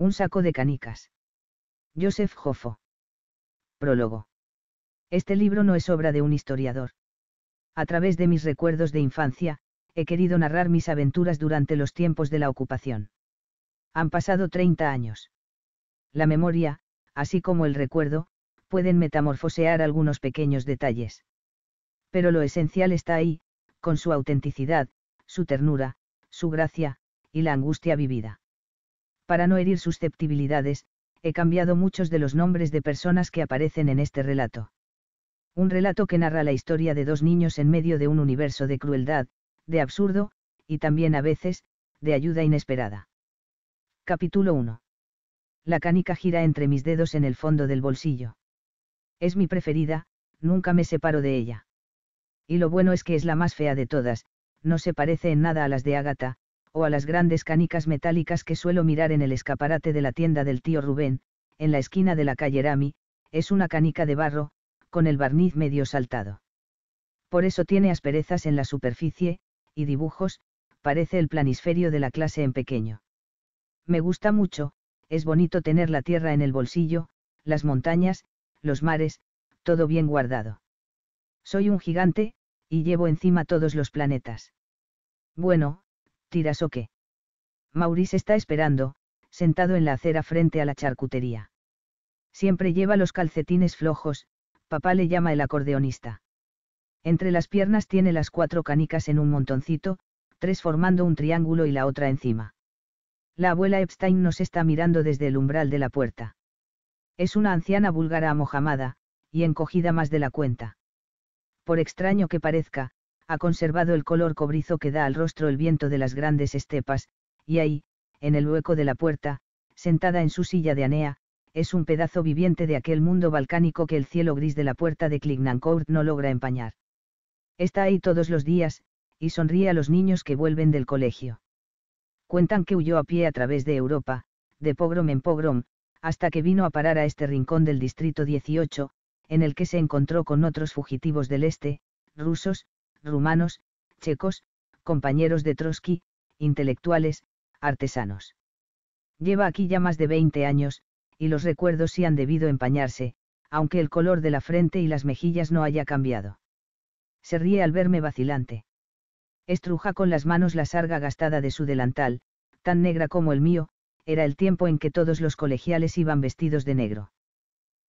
Un saco de canicas. Joseph Hofo. Prólogo. Este libro no es obra de un historiador. A través de mis recuerdos de infancia, he querido narrar mis aventuras durante los tiempos de la ocupación. Han pasado 30 años. La memoria, así como el recuerdo, pueden metamorfosear algunos pequeños detalles. Pero lo esencial está ahí, con su autenticidad, su ternura, su gracia, y la angustia vivida. Para no herir susceptibilidades, he cambiado muchos de los nombres de personas que aparecen en este relato. Un relato que narra la historia de dos niños en medio de un universo de crueldad, de absurdo, y también a veces, de ayuda inesperada. Capítulo 1. La canica gira entre mis dedos en el fondo del bolsillo. Es mi preferida, nunca me separo de ella. Y lo bueno es que es la más fea de todas, no se parece en nada a las de Agatha, o a las grandes canicas metálicas que suelo mirar en el escaparate de la tienda del tío Rubén, en la esquina de la calle Rami, es una canica de barro, con el barniz medio saltado. Por eso tiene asperezas en la superficie, y dibujos, parece el planisferio de la clase en pequeño. Me gusta mucho, es bonito tener la tierra en el bolsillo, las montañas, los mares, todo bien guardado. Soy un gigante, y llevo encima todos los planetas. Bueno, Tiras o qué. Maurice está esperando, sentado en la acera frente a la charcutería. Siempre lleva los calcetines flojos, papá le llama el acordeonista. Entre las piernas tiene las cuatro canicas en un montoncito, tres formando un triángulo y la otra encima. La abuela Epstein nos está mirando desde el umbral de la puerta. Es una anciana búlgara amojamada, y encogida más de la cuenta. Por extraño que parezca, ha conservado el color cobrizo que da al rostro el viento de las grandes estepas, y ahí, en el hueco de la puerta, sentada en su silla de Anea, es un pedazo viviente de aquel mundo balcánico que el cielo gris de la puerta de Clignancourt no logra empañar. Está ahí todos los días, y sonríe a los niños que vuelven del colegio. Cuentan que huyó a pie a través de Europa, de pogrom en pogrom, hasta que vino a parar a este rincón del distrito 18, en el que se encontró con otros fugitivos del este, rusos, rumanos, checos, compañeros de Trotsky, intelectuales, artesanos. Lleva aquí ya más de 20 años, y los recuerdos sí han debido empañarse, aunque el color de la frente y las mejillas no haya cambiado. Se ríe al verme vacilante. Estruja con las manos la sarga gastada de su delantal, tan negra como el mío, era el tiempo en que todos los colegiales iban vestidos de negro.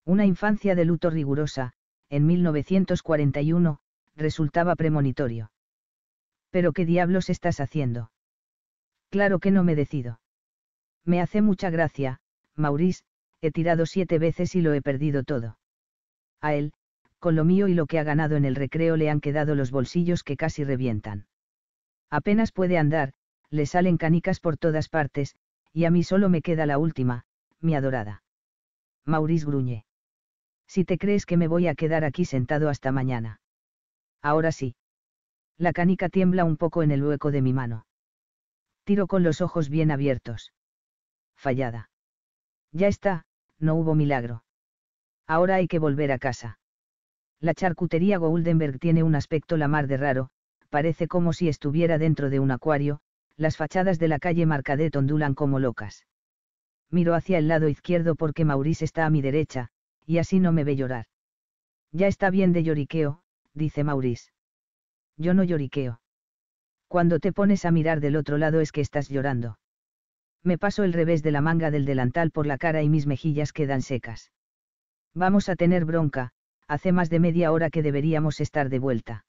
Una infancia de luto rigurosa, en 1941, resultaba premonitorio. ¿Pero qué diablos estás haciendo? Claro que no me decido. Me hace mucha gracia, Maurice, he tirado siete veces y lo he perdido todo. A él, con lo mío y lo que ha ganado en el recreo le han quedado los bolsillos que casi revientan. Apenas puede andar, le salen canicas por todas partes, y a mí solo me queda la última, mi adorada. Maurice gruñe. Si te crees que me voy a quedar aquí sentado hasta mañana. Ahora sí. La canica tiembla un poco en el hueco de mi mano. Tiro con los ojos bien abiertos. Fallada. Ya está, no hubo milagro. Ahora hay que volver a casa. La charcutería Goldenberg tiene un aspecto la de raro, parece como si estuviera dentro de un acuario, las fachadas de la calle Marcadet ondulan como locas. Miro hacia el lado izquierdo porque Maurice está a mi derecha, y así no me ve llorar. Ya está bien de lloriqueo, dice Maurice. Yo no lloriqueo. Cuando te pones a mirar del otro lado es que estás llorando. Me paso el revés de la manga del delantal por la cara y mis mejillas quedan secas. Vamos a tener bronca, hace más de media hora que deberíamos estar de vuelta.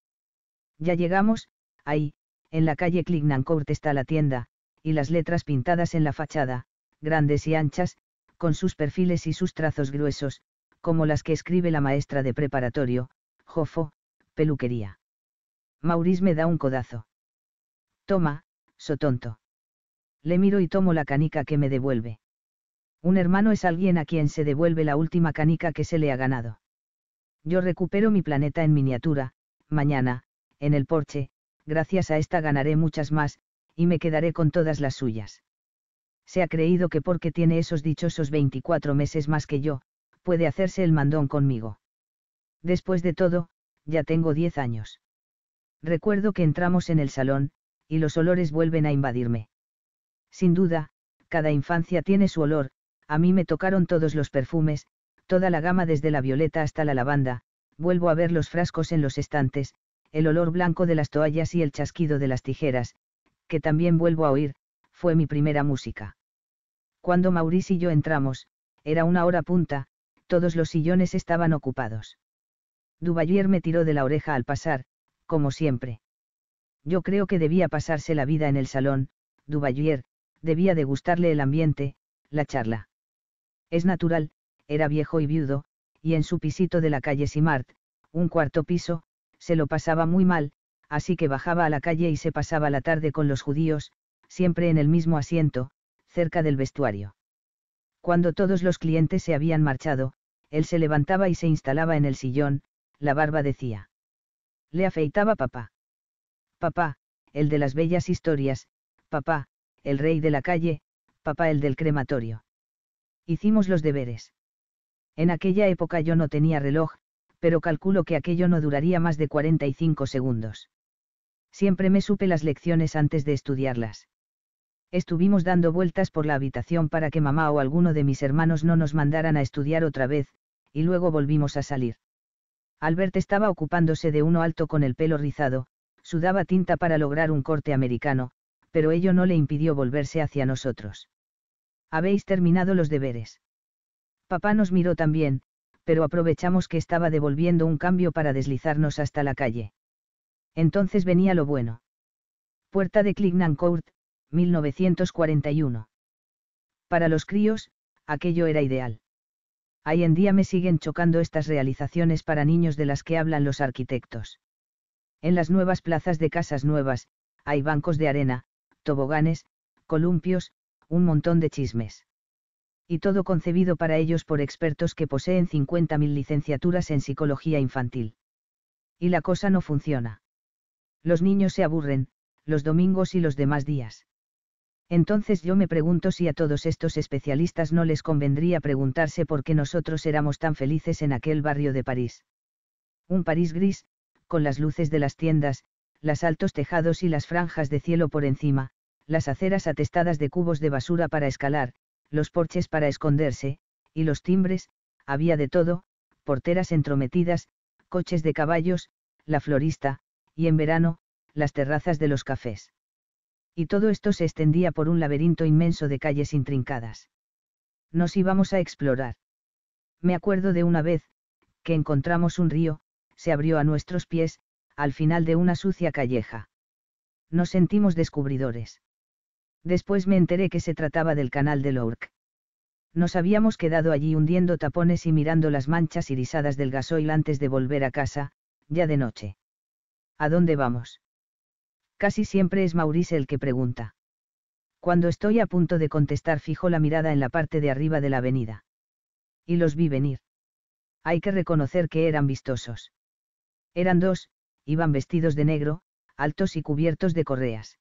Ya llegamos, ahí, en la calle Clignancourt está la tienda, y las letras pintadas en la fachada, grandes y anchas, con sus perfiles y sus trazos gruesos, como las que escribe la maestra de preparatorio, Jofo, peluquería. Maurice me da un codazo. Toma, so tonto. Le miro y tomo la canica que me devuelve. Un hermano es alguien a quien se devuelve la última canica que se le ha ganado. Yo recupero mi planeta en miniatura, mañana, en el porche, gracias a esta ganaré muchas más, y me quedaré con todas las suyas. Se ha creído que porque tiene esos dichosos 24 meses más que yo, puede hacerse el mandón conmigo. Después de todo, ya tengo diez años. Recuerdo que entramos en el salón, y los olores vuelven a invadirme. Sin duda, cada infancia tiene su olor, a mí me tocaron todos los perfumes, toda la gama desde la violeta hasta la lavanda, vuelvo a ver los frascos en los estantes, el olor blanco de las toallas y el chasquido de las tijeras, que también vuelvo a oír, fue mi primera música. Cuando Maurice y yo entramos, era una hora punta, todos los sillones estaban ocupados. Duvalier me tiró de la oreja al pasar, como siempre. Yo creo que debía pasarse la vida en el salón, Duvalier, debía de gustarle el ambiente, la charla. Es natural, era viejo y viudo, y en su pisito de la calle Simart, un cuarto piso, se lo pasaba muy mal, así que bajaba a la calle y se pasaba la tarde con los judíos, siempre en el mismo asiento, cerca del vestuario. Cuando todos los clientes se habían marchado, él se levantaba y se instalaba en el sillón, la barba decía. Le afeitaba papá. Papá, el de las bellas historias, papá, el rey de la calle, papá el del crematorio. Hicimos los deberes. En aquella época yo no tenía reloj, pero calculo que aquello no duraría más de 45 segundos. Siempre me supe las lecciones antes de estudiarlas. Estuvimos dando vueltas por la habitación para que mamá o alguno de mis hermanos no nos mandaran a estudiar otra vez, y luego volvimos a salir. Albert estaba ocupándose de uno alto con el pelo rizado, sudaba tinta para lograr un corte americano, pero ello no le impidió volverse hacia nosotros. Habéis terminado los deberes. Papá nos miró también, pero aprovechamos que estaba devolviendo un cambio para deslizarnos hasta la calle. Entonces venía lo bueno. Puerta de Clignan Court, 1941. Para los críos, aquello era ideal. Hoy en día me siguen chocando estas realizaciones para niños de las que hablan los arquitectos. En las nuevas plazas de casas nuevas, hay bancos de arena, toboganes, columpios, un montón de chismes. Y todo concebido para ellos por expertos que poseen 50.000 licenciaturas en psicología infantil. Y la cosa no funciona. Los niños se aburren, los domingos y los demás días entonces yo me pregunto si a todos estos especialistas no les convendría preguntarse por qué nosotros éramos tan felices en aquel barrio de París. Un París gris, con las luces de las tiendas, los altos tejados y las franjas de cielo por encima, las aceras atestadas de cubos de basura para escalar, los porches para esconderse, y los timbres, había de todo, porteras entrometidas, coches de caballos, la florista, y en verano, las terrazas de los cafés y todo esto se extendía por un laberinto inmenso de calles intrincadas. Nos íbamos a explorar. Me acuerdo de una vez, que encontramos un río, se abrió a nuestros pies, al final de una sucia calleja. Nos sentimos descubridores. Después me enteré que se trataba del canal de Lourc. Nos habíamos quedado allí hundiendo tapones y mirando las manchas irisadas del gasoil antes de volver a casa, ya de noche. ¿A dónde vamos? casi siempre es Maurice el que pregunta. Cuando estoy a punto de contestar fijo la mirada en la parte de arriba de la avenida. Y los vi venir. Hay que reconocer que eran vistosos. Eran dos, iban vestidos de negro, altos y cubiertos de correas.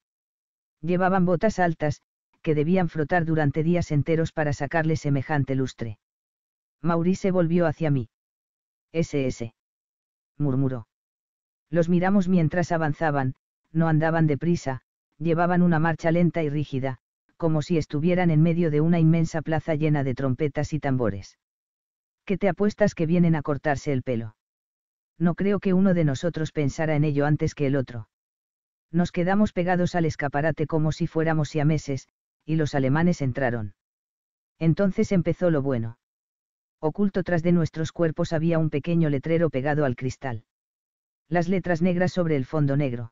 Llevaban botas altas, que debían frotar durante días enteros para sacarle semejante lustre. Maurice volvió hacia mí. SS. murmuró. Los miramos mientras avanzaban, no andaban deprisa, llevaban una marcha lenta y rígida, como si estuvieran en medio de una inmensa plaza llena de trompetas y tambores. ¿Qué te apuestas que vienen a cortarse el pelo? No creo que uno de nosotros pensara en ello antes que el otro. Nos quedamos pegados al escaparate como si fuéramos siameses, y los alemanes entraron. Entonces empezó lo bueno. Oculto tras de nuestros cuerpos había un pequeño letrero pegado al cristal. Las letras negras sobre el fondo negro.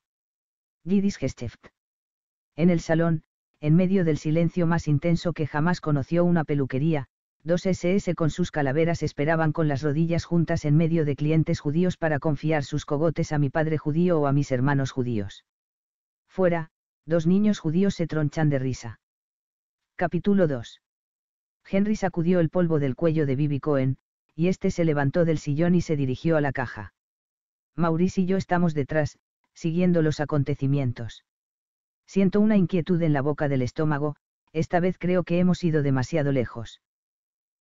Gestift. En el salón, en medio del silencio más intenso que jamás conoció una peluquería, dos SS con sus calaveras esperaban con las rodillas juntas en medio de clientes judíos para confiar sus cogotes a mi padre judío o a mis hermanos judíos. Fuera, dos niños judíos se tronchan de risa. Capítulo 2. Henry sacudió el polvo del cuello de Bibi Cohen, y este se levantó del sillón y se dirigió a la caja. Maurice y yo estamos detrás, siguiendo los acontecimientos. Siento una inquietud en la boca del estómago, esta vez creo que hemos ido demasiado lejos.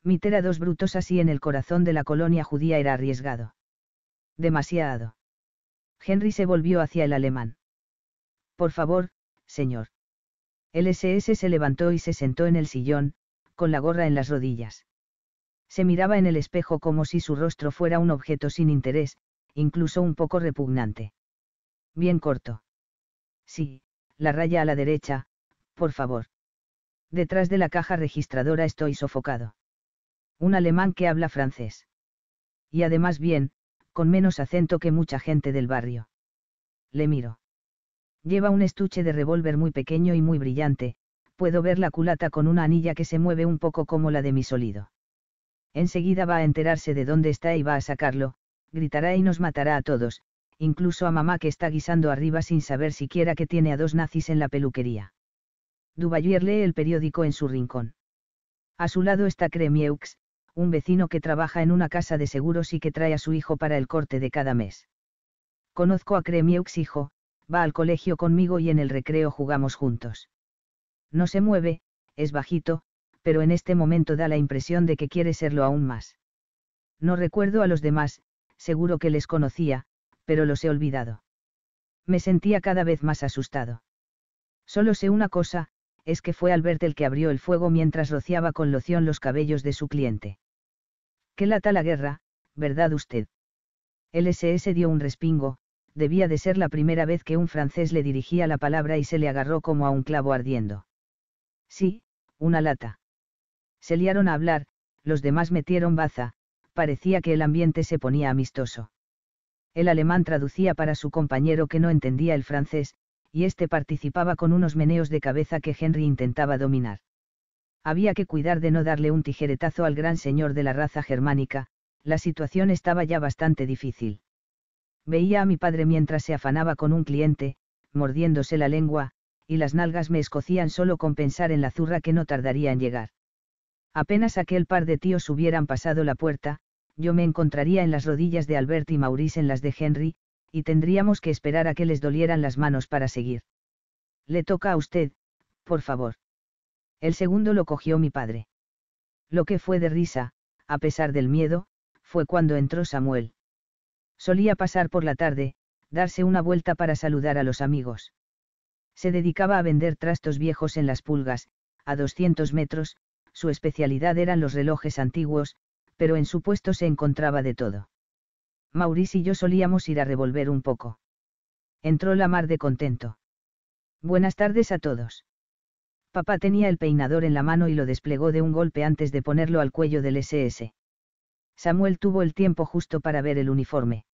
Meter a dos brutos así en el corazón de la colonia judía era arriesgado. Demasiado. Henry se volvió hacia el alemán. Por favor, señor. El SS se levantó y se sentó en el sillón, con la gorra en las rodillas. Se miraba en el espejo como si su rostro fuera un objeto sin interés, incluso un poco repugnante. Bien corto. Sí, la raya a la derecha, por favor. Detrás de la caja registradora estoy sofocado. Un alemán que habla francés. Y además bien, con menos acento que mucha gente del barrio. Le miro. Lleva un estuche de revólver muy pequeño y muy brillante, puedo ver la culata con una anilla que se mueve un poco como la de mi solido. Enseguida va a enterarse de dónde está y va a sacarlo, gritará y nos matará a todos, incluso a mamá que está guisando arriba sin saber siquiera que tiene a dos nazis en la peluquería. Duvalier lee el periódico en su rincón. A su lado está Cremieux, un vecino que trabaja en una casa de seguros y que trae a su hijo para el corte de cada mes. Conozco a Cremieux hijo, va al colegio conmigo y en el recreo jugamos juntos. No se mueve, es bajito, pero en este momento da la impresión de que quiere serlo aún más. No recuerdo a los demás, seguro que les conocía, pero los he olvidado. Me sentía cada vez más asustado. Solo sé una cosa, es que fue Albert el que abrió el fuego mientras rociaba con loción los cabellos de su cliente. Qué lata la guerra, ¿verdad usted? El SS dio un respingo, debía de ser la primera vez que un francés le dirigía la palabra y se le agarró como a un clavo ardiendo. Sí, una lata. Se liaron a hablar, los demás metieron baza, parecía que el ambiente se ponía amistoso. El alemán traducía para su compañero que no entendía el francés, y éste participaba con unos meneos de cabeza que Henry intentaba dominar. Había que cuidar de no darle un tijeretazo al gran señor de la raza germánica, la situación estaba ya bastante difícil. Veía a mi padre mientras se afanaba con un cliente, mordiéndose la lengua, y las nalgas me escocían solo con pensar en la zurra que no tardaría en llegar. Apenas aquel par de tíos hubieran pasado la puerta, yo me encontraría en las rodillas de Albert y Maurice en las de Henry, y tendríamos que esperar a que les dolieran las manos para seguir. Le toca a usted, por favor. El segundo lo cogió mi padre. Lo que fue de risa, a pesar del miedo, fue cuando entró Samuel. Solía pasar por la tarde, darse una vuelta para saludar a los amigos. Se dedicaba a vender trastos viejos en las pulgas, a 200 metros, su especialidad eran los relojes antiguos, pero en su puesto se encontraba de todo. Maurice y yo solíamos ir a revolver un poco. Entró la mar de contento. Buenas tardes a todos. Papá tenía el peinador en la mano y lo desplegó de un golpe antes de ponerlo al cuello del SS. Samuel tuvo el tiempo justo para ver el uniforme.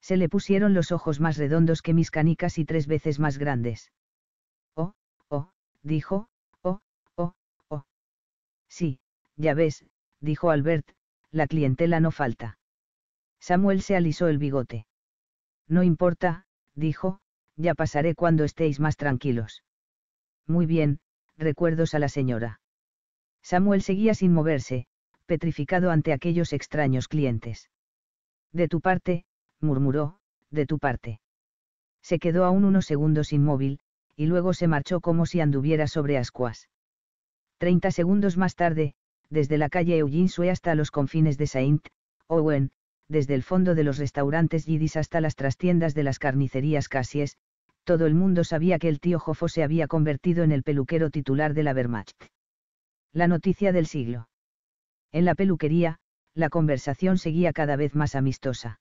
Se le pusieron los ojos más redondos que mis canicas y tres veces más grandes. Oh, oh, dijo, oh, oh, oh. Sí, ya ves, dijo Albert, la clientela no falta. Samuel se alisó el bigote. No importa, dijo, ya pasaré cuando estéis más tranquilos. Muy bien, recuerdos a la señora. Samuel seguía sin moverse, petrificado ante aquellos extraños clientes. De tu parte, murmuró, de tu parte. Se quedó aún unos segundos inmóvil, y luego se marchó como si anduviera sobre ascuas. Treinta segundos más tarde, desde la calle Eugene hasta los confines de Saint, Owen, desde el fondo de los restaurantes Gidis hasta las trastiendas de las carnicerías Casies, todo el mundo sabía que el tío Jofo se había convertido en el peluquero titular de la Wehrmacht. La noticia del siglo. En la peluquería, la conversación seguía cada vez más amistosa.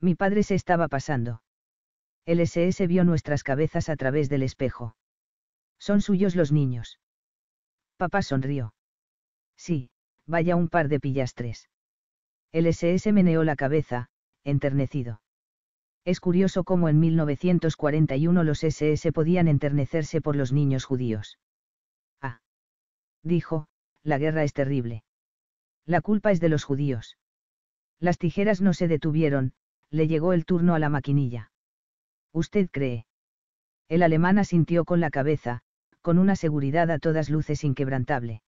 Mi padre se estaba pasando. El SS vio nuestras cabezas a través del espejo. Son suyos los niños. Papá sonrió. Sí, vaya un par de pillastres. El SS meneó la cabeza, enternecido. Es curioso cómo en 1941 los SS podían enternecerse por los niños judíos. Ah. Dijo, la guerra es terrible. La culpa es de los judíos. Las tijeras no se detuvieron, le llegó el turno a la maquinilla. ¿Usted cree? El alemán asintió con la cabeza, con una seguridad a todas luces inquebrantable.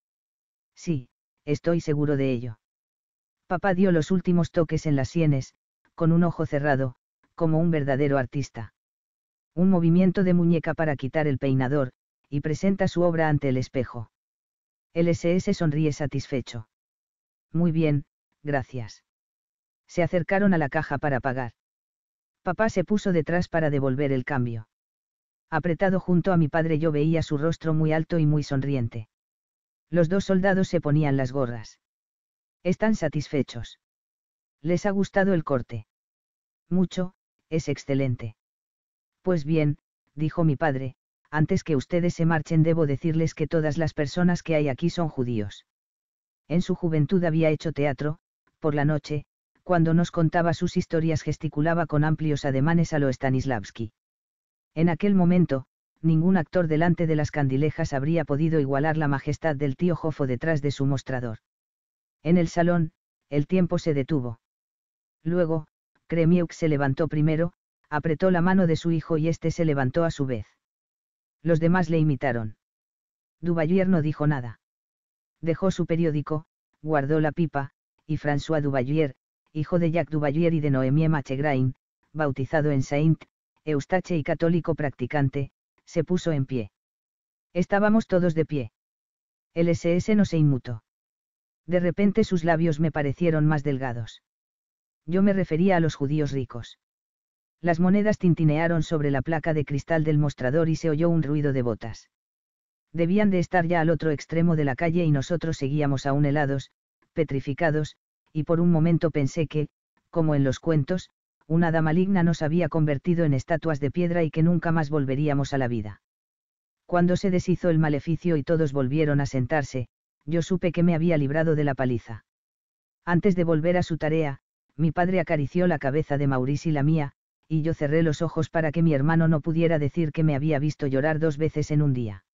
Sí, estoy seguro de ello. Papá dio los últimos toques en las sienes, con un ojo cerrado, como un verdadero artista. Un movimiento de muñeca para quitar el peinador, y presenta su obra ante el espejo. El SS sonríe satisfecho. Muy bien, gracias. Se acercaron a la caja para pagar. Papá se puso detrás para devolver el cambio. Apretado junto a mi padre yo veía su rostro muy alto y muy sonriente. Los dos soldados se ponían las gorras. Están satisfechos. Les ha gustado el corte. Mucho, es excelente. Pues bien, dijo mi padre, antes que ustedes se marchen debo decirles que todas las personas que hay aquí son judíos. En su juventud había hecho teatro, por la noche, cuando nos contaba sus historias gesticulaba con amplios ademanes a lo Stanislavski. En aquel momento, ningún actor delante de las candilejas habría podido igualar la majestad del tío Jofo detrás de su mostrador. En el salón, el tiempo se detuvo. Luego, Cremieux se levantó primero, apretó la mano de su hijo y éste se levantó a su vez. Los demás le imitaron. Duvalier no dijo nada. Dejó su periódico, guardó la pipa, y François Duvalier, hijo de Jacques Duvalier y de Noémie Machegrain, bautizado en Saint, Eustache y católico practicante, se puso en pie. Estábamos todos de pie. El SS no se inmutó. De repente sus labios me parecieron más delgados. Yo me refería a los judíos ricos. Las monedas tintinearon sobre la placa de cristal del mostrador y se oyó un ruido de botas. Debían de estar ya al otro extremo de la calle y nosotros seguíamos aún helados, petrificados, y por un momento pensé que, como en los cuentos, una hada maligna nos había convertido en estatuas de piedra y que nunca más volveríamos a la vida. Cuando se deshizo el maleficio y todos volvieron a sentarse, yo supe que me había librado de la paliza. Antes de volver a su tarea, mi padre acarició la cabeza de Maurice y la mía, y yo cerré los ojos para que mi hermano no pudiera decir que me había visto llorar dos veces en un día.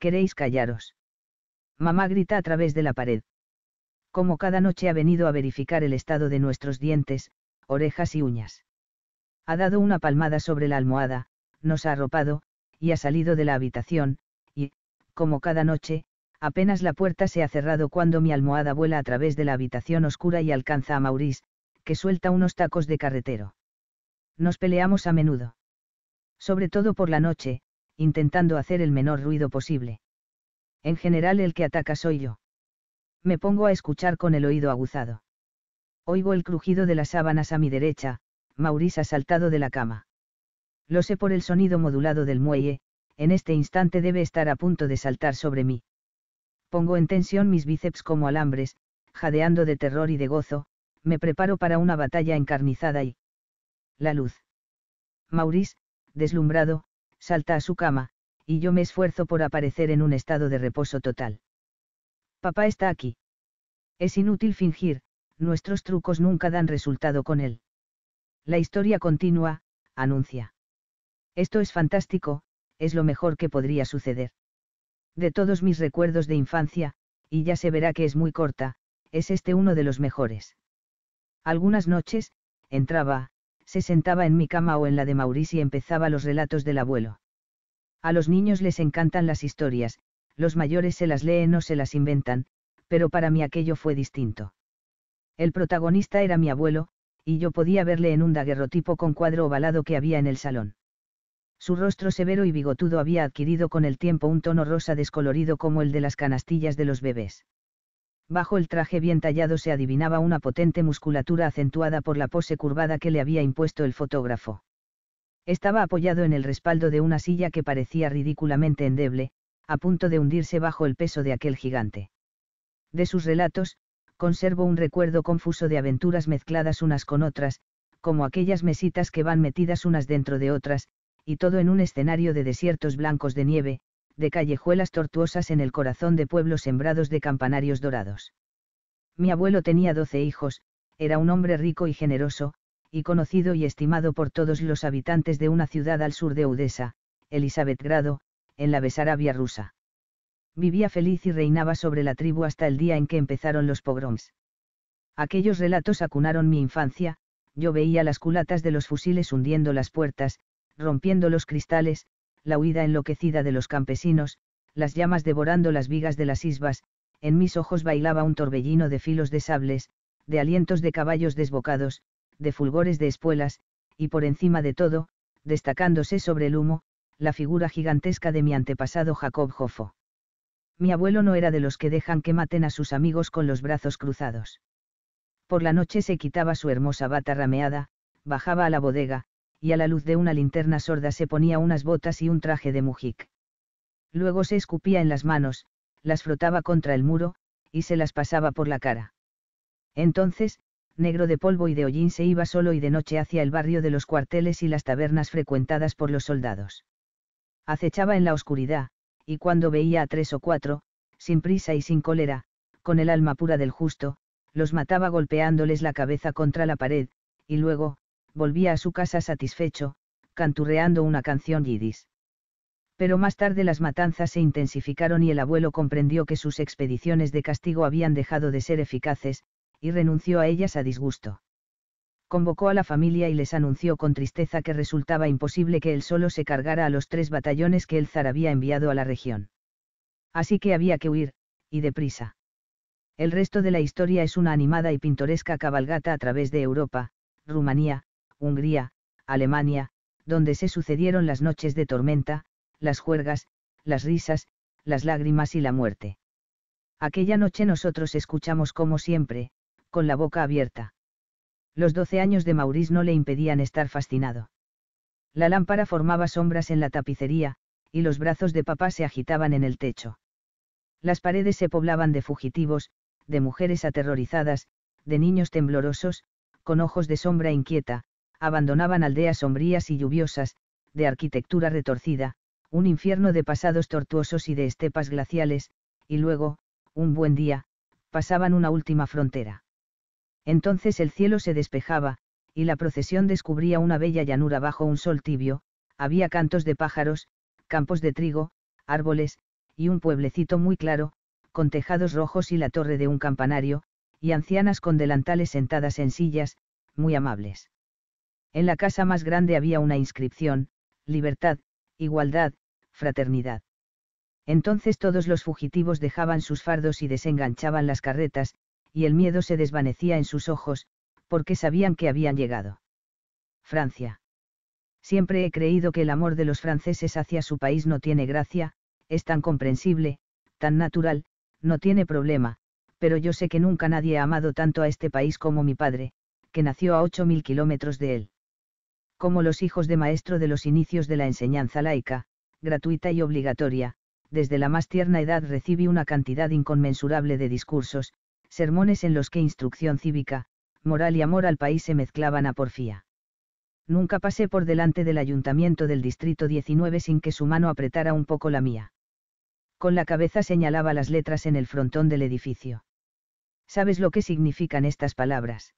¿Queréis callaros? Mamá grita a través de la pared. Como cada noche ha venido a verificar el estado de nuestros dientes, orejas y uñas. Ha dado una palmada sobre la almohada, nos ha arropado, y ha salido de la habitación, y, como cada noche, apenas la puerta se ha cerrado cuando mi almohada vuela a través de la habitación oscura y alcanza a Maurice, que suelta unos tacos de carretero. Nos peleamos a menudo. Sobre todo por la noche, intentando hacer el menor ruido posible. En general el que ataca soy yo. Me pongo a escuchar con el oído aguzado. Oigo el crujido de las sábanas a mi derecha, Maurice ha saltado de la cama. Lo sé por el sonido modulado del muelle, en este instante debe estar a punto de saltar sobre mí. Pongo en tensión mis bíceps como alambres, jadeando de terror y de gozo, me preparo para una batalla encarnizada y... La luz. Maurice, deslumbrado, salta a su cama, y yo me esfuerzo por aparecer en un estado de reposo total. Papá está aquí. Es inútil fingir, nuestros trucos nunca dan resultado con él. La historia continúa, anuncia. Esto es fantástico, es lo mejor que podría suceder. De todos mis recuerdos de infancia, y ya se verá que es muy corta, es este uno de los mejores. Algunas noches, entraba, se sentaba en mi cama o en la de Maurice y empezaba los relatos del abuelo. A los niños les encantan las historias, los mayores se las leen o se las inventan, pero para mí aquello fue distinto. El protagonista era mi abuelo, y yo podía verle en un daguerrotipo con cuadro ovalado que había en el salón. Su rostro severo y bigotudo había adquirido con el tiempo un tono rosa descolorido como el de las canastillas de los bebés. Bajo el traje bien tallado se adivinaba una potente musculatura acentuada por la pose curvada que le había impuesto el fotógrafo. Estaba apoyado en el respaldo de una silla que parecía ridículamente endeble, a punto de hundirse bajo el peso de aquel gigante. De sus relatos, conservo un recuerdo confuso de aventuras mezcladas unas con otras, como aquellas mesitas que van metidas unas dentro de otras, y todo en un escenario de desiertos blancos de nieve, de callejuelas tortuosas en el corazón de pueblos sembrados de campanarios dorados. Mi abuelo tenía doce hijos, era un hombre rico y generoso, y conocido y estimado por todos los habitantes de una ciudad al sur de Udesa, Elizabethgrado, en la Besarabia rusa vivía feliz y reinaba sobre la tribu hasta el día en que empezaron los pogroms. Aquellos relatos acunaron mi infancia, yo veía las culatas de los fusiles hundiendo las puertas, rompiendo los cristales, la huida enloquecida de los campesinos, las llamas devorando las vigas de las isbas, en mis ojos bailaba un torbellino de filos de sables, de alientos de caballos desbocados, de fulgores de espuelas, y por encima de todo, destacándose sobre el humo, la figura gigantesca de mi antepasado Jacob Jofo mi abuelo no era de los que dejan que maten a sus amigos con los brazos cruzados. Por la noche se quitaba su hermosa bata rameada, bajaba a la bodega, y a la luz de una linterna sorda se ponía unas botas y un traje de mujik. Luego se escupía en las manos, las frotaba contra el muro, y se las pasaba por la cara. Entonces, negro de polvo y de hollín se iba solo y de noche hacia el barrio de los cuarteles y las tabernas frecuentadas por los soldados. Acechaba en la oscuridad, y cuando veía a tres o cuatro, sin prisa y sin cólera, con el alma pura del justo, los mataba golpeándoles la cabeza contra la pared, y luego, volvía a su casa satisfecho, canturreando una canción yidis. Pero más tarde las matanzas se intensificaron y el abuelo comprendió que sus expediciones de castigo habían dejado de ser eficaces, y renunció a ellas a disgusto convocó a la familia y les anunció con tristeza que resultaba imposible que él solo se cargara a los tres batallones que el zar había enviado a la región. Así que había que huir, y deprisa. El resto de la historia es una animada y pintoresca cabalgata a través de Europa, Rumanía, Hungría, Alemania, donde se sucedieron las noches de tormenta, las juergas, las risas, las lágrimas y la muerte. Aquella noche nosotros escuchamos como siempre, con la boca abierta. Los doce años de Maurice no le impedían estar fascinado. La lámpara formaba sombras en la tapicería, y los brazos de papá se agitaban en el techo. Las paredes se poblaban de fugitivos, de mujeres aterrorizadas, de niños temblorosos, con ojos de sombra inquieta, abandonaban aldeas sombrías y lluviosas, de arquitectura retorcida, un infierno de pasados tortuosos y de estepas glaciales, y luego, un buen día, pasaban una última frontera. Entonces el cielo se despejaba, y la procesión descubría una bella llanura bajo un sol tibio, había cantos de pájaros, campos de trigo, árboles, y un pueblecito muy claro, con tejados rojos y la torre de un campanario, y ancianas con delantales sentadas en sillas, muy amables. En la casa más grande había una inscripción, libertad, igualdad, fraternidad. Entonces todos los fugitivos dejaban sus fardos y desenganchaban las carretas, y el miedo se desvanecía en sus ojos, porque sabían que habían llegado. Francia. Siempre he creído que el amor de los franceses hacia su país no tiene gracia, es tan comprensible, tan natural, no tiene problema, pero yo sé que nunca nadie ha amado tanto a este país como mi padre, que nació a 8.000 kilómetros de él. Como los hijos de maestro de los inicios de la enseñanza laica, gratuita y obligatoria, desde la más tierna edad recibí una cantidad inconmensurable de discursos, sermones en los que instrucción cívica, moral y amor al país se mezclaban a porfía. Nunca pasé por delante del ayuntamiento del distrito 19 sin que su mano apretara un poco la mía. Con la cabeza señalaba las letras en el frontón del edificio. ¿Sabes lo que significan estas palabras?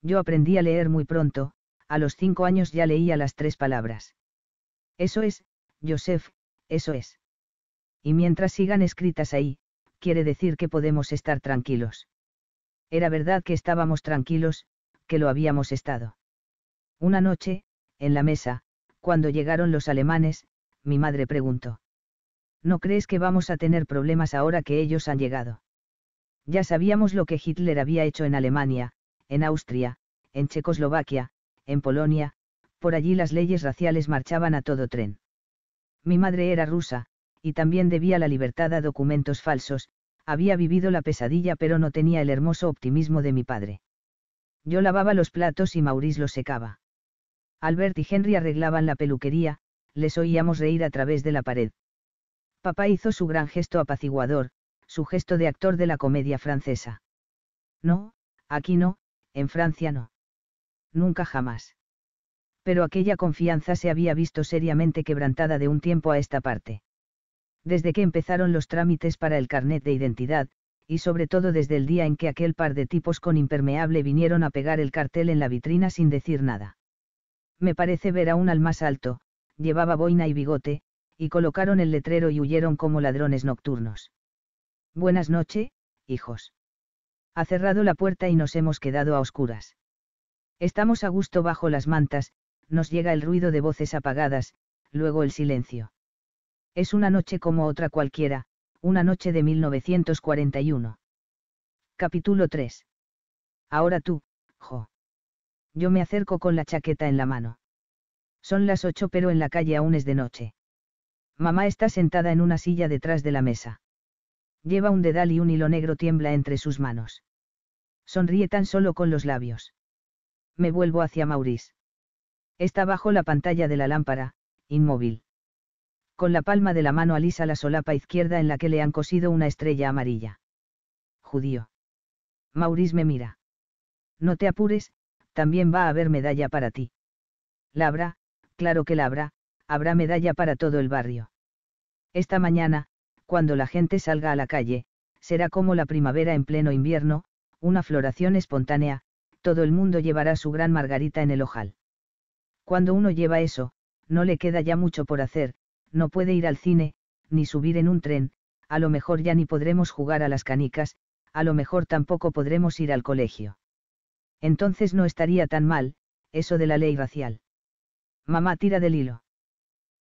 Yo aprendí a leer muy pronto, a los cinco años ya leía las tres palabras. Eso es, Joseph, eso es. Y mientras sigan escritas ahí, quiere decir que podemos estar tranquilos. Era verdad que estábamos tranquilos, que lo habíamos estado. Una noche, en la mesa, cuando llegaron los alemanes, mi madre preguntó. ¿No crees que vamos a tener problemas ahora que ellos han llegado? Ya sabíamos lo que Hitler había hecho en Alemania, en Austria, en Checoslovaquia, en Polonia, por allí las leyes raciales marchaban a todo tren. Mi madre era rusa, y también debía la libertad a documentos falsos, había vivido la pesadilla pero no tenía el hermoso optimismo de mi padre. Yo lavaba los platos y Maurice los secaba. Albert y Henry arreglaban la peluquería, les oíamos reír a través de la pared. Papá hizo su gran gesto apaciguador, su gesto de actor de la comedia francesa. No, aquí no, en Francia no. Nunca jamás. Pero aquella confianza se había visto seriamente quebrantada de un tiempo a esta parte desde que empezaron los trámites para el carnet de identidad, y sobre todo desde el día en que aquel par de tipos con impermeable vinieron a pegar el cartel en la vitrina sin decir nada. Me parece ver aún al más alto, llevaba boina y bigote, y colocaron el letrero y huyeron como ladrones nocturnos. Buenas noches, hijos. Ha cerrado la puerta y nos hemos quedado a oscuras. Estamos a gusto bajo las mantas, nos llega el ruido de voces apagadas, luego el silencio. Es una noche como otra cualquiera, una noche de 1941. Capítulo 3. Ahora tú, Jo. Yo me acerco con la chaqueta en la mano. Son las ocho pero en la calle aún es de noche. Mamá está sentada en una silla detrás de la mesa. Lleva un dedal y un hilo negro tiembla entre sus manos. Sonríe tan solo con los labios. Me vuelvo hacia Maurice. Está bajo la pantalla de la lámpara, inmóvil con la palma de la mano alisa la solapa izquierda en la que le han cosido una estrella amarilla. Judío. Maurice me mira. No te apures, también va a haber medalla para ti. Labra, claro que la habrá, habrá medalla para todo el barrio. Esta mañana, cuando la gente salga a la calle, será como la primavera en pleno invierno, una floración espontánea, todo el mundo llevará su gran margarita en el ojal. Cuando uno lleva eso, no le queda ya mucho por hacer, no puede ir al cine, ni subir en un tren, a lo mejor ya ni podremos jugar a las canicas, a lo mejor tampoco podremos ir al colegio. Entonces no estaría tan mal, eso de la ley racial. Mamá tira del hilo.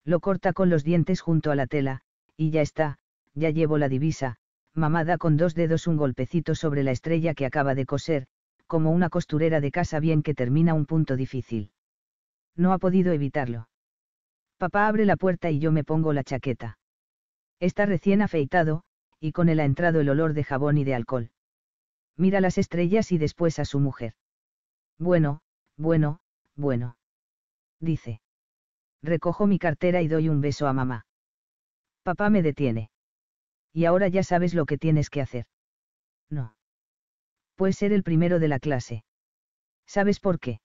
Lo corta con los dientes junto a la tela, y ya está, ya llevo la divisa, mamá da con dos dedos un golpecito sobre la estrella que acaba de coser, como una costurera de casa bien que termina un punto difícil. No ha podido evitarlo. Papá abre la puerta y yo me pongo la chaqueta. Está recién afeitado, y con él ha entrado el olor de jabón y de alcohol. Mira las estrellas y después a su mujer. Bueno, bueno, bueno. Dice. Recojo mi cartera y doy un beso a mamá. Papá me detiene. Y ahora ya sabes lo que tienes que hacer. No. Puedes ser el primero de la clase. ¿Sabes por qué?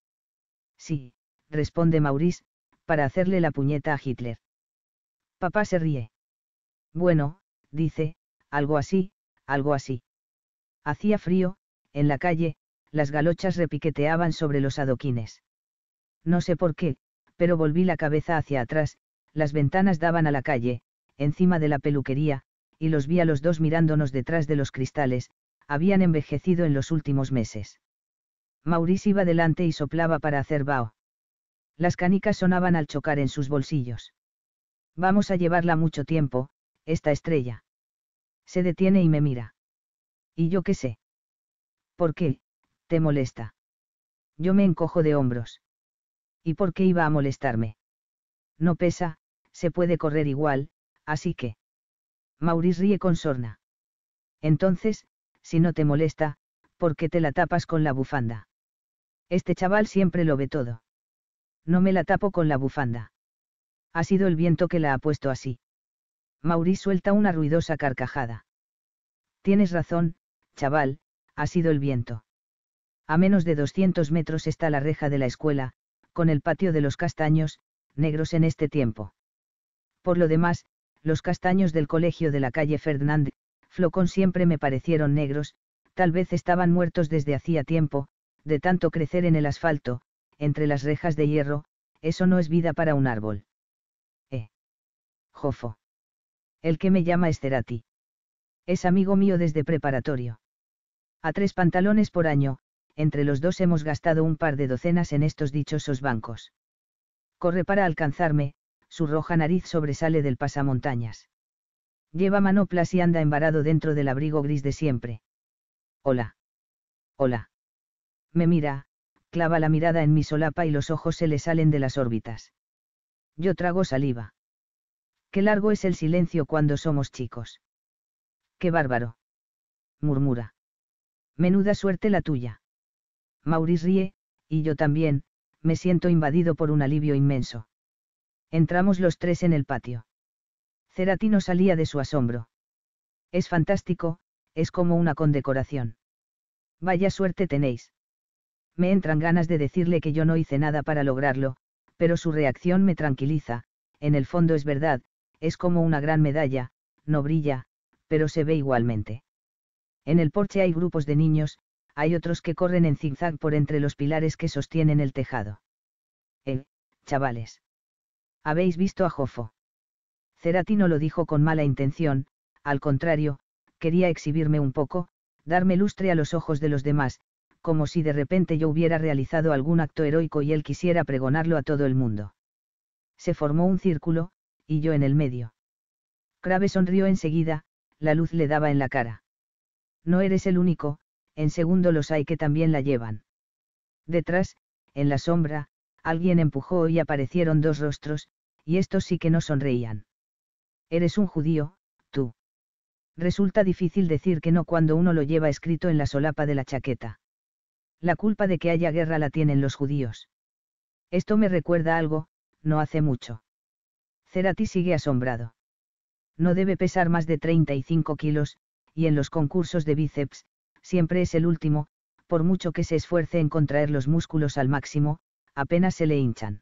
Sí, responde Maurice, para hacerle la puñeta a Hitler. Papá se ríe. Bueno, dice, algo así, algo así. Hacía frío, en la calle, las galochas repiqueteaban sobre los adoquines. No sé por qué, pero volví la cabeza hacia atrás, las ventanas daban a la calle, encima de la peluquería, y los vi a los dos mirándonos detrás de los cristales, habían envejecido en los últimos meses. Maurice iba delante y soplaba para hacer vaho las canicas sonaban al chocar en sus bolsillos. Vamos a llevarla mucho tiempo, esta estrella. Se detiene y me mira. ¿Y yo qué sé? ¿Por qué? ¿Te molesta? Yo me encojo de hombros. ¿Y por qué iba a molestarme? No pesa, se puede correr igual, así que... Maurice ríe con sorna. Entonces, si no te molesta, ¿por qué te la tapas con la bufanda? Este chaval siempre lo ve todo. No me la tapo con la bufanda. Ha sido el viento que la ha puesto así. Mauri suelta una ruidosa carcajada. Tienes razón, chaval, ha sido el viento. A menos de 200 metros está la reja de la escuela, con el patio de los castaños, negros en este tiempo. Por lo demás, los castaños del colegio de la calle Fernández, Flocón siempre me parecieron negros, tal vez estaban muertos desde hacía tiempo, de tanto crecer en el asfalto, entre las rejas de hierro, eso no es vida para un árbol. Eh. Jofo. El que me llama Esterati. Es amigo mío desde preparatorio. A tres pantalones por año, entre los dos hemos gastado un par de docenas en estos dichosos bancos. Corre para alcanzarme, su roja nariz sobresale del pasamontañas. Lleva manoplas y anda embarado dentro del abrigo gris de siempre. Hola. Hola. Me mira, clava la mirada en mi solapa y los ojos se le salen de las órbitas. Yo trago saliva. Qué largo es el silencio cuando somos chicos. Qué bárbaro. murmura. Menuda suerte la tuya. Maurice ríe, y yo también, me siento invadido por un alivio inmenso. Entramos los tres en el patio. Ceratino salía de su asombro. Es fantástico, es como una condecoración. Vaya suerte tenéis. Me entran ganas de decirle que yo no hice nada para lograrlo, pero su reacción me tranquiliza, en el fondo es verdad, es como una gran medalla, no brilla, pero se ve igualmente. En el porche hay grupos de niños, hay otros que corren en zigzag por entre los pilares que sostienen el tejado. Eh, chavales. ¿Habéis visto a Jofo? Cerati no lo dijo con mala intención, al contrario, quería exhibirme un poco, darme lustre a los ojos de los demás, como si de repente yo hubiera realizado algún acto heroico y él quisiera pregonarlo a todo el mundo. Se formó un círculo, y yo en el medio. Crave sonrió enseguida, la luz le daba en la cara. No eres el único, en segundo los hay que también la llevan. Detrás, en la sombra, alguien empujó y aparecieron dos rostros, y estos sí que no sonreían. Eres un judío, tú. Resulta difícil decir que no cuando uno lo lleva escrito en la solapa de la chaqueta. La culpa de que haya guerra la tienen los judíos. Esto me recuerda algo, no hace mucho. Cerati sigue asombrado. No debe pesar más de 35 kilos, y en los concursos de bíceps, siempre es el último, por mucho que se esfuerce en contraer los músculos al máximo, apenas se le hinchan.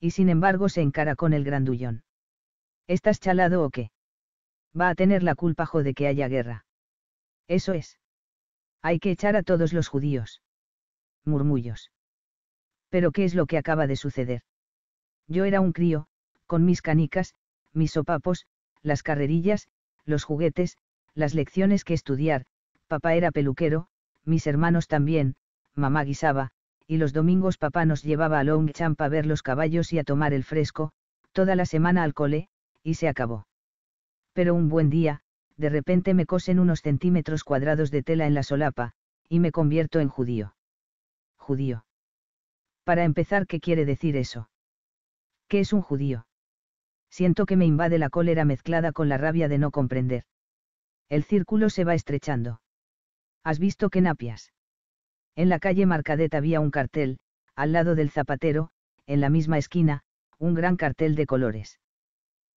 Y sin embargo se encara con el grandullón. ¿Estás chalado o qué? Va a tener la culpa jo de que haya guerra. Eso es. Hay que echar a todos los judíos murmullos. Pero ¿qué es lo que acaba de suceder? Yo era un crío, con mis canicas, mis sopapos, las carrerillas, los juguetes, las lecciones que estudiar, papá era peluquero, mis hermanos también, mamá guisaba, y los domingos papá nos llevaba a Longchamp a ver los caballos y a tomar el fresco, toda la semana al cole, y se acabó. Pero un buen día, de repente me cosen unos centímetros cuadrados de tela en la solapa, y me convierto en judío judío. Para empezar, ¿qué quiere decir eso? ¿Qué es un judío? Siento que me invade la cólera mezclada con la rabia de no comprender. El círculo se va estrechando. ¿Has visto qué napias? En la calle Marcadet había un cartel, al lado del zapatero, en la misma esquina, un gran cartel de colores.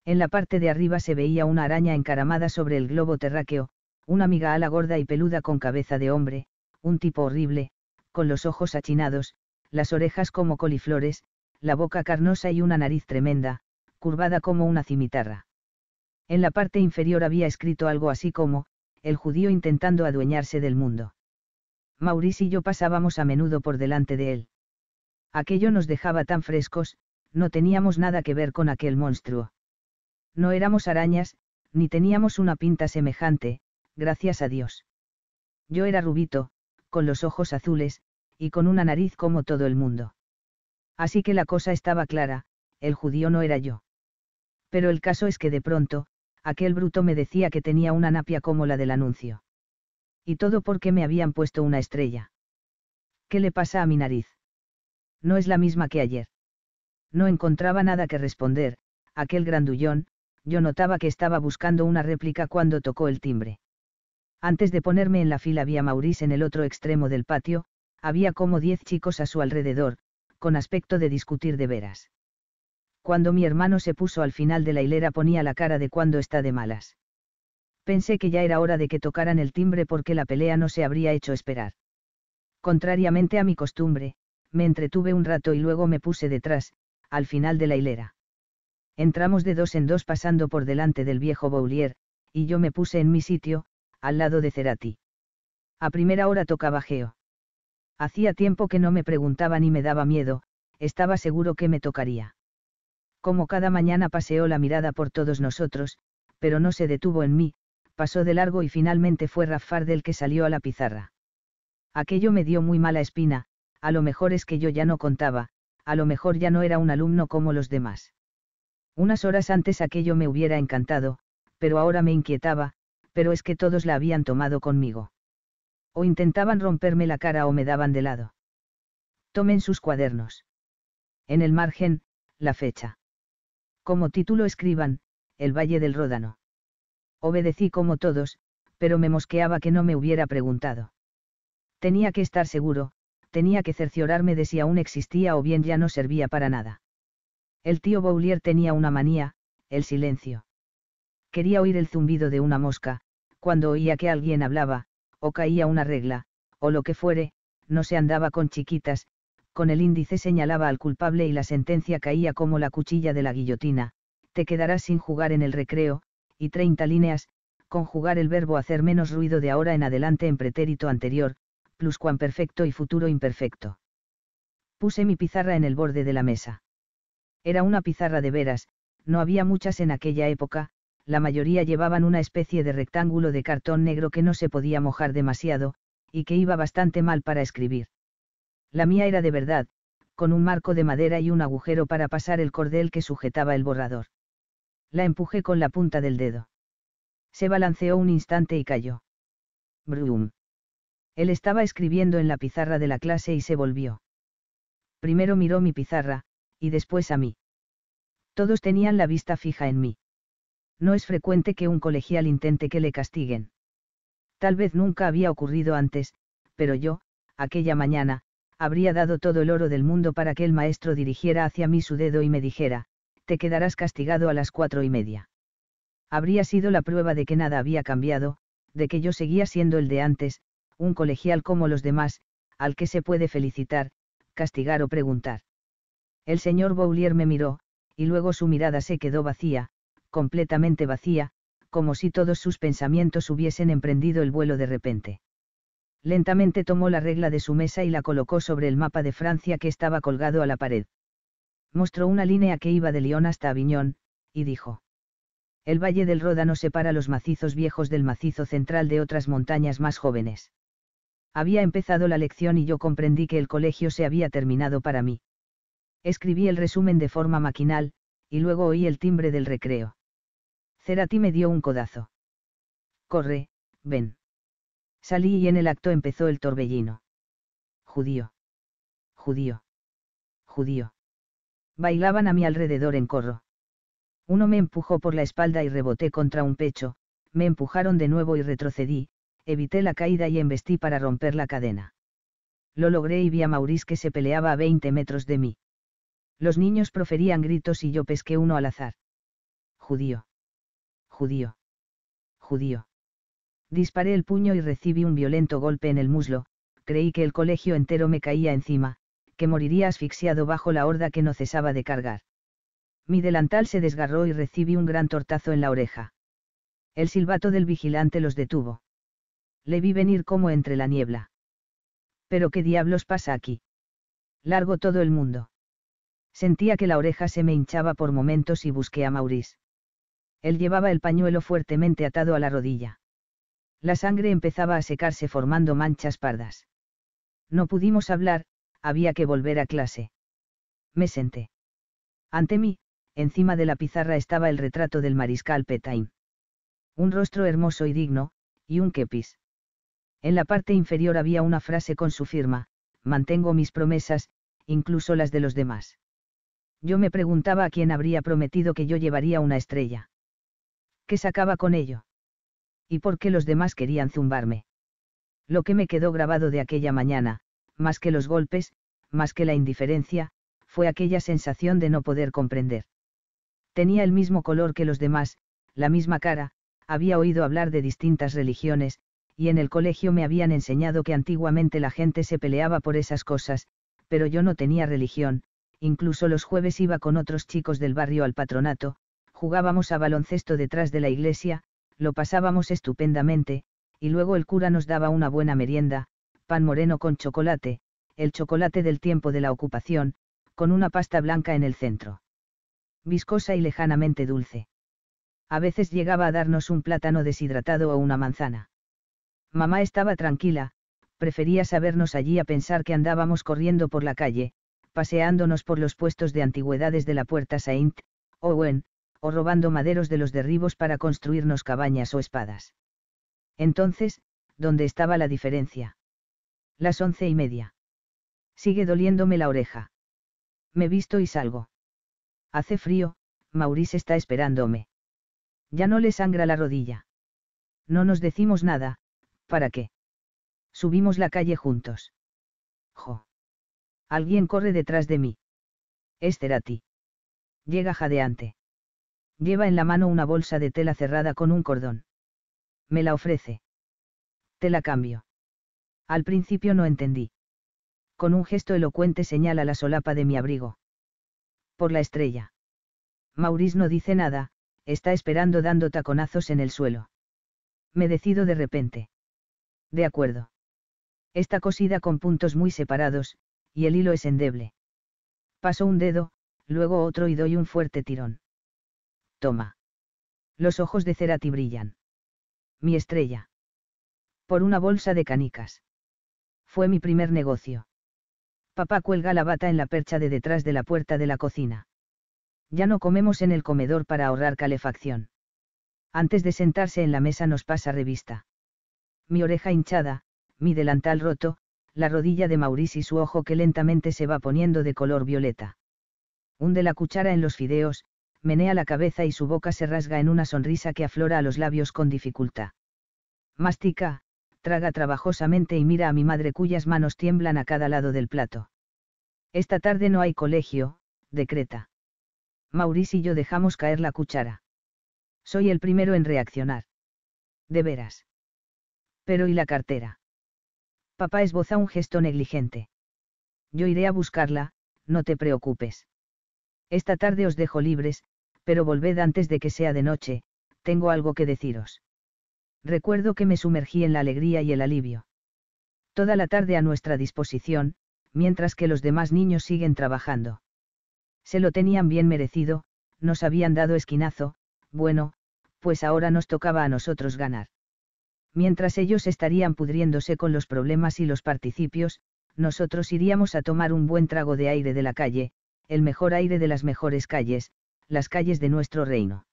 En la parte de arriba se veía una araña encaramada sobre el globo terráqueo, una amiga ala gorda y peluda con cabeza de hombre, un tipo horrible, con los ojos achinados, las orejas como coliflores, la boca carnosa y una nariz tremenda, curvada como una cimitarra. En la parte inferior había escrito algo así como, el judío intentando adueñarse del mundo. Maurice y yo pasábamos a menudo por delante de él. Aquello nos dejaba tan frescos, no teníamos nada que ver con aquel monstruo. No éramos arañas, ni teníamos una pinta semejante, gracias a Dios. Yo era rubito, con los ojos azules, y con una nariz como todo el mundo. Así que la cosa estaba clara, el judío no era yo. Pero el caso es que de pronto, aquel bruto me decía que tenía una napia como la del anuncio. Y todo porque me habían puesto una estrella. ¿Qué le pasa a mi nariz? No es la misma que ayer. No encontraba nada que responder, aquel grandullón, yo notaba que estaba buscando una réplica cuando tocó el timbre. Antes de ponerme en la fila había Maurice en el otro extremo del patio, había como diez chicos a su alrededor, con aspecto de discutir de veras. Cuando mi hermano se puso al final de la hilera ponía la cara de cuando está de malas. Pensé que ya era hora de que tocaran el timbre porque la pelea no se habría hecho esperar. Contrariamente a mi costumbre, me entretuve un rato y luego me puse detrás, al final de la hilera. Entramos de dos en dos pasando por delante del viejo Boulier, y yo me puse en mi sitio, al lado de Cerati. A primera hora tocaba Geo. Hacía tiempo que no me preguntaba ni me daba miedo, estaba seguro que me tocaría. Como cada mañana paseó la mirada por todos nosotros, pero no se detuvo en mí, pasó de largo y finalmente fue Rafar del que salió a la pizarra. Aquello me dio muy mala espina, a lo mejor es que yo ya no contaba, a lo mejor ya no era un alumno como los demás. Unas horas antes aquello me hubiera encantado, pero ahora me inquietaba, pero es que todos la habían tomado conmigo. O intentaban romperme la cara o me daban de lado. Tomen sus cuadernos. En el margen, la fecha. Como título escriban, El Valle del Ródano. Obedecí como todos, pero me mosqueaba que no me hubiera preguntado. Tenía que estar seguro, tenía que cerciorarme de si aún existía o bien ya no servía para nada. El tío Boulier tenía una manía, el silencio quería oír el zumbido de una mosca, cuando oía que alguien hablaba, o caía una regla, o lo que fuere, no se andaba con chiquitas, con el índice señalaba al culpable y la sentencia caía como la cuchilla de la guillotina, te quedarás sin jugar en el recreo, y treinta líneas, conjugar el verbo hacer menos ruido de ahora en adelante en pretérito anterior, plus perfecto y futuro imperfecto. Puse mi pizarra en el borde de la mesa. Era una pizarra de veras, no había muchas en aquella época, la mayoría llevaban una especie de rectángulo de cartón negro que no se podía mojar demasiado, y que iba bastante mal para escribir. La mía era de verdad, con un marco de madera y un agujero para pasar el cordel que sujetaba el borrador. La empujé con la punta del dedo. Se balanceó un instante y cayó. Brum. Él estaba escribiendo en la pizarra de la clase y se volvió. Primero miró mi pizarra, y después a mí. Todos tenían la vista fija en mí. No es frecuente que un colegial intente que le castiguen. Tal vez nunca había ocurrido antes, pero yo, aquella mañana, habría dado todo el oro del mundo para que el maestro dirigiera hacia mí su dedo y me dijera, te quedarás castigado a las cuatro y media. Habría sido la prueba de que nada había cambiado, de que yo seguía siendo el de antes, un colegial como los demás, al que se puede felicitar, castigar o preguntar. El señor Boulier me miró, y luego su mirada se quedó vacía, completamente vacía, como si todos sus pensamientos hubiesen emprendido el vuelo de repente. Lentamente tomó la regla de su mesa y la colocó sobre el mapa de Francia que estaba colgado a la pared. Mostró una línea que iba de Lyon hasta Aviñón, y dijo. El valle del Ródano separa los macizos viejos del macizo central de otras montañas más jóvenes. Había empezado la lección y yo comprendí que el colegio se había terminado para mí. Escribí el resumen de forma maquinal, y luego oí el timbre del recreo. Cerati me dio un codazo. Corre, ven. Salí y en el acto empezó el torbellino. Judío. Judío. Judío. Bailaban a mi alrededor en corro. Uno me empujó por la espalda y reboté contra un pecho, me empujaron de nuevo y retrocedí, evité la caída y embestí para romper la cadena. Lo logré y vi a Maurice que se peleaba a 20 metros de mí. Los niños proferían gritos y yo pesqué uno al azar. Judío judío. Judío. Disparé el puño y recibí un violento golpe en el muslo, creí que el colegio entero me caía encima, que moriría asfixiado bajo la horda que no cesaba de cargar. Mi delantal se desgarró y recibí un gran tortazo en la oreja. El silbato del vigilante los detuvo. Le vi venir como entre la niebla. Pero qué diablos pasa aquí. Largo todo el mundo. Sentía que la oreja se me hinchaba por momentos y busqué a Maurice. Él llevaba el pañuelo fuertemente atado a la rodilla. La sangre empezaba a secarse formando manchas pardas. No pudimos hablar, había que volver a clase. Me senté. Ante mí, encima de la pizarra estaba el retrato del mariscal Petain. Un rostro hermoso y digno, y un kepis. En la parte inferior había una frase con su firma, mantengo mis promesas, incluso las de los demás. Yo me preguntaba a quién habría prometido que yo llevaría una estrella. ¿Qué sacaba con ello? ¿Y por qué los demás querían zumbarme? Lo que me quedó grabado de aquella mañana, más que los golpes, más que la indiferencia, fue aquella sensación de no poder comprender. Tenía el mismo color que los demás, la misma cara, había oído hablar de distintas religiones, y en el colegio me habían enseñado que antiguamente la gente se peleaba por esas cosas, pero yo no tenía religión, incluso los jueves iba con otros chicos del barrio al patronato, jugábamos a baloncesto detrás de la iglesia, lo pasábamos estupendamente, y luego el cura nos daba una buena merienda, pan moreno con chocolate, el chocolate del tiempo de la ocupación, con una pasta blanca en el centro. Viscosa y lejanamente dulce. A veces llegaba a darnos un plátano deshidratado o una manzana. Mamá estaba tranquila, prefería sabernos allí a pensar que andábamos corriendo por la calle, paseándonos por los puestos de antigüedades de la Puerta Saint, Owen, o robando maderos de los derribos para construirnos cabañas o espadas. Entonces, ¿dónde estaba la diferencia? Las once y media. Sigue doliéndome la oreja. Me visto y salgo. Hace frío, Maurice está esperándome. Ya no le sangra la rodilla. No nos decimos nada, ¿para qué? Subimos la calle juntos. Jo. Alguien corre detrás de mí. Es este ti. Llega jadeante. Lleva en la mano una bolsa de tela cerrada con un cordón. Me la ofrece. Te la cambio. Al principio no entendí. Con un gesto elocuente señala la solapa de mi abrigo. Por la estrella. Maurice no dice nada, está esperando dando taconazos en el suelo. Me decido de repente. De acuerdo. Está cosida con puntos muy separados, y el hilo es endeble. Paso un dedo, luego otro y doy un fuerte tirón. Toma. Los ojos de Cerati brillan. Mi estrella. Por una bolsa de canicas. Fue mi primer negocio. Papá cuelga la bata en la percha de detrás de la puerta de la cocina. Ya no comemos en el comedor para ahorrar calefacción. Antes de sentarse en la mesa nos pasa revista. Mi oreja hinchada, mi delantal roto, la rodilla de Maurice y su ojo que lentamente se va poniendo de color violeta. Hunde la cuchara en los fideos, menea la cabeza y su boca se rasga en una sonrisa que aflora a los labios con dificultad. Mastica, traga trabajosamente y mira a mi madre cuyas manos tiemblan a cada lado del plato. Esta tarde no hay colegio, decreta. Maurice y yo dejamos caer la cuchara. Soy el primero en reaccionar. De veras. Pero ¿y la cartera? Papá esboza un gesto negligente. Yo iré a buscarla, no te preocupes. Esta tarde os dejo libres, pero volved antes de que sea de noche, tengo algo que deciros. Recuerdo que me sumergí en la alegría y el alivio. Toda la tarde a nuestra disposición, mientras que los demás niños siguen trabajando. Se lo tenían bien merecido, nos habían dado esquinazo, bueno, pues ahora nos tocaba a nosotros ganar. Mientras ellos estarían pudriéndose con los problemas y los participios, nosotros iríamos a tomar un buen trago de aire de la calle, el mejor aire de las mejores calles, las calles de nuestro reino.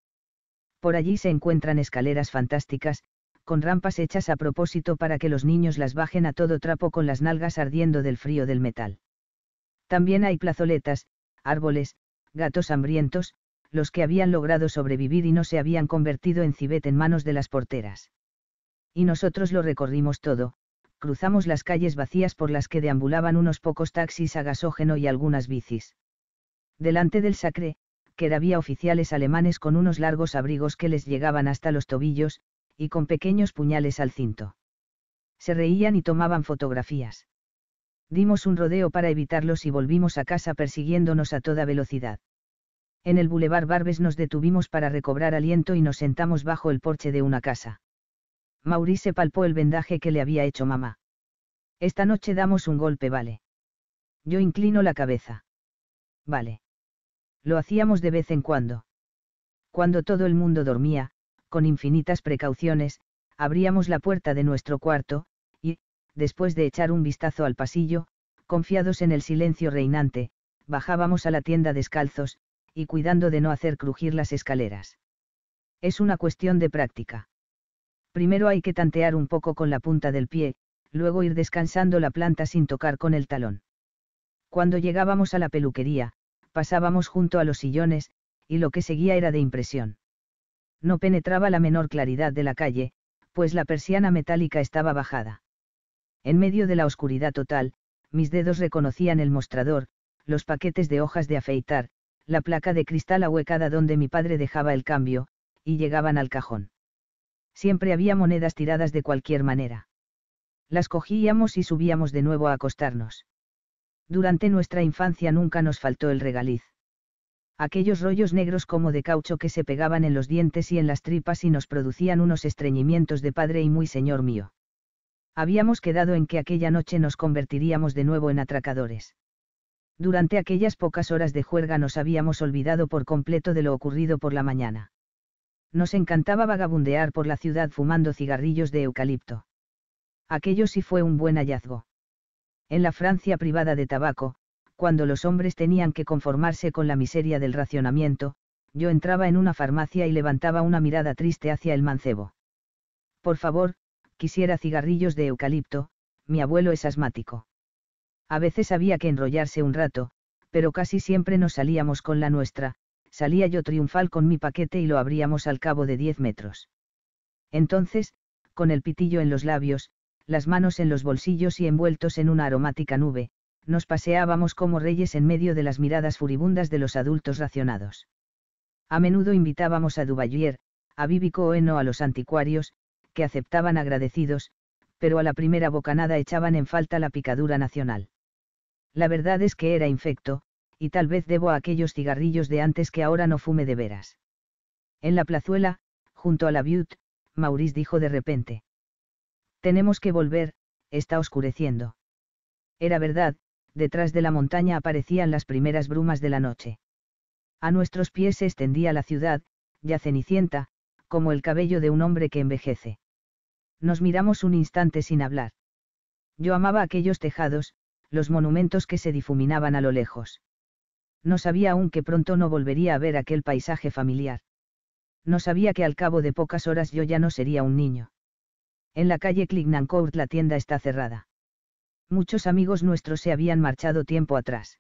Por allí se encuentran escaleras fantásticas, con rampas hechas a propósito para que los niños las bajen a todo trapo con las nalgas ardiendo del frío del metal. También hay plazoletas, árboles, gatos hambrientos, los que habían logrado sobrevivir y no se habían convertido en cibet en manos de las porteras. Y nosotros lo recorrimos todo, cruzamos las calles vacías por las que deambulaban unos pocos taxis a gasógeno y algunas bicis. Delante del Sacré, que había oficiales alemanes con unos largos abrigos que les llegaban hasta los tobillos, y con pequeños puñales al cinto. Se reían y tomaban fotografías. Dimos un rodeo para evitarlos y volvimos a casa persiguiéndonos a toda velocidad. En el Boulevard Barbes nos detuvimos para recobrar aliento y nos sentamos bajo el porche de una casa. Maurice palpó el vendaje que le había hecho mamá. Esta noche damos un golpe, vale. Yo inclino la cabeza. Vale. Lo hacíamos de vez en cuando. Cuando todo el mundo dormía, con infinitas precauciones, abríamos la puerta de nuestro cuarto, y, después de echar un vistazo al pasillo, confiados en el silencio reinante, bajábamos a la tienda descalzos, y cuidando de no hacer crujir las escaleras. Es una cuestión de práctica. Primero hay que tantear un poco con la punta del pie, luego ir descansando la planta sin tocar con el talón. Cuando llegábamos a la peluquería, pasábamos junto a los sillones, y lo que seguía era de impresión. No penetraba la menor claridad de la calle, pues la persiana metálica estaba bajada. En medio de la oscuridad total, mis dedos reconocían el mostrador, los paquetes de hojas de afeitar, la placa de cristal ahuecada donde mi padre dejaba el cambio, y llegaban al cajón. Siempre había monedas tiradas de cualquier manera. Las cogíamos y subíamos de nuevo a acostarnos durante nuestra infancia nunca nos faltó el regaliz. Aquellos rollos negros como de caucho que se pegaban en los dientes y en las tripas y nos producían unos estreñimientos de padre y muy señor mío. Habíamos quedado en que aquella noche nos convertiríamos de nuevo en atracadores. Durante aquellas pocas horas de juerga nos habíamos olvidado por completo de lo ocurrido por la mañana. Nos encantaba vagabundear por la ciudad fumando cigarrillos de eucalipto. Aquello sí fue un buen hallazgo en la Francia privada de tabaco, cuando los hombres tenían que conformarse con la miseria del racionamiento, yo entraba en una farmacia y levantaba una mirada triste hacia el mancebo. Por favor, quisiera cigarrillos de eucalipto, mi abuelo es asmático. A veces había que enrollarse un rato, pero casi siempre nos salíamos con la nuestra, salía yo triunfal con mi paquete y lo abríamos al cabo de diez metros. Entonces, con el pitillo en los labios, las manos en los bolsillos y envueltos en una aromática nube, nos paseábamos como reyes en medio de las miradas furibundas de los adultos racionados. A menudo invitábamos a Duvalier, a Bibi Cohen o a los anticuarios, que aceptaban agradecidos, pero a la primera bocanada echaban en falta la picadura nacional. La verdad es que era infecto, y tal vez debo a aquellos cigarrillos de antes que ahora no fume de veras. En la plazuela, junto a la Butte, Maurice dijo de repente. Tenemos que volver, está oscureciendo. Era verdad, detrás de la montaña aparecían las primeras brumas de la noche. A nuestros pies se extendía la ciudad, ya cenicienta, como el cabello de un hombre que envejece. Nos miramos un instante sin hablar. Yo amaba aquellos tejados, los monumentos que se difuminaban a lo lejos. No sabía aún que pronto no volvería a ver aquel paisaje familiar. No sabía que al cabo de pocas horas yo ya no sería un niño. En la calle Clignancourt la tienda está cerrada. Muchos amigos nuestros se habían marchado tiempo atrás.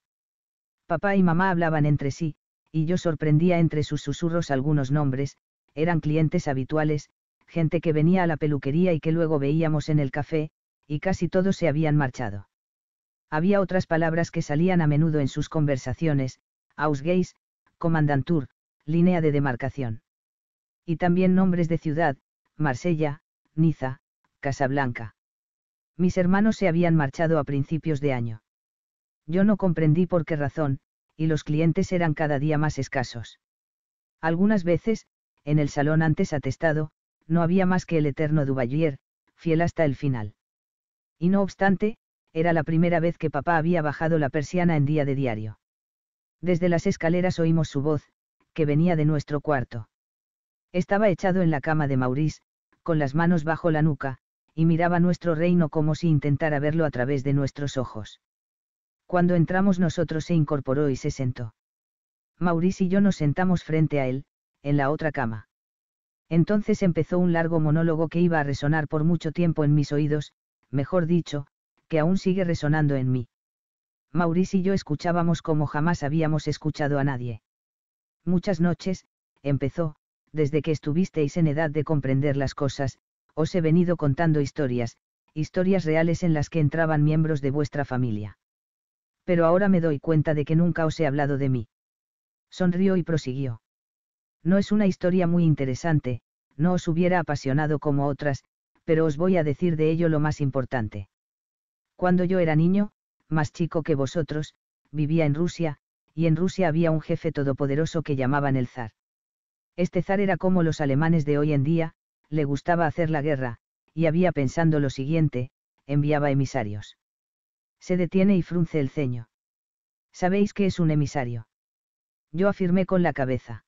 Papá y mamá hablaban entre sí, y yo sorprendía entre sus susurros algunos nombres, eran clientes habituales, gente que venía a la peluquería y que luego veíamos en el café, y casi todos se habían marchado. Había otras palabras que salían a menudo en sus conversaciones, Ausgeis, Comandantur, línea de demarcación. Y también nombres de ciudad, Marsella, Niza, Casablanca. Mis hermanos se habían marchado a principios de año. Yo no comprendí por qué razón, y los clientes eran cada día más escasos. Algunas veces, en el salón antes atestado, no había más que el eterno Duvalier, fiel hasta el final. Y no obstante, era la primera vez que papá había bajado la persiana en día de diario. Desde las escaleras oímos su voz, que venía de nuestro cuarto. Estaba echado en la cama de Maurice, con las manos bajo la nuca, y miraba nuestro reino como si intentara verlo a través de nuestros ojos. Cuando entramos nosotros se incorporó y se sentó. Maurice y yo nos sentamos frente a él, en la otra cama. Entonces empezó un largo monólogo que iba a resonar por mucho tiempo en mis oídos, mejor dicho, que aún sigue resonando en mí. Maurice y yo escuchábamos como jamás habíamos escuchado a nadie. Muchas noches, empezó, desde que estuvisteis en edad de comprender las cosas, os he venido contando historias, historias reales en las que entraban miembros de vuestra familia. Pero ahora me doy cuenta de que nunca os he hablado de mí. Sonrió y prosiguió. No es una historia muy interesante, no os hubiera apasionado como otras, pero os voy a decir de ello lo más importante. Cuando yo era niño, más chico que vosotros, vivía en Rusia, y en Rusia había un jefe todopoderoso que llamaban el zar. Este zar era como los alemanes de hoy en día, le gustaba hacer la guerra, y había pensando lo siguiente, enviaba emisarios. Se detiene y frunce el ceño. ¿Sabéis qué es un emisario? Yo afirmé con la cabeza.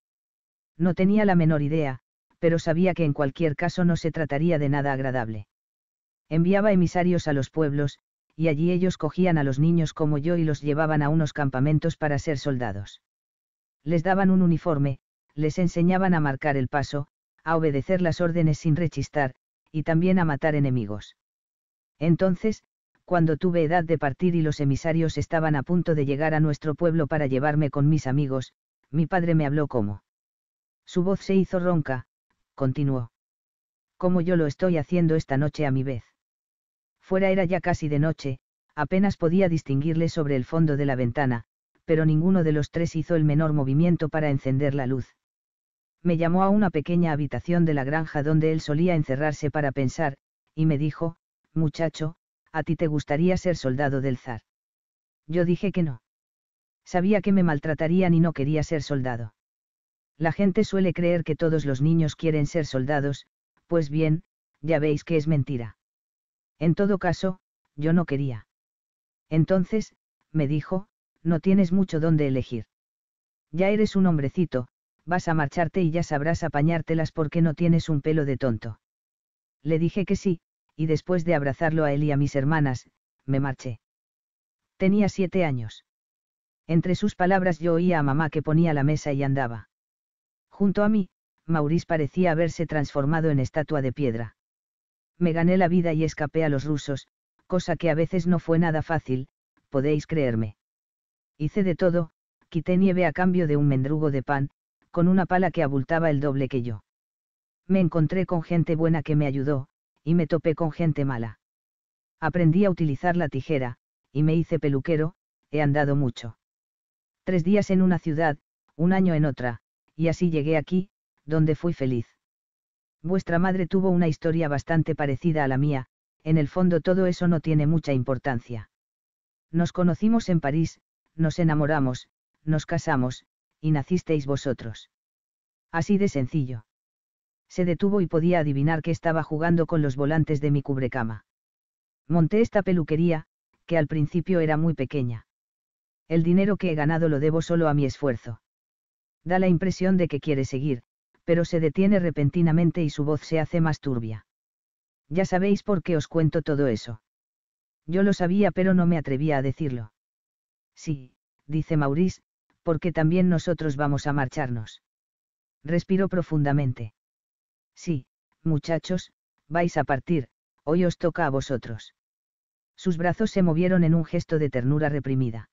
No tenía la menor idea, pero sabía que en cualquier caso no se trataría de nada agradable. Enviaba emisarios a los pueblos, y allí ellos cogían a los niños como yo y los llevaban a unos campamentos para ser soldados. Les daban un uniforme, les enseñaban a marcar el paso, a obedecer las órdenes sin rechistar, y también a matar enemigos. Entonces, cuando tuve edad de partir y los emisarios estaban a punto de llegar a nuestro pueblo para llevarme con mis amigos, mi padre me habló como. Su voz se hizo ronca, continuó. Como yo lo estoy haciendo esta noche a mi vez. Fuera era ya casi de noche, apenas podía distinguirle sobre el fondo de la ventana, pero ninguno de los tres hizo el menor movimiento para encender la luz me llamó a una pequeña habitación de la granja donde él solía encerrarse para pensar, y me dijo, muchacho, a ti te gustaría ser soldado del zar. Yo dije que no. Sabía que me maltratarían y no quería ser soldado. La gente suele creer que todos los niños quieren ser soldados, pues bien, ya veis que es mentira. En todo caso, yo no quería. Entonces, me dijo, no tienes mucho donde elegir. Ya eres un hombrecito, Vas a marcharte y ya sabrás apañártelas porque no tienes un pelo de tonto. Le dije que sí, y después de abrazarlo a él y a mis hermanas, me marché. Tenía siete años. Entre sus palabras yo oía a mamá que ponía la mesa y andaba. Junto a mí, Maurice parecía haberse transformado en estatua de piedra. Me gané la vida y escapé a los rusos, cosa que a veces no fue nada fácil, podéis creerme. Hice de todo, quité nieve a cambio de un mendrugo de pan, con una pala que abultaba el doble que yo. Me encontré con gente buena que me ayudó, y me topé con gente mala. Aprendí a utilizar la tijera, y me hice peluquero, he andado mucho. Tres días en una ciudad, un año en otra, y así llegué aquí, donde fui feliz. Vuestra madre tuvo una historia bastante parecida a la mía, en el fondo todo eso no tiene mucha importancia. Nos conocimos en París, nos enamoramos, nos casamos, y nacisteis vosotros. Así de sencillo. Se detuvo y podía adivinar que estaba jugando con los volantes de mi cubrecama. Monté esta peluquería, que al principio era muy pequeña. El dinero que he ganado lo debo solo a mi esfuerzo. Da la impresión de que quiere seguir, pero se detiene repentinamente y su voz se hace más turbia. Ya sabéis por qué os cuento todo eso. Yo lo sabía pero no me atrevía a decirlo. Sí, dice Maurice, porque también nosotros vamos a marcharnos. Respiró profundamente. Sí, muchachos, vais a partir, hoy os toca a vosotros. Sus brazos se movieron en un gesto de ternura reprimida.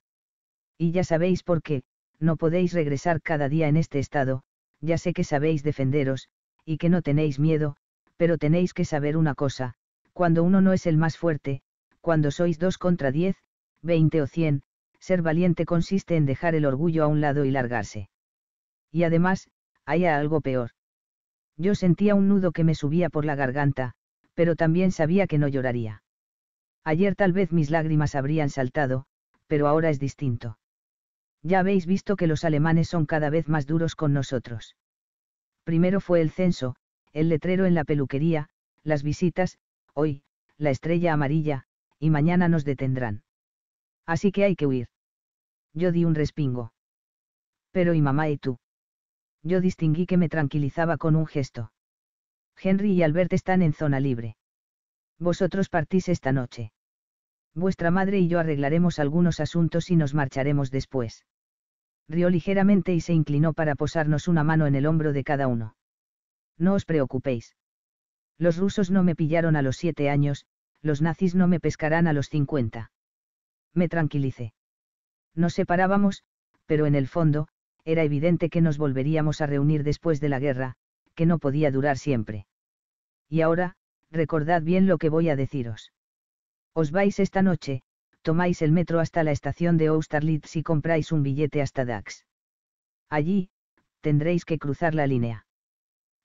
Y ya sabéis por qué, no podéis regresar cada día en este estado, ya sé que sabéis defenderos, y que no tenéis miedo, pero tenéis que saber una cosa, cuando uno no es el más fuerte, cuando sois dos contra diez, veinte o cien, ser valiente consiste en dejar el orgullo a un lado y largarse. Y además, hay algo peor. Yo sentía un nudo que me subía por la garganta, pero también sabía que no lloraría. Ayer tal vez mis lágrimas habrían saltado, pero ahora es distinto. Ya habéis visto que los alemanes son cada vez más duros con nosotros. Primero fue el censo, el letrero en la peluquería, las visitas, hoy, la estrella amarilla, y mañana nos detendrán. Así que hay que huir. Yo di un respingo. Pero y mamá y tú. Yo distinguí que me tranquilizaba con un gesto. Henry y Albert están en zona libre. Vosotros partís esta noche. Vuestra madre y yo arreglaremos algunos asuntos y nos marcharemos después. Rió ligeramente y se inclinó para posarnos una mano en el hombro de cada uno. No os preocupéis. Los rusos no me pillaron a los siete años, los nazis no me pescarán a los cincuenta me tranquilicé. Nos separábamos, pero en el fondo, era evidente que nos volveríamos a reunir después de la guerra, que no podía durar siempre. Y ahora, recordad bien lo que voy a deciros. Os vais esta noche, tomáis el metro hasta la estación de Austerlitz y compráis un billete hasta Dax. Allí, tendréis que cruzar la línea.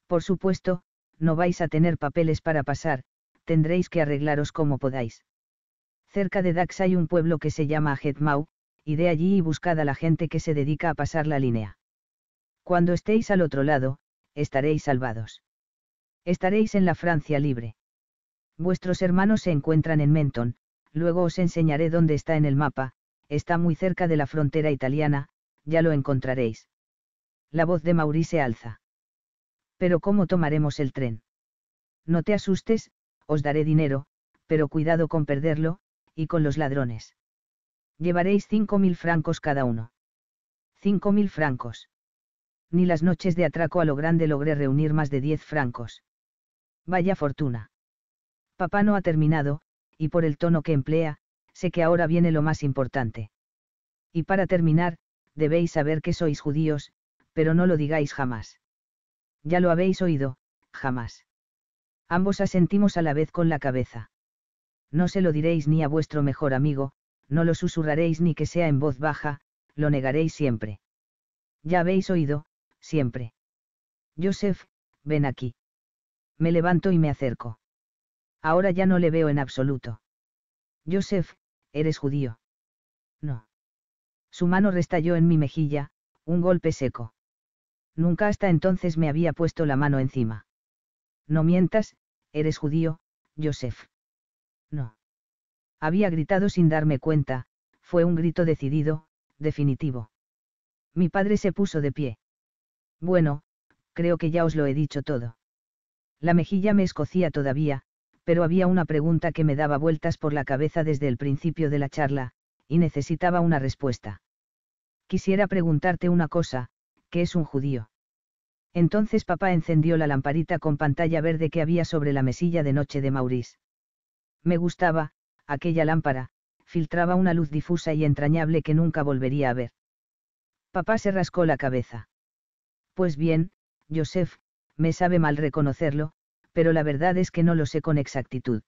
Por supuesto, no vais a tener papeles para pasar, tendréis que arreglaros como podáis. Cerca de Dax hay un pueblo que se llama Ajetmau, y de allí y buscad a la gente que se dedica a pasar la línea. Cuando estéis al otro lado, estaréis salvados. Estaréis en la Francia libre. Vuestros hermanos se encuentran en Menton, luego os enseñaré dónde está en el mapa, está muy cerca de la frontera italiana, ya lo encontraréis. La voz de Maurice se alza. Pero ¿cómo tomaremos el tren? No te asustes, os daré dinero, pero cuidado con perderlo, y con los ladrones. Llevaréis cinco mil francos cada uno. Cinco mil francos. Ni las noches de atraco a lo grande logré reunir más de diez francos. Vaya fortuna. Papá no ha terminado, y por el tono que emplea, sé que ahora viene lo más importante. Y para terminar, debéis saber que sois judíos, pero no lo digáis jamás. Ya lo habéis oído, jamás. Ambos asentimos a la vez con la cabeza. No se lo diréis ni a vuestro mejor amigo, no lo susurraréis ni que sea en voz baja, lo negaréis siempre. Ya habéis oído, siempre. Joseph, ven aquí. Me levanto y me acerco. Ahora ya no le veo en absoluto. Joseph, eres judío. No. Su mano restalló en mi mejilla, un golpe seco. Nunca hasta entonces me había puesto la mano encima. No mientas, eres judío, Joseph. No. Había gritado sin darme cuenta, fue un grito decidido, definitivo. Mi padre se puso de pie. Bueno, creo que ya os lo he dicho todo. La mejilla me escocía todavía, pero había una pregunta que me daba vueltas por la cabeza desde el principio de la charla, y necesitaba una respuesta. Quisiera preguntarte una cosa, ¿qué es un judío? Entonces papá encendió la lamparita con pantalla verde que había sobre la mesilla de noche de Maurice. Me gustaba, aquella lámpara, filtraba una luz difusa y entrañable que nunca volvería a ver. Papá se rascó la cabeza. Pues bien, Joseph, me sabe mal reconocerlo, pero la verdad es que no lo sé con exactitud.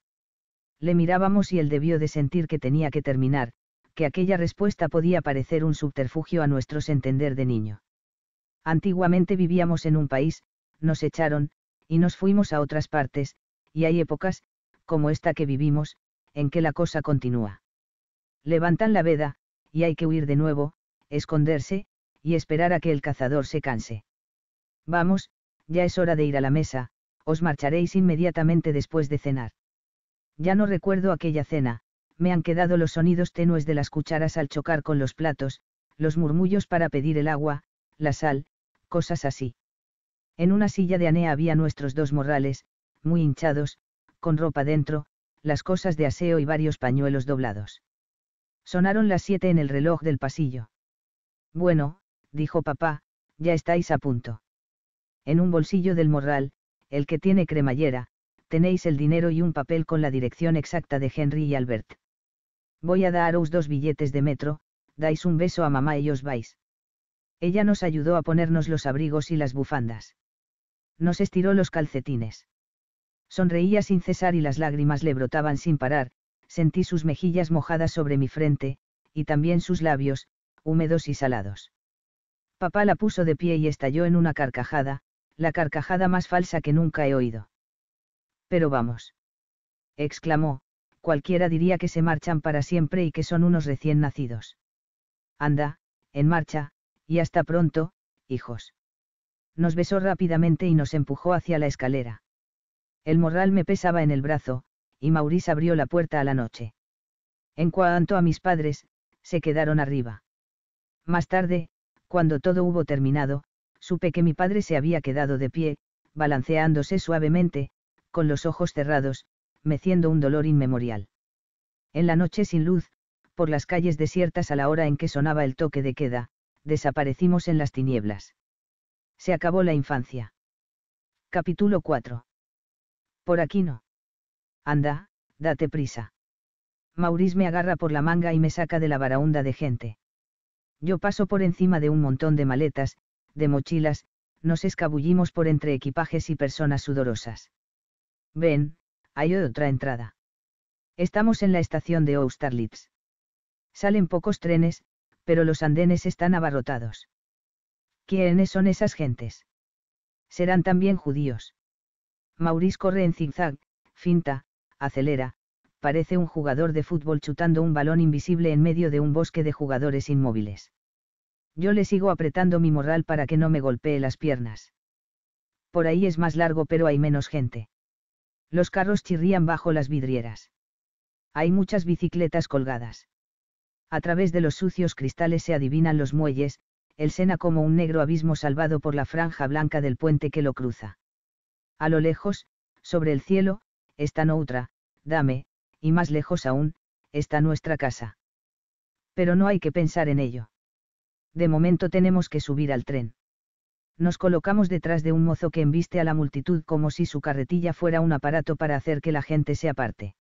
Le mirábamos y él debió de sentir que tenía que terminar, que aquella respuesta podía parecer un subterfugio a nuestros entender de niño. Antiguamente vivíamos en un país, nos echaron, y nos fuimos a otras partes, y hay épocas, como esta que vivimos, en que la cosa continúa. Levantan la veda, y hay que huir de nuevo, esconderse, y esperar a que el cazador se canse. Vamos, ya es hora de ir a la mesa, os marcharéis inmediatamente después de cenar. Ya no recuerdo aquella cena, me han quedado los sonidos tenues de las cucharas al chocar con los platos, los murmullos para pedir el agua, la sal, cosas así. En una silla de Anea había nuestros dos morrales, muy hinchados, con ropa dentro, las cosas de aseo y varios pañuelos doblados. Sonaron las siete en el reloj del pasillo. Bueno, dijo papá, ya estáis a punto. En un bolsillo del morral, el que tiene cremallera, tenéis el dinero y un papel con la dirección exacta de Henry y Albert. Voy a daros dos billetes de metro, dais un beso a mamá y os vais. Ella nos ayudó a ponernos los abrigos y las bufandas. Nos estiró los calcetines. Sonreía sin cesar y las lágrimas le brotaban sin parar, sentí sus mejillas mojadas sobre mi frente, y también sus labios, húmedos y salados. Papá la puso de pie y estalló en una carcajada, la carcajada más falsa que nunca he oído. Pero vamos. exclamó, cualquiera diría que se marchan para siempre y que son unos recién nacidos. Anda, en marcha, y hasta pronto, hijos. Nos besó rápidamente y nos empujó hacia la escalera. El morral me pesaba en el brazo, y Maurice abrió la puerta a la noche. En cuanto a mis padres, se quedaron arriba. Más tarde, cuando todo hubo terminado, supe que mi padre se había quedado de pie, balanceándose suavemente, con los ojos cerrados, meciendo un dolor inmemorial. En la noche sin luz, por las calles desiertas a la hora en que sonaba el toque de queda, desaparecimos en las tinieblas. Se acabó la infancia. Capítulo 4. Por aquí no. Anda, date prisa. Maurice me agarra por la manga y me saca de la varaunda de gente. Yo paso por encima de un montón de maletas, de mochilas, nos escabullimos por entre equipajes y personas sudorosas. Ven, hay otra entrada. Estamos en la estación de Austerlitz. Salen pocos trenes, pero los andenes están abarrotados. ¿Quiénes son esas gentes? Serán también judíos. Maurice corre en zigzag, finta, acelera, parece un jugador de fútbol chutando un balón invisible en medio de un bosque de jugadores inmóviles. Yo le sigo apretando mi morral para que no me golpee las piernas. Por ahí es más largo pero hay menos gente. Los carros chirrían bajo las vidrieras. Hay muchas bicicletas colgadas. A través de los sucios cristales se adivinan los muelles, el Sena como un negro abismo salvado por la franja blanca del puente que lo cruza. A lo lejos, sobre el cielo, está noutra, dame, y más lejos aún, está nuestra casa. Pero no hay que pensar en ello. De momento tenemos que subir al tren. Nos colocamos detrás de un mozo que embiste a la multitud como si su carretilla fuera un aparato para hacer que la gente se aparte.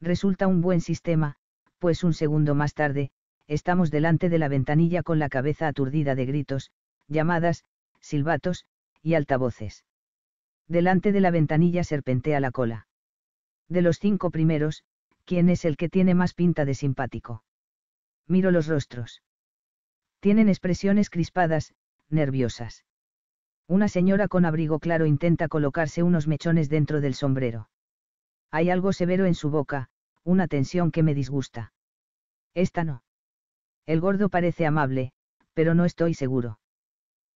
Resulta un buen sistema, pues un segundo más tarde, estamos delante de la ventanilla con la cabeza aturdida de gritos, llamadas, silbatos, y altavoces delante de la ventanilla serpentea la cola. De los cinco primeros, ¿quién es el que tiene más pinta de simpático? Miro los rostros. Tienen expresiones crispadas, nerviosas. Una señora con abrigo claro intenta colocarse unos mechones dentro del sombrero. Hay algo severo en su boca, una tensión que me disgusta. Esta no. El gordo parece amable, pero no estoy seguro.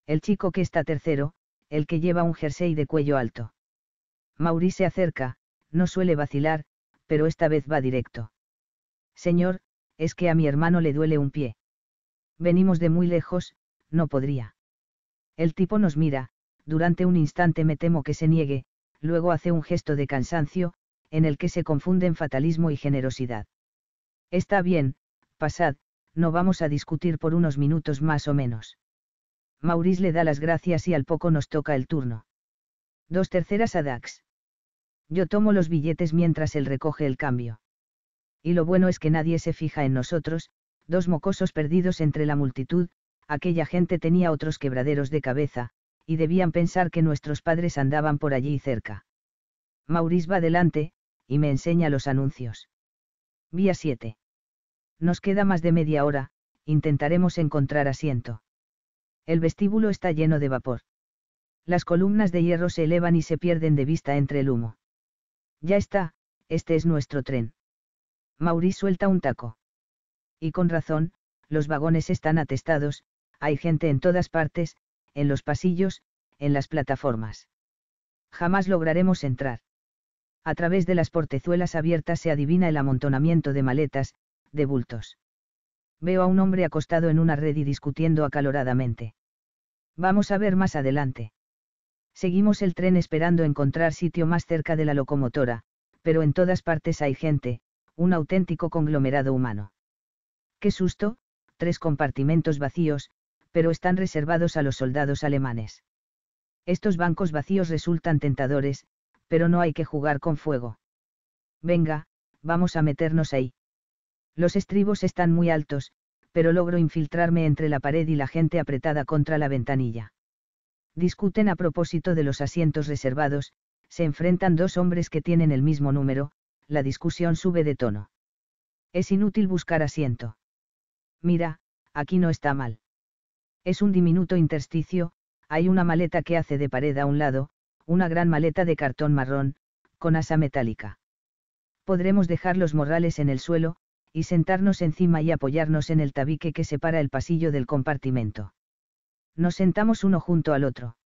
El chico que está tercero, el que lleva un jersey de cuello alto. Maurice se acerca, no suele vacilar, pero esta vez va directo. Señor, es que a mi hermano le duele un pie. Venimos de muy lejos, no podría. El tipo nos mira, durante un instante me temo que se niegue, luego hace un gesto de cansancio, en el que se confunden fatalismo y generosidad. Está bien, pasad, no vamos a discutir por unos minutos más o menos. Maurice le da las gracias y al poco nos toca el turno. Dos terceras a Dax. Yo tomo los billetes mientras él recoge el cambio. Y lo bueno es que nadie se fija en nosotros, dos mocosos perdidos entre la multitud, aquella gente tenía otros quebraderos de cabeza, y debían pensar que nuestros padres andaban por allí cerca. Maurice va delante, y me enseña los anuncios. Vía 7. Nos queda más de media hora, intentaremos encontrar asiento. El vestíbulo está lleno de vapor. Las columnas de hierro se elevan y se pierden de vista entre el humo. Ya está, este es nuestro tren. Mauri suelta un taco. Y con razón, los vagones están atestados, hay gente en todas partes, en los pasillos, en las plataformas. Jamás lograremos entrar. A través de las portezuelas abiertas se adivina el amontonamiento de maletas, de bultos veo a un hombre acostado en una red y discutiendo acaloradamente. Vamos a ver más adelante. Seguimos el tren esperando encontrar sitio más cerca de la locomotora, pero en todas partes hay gente, un auténtico conglomerado humano. Qué susto, tres compartimentos vacíos, pero están reservados a los soldados alemanes. Estos bancos vacíos resultan tentadores, pero no hay que jugar con fuego. Venga, vamos a meternos ahí. Los estribos están muy altos, pero logro infiltrarme entre la pared y la gente apretada contra la ventanilla. Discuten a propósito de los asientos reservados, se enfrentan dos hombres que tienen el mismo número, la discusión sube de tono. Es inútil buscar asiento. Mira, aquí no está mal. Es un diminuto intersticio, hay una maleta que hace de pared a un lado, una gran maleta de cartón marrón, con asa metálica. Podremos dejar los morrales en el suelo, y sentarnos encima y apoyarnos en el tabique que separa el pasillo del compartimento. Nos sentamos uno junto al otro.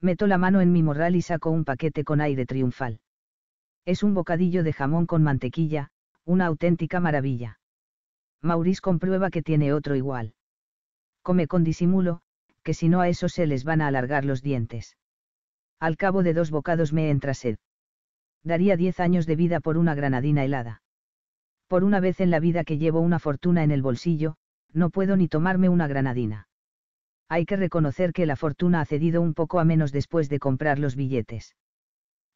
Meto la mano en mi morral y saco un paquete con aire triunfal. Es un bocadillo de jamón con mantequilla, una auténtica maravilla. Maurice comprueba que tiene otro igual. Come con disimulo, que si no a eso se les van a alargar los dientes. Al cabo de dos bocados me entra sed. Daría diez años de vida por una granadina helada por una vez en la vida que llevo una fortuna en el bolsillo, no puedo ni tomarme una granadina. Hay que reconocer que la fortuna ha cedido un poco a menos después de comprar los billetes.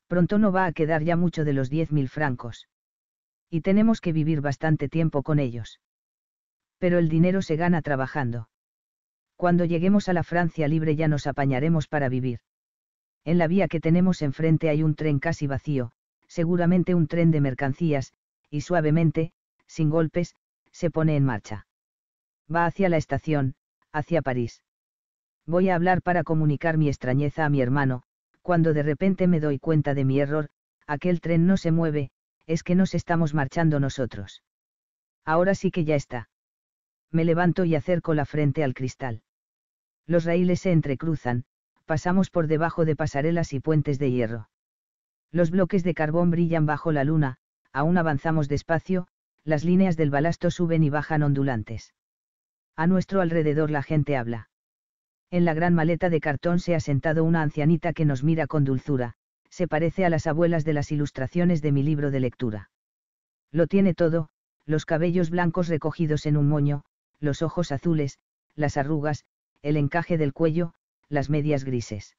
Pronto no va a quedar ya mucho de los 10.000 mil francos. Y tenemos que vivir bastante tiempo con ellos. Pero el dinero se gana trabajando. Cuando lleguemos a la Francia libre ya nos apañaremos para vivir. En la vía que tenemos enfrente hay un tren casi vacío, seguramente un tren de mercancías, y suavemente, sin golpes, se pone en marcha. Va hacia la estación, hacia París. Voy a hablar para comunicar mi extrañeza a mi hermano, cuando de repente me doy cuenta de mi error, aquel tren no se mueve, es que nos estamos marchando nosotros. Ahora sí que ya está. Me levanto y acerco la frente al cristal. Los raíles se entrecruzan, pasamos por debajo de pasarelas y puentes de hierro. Los bloques de carbón brillan bajo la luna, aún avanzamos despacio, las líneas del balasto suben y bajan ondulantes. A nuestro alrededor la gente habla. En la gran maleta de cartón se ha sentado una ancianita que nos mira con dulzura, se parece a las abuelas de las ilustraciones de mi libro de lectura. Lo tiene todo, los cabellos blancos recogidos en un moño, los ojos azules, las arrugas, el encaje del cuello, las medias grises.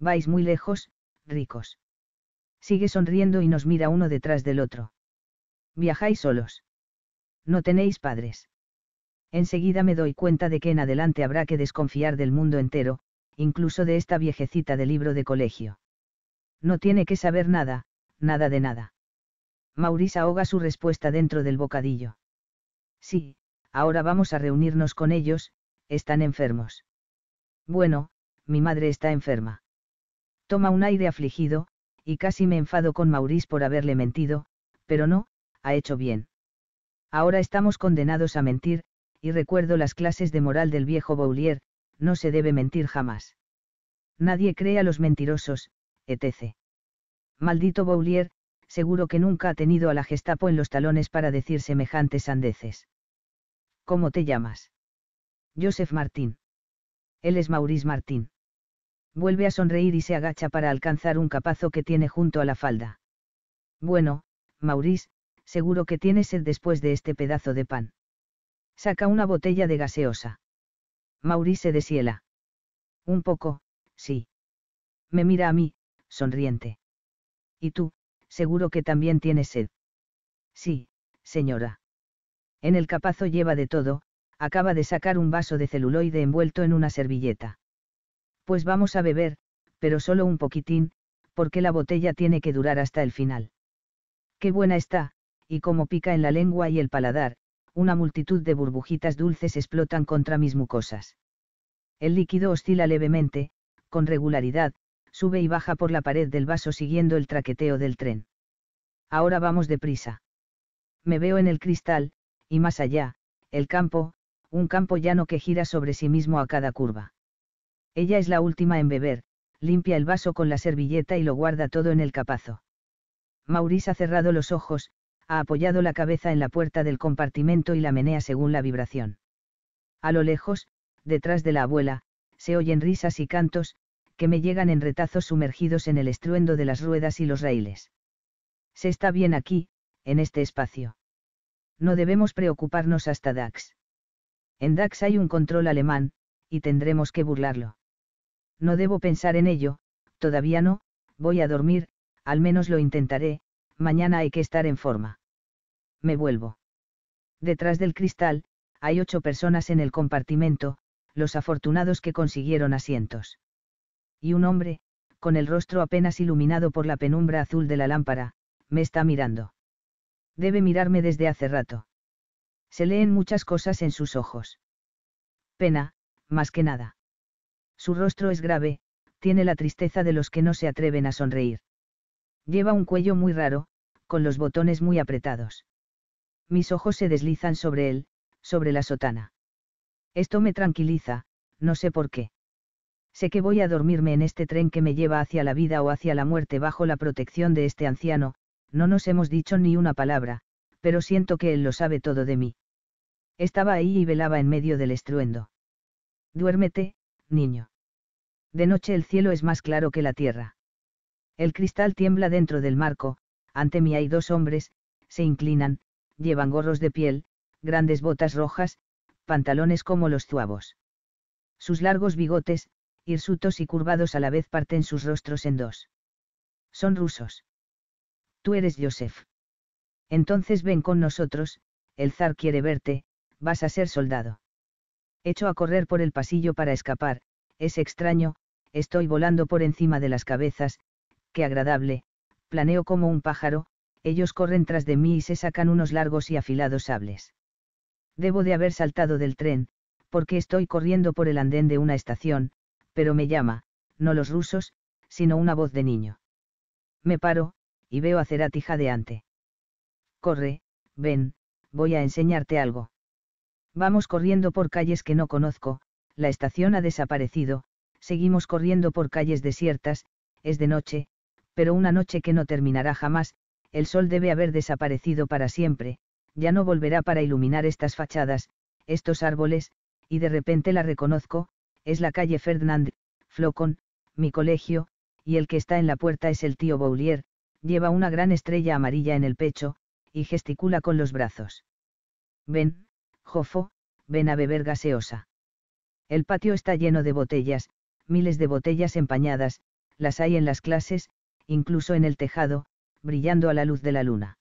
Vais muy lejos, ricos. Sigue sonriendo y nos mira uno detrás del otro. Viajáis solos. No tenéis padres. Enseguida me doy cuenta de que en adelante habrá que desconfiar del mundo entero, incluso de esta viejecita de libro de colegio. No tiene que saber nada, nada de nada. Maurice ahoga su respuesta dentro del bocadillo. Sí, ahora vamos a reunirnos con ellos, están enfermos. Bueno, mi madre está enferma. Toma un aire afligido, y casi me enfado con Maurice por haberle mentido, pero no, ha hecho bien. Ahora estamos condenados a mentir, y recuerdo las clases de moral del viejo Boulier, no se debe mentir jamás. Nadie cree a los mentirosos, etc. Maldito Boulier, seguro que nunca ha tenido a la Gestapo en los talones para decir semejantes sandeces. ¿Cómo te llamas? Joseph Martín. Él es Maurice Martín. Vuelve a sonreír y se agacha para alcanzar un capazo que tiene junto a la falda. Bueno, Maurice, seguro que tienes sed después de este pedazo de pan. Saca una botella de gaseosa. Maurice se deshiela. Un poco, sí. Me mira a mí, sonriente. ¿Y tú, seguro que también tienes sed? Sí, señora. En el capazo lleva de todo, acaba de sacar un vaso de celuloide envuelto en una servilleta. Pues vamos a beber, pero solo un poquitín, porque la botella tiene que durar hasta el final. Qué buena está, y como pica en la lengua y el paladar, una multitud de burbujitas dulces explotan contra mis mucosas. El líquido oscila levemente, con regularidad, sube y baja por la pared del vaso siguiendo el traqueteo del tren. Ahora vamos deprisa. Me veo en el cristal, y más allá, el campo, un campo llano que gira sobre sí mismo a cada curva. Ella es la última en beber, limpia el vaso con la servilleta y lo guarda todo en el capazo. Maurice ha cerrado los ojos, ha apoyado la cabeza en la puerta del compartimento y la menea según la vibración. A lo lejos, detrás de la abuela, se oyen risas y cantos, que me llegan en retazos sumergidos en el estruendo de las ruedas y los raíles. Se está bien aquí, en este espacio. No debemos preocuparnos hasta DAX. En DAX hay un control alemán, y tendremos que burlarlo. No debo pensar en ello, todavía no, voy a dormir, al menos lo intentaré, mañana hay que estar en forma. Me vuelvo. Detrás del cristal, hay ocho personas en el compartimento, los afortunados que consiguieron asientos. Y un hombre, con el rostro apenas iluminado por la penumbra azul de la lámpara, me está mirando. Debe mirarme desde hace rato. Se leen muchas cosas en sus ojos. Pena, más que nada. Su rostro es grave, tiene la tristeza de los que no se atreven a sonreír. Lleva un cuello muy raro, con los botones muy apretados. Mis ojos se deslizan sobre él, sobre la sotana. Esto me tranquiliza, no sé por qué. Sé que voy a dormirme en este tren que me lleva hacia la vida o hacia la muerte bajo la protección de este anciano, no nos hemos dicho ni una palabra, pero siento que él lo sabe todo de mí. Estaba ahí y velaba en medio del estruendo. Duérmete, niño. De noche el cielo es más claro que la tierra. El cristal tiembla dentro del marco, ante mí hay dos hombres, se inclinan, llevan gorros de piel, grandes botas rojas, pantalones como los zuavos. Sus largos bigotes, hirsutos y curvados a la vez parten sus rostros en dos. Son rusos. Tú eres Joseph. Entonces ven con nosotros, el zar quiere verte, vas a ser soldado. Echo a correr por el pasillo para escapar, es extraño, estoy volando por encima de las cabezas, qué agradable, planeo como un pájaro, ellos corren tras de mí y se sacan unos largos y afilados sables. Debo de haber saltado del tren, porque estoy corriendo por el andén de una estación, pero me llama, no los rusos, sino una voz de niño. Me paro, y veo a Cerati jadeante. Corre, ven, voy a enseñarte algo. Vamos corriendo por calles que no conozco, la estación ha desaparecido, seguimos corriendo por calles desiertas, es de noche, pero una noche que no terminará jamás, el sol debe haber desaparecido para siempre, ya no volverá para iluminar estas fachadas, estos árboles, y de repente la reconozco, es la calle Ferdinand, Flocon, mi colegio, y el que está en la puerta es el tío Boulier, lleva una gran estrella amarilla en el pecho, y gesticula con los brazos. Ven, Jofo, ven a beber gaseosa. El patio está lleno de botellas, miles de botellas empañadas, las hay en las clases, incluso en el tejado, brillando a la luz de la luna.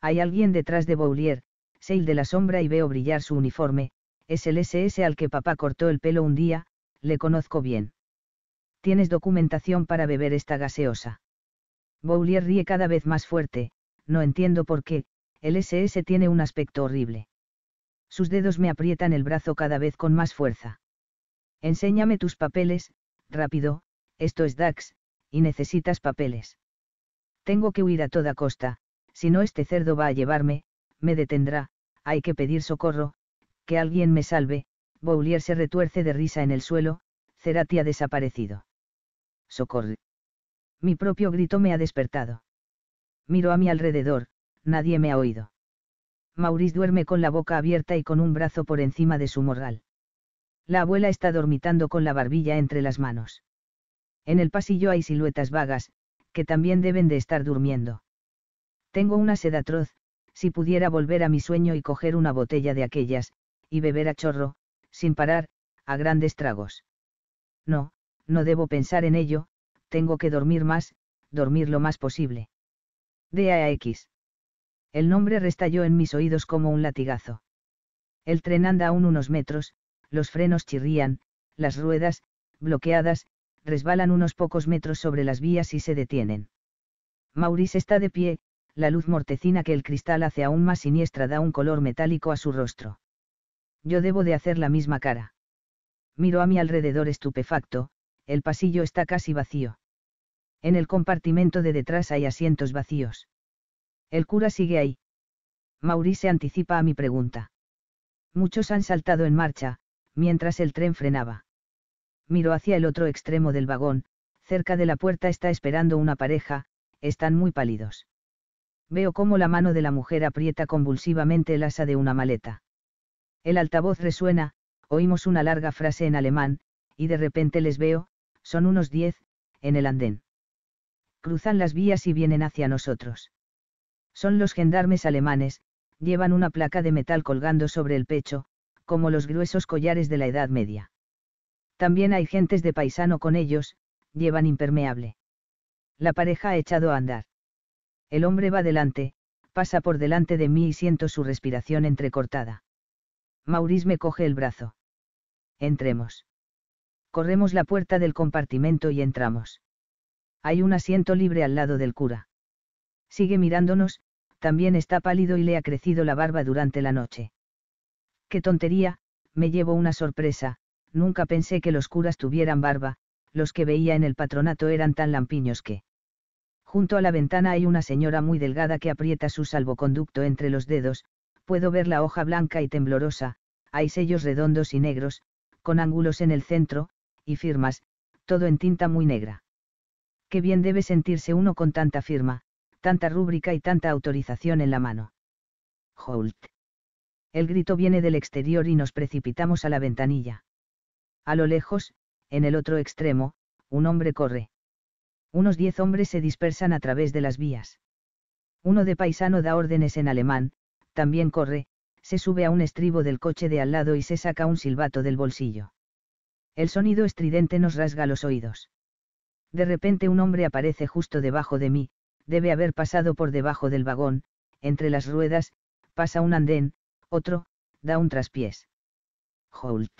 Hay alguien detrás de Boulier, Seil de la sombra y veo brillar su uniforme, es el SS al que papá cortó el pelo un día, le conozco bien. Tienes documentación para beber esta gaseosa. Boulier ríe cada vez más fuerte, no entiendo por qué, el SS tiene un aspecto horrible. Sus dedos me aprietan el brazo cada vez con más fuerza. Enséñame tus papeles, rápido, esto es Dax, y necesitas papeles. Tengo que huir a toda costa, si no este cerdo va a llevarme, me detendrá, hay que pedir socorro, que alguien me salve, Boulier se retuerce de risa en el suelo, Cerati ha desaparecido. Socorro. Mi propio grito me ha despertado. Miro a mi alrededor, nadie me ha oído. Maurice duerme con la boca abierta y con un brazo por encima de su morral. La abuela está dormitando con la barbilla entre las manos. En el pasillo hay siluetas vagas, que también deben de estar durmiendo. Tengo una sed atroz, si pudiera volver a mi sueño y coger una botella de aquellas, y beber a chorro, sin parar, a grandes tragos. No, no debo pensar en ello, tengo que dormir más, dormir lo más posible. x. El nombre restalló en mis oídos como un latigazo. El tren anda aún unos metros, los frenos chirrían, las ruedas, bloqueadas, resbalan unos pocos metros sobre las vías y se detienen. Maurice está de pie, la luz mortecina que el cristal hace aún más siniestra da un color metálico a su rostro. Yo debo de hacer la misma cara. Miro a mi alrededor estupefacto, el pasillo está casi vacío. En el compartimento de detrás hay asientos vacíos. El cura sigue ahí. Maurice anticipa a mi pregunta. Muchos han saltado en marcha, mientras el tren frenaba. Miro hacia el otro extremo del vagón, cerca de la puerta está esperando una pareja, están muy pálidos. Veo cómo la mano de la mujer aprieta convulsivamente el asa de una maleta. El altavoz resuena, oímos una larga frase en alemán, y de repente les veo, son unos diez, en el andén. Cruzan las vías y vienen hacia nosotros. Son los gendarmes alemanes, llevan una placa de metal colgando sobre el pecho, como los gruesos collares de la Edad Media. También hay gentes de paisano con ellos, llevan impermeable. La pareja ha echado a andar. El hombre va delante, pasa por delante de mí y siento su respiración entrecortada. Maurice me coge el brazo. Entremos. Corremos la puerta del compartimento y entramos. Hay un asiento libre al lado del cura. Sigue mirándonos, también está pálido y le ha crecido la barba durante la noche. ¡Qué tontería! Me llevo una sorpresa, nunca pensé que los curas tuvieran barba, los que veía en el patronato eran tan lampiños que... Junto a la ventana hay una señora muy delgada que aprieta su salvoconducto entre los dedos, puedo ver la hoja blanca y temblorosa, hay sellos redondos y negros, con ángulos en el centro, y firmas, todo en tinta muy negra. Qué bien debe sentirse uno con tanta firma, tanta rúbrica y tanta autorización en la mano. Holt. El grito viene del exterior y nos precipitamos a la ventanilla. A lo lejos, en el otro extremo, un hombre corre. Unos diez hombres se dispersan a través de las vías. Uno de paisano da órdenes en alemán, también corre, se sube a un estribo del coche de al lado y se saca un silbato del bolsillo. El sonido estridente nos rasga los oídos. De repente un hombre aparece justo debajo de mí, debe haber pasado por debajo del vagón, entre las ruedas, pasa un andén, otro, da un traspiés. Holt.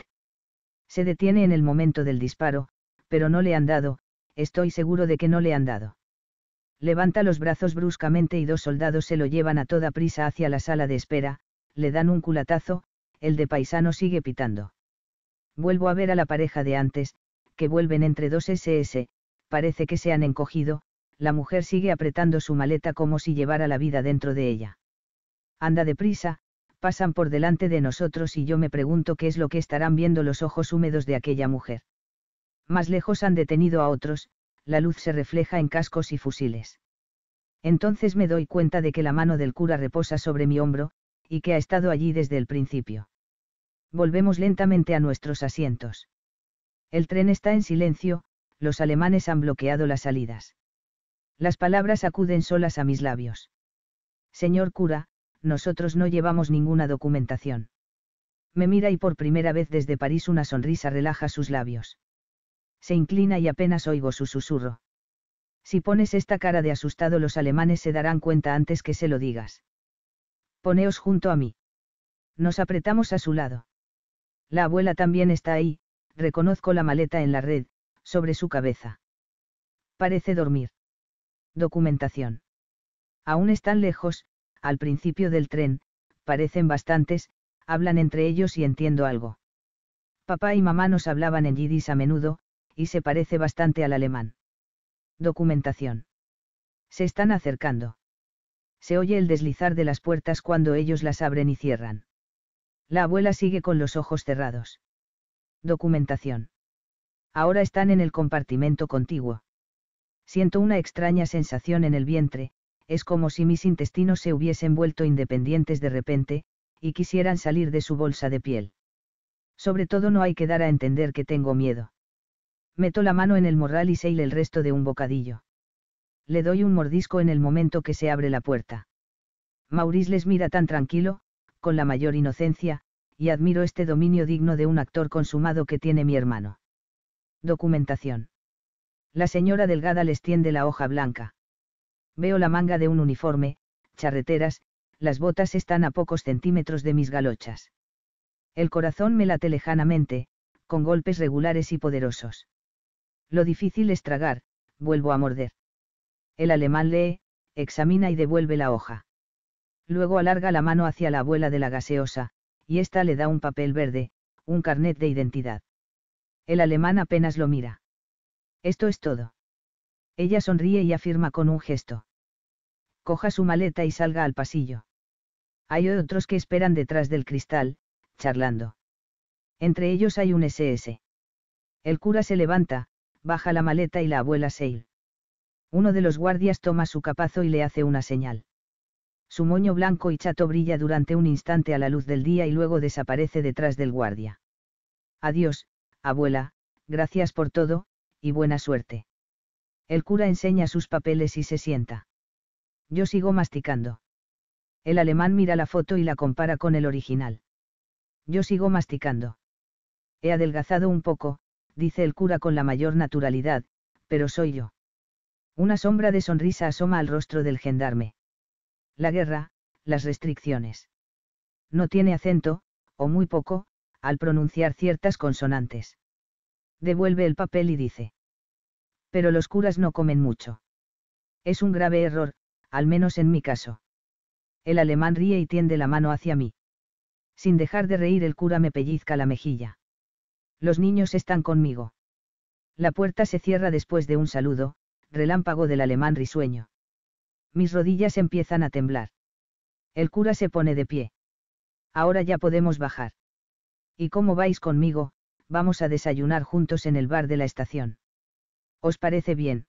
Se detiene en el momento del disparo, pero no le han dado, estoy seguro de que no le han dado. Levanta los brazos bruscamente y dos soldados se lo llevan a toda prisa hacia la sala de espera, le dan un culatazo, el de paisano sigue pitando. Vuelvo a ver a la pareja de antes, que vuelven entre dos SS, parece que se han encogido, la mujer sigue apretando su maleta como si llevara la vida dentro de ella. Anda deprisa, pasan por delante de nosotros y yo me pregunto qué es lo que estarán viendo los ojos húmedos de aquella mujer. Más lejos han detenido a otros, la luz se refleja en cascos y fusiles. Entonces me doy cuenta de que la mano del cura reposa sobre mi hombro, y que ha estado allí desde el principio. Volvemos lentamente a nuestros asientos. El tren está en silencio, los alemanes han bloqueado las salidas. Las palabras acuden solas a mis labios. Señor cura, nosotros no llevamos ninguna documentación. Me mira y por primera vez desde París una sonrisa relaja sus labios. Se inclina y apenas oigo su susurro. Si pones esta cara de asustado los alemanes se darán cuenta antes que se lo digas. Poneos junto a mí. Nos apretamos a su lado. La abuela también está ahí, reconozco la maleta en la red, sobre su cabeza. Parece dormir. Documentación. Aún están lejos, al principio del tren, parecen bastantes, hablan entre ellos y entiendo algo. Papá y mamá nos hablaban en yidis a menudo, y se parece bastante al alemán. Documentación. Se están acercando. Se oye el deslizar de las puertas cuando ellos las abren y cierran. La abuela sigue con los ojos cerrados. Documentación. Ahora están en el compartimento contiguo. Siento una extraña sensación en el vientre, es como si mis intestinos se hubiesen vuelto independientes de repente, y quisieran salir de su bolsa de piel. Sobre todo no hay que dar a entender que tengo miedo. Meto la mano en el morral y seile el resto de un bocadillo. Le doy un mordisco en el momento que se abre la puerta. Maurice les mira tan tranquilo, con la mayor inocencia, y admiro este dominio digno de un actor consumado que tiene mi hermano. Documentación. La señora delgada les tiende la hoja blanca. Veo la manga de un uniforme, charreteras, las botas están a pocos centímetros de mis galochas. El corazón me late lejanamente, con golpes regulares y poderosos. Lo difícil es tragar, vuelvo a morder. El alemán lee, examina y devuelve la hoja. Luego alarga la mano hacia la abuela de la gaseosa, y ésta le da un papel verde, un carnet de identidad. El alemán apenas lo mira. Esto es todo. Ella sonríe y afirma con un gesto. Coja su maleta y salga al pasillo. Hay otros que esperan detrás del cristal, charlando. Entre ellos hay un SS. El cura se levanta, baja la maleta y la abuela Seil. Uno de los guardias toma su capazo y le hace una señal. Su moño blanco y chato brilla durante un instante a la luz del día y luego desaparece detrás del guardia. Adiós, abuela, gracias por todo, y buena suerte. El cura enseña sus papeles y se sienta. Yo sigo masticando. El alemán mira la foto y la compara con el original. Yo sigo masticando. He adelgazado un poco, dice el cura con la mayor naturalidad, pero soy yo. Una sombra de sonrisa asoma al rostro del gendarme. La guerra, las restricciones. No tiene acento, o muy poco, al pronunciar ciertas consonantes devuelve el papel y dice. Pero los curas no comen mucho. Es un grave error, al menos en mi caso. El alemán ríe y tiende la mano hacia mí. Sin dejar de reír el cura me pellizca la mejilla. Los niños están conmigo. La puerta se cierra después de un saludo, relámpago del alemán risueño. Mis rodillas empiezan a temblar. El cura se pone de pie. Ahora ya podemos bajar. ¿Y cómo vais conmigo, vamos a desayunar juntos en el bar de la estación. ¿Os parece bien?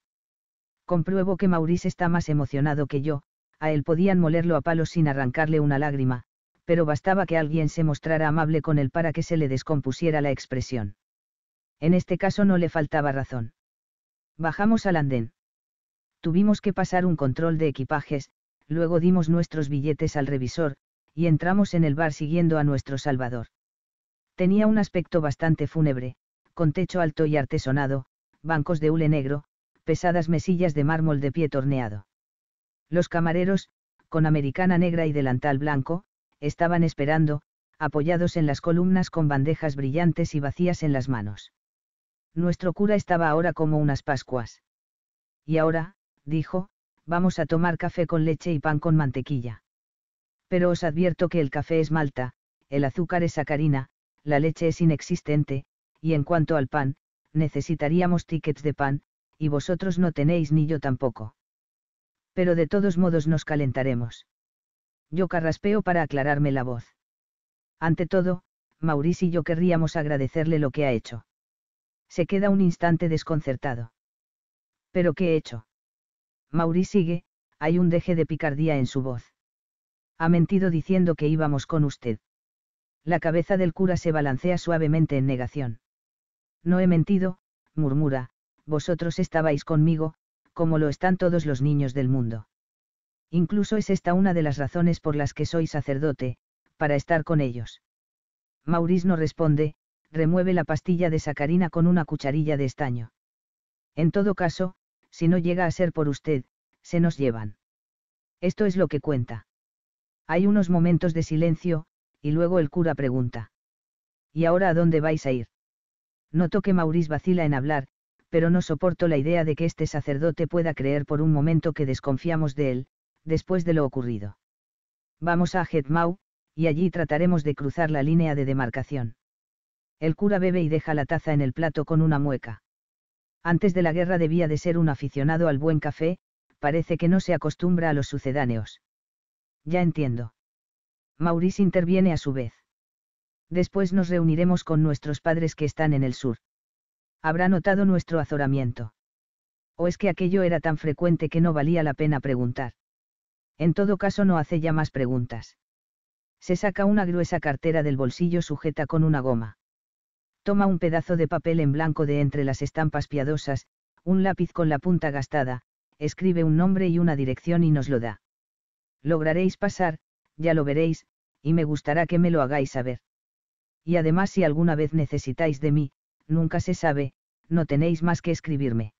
Compruebo que Maurice está más emocionado que yo, a él podían molerlo a palos sin arrancarle una lágrima, pero bastaba que alguien se mostrara amable con él para que se le descompusiera la expresión. En este caso no le faltaba razón. Bajamos al andén. Tuvimos que pasar un control de equipajes, luego dimos nuestros billetes al revisor, y entramos en el bar siguiendo a nuestro Salvador tenía un aspecto bastante fúnebre, con techo alto y artesonado, bancos de hule negro, pesadas mesillas de mármol de pie torneado. Los camareros, con americana negra y delantal blanco, estaban esperando, apoyados en las columnas con bandejas brillantes y vacías en las manos. Nuestro cura estaba ahora como unas pascuas. Y ahora, dijo, vamos a tomar café con leche y pan con mantequilla. Pero os advierto que el café es malta, el azúcar es sacarina, la leche es inexistente, y en cuanto al pan, necesitaríamos tickets de pan, y vosotros no tenéis ni yo tampoco. Pero de todos modos nos calentaremos. Yo carraspeo para aclararme la voz. Ante todo, Maurice y yo querríamos agradecerle lo que ha hecho. Se queda un instante desconcertado. ¿Pero qué he hecho? Maurice sigue, hay un deje de picardía en su voz. Ha mentido diciendo que íbamos con usted la cabeza del cura se balancea suavemente en negación. No he mentido, murmura, vosotros estabais conmigo, como lo están todos los niños del mundo. Incluso es esta una de las razones por las que soy sacerdote, para estar con ellos. Maurice no responde, remueve la pastilla de sacarina con una cucharilla de estaño. En todo caso, si no llega a ser por usted, se nos llevan. Esto es lo que cuenta. Hay unos momentos de silencio, y luego el cura pregunta. ¿Y ahora a dónde vais a ir? Noto que Maurice vacila en hablar, pero no soporto la idea de que este sacerdote pueda creer por un momento que desconfiamos de él, después de lo ocurrido. Vamos a Hetmau, y allí trataremos de cruzar la línea de demarcación. El cura bebe y deja la taza en el plato con una mueca. Antes de la guerra debía de ser un aficionado al buen café, parece que no se acostumbra a los sucedáneos. Ya entiendo. Maurice interviene a su vez. Después nos reuniremos con nuestros padres que están en el sur. Habrá notado nuestro azoramiento. ¿O es que aquello era tan frecuente que no valía la pena preguntar? En todo caso no hace ya más preguntas. Se saca una gruesa cartera del bolsillo sujeta con una goma. Toma un pedazo de papel en blanco de entre las estampas piadosas, un lápiz con la punta gastada, escribe un nombre y una dirección y nos lo da. Lograréis pasar, ya lo veréis, y me gustará que me lo hagáis saber. Y además si alguna vez necesitáis de mí, nunca se sabe, no tenéis más que escribirme.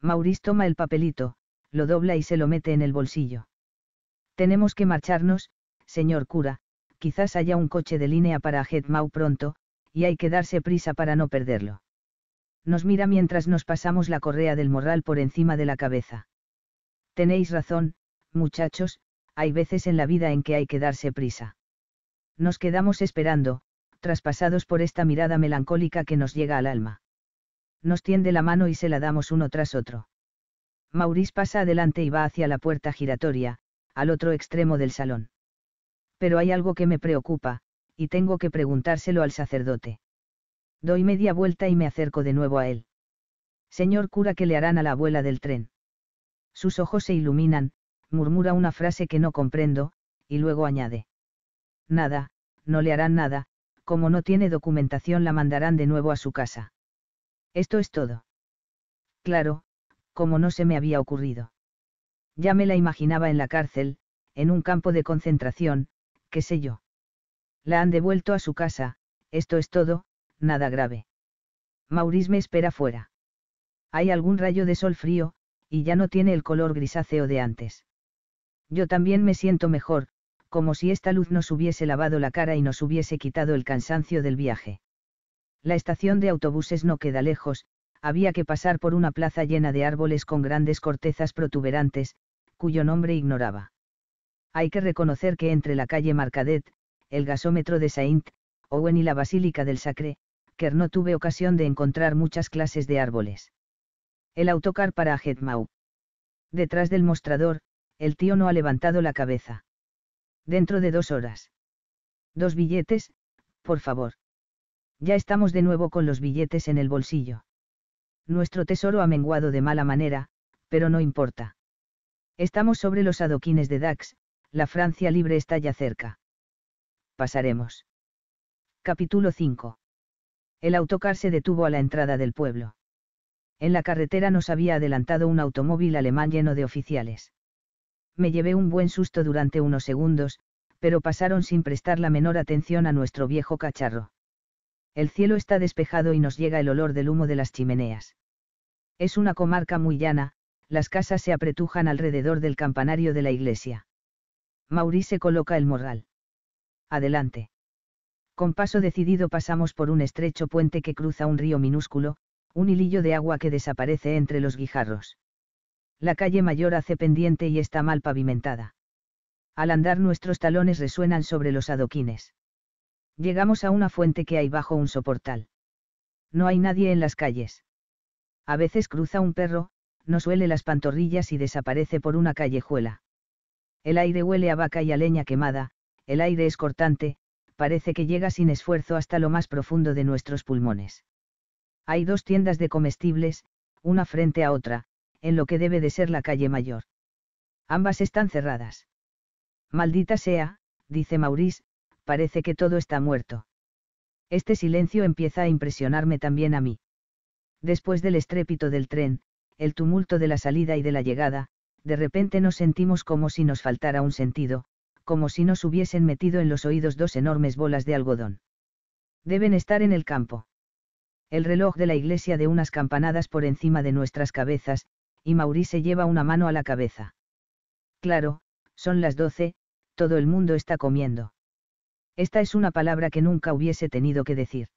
Maurice toma el papelito, lo dobla y se lo mete en el bolsillo. Tenemos que marcharnos, señor cura, quizás haya un coche de línea para Hetmau pronto, y hay que darse prisa para no perderlo. Nos mira mientras nos pasamos la correa del morral por encima de la cabeza. Tenéis razón, muchachos, hay veces en la vida en que hay que darse prisa. Nos quedamos esperando, traspasados por esta mirada melancólica que nos llega al alma. Nos tiende la mano y se la damos uno tras otro. Maurice pasa adelante y va hacia la puerta giratoria, al otro extremo del salón. Pero hay algo que me preocupa, y tengo que preguntárselo al sacerdote. Doy media vuelta y me acerco de nuevo a él. Señor cura, que le harán a la abuela del tren? Sus ojos se iluminan, murmura una frase que no comprendo, y luego añade. Nada, no le harán nada, como no tiene documentación la mandarán de nuevo a su casa. Esto es todo. Claro, como no se me había ocurrido. Ya me la imaginaba en la cárcel, en un campo de concentración, qué sé yo. La han devuelto a su casa, esto es todo, nada grave. Maurice me espera fuera. Hay algún rayo de sol frío, y ya no tiene el color grisáceo de antes. Yo también me siento mejor, como si esta luz nos hubiese lavado la cara y nos hubiese quitado el cansancio del viaje. La estación de autobuses no queda lejos, había que pasar por una plaza llena de árboles con grandes cortezas protuberantes, cuyo nombre ignoraba. Hay que reconocer que entre la calle Marcadet, el gasómetro de Saint, Owen y la Basílica del Sacre, Kerr no tuve ocasión de encontrar muchas clases de árboles. El autocar para Hetmau. Detrás del mostrador, el tío no ha levantado la cabeza. Dentro de dos horas. Dos billetes, por favor. Ya estamos de nuevo con los billetes en el bolsillo. Nuestro tesoro ha menguado de mala manera, pero no importa. Estamos sobre los adoquines de Dax, la Francia libre está ya cerca. Pasaremos. Capítulo 5. El autocar se detuvo a la entrada del pueblo. En la carretera nos había adelantado un automóvil alemán lleno de oficiales me llevé un buen susto durante unos segundos, pero pasaron sin prestar la menor atención a nuestro viejo cacharro. El cielo está despejado y nos llega el olor del humo de las chimeneas. Es una comarca muy llana, las casas se apretujan alrededor del campanario de la iglesia. se coloca el morral. Adelante. Con paso decidido pasamos por un estrecho puente que cruza un río minúsculo, un hilillo de agua que desaparece entre los guijarros. La calle mayor hace pendiente y está mal pavimentada. Al andar nuestros talones resuenan sobre los adoquines. Llegamos a una fuente que hay bajo un soportal. No hay nadie en las calles. A veces cruza un perro, nos huele las pantorrillas y desaparece por una callejuela. El aire huele a vaca y a leña quemada, el aire es cortante, parece que llega sin esfuerzo hasta lo más profundo de nuestros pulmones. Hay dos tiendas de comestibles, una frente a otra, en lo que debe de ser la calle mayor. Ambas están cerradas. Maldita sea, dice Maurice, parece que todo está muerto. Este silencio empieza a impresionarme también a mí. Después del estrépito del tren, el tumulto de la salida y de la llegada, de repente nos sentimos como si nos faltara un sentido, como si nos hubiesen metido en los oídos dos enormes bolas de algodón. Deben estar en el campo. El reloj de la iglesia de unas campanadas por encima de nuestras cabezas, y Mauri se lleva una mano a la cabeza. Claro, son las doce, todo el mundo está comiendo. Esta es una palabra que nunca hubiese tenido que decir.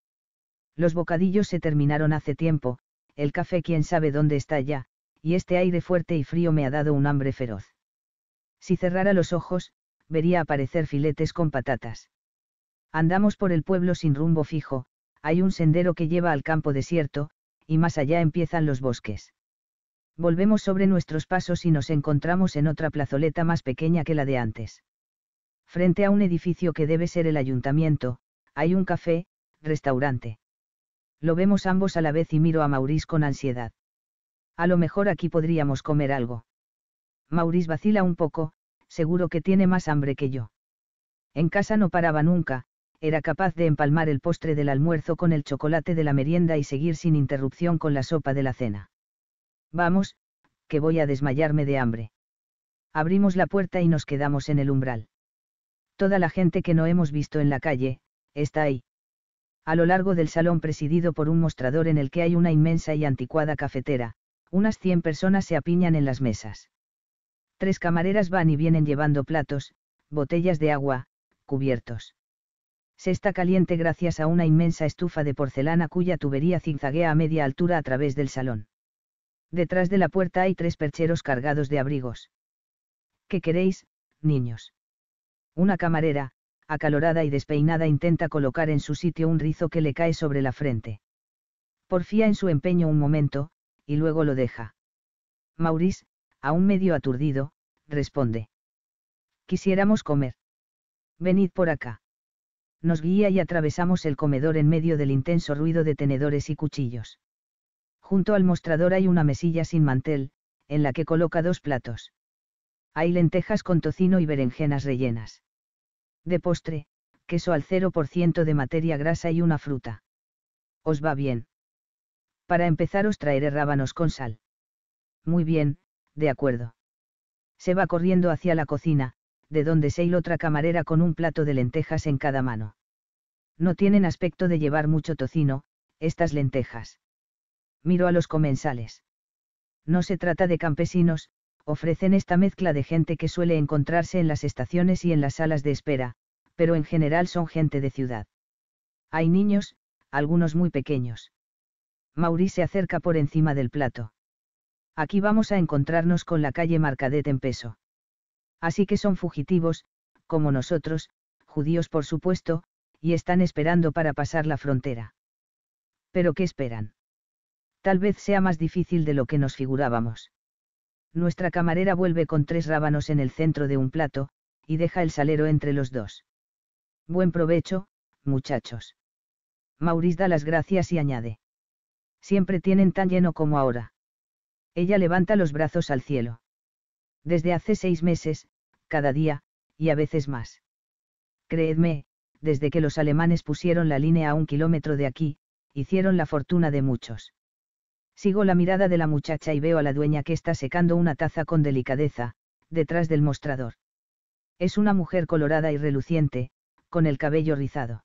Los bocadillos se terminaron hace tiempo, el café quién sabe dónde está ya, y este aire fuerte y frío me ha dado un hambre feroz. Si cerrara los ojos, vería aparecer filetes con patatas. Andamos por el pueblo sin rumbo fijo, hay un sendero que lleva al campo desierto, y más allá empiezan los bosques volvemos sobre nuestros pasos y nos encontramos en otra plazoleta más pequeña que la de antes. Frente a un edificio que debe ser el ayuntamiento, hay un café, restaurante. Lo vemos ambos a la vez y miro a Maurice con ansiedad. A lo mejor aquí podríamos comer algo. Maurice vacila un poco, seguro que tiene más hambre que yo. En casa no paraba nunca, era capaz de empalmar el postre del almuerzo con el chocolate de la merienda y seguir sin interrupción con la sopa de la cena. Vamos, que voy a desmayarme de hambre. Abrimos la puerta y nos quedamos en el umbral. Toda la gente que no hemos visto en la calle, está ahí. A lo largo del salón presidido por un mostrador en el que hay una inmensa y anticuada cafetera, unas 100 personas se apiñan en las mesas. Tres camareras van y vienen llevando platos, botellas de agua, cubiertos. Se está caliente gracias a una inmensa estufa de porcelana cuya tubería zigzaguea a media altura a través del salón. Detrás de la puerta hay tres percheros cargados de abrigos. ¿Qué queréis, niños? Una camarera, acalorada y despeinada, intenta colocar en su sitio un rizo que le cae sobre la frente. Porfía en su empeño un momento, y luego lo deja. Maurice, aún medio aturdido, responde. Quisiéramos comer. Venid por acá. Nos guía y atravesamos el comedor en medio del intenso ruido de tenedores y cuchillos. Junto al mostrador hay una mesilla sin mantel, en la que coloca dos platos. Hay lentejas con tocino y berenjenas rellenas. De postre, queso al 0% de materia grasa y una fruta. Os va bien. Para empezar os traeré rábanos con sal. Muy bien, de acuerdo. Se va corriendo hacia la cocina, de donde se otra camarera con un plato de lentejas en cada mano. No tienen aspecto de llevar mucho tocino, estas lentejas miró a los comensales. No se trata de campesinos, ofrecen esta mezcla de gente que suele encontrarse en las estaciones y en las salas de espera, pero en general son gente de ciudad. Hay niños, algunos muy pequeños. Mauri se acerca por encima del plato. Aquí vamos a encontrarnos con la calle Marcadet en peso. Así que son fugitivos, como nosotros, judíos por supuesto, y están esperando para pasar la frontera. ¿Pero qué esperan? Tal vez sea más difícil de lo que nos figurábamos. Nuestra camarera vuelve con tres rábanos en el centro de un plato, y deja el salero entre los dos. Buen provecho, muchachos. Maurice da las gracias y añade. Siempre tienen tan lleno como ahora. Ella levanta los brazos al cielo. Desde hace seis meses, cada día, y a veces más. Creedme, desde que los alemanes pusieron la línea a un kilómetro de aquí, hicieron la fortuna de muchos. Sigo la mirada de la muchacha y veo a la dueña que está secando una taza con delicadeza, detrás del mostrador. Es una mujer colorada y reluciente, con el cabello rizado.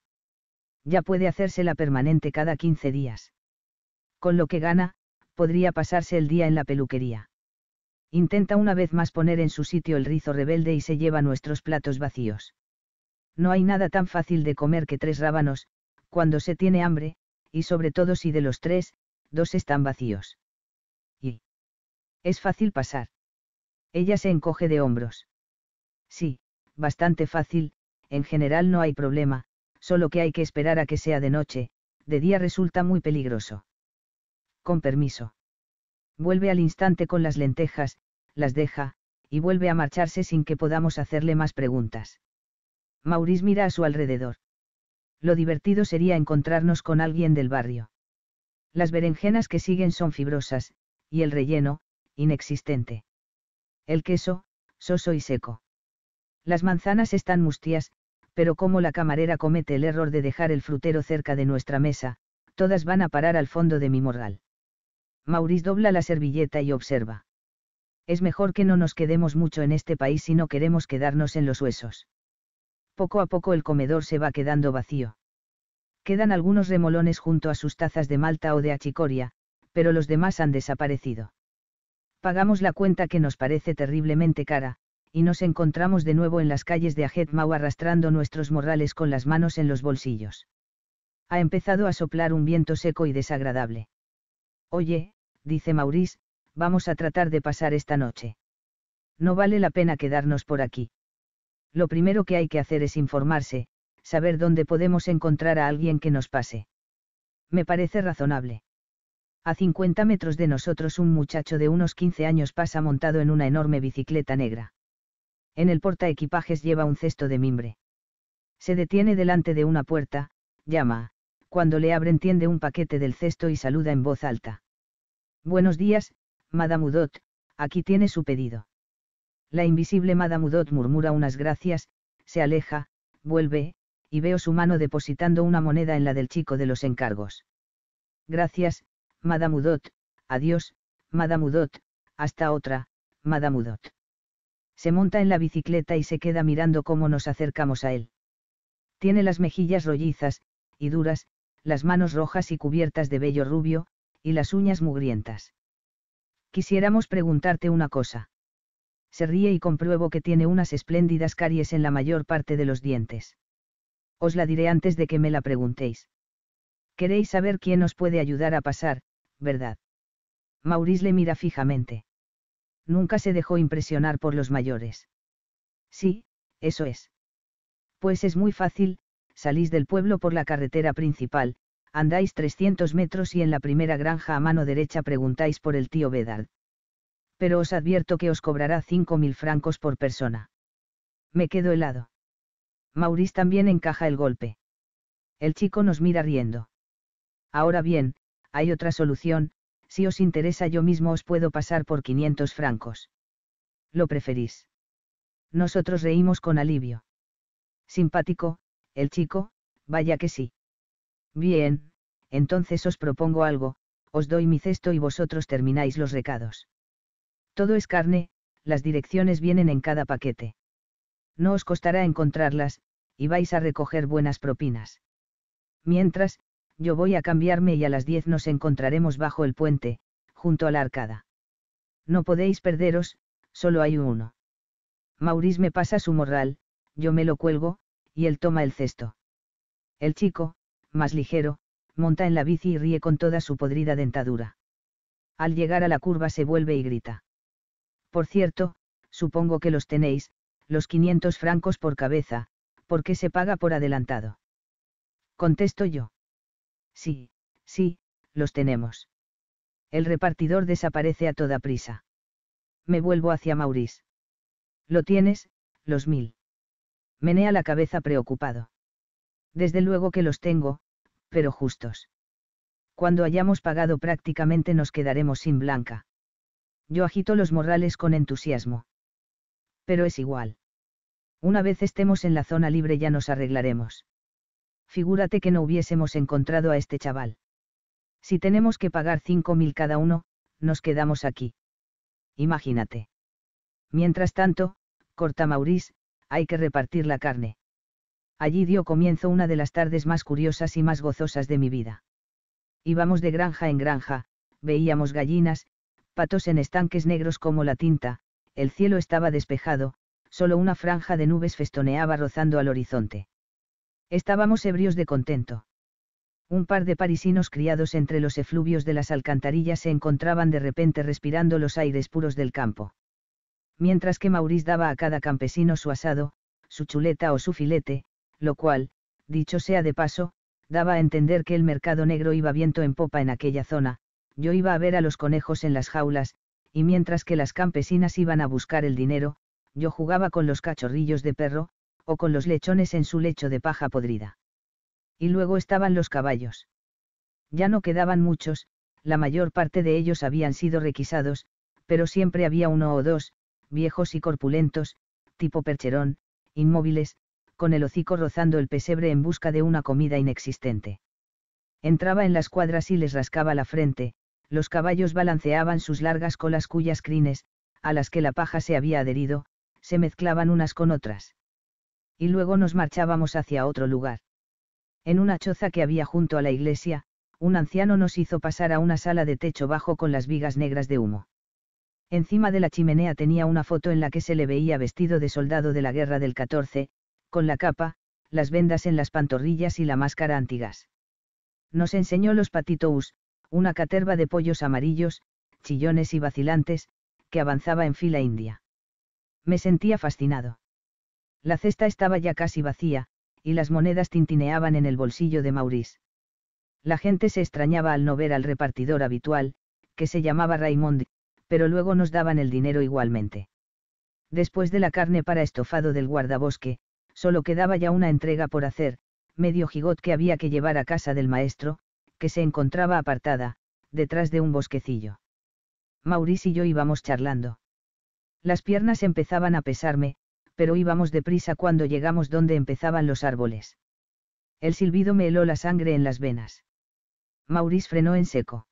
Ya puede hacérsela permanente cada 15 días. Con lo que gana, podría pasarse el día en la peluquería. Intenta una vez más poner en su sitio el rizo rebelde y se lleva nuestros platos vacíos. No hay nada tan fácil de comer que tres rábanos, cuando se tiene hambre, y sobre todo si de los tres, dos están vacíos. Y... Es fácil pasar. Ella se encoge de hombros. Sí, bastante fácil, en general no hay problema, solo que hay que esperar a que sea de noche, de día resulta muy peligroso. Con permiso. Vuelve al instante con las lentejas, las deja, y vuelve a marcharse sin que podamos hacerle más preguntas. Maurice mira a su alrededor. Lo divertido sería encontrarnos con alguien del barrio. Las berenjenas que siguen son fibrosas, y el relleno, inexistente. El queso, soso y seco. Las manzanas están mustias, pero como la camarera comete el error de dejar el frutero cerca de nuestra mesa, todas van a parar al fondo de mi morral. Maurice dobla la servilleta y observa. Es mejor que no nos quedemos mucho en este país si no queremos quedarnos en los huesos. Poco a poco el comedor se va quedando vacío quedan algunos remolones junto a sus tazas de malta o de achicoria, pero los demás han desaparecido. Pagamos la cuenta que nos parece terriblemente cara, y nos encontramos de nuevo en las calles de Ajetmau arrastrando nuestros morrales con las manos en los bolsillos. Ha empezado a soplar un viento seco y desagradable. Oye, dice Maurice, vamos a tratar de pasar esta noche. No vale la pena quedarnos por aquí. Lo primero que hay que hacer es informarse, saber dónde podemos encontrar a alguien que nos pase. Me parece razonable. A 50 metros de nosotros un muchacho de unos 15 años pasa montado en una enorme bicicleta negra. En el porta equipajes lleva un cesto de mimbre. Se detiene delante de una puerta, llama, cuando le abren tiende un paquete del cesto y saluda en voz alta. Buenos días, Madame aquí tiene su pedido. La invisible Madame murmura unas gracias, se aleja, vuelve, y veo su mano depositando una moneda en la del chico de los encargos. Gracias, Madame Udot, adiós, Madame hasta otra, Madame Se monta en la bicicleta y se queda mirando cómo nos acercamos a él. Tiene las mejillas rollizas, y duras, las manos rojas y cubiertas de vello rubio, y las uñas mugrientas. Quisiéramos preguntarte una cosa. Se ríe y compruebo que tiene unas espléndidas caries en la mayor parte de los dientes. Os la diré antes de que me la preguntéis. Queréis saber quién os puede ayudar a pasar, ¿verdad? Maurice le mira fijamente. Nunca se dejó impresionar por los mayores. Sí, eso es. Pues es muy fácil, salís del pueblo por la carretera principal, andáis 300 metros y en la primera granja a mano derecha preguntáis por el tío Bedard. Pero os advierto que os cobrará 5.000 francos por persona. Me quedo helado. Maurice también encaja el golpe. El chico nos mira riendo. Ahora bien, hay otra solución, si os interesa yo mismo os puedo pasar por 500 francos. ¿Lo preferís? Nosotros reímos con alivio. Simpático, el chico, vaya que sí. Bien, entonces os propongo algo, os doy mi cesto y vosotros termináis los recados. Todo es carne, las direcciones vienen en cada paquete. No os costará encontrarlas, y vais a recoger buenas propinas. Mientras, yo voy a cambiarme y a las diez nos encontraremos bajo el puente, junto a la arcada. No podéis perderos, solo hay uno. Maurice me pasa su morral, yo me lo cuelgo, y él toma el cesto. El chico, más ligero, monta en la bici y ríe con toda su podrida dentadura. Al llegar a la curva se vuelve y grita. Por cierto, supongo que los tenéis, los 500 francos por cabeza, ¿por qué se paga por adelantado? Contesto yo. Sí, sí, los tenemos. El repartidor desaparece a toda prisa. Me vuelvo hacia Maurice. Lo tienes, los mil. Menea la cabeza preocupado. Desde luego que los tengo, pero justos. Cuando hayamos pagado prácticamente nos quedaremos sin blanca. Yo agito los morrales con entusiasmo pero es igual. Una vez estemos en la zona libre ya nos arreglaremos. Figúrate que no hubiésemos encontrado a este chaval. Si tenemos que pagar 5.000 cada uno, nos quedamos aquí. Imagínate. Mientras tanto, corta Maurice, hay que repartir la carne. Allí dio comienzo una de las tardes más curiosas y más gozosas de mi vida. Íbamos de granja en granja, veíamos gallinas, patos en estanques negros como la tinta, el cielo estaba despejado, solo una franja de nubes festoneaba rozando al horizonte. Estábamos ebrios de contento. Un par de parisinos criados entre los efluvios de las alcantarillas se encontraban de repente respirando los aires puros del campo. Mientras que Maurice daba a cada campesino su asado, su chuleta o su filete, lo cual, dicho sea de paso, daba a entender que el mercado negro iba viento en popa en aquella zona, yo iba a ver a los conejos en las jaulas, y mientras que las campesinas iban a buscar el dinero, yo jugaba con los cachorrillos de perro, o con los lechones en su lecho de paja podrida. Y luego estaban los caballos. Ya no quedaban muchos, la mayor parte de ellos habían sido requisados, pero siempre había uno o dos, viejos y corpulentos, tipo percherón, inmóviles, con el hocico rozando el pesebre en busca de una comida inexistente. Entraba en las cuadras y les rascaba la frente, los caballos balanceaban sus largas colas cuyas crines, a las que la paja se había adherido, se mezclaban unas con otras. Y luego nos marchábamos hacia otro lugar. En una choza que había junto a la iglesia, un anciano nos hizo pasar a una sala de techo bajo con las vigas negras de humo. Encima de la chimenea tenía una foto en la que se le veía vestido de soldado de la guerra del 14, con la capa, las vendas en las pantorrillas y la máscara antigas. Nos enseñó los patitous, una caterva de pollos amarillos, chillones y vacilantes, que avanzaba en fila india. Me sentía fascinado. La cesta estaba ya casi vacía, y las monedas tintineaban en el bolsillo de Maurice. La gente se extrañaba al no ver al repartidor habitual, que se llamaba Raymond, pero luego nos daban el dinero igualmente. Después de la carne para estofado del guardabosque, solo quedaba ya una entrega por hacer, medio gigot que había que llevar a casa del maestro, que se encontraba apartada, detrás de un bosquecillo. Maurice y yo íbamos charlando. Las piernas empezaban a pesarme, pero íbamos deprisa cuando llegamos donde empezaban los árboles. El silbido me heló la sangre en las venas. Maurice frenó en seco.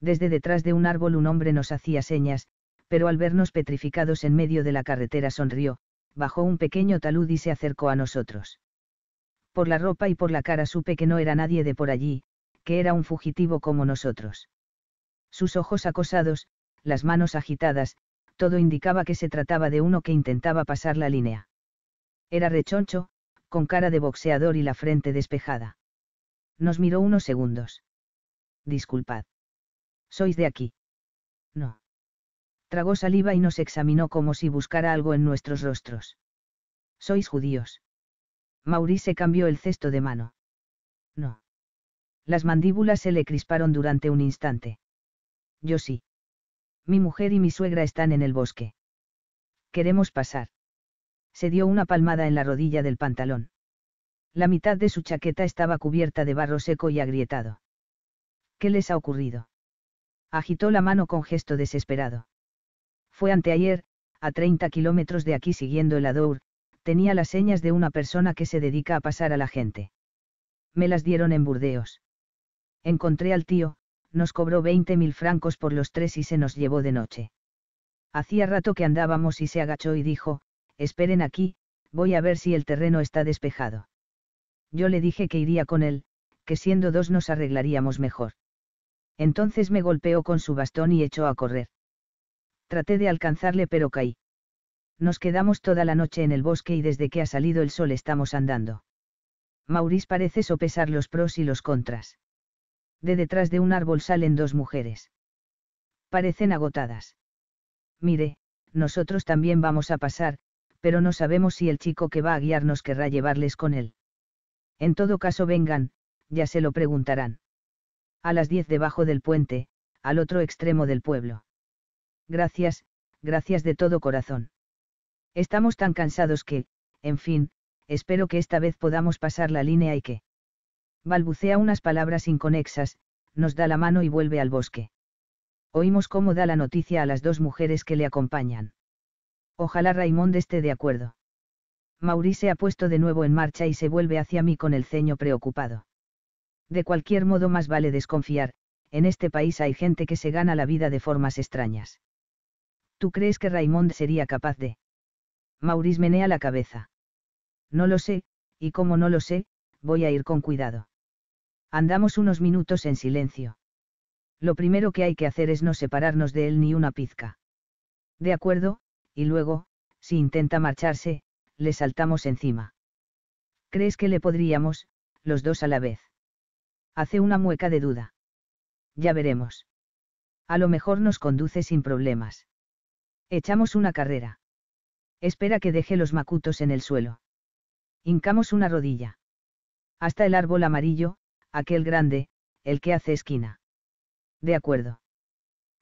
Desde detrás de un árbol un hombre nos hacía señas, pero al vernos petrificados en medio de la carretera sonrió, bajó un pequeño talud y se acercó a nosotros. Por la ropa y por la cara supe que no era nadie de por allí, que era un fugitivo como nosotros. Sus ojos acosados, las manos agitadas, todo indicaba que se trataba de uno que intentaba pasar la línea. Era rechoncho, con cara de boxeador y la frente despejada. Nos miró unos segundos. Disculpad. ¿Sois de aquí? No. Tragó saliva y nos examinó como si buscara algo en nuestros rostros. ¿Sois judíos? Maurice cambió el cesto de mano. No. Las mandíbulas se le crisparon durante un instante. Yo sí. Mi mujer y mi suegra están en el bosque. Queremos pasar. Se dio una palmada en la rodilla del pantalón. La mitad de su chaqueta estaba cubierta de barro seco y agrietado. ¿Qué les ha ocurrido? Agitó la mano con gesto desesperado. Fue anteayer, a 30 kilómetros de aquí siguiendo el Adour, tenía las señas de una persona que se dedica a pasar a la gente. Me las dieron en Burdeos. Encontré al tío, nos cobró veinte mil francos por los tres y se nos llevó de noche. Hacía rato que andábamos y se agachó y dijo, esperen aquí, voy a ver si el terreno está despejado. Yo le dije que iría con él, que siendo dos nos arreglaríamos mejor. Entonces me golpeó con su bastón y echó a correr. Traté de alcanzarle pero caí. Nos quedamos toda la noche en el bosque y desde que ha salido el sol estamos andando. Maurice parece sopesar los pros y los contras de detrás de un árbol salen dos mujeres. Parecen agotadas. Mire, nosotros también vamos a pasar, pero no sabemos si el chico que va a guiarnos querrá llevarles con él. En todo caso vengan, ya se lo preguntarán. A las diez debajo del puente, al otro extremo del pueblo. Gracias, gracias de todo corazón. Estamos tan cansados que, en fin, espero que esta vez podamos pasar la línea y que balbucea unas palabras inconexas, nos da la mano y vuelve al bosque. Oímos cómo da la noticia a las dos mujeres que le acompañan. Ojalá Raimond esté de acuerdo. Maurice se ha puesto de nuevo en marcha y se vuelve hacia mí con el ceño preocupado. De cualquier modo más vale desconfiar, en este país hay gente que se gana la vida de formas extrañas. ¿Tú crees que Raimond sería capaz de...? Maurice menea la cabeza. No lo sé, y como no lo sé, voy a ir con cuidado. Andamos unos minutos en silencio. Lo primero que hay que hacer es no separarnos de él ni una pizca. De acuerdo, y luego, si intenta marcharse, le saltamos encima. ¿Crees que le podríamos, los dos a la vez? Hace una mueca de duda. Ya veremos. A lo mejor nos conduce sin problemas. Echamos una carrera. Espera que deje los macutos en el suelo. Hincamos una rodilla. Hasta el árbol amarillo, aquel grande, el que hace esquina. De acuerdo.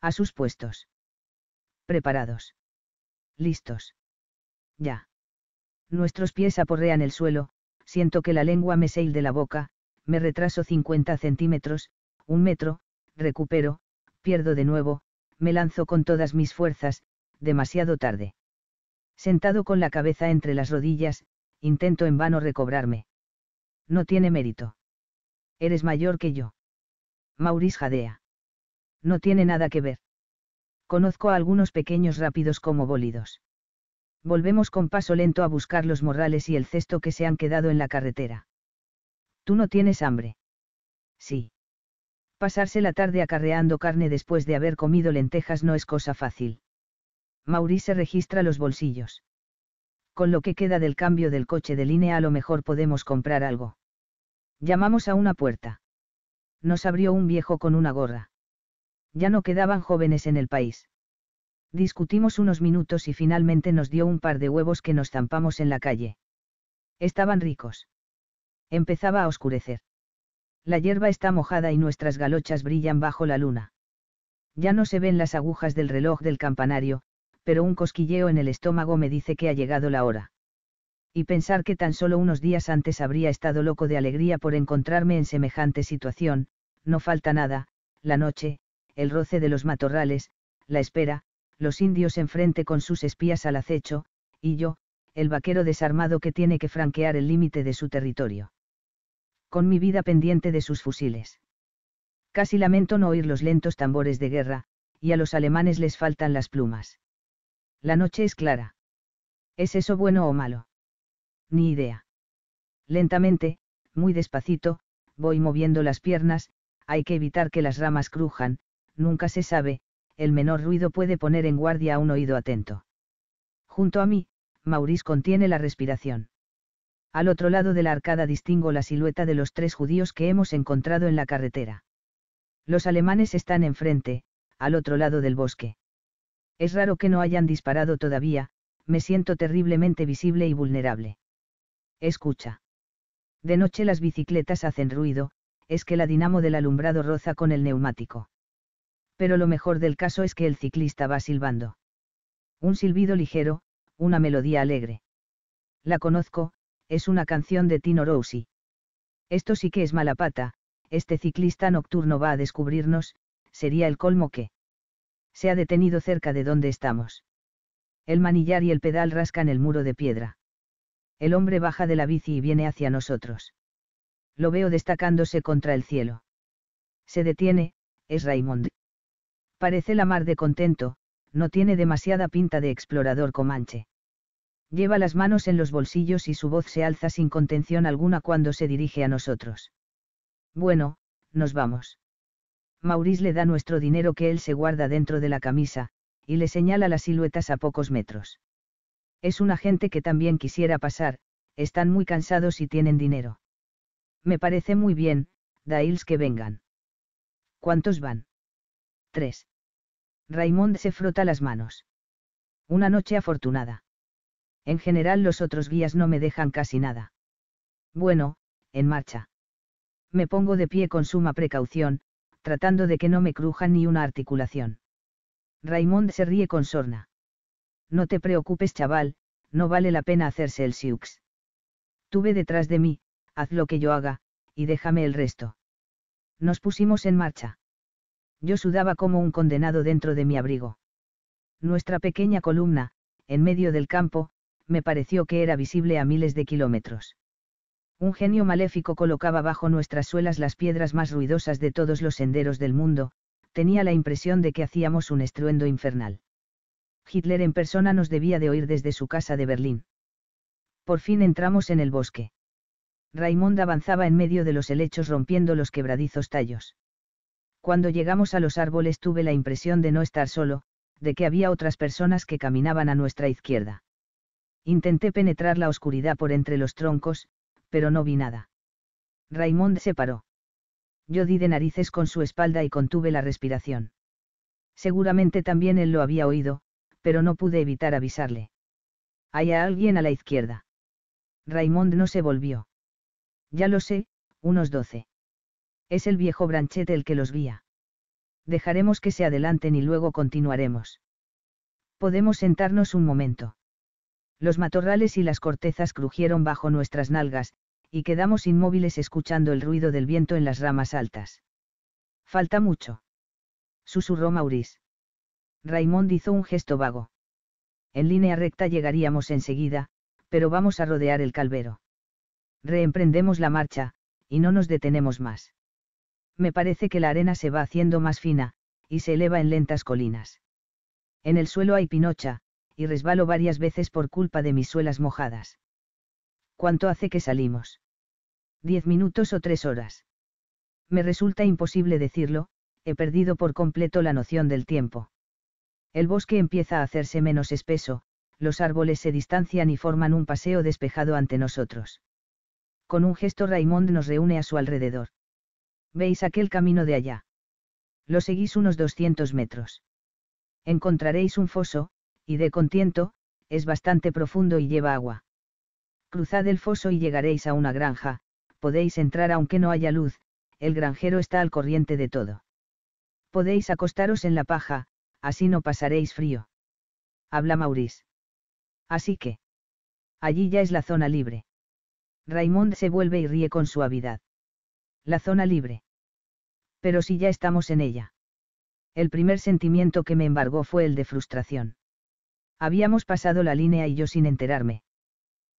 A sus puestos. Preparados. Listos. Ya. Nuestros pies aporrean el suelo, siento que la lengua me se de la boca, me retraso 50 centímetros, un metro, recupero, pierdo de nuevo, me lanzo con todas mis fuerzas, demasiado tarde. Sentado con la cabeza entre las rodillas, intento en vano recobrarme. No tiene mérito. Eres mayor que yo. Maurice jadea. No tiene nada que ver. Conozco a algunos pequeños rápidos como bólidos. Volvemos con paso lento a buscar los morrales y el cesto que se han quedado en la carretera. ¿Tú no tienes hambre? Sí. Pasarse la tarde acarreando carne después de haber comido lentejas no es cosa fácil. Maurice registra los bolsillos. Con lo que queda del cambio del coche de línea a lo mejor podemos comprar algo. Llamamos a una puerta. Nos abrió un viejo con una gorra. Ya no quedaban jóvenes en el país. Discutimos unos minutos y finalmente nos dio un par de huevos que nos zampamos en la calle. Estaban ricos. Empezaba a oscurecer. La hierba está mojada y nuestras galochas brillan bajo la luna. Ya no se ven las agujas del reloj del campanario, pero un cosquilleo en el estómago me dice que ha llegado la hora y pensar que tan solo unos días antes habría estado loco de alegría por encontrarme en semejante situación, no falta nada, la noche, el roce de los matorrales, la espera, los indios enfrente con sus espías al acecho, y yo, el vaquero desarmado que tiene que franquear el límite de su territorio. Con mi vida pendiente de sus fusiles. Casi lamento no oír los lentos tambores de guerra, y a los alemanes les faltan las plumas. La noche es clara. ¿Es eso bueno o malo? Ni idea. Lentamente, muy despacito, voy moviendo las piernas, hay que evitar que las ramas crujan, nunca se sabe, el menor ruido puede poner en guardia a un oído atento. Junto a mí, Maurice contiene la respiración. Al otro lado de la arcada distingo la silueta de los tres judíos que hemos encontrado en la carretera. Los alemanes están enfrente, al otro lado del bosque. Es raro que no hayan disparado todavía, me siento terriblemente visible y vulnerable. Escucha. De noche las bicicletas hacen ruido, es que la dinamo del alumbrado roza con el neumático. Pero lo mejor del caso es que el ciclista va silbando. Un silbido ligero, una melodía alegre. La conozco, es una canción de Tino Rossi. Esto sí que es mala pata, este ciclista nocturno va a descubrirnos, sería el colmo que. Se ha detenido cerca de donde estamos. El manillar y el pedal rascan el muro de piedra. El hombre baja de la bici y viene hacia nosotros. Lo veo destacándose contra el cielo. Se detiene, es Raymond. Parece la mar de contento, no tiene demasiada pinta de explorador comanche. Lleva las manos en los bolsillos y su voz se alza sin contención alguna cuando se dirige a nosotros. Bueno, nos vamos. Maurice le da nuestro dinero que él se guarda dentro de la camisa, y le señala las siluetas a pocos metros. Es una gente que también quisiera pasar, están muy cansados y tienen dinero. Me parece muy bien, Dails que vengan. ¿Cuántos van? 3. Raymond se frota las manos. Una noche afortunada. En general los otros guías no me dejan casi nada. Bueno, en marcha. Me pongo de pie con suma precaución, tratando de que no me cruja ni una articulación. Raymond se ríe con sorna. No te preocupes, chaval, no vale la pena hacerse el siux. Tuve detrás de mí, haz lo que yo haga, y déjame el resto. Nos pusimos en marcha. Yo sudaba como un condenado dentro de mi abrigo. Nuestra pequeña columna, en medio del campo, me pareció que era visible a miles de kilómetros. Un genio maléfico colocaba bajo nuestras suelas las piedras más ruidosas de todos los senderos del mundo, tenía la impresión de que hacíamos un estruendo infernal. Hitler en persona nos debía de oír desde su casa de Berlín. Por fin entramos en el bosque. Raimond avanzaba en medio de los helechos rompiendo los quebradizos tallos. Cuando llegamos a los árboles tuve la impresión de no estar solo, de que había otras personas que caminaban a nuestra izquierda. Intenté penetrar la oscuridad por entre los troncos, pero no vi nada. Raimond se paró. Yo di de narices con su espalda y contuve la respiración. Seguramente también él lo había oído, pero no pude evitar avisarle. Hay a alguien a la izquierda. Raymond no se volvió. Ya lo sé, unos doce. Es el viejo Branchet el que los guía. Dejaremos que se adelanten y luego continuaremos. Podemos sentarnos un momento. Los matorrales y las cortezas crujieron bajo nuestras nalgas, y quedamos inmóviles escuchando el ruido del viento en las ramas altas. Falta mucho. Susurró Maurice. Raymond hizo un gesto vago. En línea recta llegaríamos enseguida, pero vamos a rodear el calvero. Reemprendemos la marcha, y no nos detenemos más. Me parece que la arena se va haciendo más fina, y se eleva en lentas colinas. En el suelo hay pinocha, y resbalo varias veces por culpa de mis suelas mojadas. ¿Cuánto hace que salimos? Diez minutos o tres horas. Me resulta imposible decirlo, he perdido por completo la noción del tiempo. El bosque empieza a hacerse menos espeso, los árboles se distancian y forman un paseo despejado ante nosotros. Con un gesto Raymond nos reúne a su alrededor. ¿Veis aquel camino de allá? Lo seguís unos 200 metros. Encontraréis un foso, y de contiento, es bastante profundo y lleva agua. Cruzad el foso y llegaréis a una granja, podéis entrar aunque no haya luz, el granjero está al corriente de todo. Podéis acostaros en la paja, así no pasaréis frío. Habla Maurice. Así que. Allí ya es la zona libre. Raymond se vuelve y ríe con suavidad. La zona libre. Pero si ya estamos en ella. El primer sentimiento que me embargó fue el de frustración. Habíamos pasado la línea y yo sin enterarme.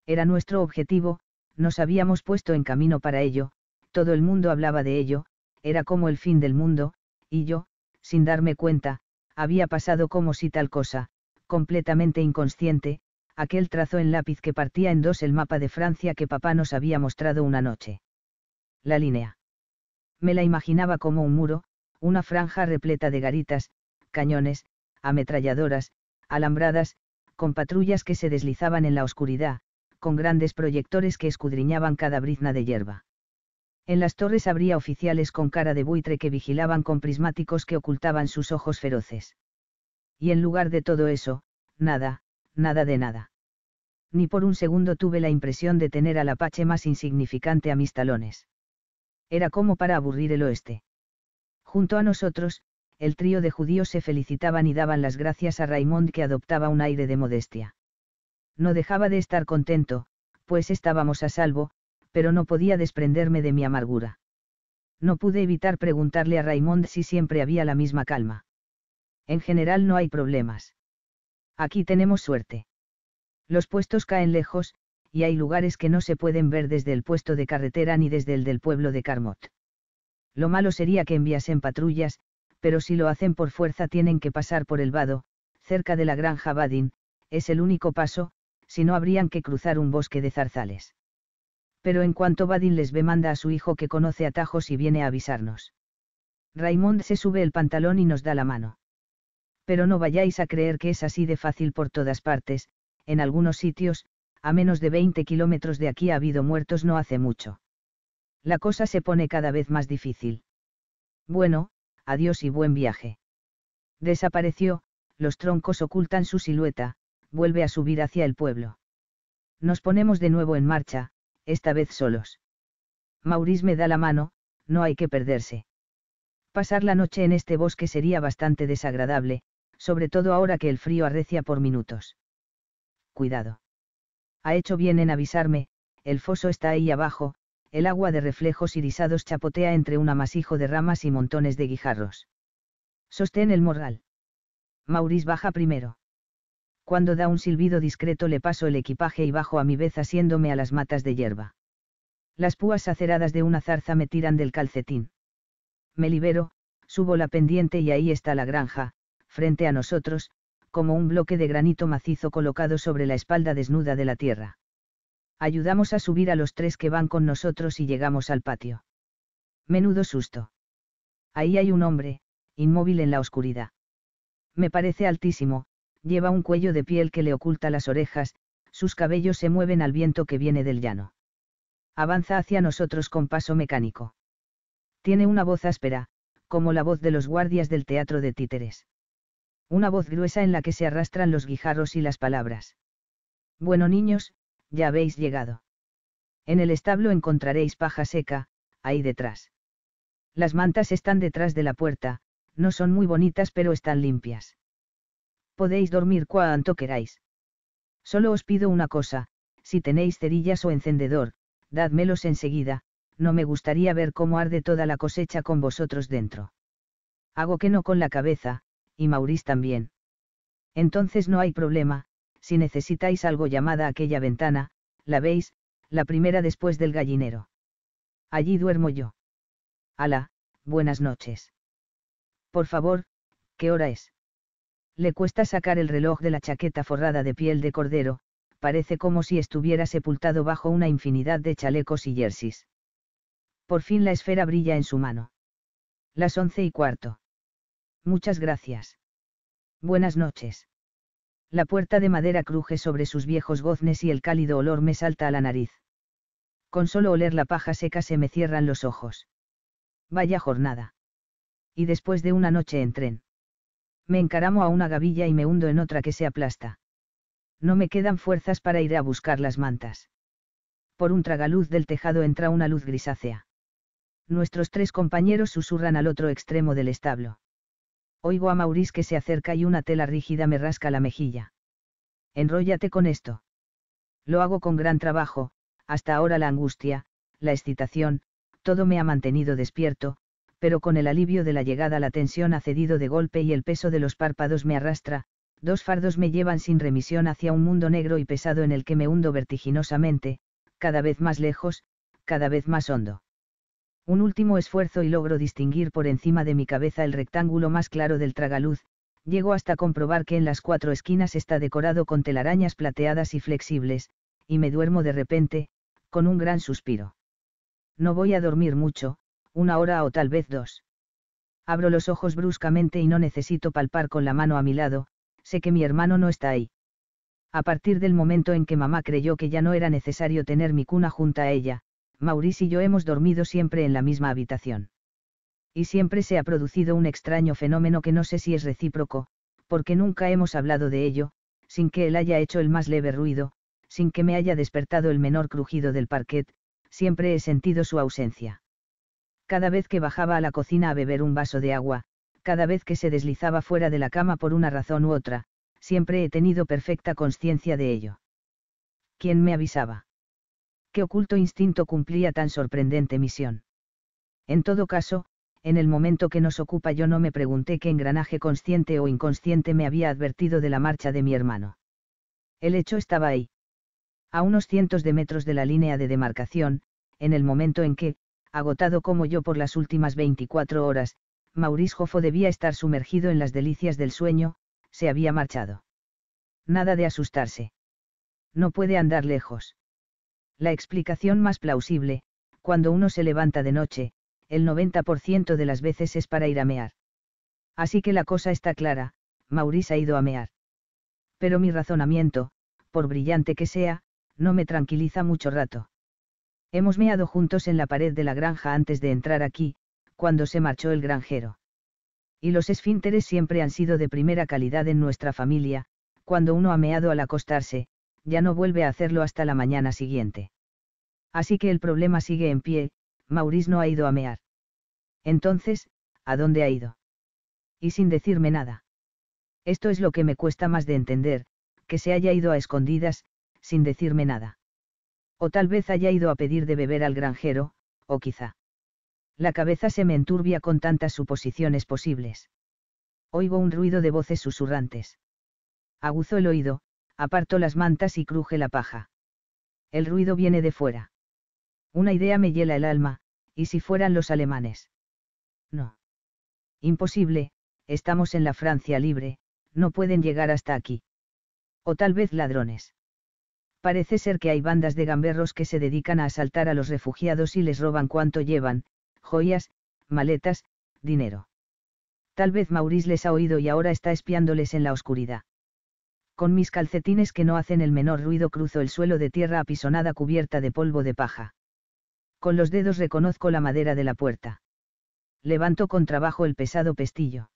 Era nuestro objetivo, nos habíamos puesto en camino para ello, todo el mundo hablaba de ello, era como el fin del mundo, y yo, sin darme cuenta, había pasado como si tal cosa, completamente inconsciente, aquel trazo en lápiz que partía en dos el mapa de Francia que papá nos había mostrado una noche. La línea. Me la imaginaba como un muro, una franja repleta de garitas, cañones, ametralladoras, alambradas, con patrullas que se deslizaban en la oscuridad, con grandes proyectores que escudriñaban cada brizna de hierba. En las torres habría oficiales con cara de buitre que vigilaban con prismáticos que ocultaban sus ojos feroces. Y en lugar de todo eso, nada, nada de nada. Ni por un segundo tuve la impresión de tener al apache más insignificante a mis talones. Era como para aburrir el oeste. Junto a nosotros, el trío de judíos se felicitaban y daban las gracias a Raymond que adoptaba un aire de modestia. No dejaba de estar contento, pues estábamos a salvo, pero no podía desprenderme de mi amargura. No pude evitar preguntarle a Raymond si siempre había la misma calma. En general no hay problemas. Aquí tenemos suerte. Los puestos caen lejos, y hay lugares que no se pueden ver desde el puesto de carretera ni desde el del pueblo de Carmot. Lo malo sería que enviasen patrullas, pero si lo hacen por fuerza tienen que pasar por el vado, cerca de la granja Badin, es el único paso, si no habrían que cruzar un bosque de zarzales pero en cuanto Badin les ve manda a su hijo que conoce atajos y viene a avisarnos. Raymond se sube el pantalón y nos da la mano. Pero no vayáis a creer que es así de fácil por todas partes, en algunos sitios, a menos de 20 kilómetros de aquí ha habido muertos no hace mucho. La cosa se pone cada vez más difícil. Bueno, adiós y buen viaje. Desapareció, los troncos ocultan su silueta, vuelve a subir hacia el pueblo. Nos ponemos de nuevo en marcha, esta vez solos. Maurice me da la mano, no hay que perderse. Pasar la noche en este bosque sería bastante desagradable, sobre todo ahora que el frío arrecia por minutos. Cuidado. Ha hecho bien en avisarme, el foso está ahí abajo, el agua de reflejos irisados chapotea entre un amasijo de ramas y montones de guijarros. Sostén el morral. Maurice baja primero cuando da un silbido discreto le paso el equipaje y bajo a mi vez asiéndome a las matas de hierba. Las púas aceradas de una zarza me tiran del calcetín. Me libero, subo la pendiente y ahí está la granja, frente a nosotros, como un bloque de granito macizo colocado sobre la espalda desnuda de la tierra. Ayudamos a subir a los tres que van con nosotros y llegamos al patio. Menudo susto. Ahí hay un hombre, inmóvil en la oscuridad. Me parece altísimo, lleva un cuello de piel que le oculta las orejas, sus cabellos se mueven al viento que viene del llano. Avanza hacia nosotros con paso mecánico. Tiene una voz áspera, como la voz de los guardias del teatro de títeres. Una voz gruesa en la que se arrastran los guijarros y las palabras. Bueno niños, ya habéis llegado. En el establo encontraréis paja seca, ahí detrás. Las mantas están detrás de la puerta, no son muy bonitas pero están limpias podéis dormir cuanto queráis. Solo os pido una cosa, si tenéis cerillas o encendedor, dádmelos enseguida, no me gustaría ver cómo arde toda la cosecha con vosotros dentro. Hago que no con la cabeza, y Maurice también. Entonces no hay problema, si necesitáis algo llamada aquella ventana, la veis, la primera después del gallinero. Allí duermo yo. Ala, buenas noches. Por favor, ¿qué hora es? Le cuesta sacar el reloj de la chaqueta forrada de piel de cordero, parece como si estuviera sepultado bajo una infinidad de chalecos y jerseys. Por fin la esfera brilla en su mano. Las once y cuarto. Muchas gracias. Buenas noches. La puerta de madera cruje sobre sus viejos goznes y el cálido olor me salta a la nariz. Con solo oler la paja seca se me cierran los ojos. Vaya jornada. Y después de una noche en tren me encaramo a una gavilla y me hundo en otra que se aplasta. No me quedan fuerzas para ir a buscar las mantas. Por un tragaluz del tejado entra una luz grisácea. Nuestros tres compañeros susurran al otro extremo del establo. Oigo a Maurice que se acerca y una tela rígida me rasca la mejilla. Enróllate con esto. Lo hago con gran trabajo, hasta ahora la angustia, la excitación, todo me ha mantenido despierto, pero con el alivio de la llegada la tensión ha cedido de golpe y el peso de los párpados me arrastra, dos fardos me llevan sin remisión hacia un mundo negro y pesado en el que me hundo vertiginosamente, cada vez más lejos, cada vez más hondo. Un último esfuerzo y logro distinguir por encima de mi cabeza el rectángulo más claro del tragaluz, llego hasta comprobar que en las cuatro esquinas está decorado con telarañas plateadas y flexibles, y me duermo de repente, con un gran suspiro. No voy a dormir mucho, una hora o tal vez dos. Abro los ojos bruscamente y no necesito palpar con la mano a mi lado, sé que mi hermano no está ahí. A partir del momento en que mamá creyó que ya no era necesario tener mi cuna junto a ella, Maurice y yo hemos dormido siempre en la misma habitación. Y siempre se ha producido un extraño fenómeno que no sé si es recíproco, porque nunca hemos hablado de ello, sin que él haya hecho el más leve ruido, sin que me haya despertado el menor crujido del parquet, siempre he sentido su ausencia cada vez que bajaba a la cocina a beber un vaso de agua, cada vez que se deslizaba fuera de la cama por una razón u otra, siempre he tenido perfecta conciencia de ello. ¿Quién me avisaba? ¿Qué oculto instinto cumplía tan sorprendente misión? En todo caso, en el momento que nos ocupa yo no me pregunté qué engranaje consciente o inconsciente me había advertido de la marcha de mi hermano. El hecho estaba ahí. A unos cientos de metros de la línea de demarcación, en el momento en que, agotado como yo por las últimas 24 horas, Maurice Jofo debía estar sumergido en las delicias del sueño, se había marchado. Nada de asustarse. No puede andar lejos. La explicación más plausible, cuando uno se levanta de noche, el 90% de las veces es para ir a mear. Así que la cosa está clara, Maurice ha ido a mear. Pero mi razonamiento, por brillante que sea, no me tranquiliza mucho rato. Hemos meado juntos en la pared de la granja antes de entrar aquí, cuando se marchó el granjero. Y los esfínteres siempre han sido de primera calidad en nuestra familia, cuando uno ha meado al acostarse, ya no vuelve a hacerlo hasta la mañana siguiente. Así que el problema sigue en pie, Maurice no ha ido a mear. Entonces, ¿a dónde ha ido? Y sin decirme nada. Esto es lo que me cuesta más de entender, que se haya ido a escondidas, sin decirme nada. O tal vez haya ido a pedir de beber al granjero, o quizá. La cabeza se me enturbia con tantas suposiciones posibles. Oigo un ruido de voces susurrantes. Aguzo el oído, aparto las mantas y cruje la paja. El ruido viene de fuera. Una idea me hiela el alma, ¿y si fueran los alemanes? No. Imposible, estamos en la Francia libre, no pueden llegar hasta aquí. O tal vez ladrones. Parece ser que hay bandas de gamberros que se dedican a asaltar a los refugiados y les roban cuanto llevan, joyas, maletas, dinero. Tal vez Maurice les ha oído y ahora está espiándoles en la oscuridad. Con mis calcetines que no hacen el menor ruido cruzo el suelo de tierra apisonada cubierta de polvo de paja. Con los dedos reconozco la madera de la puerta. Levanto con trabajo el pesado pestillo.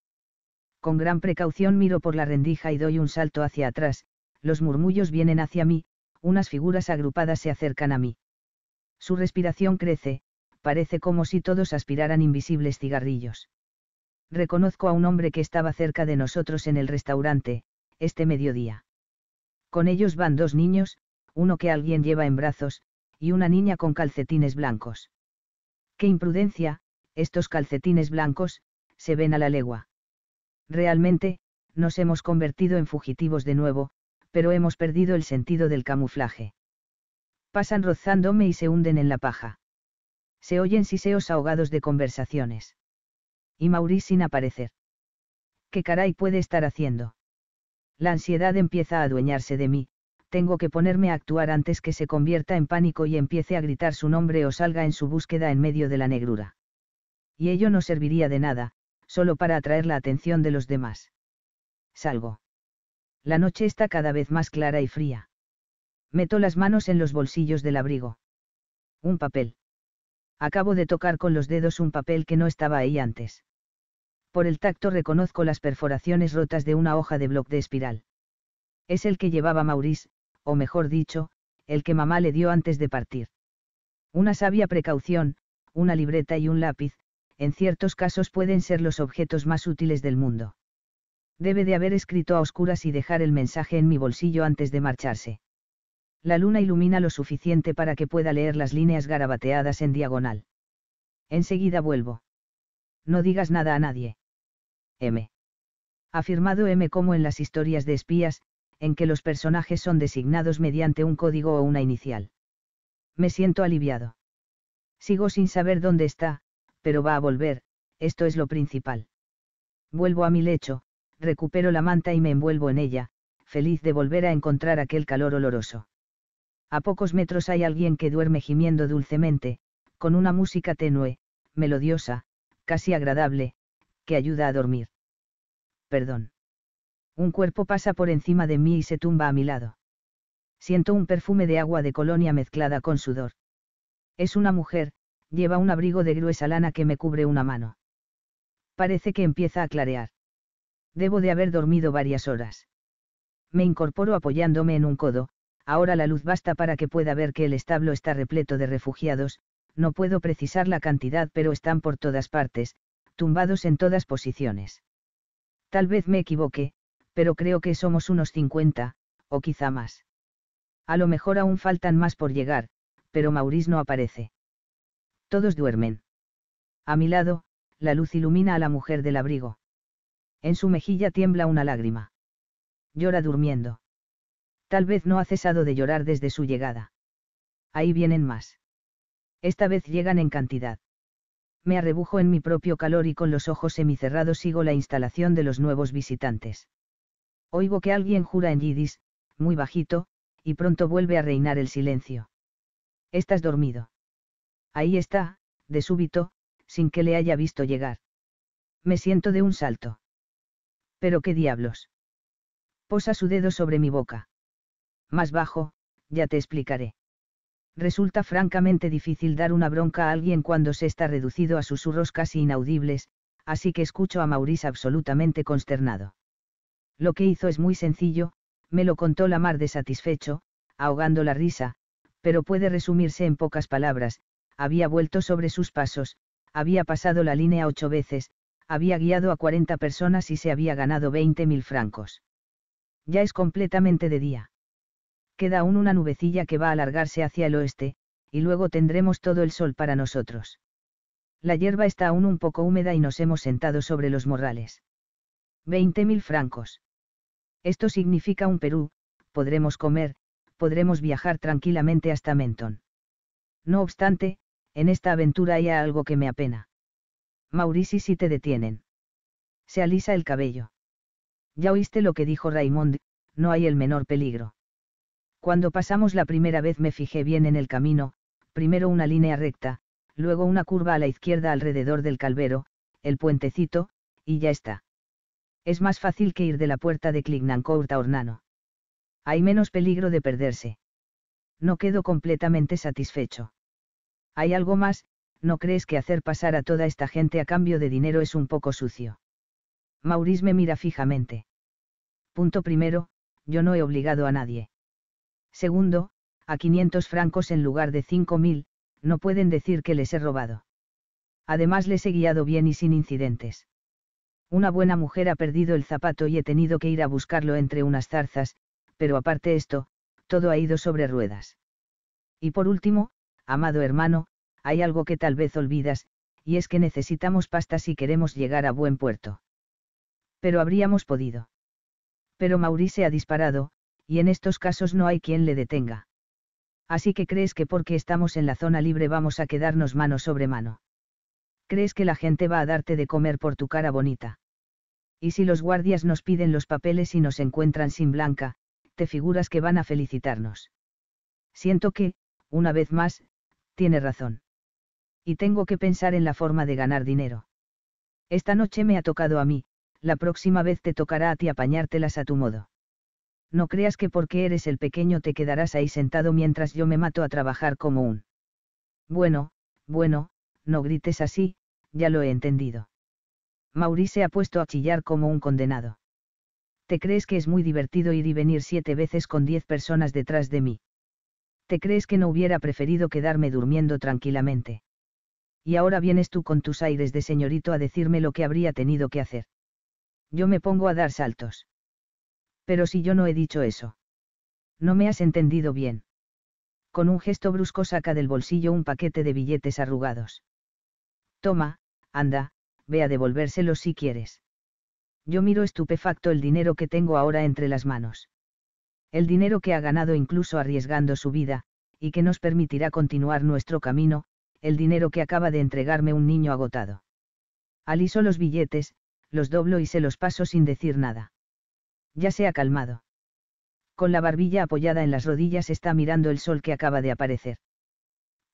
Con gran precaución miro por la rendija y doy un salto hacia atrás, los murmullos vienen hacia mí, unas figuras agrupadas se acercan a mí. Su respiración crece, parece como si todos aspiraran invisibles cigarrillos. Reconozco a un hombre que estaba cerca de nosotros en el restaurante, este mediodía. Con ellos van dos niños, uno que alguien lleva en brazos, y una niña con calcetines blancos. ¡Qué imprudencia! Estos calcetines blancos, se ven a la legua. Realmente, nos hemos convertido en fugitivos de nuevo, pero hemos perdido el sentido del camuflaje. Pasan rozándome y se hunden en la paja. Se oyen siseos ahogados de conversaciones. Y Maurice sin aparecer. ¿Qué caray puede estar haciendo? La ansiedad empieza a adueñarse de mí, tengo que ponerme a actuar antes que se convierta en pánico y empiece a gritar su nombre o salga en su búsqueda en medio de la negrura. Y ello no serviría de nada, solo para atraer la atención de los demás. Salgo. La noche está cada vez más clara y fría. Meto las manos en los bolsillos del abrigo. Un papel. Acabo de tocar con los dedos un papel que no estaba ahí antes. Por el tacto reconozco las perforaciones rotas de una hoja de bloc de espiral. Es el que llevaba Maurice, o mejor dicho, el que mamá le dio antes de partir. Una sabia precaución, una libreta y un lápiz, en ciertos casos pueden ser los objetos más útiles del mundo. Debe de haber escrito a oscuras y dejar el mensaje en mi bolsillo antes de marcharse. La luna ilumina lo suficiente para que pueda leer las líneas garabateadas en diagonal. Enseguida vuelvo. No digas nada a nadie. M. Afirmado M como en las historias de espías, en que los personajes son designados mediante un código o una inicial. Me siento aliviado. Sigo sin saber dónde está, pero va a volver, esto es lo principal. Vuelvo a mi lecho, recupero la manta y me envuelvo en ella, feliz de volver a encontrar aquel calor oloroso. A pocos metros hay alguien que duerme gimiendo dulcemente, con una música tenue, melodiosa, casi agradable, que ayuda a dormir. Perdón. Un cuerpo pasa por encima de mí y se tumba a mi lado. Siento un perfume de agua de colonia mezclada con sudor. Es una mujer, lleva un abrigo de gruesa lana que me cubre una mano. Parece que empieza a clarear. Debo de haber dormido varias horas. Me incorporo apoyándome en un codo, ahora la luz basta para que pueda ver que el establo está repleto de refugiados, no puedo precisar la cantidad pero están por todas partes, tumbados en todas posiciones. Tal vez me equivoque, pero creo que somos unos 50, o quizá más. A lo mejor aún faltan más por llegar, pero Maurice no aparece. Todos duermen. A mi lado, la luz ilumina a la mujer del abrigo. En su mejilla tiembla una lágrima. Llora durmiendo. Tal vez no ha cesado de llorar desde su llegada. Ahí vienen más. Esta vez llegan en cantidad. Me arrebujo en mi propio calor y con los ojos semicerrados sigo la instalación de los nuevos visitantes. Oigo que alguien jura en yidis, muy bajito, y pronto vuelve a reinar el silencio. Estás dormido. Ahí está, de súbito, sin que le haya visto llegar. Me siento de un salto. Pero qué diablos. Posa su dedo sobre mi boca. Más bajo, ya te explicaré. Resulta francamente difícil dar una bronca a alguien cuando se está reducido a susurros casi inaudibles, así que escucho a Maurice absolutamente consternado. Lo que hizo es muy sencillo, me lo contó la mar de satisfecho, ahogando la risa, pero puede resumirse en pocas palabras, había vuelto sobre sus pasos, había pasado la línea ocho veces, había guiado a 40 personas y se había ganado 20.000 francos. Ya es completamente de día. Queda aún una nubecilla que va a alargarse hacia el oeste, y luego tendremos todo el sol para nosotros. La hierba está aún un poco húmeda y nos hemos sentado sobre los morrales. 20.000 francos. Esto significa un Perú, podremos comer, podremos viajar tranquilamente hasta Menton. No obstante, en esta aventura hay algo que me apena. Maurici si te detienen. Se alisa el cabello. Ya oíste lo que dijo Raymond, no hay el menor peligro. Cuando pasamos la primera vez me fijé bien en el camino, primero una línea recta, luego una curva a la izquierda alrededor del calvero, el puentecito, y ya está. Es más fácil que ir de la puerta de Clignancourt a Ornano. Hay menos peligro de perderse. No quedo completamente satisfecho. Hay algo más, ¿no crees que hacer pasar a toda esta gente a cambio de dinero es un poco sucio? Maurice me mira fijamente. Punto primero, yo no he obligado a nadie. Segundo, a 500 francos en lugar de 5.000, no pueden decir que les he robado. Además les he guiado bien y sin incidentes. Una buena mujer ha perdido el zapato y he tenido que ir a buscarlo entre unas zarzas, pero aparte esto, todo ha ido sobre ruedas. Y por último, amado hermano, hay algo que tal vez olvidas, y es que necesitamos pasta si queremos llegar a buen puerto. Pero habríamos podido. Pero Maurice ha disparado, y en estos casos no hay quien le detenga. Así que crees que porque estamos en la zona libre vamos a quedarnos mano sobre mano. Crees que la gente va a darte de comer por tu cara bonita. Y si los guardias nos piden los papeles y nos encuentran sin blanca, te figuras que van a felicitarnos. Siento que, una vez más, tiene razón y tengo que pensar en la forma de ganar dinero. Esta noche me ha tocado a mí, la próxima vez te tocará a ti apañártelas a tu modo. No creas que porque eres el pequeño te quedarás ahí sentado mientras yo me mato a trabajar como un... Bueno, bueno, no grites así, ya lo he entendido. Mauri se ha puesto a chillar como un condenado. ¿Te crees que es muy divertido ir y venir siete veces con diez personas detrás de mí? ¿Te crees que no hubiera preferido quedarme durmiendo tranquilamente? y ahora vienes tú con tus aires de señorito a decirme lo que habría tenido que hacer. Yo me pongo a dar saltos. Pero si yo no he dicho eso. No me has entendido bien. Con un gesto brusco saca del bolsillo un paquete de billetes arrugados. Toma, anda, ve a devolvérselos si quieres. Yo miro estupefacto el dinero que tengo ahora entre las manos. El dinero que ha ganado incluso arriesgando su vida, y que nos permitirá continuar nuestro camino, el dinero que acaba de entregarme un niño agotado. Aliso los billetes, los doblo y se los paso sin decir nada. Ya se ha calmado. Con la barbilla apoyada en las rodillas está mirando el sol que acaba de aparecer.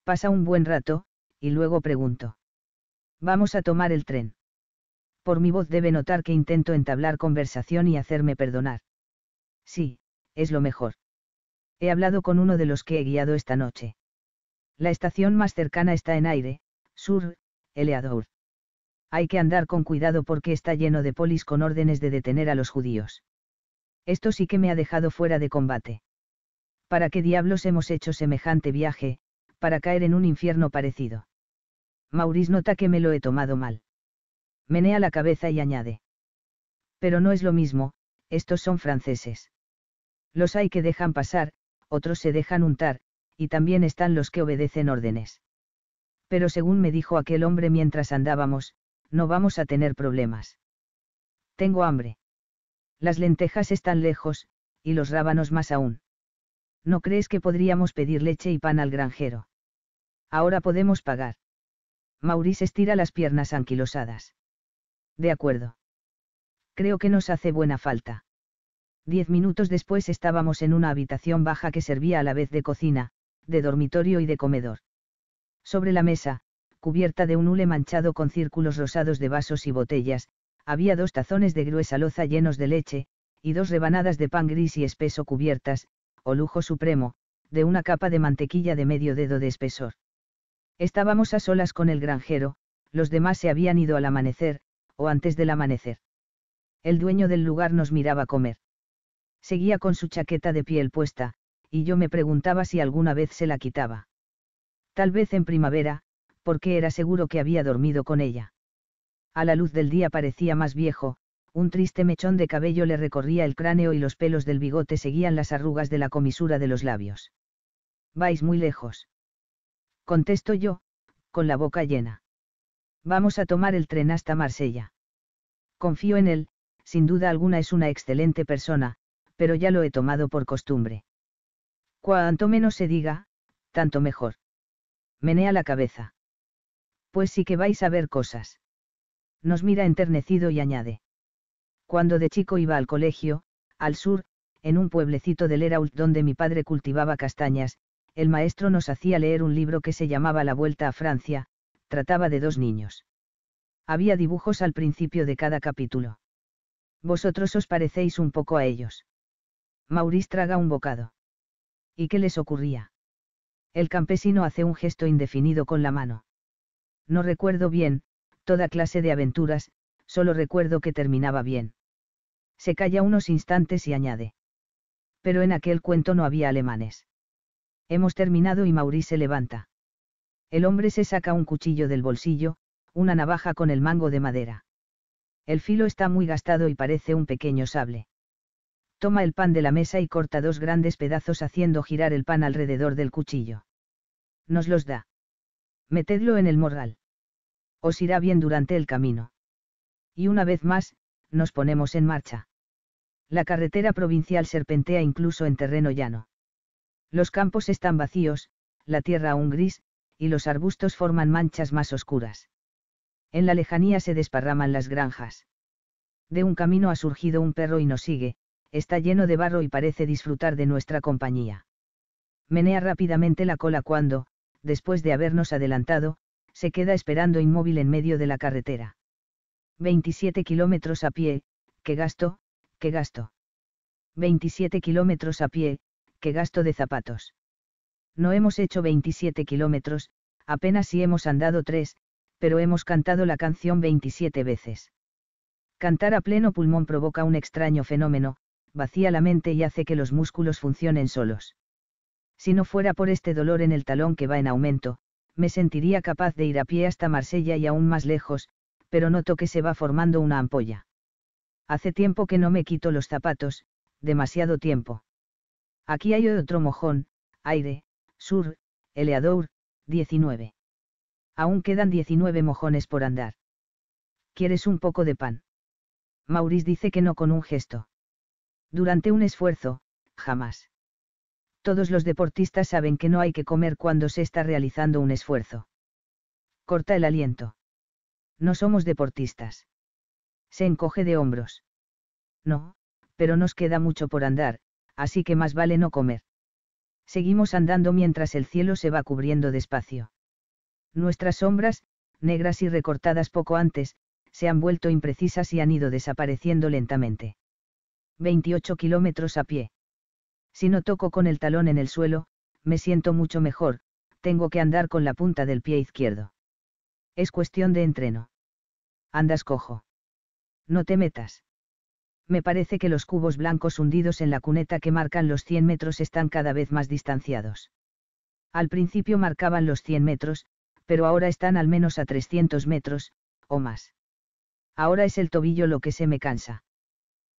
Pasa un buen rato, y luego pregunto. Vamos a tomar el tren. Por mi voz debe notar que intento entablar conversación y hacerme perdonar. Sí, es lo mejor. He hablado con uno de los que he guiado esta noche. La estación más cercana está en aire, sur, Eleador. Hay que andar con cuidado porque está lleno de polis con órdenes de detener a los judíos. Esto sí que me ha dejado fuera de combate. ¿Para qué diablos hemos hecho semejante viaje, para caer en un infierno parecido? Maurice nota que me lo he tomado mal. Menea la cabeza y añade. Pero no es lo mismo, estos son franceses. Los hay que dejan pasar, otros se dejan untar, y también están los que obedecen órdenes. Pero según me dijo aquel hombre mientras andábamos, no vamos a tener problemas. Tengo hambre. Las lentejas están lejos, y los rábanos más aún. ¿No crees que podríamos pedir leche y pan al granjero? Ahora podemos pagar. Maurice estira las piernas anquilosadas. De acuerdo. Creo que nos hace buena falta. Diez minutos después estábamos en una habitación baja que servía a la vez de cocina, de dormitorio y de comedor. Sobre la mesa, cubierta de un hule manchado con círculos rosados de vasos y botellas, había dos tazones de gruesa loza llenos de leche, y dos rebanadas de pan gris y espeso cubiertas, o lujo supremo, de una capa de mantequilla de medio dedo de espesor. Estábamos a solas con el granjero, los demás se habían ido al amanecer, o antes del amanecer. El dueño del lugar nos miraba comer. Seguía con su chaqueta de piel puesta, y yo me preguntaba si alguna vez se la quitaba. Tal vez en primavera, porque era seguro que había dormido con ella. A la luz del día parecía más viejo, un triste mechón de cabello le recorría el cráneo y los pelos del bigote seguían las arrugas de la comisura de los labios. Vais muy lejos. Contesto yo, con la boca llena. Vamos a tomar el tren hasta Marsella. Confío en él, sin duda alguna es una excelente persona, pero ya lo he tomado por costumbre. Cuanto menos se diga, tanto mejor. Menea la cabeza. Pues sí que vais a ver cosas. Nos mira enternecido y añade. Cuando de chico iba al colegio, al sur, en un pueblecito del Erault donde mi padre cultivaba castañas, el maestro nos hacía leer un libro que se llamaba La Vuelta a Francia, trataba de dos niños. Había dibujos al principio de cada capítulo. Vosotros os parecéis un poco a ellos. Maurice traga un bocado. ¿Y qué les ocurría? El campesino hace un gesto indefinido con la mano. No recuerdo bien, toda clase de aventuras, solo recuerdo que terminaba bien. Se calla unos instantes y añade. Pero en aquel cuento no había alemanes. Hemos terminado y Maurice se levanta. El hombre se saca un cuchillo del bolsillo, una navaja con el mango de madera. El filo está muy gastado y parece un pequeño sable toma el pan de la mesa y corta dos grandes pedazos haciendo girar el pan alrededor del cuchillo. Nos los da. Metedlo en el morral. Os irá bien durante el camino. Y una vez más, nos ponemos en marcha. La carretera provincial serpentea incluso en terreno llano. Los campos están vacíos, la tierra aún gris, y los arbustos forman manchas más oscuras. En la lejanía se desparraman las granjas. De un camino ha surgido un perro y nos sigue, está lleno de barro y parece disfrutar de nuestra compañía. Menea rápidamente la cola cuando, después de habernos adelantado, se queda esperando inmóvil en medio de la carretera. 27 kilómetros a pie, qué gasto, qué gasto. 27 kilómetros a pie, qué gasto de zapatos. No hemos hecho 27 kilómetros, apenas si hemos andado tres, pero hemos cantado la canción 27 veces. Cantar a pleno pulmón provoca un extraño fenómeno, vacía la mente y hace que los músculos funcionen solos. Si no fuera por este dolor en el talón que va en aumento, me sentiría capaz de ir a pie hasta Marsella y aún más lejos, pero noto que se va formando una ampolla. Hace tiempo que no me quito los zapatos, demasiado tiempo. Aquí hay otro mojón, aire, sur, Eleador, 19. Aún quedan 19 mojones por andar. ¿Quieres un poco de pan? Maurice dice que no con un gesto durante un esfuerzo, jamás. Todos los deportistas saben que no hay que comer cuando se está realizando un esfuerzo. Corta el aliento. No somos deportistas. Se encoge de hombros. No, pero nos queda mucho por andar, así que más vale no comer. Seguimos andando mientras el cielo se va cubriendo despacio. Nuestras sombras, negras y recortadas poco antes, se han vuelto imprecisas y han ido desapareciendo lentamente. 28 kilómetros a pie. Si no toco con el talón en el suelo, me siento mucho mejor, tengo que andar con la punta del pie izquierdo. Es cuestión de entreno. Andas cojo. No te metas. Me parece que los cubos blancos hundidos en la cuneta que marcan los 100 metros están cada vez más distanciados. Al principio marcaban los 100 metros, pero ahora están al menos a 300 metros, o más. Ahora es el tobillo lo que se me cansa.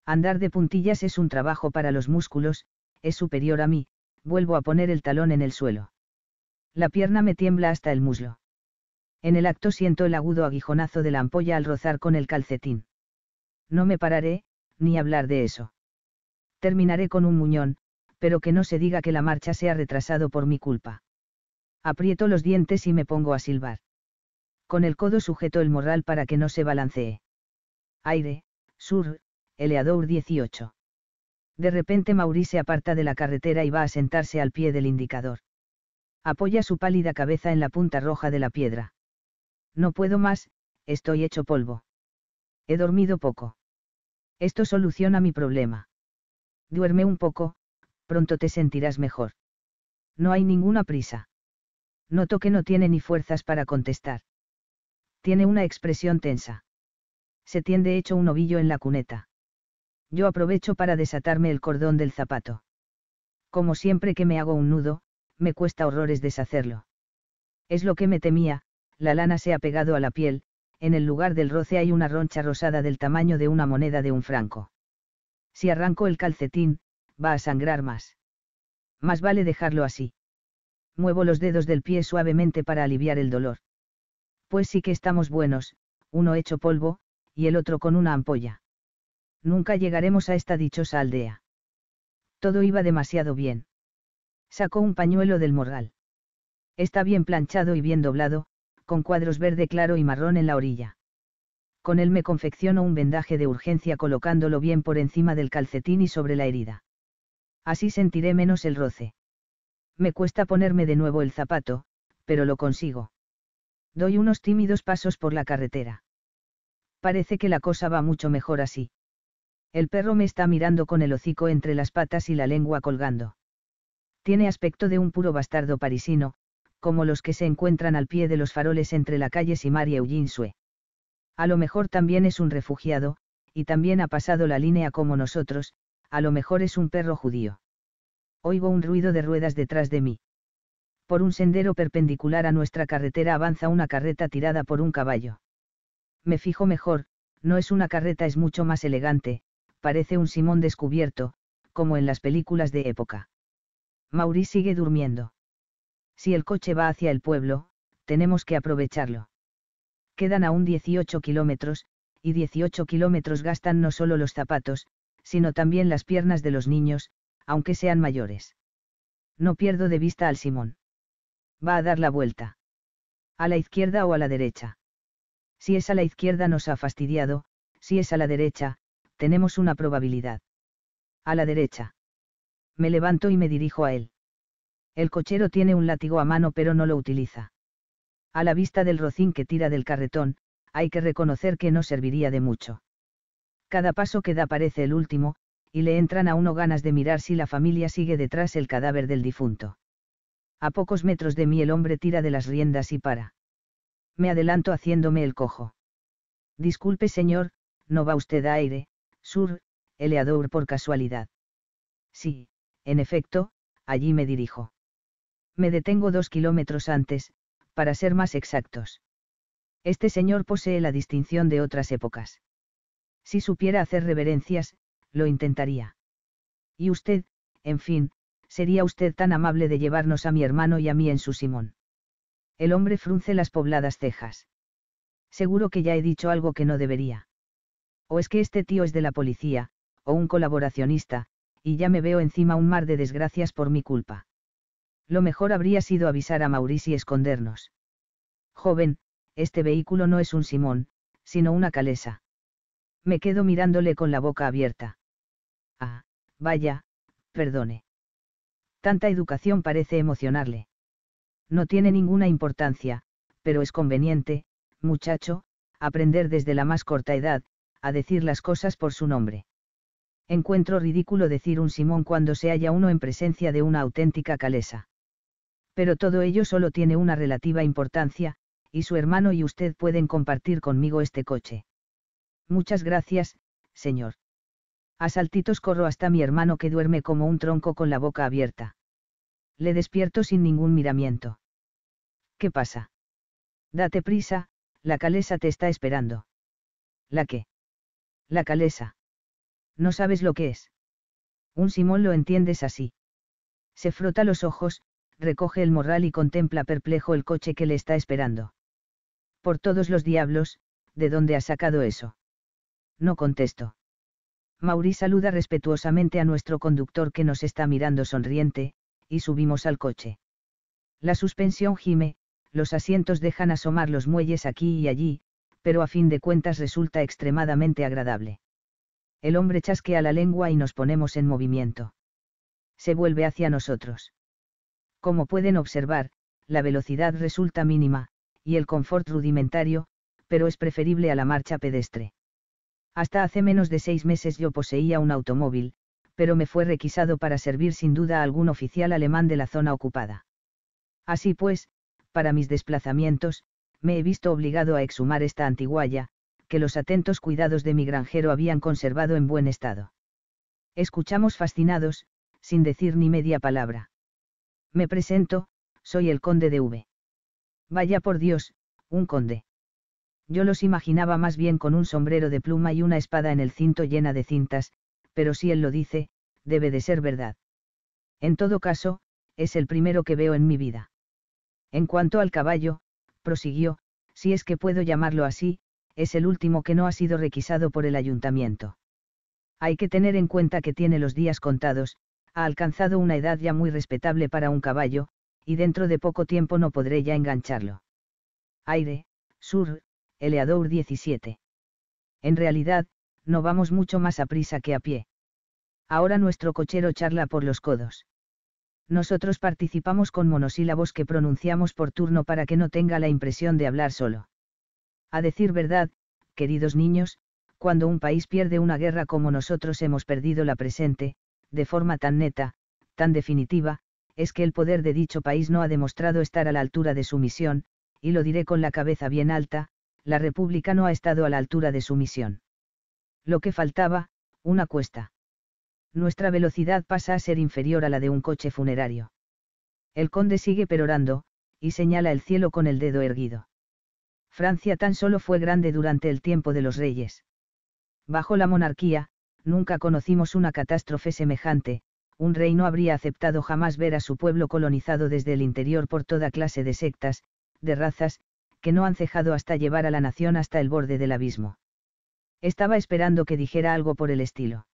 Andar de puntillas es un trabajo para los músculos, es superior a mí, vuelvo a poner el talón en el suelo. La pierna me tiembla hasta el muslo. En el acto siento el agudo aguijonazo de la ampolla al rozar con el calcetín. No me pararé, ni hablar de eso. Terminaré con un muñón, pero que no se diga que la marcha sea ha retrasado por mi culpa. Aprieto los dientes y me pongo a silbar. Con el codo sujeto el morral para que no se balancee. Aire, sur, Eleador 18. De repente Maurice se aparta de la carretera y va a sentarse al pie del indicador. Apoya su pálida cabeza en la punta roja de la piedra. No puedo más, estoy hecho polvo. He dormido poco. Esto soluciona mi problema. Duerme un poco, pronto te sentirás mejor. No hay ninguna prisa. Noto que no tiene ni fuerzas para contestar. Tiene una expresión tensa. Se tiende hecho un ovillo en la cuneta yo aprovecho para desatarme el cordón del zapato. Como siempre que me hago un nudo, me cuesta horrores deshacerlo. Es lo que me temía, la lana se ha pegado a la piel, en el lugar del roce hay una roncha rosada del tamaño de una moneda de un franco. Si arranco el calcetín, va a sangrar más. Más vale dejarlo así. Muevo los dedos del pie suavemente para aliviar el dolor. Pues sí que estamos buenos, uno hecho polvo, y el otro con una ampolla nunca llegaremos a esta dichosa aldea. Todo iba demasiado bien. Sacó un pañuelo del morral. Está bien planchado y bien doblado, con cuadros verde claro y marrón en la orilla. Con él me confecciono un vendaje de urgencia colocándolo bien por encima del calcetín y sobre la herida. Así sentiré menos el roce. Me cuesta ponerme de nuevo el zapato, pero lo consigo. Doy unos tímidos pasos por la carretera. Parece que la cosa va mucho mejor así. El perro me está mirando con el hocico entre las patas y la lengua colgando. Tiene aspecto de un puro bastardo parisino, como los que se encuentran al pie de los faroles entre la calle Simar y Ujinsue. A lo mejor también es un refugiado, y también ha pasado la línea como nosotros, a lo mejor es un perro judío. Oigo un ruido de ruedas detrás de mí. Por un sendero perpendicular a nuestra carretera avanza una carreta tirada por un caballo. Me fijo mejor, no es una carreta, es mucho más elegante, parece un Simón descubierto, como en las películas de época. Mauri sigue durmiendo. Si el coche va hacia el pueblo, tenemos que aprovecharlo. Quedan aún 18 kilómetros, y 18 kilómetros gastan no solo los zapatos, sino también las piernas de los niños, aunque sean mayores. No pierdo de vista al Simón. Va a dar la vuelta. ¿A la izquierda o a la derecha? Si es a la izquierda nos ha fastidiado, si es a la derecha, tenemos una probabilidad. A la derecha. Me levanto y me dirijo a él. El cochero tiene un látigo a mano pero no lo utiliza. A la vista del rocín que tira del carretón, hay que reconocer que no serviría de mucho. Cada paso que da parece el último, y le entran a uno ganas de mirar si la familia sigue detrás el cadáver del difunto. A pocos metros de mí el hombre tira de las riendas y para. Me adelanto haciéndome el cojo. Disculpe señor, ¿no va usted a aire? Sur, Eleador por casualidad. Sí, en efecto, allí me dirijo. Me detengo dos kilómetros antes, para ser más exactos. Este señor posee la distinción de otras épocas. Si supiera hacer reverencias, lo intentaría. Y usted, en fin, sería usted tan amable de llevarnos a mi hermano y a mí en su Simón. El hombre frunce las pobladas cejas. Seguro que ya he dicho algo que no debería. O es que este tío es de la policía, o un colaboracionista, y ya me veo encima un mar de desgracias por mi culpa. Lo mejor habría sido avisar a Maurice y escondernos. Joven, este vehículo no es un Simón, sino una calesa. Me quedo mirándole con la boca abierta. Ah, vaya, perdone. Tanta educación parece emocionarle. No tiene ninguna importancia, pero es conveniente, muchacho, aprender desde la más corta edad, a decir las cosas por su nombre. Encuentro ridículo decir un Simón cuando se halla uno en presencia de una auténtica calesa. Pero todo ello solo tiene una relativa importancia, y su hermano y usted pueden compartir conmigo este coche. Muchas gracias, señor. A saltitos corro hasta mi hermano que duerme como un tronco con la boca abierta. Le despierto sin ningún miramiento. ¿Qué pasa? Date prisa, la calesa te está esperando. ¿La qué? la calesa. No sabes lo que es. Un Simón lo entiendes así. Se frota los ojos, recoge el morral y contempla perplejo el coche que le está esperando. Por todos los diablos, ¿de dónde ha sacado eso? No contesto. Maurí saluda respetuosamente a nuestro conductor que nos está mirando sonriente, y subimos al coche. La suspensión gime, los asientos dejan asomar los muelles aquí y allí, pero a fin de cuentas resulta extremadamente agradable. El hombre chasquea la lengua y nos ponemos en movimiento. Se vuelve hacia nosotros. Como pueden observar, la velocidad resulta mínima, y el confort rudimentario, pero es preferible a la marcha pedestre. Hasta hace menos de seis meses yo poseía un automóvil, pero me fue requisado para servir sin duda a algún oficial alemán de la zona ocupada. Así pues, para mis desplazamientos, me he visto obligado a exhumar esta antiguaya, que los atentos cuidados de mi granjero habían conservado en buen estado. Escuchamos fascinados, sin decir ni media palabra. Me presento, soy el conde de V. Vaya por Dios, un conde. Yo los imaginaba más bien con un sombrero de pluma y una espada en el cinto llena de cintas, pero si él lo dice, debe de ser verdad. En todo caso, es el primero que veo en mi vida. En cuanto al caballo, prosiguió, si es que puedo llamarlo así, es el último que no ha sido requisado por el ayuntamiento. Hay que tener en cuenta que tiene los días contados, ha alcanzado una edad ya muy respetable para un caballo, y dentro de poco tiempo no podré ya engancharlo. Aire, Sur, Eleador 17. En realidad, no vamos mucho más a prisa que a pie. Ahora nuestro cochero charla por los codos nosotros participamos con monosílabos que pronunciamos por turno para que no tenga la impresión de hablar solo. A decir verdad, queridos niños, cuando un país pierde una guerra como nosotros hemos perdido la presente, de forma tan neta, tan definitiva, es que el poder de dicho país no ha demostrado estar a la altura de su misión, y lo diré con la cabeza bien alta, la República no ha estado a la altura de su misión. Lo que faltaba, una cuesta nuestra velocidad pasa a ser inferior a la de un coche funerario. El conde sigue perorando, y señala el cielo con el dedo erguido. Francia tan solo fue grande durante el tiempo de los reyes. Bajo la monarquía, nunca conocimos una catástrofe semejante, un rey no habría aceptado jamás ver a su pueblo colonizado desde el interior por toda clase de sectas, de razas, que no han cejado hasta llevar a la nación hasta el borde del abismo. Estaba esperando que dijera algo por el estilo.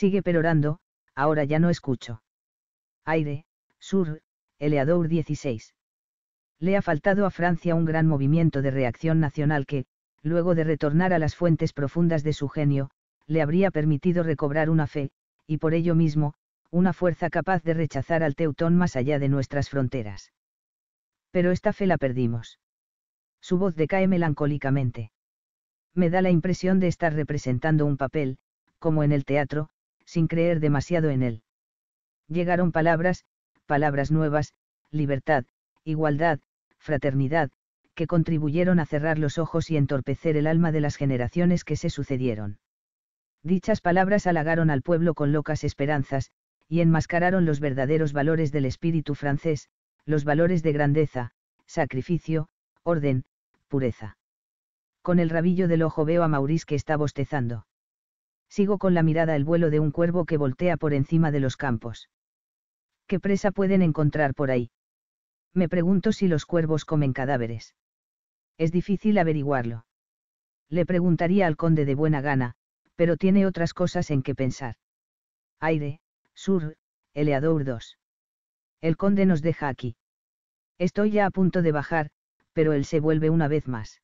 Sigue perorando, ahora ya no escucho. Aire, Sur, Eleador 16. Le ha faltado a Francia un gran movimiento de reacción nacional que, luego de retornar a las fuentes profundas de su genio, le habría permitido recobrar una fe, y por ello mismo, una fuerza capaz de rechazar al Teutón más allá de nuestras fronteras. Pero esta fe la perdimos. Su voz decae melancólicamente. Me da la impresión de estar representando un papel, como en el teatro, sin creer demasiado en él. Llegaron palabras, palabras nuevas, libertad, igualdad, fraternidad, que contribuyeron a cerrar los ojos y entorpecer el alma de las generaciones que se sucedieron. Dichas palabras halagaron al pueblo con locas esperanzas, y enmascararon los verdaderos valores del espíritu francés, los valores de grandeza, sacrificio, orden, pureza. Con el rabillo del ojo veo a Maurice que está bostezando sigo con la mirada el vuelo de un cuervo que voltea por encima de los campos. ¿Qué presa pueden encontrar por ahí? Me pregunto si los cuervos comen cadáveres. Es difícil averiguarlo. Le preguntaría al conde de buena gana, pero tiene otras cosas en que pensar. Aire, sur, Eleador 2. El conde nos deja aquí. Estoy ya a punto de bajar, pero él se vuelve una vez más.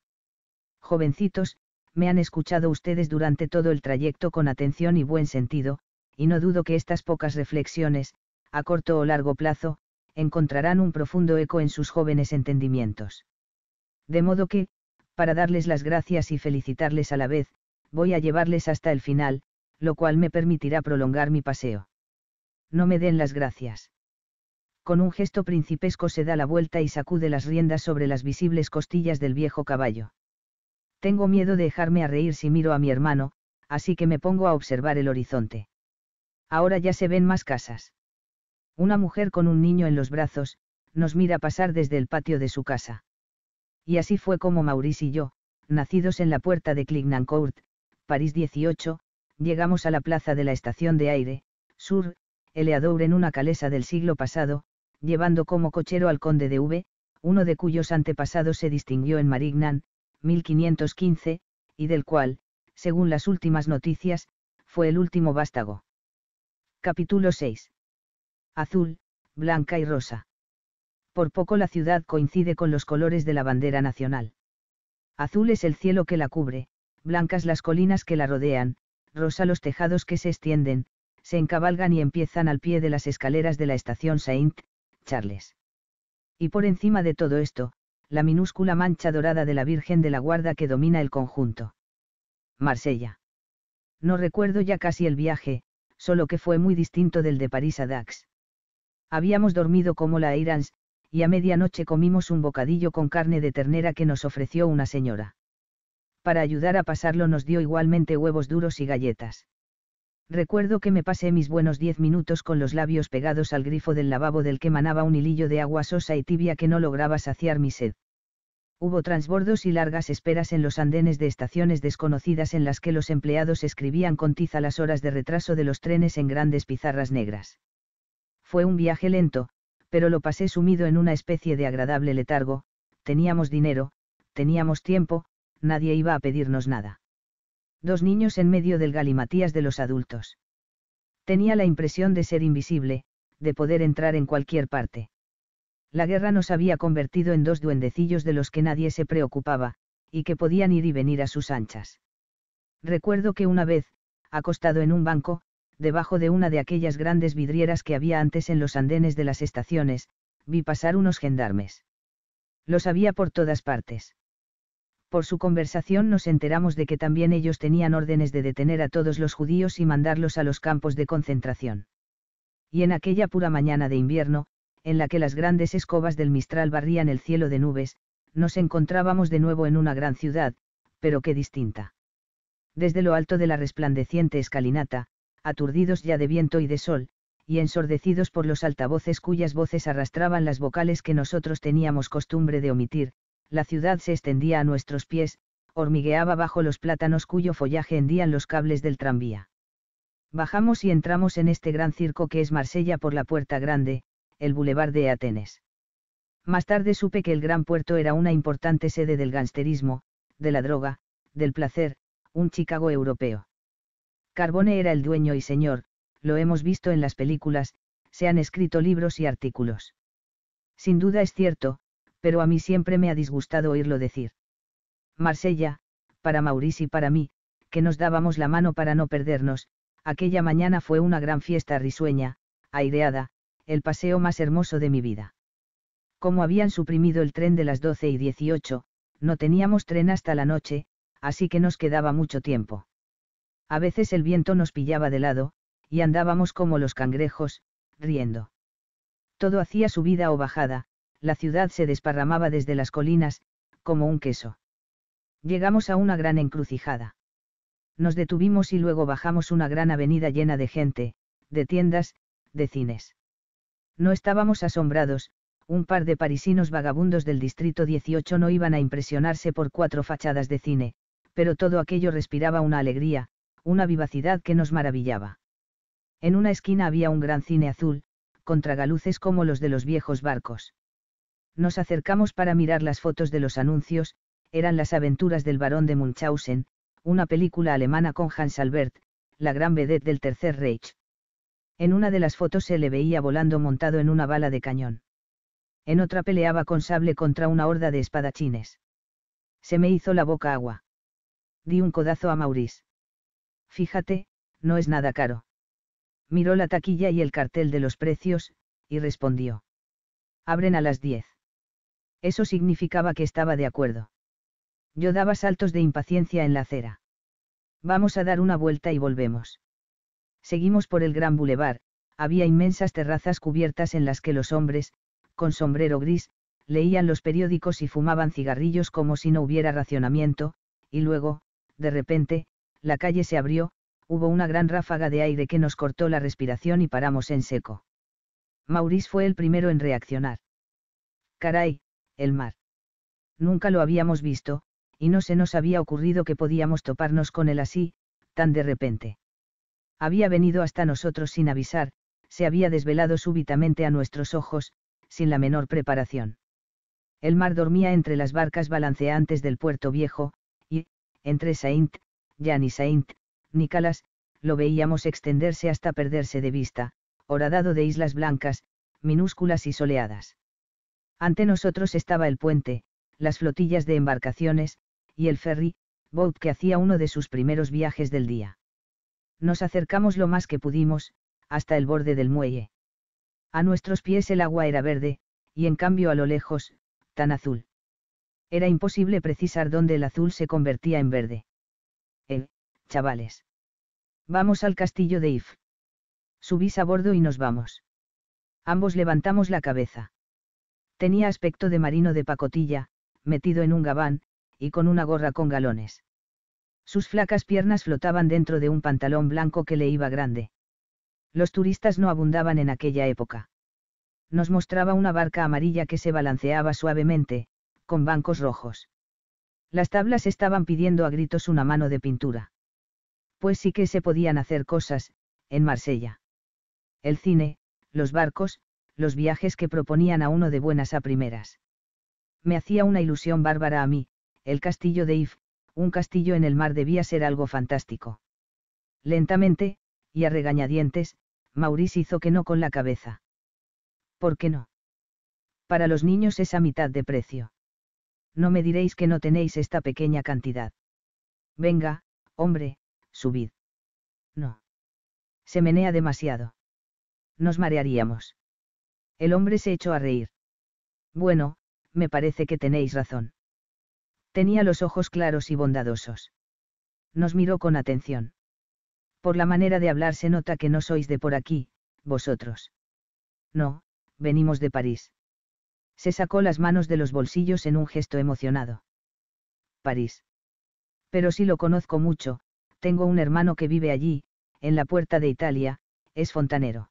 Jovencitos, me han escuchado ustedes durante todo el trayecto con atención y buen sentido, y no dudo que estas pocas reflexiones, a corto o largo plazo, encontrarán un profundo eco en sus jóvenes entendimientos. De modo que, para darles las gracias y felicitarles a la vez, voy a llevarles hasta el final, lo cual me permitirá prolongar mi paseo. No me den las gracias. Con un gesto principesco se da la vuelta y sacude las riendas sobre las visibles costillas del viejo caballo. Tengo miedo de dejarme a reír si miro a mi hermano, así que me pongo a observar el horizonte. Ahora ya se ven más casas. Una mujer con un niño en los brazos, nos mira pasar desde el patio de su casa. Y así fue como Maurice y yo, nacidos en la puerta de Clignancourt, París 18, llegamos a la plaza de la estación de aire, sur, Eleador en una calesa del siglo pasado, llevando como cochero al conde de V, uno de cuyos antepasados se distinguió en Marignan, 1515, y del cual, según las últimas noticias, fue el último vástago. Capítulo 6. Azul, blanca y rosa. Por poco la ciudad coincide con los colores de la bandera nacional. Azul es el cielo que la cubre, blancas las colinas que la rodean, rosa los tejados que se extienden, se encabalgan y empiezan al pie de las escaleras de la estación Saint, Charles. Y por encima de todo esto, la minúscula mancha dorada de la Virgen de la Guarda que domina el conjunto. Marsella. No recuerdo ya casi el viaje, solo que fue muy distinto del de París a Dax. Habíamos dormido como la Irans, y a medianoche comimos un bocadillo con carne de ternera que nos ofreció una señora. Para ayudar a pasarlo nos dio igualmente huevos duros y galletas. Recuerdo que me pasé mis buenos diez minutos con los labios pegados al grifo del lavabo del que manaba un hilillo de agua sosa y tibia que no lograba saciar mi sed. Hubo transbordos y largas esperas en los andenes de estaciones desconocidas en las que los empleados escribían con tiza las horas de retraso de los trenes en grandes pizarras negras. Fue un viaje lento, pero lo pasé sumido en una especie de agradable letargo, teníamos dinero, teníamos tiempo, nadie iba a pedirnos nada. Dos niños en medio del galimatías de los adultos. Tenía la impresión de ser invisible, de poder entrar en cualquier parte. La guerra nos había convertido en dos duendecillos de los que nadie se preocupaba, y que podían ir y venir a sus anchas. Recuerdo que una vez, acostado en un banco, debajo de una de aquellas grandes vidrieras que había antes en los andenes de las estaciones, vi pasar unos gendarmes. Los había por todas partes. Por su conversación nos enteramos de que también ellos tenían órdenes de detener a todos los judíos y mandarlos a los campos de concentración. Y en aquella pura mañana de invierno, en la que las grandes escobas del Mistral barrían el cielo de nubes, nos encontrábamos de nuevo en una gran ciudad, pero qué distinta. Desde lo alto de la resplandeciente escalinata, aturdidos ya de viento y de sol, y ensordecidos por los altavoces cuyas voces arrastraban las vocales que nosotros teníamos costumbre de omitir, la ciudad se extendía a nuestros pies, hormigueaba bajo los plátanos cuyo follaje hendían los cables del tranvía. Bajamos y entramos en este gran circo que es Marsella por la Puerta Grande, el Boulevard de Atenes. Más tarde supe que el gran puerto era una importante sede del gangsterismo, de la droga, del placer, un Chicago europeo. Carbone era el dueño y señor, lo hemos visto en las películas, se han escrito libros y artículos. Sin duda es cierto, pero a mí siempre me ha disgustado oírlo decir. Marsella, para Maurice y para mí, que nos dábamos la mano para no perdernos, aquella mañana fue una gran fiesta risueña, aireada, el paseo más hermoso de mi vida. Como habían suprimido el tren de las 12 y 18, no teníamos tren hasta la noche, así que nos quedaba mucho tiempo. A veces el viento nos pillaba de lado, y andábamos como los cangrejos, riendo. Todo hacía subida o bajada, la ciudad se desparramaba desde las colinas, como un queso. Llegamos a una gran encrucijada. Nos detuvimos y luego bajamos una gran avenida llena de gente, de tiendas, de cines. No estábamos asombrados, un par de parisinos vagabundos del distrito 18 no iban a impresionarse por cuatro fachadas de cine, pero todo aquello respiraba una alegría, una vivacidad que nos maravillaba. En una esquina había un gran cine azul, con tragaluces como los de los viejos barcos. Nos acercamos para mirar las fotos de los anuncios, eran las aventuras del barón de Munchausen, una película alemana con Hans Albert, la gran vedette del Tercer Reich. En una de las fotos se le veía volando montado en una bala de cañón. En otra peleaba con sable contra una horda de espadachines. Se me hizo la boca agua. Di un codazo a Maurice. Fíjate, no es nada caro. Miró la taquilla y el cartel de los precios, y respondió. Abren a las diez. Eso significaba que estaba de acuerdo. Yo daba saltos de impaciencia en la acera. Vamos a dar una vuelta y volvemos. Seguimos por el gran bulevar, había inmensas terrazas cubiertas en las que los hombres, con sombrero gris, leían los periódicos y fumaban cigarrillos como si no hubiera racionamiento, y luego, de repente, la calle se abrió, hubo una gran ráfaga de aire que nos cortó la respiración y paramos en seco. Maurice fue el primero en reaccionar. Caray, el mar. Nunca lo habíamos visto, y no se nos había ocurrido que podíamos toparnos con él así, tan de repente había venido hasta nosotros sin avisar, se había desvelado súbitamente a nuestros ojos, sin la menor preparación. El mar dormía entre las barcas balanceantes del puerto viejo, y, entre Saint, Jan y Saint, Nicolás, lo veíamos extenderse hasta perderse de vista, horadado de islas blancas, minúsculas y soleadas. Ante nosotros estaba el puente, las flotillas de embarcaciones, y el ferry, boat que hacía uno de sus primeros viajes del día. Nos acercamos lo más que pudimos, hasta el borde del muelle. A nuestros pies el agua era verde, y en cambio a lo lejos, tan azul. Era imposible precisar dónde el azul se convertía en verde. Eh, chavales. Vamos al castillo de If. Subís a bordo y nos vamos. Ambos levantamos la cabeza. Tenía aspecto de marino de pacotilla, metido en un gabán, y con una gorra con galones. Sus flacas piernas flotaban dentro de un pantalón blanco que le iba grande. Los turistas no abundaban en aquella época. Nos mostraba una barca amarilla que se balanceaba suavemente, con bancos rojos. Las tablas estaban pidiendo a gritos una mano de pintura. Pues sí que se podían hacer cosas, en Marsella. El cine, los barcos, los viajes que proponían a uno de buenas a primeras. Me hacía una ilusión bárbara a mí, el castillo de If, un castillo en el mar debía ser algo fantástico. Lentamente, y a regañadientes, Maurice hizo que no con la cabeza. ¿Por qué no? Para los niños es a mitad de precio. No me diréis que no tenéis esta pequeña cantidad. Venga, hombre, subid. No. Se menea demasiado. Nos marearíamos. El hombre se echó a reír. Bueno, me parece que tenéis razón tenía los ojos claros y bondadosos. Nos miró con atención. Por la manera de hablar se nota que no sois de por aquí, vosotros. No, venimos de París. Se sacó las manos de los bolsillos en un gesto emocionado. París. Pero sí lo conozco mucho, tengo un hermano que vive allí, en la puerta de Italia, es fontanero.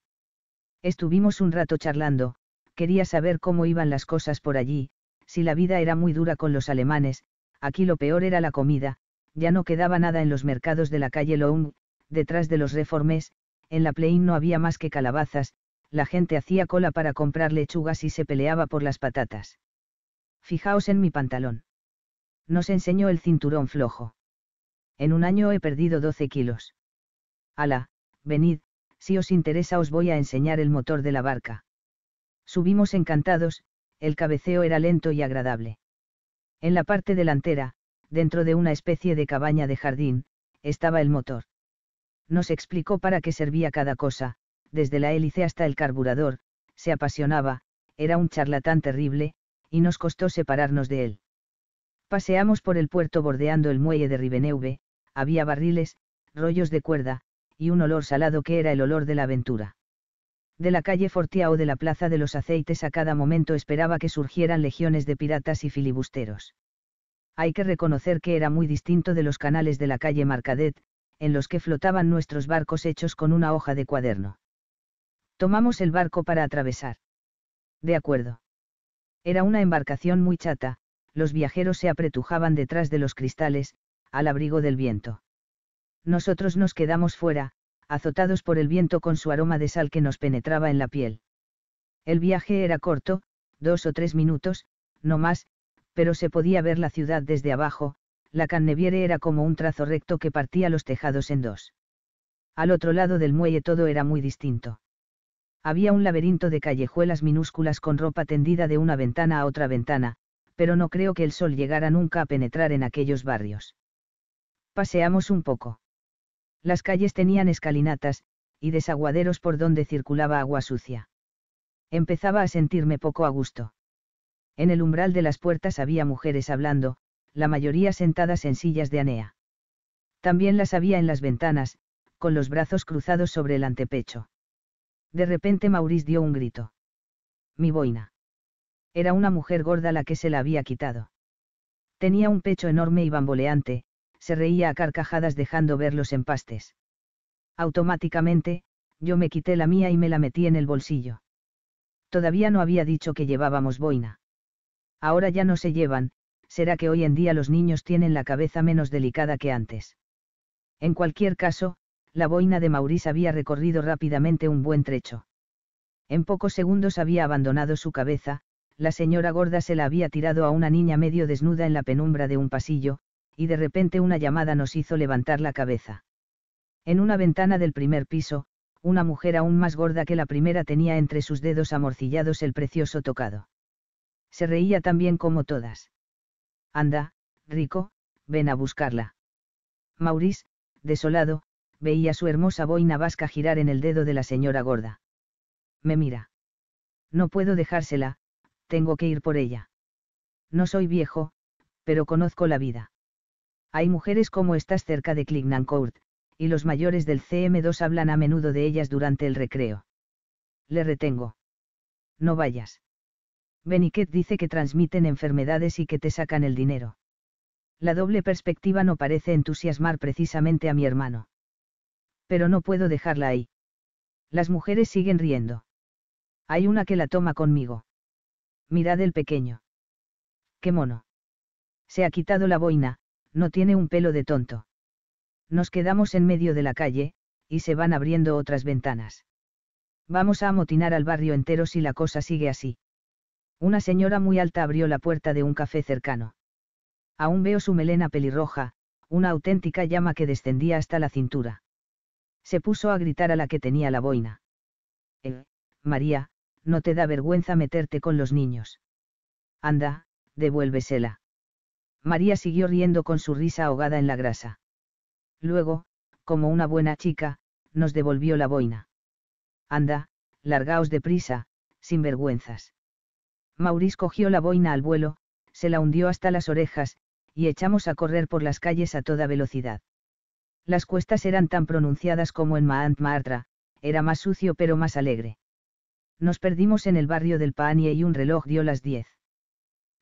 Estuvimos un rato charlando, quería saber cómo iban las cosas por allí, si la vida era muy dura con los alemanes, Aquí lo peor era la comida, ya no quedaba nada en los mercados de la calle Long, detrás de los reformes, en la Plain no había más que calabazas, la gente hacía cola para comprar lechugas y se peleaba por las patatas. Fijaos en mi pantalón. Nos enseñó el cinturón flojo. En un año he perdido 12 kilos. Ala, venid, si os interesa os voy a enseñar el motor de la barca. Subimos encantados, el cabeceo era lento y agradable. En la parte delantera, dentro de una especie de cabaña de jardín, estaba el motor. Nos explicó para qué servía cada cosa, desde la hélice hasta el carburador, se apasionaba, era un charlatán terrible, y nos costó separarnos de él. Paseamos por el puerto bordeando el muelle de Ribeneuve, había barriles, rollos de cuerda, y un olor salado que era el olor de la aventura de la calle Fortia o de la plaza de los aceites a cada momento esperaba que surgieran legiones de piratas y filibusteros. Hay que reconocer que era muy distinto de los canales de la calle Marcadet, en los que flotaban nuestros barcos hechos con una hoja de cuaderno. Tomamos el barco para atravesar. De acuerdo. Era una embarcación muy chata, los viajeros se apretujaban detrás de los cristales, al abrigo del viento. Nosotros nos quedamos fuera, azotados por el viento con su aroma de sal que nos penetraba en la piel. El viaje era corto, dos o tres minutos, no más, pero se podía ver la ciudad desde abajo, la Canneviere era como un trazo recto que partía los tejados en dos. Al otro lado del muelle todo era muy distinto. Había un laberinto de callejuelas minúsculas con ropa tendida de una ventana a otra ventana, pero no creo que el sol llegara nunca a penetrar en aquellos barrios. Paseamos un poco. Las calles tenían escalinatas, y desaguaderos por donde circulaba agua sucia. Empezaba a sentirme poco a gusto. En el umbral de las puertas había mujeres hablando, la mayoría sentadas en sillas de anea. También las había en las ventanas, con los brazos cruzados sobre el antepecho. De repente Maurice dio un grito. Mi boina. Era una mujer gorda la que se la había quitado. Tenía un pecho enorme y bamboleante, se reía a carcajadas dejando ver los empastes. Automáticamente, yo me quité la mía y me la metí en el bolsillo. Todavía no había dicho que llevábamos boina. Ahora ya no se llevan, será que hoy en día los niños tienen la cabeza menos delicada que antes. En cualquier caso, la boina de Maurice había recorrido rápidamente un buen trecho. En pocos segundos había abandonado su cabeza, la señora gorda se la había tirado a una niña medio desnuda en la penumbra de un pasillo, y de repente una llamada nos hizo levantar la cabeza. En una ventana del primer piso, una mujer aún más gorda que la primera tenía entre sus dedos amorcillados el precioso tocado. Se reía tan bien como todas. Anda, rico, ven a buscarla. Maurice, desolado, veía su hermosa boina vasca girar en el dedo de la señora gorda. Me mira. No puedo dejársela, tengo que ir por ella. No soy viejo, pero conozco la vida. Hay mujeres como estas cerca de Clignancourt, y los mayores del CM2 hablan a menudo de ellas durante el recreo. Le retengo. No vayas. Beniquet dice que transmiten enfermedades y que te sacan el dinero. La doble perspectiva no parece entusiasmar precisamente a mi hermano. Pero no puedo dejarla ahí. Las mujeres siguen riendo. Hay una que la toma conmigo. Mirad el pequeño. Qué mono. Se ha quitado la boina, no tiene un pelo de tonto. Nos quedamos en medio de la calle, y se van abriendo otras ventanas. Vamos a amotinar al barrio entero si la cosa sigue así. Una señora muy alta abrió la puerta de un café cercano. Aún veo su melena pelirroja, una auténtica llama que descendía hasta la cintura. Se puso a gritar a la que tenía la boina. Eh, María, no te da vergüenza meterte con los niños. Anda, devuélvesela. María siguió riendo con su risa ahogada en la grasa. Luego, como una buena chica, nos devolvió la boina. Anda, largaos de prisa, sin vergüenzas. Maurice cogió la boina al vuelo, se la hundió hasta las orejas, y echamos a correr por las calles a toda velocidad. Las cuestas eran tan pronunciadas como en Maant Martra, era más sucio pero más alegre. Nos perdimos en el barrio del Paanie y un reloj dio las diez.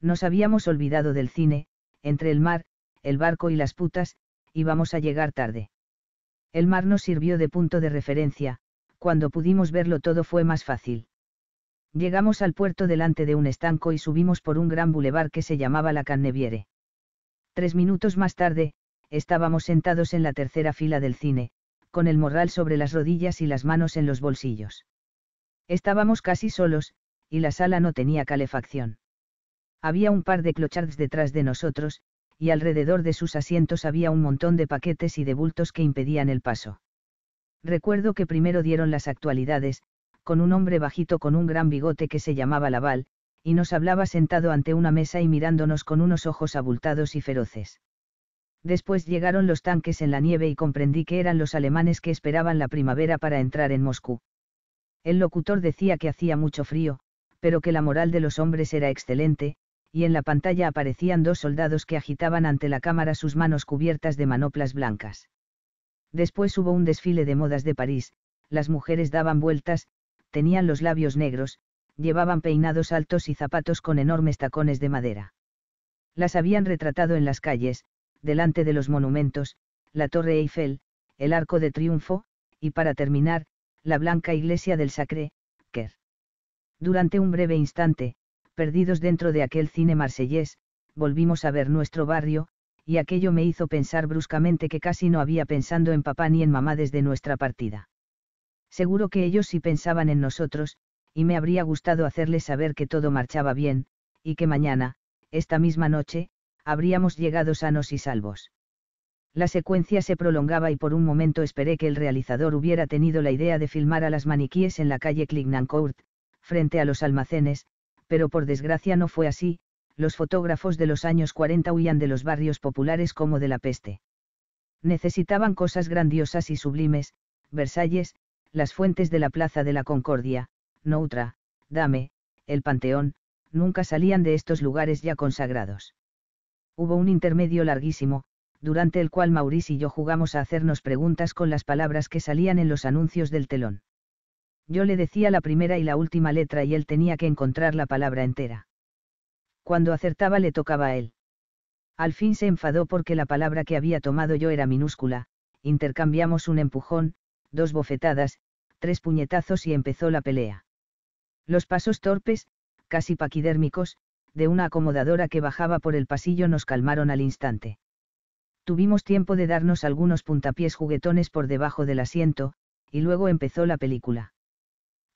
Nos habíamos olvidado del cine, entre el mar, el barco y las putas, íbamos a llegar tarde. El mar nos sirvió de punto de referencia, cuando pudimos verlo todo fue más fácil. Llegamos al puerto delante de un estanco y subimos por un gran bulevar que se llamaba la Canneviere. Tres minutos más tarde, estábamos sentados en la tercera fila del cine, con el morral sobre las rodillas y las manos en los bolsillos. Estábamos casi solos, y la sala no tenía calefacción. Había un par de clochards detrás de nosotros, y alrededor de sus asientos había un montón de paquetes y de bultos que impedían el paso. Recuerdo que primero dieron las actualidades, con un hombre bajito con un gran bigote que se llamaba Laval, y nos hablaba sentado ante una mesa y mirándonos con unos ojos abultados y feroces. Después llegaron los tanques en la nieve y comprendí que eran los alemanes que esperaban la primavera para entrar en Moscú. El locutor decía que hacía mucho frío, pero que la moral de los hombres era excelente, y en la pantalla aparecían dos soldados que agitaban ante la cámara sus manos cubiertas de manoplas blancas. Después hubo un desfile de modas de París, las mujeres daban vueltas, tenían los labios negros, llevaban peinados altos y zapatos con enormes tacones de madera. Las habían retratado en las calles, delante de los monumentos, la Torre Eiffel, el Arco de Triunfo, y para terminar, la blanca iglesia del Sacré, Ker. Durante un breve instante, Perdidos dentro de aquel cine marsellés, volvimos a ver nuestro barrio, y aquello me hizo pensar bruscamente que casi no había pensando en papá ni en mamá desde nuestra partida. Seguro que ellos sí pensaban en nosotros, y me habría gustado hacerles saber que todo marchaba bien, y que mañana, esta misma noche, habríamos llegado sanos y salvos. La secuencia se prolongaba y por un momento esperé que el realizador hubiera tenido la idea de filmar a las maniquíes en la calle Clignancourt, frente a los almacenes, pero por desgracia no fue así, los fotógrafos de los años 40 huían de los barrios populares como de la peste. Necesitaban cosas grandiosas y sublimes, Versalles, las fuentes de la Plaza de la Concordia, Noutra, Dame, el Panteón, nunca salían de estos lugares ya consagrados. Hubo un intermedio larguísimo, durante el cual Maurice y yo jugamos a hacernos preguntas con las palabras que salían en los anuncios del telón. Yo le decía la primera y la última letra y él tenía que encontrar la palabra entera. Cuando acertaba le tocaba a él. Al fin se enfadó porque la palabra que había tomado yo era minúscula, intercambiamos un empujón, dos bofetadas, tres puñetazos y empezó la pelea. Los pasos torpes, casi paquidérmicos, de una acomodadora que bajaba por el pasillo nos calmaron al instante. Tuvimos tiempo de darnos algunos puntapiés juguetones por debajo del asiento, y luego empezó la película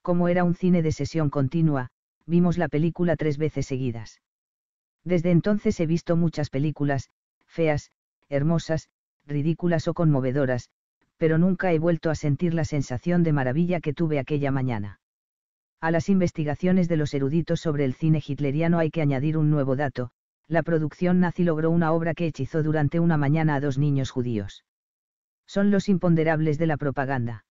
como era un cine de sesión continua, vimos la película tres veces seguidas. Desde entonces he visto muchas películas, feas, hermosas, ridículas o conmovedoras, pero nunca he vuelto a sentir la sensación de maravilla que tuve aquella mañana. A las investigaciones de los eruditos sobre el cine hitleriano hay que añadir un nuevo dato, la producción nazi logró una obra que hechizó durante una mañana a dos niños judíos. Son los imponderables de la propaganda.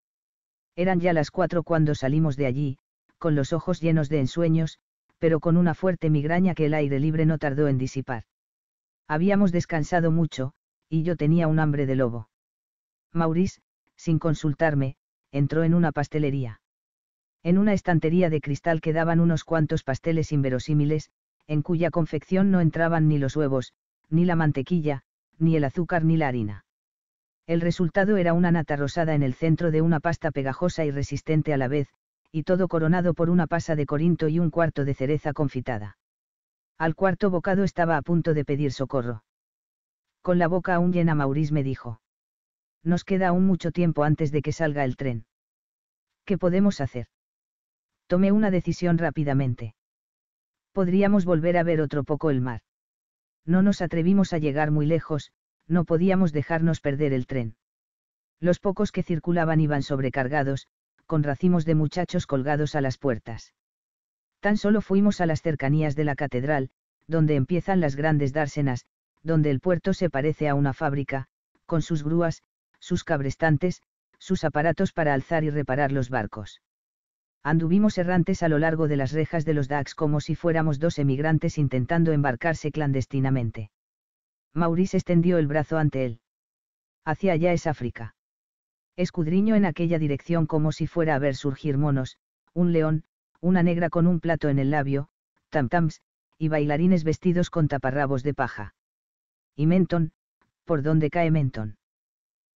Eran ya las cuatro cuando salimos de allí, con los ojos llenos de ensueños, pero con una fuerte migraña que el aire libre no tardó en disipar. Habíamos descansado mucho, y yo tenía un hambre de lobo. Maurice, sin consultarme, entró en una pastelería. En una estantería de cristal quedaban unos cuantos pasteles inverosímiles, en cuya confección no entraban ni los huevos, ni la mantequilla, ni el azúcar ni la harina. El resultado era una nata rosada en el centro de una pasta pegajosa y resistente a la vez, y todo coronado por una pasa de Corinto y un cuarto de cereza confitada. Al cuarto bocado estaba a punto de pedir socorro. Con la boca aún llena, Maurice me dijo. Nos queda aún mucho tiempo antes de que salga el tren. ¿Qué podemos hacer? Tomé una decisión rápidamente. Podríamos volver a ver otro poco el mar. No nos atrevimos a llegar muy lejos, no podíamos dejarnos perder el tren. Los pocos que circulaban iban sobrecargados, con racimos de muchachos colgados a las puertas. Tan solo fuimos a las cercanías de la catedral, donde empiezan las grandes dársenas, donde el puerto se parece a una fábrica, con sus grúas, sus cabrestantes, sus aparatos para alzar y reparar los barcos. Anduvimos errantes a lo largo de las rejas de los DAX como si fuéramos dos emigrantes intentando embarcarse clandestinamente. Maurice extendió el brazo ante él. Hacia allá es África. Escudriño en aquella dirección como si fuera a ver surgir monos, un león, una negra con un plato en el labio, tamtams y bailarines vestidos con taparrabos de paja. Y Menton, por dónde cae Menton.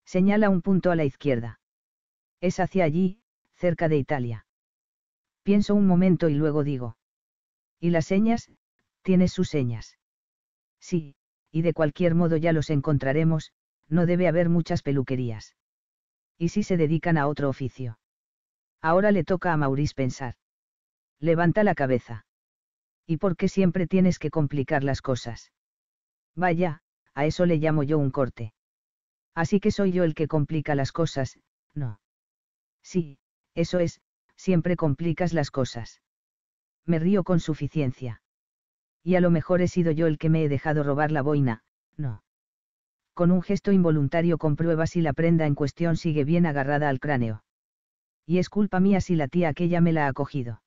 Señala un punto a la izquierda. Es hacia allí, cerca de Italia. Pienso un momento y luego digo. ¿Y las señas? ¿Tienes sus señas? Sí, y de cualquier modo ya los encontraremos, no debe haber muchas peluquerías. ¿Y si se dedican a otro oficio? Ahora le toca a Maurice pensar. Levanta la cabeza. ¿Y por qué siempre tienes que complicar las cosas? Vaya, a eso le llamo yo un corte. Así que soy yo el que complica las cosas, no. Sí, eso es, siempre complicas las cosas. Me río con suficiencia y a lo mejor he sido yo el que me he dejado robar la boina, no. Con un gesto involuntario comprueba si la prenda en cuestión sigue bien agarrada al cráneo. Y es culpa mía si la tía aquella me la ha cogido.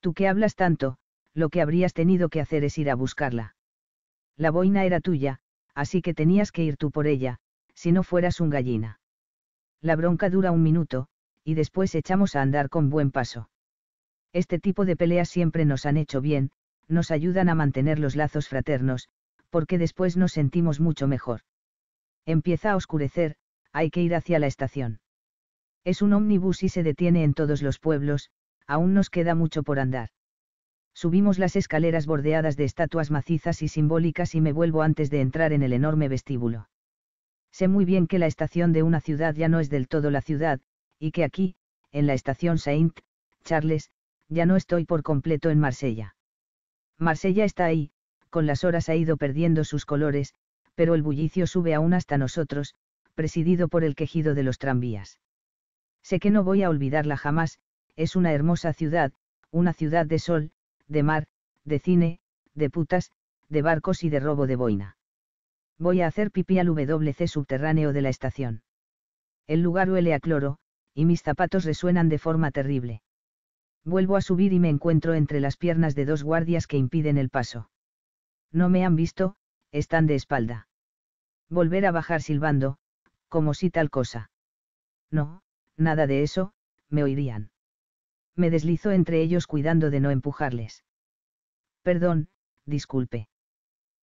Tú que hablas tanto, lo que habrías tenido que hacer es ir a buscarla. La boina era tuya, así que tenías que ir tú por ella, si no fueras un gallina. La bronca dura un minuto, y después echamos a andar con buen paso. Este tipo de peleas siempre nos han hecho bien, nos ayudan a mantener los lazos fraternos, porque después nos sentimos mucho mejor. Empieza a oscurecer, hay que ir hacia la estación. Es un ómnibus y se detiene en todos los pueblos, aún nos queda mucho por andar. Subimos las escaleras bordeadas de estatuas macizas y simbólicas y me vuelvo antes de entrar en el enorme vestíbulo. Sé muy bien que la estación de una ciudad ya no es del todo la ciudad, y que aquí, en la estación Saint, Charles, ya no estoy por completo en Marsella. Marsella está ahí, con las horas ha ido perdiendo sus colores, pero el bullicio sube aún hasta nosotros, presidido por el quejido de los tranvías. Sé que no voy a olvidarla jamás, es una hermosa ciudad, una ciudad de sol, de mar, de cine, de putas, de barcos y de robo de boina. Voy a hacer pipí al WC subterráneo de la estación. El lugar huele a cloro, y mis zapatos resuenan de forma terrible. Vuelvo a subir y me encuentro entre las piernas de dos guardias que impiden el paso. No me han visto, están de espalda. Volver a bajar silbando, como si tal cosa. No, nada de eso, me oirían. Me deslizo entre ellos cuidando de no empujarles. Perdón, disculpe.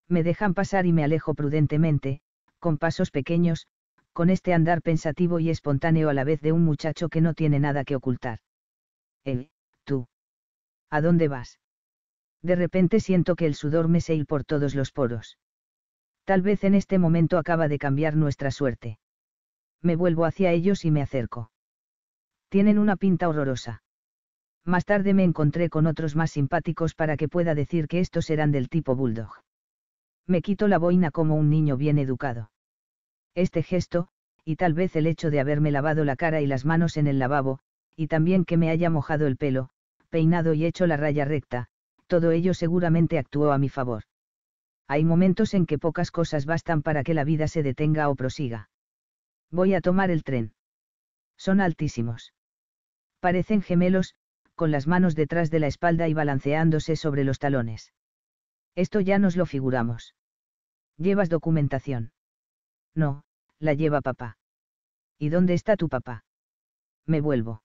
Me dejan pasar y me alejo prudentemente, con pasos pequeños, con este andar pensativo y espontáneo a la vez de un muchacho que no tiene nada que ocultar tú. ¿A dónde vas? De repente siento que el sudor me se por todos los poros. Tal vez en este momento acaba de cambiar nuestra suerte. Me vuelvo hacia ellos y me acerco. Tienen una pinta horrorosa. Más tarde me encontré con otros más simpáticos para que pueda decir que estos eran del tipo bulldog. Me quito la boina como un niño bien educado. Este gesto, y tal vez el hecho de haberme lavado la cara y las manos en el lavabo, y también que me haya mojado el pelo, peinado y hecho la raya recta, todo ello seguramente actuó a mi favor. Hay momentos en que pocas cosas bastan para que la vida se detenga o prosiga. Voy a tomar el tren. Son altísimos. Parecen gemelos, con las manos detrás de la espalda y balanceándose sobre los talones. Esto ya nos lo figuramos. ¿Llevas documentación? No, la lleva papá. ¿Y dónde está tu papá? Me vuelvo.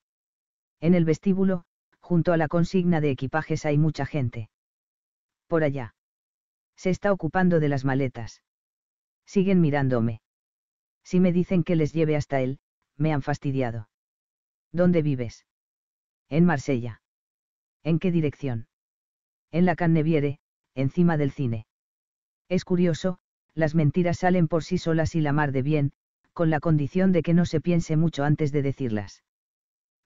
En el vestíbulo, junto a la consigna de equipajes hay mucha gente. Por allá. Se está ocupando de las maletas. Siguen mirándome. Si me dicen que les lleve hasta él, me han fastidiado. ¿Dónde vives? En Marsella. ¿En qué dirección? En la Canneviere, encima del cine. Es curioso, las mentiras salen por sí solas y la mar de bien, con la condición de que no se piense mucho antes de decirlas.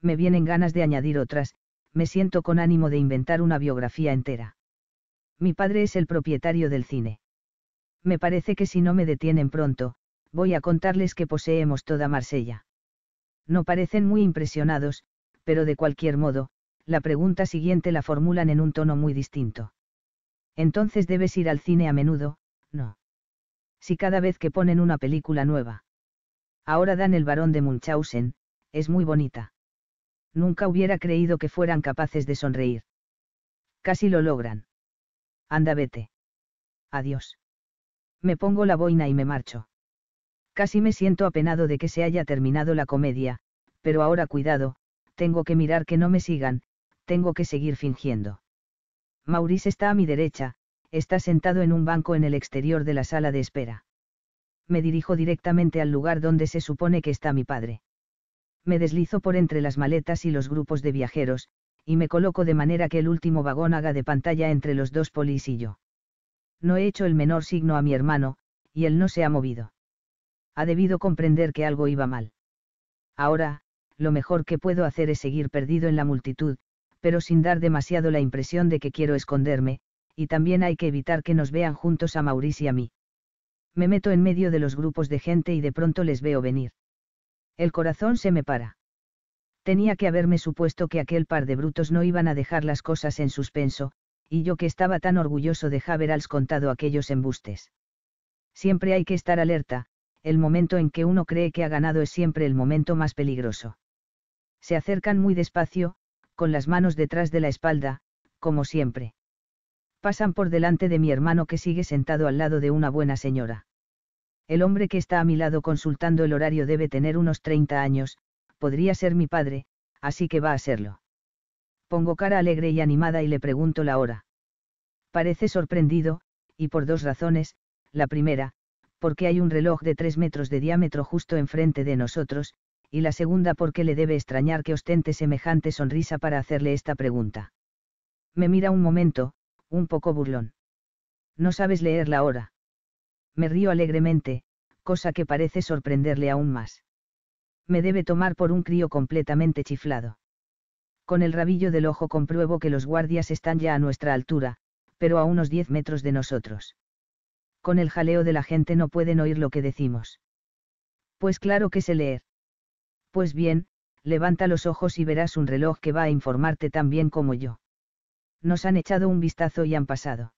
Me vienen ganas de añadir otras, me siento con ánimo de inventar una biografía entera. Mi padre es el propietario del cine. Me parece que si no me detienen pronto, voy a contarles que poseemos toda Marsella. No parecen muy impresionados, pero de cualquier modo, la pregunta siguiente la formulan en un tono muy distinto. Entonces debes ir al cine a menudo, no. Si cada vez que ponen una película nueva. Ahora dan El varón de Munchausen, es muy bonita. Nunca hubiera creído que fueran capaces de sonreír. Casi lo logran. Anda, vete. Adiós. Me pongo la boina y me marcho. Casi me siento apenado de que se haya terminado la comedia, pero ahora cuidado, tengo que mirar que no me sigan, tengo que seguir fingiendo. Maurice está a mi derecha, está sentado en un banco en el exterior de la sala de espera. Me dirijo directamente al lugar donde se supone que está mi padre me deslizo por entre las maletas y los grupos de viajeros, y me coloco de manera que el último vagón haga de pantalla entre los dos polis y yo. No he hecho el menor signo a mi hermano, y él no se ha movido. Ha debido comprender que algo iba mal. Ahora, lo mejor que puedo hacer es seguir perdido en la multitud, pero sin dar demasiado la impresión de que quiero esconderme, y también hay que evitar que nos vean juntos a Maurice y a mí. Me meto en medio de los grupos de gente y de pronto les veo venir. El corazón se me para. Tenía que haberme supuesto que aquel par de brutos no iban a dejar las cosas en suspenso, y yo que estaba tan orgulloso de haberles contado aquellos embustes. Siempre hay que estar alerta, el momento en que uno cree que ha ganado es siempre el momento más peligroso. Se acercan muy despacio, con las manos detrás de la espalda, como siempre. Pasan por delante de mi hermano que sigue sentado al lado de una buena señora. El hombre que está a mi lado consultando el horario debe tener unos 30 años, podría ser mi padre, así que va a serlo. Pongo cara alegre y animada y le pregunto la hora. Parece sorprendido, y por dos razones, la primera, porque hay un reloj de tres metros de diámetro justo enfrente de nosotros, y la segunda porque le debe extrañar que ostente semejante sonrisa para hacerle esta pregunta. Me mira un momento, un poco burlón. No sabes leer la hora. Me río alegremente, cosa que parece sorprenderle aún más. Me debe tomar por un crío completamente chiflado. Con el rabillo del ojo compruebo que los guardias están ya a nuestra altura, pero a unos diez metros de nosotros. Con el jaleo de la gente no pueden oír lo que decimos. Pues claro que sé leer. Pues bien, levanta los ojos y verás un reloj que va a informarte tan bien como yo. Nos han echado un vistazo y han pasado.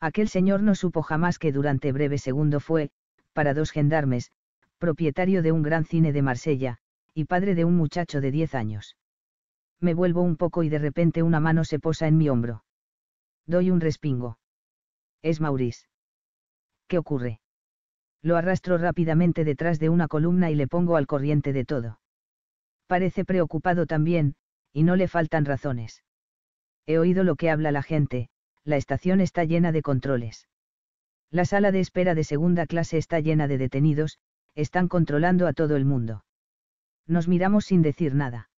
Aquel señor no supo jamás que durante breve segundo fue, para dos gendarmes, propietario de un gran cine de Marsella, y padre de un muchacho de diez años. Me vuelvo un poco y de repente una mano se posa en mi hombro. Doy un respingo. Es Maurice. ¿Qué ocurre? Lo arrastro rápidamente detrás de una columna y le pongo al corriente de todo. Parece preocupado también, y no le faltan razones. He oído lo que habla la gente, la estación está llena de controles. La sala de espera de segunda clase está llena de detenidos, están controlando a todo el mundo. Nos miramos sin decir nada.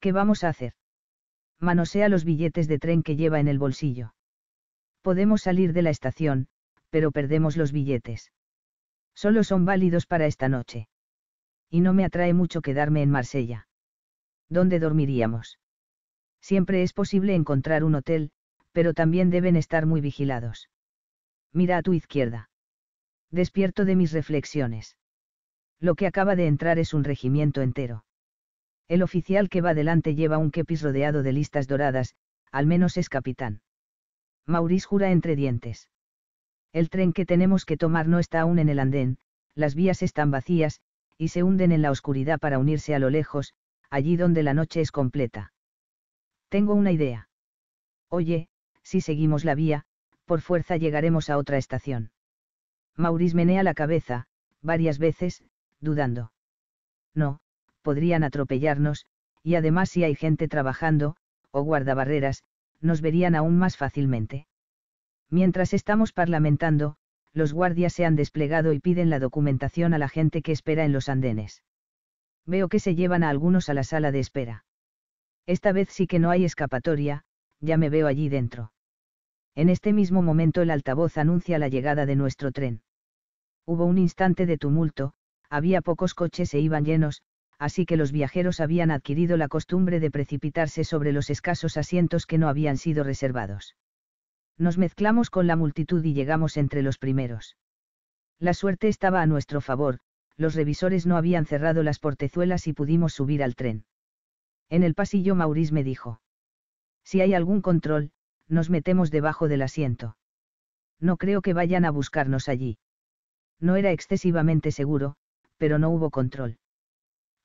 ¿Qué vamos a hacer? Manosea los billetes de tren que lleva en el bolsillo. Podemos salir de la estación, pero perdemos los billetes. Solo son válidos para esta noche. Y no me atrae mucho quedarme en Marsella. ¿Dónde dormiríamos? Siempre es posible encontrar un hotel, pero también deben estar muy vigilados. Mira a tu izquierda. Despierto de mis reflexiones. Lo que acaba de entrar es un regimiento entero. El oficial que va delante lleva un kepis rodeado de listas doradas, al menos es capitán. Maurice jura entre dientes. El tren que tenemos que tomar no está aún en el andén, las vías están vacías, y se hunden en la oscuridad para unirse a lo lejos, allí donde la noche es completa. Tengo una idea. Oye, si seguimos la vía, por fuerza llegaremos a otra estación. Maurice menea la cabeza, varias veces, dudando. No, podrían atropellarnos, y además si hay gente trabajando, o guardabarreras, nos verían aún más fácilmente. Mientras estamos parlamentando, los guardias se han desplegado y piden la documentación a la gente que espera en los andenes. Veo que se llevan a algunos a la sala de espera. Esta vez sí que no hay escapatoria, ya me veo allí dentro. En este mismo momento el altavoz anuncia la llegada de nuestro tren. Hubo un instante de tumulto, había pocos coches e iban llenos, así que los viajeros habían adquirido la costumbre de precipitarse sobre los escasos asientos que no habían sido reservados. Nos mezclamos con la multitud y llegamos entre los primeros. La suerte estaba a nuestro favor, los revisores no habían cerrado las portezuelas y pudimos subir al tren. En el pasillo Maurice me dijo. Si hay algún control, nos metemos debajo del asiento. No creo que vayan a buscarnos allí. No era excesivamente seguro, pero no hubo control.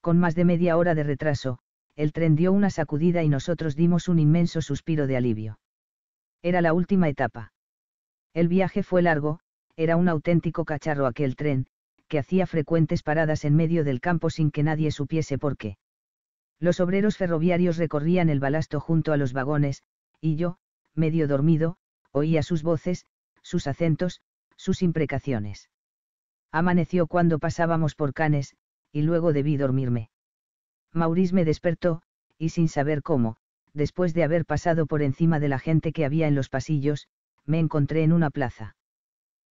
Con más de media hora de retraso, el tren dio una sacudida y nosotros dimos un inmenso suspiro de alivio. Era la última etapa. El viaje fue largo, era un auténtico cacharro aquel tren, que hacía frecuentes paradas en medio del campo sin que nadie supiese por qué. Los obreros ferroviarios recorrían el balasto junto a los vagones, y yo, medio dormido, oía sus voces, sus acentos, sus imprecaciones. Amaneció cuando pasábamos por Canes, y luego debí dormirme. Maurice me despertó, y sin saber cómo, después de haber pasado por encima de la gente que había en los pasillos, me encontré en una plaza.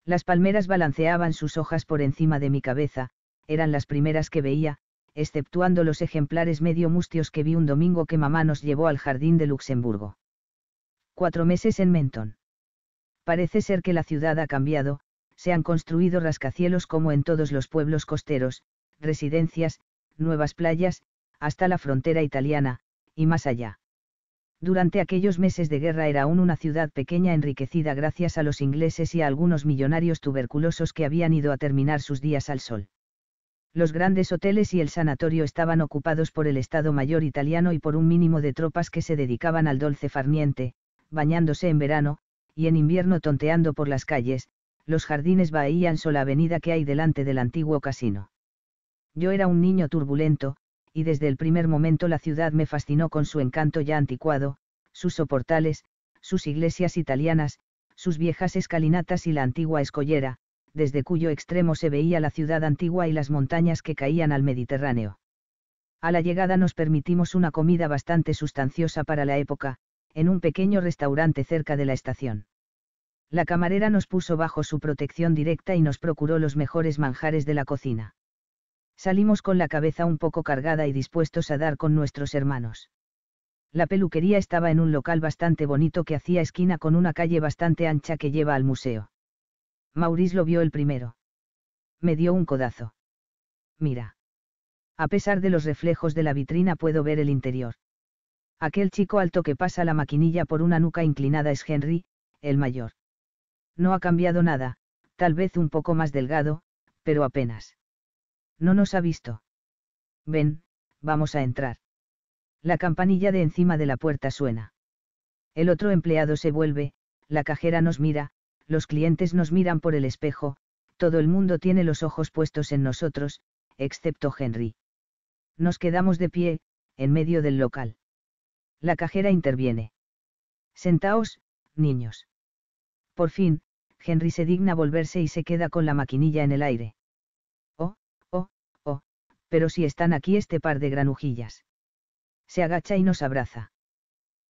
Las palmeras balanceaban sus hojas por encima de mi cabeza, eran las primeras que veía, exceptuando los ejemplares medio mustios que vi un domingo que mamá nos llevó al jardín de Luxemburgo cuatro meses en Menton. Parece ser que la ciudad ha cambiado, se han construido rascacielos como en todos los pueblos costeros, residencias, nuevas playas, hasta la frontera italiana, y más allá. Durante aquellos meses de guerra era aún una ciudad pequeña enriquecida gracias a los ingleses y a algunos millonarios tuberculosos que habían ido a terminar sus días al sol. Los grandes hoteles y el sanatorio estaban ocupados por el Estado Mayor italiano y por un mínimo de tropas que se dedicaban al dulce farniente, bañándose en verano, y en invierno tonteando por las calles, los jardines Bahianso sola avenida que hay delante del antiguo casino. Yo era un niño turbulento, y desde el primer momento la ciudad me fascinó con su encanto ya anticuado, sus soportales, sus iglesias italianas, sus viejas escalinatas y la antigua escollera, desde cuyo extremo se veía la ciudad antigua y las montañas que caían al Mediterráneo. A la llegada nos permitimos una comida bastante sustanciosa para la época, en un pequeño restaurante cerca de la estación. La camarera nos puso bajo su protección directa y nos procuró los mejores manjares de la cocina. Salimos con la cabeza un poco cargada y dispuestos a dar con nuestros hermanos. La peluquería estaba en un local bastante bonito que hacía esquina con una calle bastante ancha que lleva al museo. Maurice lo vio el primero. Me dio un codazo. Mira. A pesar de los reflejos de la vitrina puedo ver el interior. Aquel chico alto que pasa la maquinilla por una nuca inclinada es Henry, el mayor. No ha cambiado nada, tal vez un poco más delgado, pero apenas. No nos ha visto. Ven, vamos a entrar. La campanilla de encima de la puerta suena. El otro empleado se vuelve, la cajera nos mira, los clientes nos miran por el espejo, todo el mundo tiene los ojos puestos en nosotros, excepto Henry. Nos quedamos de pie, en medio del local. La cajera interviene. Sentaos, niños. Por fin, Henry se digna volverse y se queda con la maquinilla en el aire. Oh, oh, oh, pero si están aquí este par de granujillas. Se agacha y nos abraza.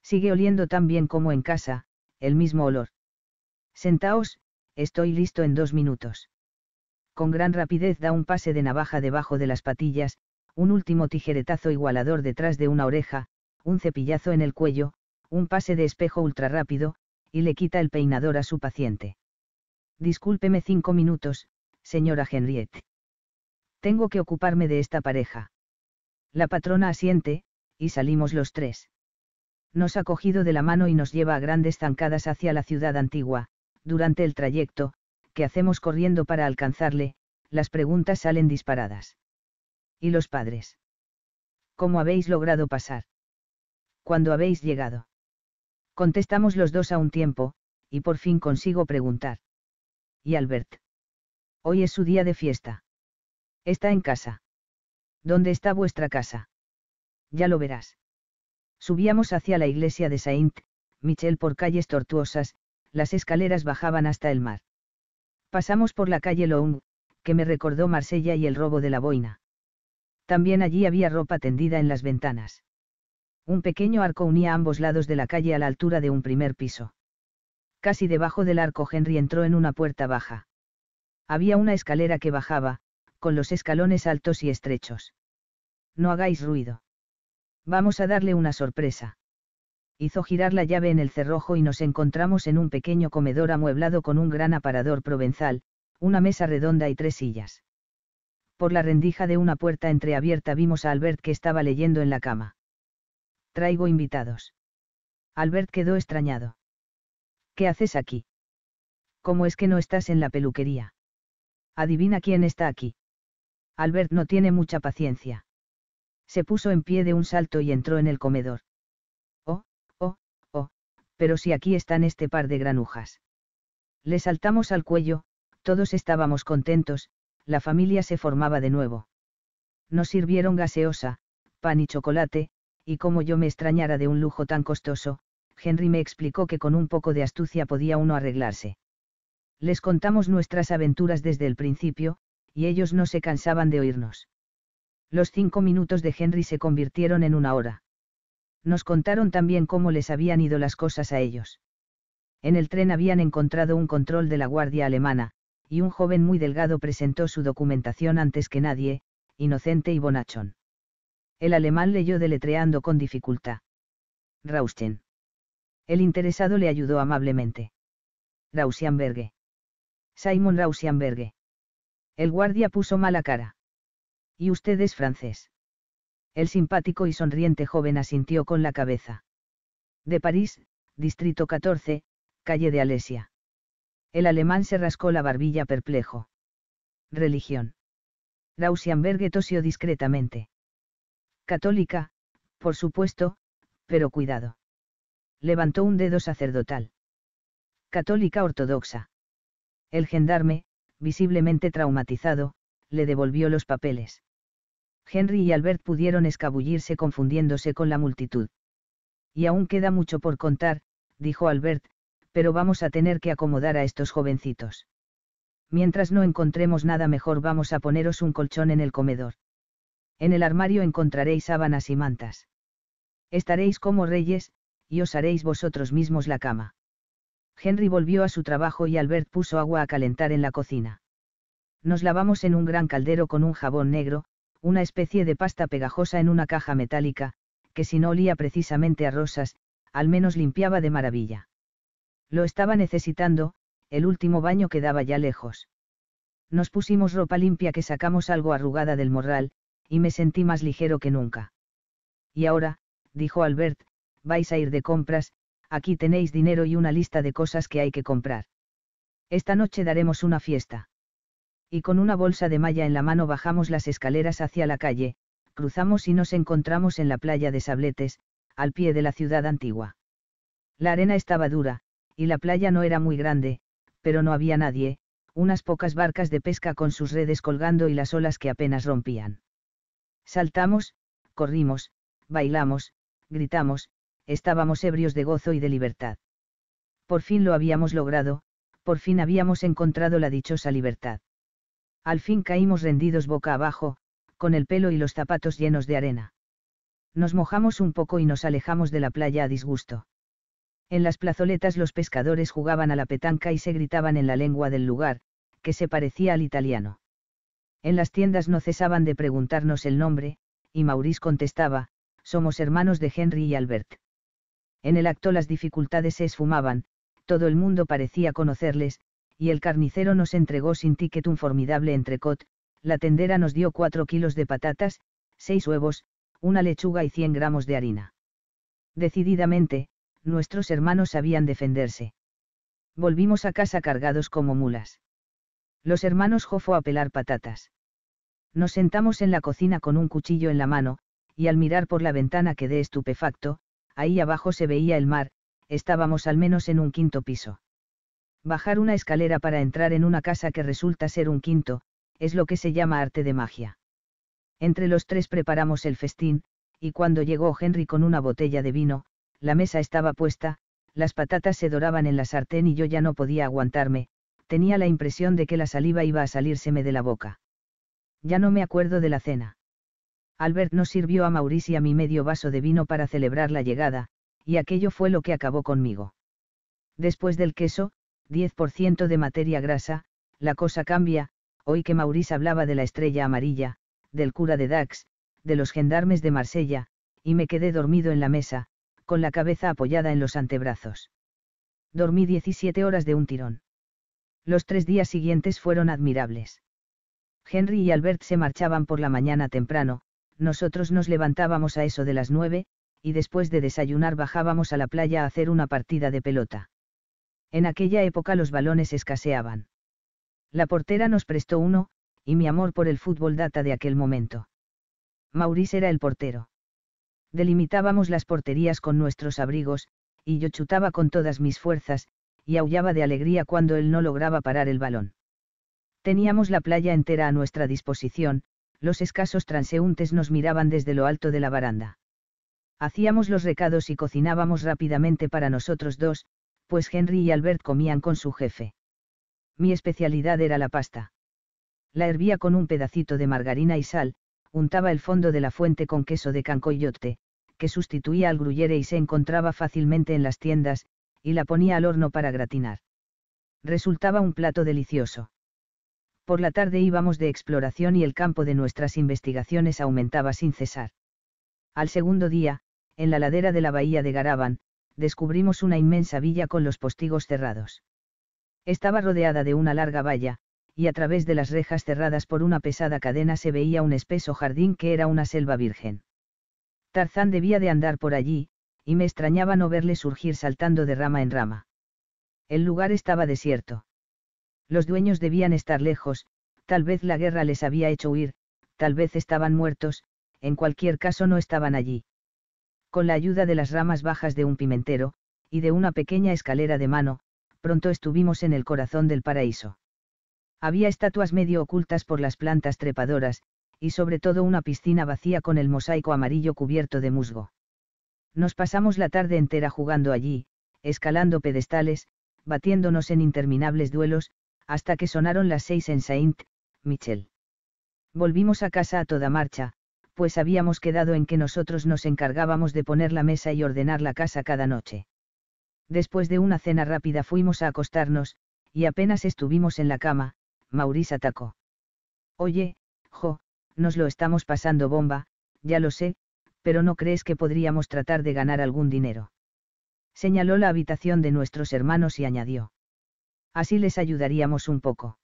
Sigue oliendo tan bien como en casa, el mismo olor. Sentaos, estoy listo en dos minutos. Con gran rapidez da un pase de navaja debajo de las patillas, un último tijeretazo igualador detrás de una oreja, un cepillazo en el cuello, un pase de espejo rápido, y le quita el peinador a su paciente. Discúlpeme cinco minutos, señora Henriette. Tengo que ocuparme de esta pareja. La patrona asiente, y salimos los tres. Nos ha cogido de la mano y nos lleva a grandes zancadas hacia la ciudad antigua, durante el trayecto, que hacemos corriendo para alcanzarle, las preguntas salen disparadas. ¿Y los padres? ¿Cómo habéis logrado pasar? cuando habéis llegado? Contestamos los dos a un tiempo, y por fin consigo preguntar. ¿Y Albert? Hoy es su día de fiesta. Está en casa. ¿Dónde está vuestra casa? Ya lo verás. Subíamos hacia la iglesia de Saint, Michel por calles tortuosas, las escaleras bajaban hasta el mar. Pasamos por la calle Long, que me recordó Marsella y el robo de la boina. También allí había ropa tendida en las ventanas. Un pequeño arco unía ambos lados de la calle a la altura de un primer piso. Casi debajo del arco Henry entró en una puerta baja. Había una escalera que bajaba, con los escalones altos y estrechos. No hagáis ruido. Vamos a darle una sorpresa. Hizo girar la llave en el cerrojo y nos encontramos en un pequeño comedor amueblado con un gran aparador provenzal, una mesa redonda y tres sillas. Por la rendija de una puerta entreabierta vimos a Albert que estaba leyendo en la cama. Traigo invitados. Albert quedó extrañado. ¿Qué haces aquí? ¿Cómo es que no estás en la peluquería? Adivina quién está aquí. Albert no tiene mucha paciencia. Se puso en pie de un salto y entró en el comedor. Oh, oh, oh, pero si aquí están este par de granujas. Le saltamos al cuello, todos estábamos contentos, la familia se formaba de nuevo. Nos sirvieron gaseosa, pan y chocolate, y como yo me extrañara de un lujo tan costoso, Henry me explicó que con un poco de astucia podía uno arreglarse. Les contamos nuestras aventuras desde el principio, y ellos no se cansaban de oírnos. Los cinco minutos de Henry se convirtieron en una hora. Nos contaron también cómo les habían ido las cosas a ellos. En el tren habían encontrado un control de la guardia alemana, y un joven muy delgado presentó su documentación antes que nadie, inocente y bonachón. El alemán leyó deletreando con dificultad. Rauschen. El interesado le ayudó amablemente. Rauschenberg. Simon Rauschenberg. El guardia puso mala cara. ¿Y usted es francés? El simpático y sonriente joven asintió con la cabeza. De París, Distrito 14, calle de Alesia. El alemán se rascó la barbilla perplejo. Religión. Rauschenberg tosió discretamente. Católica, por supuesto, pero cuidado. Levantó un dedo sacerdotal. Católica ortodoxa. El gendarme, visiblemente traumatizado, le devolvió los papeles. Henry y Albert pudieron escabullirse confundiéndose con la multitud. Y aún queda mucho por contar, dijo Albert, pero vamos a tener que acomodar a estos jovencitos. Mientras no encontremos nada mejor vamos a poneros un colchón en el comedor. En el armario encontraréis sábanas y mantas. Estaréis como reyes, y os haréis vosotros mismos la cama. Henry volvió a su trabajo y Albert puso agua a calentar en la cocina. Nos lavamos en un gran caldero con un jabón negro, una especie de pasta pegajosa en una caja metálica, que si no olía precisamente a rosas, al menos limpiaba de maravilla. Lo estaba necesitando, el último baño quedaba ya lejos. Nos pusimos ropa limpia que sacamos algo arrugada del morral, y me sentí más ligero que nunca. Y ahora, dijo Albert, vais a ir de compras, aquí tenéis dinero y una lista de cosas que hay que comprar. Esta noche daremos una fiesta. Y con una bolsa de malla en la mano bajamos las escaleras hacia la calle, cruzamos y nos encontramos en la playa de Sabletes, al pie de la ciudad antigua. La arena estaba dura, y la playa no era muy grande, pero no había nadie, unas pocas barcas de pesca con sus redes colgando y las olas que apenas rompían. Saltamos, corrimos, bailamos, gritamos, estábamos ebrios de gozo y de libertad. Por fin lo habíamos logrado, por fin habíamos encontrado la dichosa libertad. Al fin caímos rendidos boca abajo, con el pelo y los zapatos llenos de arena. Nos mojamos un poco y nos alejamos de la playa a disgusto. En las plazoletas los pescadores jugaban a la petanca y se gritaban en la lengua del lugar, que se parecía al italiano. En las tiendas no cesaban de preguntarnos el nombre, y Maurice contestaba, somos hermanos de Henry y Albert. En el acto las dificultades se esfumaban, todo el mundo parecía conocerles, y el carnicero nos entregó sin ticket un formidable entrecot, la tendera nos dio cuatro kilos de patatas, seis huevos, una lechuga y cien gramos de harina. Decididamente, nuestros hermanos sabían defenderse. Volvimos a casa cargados como mulas. Los hermanos Jofo a pelar patatas. Nos sentamos en la cocina con un cuchillo en la mano, y al mirar por la ventana quedé estupefacto, ahí abajo se veía el mar, estábamos al menos en un quinto piso. Bajar una escalera para entrar en una casa que resulta ser un quinto, es lo que se llama arte de magia. Entre los tres preparamos el festín, y cuando llegó Henry con una botella de vino, la mesa estaba puesta, las patatas se doraban en la sartén y yo ya no podía aguantarme, tenía la impresión de que la saliva iba a salírseme de la boca. Ya no me acuerdo de la cena. Albert no sirvió a Maurice y a mi medio vaso de vino para celebrar la llegada, y aquello fue lo que acabó conmigo. Después del queso, 10% de materia grasa, la cosa cambia, hoy que Maurice hablaba de la estrella amarilla, del cura de Dax, de los gendarmes de Marsella, y me quedé dormido en la mesa, con la cabeza apoyada en los antebrazos. Dormí 17 horas de un tirón. Los tres días siguientes fueron admirables. Henry y Albert se marchaban por la mañana temprano, nosotros nos levantábamos a eso de las nueve, y después de desayunar bajábamos a la playa a hacer una partida de pelota. En aquella época los balones escaseaban. La portera nos prestó uno, y mi amor por el fútbol data de aquel momento. Maurice era el portero. Delimitábamos las porterías con nuestros abrigos, y yo chutaba con todas mis fuerzas, y aullaba de alegría cuando él no lograba parar el balón. Teníamos la playa entera a nuestra disposición, los escasos transeúntes nos miraban desde lo alto de la baranda. Hacíamos los recados y cocinábamos rápidamente para nosotros dos, pues Henry y Albert comían con su jefe. Mi especialidad era la pasta. La hervía con un pedacito de margarina y sal, untaba el fondo de la fuente con queso de cancoyote, que sustituía al gruyere y se encontraba fácilmente en las tiendas, y la ponía al horno para gratinar. Resultaba un plato delicioso por la tarde íbamos de exploración y el campo de nuestras investigaciones aumentaba sin cesar. Al segundo día, en la ladera de la bahía de Garaban, descubrimos una inmensa villa con los postigos cerrados. Estaba rodeada de una larga valla, y a través de las rejas cerradas por una pesada cadena se veía un espeso jardín que era una selva virgen. Tarzán debía de andar por allí, y me extrañaba no verle surgir saltando de rama en rama. El lugar estaba desierto. Los dueños debían estar lejos, tal vez la guerra les había hecho huir, tal vez estaban muertos, en cualquier caso no estaban allí. Con la ayuda de las ramas bajas de un pimentero, y de una pequeña escalera de mano, pronto estuvimos en el corazón del paraíso. Había estatuas medio ocultas por las plantas trepadoras, y sobre todo una piscina vacía con el mosaico amarillo cubierto de musgo. Nos pasamos la tarde entera jugando allí, escalando pedestales, batiéndonos en interminables duelos, hasta que sonaron las seis en Saint, Michel. Volvimos a casa a toda marcha, pues habíamos quedado en que nosotros nos encargábamos de poner la mesa y ordenar la casa cada noche. Después de una cena rápida fuimos a acostarnos, y apenas estuvimos en la cama, Maurice atacó. Oye, Jo, nos lo estamos pasando bomba, ya lo sé, pero ¿no crees que podríamos tratar de ganar algún dinero? Señaló la habitación de nuestros hermanos y añadió así les ayudaríamos un poco.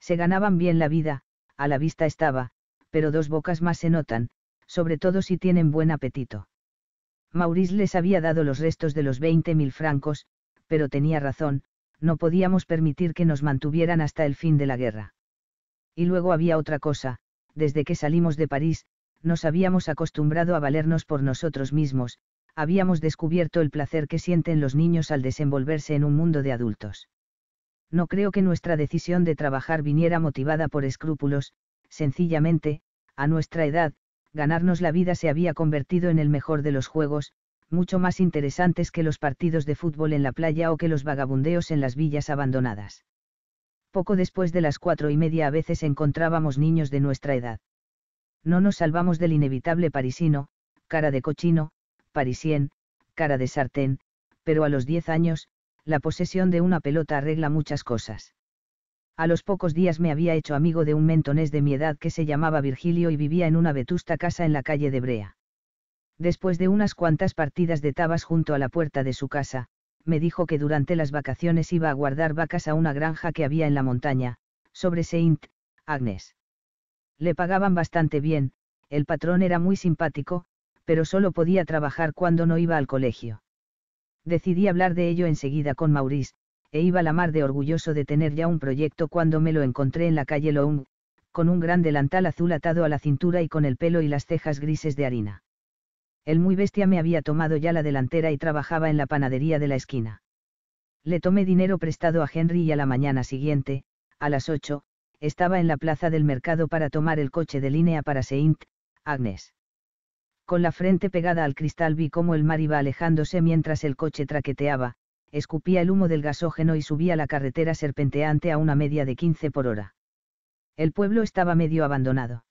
Se ganaban bien la vida, a la vista estaba, pero dos bocas más se notan, sobre todo si tienen buen apetito. Maurice les había dado los restos de los 20.000 mil francos, pero tenía razón, no podíamos permitir que nos mantuvieran hasta el fin de la guerra. Y luego había otra cosa, desde que salimos de París, nos habíamos acostumbrado a valernos por nosotros mismos, habíamos descubierto el placer que sienten los niños al desenvolverse en un mundo de adultos no creo que nuestra decisión de trabajar viniera motivada por escrúpulos, sencillamente, a nuestra edad, ganarnos la vida se había convertido en el mejor de los juegos, mucho más interesantes que los partidos de fútbol en la playa o que los vagabundeos en las villas abandonadas. Poco después de las cuatro y media a veces encontrábamos niños de nuestra edad. No nos salvamos del inevitable parisino, cara de cochino, parisien, cara de sartén, pero a los diez años, la posesión de una pelota arregla muchas cosas. A los pocos días me había hecho amigo de un mentonés de mi edad que se llamaba Virgilio y vivía en una vetusta casa en la calle de Brea. Después de unas cuantas partidas de tabas junto a la puerta de su casa, me dijo que durante las vacaciones iba a guardar vacas a una granja que había en la montaña, sobre Saint, Agnes. Le pagaban bastante bien, el patrón era muy simpático, pero solo podía trabajar cuando no iba al colegio decidí hablar de ello enseguida con Maurice, e iba a la mar de orgulloso de tener ya un proyecto cuando me lo encontré en la calle Long, con un gran delantal azul atado a la cintura y con el pelo y las cejas grises de harina. El muy bestia me había tomado ya la delantera y trabajaba en la panadería de la esquina. Le tomé dinero prestado a Henry y a la mañana siguiente, a las ocho, estaba en la plaza del mercado para tomar el coche de línea para Saint, Agnes. Con la frente pegada al cristal vi cómo el mar iba alejándose mientras el coche traqueteaba, escupía el humo del gasógeno y subía la carretera serpenteante a una media de 15 por hora. El pueblo estaba medio abandonado.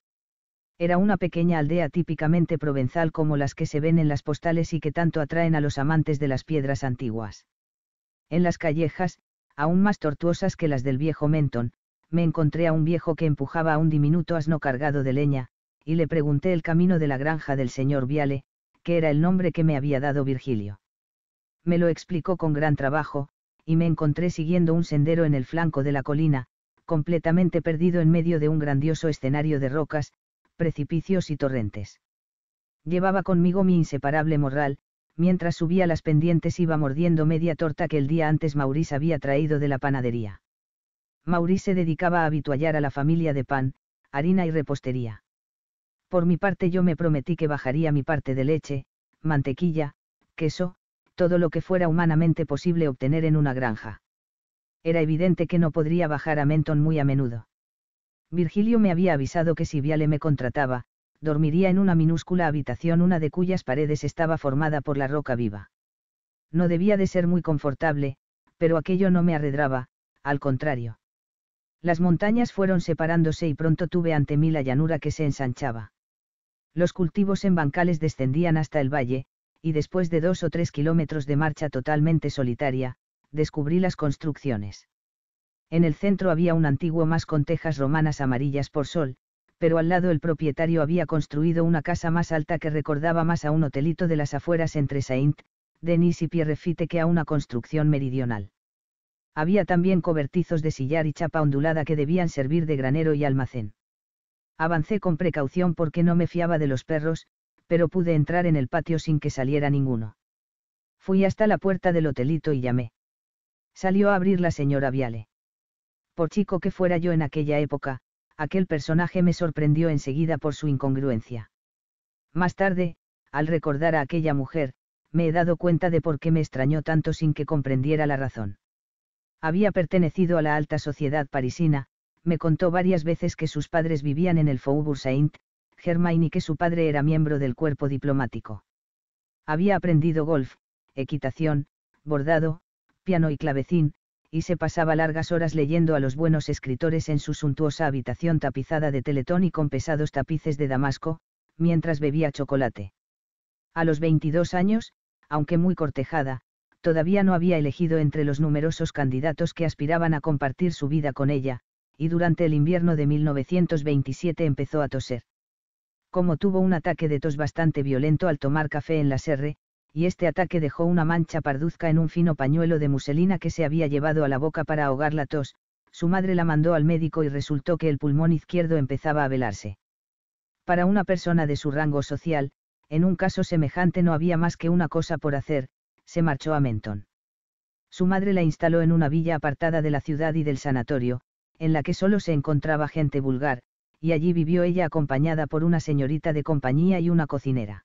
Era una pequeña aldea típicamente provenzal como las que se ven en las postales y que tanto atraen a los amantes de las piedras antiguas. En las callejas, aún más tortuosas que las del viejo Menton, me encontré a un viejo que empujaba a un diminuto asno cargado de leña, y le pregunté el camino de la granja del señor Viale, que era el nombre que me había dado Virgilio. Me lo explicó con gran trabajo, y me encontré siguiendo un sendero en el flanco de la colina, completamente perdido en medio de un grandioso escenario de rocas, precipicios y torrentes. Llevaba conmigo mi inseparable morral, mientras subía las pendientes iba mordiendo media torta que el día antes Maurice había traído de la panadería. Maurice se dedicaba a habituallar a la familia de pan, harina y repostería. Por mi parte yo me prometí que bajaría mi parte de leche, mantequilla, queso, todo lo que fuera humanamente posible obtener en una granja. Era evidente que no podría bajar a Menton muy a menudo. Virgilio me había avisado que si Viale me contrataba, dormiría en una minúscula habitación una de cuyas paredes estaba formada por la roca viva. No debía de ser muy confortable, pero aquello no me arredraba, al contrario. Las montañas fueron separándose y pronto tuve ante mí la llanura que se ensanchaba. Los cultivos en bancales descendían hasta el valle, y después de dos o tres kilómetros de marcha totalmente solitaria, descubrí las construcciones. En el centro había un antiguo más con tejas romanas amarillas por sol, pero al lado el propietario había construido una casa más alta que recordaba más a un hotelito de las afueras entre Saint, Denis y Pierrefitte que a una construcción meridional. Había también cobertizos de sillar y chapa ondulada que debían servir de granero y almacén. Avancé con precaución porque no me fiaba de los perros, pero pude entrar en el patio sin que saliera ninguno. Fui hasta la puerta del hotelito y llamé. Salió a abrir la señora Viale. Por chico que fuera yo en aquella época, aquel personaje me sorprendió enseguida por su incongruencia. Más tarde, al recordar a aquella mujer, me he dado cuenta de por qué me extrañó tanto sin que comprendiera la razón. Había pertenecido a la alta sociedad parisina, me contó varias veces que sus padres vivían en el Faubourg Saint, Germain y que su padre era miembro del cuerpo diplomático. Había aprendido golf, equitación, bordado, piano y clavecín, y se pasaba largas horas leyendo a los buenos escritores en su suntuosa habitación tapizada de teletón y con pesados tapices de damasco, mientras bebía chocolate. A los 22 años, aunque muy cortejada, todavía no había elegido entre los numerosos candidatos que aspiraban a compartir su vida con ella, y durante el invierno de 1927 empezó a toser. Como tuvo un ataque de tos bastante violento al tomar café en la serre, y este ataque dejó una mancha parduzca en un fino pañuelo de muselina que se había llevado a la boca para ahogar la tos, su madre la mandó al médico y resultó que el pulmón izquierdo empezaba a velarse. Para una persona de su rango social, en un caso semejante no había más que una cosa por hacer, se marchó a Menton. Su madre la instaló en una villa apartada de la ciudad y del sanatorio, en la que solo se encontraba gente vulgar, y allí vivió ella acompañada por una señorita de compañía y una cocinera.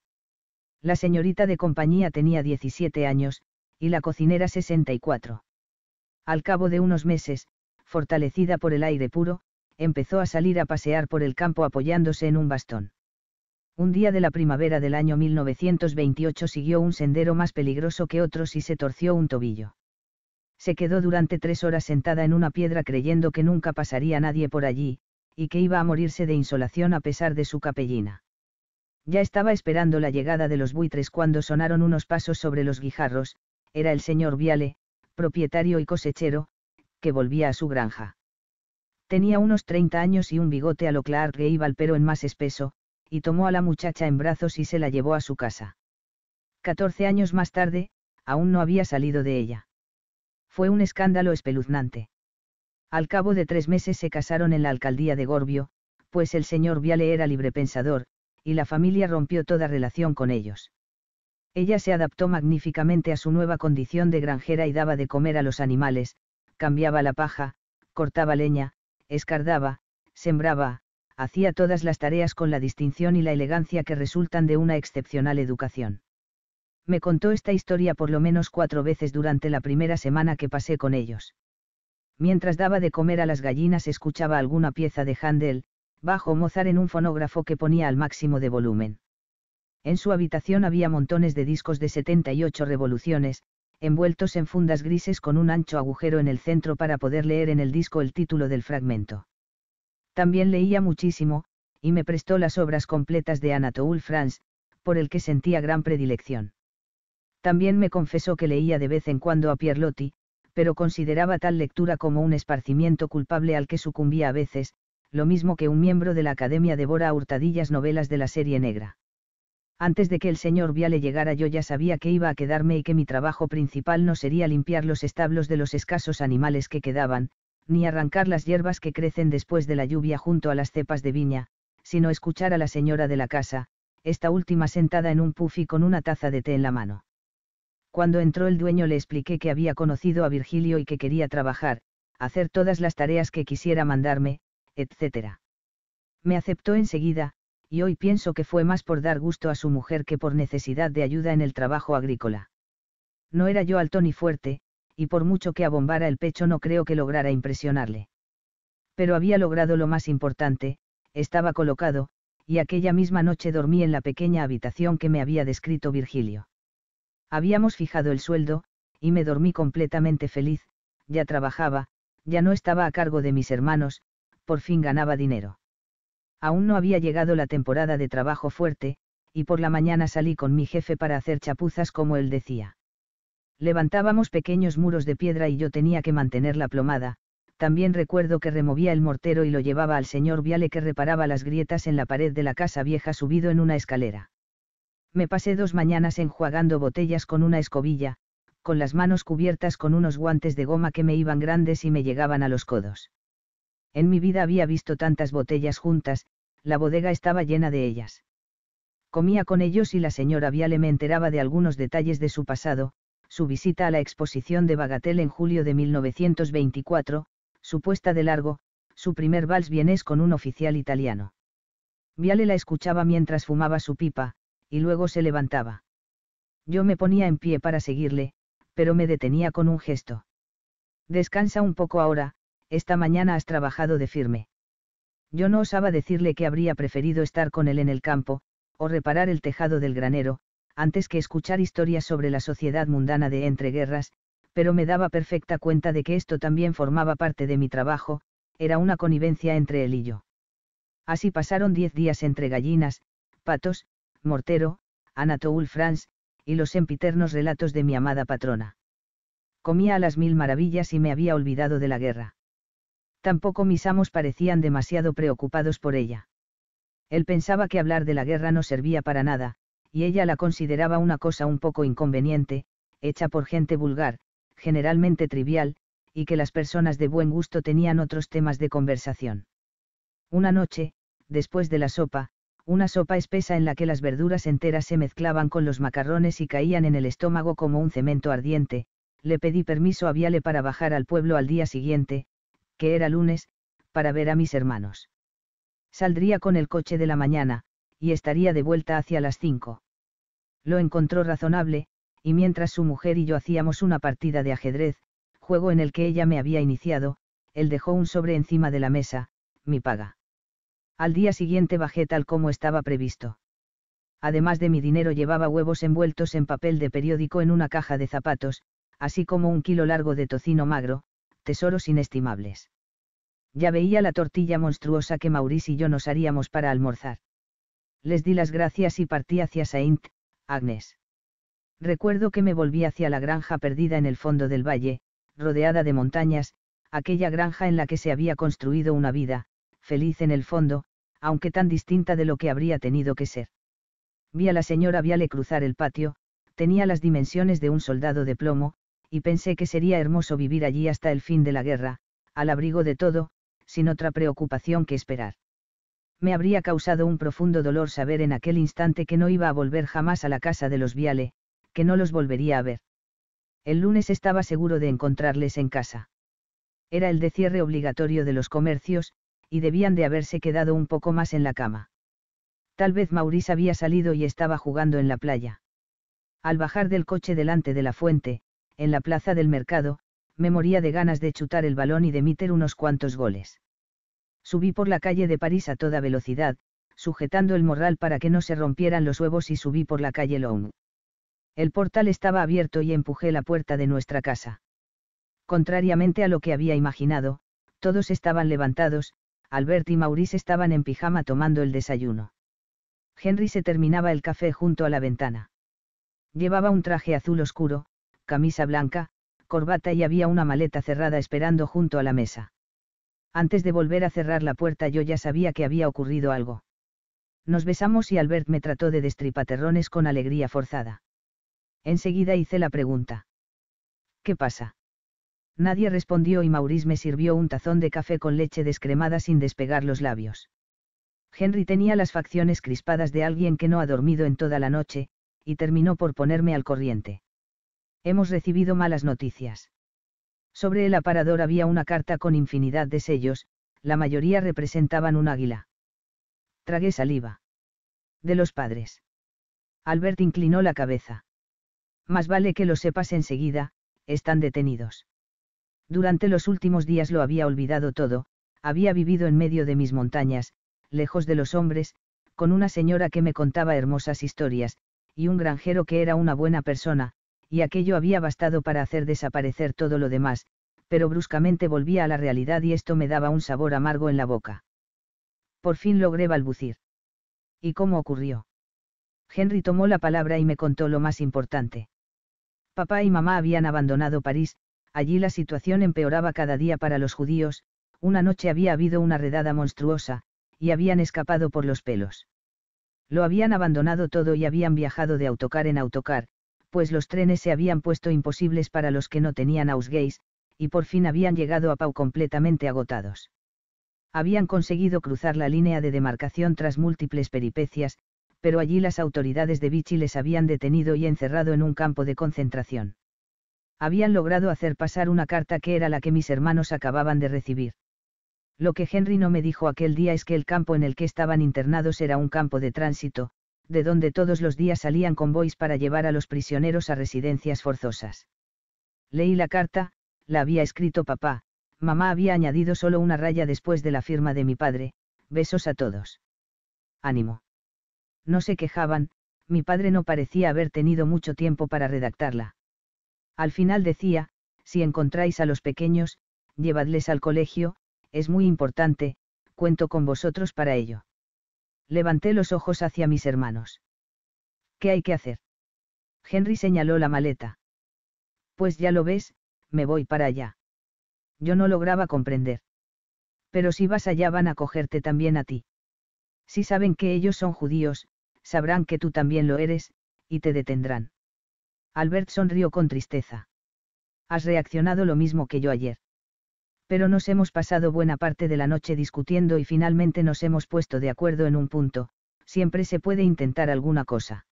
La señorita de compañía tenía 17 años, y la cocinera 64. Al cabo de unos meses, fortalecida por el aire puro, empezó a salir a pasear por el campo apoyándose en un bastón. Un día de la primavera del año 1928 siguió un sendero más peligroso que otros y se torció un tobillo se quedó durante tres horas sentada en una piedra creyendo que nunca pasaría nadie por allí, y que iba a morirse de insolación a pesar de su capellina. Ya estaba esperando la llegada de los buitres cuando sonaron unos pasos sobre los guijarros, era el señor Viale, propietario y cosechero, que volvía a su granja. Tenía unos 30 años y un bigote a lo iba al pero en más espeso, y tomó a la muchacha en brazos y se la llevó a su casa. Catorce años más tarde, aún no había salido de ella fue un escándalo espeluznante. Al cabo de tres meses se casaron en la alcaldía de Gorbio, pues el señor Viale era librepensador, y la familia rompió toda relación con ellos. Ella se adaptó magníficamente a su nueva condición de granjera y daba de comer a los animales, cambiaba la paja, cortaba leña, escardaba, sembraba, hacía todas las tareas con la distinción y la elegancia que resultan de una excepcional educación me contó esta historia por lo menos cuatro veces durante la primera semana que pasé con ellos. Mientras daba de comer a las gallinas escuchaba alguna pieza de Handel, bajo Mozart en un fonógrafo que ponía al máximo de volumen. En su habitación había montones de discos de 78 revoluciones, envueltos en fundas grises con un ancho agujero en el centro para poder leer en el disco el título del fragmento. También leía muchísimo, y me prestó las obras completas de Anatole France, por el que sentía gran predilección. También me confesó que leía de vez en cuando a Pierlotti, pero consideraba tal lectura como un esparcimiento culpable al que sucumbía a veces, lo mismo que un miembro de la academia devora a hurtadillas novelas de la serie negra. Antes de que el señor Viale llegara yo ya sabía que iba a quedarme y que mi trabajo principal no sería limpiar los establos de los escasos animales que quedaban, ni arrancar las hierbas que crecen después de la lluvia junto a las cepas de viña, sino escuchar a la señora de la casa, esta última sentada en un puffy con una taza de té en la mano. Cuando entró el dueño le expliqué que había conocido a Virgilio y que quería trabajar, hacer todas las tareas que quisiera mandarme, etc. Me aceptó enseguida, y hoy pienso que fue más por dar gusto a su mujer que por necesidad de ayuda en el trabajo agrícola. No era yo alto ni fuerte, y por mucho que abombara el pecho no creo que lograra impresionarle. Pero había logrado lo más importante, estaba colocado, y aquella misma noche dormí en la pequeña habitación que me había descrito Virgilio. Habíamos fijado el sueldo, y me dormí completamente feliz, ya trabajaba, ya no estaba a cargo de mis hermanos, por fin ganaba dinero. Aún no había llegado la temporada de trabajo fuerte, y por la mañana salí con mi jefe para hacer chapuzas como él decía. Levantábamos pequeños muros de piedra y yo tenía que mantener la plomada, también recuerdo que removía el mortero y lo llevaba al señor Viale que reparaba las grietas en la pared de la casa vieja subido en una escalera me pasé dos mañanas enjuagando botellas con una escobilla, con las manos cubiertas con unos guantes de goma que me iban grandes y me llegaban a los codos. En mi vida había visto tantas botellas juntas, la bodega estaba llena de ellas. Comía con ellos y la señora Viale me enteraba de algunos detalles de su pasado, su visita a la exposición de Bagatel en julio de 1924, su puesta de largo, su primer vals bienés con un oficial italiano. Viale la escuchaba mientras fumaba su pipa, y luego se levantaba. Yo me ponía en pie para seguirle, pero me detenía con un gesto. Descansa un poco ahora, esta mañana has trabajado de firme. Yo no osaba decirle que habría preferido estar con él en el campo, o reparar el tejado del granero, antes que escuchar historias sobre la sociedad mundana de entreguerras, pero me daba perfecta cuenta de que esto también formaba parte de mi trabajo, era una connivencia entre él y yo. Así pasaron diez días entre gallinas, patos, Mortero, Anatole France, y los sempiternos relatos de mi amada patrona. Comía a las mil maravillas y me había olvidado de la guerra. Tampoco mis amos parecían demasiado preocupados por ella. Él pensaba que hablar de la guerra no servía para nada, y ella la consideraba una cosa un poco inconveniente, hecha por gente vulgar, generalmente trivial, y que las personas de buen gusto tenían otros temas de conversación. Una noche, después de la sopa, una sopa espesa en la que las verduras enteras se mezclaban con los macarrones y caían en el estómago como un cemento ardiente, le pedí permiso a Viale para bajar al pueblo al día siguiente, que era lunes, para ver a mis hermanos. Saldría con el coche de la mañana, y estaría de vuelta hacia las cinco. Lo encontró razonable, y mientras su mujer y yo hacíamos una partida de ajedrez, juego en el que ella me había iniciado, él dejó un sobre encima de la mesa, mi paga. Al día siguiente bajé tal como estaba previsto. Además de mi dinero llevaba huevos envueltos en papel de periódico en una caja de zapatos, así como un kilo largo de tocino magro, tesoros inestimables. Ya veía la tortilla monstruosa que Maurice y yo nos haríamos para almorzar. Les di las gracias y partí hacia Saint, Agnes. Recuerdo que me volví hacia la granja perdida en el fondo del valle, rodeada de montañas, aquella granja en la que se había construido una vida, feliz en el fondo, aunque tan distinta de lo que habría tenido que ser. Vi a la señora Viale cruzar el patio, tenía las dimensiones de un soldado de plomo, y pensé que sería hermoso vivir allí hasta el fin de la guerra, al abrigo de todo, sin otra preocupación que esperar. Me habría causado un profundo dolor saber en aquel instante que no iba a volver jamás a la casa de los Viale, que no los volvería a ver. El lunes estaba seguro de encontrarles en casa. Era el de cierre obligatorio de los comercios, y debían de haberse quedado un poco más en la cama. Tal vez Maurice había salido y estaba jugando en la playa. Al bajar del coche delante de la fuente, en la plaza del mercado, me moría de ganas de chutar el balón y de meter unos cuantos goles. Subí por la calle de París a toda velocidad, sujetando el morral para que no se rompieran los huevos y subí por la calle Long. El portal estaba abierto y empujé la puerta de nuestra casa. Contrariamente a lo que había imaginado, todos estaban levantados, Albert y Maurice estaban en pijama tomando el desayuno. Henry se terminaba el café junto a la ventana. Llevaba un traje azul oscuro, camisa blanca, corbata y había una maleta cerrada esperando junto a la mesa. Antes de volver a cerrar la puerta yo ya sabía que había ocurrido algo. Nos besamos y Albert me trató de destripaterrones con alegría forzada. Enseguida hice la pregunta. ¿Qué pasa? Nadie respondió y Maurice me sirvió un tazón de café con leche descremada sin despegar los labios. Henry tenía las facciones crispadas de alguien que no ha dormido en toda la noche, y terminó por ponerme al corriente. Hemos recibido malas noticias. Sobre el aparador había una carta con infinidad de sellos, la mayoría representaban un águila. Tragué saliva. De los padres. Albert inclinó la cabeza. Más vale que lo sepas enseguida, están detenidos. Durante los últimos días lo había olvidado todo, había vivido en medio de mis montañas, lejos de los hombres, con una señora que me contaba hermosas historias, y un granjero que era una buena persona, y aquello había bastado para hacer desaparecer todo lo demás, pero bruscamente volvía a la realidad y esto me daba un sabor amargo en la boca. Por fin logré balbucir. ¿Y cómo ocurrió? Henry tomó la palabra y me contó lo más importante. Papá y mamá habían abandonado París, allí la situación empeoraba cada día para los judíos, una noche había habido una redada monstruosa, y habían escapado por los pelos. Lo habían abandonado todo y habían viajado de autocar en autocar, pues los trenes se habían puesto imposibles para los que no tenían ausgays, y por fin habían llegado a Pau completamente agotados. Habían conseguido cruzar la línea de demarcación tras múltiples peripecias, pero allí las autoridades de Vichy les habían detenido y encerrado en un campo de concentración habían logrado hacer pasar una carta que era la que mis hermanos acababan de recibir. Lo que Henry no me dijo aquel día es que el campo en el que estaban internados era un campo de tránsito, de donde todos los días salían convoys para llevar a los prisioneros a residencias forzosas. Leí la carta, la había escrito papá, mamá había añadido solo una raya después de la firma de mi padre, besos a todos. Ánimo. No se quejaban, mi padre no parecía haber tenido mucho tiempo para redactarla. Al final decía, si encontráis a los pequeños, llevadles al colegio, es muy importante, cuento con vosotros para ello. Levanté los ojos hacia mis hermanos. ¿Qué hay que hacer? Henry señaló la maleta. Pues ya lo ves, me voy para allá. Yo no lograba comprender. Pero si vas allá van a cogerte también a ti. Si saben que ellos son judíos, sabrán que tú también lo eres, y te detendrán. Albert sonrió con tristeza. Has reaccionado lo mismo que yo ayer. Pero nos hemos pasado buena parte de la noche discutiendo y finalmente nos hemos puesto de acuerdo en un punto, siempre se puede intentar alguna cosa.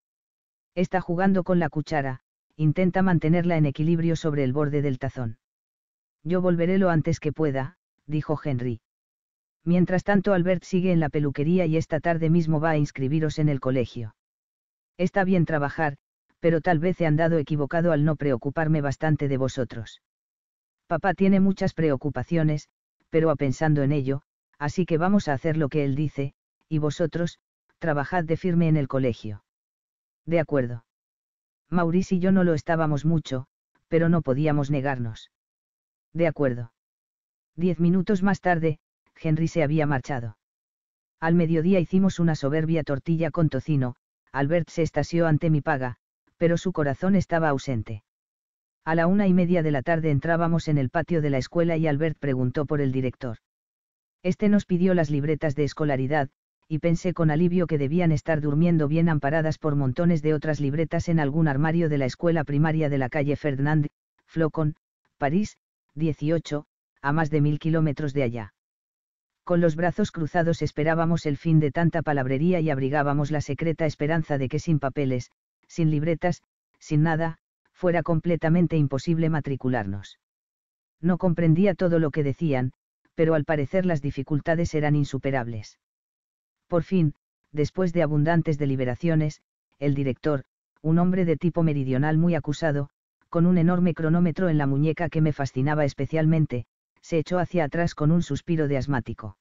Está jugando con la cuchara, intenta mantenerla en equilibrio sobre el borde del tazón. Yo volveré lo antes que pueda, dijo Henry. Mientras tanto Albert sigue en la peluquería y esta tarde mismo va a inscribiros en el colegio. Está bien trabajar, pero tal vez he andado equivocado al no preocuparme bastante de vosotros. Papá tiene muchas preocupaciones, pero a pensando en ello, así que vamos a hacer lo que él dice, y vosotros, trabajad de firme en el colegio. De acuerdo. Maurice y yo no lo estábamos mucho, pero no podíamos negarnos. De acuerdo. Diez minutos más tarde, Henry se había marchado. Al mediodía hicimos una soberbia tortilla con tocino, Albert se estasió ante mi paga, pero su corazón estaba ausente. A la una y media de la tarde entrábamos en el patio de la escuela y Albert preguntó por el director. Este nos pidió las libretas de escolaridad, y pensé con alivio que debían estar durmiendo bien amparadas por montones de otras libretas en algún armario de la escuela primaria de la calle Fernand, Flocon, París, 18, a más de mil kilómetros de allá. Con los brazos cruzados esperábamos el fin de tanta palabrería y abrigábamos la secreta esperanza de que sin papeles, sin libretas, sin nada, fuera completamente imposible matricularnos. No comprendía todo lo que decían, pero al parecer las dificultades eran insuperables. Por fin, después de abundantes deliberaciones, el director, un hombre de tipo meridional muy acusado, con un enorme cronómetro en la muñeca que me fascinaba especialmente, se echó hacia atrás con un suspiro de asmático.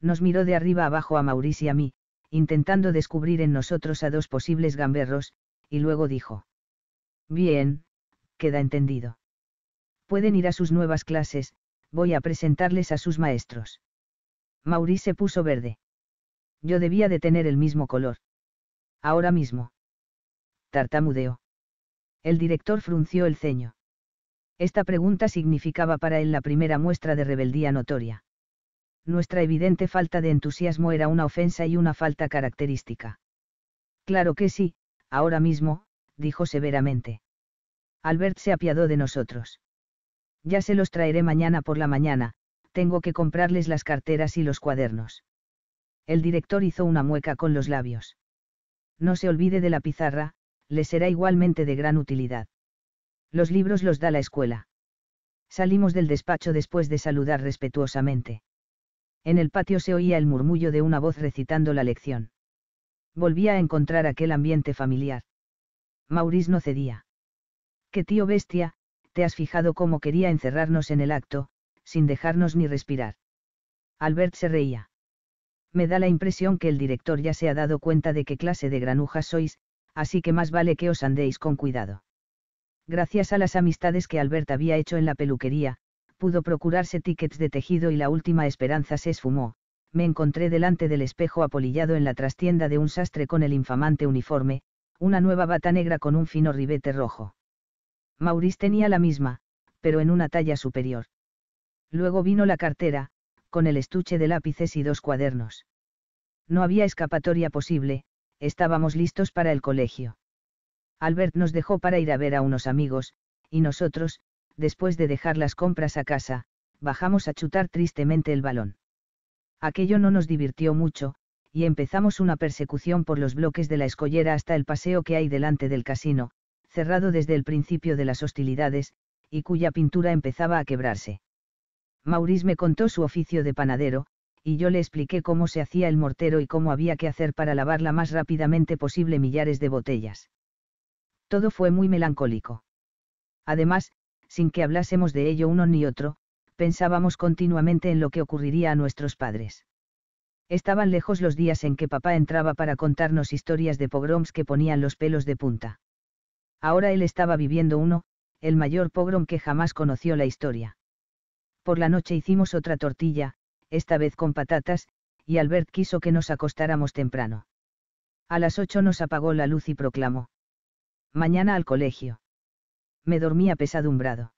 Nos miró de arriba abajo a Maurice y a mí, intentando descubrir en nosotros a dos posibles gamberros, y luego dijo. Bien, queda entendido. Pueden ir a sus nuevas clases, voy a presentarles a sus maestros. Maurice se puso verde. Yo debía de tener el mismo color. Ahora mismo. Tartamudeo. El director frunció el ceño. Esta pregunta significaba para él la primera muestra de rebeldía notoria. Nuestra evidente falta de entusiasmo era una ofensa y una falta característica. Claro que sí, ahora mismo, dijo severamente. Albert se apiadó de nosotros. Ya se los traeré mañana por la mañana, tengo que comprarles las carteras y los cuadernos. El director hizo una mueca con los labios. No se olvide de la pizarra, le será igualmente de gran utilidad. Los libros los da la escuela. Salimos del despacho después de saludar respetuosamente. En el patio se oía el murmullo de una voz recitando la lección. Volvía a encontrar aquel ambiente familiar. Maurice no cedía. ¡Qué tío bestia! Te has fijado cómo quería encerrarnos en el acto, sin dejarnos ni respirar. Albert se reía. Me da la impresión que el director ya se ha dado cuenta de qué clase de granujas sois, así que más vale que os andéis con cuidado. Gracias a las amistades que Albert había hecho en la peluquería, pudo procurarse tickets de tejido y la última esperanza se esfumó, me encontré delante del espejo apolillado en la trastienda de un sastre con el infamante uniforme, una nueva bata negra con un fino ribete rojo. Maurice tenía la misma, pero en una talla superior. Luego vino la cartera, con el estuche de lápices y dos cuadernos. No había escapatoria posible, estábamos listos para el colegio. Albert nos dejó para ir a ver a unos amigos, y nosotros, después de dejar las compras a casa, bajamos a chutar tristemente el balón. Aquello no nos divirtió mucho, y empezamos una persecución por los bloques de la escollera hasta el paseo que hay delante del casino, cerrado desde el principio de las hostilidades, y cuya pintura empezaba a quebrarse. Maurice me contó su oficio de panadero, y yo le expliqué cómo se hacía el mortero y cómo había que hacer para lavarla más rápidamente posible millares de botellas. Todo fue muy melancólico. Además, sin que hablásemos de ello uno ni otro, pensábamos continuamente en lo que ocurriría a nuestros padres. Estaban lejos los días en que papá entraba para contarnos historias de pogroms que ponían los pelos de punta. Ahora él estaba viviendo uno, el mayor pogrom que jamás conoció la historia. Por la noche hicimos otra tortilla, esta vez con patatas, y Albert quiso que nos acostáramos temprano. A las ocho nos apagó la luz y proclamó. Mañana al colegio. Me dormía pesadumbrado.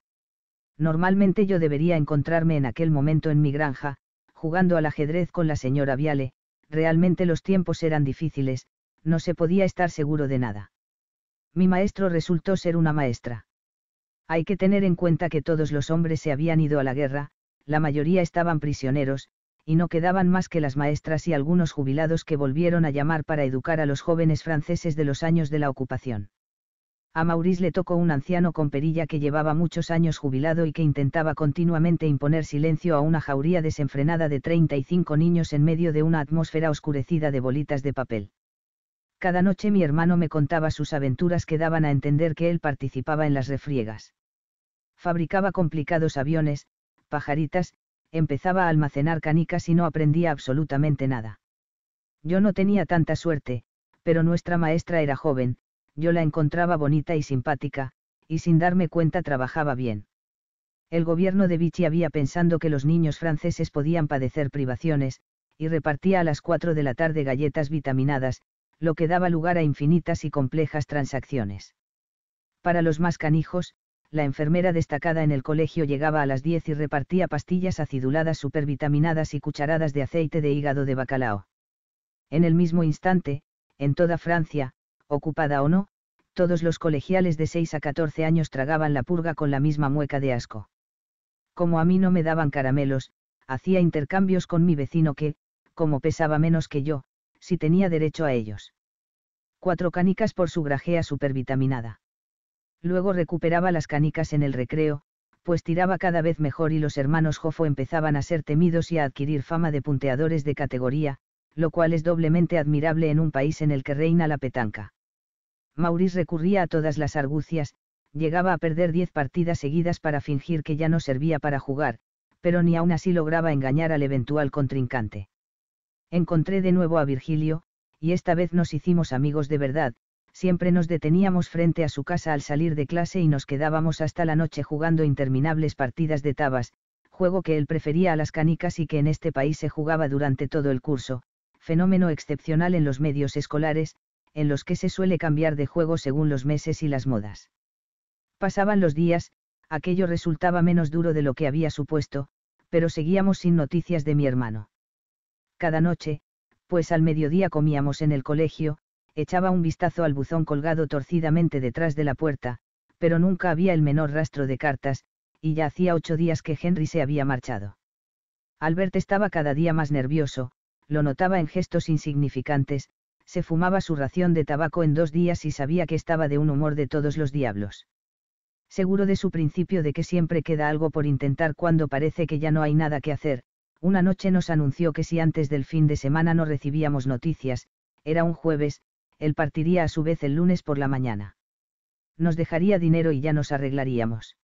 Normalmente yo debería encontrarme en aquel momento en mi granja, jugando al ajedrez con la señora Viale, realmente los tiempos eran difíciles, no se podía estar seguro de nada. Mi maestro resultó ser una maestra. Hay que tener en cuenta que todos los hombres se habían ido a la guerra, la mayoría estaban prisioneros, y no quedaban más que las maestras y algunos jubilados que volvieron a llamar para educar a los jóvenes franceses de los años de la ocupación. A Maurice le tocó un anciano con perilla que llevaba muchos años jubilado y que intentaba continuamente imponer silencio a una jauría desenfrenada de 35 niños en medio de una atmósfera oscurecida de bolitas de papel. Cada noche mi hermano me contaba sus aventuras que daban a entender que él participaba en las refriegas. Fabricaba complicados aviones, pajaritas, empezaba a almacenar canicas y no aprendía absolutamente nada. Yo no tenía tanta suerte, pero nuestra maestra era joven, yo la encontraba bonita y simpática, y sin darme cuenta trabajaba bien. El gobierno de Vichy había pensando que los niños franceses podían padecer privaciones, y repartía a las 4 de la tarde galletas vitaminadas, lo que daba lugar a infinitas y complejas transacciones. Para los más canijos, la enfermera destacada en el colegio llegaba a las 10 y repartía pastillas aciduladas supervitaminadas y cucharadas de aceite de hígado de bacalao. En el mismo instante, en toda Francia, ocupada o no, todos los colegiales de 6 a 14 años tragaban la purga con la misma mueca de asco. Como a mí no me daban caramelos, hacía intercambios con mi vecino que, como pesaba menos que yo, si tenía derecho a ellos. Cuatro canicas por su grajea supervitaminada. Luego recuperaba las canicas en el recreo, pues tiraba cada vez mejor y los hermanos Jofo empezaban a ser temidos y a adquirir fama de punteadores de categoría, lo cual es doblemente admirable en un país en el que reina la petanca. Maurice recurría a todas las argucias, llegaba a perder diez partidas seguidas para fingir que ya no servía para jugar, pero ni aún así lograba engañar al eventual contrincante. Encontré de nuevo a Virgilio, y esta vez nos hicimos amigos de verdad, siempre nos deteníamos frente a su casa al salir de clase y nos quedábamos hasta la noche jugando interminables partidas de tabas, juego que él prefería a las canicas y que en este país se jugaba durante todo el curso, fenómeno excepcional en los medios escolares, en los que se suele cambiar de juego según los meses y las modas. Pasaban los días, aquello resultaba menos duro de lo que había supuesto, pero seguíamos sin noticias de mi hermano. Cada noche, pues al mediodía comíamos en el colegio, echaba un vistazo al buzón colgado torcidamente detrás de la puerta, pero nunca había el menor rastro de cartas, y ya hacía ocho días que Henry se había marchado. Albert estaba cada día más nervioso, lo notaba en gestos insignificantes, se fumaba su ración de tabaco en dos días y sabía que estaba de un humor de todos los diablos. Seguro de su principio de que siempre queda algo por intentar cuando parece que ya no hay nada que hacer, una noche nos anunció que si antes del fin de semana no recibíamos noticias, era un jueves, él partiría a su vez el lunes por la mañana. Nos dejaría dinero y ya nos arreglaríamos.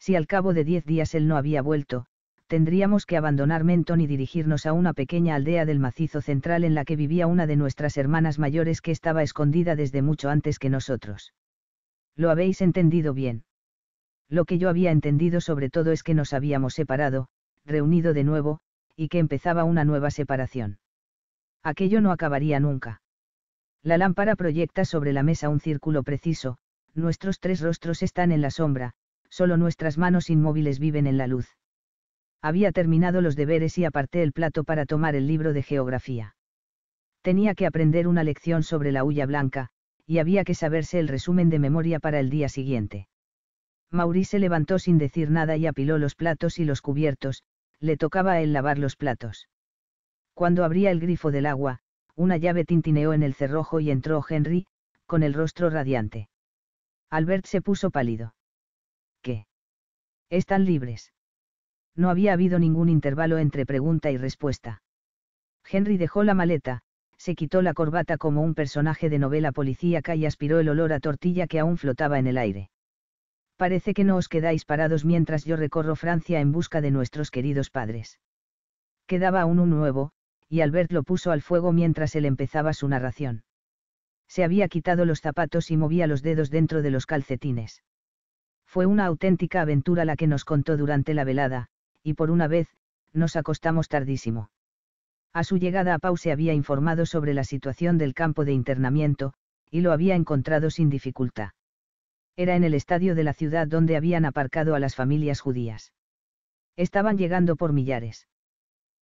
Si al cabo de diez días él no había vuelto, tendríamos que abandonar Menton y dirigirnos a una pequeña aldea del macizo central en la que vivía una de nuestras hermanas mayores que estaba escondida desde mucho antes que nosotros. Lo habéis entendido bien. Lo que yo había entendido sobre todo es que nos habíamos separado, reunido de nuevo, y que empezaba una nueva separación. Aquello no acabaría nunca. La lámpara proyecta sobre la mesa un círculo preciso, nuestros tres rostros están en la sombra, solo nuestras manos inmóviles viven en la luz había terminado los deberes y aparté el plato para tomar el libro de geografía. Tenía que aprender una lección sobre la hulla blanca, y había que saberse el resumen de memoria para el día siguiente. Maurice se levantó sin decir nada y apiló los platos y los cubiertos, le tocaba a él lavar los platos. Cuando abría el grifo del agua, una llave tintineó en el cerrojo y entró Henry, con el rostro radiante. Albert se puso pálido. ¿Qué? Están libres no había habido ningún intervalo entre pregunta y respuesta. Henry dejó la maleta, se quitó la corbata como un personaje de novela policíaca y aspiró el olor a tortilla que aún flotaba en el aire. Parece que no os quedáis parados mientras yo recorro Francia en busca de nuestros queridos padres. Quedaba aún un nuevo, y Albert lo puso al fuego mientras él empezaba su narración. Se había quitado los zapatos y movía los dedos dentro de los calcetines. Fue una auténtica aventura la que nos contó durante la velada, y por una vez, nos acostamos tardísimo. A su llegada a Pau se había informado sobre la situación del campo de internamiento, y lo había encontrado sin dificultad. Era en el estadio de la ciudad donde habían aparcado a las familias judías. Estaban llegando por millares.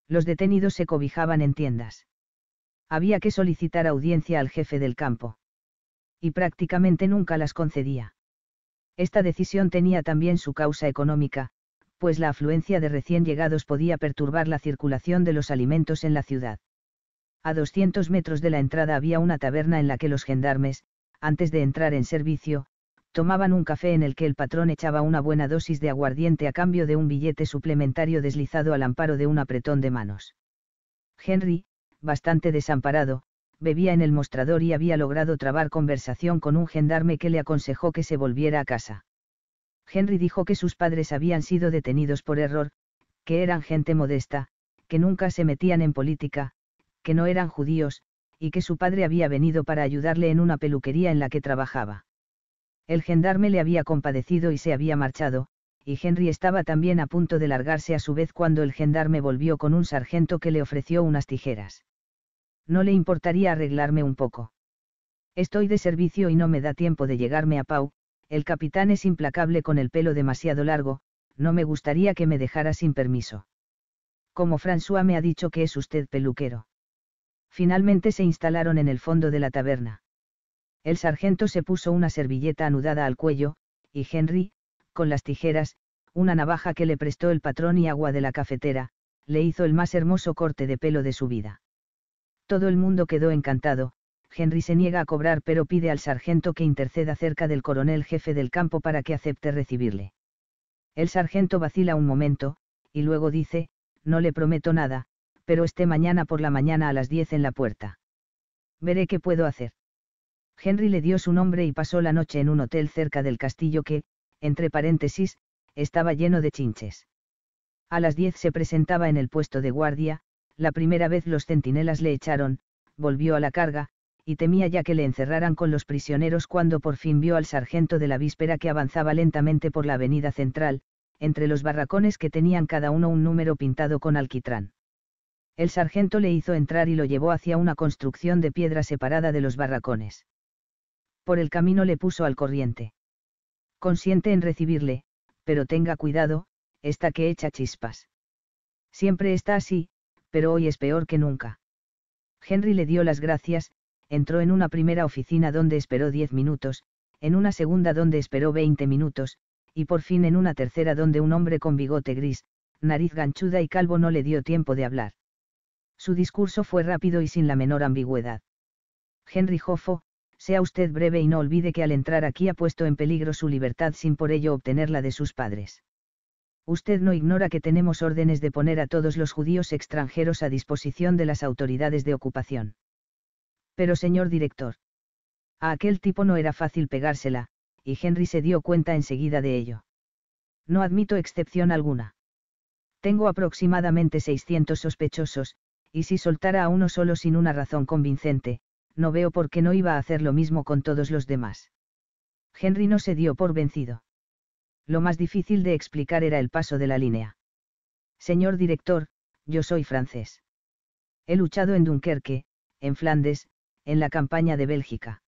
Los detenidos se cobijaban en tiendas. Había que solicitar audiencia al jefe del campo. Y prácticamente nunca las concedía. Esta decisión tenía también su causa económica, pues la afluencia de recién llegados podía perturbar la circulación de los alimentos en la ciudad. A 200 metros de la entrada había una taberna en la que los gendarmes, antes de entrar en servicio, tomaban un café en el que el patrón echaba una buena dosis de aguardiente a cambio de un billete suplementario deslizado al amparo de un apretón de manos. Henry, bastante desamparado, bebía en el mostrador y había logrado trabar conversación con un gendarme que le aconsejó que se volviera a casa. Henry dijo que sus padres habían sido detenidos por error, que eran gente modesta, que nunca se metían en política, que no eran judíos, y que su padre había venido para ayudarle en una peluquería en la que trabajaba. El gendarme le había compadecido y se había marchado, y Henry estaba también a punto de largarse a su vez cuando el gendarme volvió con un sargento que le ofreció unas tijeras. No le importaría arreglarme un poco. Estoy de servicio y no me da tiempo de llegarme a Pau, el capitán es implacable con el pelo demasiado largo, no me gustaría que me dejara sin permiso. Como François me ha dicho que es usted peluquero. Finalmente se instalaron en el fondo de la taberna. El sargento se puso una servilleta anudada al cuello, y Henry, con las tijeras, una navaja que le prestó el patrón y agua de la cafetera, le hizo el más hermoso corte de pelo de su vida. Todo el mundo quedó encantado, Henry se niega a cobrar pero pide al sargento que interceda cerca del coronel jefe del campo para que acepte recibirle. El sargento vacila un momento, y luego dice, no le prometo nada, pero esté mañana por la mañana a las 10 en la puerta. Veré qué puedo hacer. Henry le dio su nombre y pasó la noche en un hotel cerca del castillo que, entre paréntesis, estaba lleno de chinches. A las 10 se presentaba en el puesto de guardia, la primera vez los centinelas le echaron, volvió a la carga, y temía ya que le encerraran con los prisioneros cuando por fin vio al sargento de la víspera que avanzaba lentamente por la avenida central, entre los barracones que tenían cada uno un número pintado con alquitrán. El sargento le hizo entrar y lo llevó hacia una construcción de piedra separada de los barracones. Por el camino le puso al corriente. Consiente en recibirle, pero tenga cuidado, está que echa chispas. Siempre está así, pero hoy es peor que nunca. Henry le dio las gracias, entró en una primera oficina donde esperó diez minutos, en una segunda donde esperó 20 minutos, y por fin en una tercera donde un hombre con bigote gris, nariz ganchuda y calvo no le dio tiempo de hablar. Su discurso fue rápido y sin la menor ambigüedad. Henry Hoffo, sea usted breve y no olvide que al entrar aquí ha puesto en peligro su libertad sin por ello obtenerla de sus padres. Usted no ignora que tenemos órdenes de poner a todos los judíos extranjeros a disposición de las autoridades de ocupación. Pero señor director. A aquel tipo no era fácil pegársela, y Henry se dio cuenta enseguida de ello. No admito excepción alguna. Tengo aproximadamente 600 sospechosos, y si soltara a uno solo sin una razón convincente, no veo por qué no iba a hacer lo mismo con todos los demás. Henry no se dio por vencido. Lo más difícil de explicar era el paso de la línea. Señor director, yo soy francés. He luchado en Dunkerque, en Flandes, en la campaña de Bélgica.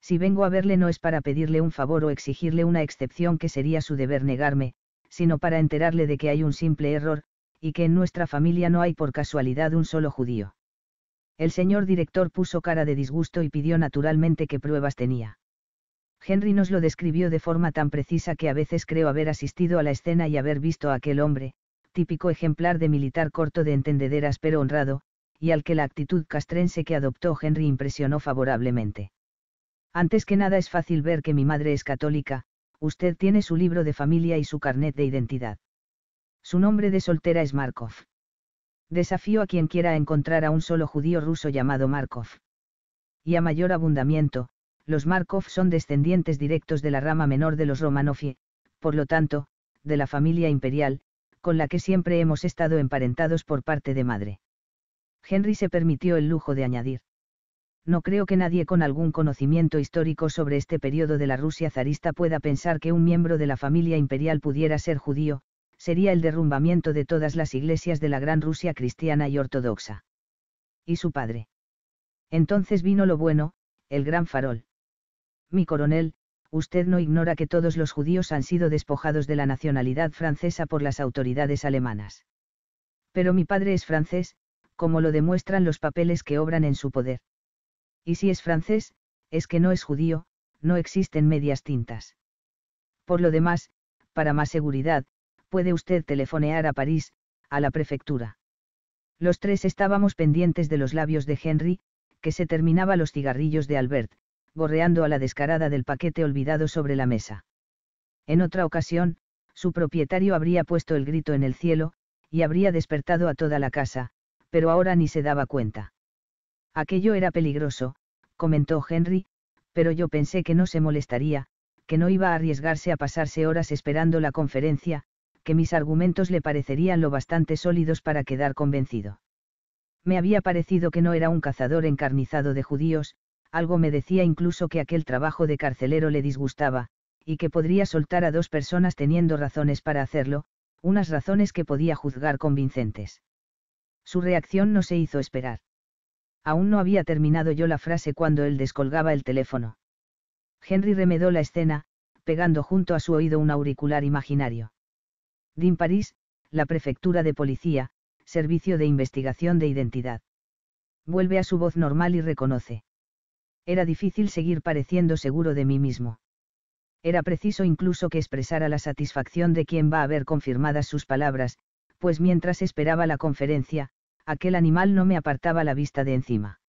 Si vengo a verle no es para pedirle un favor o exigirle una excepción que sería su deber negarme, sino para enterarle de que hay un simple error, y que en nuestra familia no hay por casualidad un solo judío. El señor director puso cara de disgusto y pidió naturalmente qué pruebas tenía. Henry nos lo describió de forma tan precisa que a veces creo haber asistido a la escena y haber visto a aquel hombre, típico ejemplar de militar corto de entendederas pero honrado, y al que la actitud castrense que adoptó Henry impresionó favorablemente. Antes que nada es fácil ver que mi madre es católica, usted tiene su libro de familia y su carnet de identidad. Su nombre de soltera es Markov. Desafío a quien quiera encontrar a un solo judío ruso llamado Markov. Y a mayor abundamiento, los Markov son descendientes directos de la rama menor de los Romanovie, por lo tanto, de la familia imperial, con la que siempre hemos estado emparentados por parte de madre. Henry se permitió el lujo de añadir. No creo que nadie con algún conocimiento histórico sobre este periodo de la Rusia zarista pueda pensar que un miembro de la familia imperial pudiera ser judío, sería el derrumbamiento de todas las iglesias de la Gran Rusia cristiana y ortodoxa. ¿Y su padre? Entonces vino lo bueno, el gran farol. Mi coronel, usted no ignora que todos los judíos han sido despojados de la nacionalidad francesa por las autoridades alemanas. Pero mi padre es francés, como lo demuestran los papeles que obran en su poder. Y si es francés, es que no es judío, no existen medias tintas. Por lo demás, para más seguridad, puede usted telefonear a París, a la prefectura. Los tres estábamos pendientes de los labios de Henry, que se terminaba los cigarrillos de Albert, borreando a la descarada del paquete olvidado sobre la mesa. En otra ocasión, su propietario habría puesto el grito en el cielo, y habría despertado a toda la casa, pero ahora ni se daba cuenta. Aquello era peligroso, comentó Henry, pero yo pensé que no se molestaría, que no iba a arriesgarse a pasarse horas esperando la conferencia, que mis argumentos le parecerían lo bastante sólidos para quedar convencido. Me había parecido que no era un cazador encarnizado de judíos, algo me decía incluso que aquel trabajo de carcelero le disgustaba, y que podría soltar a dos personas teniendo razones para hacerlo, unas razones que podía juzgar convincentes. Su reacción no se hizo esperar. Aún no había terminado yo la frase cuando él descolgaba el teléfono. Henry remedó la escena, pegando junto a su oído un auricular imaginario. DIN París, la prefectura de policía, servicio de investigación de identidad. Vuelve a su voz normal y reconoce. Era difícil seguir pareciendo seguro de mí mismo. Era preciso incluso que expresara la satisfacción de quien va a ver confirmadas sus palabras, pues mientras esperaba la conferencia, aquel animal no me apartaba la vista de encima.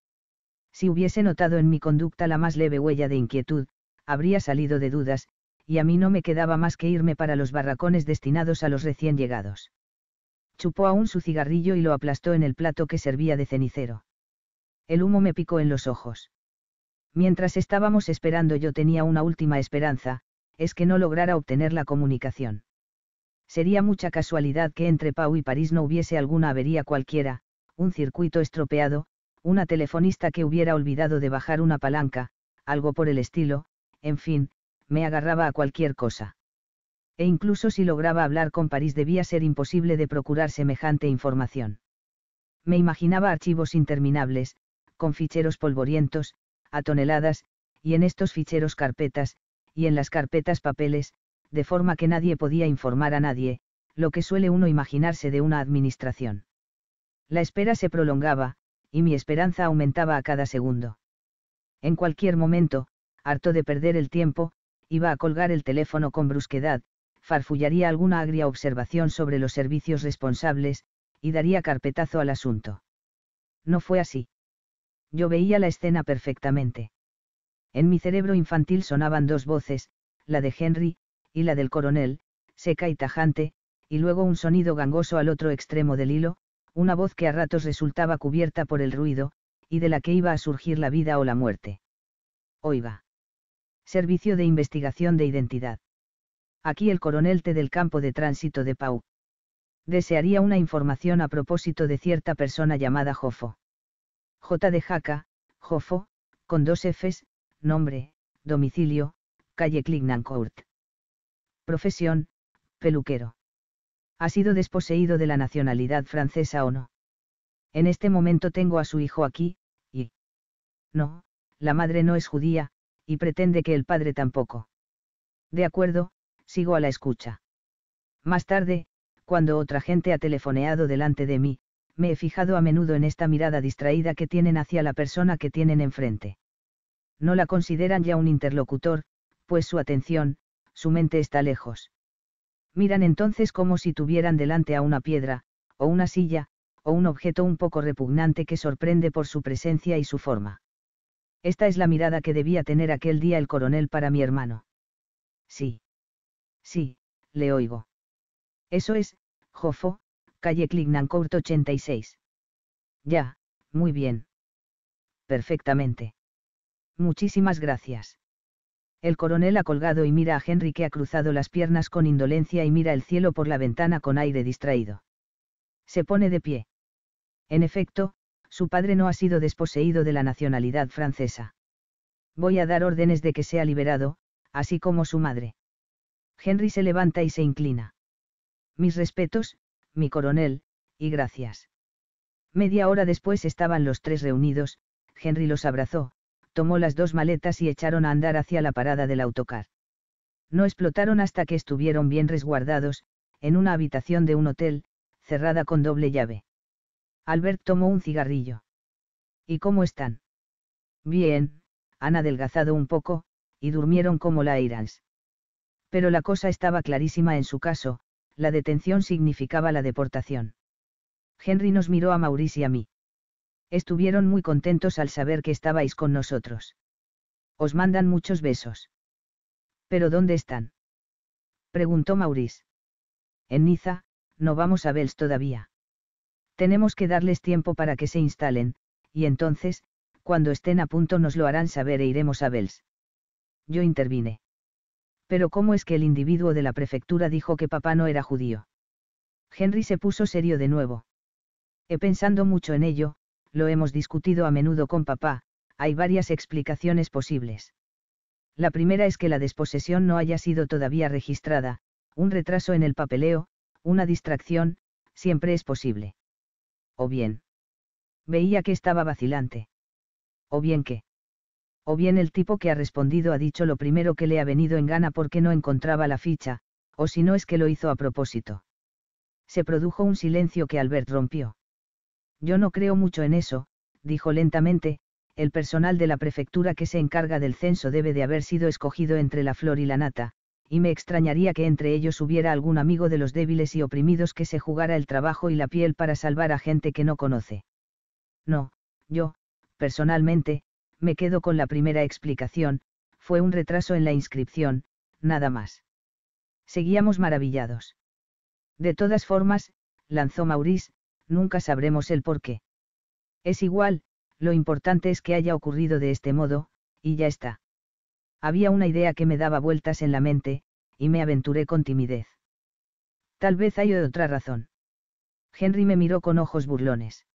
Si hubiese notado en mi conducta la más leve huella de inquietud, habría salido de dudas, y a mí no me quedaba más que irme para los barracones destinados a los recién llegados. Chupó aún su cigarrillo y lo aplastó en el plato que servía de cenicero. El humo me picó en los ojos. Mientras estábamos esperando yo tenía una última esperanza, es que no lograra obtener la comunicación. Sería mucha casualidad que entre Pau y París no hubiese alguna avería cualquiera, un circuito estropeado, una telefonista que hubiera olvidado de bajar una palanca, algo por el estilo, en fin, me agarraba a cualquier cosa. E incluso si lograba hablar con París debía ser imposible de procurar semejante información. Me imaginaba archivos interminables, con ficheros polvorientos, a toneladas, y en estos ficheros carpetas, y en las carpetas papeles, de forma que nadie podía informar a nadie, lo que suele uno imaginarse de una administración. La espera se prolongaba, y mi esperanza aumentaba a cada segundo. En cualquier momento, harto de perder el tiempo, iba a colgar el teléfono con brusquedad, farfullaría alguna agria observación sobre los servicios responsables, y daría carpetazo al asunto. No fue así. Yo veía la escena perfectamente. En mi cerebro infantil sonaban dos voces, la de Henry, y la del coronel, seca y tajante, y luego un sonido gangoso al otro extremo del hilo, una voz que a ratos resultaba cubierta por el ruido, y de la que iba a surgir la vida o la muerte. Oiga. Servicio de Investigación de Identidad. Aquí el coronel T del campo de tránsito de Pau. Desearía una información a propósito de cierta persona llamada Jofo. J de Jaca, Jofo, con dos Fs, nombre, domicilio, calle Clignancourt. Profesión, peluquero ha sido desposeído de la nacionalidad francesa o no. En este momento tengo a su hijo aquí, y... No, la madre no es judía, y pretende que el padre tampoco. De acuerdo, sigo a la escucha. Más tarde, cuando otra gente ha telefoneado delante de mí, me he fijado a menudo en esta mirada distraída que tienen hacia la persona que tienen enfrente. No la consideran ya un interlocutor, pues su atención, su mente está lejos miran entonces como si tuvieran delante a una piedra, o una silla, o un objeto un poco repugnante que sorprende por su presencia y su forma. Esta es la mirada que debía tener aquel día el coronel para mi hermano. Sí. Sí, le oigo. Eso es, Jofo, calle Clignancourt 86. Ya, muy bien. Perfectamente. Muchísimas gracias. El coronel ha colgado y mira a Henry que ha cruzado las piernas con indolencia y mira el cielo por la ventana con aire distraído. Se pone de pie. En efecto, su padre no ha sido desposeído de la nacionalidad francesa. Voy a dar órdenes de que sea liberado, así como su madre. Henry se levanta y se inclina. Mis respetos, mi coronel, y gracias. Media hora después estaban los tres reunidos, Henry los abrazó, tomó las dos maletas y echaron a andar hacia la parada del autocar. No explotaron hasta que estuvieron bien resguardados, en una habitación de un hotel, cerrada con doble llave. Albert tomó un cigarrillo. ¿Y cómo están? Bien, han adelgazado un poco, y durmieron como la Irans. Pero la cosa estaba clarísima en su caso, la detención significaba la deportación. Henry nos miró a Maurice y a mí estuvieron muy contentos al saber que estabais con nosotros. Os mandan muchos besos. ¿Pero dónde están? preguntó Maurice. En Niza, no vamos a Bels todavía. Tenemos que darles tiempo para que se instalen, y entonces, cuando estén a punto nos lo harán saber e iremos a Bels. Yo intervine. Pero ¿cómo es que el individuo de la prefectura dijo que papá no era judío? Henry se puso serio de nuevo. He pensando mucho en ello, lo hemos discutido a menudo con papá, hay varias explicaciones posibles. La primera es que la desposesión no haya sido todavía registrada, un retraso en el papeleo, una distracción, siempre es posible. O bien. Veía que estaba vacilante. O bien que. O bien el tipo que ha respondido ha dicho lo primero que le ha venido en gana porque no encontraba la ficha, o si no es que lo hizo a propósito. Se produjo un silencio que Albert rompió. Yo no creo mucho en eso, dijo lentamente, el personal de la prefectura que se encarga del censo debe de haber sido escogido entre la flor y la nata, y me extrañaría que entre ellos hubiera algún amigo de los débiles y oprimidos que se jugara el trabajo y la piel para salvar a gente que no conoce. No, yo, personalmente, me quedo con la primera explicación, fue un retraso en la inscripción, nada más. Seguíamos maravillados. De todas formas, lanzó Maurice, nunca sabremos el por qué. Es igual, lo importante es que haya ocurrido de este modo, y ya está. Había una idea que me daba vueltas en la mente, y me aventuré con timidez. Tal vez hay otra razón. Henry me miró con ojos burlones.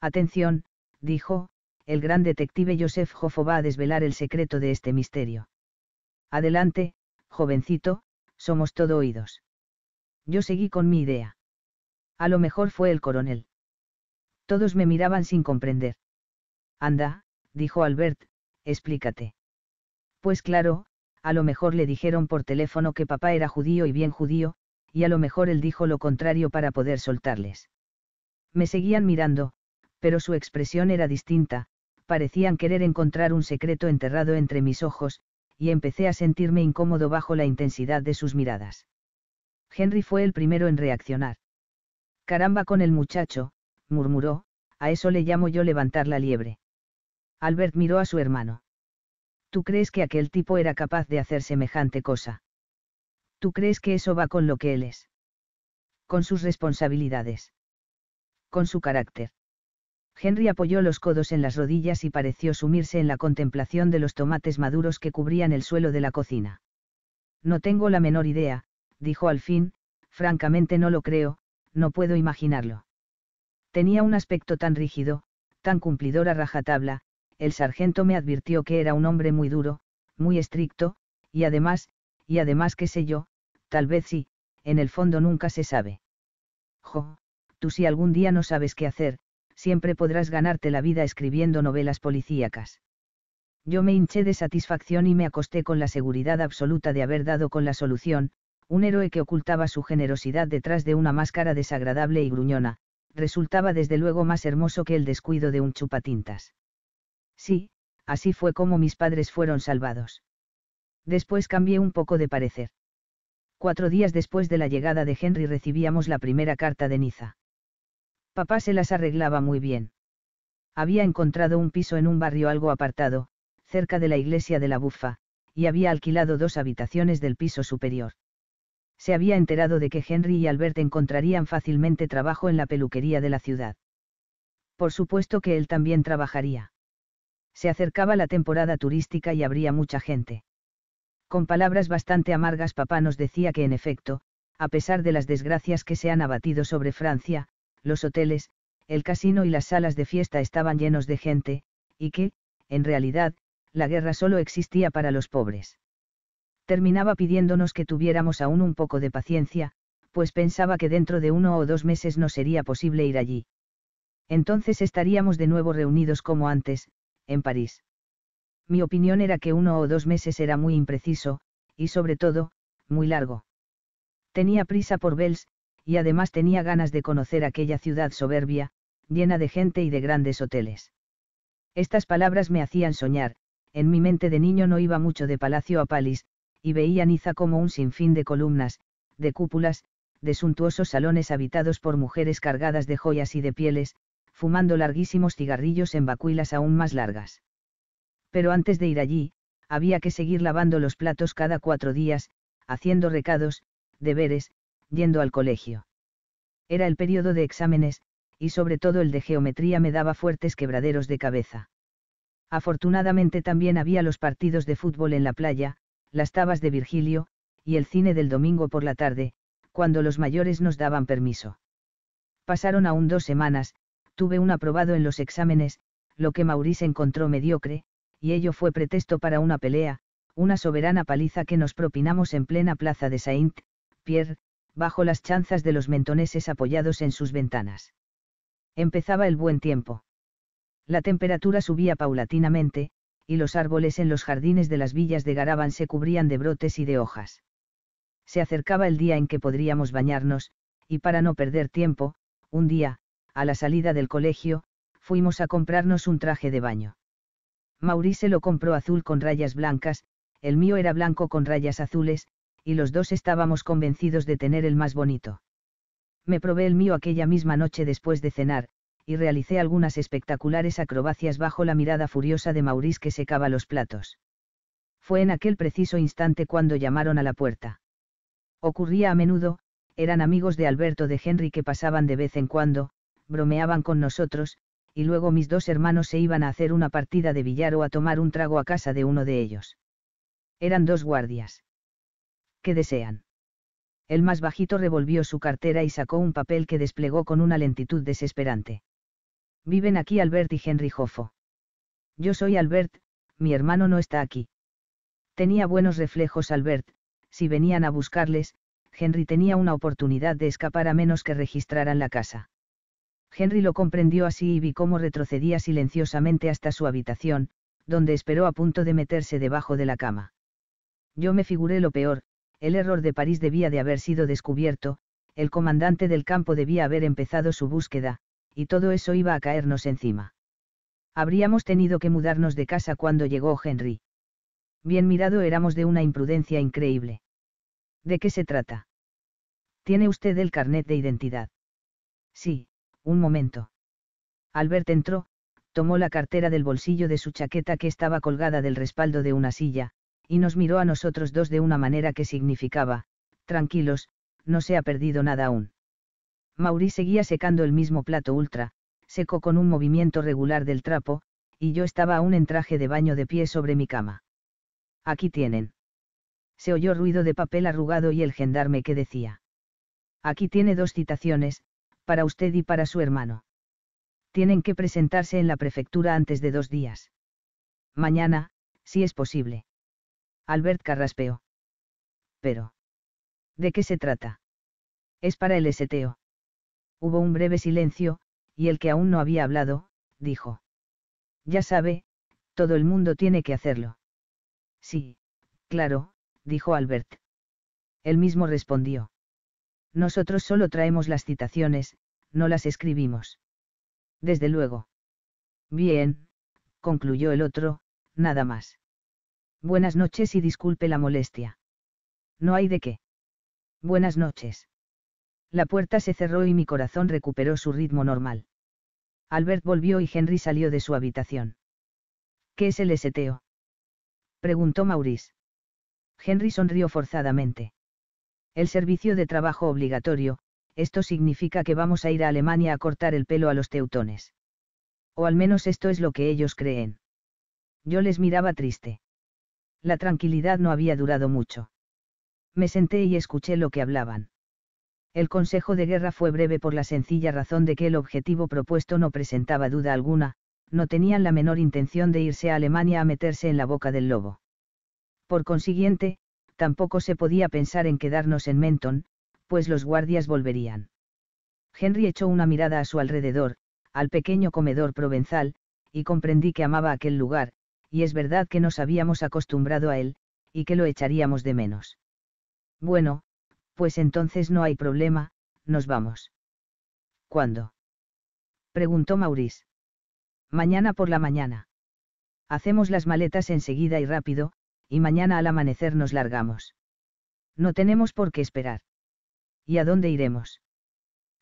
Atención, dijo, el gran detective Joseph jofo va a desvelar el secreto de este misterio. Adelante, jovencito, somos todo oídos. Yo seguí con mi idea. A lo mejor fue el coronel. Todos me miraban sin comprender. Anda, dijo Albert, explícate. Pues claro, a lo mejor le dijeron por teléfono que papá era judío y bien judío, y a lo mejor él dijo lo contrario para poder soltarles. Me seguían mirando, pero su expresión era distinta, parecían querer encontrar un secreto enterrado entre mis ojos, y empecé a sentirme incómodo bajo la intensidad de sus miradas. Henry fue el primero en reaccionar. Caramba con el muchacho, murmuró, a eso le llamo yo levantar la liebre. Albert miró a su hermano. ¿Tú crees que aquel tipo era capaz de hacer semejante cosa? ¿Tú crees que eso va con lo que él es? Con sus responsabilidades. Con su carácter. Henry apoyó los codos en las rodillas y pareció sumirse en la contemplación de los tomates maduros que cubrían el suelo de la cocina. No tengo la menor idea, dijo al fin, francamente no lo creo, no puedo imaginarlo. Tenía un aspecto tan rígido, tan cumplidor a rajatabla, el sargento me advirtió que era un hombre muy duro, muy estricto, y además, y además qué sé yo, tal vez sí, en el fondo nunca se sabe. Jo, tú si algún día no sabes qué hacer, siempre podrás ganarte la vida escribiendo novelas policíacas. Yo me hinché de satisfacción y me acosté con la seguridad absoluta de haber dado con la solución, un héroe que ocultaba su generosidad detrás de una máscara desagradable y gruñona, resultaba desde luego más hermoso que el descuido de un chupatintas. Sí, así fue como mis padres fueron salvados. Después cambié un poco de parecer. Cuatro días después de la llegada de Henry recibíamos la primera carta de Niza. Papá se las arreglaba muy bien. Había encontrado un piso en un barrio algo apartado, cerca de la iglesia de la Bufa, y había alquilado dos habitaciones del piso superior se había enterado de que Henry y Albert encontrarían fácilmente trabajo en la peluquería de la ciudad. Por supuesto que él también trabajaría. Se acercaba la temporada turística y habría mucha gente. Con palabras bastante amargas papá nos decía que en efecto, a pesar de las desgracias que se han abatido sobre Francia, los hoteles, el casino y las salas de fiesta estaban llenos de gente, y que, en realidad, la guerra solo existía para los pobres terminaba pidiéndonos que tuviéramos aún un poco de paciencia, pues pensaba que dentro de uno o dos meses no sería posible ir allí. Entonces estaríamos de nuevo reunidos como antes, en París. Mi opinión era que uno o dos meses era muy impreciso, y sobre todo, muy largo. Tenía prisa por Bells, y además tenía ganas de conocer aquella ciudad soberbia, llena de gente y de grandes hoteles. Estas palabras me hacían soñar, en mi mente de niño no iba mucho de palacio a palis, y veía Niza como un sinfín de columnas, de cúpulas, de suntuosos salones habitados por mujeres cargadas de joyas y de pieles, fumando larguísimos cigarrillos en vacuilas aún más largas. Pero antes de ir allí, había que seguir lavando los platos cada cuatro días, haciendo recados, deberes, yendo al colegio. Era el periodo de exámenes, y sobre todo el de geometría me daba fuertes quebraderos de cabeza. Afortunadamente también había los partidos de fútbol en la playa, las tabas de Virgilio, y el cine del domingo por la tarde, cuando los mayores nos daban permiso. Pasaron aún dos semanas, tuve un aprobado en los exámenes, lo que Maurice encontró mediocre, y ello fue pretexto para una pelea, una soberana paliza que nos propinamos en plena plaza de Saint-Pierre, bajo las chanzas de los mentoneses apoyados en sus ventanas. Empezaba el buen tiempo. La temperatura subía paulatinamente, y los árboles en los jardines de las villas de Garaban se cubrían de brotes y de hojas. Se acercaba el día en que podríamos bañarnos, y para no perder tiempo, un día, a la salida del colegio, fuimos a comprarnos un traje de baño. Maurice lo compró azul con rayas blancas, el mío era blanco con rayas azules, y los dos estábamos convencidos de tener el más bonito. Me probé el mío aquella misma noche después de cenar, y realicé algunas espectaculares acrobacias bajo la mirada furiosa de Maurice que secaba los platos. Fue en aquel preciso instante cuando llamaron a la puerta. Ocurría a menudo, eran amigos de Alberto de Henry que pasaban de vez en cuando, bromeaban con nosotros, y luego mis dos hermanos se iban a hacer una partida de billar o a tomar un trago a casa de uno de ellos. Eran dos guardias. ¿Qué desean? El más bajito revolvió su cartera y sacó un papel que desplegó con una lentitud desesperante. Viven aquí Albert y Henry Hoffo. Yo soy Albert, mi hermano no está aquí. Tenía buenos reflejos Albert, si venían a buscarles, Henry tenía una oportunidad de escapar a menos que registraran la casa. Henry lo comprendió así y vi cómo retrocedía silenciosamente hasta su habitación, donde esperó a punto de meterse debajo de la cama. Yo me figuré lo peor, el error de París debía de haber sido descubierto, el comandante del campo debía haber empezado su búsqueda, y todo eso iba a caernos encima. Habríamos tenido que mudarnos de casa cuando llegó Henry. Bien mirado éramos de una imprudencia increíble. ¿De qué se trata? ¿Tiene usted el carnet de identidad? Sí, un momento. Albert entró, tomó la cartera del bolsillo de su chaqueta que estaba colgada del respaldo de una silla, y nos miró a nosotros dos de una manera que significaba, tranquilos, no se ha perdido nada aún. Mauri seguía secando el mismo plato ultra, seco con un movimiento regular del trapo, y yo estaba aún en traje de baño de pie sobre mi cama. Aquí tienen. Se oyó ruido de papel arrugado y el gendarme que decía. Aquí tiene dos citaciones, para usted y para su hermano. Tienen que presentarse en la prefectura antes de dos días. Mañana, si es posible. Albert carraspeó. Pero. ¿De qué se trata? Es para el STO. Hubo un breve silencio, y el que aún no había hablado, dijo. Ya sabe, todo el mundo tiene que hacerlo. Sí, claro, dijo Albert. Él mismo respondió. Nosotros solo traemos las citaciones, no las escribimos. Desde luego. Bien, concluyó el otro, nada más. Buenas noches y disculpe la molestia. No hay de qué. Buenas noches la puerta se cerró y mi corazón recuperó su ritmo normal. Albert volvió y Henry salió de su habitación. ¿Qué es el eseteo? preguntó Maurice. Henry sonrió forzadamente. El servicio de trabajo obligatorio, esto significa que vamos a ir a Alemania a cortar el pelo a los teutones. O al menos esto es lo que ellos creen. Yo les miraba triste. La tranquilidad no había durado mucho. Me senté y escuché lo que hablaban. El Consejo de Guerra fue breve por la sencilla razón de que el objetivo propuesto no presentaba duda alguna, no tenían la menor intención de irse a Alemania a meterse en la boca del lobo. Por consiguiente, tampoco se podía pensar en quedarnos en Menton, pues los guardias volverían. Henry echó una mirada a su alrededor, al pequeño comedor provenzal, y comprendí que amaba aquel lugar, y es verdad que nos habíamos acostumbrado a él, y que lo echaríamos de menos. Bueno, pues entonces no hay problema, nos vamos. ¿Cuándo? Preguntó Maurice. Mañana por la mañana. Hacemos las maletas enseguida y rápido, y mañana al amanecer nos largamos. No tenemos por qué esperar. ¿Y a dónde iremos?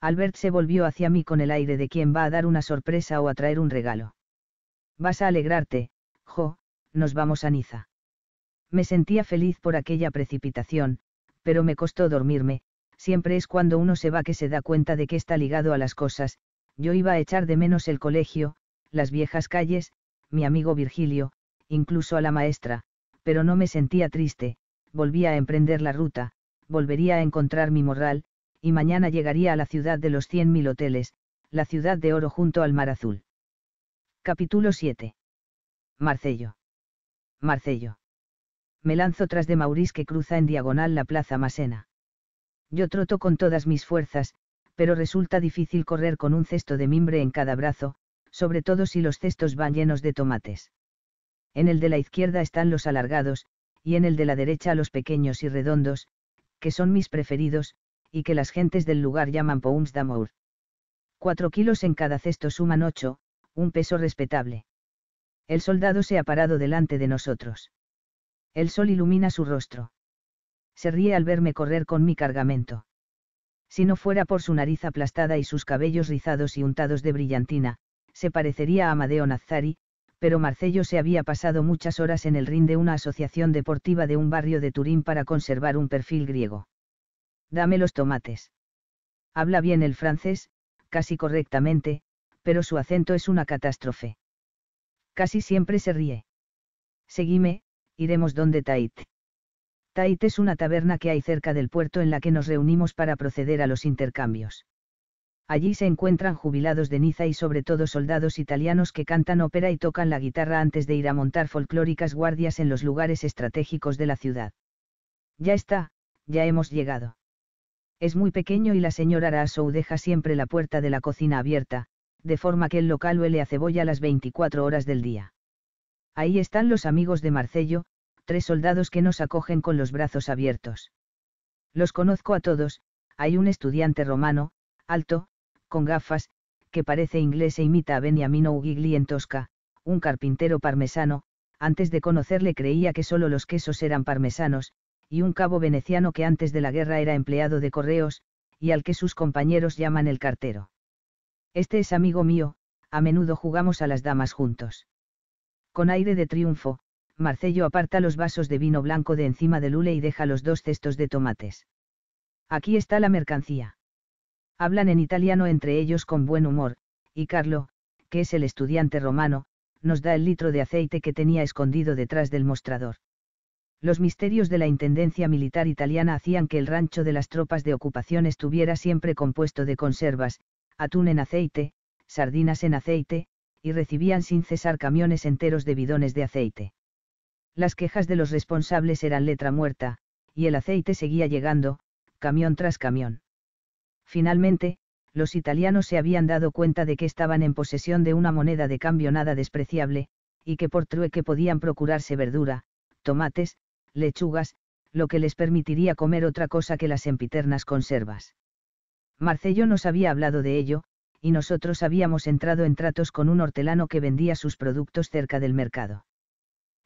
Albert se volvió hacia mí con el aire de quien va a dar una sorpresa o a traer un regalo. Vas a alegrarte, Jo, nos vamos a Niza. Me sentía feliz por aquella precipitación, pero me costó dormirme, siempre es cuando uno se va que se da cuenta de que está ligado a las cosas, yo iba a echar de menos el colegio, las viejas calles, mi amigo Virgilio, incluso a la maestra, pero no me sentía triste, volvía a emprender la ruta, volvería a encontrar mi morral, y mañana llegaría a la ciudad de los cien mil hoteles, la ciudad de oro junto al mar azul. Capítulo 7. Marcello. Marcello me lanzo tras de Maurice que cruza en diagonal la plaza Masena. Yo troto con todas mis fuerzas, pero resulta difícil correr con un cesto de mimbre en cada brazo, sobre todo si los cestos van llenos de tomates. En el de la izquierda están los alargados, y en el de la derecha los pequeños y redondos, que son mis preferidos, y que las gentes del lugar llaman poums d'amour. Cuatro kilos en cada cesto suman ocho, un peso respetable. El soldado se ha parado delante de nosotros. El sol ilumina su rostro. Se ríe al verme correr con mi cargamento. Si no fuera por su nariz aplastada y sus cabellos rizados y untados de brillantina, se parecería a Amadeo Nazari, pero Marcello se había pasado muchas horas en el ring de una asociación deportiva de un barrio de Turín para conservar un perfil griego. Dame los tomates. Habla bien el francés, casi correctamente, pero su acento es una catástrofe. Casi siempre se ríe. Seguime, iremos donde Tait. Tait es una taberna que hay cerca del puerto en la que nos reunimos para proceder a los intercambios. Allí se encuentran jubilados de Niza y sobre todo soldados italianos que cantan ópera y tocan la guitarra antes de ir a montar folclóricas guardias en los lugares estratégicos de la ciudad. Ya está, ya hemos llegado. Es muy pequeño y la señora Araasou deja siempre la puerta de la cocina abierta, de forma que el local huele a cebolla las 24 horas del día. Ahí están los amigos de Marcello, tres soldados que nos acogen con los brazos abiertos. Los conozco a todos, hay un estudiante romano, alto, con gafas, que parece inglés e imita a Beniamino Ugigli en Tosca, un carpintero parmesano, antes de conocerle creía que solo los quesos eran parmesanos, y un cabo veneciano que antes de la guerra era empleado de correos, y al que sus compañeros llaman el cartero. Este es amigo mío, a menudo jugamos a las damas juntos. Con aire de triunfo, Marcello aparta los vasos de vino blanco de encima de Lule y deja los dos cestos de tomates. Aquí está la mercancía. Hablan en italiano entre ellos con buen humor, y Carlo, que es el estudiante romano, nos da el litro de aceite que tenía escondido detrás del mostrador. Los misterios de la Intendencia Militar Italiana hacían que el rancho de las tropas de ocupación estuviera siempre compuesto de conservas, atún en aceite, sardinas en aceite, y recibían sin cesar camiones enteros de bidones de aceite. Las quejas de los responsables eran letra muerta, y el aceite seguía llegando, camión tras camión. Finalmente, los italianos se habían dado cuenta de que estaban en posesión de una moneda de cambio nada despreciable, y que por trueque podían procurarse verdura, tomates, lechugas, lo que les permitiría comer otra cosa que las empiternas conservas. Marcello nos había hablado de ello, y nosotros habíamos entrado en tratos con un hortelano que vendía sus productos cerca del mercado.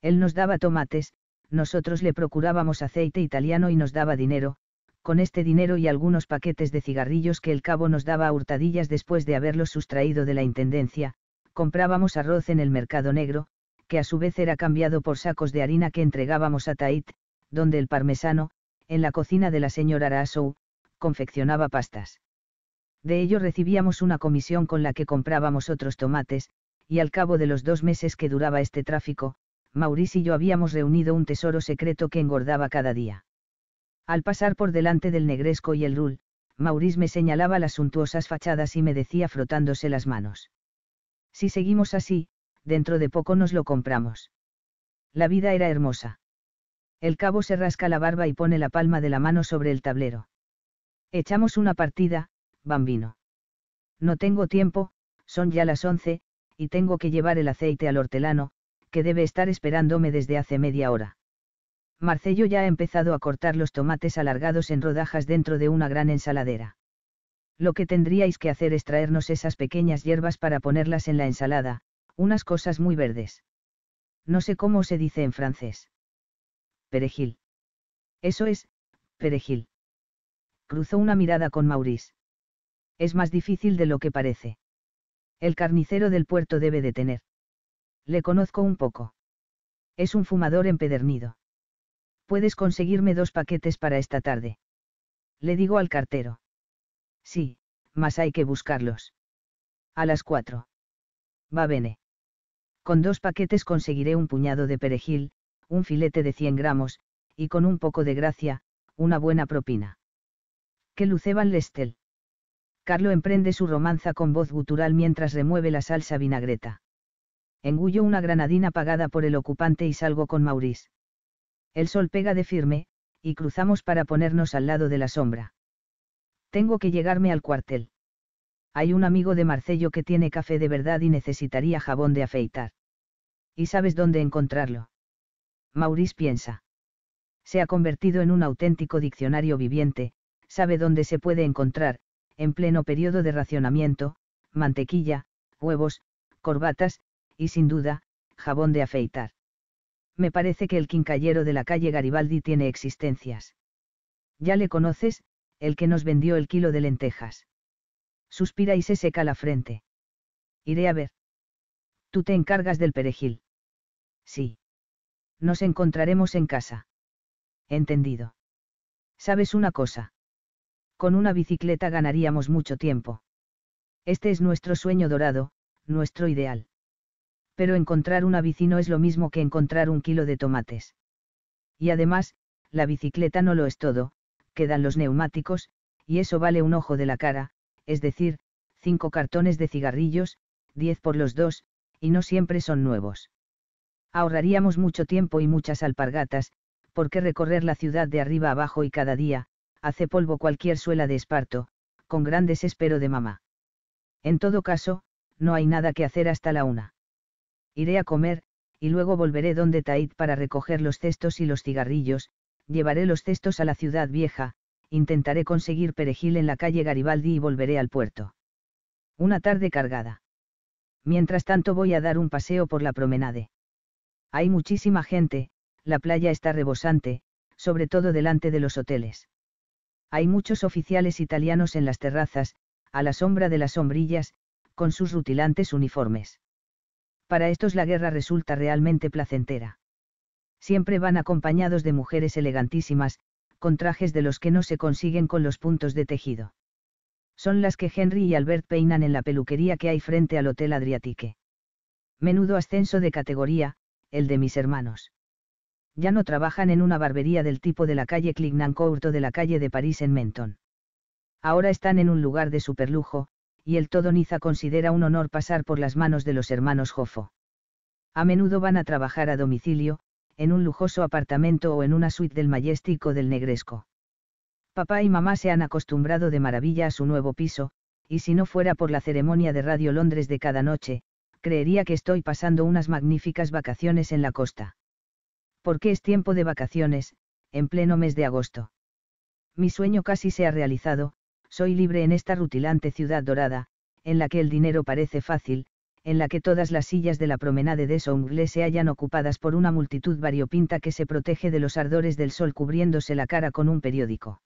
Él nos daba tomates, nosotros le procurábamos aceite italiano y nos daba dinero, con este dinero y algunos paquetes de cigarrillos que el cabo nos daba a hurtadillas después de haberlos sustraído de la Intendencia, comprábamos arroz en el mercado negro, que a su vez era cambiado por sacos de harina que entregábamos a Tait, donde el parmesano, en la cocina de la señora Rasou, confeccionaba pastas de ello recibíamos una comisión con la que comprábamos otros tomates, y al cabo de los dos meses que duraba este tráfico, Maurice y yo habíamos reunido un tesoro secreto que engordaba cada día. Al pasar por delante del negresco y el rul, Maurice me señalaba las suntuosas fachadas y me decía frotándose las manos. Si seguimos así, dentro de poco nos lo compramos. La vida era hermosa. El cabo se rasca la barba y pone la palma de la mano sobre el tablero. Echamos una partida, bambino. No tengo tiempo, son ya las once, y tengo que llevar el aceite al hortelano, que debe estar esperándome desde hace media hora. Marcello ya ha empezado a cortar los tomates alargados en rodajas dentro de una gran ensaladera. Lo que tendríais que hacer es traernos esas pequeñas hierbas para ponerlas en la ensalada, unas cosas muy verdes. No sé cómo se dice en francés. Perejil. Eso es, perejil. Cruzó una mirada con Maurice. Es más difícil de lo que parece. El carnicero del puerto debe de tener. Le conozco un poco. Es un fumador empedernido. Puedes conseguirme dos paquetes para esta tarde. Le digo al cartero. Sí, mas hay que buscarlos. A las cuatro. Va bene. Con dos paquetes conseguiré un puñado de perejil, un filete de 100 gramos, y con un poco de gracia, una buena propina. Que luceban Lestel. Carlo emprende su romanza con voz gutural mientras remueve la salsa vinagreta. Engullo una granadina pagada por el ocupante y salgo con Maurice. El sol pega de firme, y cruzamos para ponernos al lado de la sombra. Tengo que llegarme al cuartel. Hay un amigo de Marcello que tiene café de verdad y necesitaría jabón de afeitar. ¿Y sabes dónde encontrarlo? Maurice piensa. Se ha convertido en un auténtico diccionario viviente, sabe dónde se puede encontrar, en pleno periodo de racionamiento, mantequilla, huevos, corbatas, y sin duda, jabón de afeitar. Me parece que el quincallero de la calle Garibaldi tiene existencias. Ya le conoces, el que nos vendió el kilo de lentejas. Suspira y se seca la frente. Iré a ver. Tú te encargas del perejil. Sí. Nos encontraremos en casa. Entendido. ¿Sabes una cosa? con una bicicleta ganaríamos mucho tiempo. Este es nuestro sueño dorado, nuestro ideal. Pero encontrar una bici no es lo mismo que encontrar un kilo de tomates. Y además, la bicicleta no lo es todo, quedan los neumáticos, y eso vale un ojo de la cara, es decir, cinco cartones de cigarrillos, diez por los dos, y no siempre son nuevos. Ahorraríamos mucho tiempo y muchas alpargatas, porque recorrer la ciudad de arriba abajo y cada día, hace polvo cualquier suela de esparto, con gran desespero de mamá. En todo caso, no hay nada que hacer hasta la una. Iré a comer, y luego volveré donde Taid para recoger los cestos y los cigarrillos, llevaré los cestos a la ciudad vieja, intentaré conseguir perejil en la calle Garibaldi y volveré al puerto. Una tarde cargada. Mientras tanto voy a dar un paseo por la promenade. Hay muchísima gente, la playa está rebosante, sobre todo delante de los hoteles. Hay muchos oficiales italianos en las terrazas, a la sombra de las sombrillas, con sus rutilantes uniformes. Para estos la guerra resulta realmente placentera. Siempre van acompañados de mujeres elegantísimas, con trajes de los que no se consiguen con los puntos de tejido. Son las que Henry y Albert peinan en la peluquería que hay frente al Hotel Adriatique. Menudo ascenso de categoría, el de mis hermanos ya no trabajan en una barbería del tipo de la calle Clignancourt o de la calle de París en Menton. Ahora están en un lugar de superlujo, y el todo Niza considera un honor pasar por las manos de los hermanos Jofo. A menudo van a trabajar a domicilio, en un lujoso apartamento o en una suite del Majestico del Negresco. Papá y mamá se han acostumbrado de maravilla a su nuevo piso, y si no fuera por la ceremonia de Radio Londres de cada noche, creería que estoy pasando unas magníficas vacaciones en la costa porque es tiempo de vacaciones, en pleno mes de agosto. Mi sueño casi se ha realizado, soy libre en esta rutilante ciudad dorada, en la que el dinero parece fácil, en la que todas las sillas de la promenade de Songle se hallan ocupadas por una multitud variopinta que se protege de los ardores del sol cubriéndose la cara con un periódico.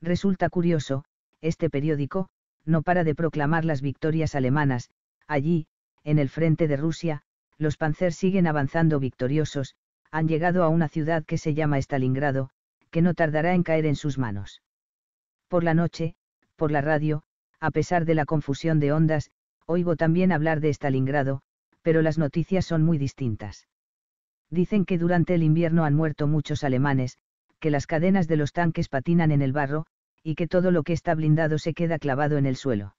Resulta curioso, este periódico, no para de proclamar las victorias alemanas, allí, en el frente de Rusia, los panzers siguen avanzando victoriosos, han llegado a una ciudad que se llama Stalingrado, que no tardará en caer en sus manos. Por la noche, por la radio, a pesar de la confusión de ondas, oigo también hablar de Stalingrado, pero las noticias son muy distintas. Dicen que durante el invierno han muerto muchos alemanes, que las cadenas de los tanques patinan en el barro, y que todo lo que está blindado se queda clavado en el suelo.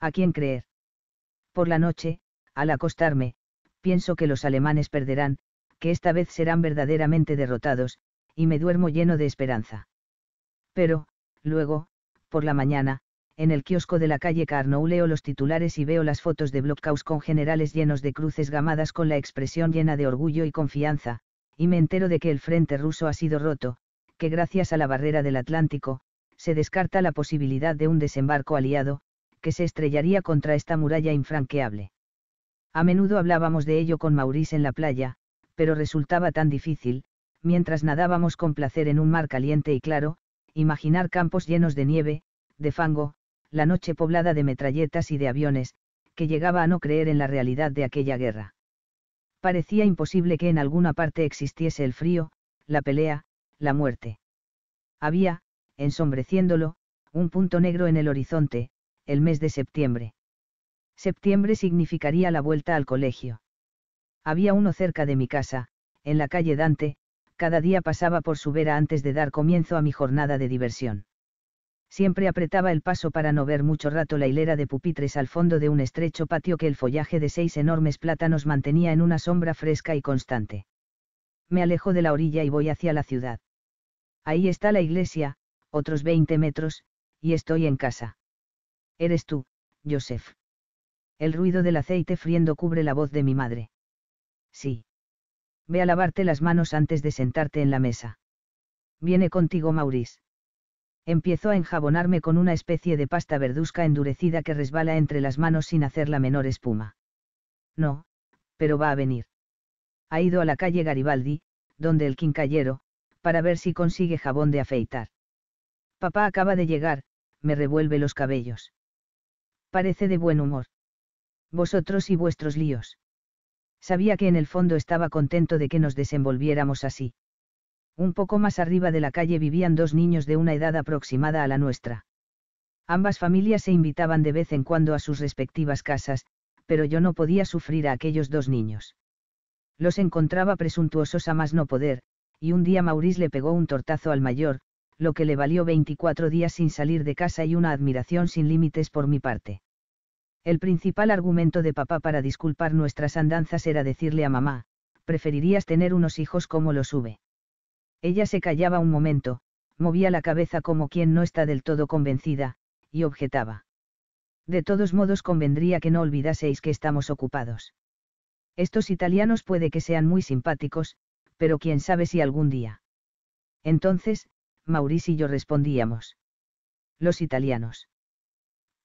¿A quién creer? Por la noche, al acostarme, pienso que los alemanes perderán, que esta vez serán verdaderamente derrotados, y me duermo lleno de esperanza. Pero, luego, por la mañana, en el kiosco de la calle Carnou leo los titulares y veo las fotos de Blockhaus con generales llenos de cruces gamadas con la expresión llena de orgullo y confianza, y me entero de que el frente ruso ha sido roto, que gracias a la barrera del Atlántico, se descarta la posibilidad de un desembarco aliado, que se estrellaría contra esta muralla infranqueable. A menudo hablábamos de ello con Maurice en la playa, pero resultaba tan difícil, mientras nadábamos con placer en un mar caliente y claro, imaginar campos llenos de nieve, de fango, la noche poblada de metralletas y de aviones, que llegaba a no creer en la realidad de aquella guerra. Parecía imposible que en alguna parte existiese el frío, la pelea, la muerte. Había, ensombreciéndolo, un punto negro en el horizonte, el mes de septiembre. Septiembre significaría la vuelta al colegio. Había uno cerca de mi casa, en la calle Dante, cada día pasaba por su vera antes de dar comienzo a mi jornada de diversión. Siempre apretaba el paso para no ver mucho rato la hilera de pupitres al fondo de un estrecho patio que el follaje de seis enormes plátanos mantenía en una sombra fresca y constante. Me alejo de la orilla y voy hacia la ciudad. Ahí está la iglesia, otros 20 metros, y estoy en casa. Eres tú, Joseph. El ruido del aceite friendo cubre la voz de mi madre. Sí. Ve a lavarte las manos antes de sentarte en la mesa. Viene contigo, Maurice. Empiezo a enjabonarme con una especie de pasta verduzca endurecida que resbala entre las manos sin hacer la menor espuma. No, pero va a venir. Ha ido a la calle Garibaldi, donde el quincallero, para ver si consigue jabón de afeitar. Papá acaba de llegar, me revuelve los cabellos. Parece de buen humor. Vosotros y vuestros líos sabía que en el fondo estaba contento de que nos desenvolviéramos así. Un poco más arriba de la calle vivían dos niños de una edad aproximada a la nuestra. Ambas familias se invitaban de vez en cuando a sus respectivas casas, pero yo no podía sufrir a aquellos dos niños. Los encontraba presuntuosos a más no poder, y un día Maurice le pegó un tortazo al mayor, lo que le valió 24 días sin salir de casa y una admiración sin límites por mi parte. El principal argumento de papá para disculpar nuestras andanzas era decirle a mamá, preferirías tener unos hijos como los sube Ella se callaba un momento, movía la cabeza como quien no está del todo convencida, y objetaba. De todos modos convendría que no olvidaseis que estamos ocupados. Estos italianos puede que sean muy simpáticos, pero quién sabe si algún día. Entonces, Mauricio y yo respondíamos. Los italianos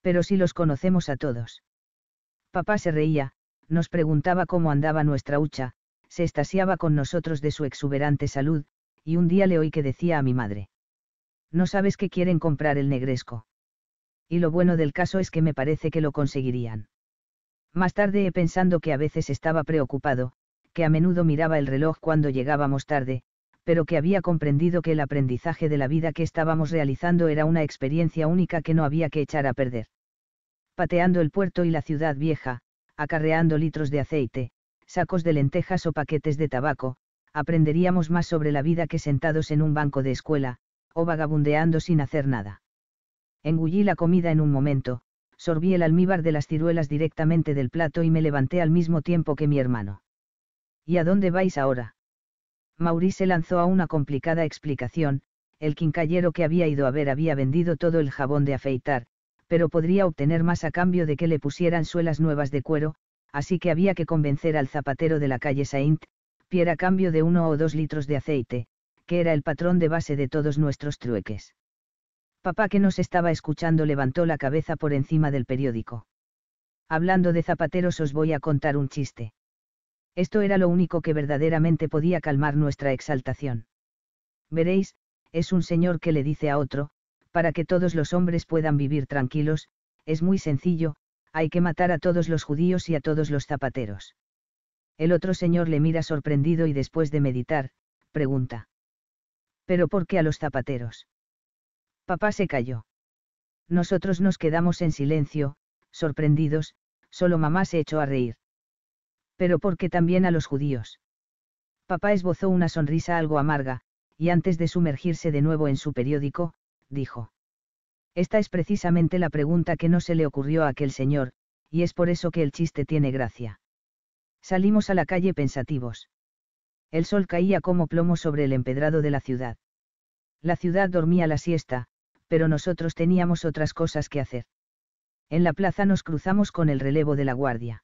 pero si los conocemos a todos. Papá se reía, nos preguntaba cómo andaba nuestra hucha, se estasiaba con nosotros de su exuberante salud, y un día le oí que decía a mi madre. No sabes que quieren comprar el negresco. Y lo bueno del caso es que me parece que lo conseguirían. Más tarde he pensando que a veces estaba preocupado, que a menudo miraba el reloj cuando llegábamos tarde, pero que había comprendido que el aprendizaje de la vida que estábamos realizando era una experiencia única que no había que echar a perder. Pateando el puerto y la ciudad vieja, acarreando litros de aceite, sacos de lentejas o paquetes de tabaco, aprenderíamos más sobre la vida que sentados en un banco de escuela, o vagabundeando sin hacer nada. Engullí la comida en un momento, sorbí el almíbar de las ciruelas directamente del plato y me levanté al mismo tiempo que mi hermano. ¿Y a dónde vais ahora? Maurice lanzó a una complicada explicación, el quincallero que había ido a ver había vendido todo el jabón de afeitar, pero podría obtener más a cambio de que le pusieran suelas nuevas de cuero, así que había que convencer al zapatero de la calle Saint, Pierre a cambio de uno o dos litros de aceite, que era el patrón de base de todos nuestros trueques. Papá que nos estaba escuchando levantó la cabeza por encima del periódico. Hablando de zapateros os voy a contar un chiste. Esto era lo único que verdaderamente podía calmar nuestra exaltación. Veréis, es un señor que le dice a otro, para que todos los hombres puedan vivir tranquilos, es muy sencillo, hay que matar a todos los judíos y a todos los zapateros. El otro señor le mira sorprendido y después de meditar, pregunta. ¿Pero por qué a los zapateros? Papá se calló. Nosotros nos quedamos en silencio, sorprendidos, solo mamá se echó a reír pero porque también a los judíos. Papá esbozó una sonrisa algo amarga, y antes de sumergirse de nuevo en su periódico, dijo. Esta es precisamente la pregunta que no se le ocurrió a aquel señor, y es por eso que el chiste tiene gracia. Salimos a la calle pensativos. El sol caía como plomo sobre el empedrado de la ciudad. La ciudad dormía la siesta, pero nosotros teníamos otras cosas que hacer. En la plaza nos cruzamos con el relevo de la guardia.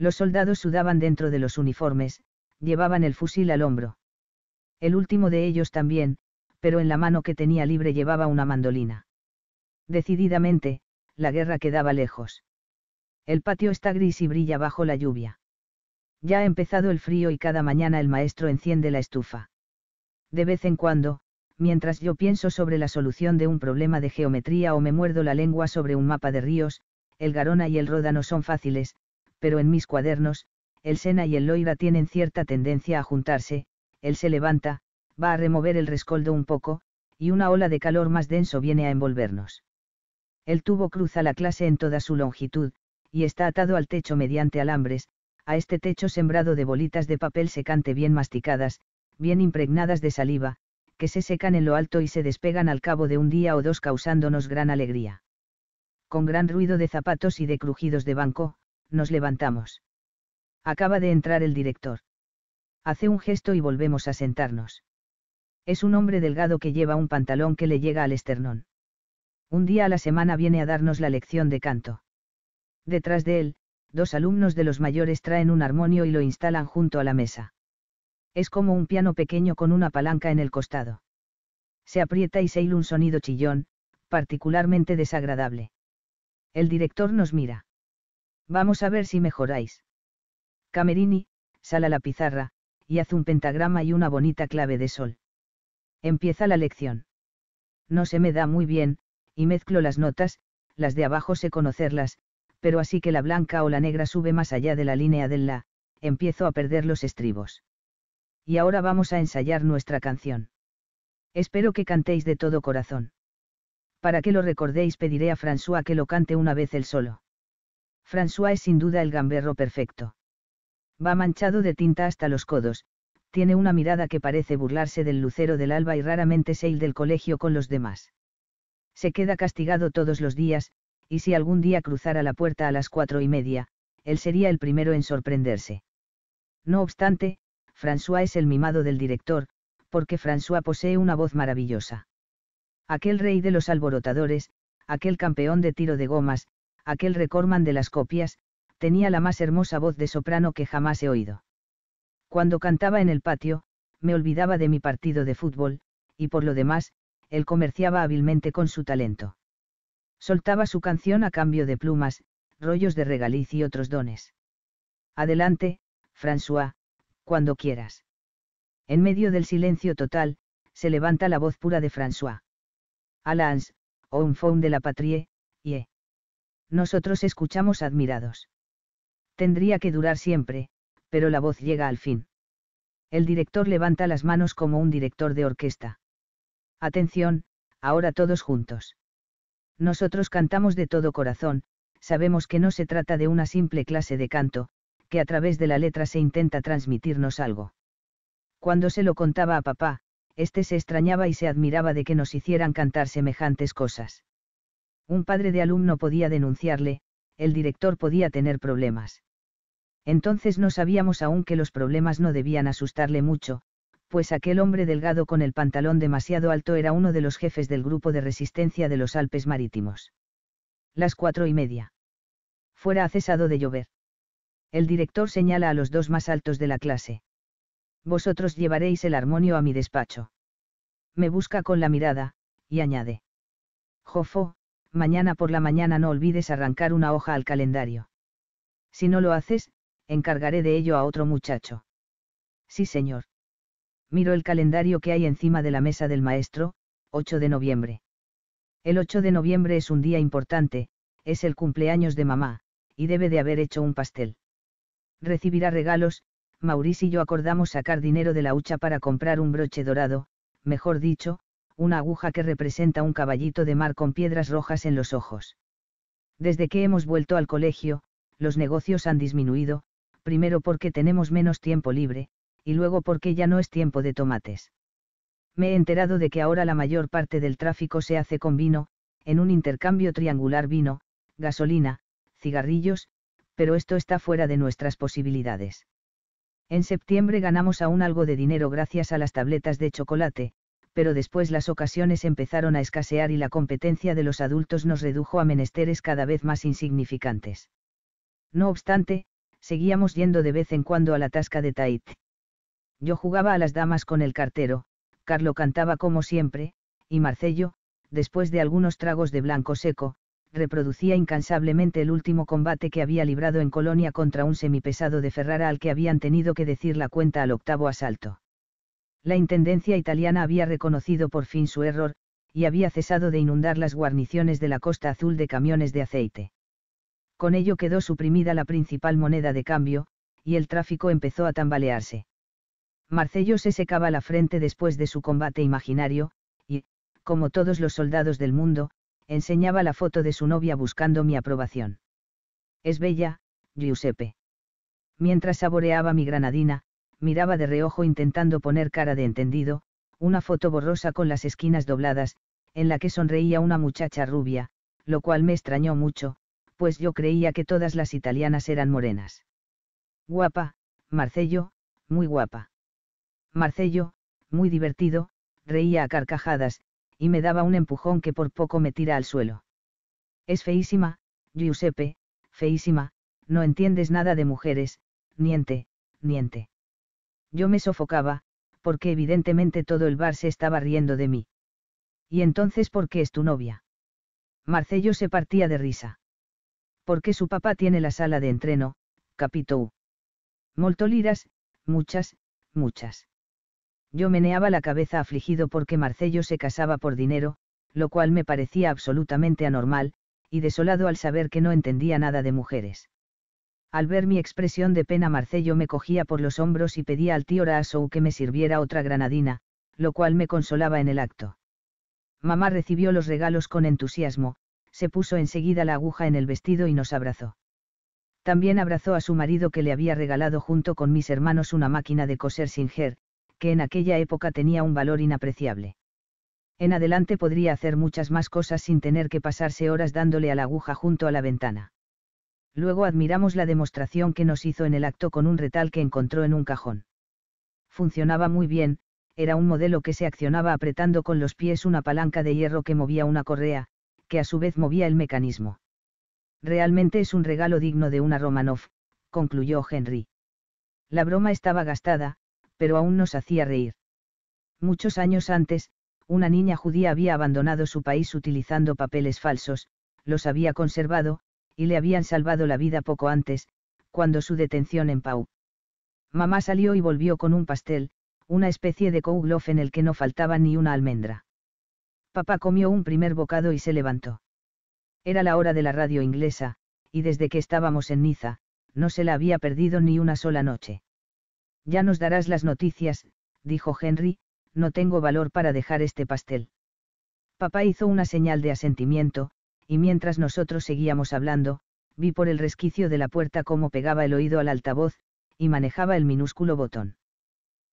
Los soldados sudaban dentro de los uniformes, llevaban el fusil al hombro. El último de ellos también, pero en la mano que tenía libre llevaba una mandolina. Decididamente, la guerra quedaba lejos. El patio está gris y brilla bajo la lluvia. Ya ha empezado el frío y cada mañana el maestro enciende la estufa. De vez en cuando, mientras yo pienso sobre la solución de un problema de geometría o me muerdo la lengua sobre un mapa de ríos, el Garona y el Ródano son fáciles, pero en mis cuadernos, el Sena y el Loira tienen cierta tendencia a juntarse, él se levanta, va a remover el rescoldo un poco, y una ola de calor más denso viene a envolvernos. El tubo cruza la clase en toda su longitud, y está atado al techo mediante alambres, a este techo sembrado de bolitas de papel secante bien masticadas, bien impregnadas de saliva, que se secan en lo alto y se despegan al cabo de un día o dos causándonos gran alegría. Con gran ruido de zapatos y de crujidos de banco, nos levantamos. Acaba de entrar el director. Hace un gesto y volvemos a sentarnos. Es un hombre delgado que lleva un pantalón que le llega al esternón. Un día a la semana viene a darnos la lección de canto. Detrás de él, dos alumnos de los mayores traen un armonio y lo instalan junto a la mesa. Es como un piano pequeño con una palanca en el costado. Se aprieta y se hila un sonido chillón, particularmente desagradable. El director nos mira. Vamos a ver si mejoráis. Camerini, sala a la pizarra, y haz un pentagrama y una bonita clave de sol. Empieza la lección. No se me da muy bien, y mezclo las notas, las de abajo sé conocerlas, pero así que la blanca o la negra sube más allá de la línea del la, empiezo a perder los estribos. Y ahora vamos a ensayar nuestra canción. Espero que cantéis de todo corazón. Para que lo recordéis pediré a François que lo cante una vez él solo. François es sin duda el gamberro perfecto. Va manchado de tinta hasta los codos, tiene una mirada que parece burlarse del lucero del alba y raramente se del colegio con los demás. Se queda castigado todos los días, y si algún día cruzara la puerta a las cuatro y media, él sería el primero en sorprenderse. No obstante, François es el mimado del director, porque François posee una voz maravillosa. Aquel rey de los alborotadores, aquel campeón de tiro de gomas, aquel recorman de las copias, tenía la más hermosa voz de soprano que jamás he oído. Cuando cantaba en el patio, me olvidaba de mi partido de fútbol, y por lo demás, él comerciaba hábilmente con su talento. Soltaba su canción a cambio de plumas, rollos de regaliz y otros dones. Adelante, François, cuando quieras. En medio del silencio total, se levanta la voz pura de François. Alans, un fond de la patrie, y nosotros escuchamos admirados. Tendría que durar siempre, pero la voz llega al fin. El director levanta las manos como un director de orquesta. Atención, ahora todos juntos. Nosotros cantamos de todo corazón, sabemos que no se trata de una simple clase de canto, que a través de la letra se intenta transmitirnos algo. Cuando se lo contaba a papá, éste se extrañaba y se admiraba de que nos hicieran cantar semejantes cosas un padre de alumno podía denunciarle, el director podía tener problemas. Entonces no sabíamos aún que los problemas no debían asustarle mucho, pues aquel hombre delgado con el pantalón demasiado alto era uno de los jefes del grupo de resistencia de los Alpes Marítimos. Las cuatro y media. Fuera ha cesado de llover. El director señala a los dos más altos de la clase. Vosotros llevaréis el armonio a mi despacho. Me busca con la mirada, y añade. Jofo, mañana por la mañana no olvides arrancar una hoja al calendario. Si no lo haces, encargaré de ello a otro muchacho. Sí, señor. Miro el calendario que hay encima de la mesa del maestro, 8 de noviembre. El 8 de noviembre es un día importante, es el cumpleaños de mamá, y debe de haber hecho un pastel. Recibirá regalos, Mauricio y yo acordamos sacar dinero de la hucha para comprar un broche dorado, mejor dicho, una aguja que representa un caballito de mar con piedras rojas en los ojos. Desde que hemos vuelto al colegio, los negocios han disminuido, primero porque tenemos menos tiempo libre, y luego porque ya no es tiempo de tomates. Me he enterado de que ahora la mayor parte del tráfico se hace con vino, en un intercambio triangular vino, gasolina, cigarrillos, pero esto está fuera de nuestras posibilidades. En septiembre ganamos aún algo de dinero gracias a las tabletas de chocolate, pero después las ocasiones empezaron a escasear y la competencia de los adultos nos redujo a menesteres cada vez más insignificantes. No obstante, seguíamos yendo de vez en cuando a la tasca de Tait. Yo jugaba a las damas con el cartero, Carlo cantaba como siempre, y Marcello, después de algunos tragos de blanco seco, reproducía incansablemente el último combate que había librado en Colonia contra un semipesado de Ferrara al que habían tenido que decir la cuenta al octavo asalto la Intendencia italiana había reconocido por fin su error, y había cesado de inundar las guarniciones de la Costa Azul de camiones de aceite. Con ello quedó suprimida la principal moneda de cambio, y el tráfico empezó a tambalearse. Marcello se secaba la frente después de su combate imaginario, y, como todos los soldados del mundo, enseñaba la foto de su novia buscando mi aprobación. Es bella, Giuseppe. Mientras saboreaba mi granadina, miraba de reojo intentando poner cara de entendido, una foto borrosa con las esquinas dobladas, en la que sonreía una muchacha rubia, lo cual me extrañó mucho, pues yo creía que todas las italianas eran morenas. Guapa, Marcello, muy guapa. Marcello, muy divertido, reía a carcajadas, y me daba un empujón que por poco me tira al suelo. Es feísima, Giuseppe, feísima, no entiendes nada de mujeres, niente, niente yo me sofocaba, porque evidentemente todo el bar se estaba riendo de mí. ¿Y entonces por qué es tu novia? Marcello se partía de risa. Porque su papá tiene la sala de entreno, Capitou? Molto liras, muchas, muchas. Yo meneaba la cabeza afligido porque Marcello se casaba por dinero, lo cual me parecía absolutamente anormal, y desolado al saber que no entendía nada de mujeres. Al ver mi expresión de pena Marcello me cogía por los hombros y pedía al tío Raasou que me sirviera otra granadina, lo cual me consolaba en el acto. Mamá recibió los regalos con entusiasmo, se puso enseguida la aguja en el vestido y nos abrazó. También abrazó a su marido que le había regalado junto con mis hermanos una máquina de coser Singer, que en aquella época tenía un valor inapreciable. En adelante podría hacer muchas más cosas sin tener que pasarse horas dándole a la aguja junto a la ventana. Luego admiramos la demostración que nos hizo en el acto con un retal que encontró en un cajón. Funcionaba muy bien, era un modelo que se accionaba apretando con los pies una palanca de hierro que movía una correa, que a su vez movía el mecanismo. Realmente es un regalo digno de una Romanov, concluyó Henry. La broma estaba gastada, pero aún nos hacía reír. Muchos años antes, una niña judía había abandonado su país utilizando papeles falsos, los había conservado, y le habían salvado la vida poco antes, cuando su detención en Pau. Mamá salió y volvió con un pastel, una especie de kouglof en el que no faltaba ni una almendra. Papá comió un primer bocado y se levantó. Era la hora de la radio inglesa, y desde que estábamos en Niza, no se la había perdido ni una sola noche. Ya nos darás las noticias, dijo Henry, no tengo valor para dejar este pastel. Papá hizo una señal de asentimiento, y mientras nosotros seguíamos hablando, vi por el resquicio de la puerta cómo pegaba el oído al altavoz, y manejaba el minúsculo botón.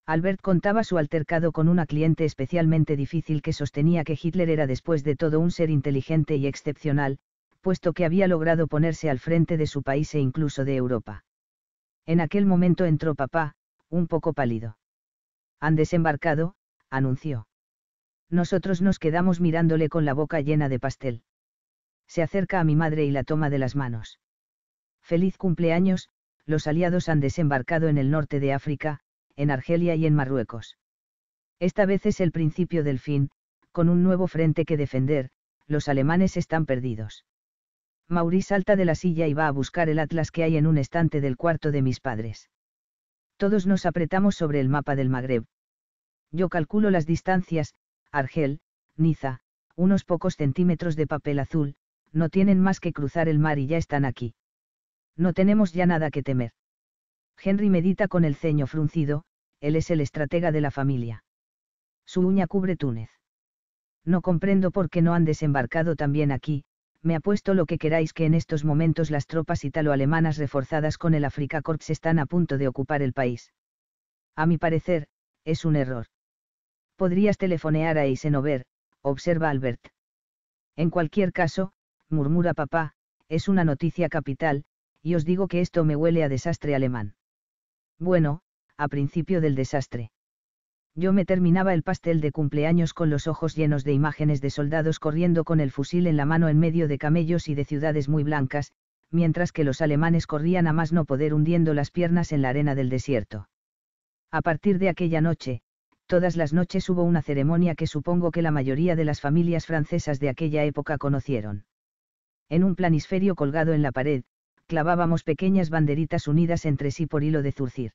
Albert contaba su altercado con una cliente especialmente difícil que sostenía que Hitler era después de todo un ser inteligente y excepcional, puesto que había logrado ponerse al frente de su país e incluso de Europa. En aquel momento entró papá, un poco pálido. Han desembarcado, anunció. Nosotros nos quedamos mirándole con la boca llena de pastel se acerca a mi madre y la toma de las manos. Feliz cumpleaños, los aliados han desembarcado en el norte de África, en Argelia y en Marruecos. Esta vez es el principio del fin, con un nuevo frente que defender, los alemanes están perdidos. Maurice salta de la silla y va a buscar el atlas que hay en un estante del cuarto de mis padres. Todos nos apretamos sobre el mapa del Magreb. Yo calculo las distancias, Argel, Niza, unos pocos centímetros de papel azul, no tienen más que cruzar el mar y ya están aquí. No tenemos ya nada que temer. Henry medita con el ceño fruncido, él es el estratega de la familia. Su uña cubre Túnez. No comprendo por qué no han desembarcado también aquí, me apuesto lo que queráis que en estos momentos las tropas italo-alemanas reforzadas con el Africa Corps están a punto de ocupar el país. A mi parecer, es un error. Podrías telefonear a Eisenhower, observa Albert. En cualquier caso, murmura papá, es una noticia capital, y os digo que esto me huele a desastre alemán. Bueno, a principio del desastre. Yo me terminaba el pastel de cumpleaños con los ojos llenos de imágenes de soldados corriendo con el fusil en la mano en medio de camellos y de ciudades muy blancas, mientras que los alemanes corrían a más no poder hundiendo las piernas en la arena del desierto. A partir de aquella noche, todas las noches hubo una ceremonia que supongo que la mayoría de las familias francesas de aquella época conocieron en un planisferio colgado en la pared, clavábamos pequeñas banderitas unidas entre sí por hilo de zurcir.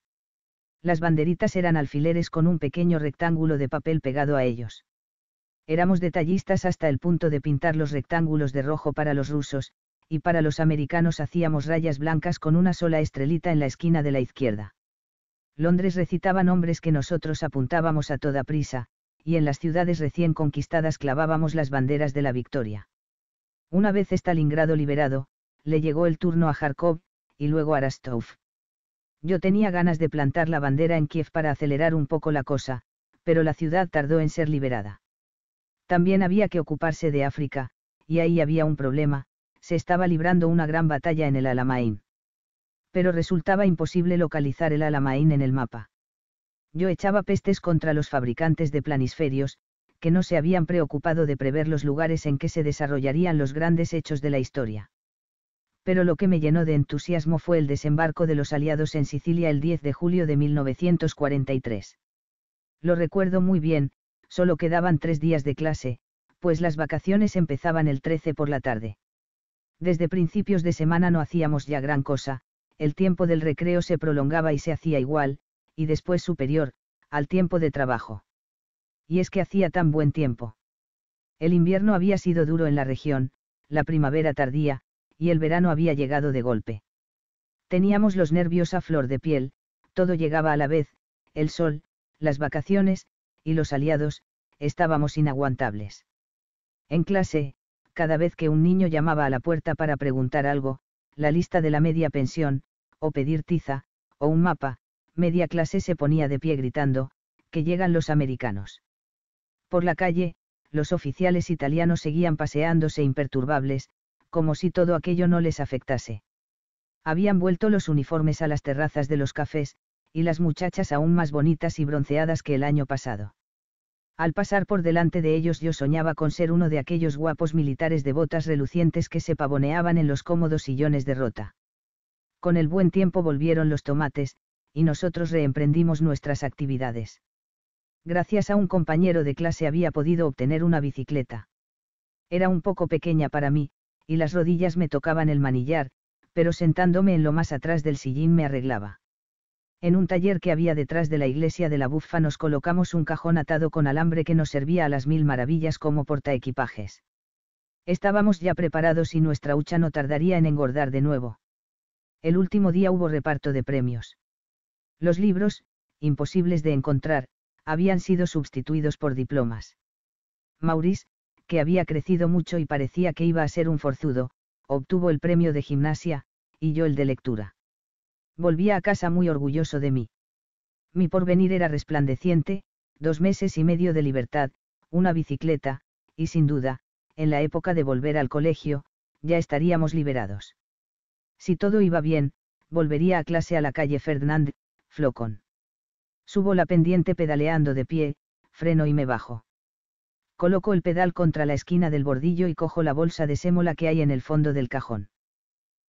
Las banderitas eran alfileres con un pequeño rectángulo de papel pegado a ellos. Éramos detallistas hasta el punto de pintar los rectángulos de rojo para los rusos, y para los americanos hacíamos rayas blancas con una sola estrelita en la esquina de la izquierda. Londres recitaba nombres que nosotros apuntábamos a toda prisa, y en las ciudades recién conquistadas clavábamos las banderas de la victoria. Una vez Stalingrado liberado, le llegó el turno a Kharkov, y luego a Rastov. Yo tenía ganas de plantar la bandera en Kiev para acelerar un poco la cosa, pero la ciudad tardó en ser liberada. También había que ocuparse de África, y ahí había un problema, se estaba librando una gran batalla en el Alamain. Pero resultaba imposible localizar el Alamain en el mapa. Yo echaba pestes contra los fabricantes de planisferios, que no se habían preocupado de prever los lugares en que se desarrollarían los grandes hechos de la historia. Pero lo que me llenó de entusiasmo fue el desembarco de los aliados en Sicilia el 10 de julio de 1943. Lo recuerdo muy bien, solo quedaban tres días de clase, pues las vacaciones empezaban el 13 por la tarde. Desde principios de semana no hacíamos ya gran cosa, el tiempo del recreo se prolongaba y se hacía igual, y después superior, al tiempo de trabajo y es que hacía tan buen tiempo. El invierno había sido duro en la región, la primavera tardía, y el verano había llegado de golpe. Teníamos los nervios a flor de piel, todo llegaba a la vez, el sol, las vacaciones, y los aliados, estábamos inaguantables. En clase, cada vez que un niño llamaba a la puerta para preguntar algo, la lista de la media pensión, o pedir tiza, o un mapa, media clase se ponía de pie gritando, que llegan los americanos. Por la calle, los oficiales italianos seguían paseándose imperturbables, como si todo aquello no les afectase. Habían vuelto los uniformes a las terrazas de los cafés, y las muchachas aún más bonitas y bronceadas que el año pasado. Al pasar por delante de ellos yo soñaba con ser uno de aquellos guapos militares de botas relucientes que se pavoneaban en los cómodos sillones de rota. Con el buen tiempo volvieron los tomates, y nosotros reemprendimos nuestras actividades gracias a un compañero de clase había podido obtener una bicicleta. Era un poco pequeña para mí, y las rodillas me tocaban el manillar, pero sentándome en lo más atrás del sillín me arreglaba. En un taller que había detrás de la iglesia de la Bufa nos colocamos un cajón atado con alambre que nos servía a las mil maravillas como portaequipajes. Estábamos ya preparados y nuestra hucha no tardaría en engordar de nuevo. El último día hubo reparto de premios. Los libros, imposibles de encontrar, habían sido sustituidos por diplomas. Maurice, que había crecido mucho y parecía que iba a ser un forzudo, obtuvo el premio de gimnasia, y yo el de lectura. Volvía a casa muy orgulloso de mí. Mi porvenir era resplandeciente, dos meses y medio de libertad, una bicicleta, y sin duda, en la época de volver al colegio, ya estaríamos liberados. Si todo iba bien, volvería a clase a la calle Fernand, Flocon. Subo la pendiente pedaleando de pie, freno y me bajo. Coloco el pedal contra la esquina del bordillo y cojo la bolsa de sémola que hay en el fondo del cajón.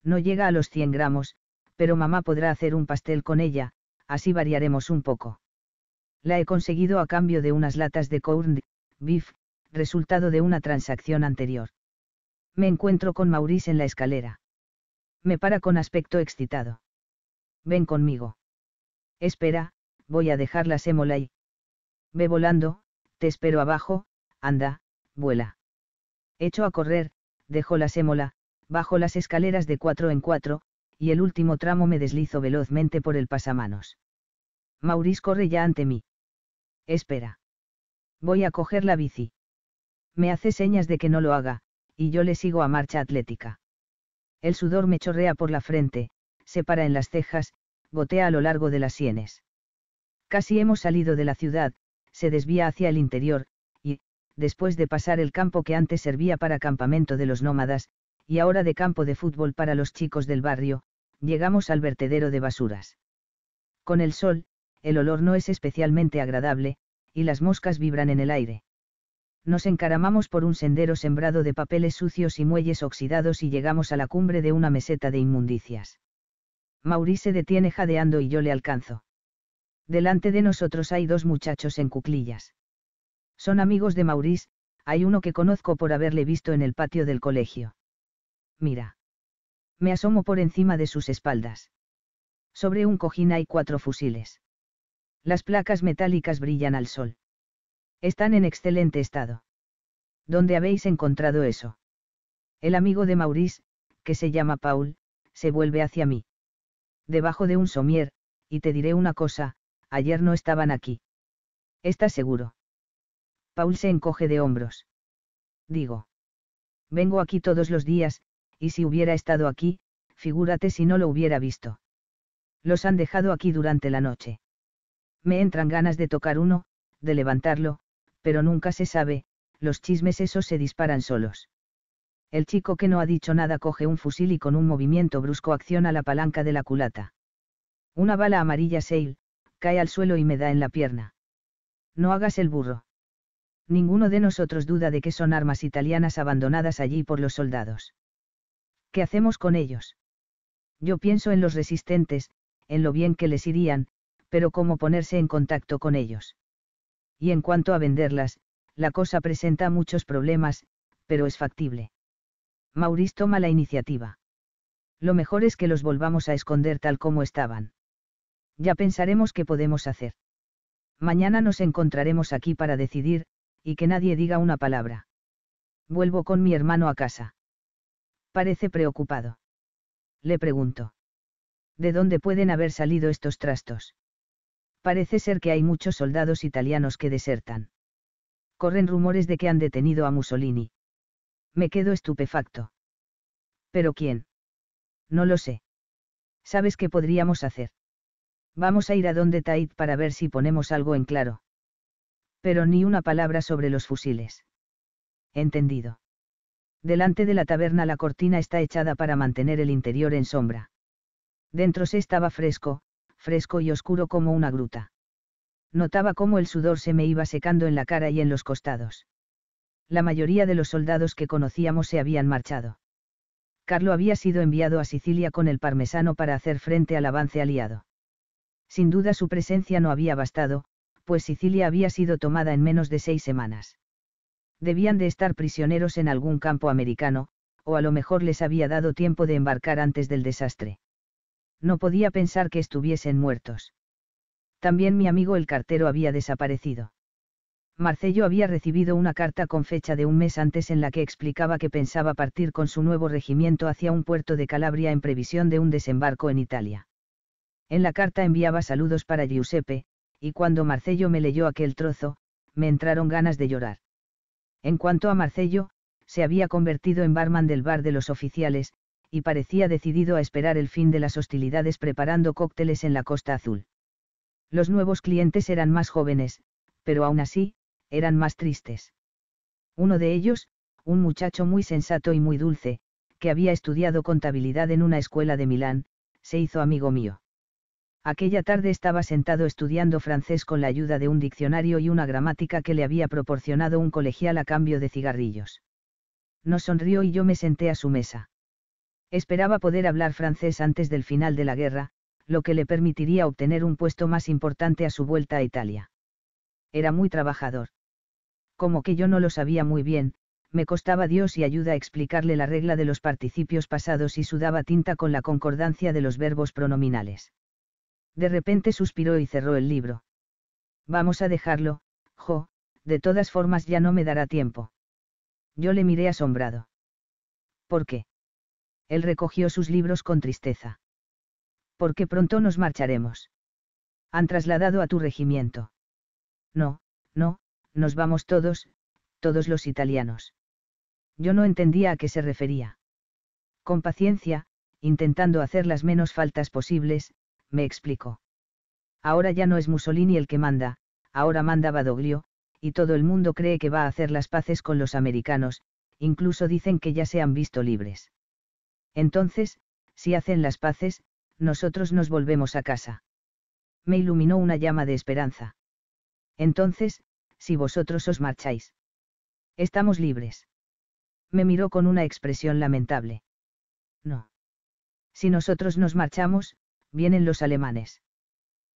No llega a los 100 gramos, pero mamá podrá hacer un pastel con ella, así variaremos un poco. La he conseguido a cambio de unas latas de corned beef, resultado de una transacción anterior. Me encuentro con Maurice en la escalera. Me para con aspecto excitado. Ven conmigo. Espera, voy a dejar la sémola y... Ve volando, te espero abajo, anda, vuela. Echo a correr, dejo la sémola, bajo las escaleras de cuatro en cuatro, y el último tramo me deslizo velozmente por el pasamanos. Maurice corre ya ante mí. Espera. Voy a coger la bici. Me hace señas de que no lo haga, y yo le sigo a marcha atlética. El sudor me chorrea por la frente, se para en las cejas, gotea a lo largo de las sienes. Casi hemos salido de la ciudad, se desvía hacia el interior, y, después de pasar el campo que antes servía para campamento de los nómadas, y ahora de campo de fútbol para los chicos del barrio, llegamos al vertedero de basuras. Con el sol, el olor no es especialmente agradable, y las moscas vibran en el aire. Nos encaramamos por un sendero sembrado de papeles sucios y muelles oxidados y llegamos a la cumbre de una meseta de inmundicias. Maurice se detiene jadeando y yo le alcanzo delante de nosotros hay dos muchachos en cuclillas. Son amigos de Maurice, hay uno que conozco por haberle visto en el patio del colegio. Mira. Me asomo por encima de sus espaldas. Sobre un cojín hay cuatro fusiles. Las placas metálicas brillan al sol. Están en excelente estado. ¿Dónde habéis encontrado eso? El amigo de Maurice, que se llama Paul, se vuelve hacia mí. Debajo de un somier, y te diré una cosa, ayer no estaban aquí. ¿Estás seguro? Paul se encoge de hombros. Digo. Vengo aquí todos los días, y si hubiera estado aquí, figúrate si no lo hubiera visto. Los han dejado aquí durante la noche. Me entran ganas de tocar uno, de levantarlo, pero nunca se sabe, los chismes esos se disparan solos. El chico que no ha dicho nada coge un fusil y con un movimiento brusco acciona la palanca de la culata. Una bala amarilla Sale, cae al suelo y me da en la pierna. No hagas el burro. Ninguno de nosotros duda de que son armas italianas abandonadas allí por los soldados. ¿Qué hacemos con ellos? Yo pienso en los resistentes, en lo bien que les irían, pero cómo ponerse en contacto con ellos. Y en cuanto a venderlas, la cosa presenta muchos problemas, pero es factible. Maurice toma la iniciativa. Lo mejor es que los volvamos a esconder tal como estaban. Ya pensaremos qué podemos hacer. Mañana nos encontraremos aquí para decidir, y que nadie diga una palabra. Vuelvo con mi hermano a casa. Parece preocupado. Le pregunto. ¿De dónde pueden haber salido estos trastos? Parece ser que hay muchos soldados italianos que desertan. Corren rumores de que han detenido a Mussolini. Me quedo estupefacto. ¿Pero quién? No lo sé. ¿Sabes qué podríamos hacer? Vamos a ir a donde Tait para ver si ponemos algo en claro. Pero ni una palabra sobre los fusiles. Entendido. Delante de la taberna la cortina está echada para mantener el interior en sombra. Dentro se estaba fresco, fresco y oscuro como una gruta. Notaba cómo el sudor se me iba secando en la cara y en los costados. La mayoría de los soldados que conocíamos se habían marchado. Carlo había sido enviado a Sicilia con el parmesano para hacer frente al avance aliado. Sin duda su presencia no había bastado, pues Sicilia había sido tomada en menos de seis semanas. Debían de estar prisioneros en algún campo americano, o a lo mejor les había dado tiempo de embarcar antes del desastre. No podía pensar que estuviesen muertos. También mi amigo el cartero había desaparecido. Marcello había recibido una carta con fecha de un mes antes en la que explicaba que pensaba partir con su nuevo regimiento hacia un puerto de Calabria en previsión de un desembarco en Italia. En la carta enviaba saludos para Giuseppe, y cuando Marcello me leyó aquel trozo, me entraron ganas de llorar. En cuanto a Marcello, se había convertido en barman del bar de los oficiales, y parecía decidido a esperar el fin de las hostilidades preparando cócteles en la Costa Azul. Los nuevos clientes eran más jóvenes, pero aún así, eran más tristes. Uno de ellos, un muchacho muy sensato y muy dulce, que había estudiado contabilidad en una escuela de Milán, se hizo amigo mío. Aquella tarde estaba sentado estudiando francés con la ayuda de un diccionario y una gramática que le había proporcionado un colegial a cambio de cigarrillos. Nos sonrió y yo me senté a su mesa. Esperaba poder hablar francés antes del final de la guerra, lo que le permitiría obtener un puesto más importante a su vuelta a Italia. Era muy trabajador. Como que yo no lo sabía muy bien, me costaba Dios y ayuda a explicarle la regla de los participios pasados y sudaba tinta con la concordancia de los verbos pronominales de repente suspiró y cerró el libro. Vamos a dejarlo, Jo, de todas formas ya no me dará tiempo. Yo le miré asombrado. ¿Por qué? Él recogió sus libros con tristeza. Porque pronto nos marcharemos. Han trasladado a tu regimiento. No, no, nos vamos todos, todos los italianos. Yo no entendía a qué se refería. Con paciencia, intentando hacer las menos faltas posibles, me explicó. Ahora ya no es Mussolini el que manda, ahora manda Badoglio, y todo el mundo cree que va a hacer las paces con los americanos, incluso dicen que ya se han visto libres. Entonces, si hacen las paces, nosotros nos volvemos a casa. Me iluminó una llama de esperanza. Entonces, si vosotros os marcháis. Estamos libres. Me miró con una expresión lamentable. No. Si nosotros nos marchamos, vienen los alemanes.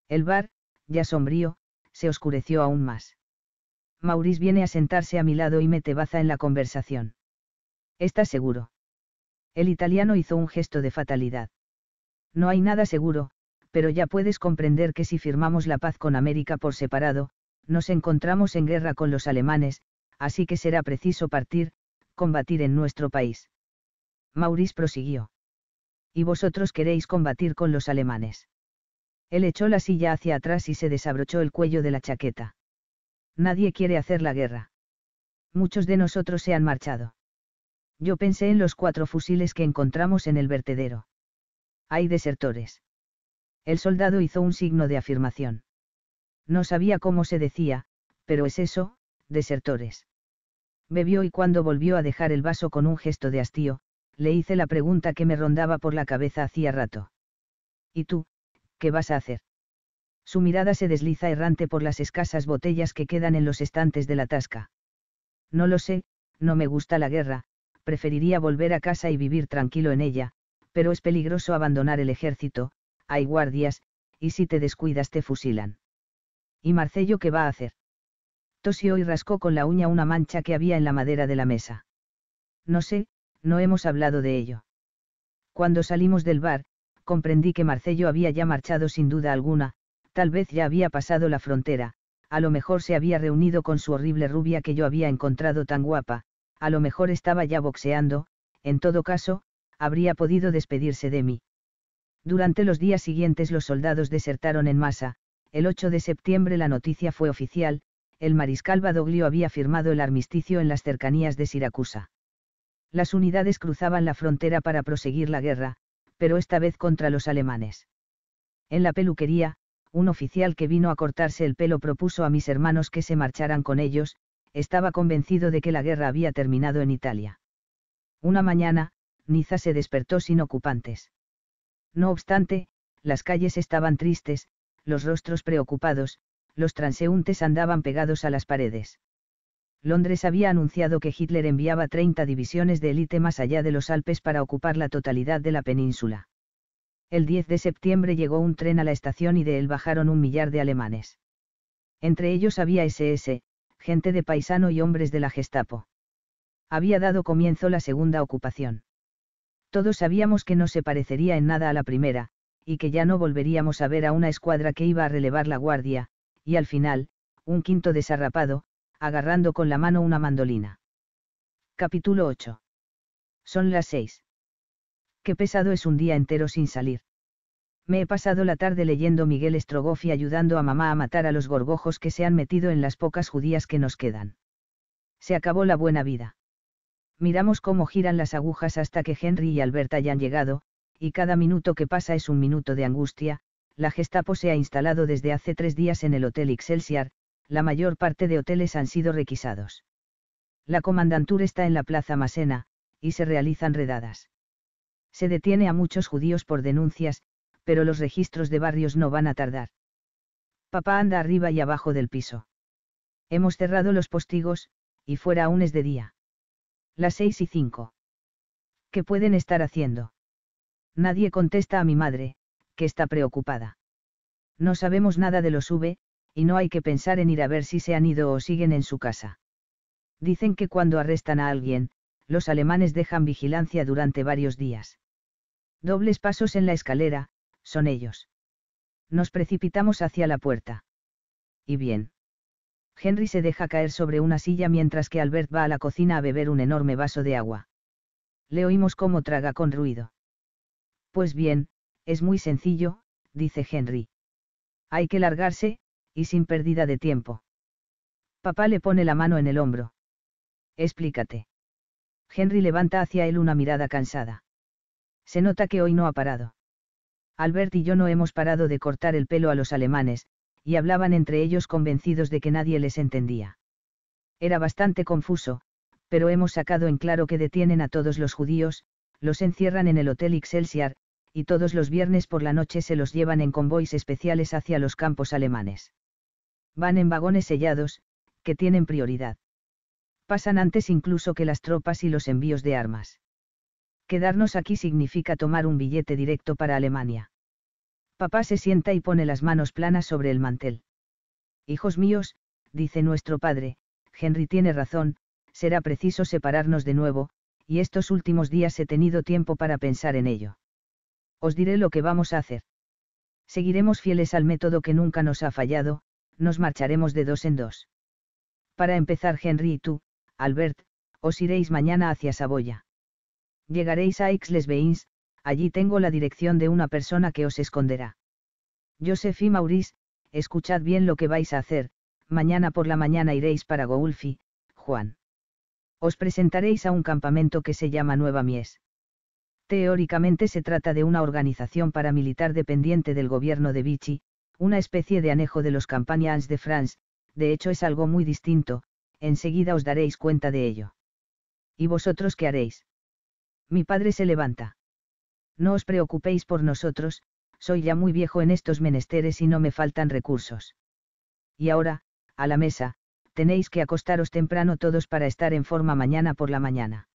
El bar, ya sombrío, se oscureció aún más. Maurice viene a sentarse a mi lado y mete baza en la conversación. ¿Estás seguro? El italiano hizo un gesto de fatalidad. No hay nada seguro, pero ya puedes comprender que si firmamos la paz con América por separado, nos encontramos en guerra con los alemanes, así que será preciso partir, combatir en nuestro país. Maurice prosiguió y vosotros queréis combatir con los alemanes. Él echó la silla hacia atrás y se desabrochó el cuello de la chaqueta. Nadie quiere hacer la guerra. Muchos de nosotros se han marchado. Yo pensé en los cuatro fusiles que encontramos en el vertedero. Hay desertores. El soldado hizo un signo de afirmación. No sabía cómo se decía, pero es eso, desertores. Bebió y cuando volvió a dejar el vaso con un gesto de hastío, le hice la pregunta que me rondaba por la cabeza hacía rato. ¿Y tú, qué vas a hacer? Su mirada se desliza errante por las escasas botellas que quedan en los estantes de la tasca. No lo sé, no me gusta la guerra, preferiría volver a casa y vivir tranquilo en ella, pero es peligroso abandonar el ejército, hay guardias, y si te descuidas te fusilan. ¿Y Marcello qué va a hacer? Tosió y rascó con la uña una mancha que había en la madera de la mesa. No sé, no hemos hablado de ello. Cuando salimos del bar, comprendí que Marcello había ya marchado sin duda alguna, tal vez ya había pasado la frontera, a lo mejor se había reunido con su horrible rubia que yo había encontrado tan guapa, a lo mejor estaba ya boxeando, en todo caso, habría podido despedirse de mí. Durante los días siguientes los soldados desertaron en masa, el 8 de septiembre la noticia fue oficial, el mariscal Badoglio había firmado el armisticio en las cercanías de Siracusa las unidades cruzaban la frontera para proseguir la guerra, pero esta vez contra los alemanes. En la peluquería, un oficial que vino a cortarse el pelo propuso a mis hermanos que se marcharan con ellos, estaba convencido de que la guerra había terminado en Italia. Una mañana, Niza se despertó sin ocupantes. No obstante, las calles estaban tristes, los rostros preocupados, los transeúntes andaban pegados a las paredes. Londres había anunciado que Hitler enviaba 30 divisiones de élite más allá de los Alpes para ocupar la totalidad de la península. El 10 de septiembre llegó un tren a la estación y de él bajaron un millar de alemanes. Entre ellos había SS, gente de paisano y hombres de la Gestapo. Había dado comienzo la segunda ocupación. Todos sabíamos que no se parecería en nada a la primera, y que ya no volveríamos a ver a una escuadra que iba a relevar la guardia, y al final, un quinto desarrapado, agarrando con la mano una mandolina. Capítulo 8. Son las 6. Qué pesado es un día entero sin salir. Me he pasado la tarde leyendo Miguel Strogoff y ayudando a mamá a matar a los gorgojos que se han metido en las pocas judías que nos quedan. Se acabó la buena vida. Miramos cómo giran las agujas hasta que Henry y Alberta hayan llegado, y cada minuto que pasa es un minuto de angustia, la Gestapo se ha instalado desde hace tres días en el Hotel Excelsior, la mayor parte de hoteles han sido requisados. La comandantura está en la Plaza Masena, y se realizan redadas. Se detiene a muchos judíos por denuncias, pero los registros de barrios no van a tardar. Papá anda arriba y abajo del piso. Hemos cerrado los postigos, y fuera aún es de día. Las seis y cinco. ¿Qué pueden estar haciendo? Nadie contesta a mi madre, que está preocupada. No sabemos nada de los U.V., y no hay que pensar en ir a ver si se han ido o siguen en su casa. Dicen que cuando arrestan a alguien, los alemanes dejan vigilancia durante varios días. Dobles pasos en la escalera, son ellos. Nos precipitamos hacia la puerta. Y bien. Henry se deja caer sobre una silla mientras que Albert va a la cocina a beber un enorme vaso de agua. Le oímos cómo traga con ruido. Pues bien, es muy sencillo, dice Henry. Hay que largarse, y sin pérdida de tiempo. Papá le pone la mano en el hombro. Explícate. Henry levanta hacia él una mirada cansada. Se nota que hoy no ha parado. Albert y yo no hemos parado de cortar el pelo a los alemanes, y hablaban entre ellos convencidos de que nadie les entendía. Era bastante confuso, pero hemos sacado en claro que detienen a todos los judíos, los encierran en el Hotel Excelsior, y todos los viernes por la noche se los llevan en convoys especiales hacia los campos alemanes van en vagones sellados, que tienen prioridad. Pasan antes incluso que las tropas y los envíos de armas. Quedarnos aquí significa tomar un billete directo para Alemania. Papá se sienta y pone las manos planas sobre el mantel. Hijos míos, dice nuestro padre, Henry tiene razón, será preciso separarnos de nuevo, y estos últimos días he tenido tiempo para pensar en ello. Os diré lo que vamos a hacer. Seguiremos fieles al método que nunca nos ha fallado, nos marcharemos de dos en dos. Para empezar, Henry y tú, Albert, os iréis mañana hacia Saboya. Llegaréis a Aix-les-Bains, allí tengo la dirección de una persona que os esconderá. Joseph y Maurice, escuchad bien lo que vais a hacer, mañana por la mañana iréis para Goulfi, Juan. Os presentaréis a un campamento que se llama Nueva Mies. Teóricamente se trata de una organización paramilitar dependiente del gobierno de Vichy, una especie de anejo de los Campagnans de France, de hecho es algo muy distinto, enseguida os daréis cuenta de ello. ¿Y vosotros qué haréis? Mi padre se levanta. No os preocupéis por nosotros, soy ya muy viejo en estos menesteres y no me faltan recursos. Y ahora, a la mesa, tenéis que acostaros temprano todos para estar en forma mañana por la mañana.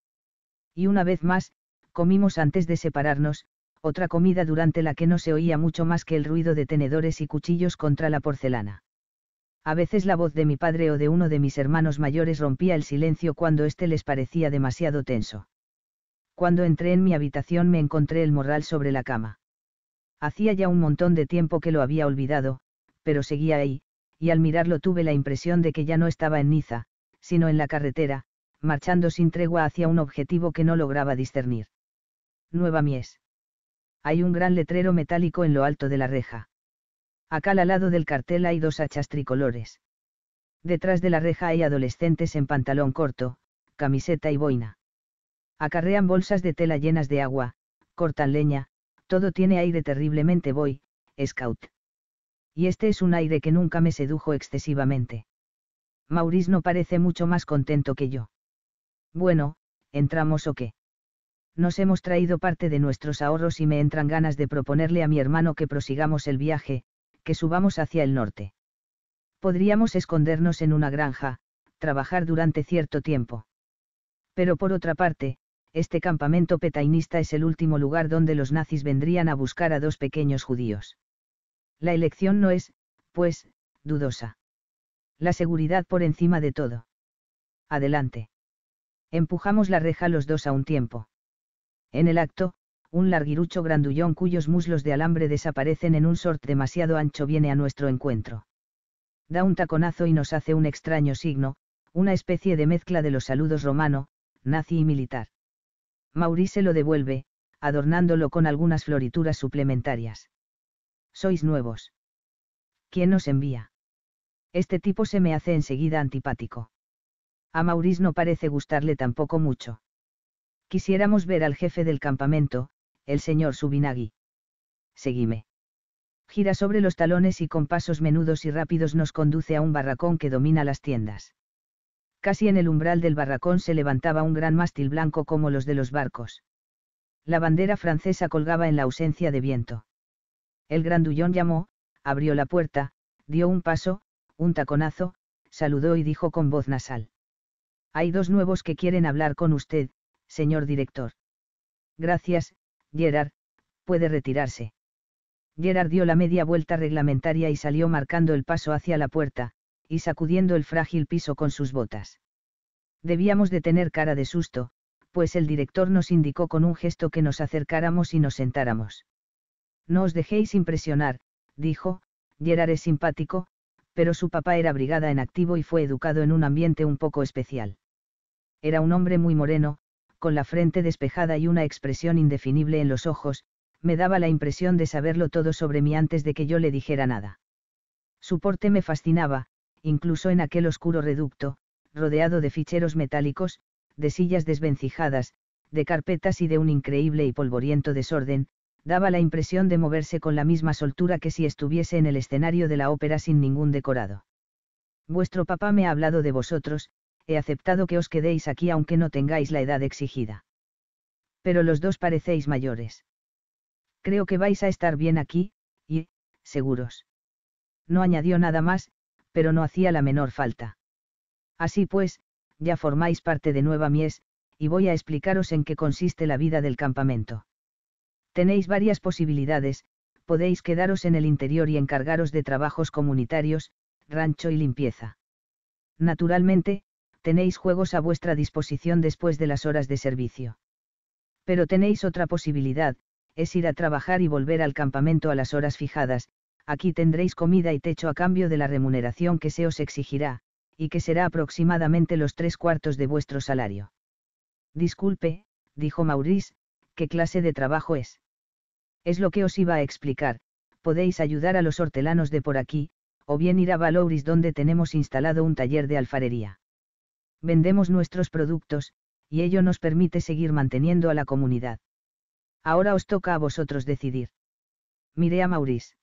Y una vez más, comimos antes de separarnos, otra comida durante la que no se oía mucho más que el ruido de tenedores y cuchillos contra la porcelana. A veces la voz de mi padre o de uno de mis hermanos mayores rompía el silencio cuando éste les parecía demasiado tenso. Cuando entré en mi habitación me encontré el morral sobre la cama. Hacía ya un montón de tiempo que lo había olvidado, pero seguía ahí, y al mirarlo tuve la impresión de que ya no estaba en Niza, sino en la carretera, marchando sin tregua hacia un objetivo que no lograba discernir. Nueva Mies hay un gran letrero metálico en lo alto de la reja. Acá al lado del cartel hay dos hachas tricolores. Detrás de la reja hay adolescentes en pantalón corto, camiseta y boina. Acarrean bolsas de tela llenas de agua, cortan leña, todo tiene aire terriblemente boy, scout. Y este es un aire que nunca me sedujo excesivamente. Maurice no parece mucho más contento que yo. Bueno, ¿entramos o qué? nos hemos traído parte de nuestros ahorros y me entran ganas de proponerle a mi hermano que prosigamos el viaje, que subamos hacia el norte. Podríamos escondernos en una granja, trabajar durante cierto tiempo. Pero por otra parte, este campamento petainista es el último lugar donde los nazis vendrían a buscar a dos pequeños judíos. La elección no es, pues, dudosa. La seguridad por encima de todo. Adelante. Empujamos la reja los dos a un tiempo. En el acto, un larguirucho grandullón cuyos muslos de alambre desaparecen en un sort demasiado ancho viene a nuestro encuentro. Da un taconazo y nos hace un extraño signo, una especie de mezcla de los saludos romano, nazi y militar. Maurice lo devuelve, adornándolo con algunas florituras suplementarias. Sois nuevos. ¿Quién nos envía? Este tipo se me hace enseguida antipático. A Maurice no parece gustarle tampoco mucho. Quisiéramos ver al jefe del campamento, el señor Subinagui. Seguime. Gira sobre los talones y con pasos menudos y rápidos nos conduce a un barracón que domina las tiendas. Casi en el umbral del barracón se levantaba un gran mástil blanco como los de los barcos. La bandera francesa colgaba en la ausencia de viento. El grandullón llamó, abrió la puerta, dio un paso, un taconazo, saludó y dijo con voz nasal. Hay dos nuevos que quieren hablar con usted, señor director. Gracias, Gerard, puede retirarse. Gerard dio la media vuelta reglamentaria y salió marcando el paso hacia la puerta, y sacudiendo el frágil piso con sus botas. Debíamos de tener cara de susto, pues el director nos indicó con un gesto que nos acercáramos y nos sentáramos. No os dejéis impresionar, dijo, Gerard es simpático, pero su papá era brigada en activo y fue educado en un ambiente un poco especial. Era un hombre muy moreno, con la frente despejada y una expresión indefinible en los ojos, me daba la impresión de saberlo todo sobre mí antes de que yo le dijera nada. Su porte me fascinaba, incluso en aquel oscuro reducto, rodeado de ficheros metálicos, de sillas desvencijadas, de carpetas y de un increíble y polvoriento desorden, daba la impresión de moverse con la misma soltura que si estuviese en el escenario de la ópera sin ningún decorado. Vuestro papá me ha hablado de vosotros, he aceptado que os quedéis aquí aunque no tengáis la edad exigida. Pero los dos parecéis mayores. Creo que vais a estar bien aquí, y, seguros. No añadió nada más, pero no hacía la menor falta. Así pues, ya formáis parte de Nueva Mies, y voy a explicaros en qué consiste la vida del campamento. Tenéis varias posibilidades, podéis quedaros en el interior y encargaros de trabajos comunitarios, rancho y limpieza. Naturalmente, tenéis juegos a vuestra disposición después de las horas de servicio. Pero tenéis otra posibilidad, es ir a trabajar y volver al campamento a las horas fijadas, aquí tendréis comida y techo a cambio de la remuneración que se os exigirá, y que será aproximadamente los tres cuartos de vuestro salario. Disculpe, dijo Maurice, ¿qué clase de trabajo es? Es lo que os iba a explicar, podéis ayudar a los hortelanos de por aquí, o bien ir a Valouris donde tenemos instalado un taller de alfarería vendemos nuestros productos, y ello nos permite seguir manteniendo a la comunidad. Ahora os toca a vosotros decidir. Miré a Maurice.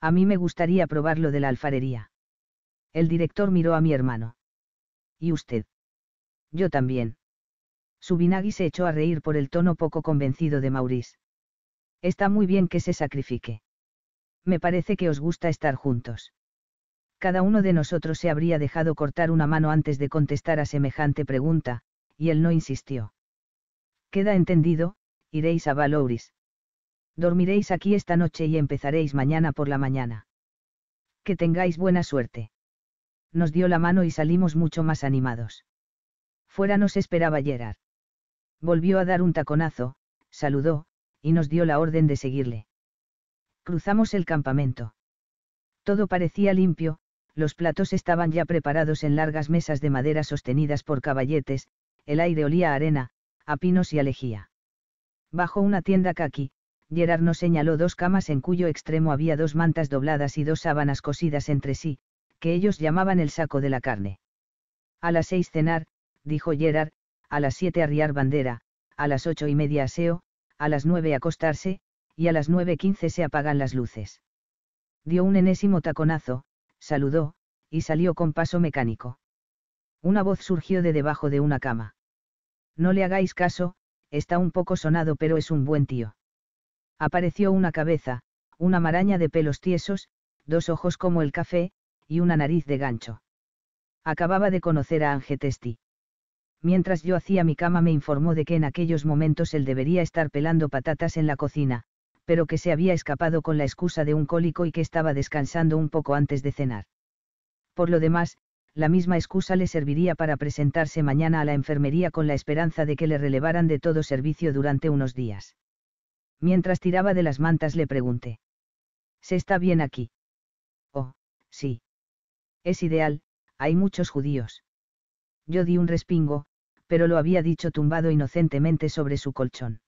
A mí me gustaría probar lo de la alfarería. El director miró a mi hermano. ¿Y usted? Yo también. Subinagi se echó a reír por el tono poco convencido de Maurice. Está muy bien que se sacrifique. Me parece que os gusta estar juntos cada uno de nosotros se habría dejado cortar una mano antes de contestar a semejante pregunta, y él no insistió. Queda entendido, iréis a Valouris. Dormiréis aquí esta noche y empezaréis mañana por la mañana. Que tengáis buena suerte. Nos dio la mano y salimos mucho más animados. Fuera nos esperaba Gerard. Volvió a dar un taconazo, saludó, y nos dio la orden de seguirle. Cruzamos el campamento. Todo parecía limpio, los platos estaban ya preparados en largas mesas de madera sostenidas por caballetes, el aire olía a arena, a pinos y a lejía. Bajo una tienda caqui, Gerard nos señaló dos camas en cuyo extremo había dos mantas dobladas y dos sábanas cosidas entre sí, que ellos llamaban el saco de la carne. A las seis cenar, dijo Gerard, a las siete arriar bandera, a las ocho y media aseo, a las nueve acostarse, y a las nueve quince se apagan las luces. Dio un enésimo taconazo, saludó, y salió con paso mecánico. Una voz surgió de debajo de una cama. No le hagáis caso, está un poco sonado pero es un buen tío. Apareció una cabeza, una maraña de pelos tiesos, dos ojos como el café, y una nariz de gancho. Acababa de conocer a Testi. Mientras yo hacía mi cama me informó de que en aquellos momentos él debería estar pelando patatas en la cocina, pero que se había escapado con la excusa de un cólico y que estaba descansando un poco antes de cenar. Por lo demás, la misma excusa le serviría para presentarse mañana a la enfermería con la esperanza de que le relevaran de todo servicio durante unos días. Mientras tiraba de las mantas le pregunté. ¿Se está bien aquí? Oh, sí. Es ideal, hay muchos judíos. Yo di un respingo, pero lo había dicho tumbado inocentemente sobre su colchón.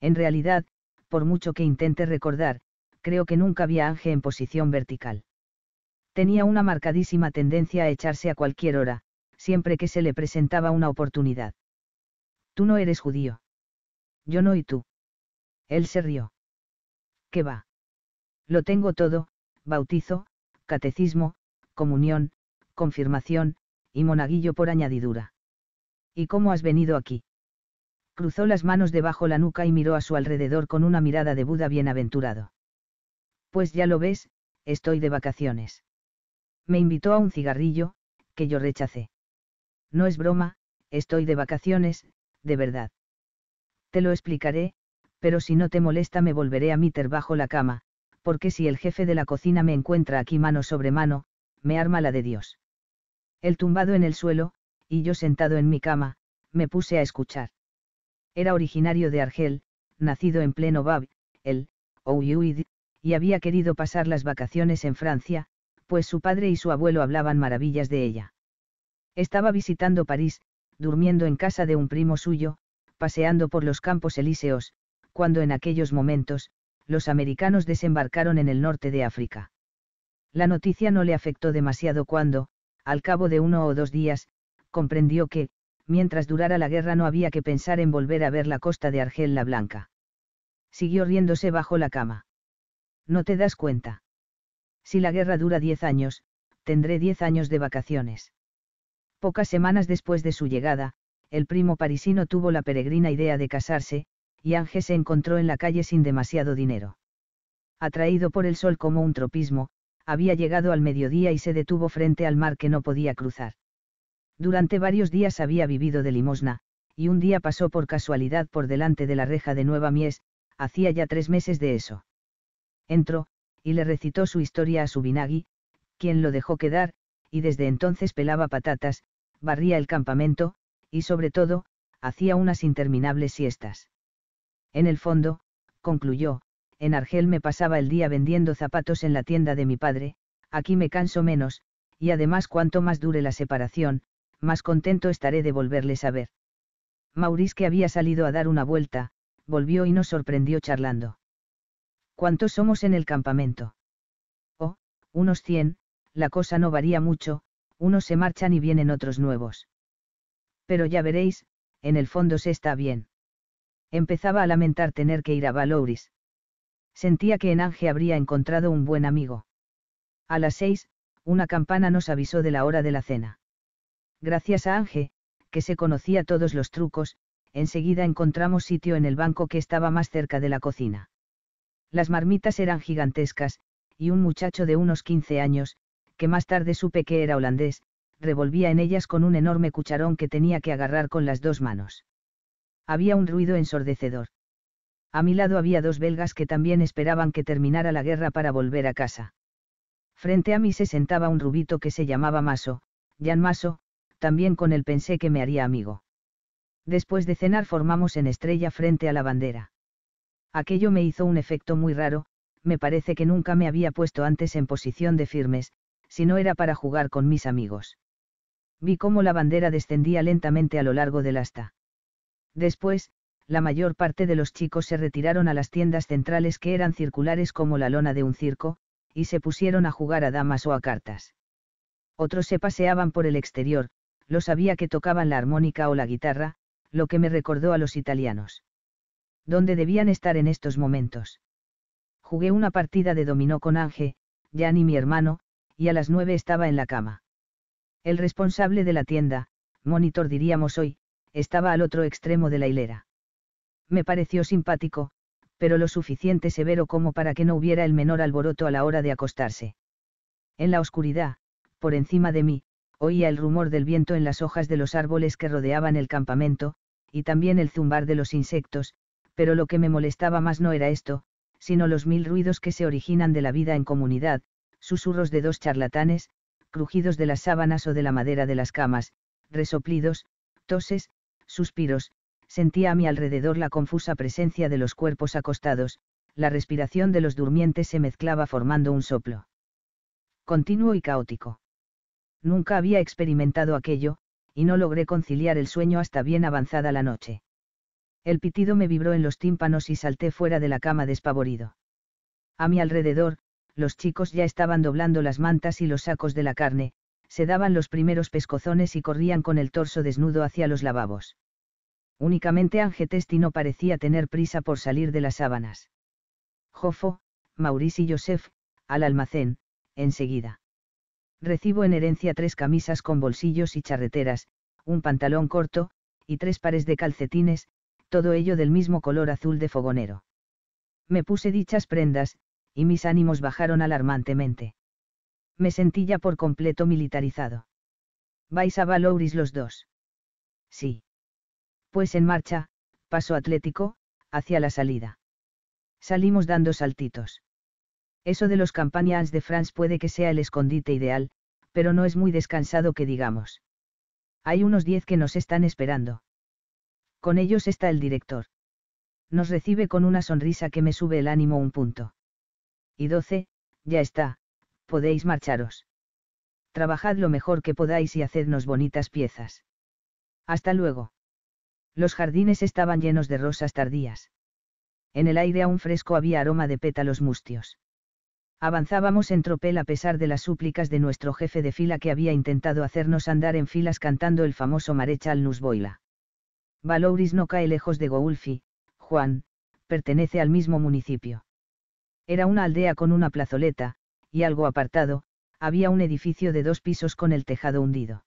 En realidad, por mucho que intente recordar, creo que nunca vi a Ange en posición vertical. Tenía una marcadísima tendencia a echarse a cualquier hora, siempre que se le presentaba una oportunidad. Tú no eres judío. Yo no y tú. Él se rió. ¿Qué va? Lo tengo todo, bautizo, catecismo, comunión, confirmación, y monaguillo por añadidura. ¿Y cómo has venido aquí? cruzó las manos debajo la nuca y miró a su alrededor con una mirada de Buda bienaventurado. Pues ya lo ves, estoy de vacaciones. Me invitó a un cigarrillo, que yo rechacé. No es broma, estoy de vacaciones, de verdad. Te lo explicaré, pero si no te molesta me volveré a meter bajo la cama, porque si el jefe de la cocina me encuentra aquí mano sobre mano, me arma la de Dios. El tumbado en el suelo, y yo sentado en mi cama, me puse a escuchar. Era originario de Argel, nacido en pleno Bab, el Ouyuid, y había querido pasar las vacaciones en Francia, pues su padre y su abuelo hablaban maravillas de ella. Estaba visitando París, durmiendo en casa de un primo suyo, paseando por los campos elíseos, cuando en aquellos momentos, los americanos desembarcaron en el norte de África. La noticia no le afectó demasiado cuando, al cabo de uno o dos días, comprendió que, mientras durara la guerra no había que pensar en volver a ver la costa de Argel la Blanca. Siguió riéndose bajo la cama. No te das cuenta. Si la guerra dura diez años, tendré diez años de vacaciones. Pocas semanas después de su llegada, el primo parisino tuvo la peregrina idea de casarse, y Ángel se encontró en la calle sin demasiado dinero. Atraído por el sol como un tropismo, había llegado al mediodía y se detuvo frente al mar que no podía cruzar. Durante varios días había vivido de limosna, y un día pasó por casualidad por delante de la reja de Nueva Mies, hacía ya tres meses de eso. Entró, y le recitó su historia a Subinagui, quien lo dejó quedar, y desde entonces pelaba patatas, barría el campamento, y sobre todo, hacía unas interminables siestas. En el fondo, concluyó, en Argel me pasaba el día vendiendo zapatos en la tienda de mi padre, aquí me canso menos, y además cuanto más dure la separación, más contento estaré de volverles a ver. Maurice, que había salido a dar una vuelta, volvió y nos sorprendió charlando. ¿Cuántos somos en el campamento? Oh, unos cien, la cosa no varía mucho, unos se marchan y vienen otros nuevos. Pero ya veréis, en el fondo se está bien. Empezaba a lamentar tener que ir a Valouris. Sentía que en Ange habría encontrado un buen amigo. A las seis, una campana nos avisó de la hora de la cena. Gracias a Ange, que se conocía todos los trucos, enseguida encontramos sitio en el banco que estaba más cerca de la cocina. Las marmitas eran gigantescas, y un muchacho de unos 15 años, que más tarde supe que era holandés, revolvía en ellas con un enorme cucharón que tenía que agarrar con las dos manos. Había un ruido ensordecedor. A mi lado había dos belgas que también esperaban que terminara la guerra para volver a casa. Frente a mí se sentaba un rubito que se llamaba Maso, Jan Maso, también con él pensé que me haría amigo. Después de cenar formamos en estrella frente a la bandera. Aquello me hizo un efecto muy raro, me parece que nunca me había puesto antes en posición de firmes, si no era para jugar con mis amigos. Vi cómo la bandera descendía lentamente a lo largo del asta. Después, la mayor parte de los chicos se retiraron a las tiendas centrales que eran circulares como la lona de un circo, y se pusieron a jugar a damas o a cartas. Otros se paseaban por el exterior, lo sabía que tocaban la armónica o la guitarra, lo que me recordó a los italianos. ¿Dónde debían estar en estos momentos? Jugué una partida de dominó con Ángel, Jan y mi hermano, y a las nueve estaba en la cama. El responsable de la tienda, monitor diríamos hoy, estaba al otro extremo de la hilera. Me pareció simpático, pero lo suficiente severo como para que no hubiera el menor alboroto a la hora de acostarse. En la oscuridad, por encima de mí, Oía el rumor del viento en las hojas de los árboles que rodeaban el campamento, y también el zumbar de los insectos, pero lo que me molestaba más no era esto, sino los mil ruidos que se originan de la vida en comunidad, susurros de dos charlatanes, crujidos de las sábanas o de la madera de las camas, resoplidos, toses, suspiros, sentía a mi alrededor la confusa presencia de los cuerpos acostados, la respiración de los durmientes se mezclaba formando un soplo. Continuo y caótico. Nunca había experimentado aquello, y no logré conciliar el sueño hasta bien avanzada la noche. El pitido me vibró en los tímpanos y salté fuera de la cama despavorido. A mi alrededor, los chicos ya estaban doblando las mantas y los sacos de la carne, se daban los primeros pescozones y corrían con el torso desnudo hacia los lavabos. Únicamente Angetesti no parecía tener prisa por salir de las sábanas. Jofo, Maurice y Josef, al almacén, enseguida. Recibo en herencia tres camisas con bolsillos y charreteras, un pantalón corto, y tres pares de calcetines, todo ello del mismo color azul de fogonero. Me puse dichas prendas, y mis ánimos bajaron alarmantemente. Me sentí ya por completo militarizado. ¿Vais a Valouris los dos? Sí. Pues en marcha, paso atlético, hacia la salida. Salimos dando saltitos. Eso de los campañas de France puede que sea el escondite ideal, pero no es muy descansado que digamos. Hay unos diez que nos están esperando. Con ellos está el director. Nos recibe con una sonrisa que me sube el ánimo un punto. Y doce, ya está, podéis marcharos. Trabajad lo mejor que podáis y hacednos bonitas piezas. Hasta luego. Los jardines estaban llenos de rosas tardías. En el aire aún fresco había aroma de pétalos mustios. Avanzábamos en tropel a pesar de las súplicas de nuestro jefe de fila que había intentado hacernos andar en filas cantando el famoso Marechal Nusboila. Valouris no cae lejos de Goulfi, Juan, pertenece al mismo municipio. Era una aldea con una plazoleta, y algo apartado, había un edificio de dos pisos con el tejado hundido.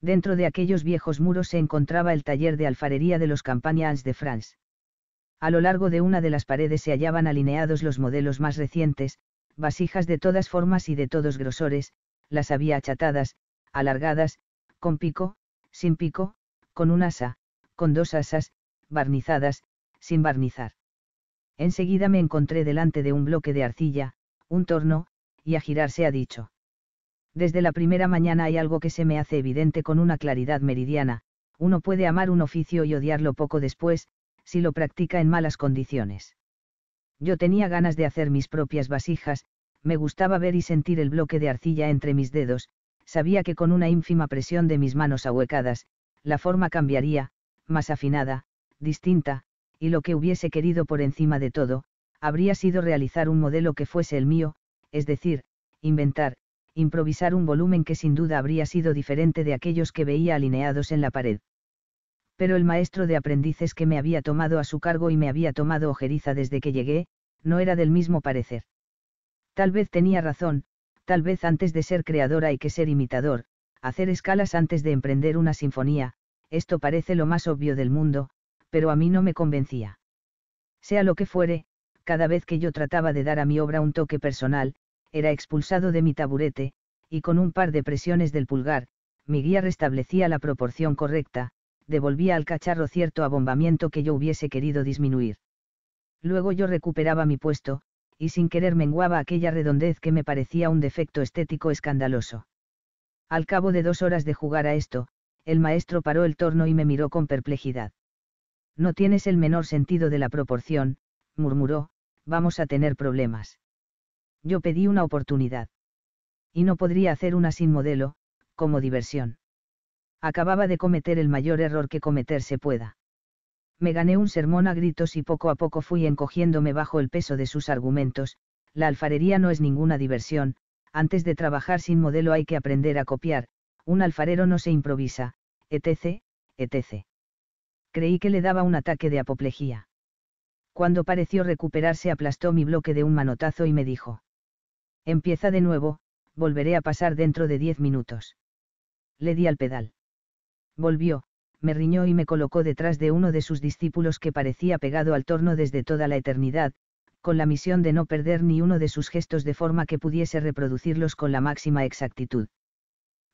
Dentro de aquellos viejos muros se encontraba el taller de alfarería de los Campagnans de France. A lo largo de una de las paredes se hallaban alineados los modelos más recientes, vasijas de todas formas y de todos grosores, las había achatadas, alargadas, con pico, sin pico, con un asa, con dos asas, barnizadas, sin barnizar. Enseguida me encontré delante de un bloque de arcilla, un torno, y a girarse ha dicho. Desde la primera mañana hay algo que se me hace evidente con una claridad meridiana, uno puede amar un oficio y odiarlo poco después, si lo practica en malas condiciones. Yo tenía ganas de hacer mis propias vasijas, me gustaba ver y sentir el bloque de arcilla entre mis dedos, sabía que con una ínfima presión de mis manos ahuecadas, la forma cambiaría, más afinada, distinta, y lo que hubiese querido por encima de todo, habría sido realizar un modelo que fuese el mío, es decir, inventar, improvisar un volumen que sin duda habría sido diferente de aquellos que veía alineados en la pared pero el maestro de aprendices que me había tomado a su cargo y me había tomado ojeriza desde que llegué, no era del mismo parecer. Tal vez tenía razón, tal vez antes de ser creadora hay que ser imitador, hacer escalas antes de emprender una sinfonía, esto parece lo más obvio del mundo, pero a mí no me convencía. Sea lo que fuere, cada vez que yo trataba de dar a mi obra un toque personal, era expulsado de mi taburete, y con un par de presiones del pulgar, mi guía restablecía la proporción correcta, devolvía al cacharro cierto abombamiento que yo hubiese querido disminuir. Luego yo recuperaba mi puesto, y sin querer menguaba aquella redondez que me parecía un defecto estético escandaloso. Al cabo de dos horas de jugar a esto, el maestro paró el torno y me miró con perplejidad. No tienes el menor sentido de la proporción, murmuró, vamos a tener problemas. Yo pedí una oportunidad. Y no podría hacer una sin modelo, como diversión acababa de cometer el mayor error que cometer se pueda. Me gané un sermón a gritos y poco a poco fui encogiéndome bajo el peso de sus argumentos, la alfarería no es ninguna diversión, antes de trabajar sin modelo hay que aprender a copiar, un alfarero no se improvisa, etc., etc. Creí que le daba un ataque de apoplejía. Cuando pareció recuperarse aplastó mi bloque de un manotazo y me dijo. Empieza de nuevo, volveré a pasar dentro de diez minutos. Le di al pedal. Volvió, me riñó y me colocó detrás de uno de sus discípulos que parecía pegado al torno desde toda la eternidad, con la misión de no perder ni uno de sus gestos de forma que pudiese reproducirlos con la máxima exactitud.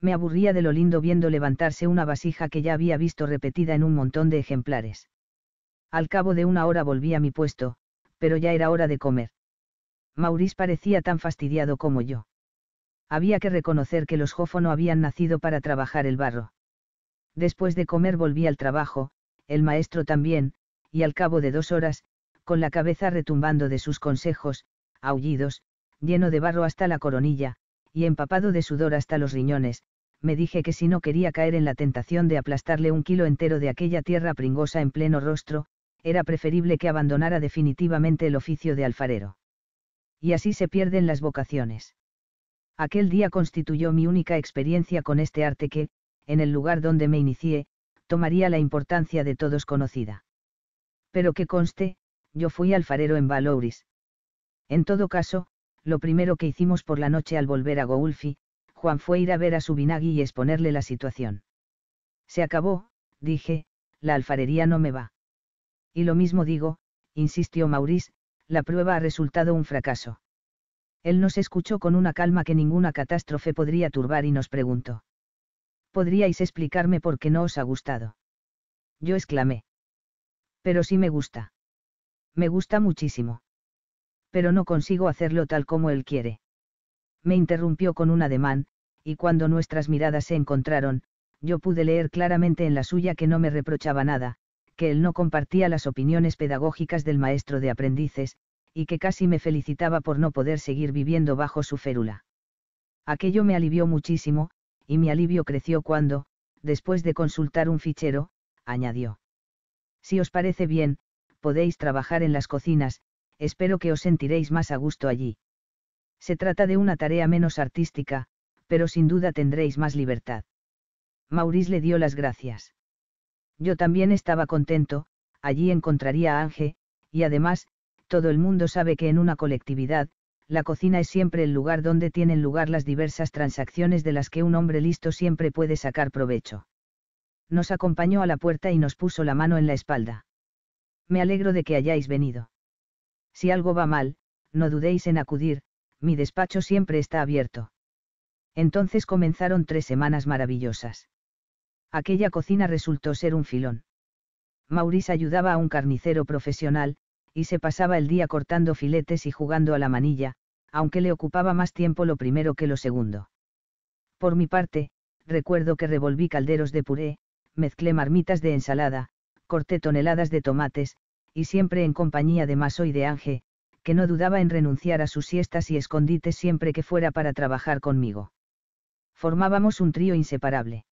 Me aburría de lo lindo viendo levantarse una vasija que ya había visto repetida en un montón de ejemplares. Al cabo de una hora volví a mi puesto, pero ya era hora de comer. Maurice parecía tan fastidiado como yo. Había que reconocer que los no habían nacido para trabajar el barro. Después de comer volví al trabajo, el maestro también, y al cabo de dos horas, con la cabeza retumbando de sus consejos, aullidos, lleno de barro hasta la coronilla, y empapado de sudor hasta los riñones, me dije que si no quería caer en la tentación de aplastarle un kilo entero de aquella tierra pringosa en pleno rostro, era preferible que abandonara definitivamente el oficio de alfarero. Y así se pierden las vocaciones. Aquel día constituyó mi única experiencia con este arte que, en el lugar donde me inicié, tomaría la importancia de todos conocida. Pero que conste, yo fui alfarero en Valouris. En todo caso, lo primero que hicimos por la noche al volver a Goulfi, Juan fue ir a ver a Subinagui y exponerle la situación. Se acabó, dije, la alfarería no me va. Y lo mismo digo, insistió Maurice, la prueba ha resultado un fracaso. Él nos escuchó con una calma que ninguna catástrofe podría turbar y nos preguntó podríais explicarme por qué no os ha gustado. Yo exclamé. Pero sí me gusta. Me gusta muchísimo. Pero no consigo hacerlo tal como él quiere. Me interrumpió con un ademán, y cuando nuestras miradas se encontraron, yo pude leer claramente en la suya que no me reprochaba nada, que él no compartía las opiniones pedagógicas del maestro de aprendices, y que casi me felicitaba por no poder seguir viviendo bajo su férula. Aquello me alivió muchísimo, y mi alivio creció cuando, después de consultar un fichero, añadió. Si os parece bien, podéis trabajar en las cocinas, espero que os sentiréis más a gusto allí. Se trata de una tarea menos artística, pero sin duda tendréis más libertad. Maurice le dio las gracias. Yo también estaba contento, allí encontraría a Ange, y además, todo el mundo sabe que en una colectividad, la cocina es siempre el lugar donde tienen lugar las diversas transacciones de las que un hombre listo siempre puede sacar provecho. Nos acompañó a la puerta y nos puso la mano en la espalda. Me alegro de que hayáis venido. Si algo va mal, no dudéis en acudir, mi despacho siempre está abierto. Entonces comenzaron tres semanas maravillosas. Aquella cocina resultó ser un filón. Maurice ayudaba a un carnicero profesional, y se pasaba el día cortando filetes y jugando a la manilla, aunque le ocupaba más tiempo lo primero que lo segundo. Por mi parte, recuerdo que revolví calderos de puré, mezclé marmitas de ensalada, corté toneladas de tomates, y siempre en compañía de Maso y de Ange, que no dudaba en renunciar a sus siestas y escondites siempre que fuera para trabajar conmigo. Formábamos un trío inseparable.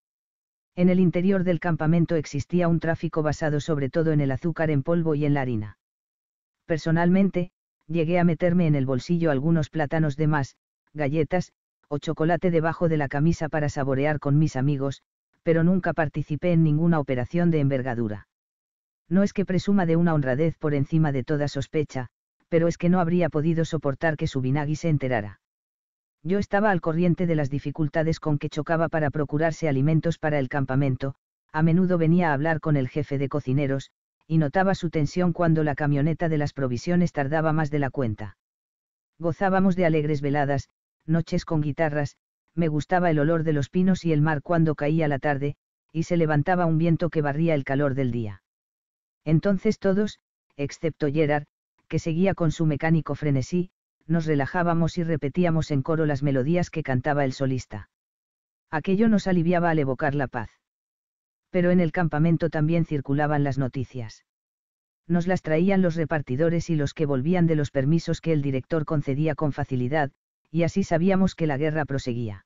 En el interior del campamento existía un tráfico basado sobre todo en el azúcar en polvo y en la harina. Personalmente, llegué a meterme en el bolsillo algunos plátanos de más, galletas, o chocolate debajo de la camisa para saborear con mis amigos, pero nunca participé en ninguna operación de envergadura. No es que presuma de una honradez por encima de toda sospecha, pero es que no habría podido soportar que su se enterara. Yo estaba al corriente de las dificultades con que chocaba para procurarse alimentos para el campamento, a menudo venía a hablar con el jefe de cocineros, y notaba su tensión cuando la camioneta de las provisiones tardaba más de la cuenta. Gozábamos de alegres veladas, noches con guitarras, me gustaba el olor de los pinos y el mar cuando caía la tarde, y se levantaba un viento que barría el calor del día. Entonces todos, excepto Gerard, que seguía con su mecánico frenesí, nos relajábamos y repetíamos en coro las melodías que cantaba el solista. Aquello nos aliviaba al evocar la paz pero en el campamento también circulaban las noticias. Nos las traían los repartidores y los que volvían de los permisos que el director concedía con facilidad, y así sabíamos que la guerra proseguía.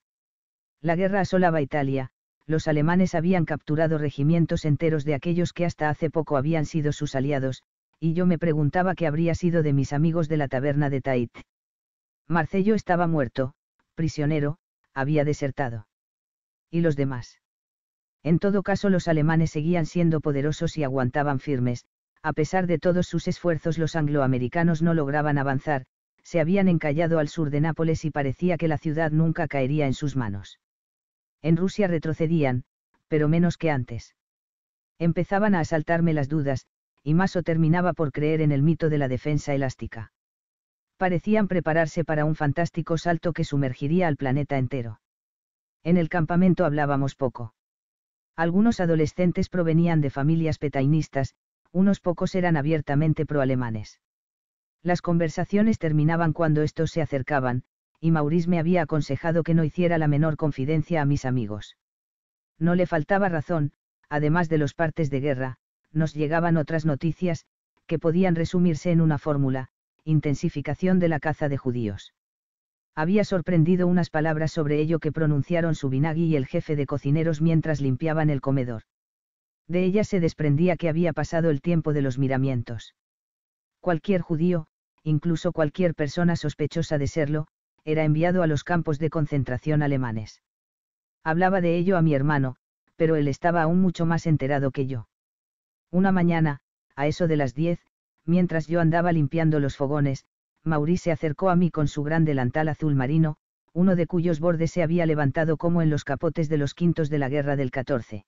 La guerra asolaba Italia, los alemanes habían capturado regimientos enteros de aquellos que hasta hace poco habían sido sus aliados, y yo me preguntaba qué habría sido de mis amigos de la taberna de Tait. Marcello estaba muerto, prisionero, había desertado. ¿Y los demás? En todo caso los alemanes seguían siendo poderosos y aguantaban firmes, a pesar de todos sus esfuerzos los angloamericanos no lograban avanzar, se habían encallado al sur de Nápoles y parecía que la ciudad nunca caería en sus manos. En Rusia retrocedían, pero menos que antes. Empezaban a asaltarme las dudas, y Maso terminaba por creer en el mito de la defensa elástica. Parecían prepararse para un fantástico salto que sumergiría al planeta entero. En el campamento hablábamos poco algunos adolescentes provenían de familias petainistas, unos pocos eran abiertamente proalemanes. Las conversaciones terminaban cuando estos se acercaban, y Maurice me había aconsejado que no hiciera la menor confidencia a mis amigos. No le faltaba razón, además de los partes de guerra, nos llegaban otras noticias, que podían resumirse en una fórmula, intensificación de la caza de judíos había sorprendido unas palabras sobre ello que pronunciaron Subinagui y el jefe de cocineros mientras limpiaban el comedor. De ellas se desprendía que había pasado el tiempo de los miramientos. Cualquier judío, incluso cualquier persona sospechosa de serlo, era enviado a los campos de concentración alemanes. Hablaba de ello a mi hermano, pero él estaba aún mucho más enterado que yo. Una mañana, a eso de las diez, mientras yo andaba limpiando los fogones, Maurice se acercó a mí con su gran delantal azul marino, uno de cuyos bordes se había levantado como en los capotes de los quintos de la guerra del XIV.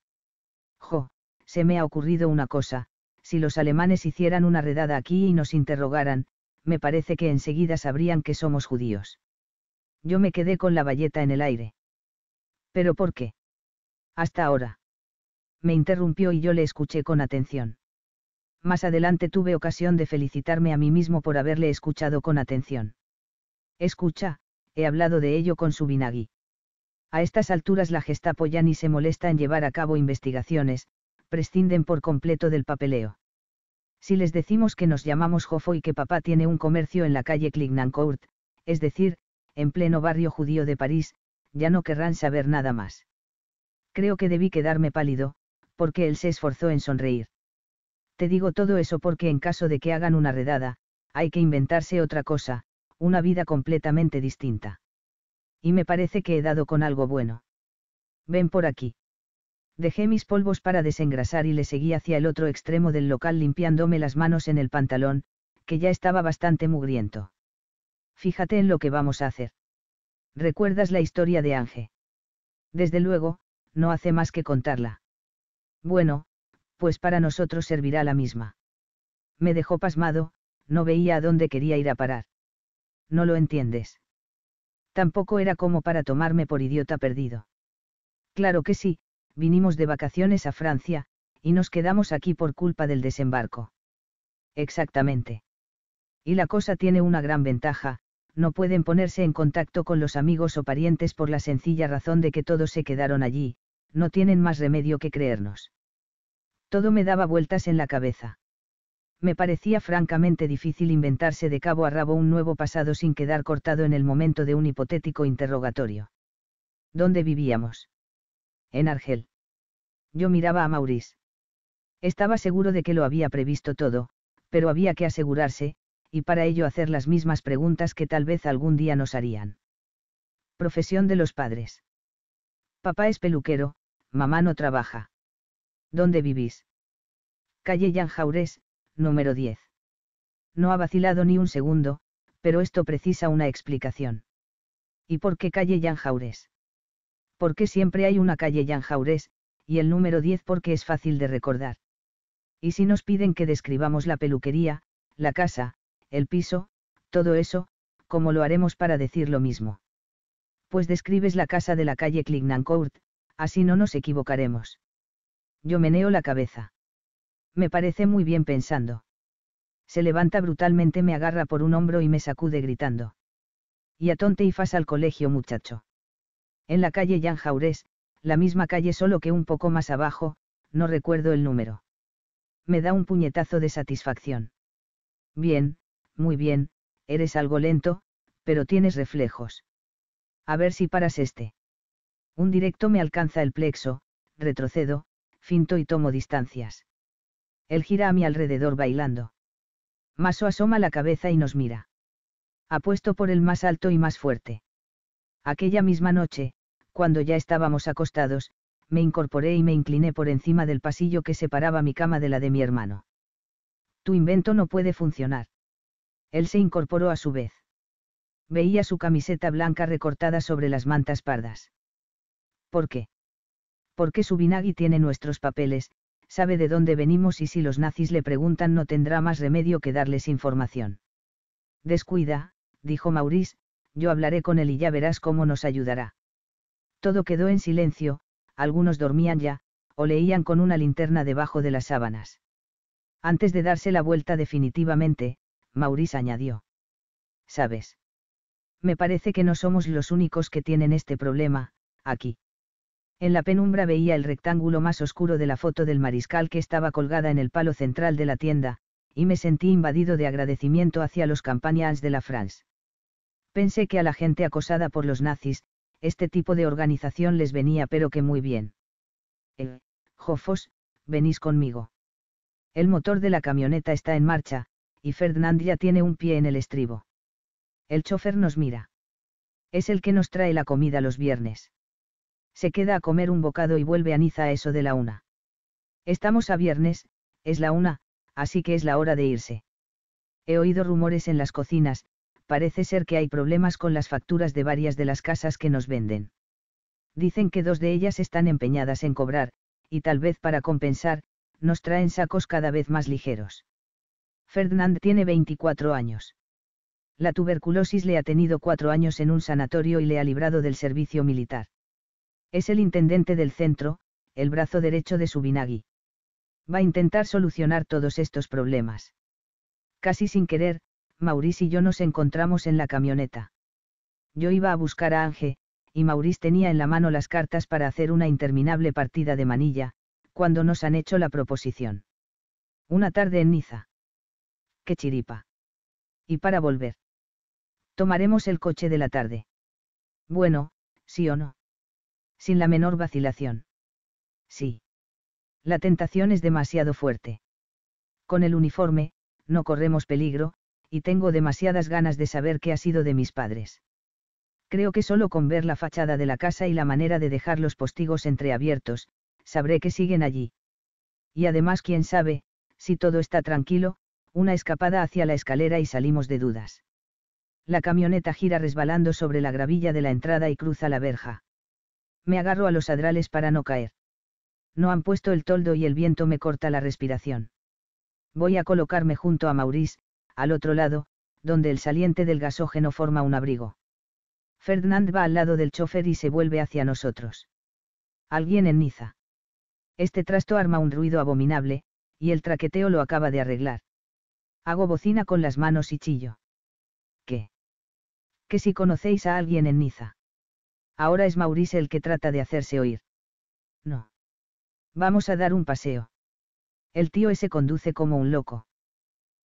Jo, se me ha ocurrido una cosa, si los alemanes hicieran una redada aquí y nos interrogaran, me parece que enseguida sabrían que somos judíos. Yo me quedé con la bayeta en el aire. ¿Pero por qué? Hasta ahora. Me interrumpió y yo le escuché con atención más adelante tuve ocasión de felicitarme a mí mismo por haberle escuchado con atención. Escucha, he hablado de ello con Subinagui. A estas alturas la Gestapo ya ni se molesta en llevar a cabo investigaciones, prescinden por completo del papeleo. Si les decimos que nos llamamos Jofo y que papá tiene un comercio en la calle Clignancourt, es decir, en pleno barrio judío de París, ya no querrán saber nada más. Creo que debí quedarme pálido, porque él se esforzó en sonreír. Te digo todo eso porque en caso de que hagan una redada, hay que inventarse otra cosa, una vida completamente distinta. Y me parece que he dado con algo bueno. Ven por aquí. Dejé mis polvos para desengrasar y le seguí hacia el otro extremo del local limpiándome las manos en el pantalón, que ya estaba bastante mugriento. Fíjate en lo que vamos a hacer. ¿Recuerdas la historia de Ange? Desde luego, no hace más que contarla. Bueno, pues para nosotros servirá la misma. Me dejó pasmado, no veía a dónde quería ir a parar. No lo entiendes. Tampoco era como para tomarme por idiota perdido. Claro que sí, vinimos de vacaciones a Francia, y nos quedamos aquí por culpa del desembarco. Exactamente. Y la cosa tiene una gran ventaja, no pueden ponerse en contacto con los amigos o parientes por la sencilla razón de que todos se quedaron allí, no tienen más remedio que creernos todo me daba vueltas en la cabeza. Me parecía francamente difícil inventarse de cabo a rabo un nuevo pasado sin quedar cortado en el momento de un hipotético interrogatorio. ¿Dónde vivíamos? En Argel. Yo miraba a Maurice. Estaba seguro de que lo había previsto todo, pero había que asegurarse, y para ello hacer las mismas preguntas que tal vez algún día nos harían. Profesión de los padres. Papá es peluquero, mamá no trabaja. ¿Dónde vivís? Calle Jan número 10. No ha vacilado ni un segundo, pero esto precisa una explicación. ¿Y por qué calle Jan Jaurés? Porque siempre hay una calle Jan y el número 10 porque es fácil de recordar. Y si nos piden que describamos la peluquería, la casa, el piso, todo eso, ¿cómo lo haremos para decir lo mismo? Pues describes la casa de la calle Clignancourt, así no nos equivocaremos. Yo meneo la cabeza. Me parece muy bien pensando. Se levanta brutalmente, me agarra por un hombro y me sacude gritando. Y a tonte y fas al colegio, muchacho. En la calle Jan Jaurés, la misma calle solo que un poco más abajo, no recuerdo el número. Me da un puñetazo de satisfacción. Bien, muy bien, eres algo lento, pero tienes reflejos. A ver si paras este. Un directo me alcanza el plexo, retrocedo, finto y tomo distancias. Él gira a mi alrededor bailando. Maso asoma la cabeza y nos mira. Apuesto por el más alto y más fuerte. Aquella misma noche, cuando ya estábamos acostados, me incorporé y me incliné por encima del pasillo que separaba mi cama de la de mi hermano. Tu invento no puede funcionar. Él se incorporó a su vez. Veía su camiseta blanca recortada sobre las mantas pardas. ¿Por qué? porque Subinagi tiene nuestros papeles, sabe de dónde venimos y si los nazis le preguntan no tendrá más remedio que darles información. Descuida, dijo Maurice, yo hablaré con él y ya verás cómo nos ayudará. Todo quedó en silencio, algunos dormían ya, o leían con una linterna debajo de las sábanas. Antes de darse la vuelta definitivamente, Maurice añadió. ¿Sabes? Me parece que no somos los únicos que tienen este problema, aquí. En la penumbra veía el rectángulo más oscuro de la foto del mariscal que estaba colgada en el palo central de la tienda, y me sentí invadido de agradecimiento hacia los campañas de la France. Pensé que a la gente acosada por los nazis, este tipo de organización les venía pero que muy bien. Eh, Jofos, venís conmigo. El motor de la camioneta está en marcha, y Ferdinand ya tiene un pie en el estribo. El chofer nos mira. Es el que nos trae la comida los viernes se queda a comer un bocado y vuelve a Niza a eso de la una. Estamos a viernes, es la una, así que es la hora de irse. He oído rumores en las cocinas, parece ser que hay problemas con las facturas de varias de las casas que nos venden. Dicen que dos de ellas están empeñadas en cobrar, y tal vez para compensar, nos traen sacos cada vez más ligeros. Ferdinand tiene 24 años. La tuberculosis le ha tenido cuatro años en un sanatorio y le ha librado del servicio militar. Es el intendente del centro, el brazo derecho de Subinagui. Va a intentar solucionar todos estos problemas. Casi sin querer, Maurice y yo nos encontramos en la camioneta. Yo iba a buscar a Ange, y Maurice tenía en la mano las cartas para hacer una interminable partida de manilla, cuando nos han hecho la proposición. Una tarde en Niza. ¡Qué chiripa! Y para volver. Tomaremos el coche de la tarde. Bueno, sí o no sin la menor vacilación. Sí. La tentación es demasiado fuerte. Con el uniforme, no corremos peligro, y tengo demasiadas ganas de saber qué ha sido de mis padres. Creo que solo con ver la fachada de la casa y la manera de dejar los postigos entreabiertos, sabré que siguen allí. Y además, quién sabe, si todo está tranquilo, una escapada hacia la escalera y salimos de dudas. La camioneta gira resbalando sobre la gravilla de la entrada y cruza la verja me agarro a los adrales para no caer. No han puesto el toldo y el viento me corta la respiración. Voy a colocarme junto a Maurice, al otro lado, donde el saliente del gasógeno forma un abrigo. Ferdinand va al lado del chofer y se vuelve hacia nosotros. Alguien en Niza. Este trasto arma un ruido abominable, y el traqueteo lo acaba de arreglar. Hago bocina con las manos y chillo. ¿Qué? ¿Qué si conocéis a alguien en Niza ahora es Maurice el que trata de hacerse oír. No. Vamos a dar un paseo. El tío ese conduce como un loco.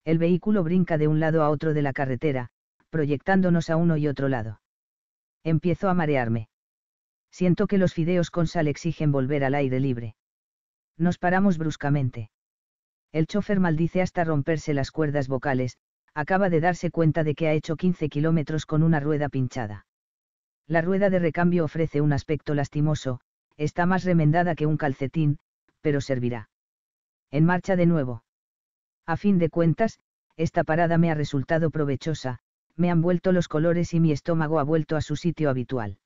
El vehículo brinca de un lado a otro de la carretera, proyectándonos a uno y otro lado. Empiezo a marearme. Siento que los fideos con sal exigen volver al aire libre. Nos paramos bruscamente. El chofer maldice hasta romperse las cuerdas vocales, acaba de darse cuenta de que ha hecho 15 kilómetros con una rueda pinchada. La rueda de recambio ofrece un aspecto lastimoso, está más remendada que un calcetín, pero servirá. En marcha de nuevo. A fin de cuentas, esta parada me ha resultado provechosa, me han vuelto los colores y mi estómago ha vuelto a su sitio habitual.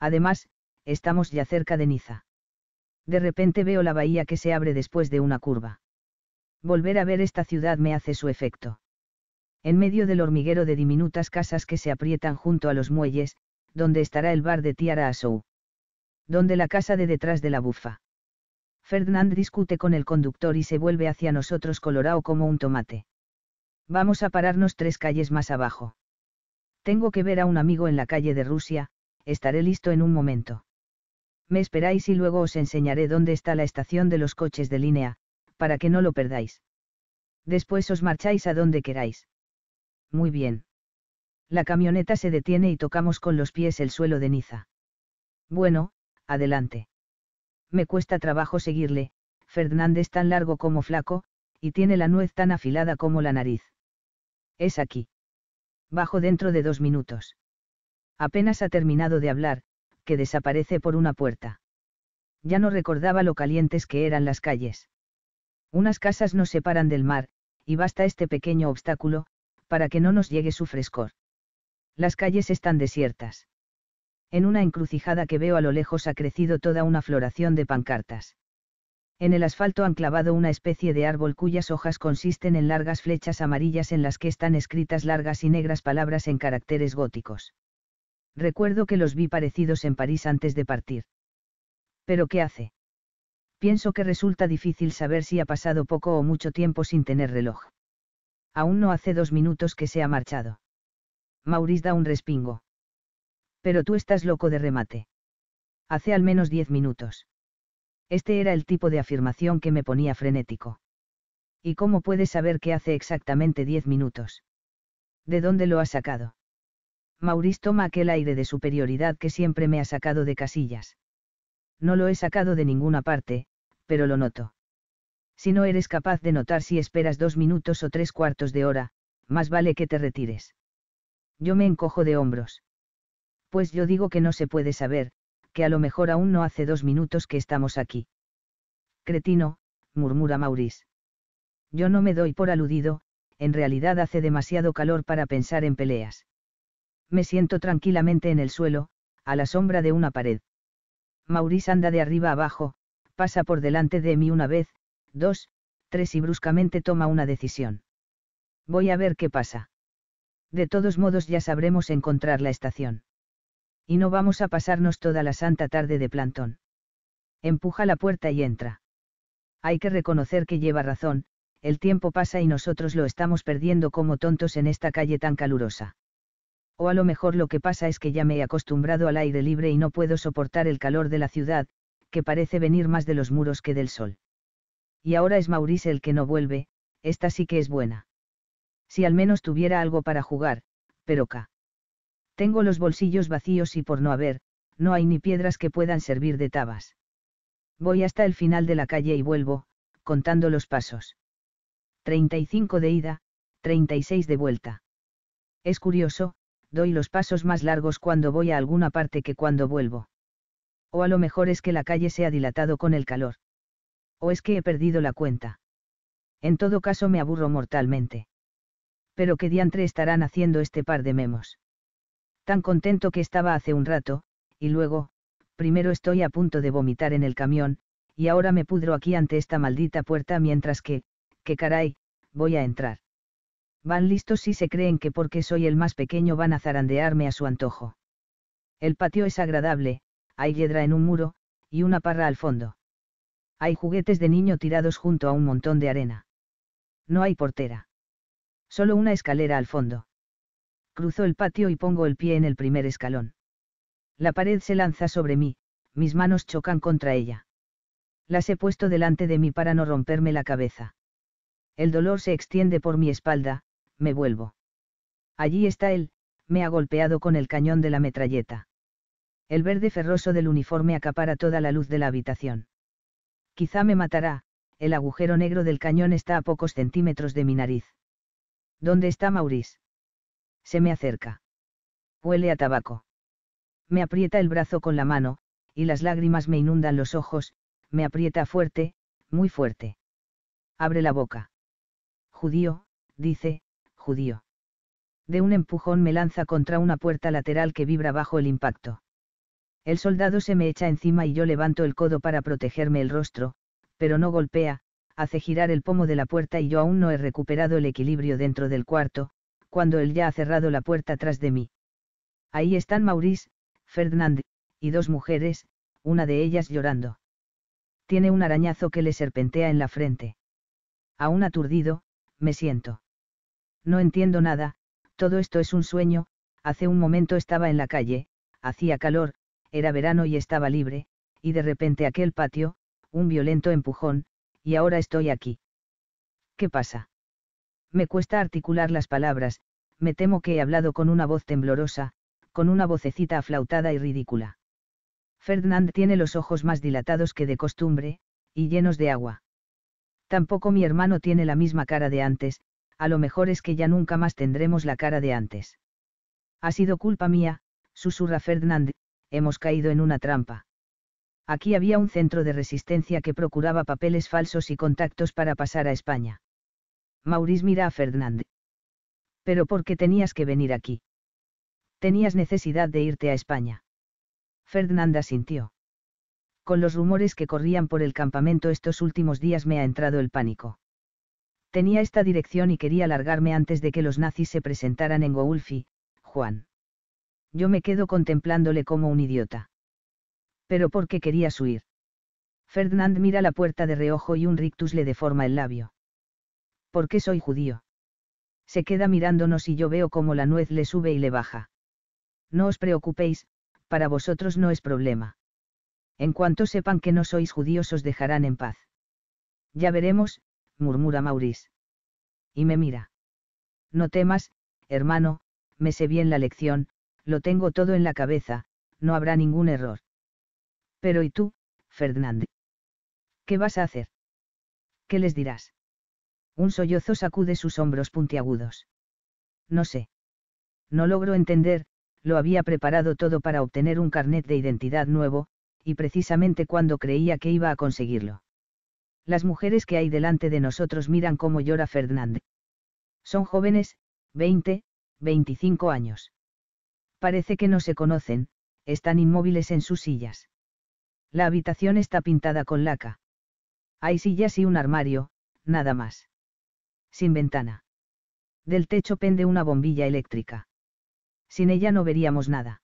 Además, estamos ya cerca de Niza. De repente veo la bahía que se abre después de una curva. Volver a ver esta ciudad me hace su efecto. En medio del hormiguero de diminutas casas que se aprietan junto a los muelles, ¿Dónde estará el bar de Tiara Asou. ¿Dónde la casa de detrás de la bufa. Ferdinand discute con el conductor y se vuelve hacia nosotros colorado como un tomate. Vamos a pararnos tres calles más abajo. Tengo que ver a un amigo en la calle de Rusia, estaré listo en un momento. Me esperáis y luego os enseñaré dónde está la estación de los coches de línea, para que no lo perdáis. Después os marcháis a donde queráis. Muy bien. La camioneta se detiene y tocamos con los pies el suelo de Niza. Bueno, adelante. Me cuesta trabajo seguirle, Fernández tan largo como flaco, y tiene la nuez tan afilada como la nariz. Es aquí. Bajo dentro de dos minutos. Apenas ha terminado de hablar, que desaparece por una puerta. Ya no recordaba lo calientes que eran las calles. Unas casas nos separan del mar, y basta este pequeño obstáculo, para que no nos llegue su frescor. Las calles están desiertas. En una encrucijada que veo a lo lejos ha crecido toda una floración de pancartas. En el asfalto han clavado una especie de árbol cuyas hojas consisten en largas flechas amarillas en las que están escritas largas y negras palabras en caracteres góticos. Recuerdo que los vi parecidos en París antes de partir. ¿Pero qué hace? Pienso que resulta difícil saber si ha pasado poco o mucho tiempo sin tener reloj. Aún no hace dos minutos que se ha marchado. Maurice da un respingo. Pero tú estás loco de remate. Hace al menos diez minutos. Este era el tipo de afirmación que me ponía frenético. ¿Y cómo puedes saber que hace exactamente diez minutos? ¿De dónde lo has sacado? Maurice toma aquel aire de superioridad que siempre me ha sacado de casillas. No lo he sacado de ninguna parte, pero lo noto. Si no eres capaz de notar si esperas dos minutos o tres cuartos de hora, más vale que te retires yo me encojo de hombros. Pues yo digo que no se puede saber, que a lo mejor aún no hace dos minutos que estamos aquí. Cretino, murmura Maurice. Yo no me doy por aludido, en realidad hace demasiado calor para pensar en peleas. Me siento tranquilamente en el suelo, a la sombra de una pared. Maurice anda de arriba abajo, pasa por delante de mí una vez, dos, tres y bruscamente toma una decisión. Voy a ver qué pasa de todos modos ya sabremos encontrar la estación. Y no vamos a pasarnos toda la santa tarde de plantón. Empuja la puerta y entra. Hay que reconocer que lleva razón, el tiempo pasa y nosotros lo estamos perdiendo como tontos en esta calle tan calurosa. O a lo mejor lo que pasa es que ya me he acostumbrado al aire libre y no puedo soportar el calor de la ciudad, que parece venir más de los muros que del sol. Y ahora es Maurice el que no vuelve, esta sí que es buena. Si al menos tuviera algo para jugar, pero ca. Tengo los bolsillos vacíos y por no haber, no hay ni piedras que puedan servir de tabas. Voy hasta el final de la calle y vuelvo, contando los pasos. 35 de ida, 36 de vuelta. Es curioso, doy los pasos más largos cuando voy a alguna parte que cuando vuelvo. O a lo mejor es que la calle se ha dilatado con el calor. O es que he perdido la cuenta. En todo caso me aburro mortalmente pero qué diantre estarán haciendo este par de memos. Tan contento que estaba hace un rato, y luego, primero estoy a punto de vomitar en el camión, y ahora me pudro aquí ante esta maldita puerta mientras que, que caray, voy a entrar. Van listos si se creen que porque soy el más pequeño van a zarandearme a su antojo. El patio es agradable, hay hiedra en un muro, y una parra al fondo. Hay juguetes de niño tirados junto a un montón de arena. No hay portera. Solo una escalera al fondo. Cruzo el patio y pongo el pie en el primer escalón. La pared se lanza sobre mí, mis manos chocan contra ella. Las he puesto delante de mí para no romperme la cabeza. El dolor se extiende por mi espalda, me vuelvo. Allí está él, me ha golpeado con el cañón de la metralleta. El verde ferroso del uniforme acapara toda la luz de la habitación. Quizá me matará, el agujero negro del cañón está a pocos centímetros de mi nariz. ¿Dónde está Maurice? Se me acerca. Huele a tabaco. Me aprieta el brazo con la mano, y las lágrimas me inundan los ojos, me aprieta fuerte, muy fuerte. Abre la boca. Judío, dice, judío. De un empujón me lanza contra una puerta lateral que vibra bajo el impacto. El soldado se me echa encima y yo levanto el codo para protegerme el rostro, pero no golpea, hace girar el pomo de la puerta y yo aún no he recuperado el equilibrio dentro del cuarto, cuando él ya ha cerrado la puerta tras de mí. Ahí están Maurice, Ferdinand, y dos mujeres, una de ellas llorando. Tiene un arañazo que le serpentea en la frente. Aún aturdido, me siento. No entiendo nada, todo esto es un sueño, hace un momento estaba en la calle, hacía calor, era verano y estaba libre, y de repente aquel patio, un violento empujón, y ahora estoy aquí. ¿Qué pasa? Me cuesta articular las palabras, me temo que he hablado con una voz temblorosa, con una vocecita aflautada y ridícula. Ferdinand tiene los ojos más dilatados que de costumbre, y llenos de agua. Tampoco mi hermano tiene la misma cara de antes, a lo mejor es que ya nunca más tendremos la cara de antes. Ha sido culpa mía, susurra Ferdinand, hemos caído en una trampa aquí había un centro de resistencia que procuraba papeles falsos y contactos para pasar a España. Maurice mira a Fernández. ¿Pero por qué tenías que venir aquí? Tenías necesidad de irte a España. Fernanda sintió. Con los rumores que corrían por el campamento estos últimos días me ha entrado el pánico. Tenía esta dirección y quería largarme antes de que los nazis se presentaran en Goulfi, Juan. Yo me quedo contemplándole como un idiota pero por qué querías huir. Ferdinand mira la puerta de reojo y un rictus le deforma el labio. ¿Por qué soy judío? Se queda mirándonos y yo veo cómo la nuez le sube y le baja. No os preocupéis, para vosotros no es problema. En cuanto sepan que no sois judíos os dejarán en paz. Ya veremos, murmura Maurice. Y me mira. No temas, hermano, me sé bien la lección, lo tengo todo en la cabeza, no habrá ningún error. Pero ¿y tú, Fernández? ¿Qué vas a hacer? ¿Qué les dirás? Un sollozo sacude sus hombros puntiagudos. No sé. No logro entender, lo había preparado todo para obtener un carnet de identidad nuevo, y precisamente cuando creía que iba a conseguirlo. Las mujeres que hay delante de nosotros miran cómo llora Fernández. Son jóvenes, 20, 25 años. Parece que no se conocen, están inmóviles en sus sillas. La habitación está pintada con laca. Hay sillas y un armario, nada más. Sin ventana. Del techo pende una bombilla eléctrica. Sin ella no veríamos nada.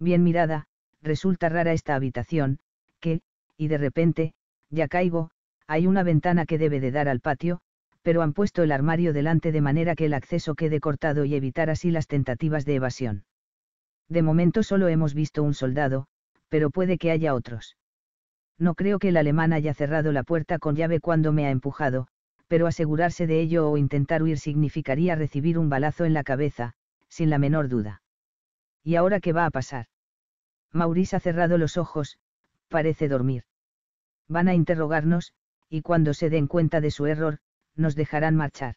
Bien mirada, resulta rara esta habitación, que, y de repente, ya caigo, hay una ventana que debe de dar al patio, pero han puesto el armario delante de manera que el acceso quede cortado y evitar así las tentativas de evasión. De momento solo hemos visto un soldado, pero puede que haya otros. No creo que el alemán haya cerrado la puerta con llave cuando me ha empujado, pero asegurarse de ello o intentar huir significaría recibir un balazo en la cabeza, sin la menor duda. ¿Y ahora qué va a pasar? Maurice ha cerrado los ojos, parece dormir. Van a interrogarnos, y cuando se den cuenta de su error, nos dejarán marchar.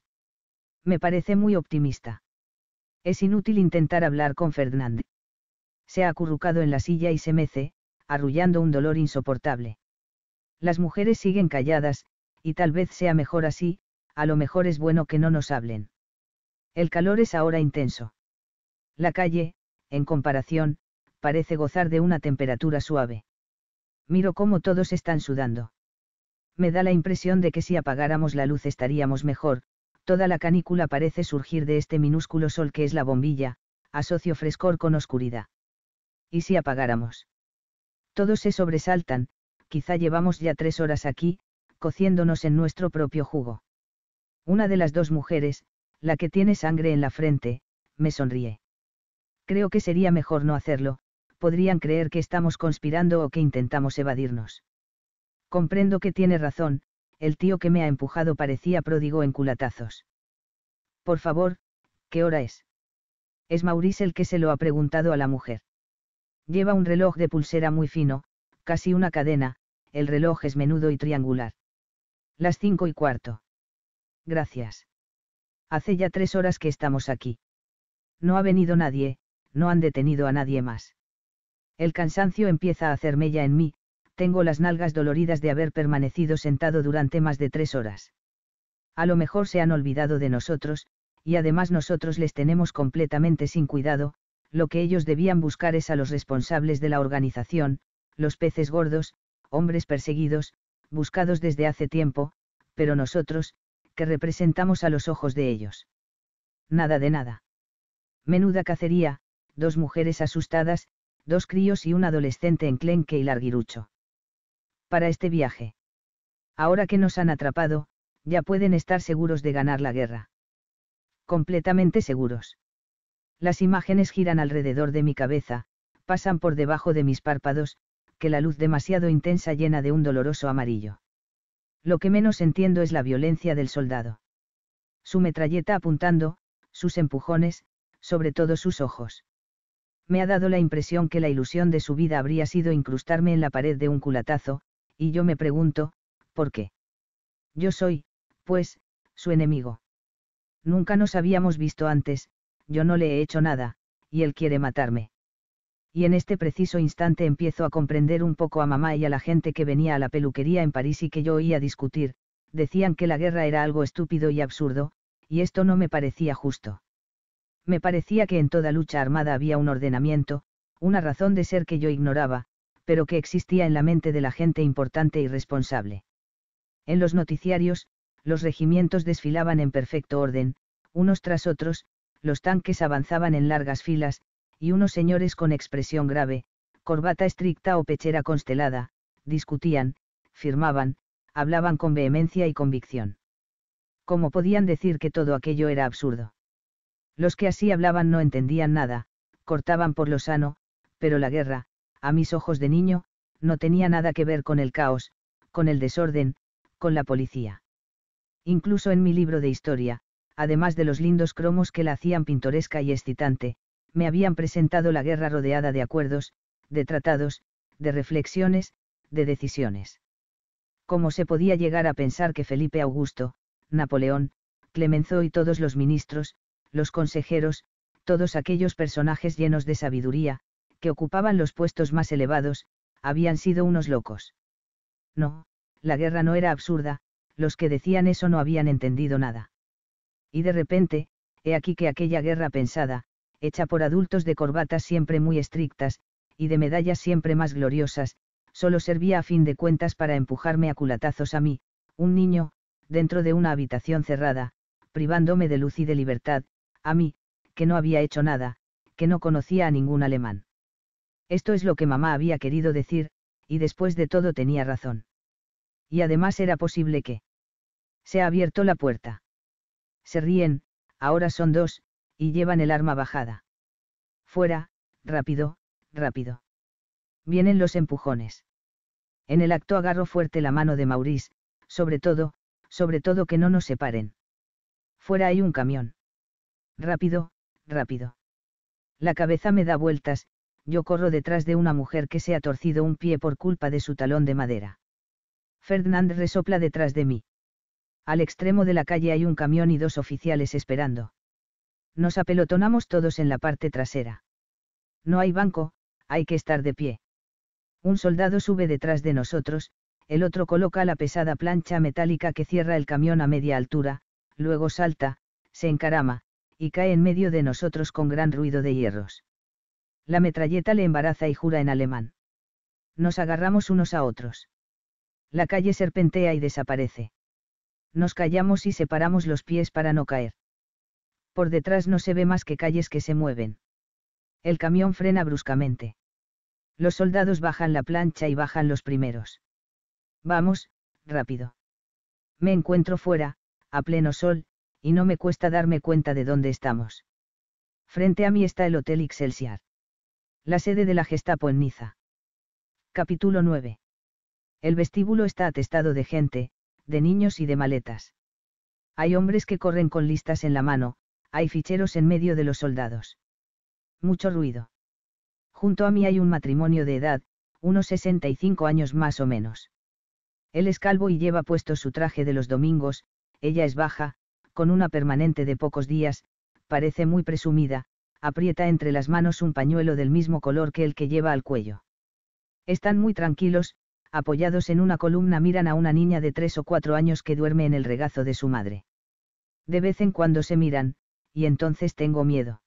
Me parece muy optimista. Es inútil intentar hablar con Fernández se ha acurrucado en la silla y se mece, arrullando un dolor insoportable. Las mujeres siguen calladas, y tal vez sea mejor así, a lo mejor es bueno que no nos hablen. El calor es ahora intenso. La calle, en comparación, parece gozar de una temperatura suave. Miro cómo todos están sudando. Me da la impresión de que si apagáramos la luz estaríamos mejor, toda la canícula parece surgir de este minúsculo sol que es la bombilla, asocio frescor con oscuridad. ¿y si apagáramos? Todos se sobresaltan, quizá llevamos ya tres horas aquí, cociéndonos en nuestro propio jugo. Una de las dos mujeres, la que tiene sangre en la frente, me sonríe. Creo que sería mejor no hacerlo, podrían creer que estamos conspirando o que intentamos evadirnos. Comprendo que tiene razón, el tío que me ha empujado parecía pródigo en culatazos. Por favor, ¿qué hora es? Es Maurice el que se lo ha preguntado a la mujer. Lleva un reloj de pulsera muy fino, casi una cadena, el reloj es menudo y triangular. Las cinco y cuarto. Gracias. Hace ya tres horas que estamos aquí. No ha venido nadie, no han detenido a nadie más. El cansancio empieza a hacer mella en mí, tengo las nalgas doloridas de haber permanecido sentado durante más de tres horas. A lo mejor se han olvidado de nosotros, y además nosotros les tenemos completamente sin cuidado, lo que ellos debían buscar es a los responsables de la organización, los peces gordos, hombres perseguidos, buscados desde hace tiempo, pero nosotros, que representamos a los ojos de ellos. Nada de nada. Menuda cacería, dos mujeres asustadas, dos críos y un adolescente en clenque y larguirucho. Para este viaje. Ahora que nos han atrapado, ya pueden estar seguros de ganar la guerra. Completamente seguros. Las imágenes giran alrededor de mi cabeza, pasan por debajo de mis párpados, que la luz demasiado intensa llena de un doloroso amarillo. Lo que menos entiendo es la violencia del soldado. Su metralleta apuntando, sus empujones, sobre todo sus ojos. Me ha dado la impresión que la ilusión de su vida habría sido incrustarme en la pared de un culatazo, y yo me pregunto, ¿por qué? Yo soy, pues, su enemigo. Nunca nos habíamos visto antes, yo no le he hecho nada, y él quiere matarme. Y en este preciso instante empiezo a comprender un poco a mamá y a la gente que venía a la peluquería en París y que yo oía discutir, decían que la guerra era algo estúpido y absurdo, y esto no me parecía justo. Me parecía que en toda lucha armada había un ordenamiento, una razón de ser que yo ignoraba, pero que existía en la mente de la gente importante y responsable. En los noticiarios, los regimientos desfilaban en perfecto orden, unos tras otros, los tanques avanzaban en largas filas, y unos señores con expresión grave, corbata estricta o pechera constelada, discutían, firmaban, hablaban con vehemencia y convicción. ¿Cómo podían decir que todo aquello era absurdo? Los que así hablaban no entendían nada, cortaban por lo sano, pero la guerra, a mis ojos de niño, no tenía nada que ver con el caos, con el desorden, con la policía. Incluso en mi libro de historia, además de los lindos cromos que la hacían pintoresca y excitante, me habían presentado la guerra rodeada de acuerdos, de tratados, de reflexiones, de decisiones. ¿Cómo se podía llegar a pensar que Felipe Augusto, Napoleón, Clemenceau y todos los ministros, los consejeros, todos aquellos personajes llenos de sabiduría, que ocupaban los puestos más elevados, habían sido unos locos? No, la guerra no era absurda, los que decían eso no habían entendido nada y de repente, he aquí que aquella guerra pensada, hecha por adultos de corbatas siempre muy estrictas, y de medallas siempre más gloriosas, solo servía a fin de cuentas para empujarme a culatazos a mí, un niño, dentro de una habitación cerrada, privándome de luz y de libertad, a mí, que no había hecho nada, que no conocía a ningún alemán. Esto es lo que mamá había querido decir, y después de todo tenía razón. Y además era posible que se ha abierto la puerta. Se ríen, ahora son dos, y llevan el arma bajada. Fuera, rápido, rápido. Vienen los empujones. En el acto agarro fuerte la mano de Maurice, sobre todo, sobre todo que no nos separen. Fuera hay un camión. Rápido, rápido. La cabeza me da vueltas, yo corro detrás de una mujer que se ha torcido un pie por culpa de su talón de madera. Fernand resopla detrás de mí al extremo de la calle hay un camión y dos oficiales esperando. Nos apelotonamos todos en la parte trasera. No hay banco, hay que estar de pie. Un soldado sube detrás de nosotros, el otro coloca la pesada plancha metálica que cierra el camión a media altura, luego salta, se encarama, y cae en medio de nosotros con gran ruido de hierros. La metralleta le embaraza y jura en alemán. Nos agarramos unos a otros. La calle serpentea y desaparece nos callamos y separamos los pies para no caer. Por detrás no se ve más que calles que se mueven. El camión frena bruscamente. Los soldados bajan la plancha y bajan los primeros. Vamos, rápido. Me encuentro fuera, a pleno sol, y no me cuesta darme cuenta de dónde estamos. Frente a mí está el Hotel Excelsior. La sede de la Gestapo en Niza. Capítulo 9. El vestíbulo está atestado de gente, de niños y de maletas. Hay hombres que corren con listas en la mano, hay ficheros en medio de los soldados. Mucho ruido. Junto a mí hay un matrimonio de edad, unos 65 años más o menos. Él es calvo y lleva puesto su traje de los domingos, ella es baja, con una permanente de pocos días, parece muy presumida, aprieta entre las manos un pañuelo del mismo color que el que lleva al cuello. Están muy tranquilos, apoyados en una columna miran a una niña de tres o cuatro años que duerme en el regazo de su madre. De vez en cuando se miran, y entonces tengo miedo.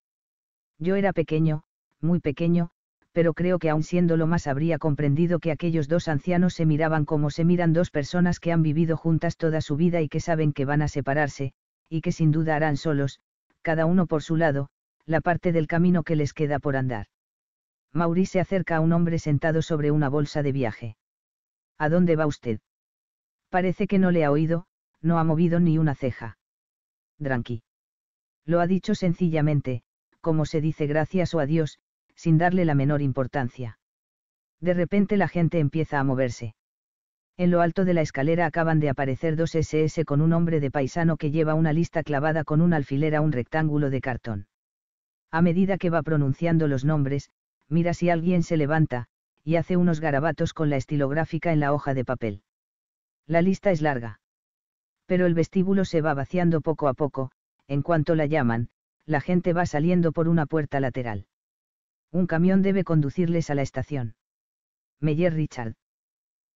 Yo era pequeño, muy pequeño, pero creo que aun lo más habría comprendido que aquellos dos ancianos se miraban como se miran dos personas que han vivido juntas toda su vida y que saben que van a separarse, y que sin duda harán solos, cada uno por su lado, la parte del camino que les queda por andar. Maurice se acerca a un hombre sentado sobre una bolsa de viaje. ¿A dónde va usted? Parece que no le ha oído, no ha movido ni una ceja. Dranqui. Lo ha dicho sencillamente, como se dice gracias o adiós, sin darle la menor importancia. De repente la gente empieza a moverse. En lo alto de la escalera acaban de aparecer dos SS con un hombre de paisano que lleva una lista clavada con un alfiler a un rectángulo de cartón. A medida que va pronunciando los nombres, mira si alguien se levanta, y hace unos garabatos con la estilográfica en la hoja de papel. La lista es larga. Pero el vestíbulo se va vaciando poco a poco, en cuanto la llaman, la gente va saliendo por una puerta lateral. Un camión debe conducirles a la estación. Meyer Richard.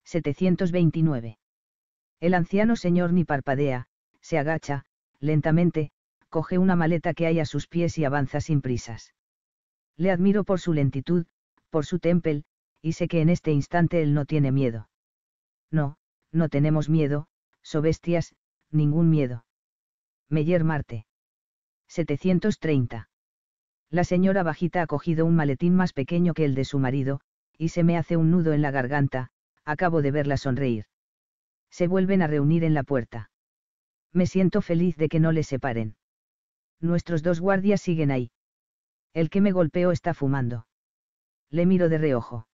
729. El anciano señor ni parpadea, se agacha, lentamente, coge una maleta que hay a sus pies y avanza sin prisas. Le admiro por su lentitud, por su temple, y sé que en este instante él no tiene miedo. No, no tenemos miedo, so bestias, ningún miedo. Meyer Marte. 730. La señora bajita ha cogido un maletín más pequeño que el de su marido, y se me hace un nudo en la garganta, acabo de verla sonreír. Se vuelven a reunir en la puerta. Me siento feliz de que no les separen. Nuestros dos guardias siguen ahí. El que me golpeó está fumando. Le miro de reojo.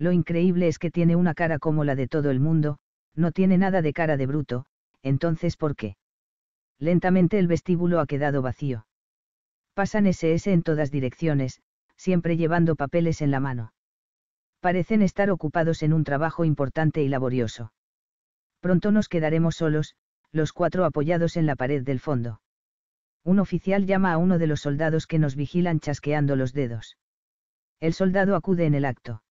Lo increíble es que tiene una cara como la de todo el mundo, no tiene nada de cara de bruto, entonces ¿por qué? Lentamente el vestíbulo ha quedado vacío. Pasan SS en todas direcciones, siempre llevando papeles en la mano. Parecen estar ocupados en un trabajo importante y laborioso. Pronto nos quedaremos solos, los cuatro apoyados en la pared del fondo. Un oficial llama a uno de los soldados que nos vigilan chasqueando los dedos. El soldado acude en el acto.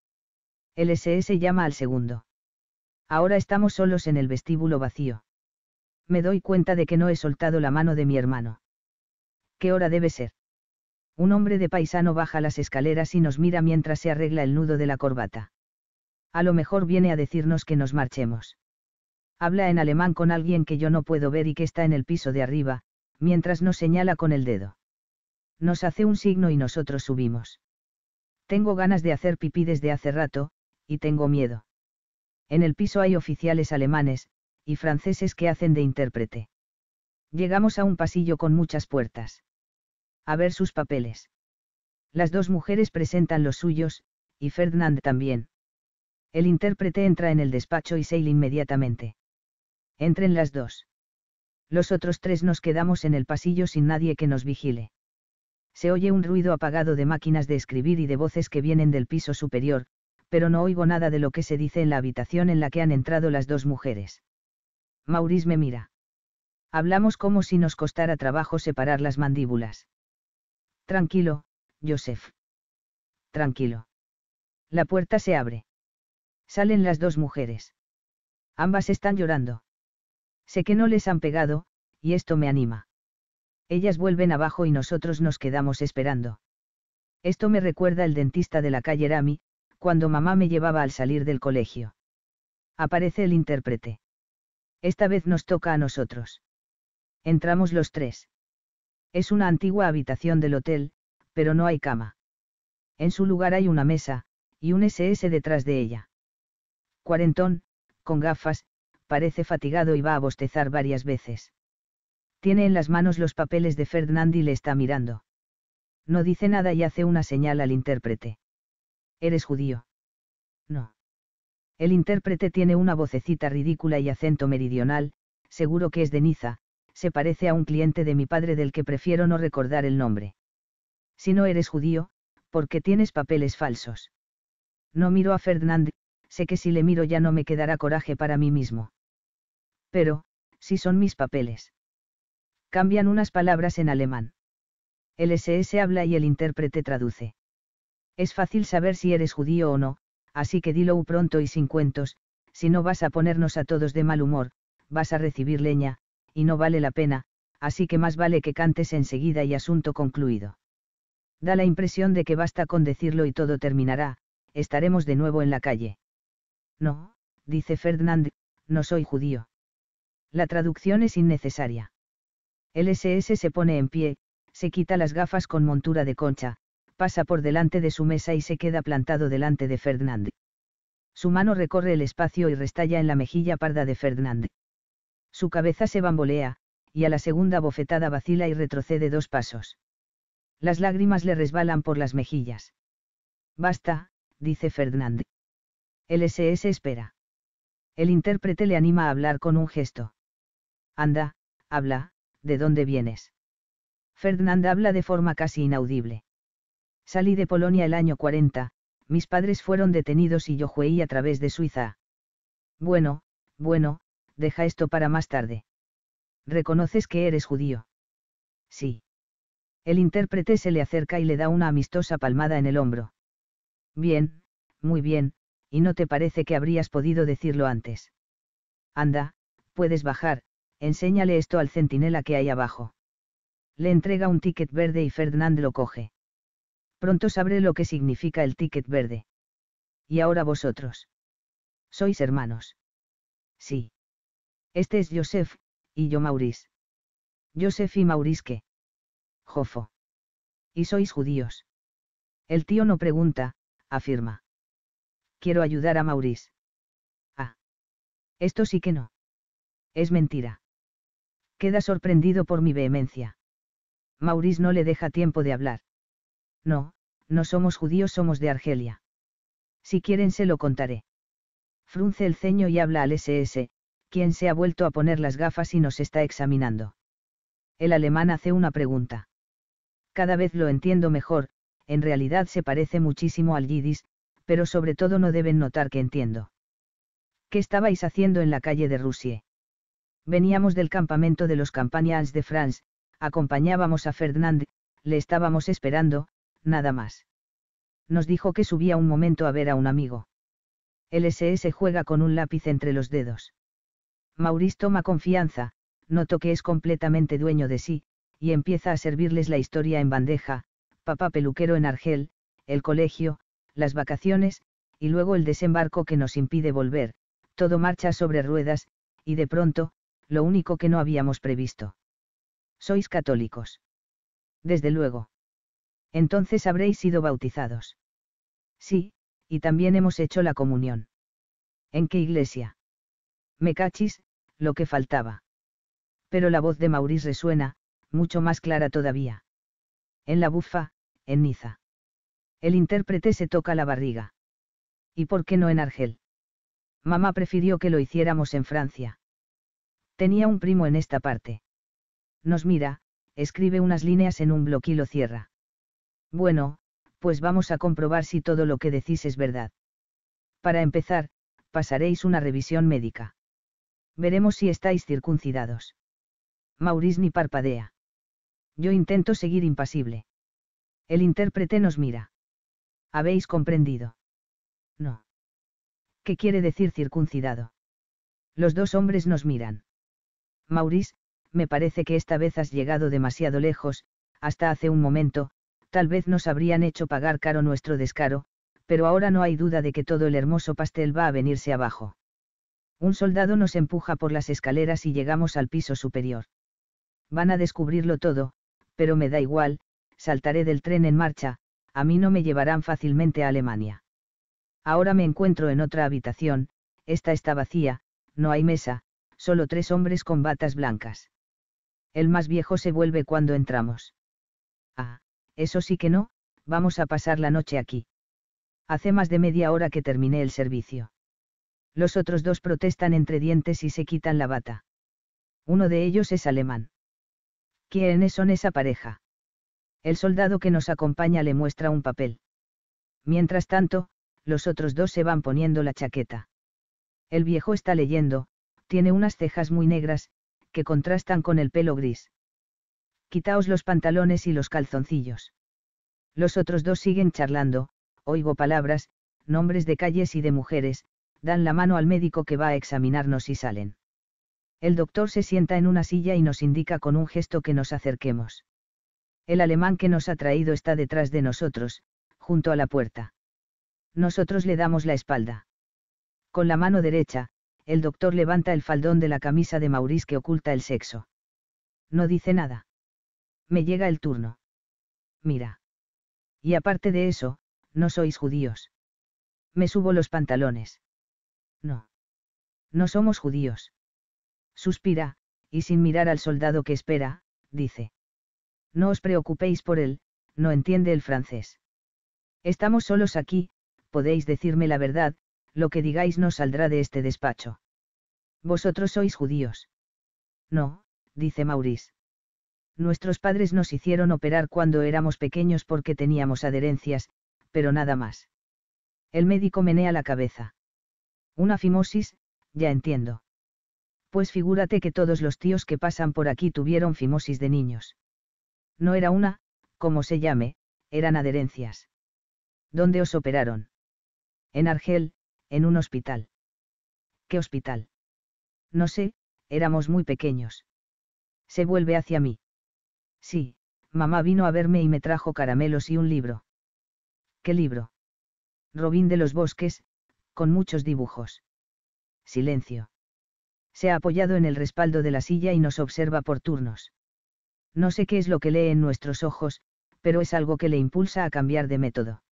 El SS llama al segundo. Ahora estamos solos en el vestíbulo vacío. Me doy cuenta de que no he soltado la mano de mi hermano. ¿Qué hora debe ser? Un hombre de paisano baja las escaleras y nos mira mientras se arregla el nudo de la corbata. A lo mejor viene a decirnos que nos marchemos. Habla en alemán con alguien que yo no puedo ver y que está en el piso de arriba, mientras nos señala con el dedo. Nos hace un signo y nosotros subimos. Tengo ganas de hacer pipí desde hace rato, y tengo miedo. En el piso hay oficiales alemanes, y franceses que hacen de intérprete. Llegamos a un pasillo con muchas puertas. A ver sus papeles. Las dos mujeres presentan los suyos, y Ferdinand también. El intérprete entra en el despacho y sale inmediatamente. Entren las dos. Los otros tres nos quedamos en el pasillo sin nadie que nos vigile. Se oye un ruido apagado de máquinas de escribir y de voces que vienen del piso superior, pero no oigo nada de lo que se dice en la habitación en la que han entrado las dos mujeres. Maurice me mira. Hablamos como si nos costara trabajo separar las mandíbulas. Tranquilo, Joseph. Tranquilo. La puerta se abre. Salen las dos mujeres. Ambas están llorando. Sé que no les han pegado, y esto me anima. Ellas vuelven abajo y nosotros nos quedamos esperando. Esto me recuerda el dentista de la calle Rami, cuando mamá me llevaba al salir del colegio. Aparece el intérprete. Esta vez nos toca a nosotros. Entramos los tres. Es una antigua habitación del hotel, pero no hay cama. En su lugar hay una mesa, y un SS detrás de ella. Cuarentón, con gafas, parece fatigado y va a bostezar varias veces. Tiene en las manos los papeles de Ferdinand y le está mirando. No dice nada y hace una señal al intérprete. ¿Eres judío? No. El intérprete tiene una vocecita ridícula y acento meridional, seguro que es de Niza, se parece a un cliente de mi padre del que prefiero no recordar el nombre. Si no eres judío, ¿por qué tienes papeles falsos? No miro a Fernand, sé que si le miro ya no me quedará coraje para mí mismo. Pero, si son mis papeles. Cambian unas palabras en alemán. El SS habla y el intérprete traduce. Es fácil saber si eres judío o no, así que dilo pronto y sin cuentos, si no vas a ponernos a todos de mal humor, vas a recibir leña, y no vale la pena, así que más vale que cantes enseguida y asunto concluido. Da la impresión de que basta con decirlo y todo terminará, estaremos de nuevo en la calle. No, dice Ferdinand, no soy judío. La traducción es innecesaria. El SS se pone en pie, se quita las gafas con montura de concha, pasa por delante de su mesa y se queda plantado delante de Fernández Su mano recorre el espacio y restalla en la mejilla parda de Fernández Su cabeza se bambolea, y a la segunda bofetada vacila y retrocede dos pasos. Las lágrimas le resbalan por las mejillas. Basta, dice Fernández El SS espera. El intérprete le anima a hablar con un gesto. Anda, habla, ¿de dónde vienes? Fernand habla de forma casi inaudible. Salí de Polonia el año 40, mis padres fueron detenidos y yo jueí a través de Suiza. Bueno, bueno, deja esto para más tarde. ¿Reconoces que eres judío? Sí. El intérprete se le acerca y le da una amistosa palmada en el hombro. Bien, muy bien, y no te parece que habrías podido decirlo antes. Anda, puedes bajar, enséñale esto al centinela que hay abajo. Le entrega un ticket verde y Ferdinand lo coge. Pronto sabré lo que significa el ticket verde. Y ahora vosotros. Sois hermanos. Sí. Este es Joseph, y yo Maurice. Joseph y Maurice que. Jofo. Y sois judíos. El tío no pregunta, afirma. Quiero ayudar a Maurice. Ah. Esto sí que no. Es mentira. Queda sorprendido por mi vehemencia. Maurice no le deja tiempo de hablar. No, no somos judíos, somos de Argelia. Si quieren se lo contaré. Frunce el ceño y habla al SS, quien se ha vuelto a poner las gafas y nos está examinando. El alemán hace una pregunta. Cada vez lo entiendo mejor, en realidad se parece muchísimo al yidis, pero sobre todo no deben notar que entiendo. ¿Qué estabais haciendo en la calle de Rusie? Veníamos del campamento de los Campanians de France, acompañábamos a Fernand, le estábamos esperando, nada más. Nos dijo que subía un momento a ver a un amigo. El SS juega con un lápiz entre los dedos. Maurice toma confianza, noto que es completamente dueño de sí, y empieza a servirles la historia en bandeja, papá peluquero en Argel, el colegio, las vacaciones, y luego el desembarco que nos impide volver, todo marcha sobre ruedas, y de pronto, lo único que no habíamos previsto. Sois católicos. Desde luego entonces habréis sido bautizados. Sí, y también hemos hecho la comunión. ¿En qué iglesia? Me cachis, lo que faltaba. Pero la voz de Maurice resuena, mucho más clara todavía. En la bufa, en Niza. El intérprete se toca la barriga. ¿Y por qué no en Argel? Mamá prefirió que lo hiciéramos en Francia. Tenía un primo en esta parte. Nos mira, escribe unas líneas en un bloque y lo cierra. Bueno, pues vamos a comprobar si todo lo que decís es verdad. Para empezar, pasaréis una revisión médica. Veremos si estáis circuncidados. Maurice ni parpadea. Yo intento seguir impasible. El intérprete nos mira. ¿Habéis comprendido? No. ¿Qué quiere decir circuncidado? Los dos hombres nos miran. Maurice, me parece que esta vez has llegado demasiado lejos, hasta hace un momento, tal vez nos habrían hecho pagar caro nuestro descaro, pero ahora no hay duda de que todo el hermoso pastel va a venirse abajo. Un soldado nos empuja por las escaleras y llegamos al piso superior. Van a descubrirlo todo, pero me da igual, saltaré del tren en marcha, a mí no me llevarán fácilmente a Alemania. Ahora me encuentro en otra habitación, esta está vacía, no hay mesa, solo tres hombres con batas blancas. El más viejo se vuelve cuando entramos. Ah eso sí que no, vamos a pasar la noche aquí. Hace más de media hora que terminé el servicio. Los otros dos protestan entre dientes y se quitan la bata. Uno de ellos es alemán. ¿Quiénes son esa pareja? El soldado que nos acompaña le muestra un papel. Mientras tanto, los otros dos se van poniendo la chaqueta. El viejo está leyendo, tiene unas cejas muy negras, que contrastan con el pelo gris quitaos los pantalones y los calzoncillos. Los otros dos siguen charlando, oigo palabras, nombres de calles y de mujeres, dan la mano al médico que va a examinarnos y salen. El doctor se sienta en una silla y nos indica con un gesto que nos acerquemos. El alemán que nos ha traído está detrás de nosotros, junto a la puerta. Nosotros le damos la espalda. Con la mano derecha, el doctor levanta el faldón de la camisa de Maurice que oculta el sexo. No dice nada me llega el turno. Mira. Y aparte de eso, no sois judíos. Me subo los pantalones. No. No somos judíos. Suspira, y sin mirar al soldado que espera, dice. No os preocupéis por él, no entiende el francés. Estamos solos aquí, podéis decirme la verdad, lo que digáis no saldrá de este despacho. Vosotros sois judíos. No, dice Maurice. Nuestros padres nos hicieron operar cuando éramos pequeños porque teníamos adherencias, pero nada más. El médico menea la cabeza. Una fimosis, ya entiendo. Pues figúrate que todos los tíos que pasan por aquí tuvieron fimosis de niños. No era una, como se llame, eran adherencias. ¿Dónde os operaron? En Argel, en un hospital. ¿Qué hospital? No sé, éramos muy pequeños. Se vuelve hacia mí. Sí, mamá vino a verme y me trajo caramelos y un libro. ¿Qué libro? Robín de los Bosques, con muchos dibujos. Silencio. Se ha apoyado en el respaldo de la silla y nos observa por turnos. No sé qué es lo que lee en nuestros ojos, pero es algo que le impulsa a cambiar de método.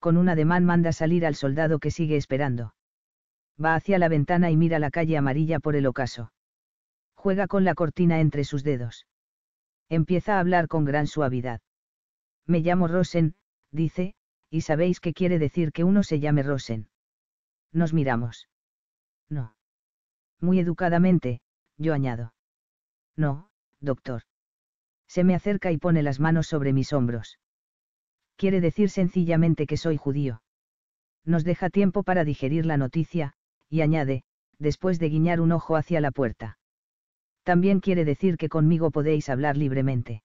Con un ademán manda salir al soldado que sigue esperando. Va hacia la ventana y mira la calle amarilla por el ocaso. Juega con la cortina entre sus dedos empieza a hablar con gran suavidad. Me llamo Rosen, dice, y sabéis qué quiere decir que uno se llame Rosen. Nos miramos. No. Muy educadamente, yo añado. No, doctor. Se me acerca y pone las manos sobre mis hombros. Quiere decir sencillamente que soy judío. Nos deja tiempo para digerir la noticia, y añade, después de guiñar un ojo hacia la puerta también quiere decir que conmigo podéis hablar libremente.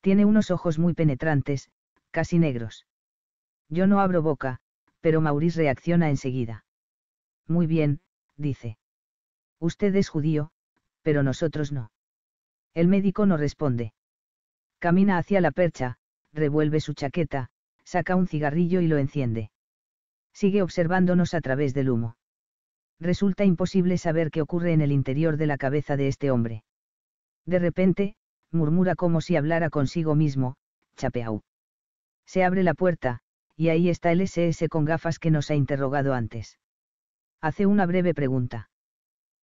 Tiene unos ojos muy penetrantes, casi negros. Yo no abro boca, pero Maurice reacciona enseguida. Muy bien, dice. Usted es judío, pero nosotros no. El médico no responde. Camina hacia la percha, revuelve su chaqueta, saca un cigarrillo y lo enciende. Sigue observándonos a través del humo resulta imposible saber qué ocurre en el interior de la cabeza de este hombre. De repente, murmura como si hablara consigo mismo, Chapeau. Se abre la puerta, y ahí está el SS con gafas que nos ha interrogado antes. Hace una breve pregunta.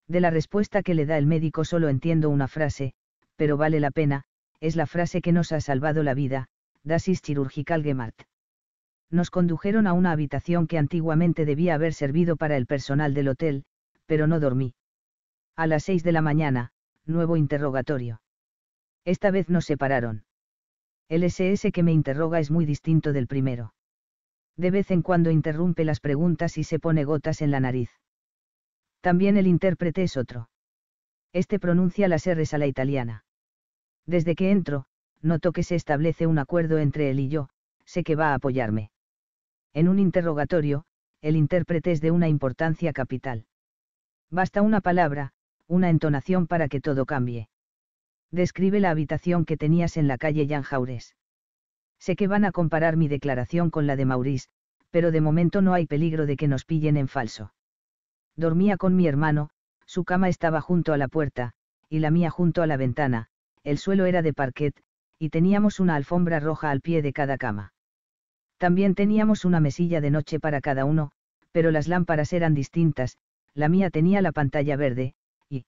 De la respuesta que le da el médico solo entiendo una frase, pero vale la pena, es la frase que nos ha salvado la vida, Dasis Chirurgical Gemart nos condujeron a una habitación que antiguamente debía haber servido para el personal del hotel, pero no dormí. A las seis de la mañana, nuevo interrogatorio. Esta vez nos separaron. El SS que me interroga es muy distinto del primero. De vez en cuando interrumpe las preguntas y se pone gotas en la nariz. También el intérprete es otro. Este pronuncia las R's a la italiana. Desde que entro, noto que se establece un acuerdo entre él y yo, sé que va a apoyarme. En un interrogatorio, el intérprete es de una importancia capital. Basta una palabra, una entonación para que todo cambie. Describe la habitación que tenías en la calle Jan Jaures. Sé que van a comparar mi declaración con la de Maurice, pero de momento no hay peligro de que nos pillen en falso. Dormía con mi hermano, su cama estaba junto a la puerta, y la mía junto a la ventana, el suelo era de parquet, y teníamos una alfombra roja al pie de cada cama. También teníamos una mesilla de noche para cada uno, pero las lámparas eran distintas, la mía tenía la pantalla verde, y...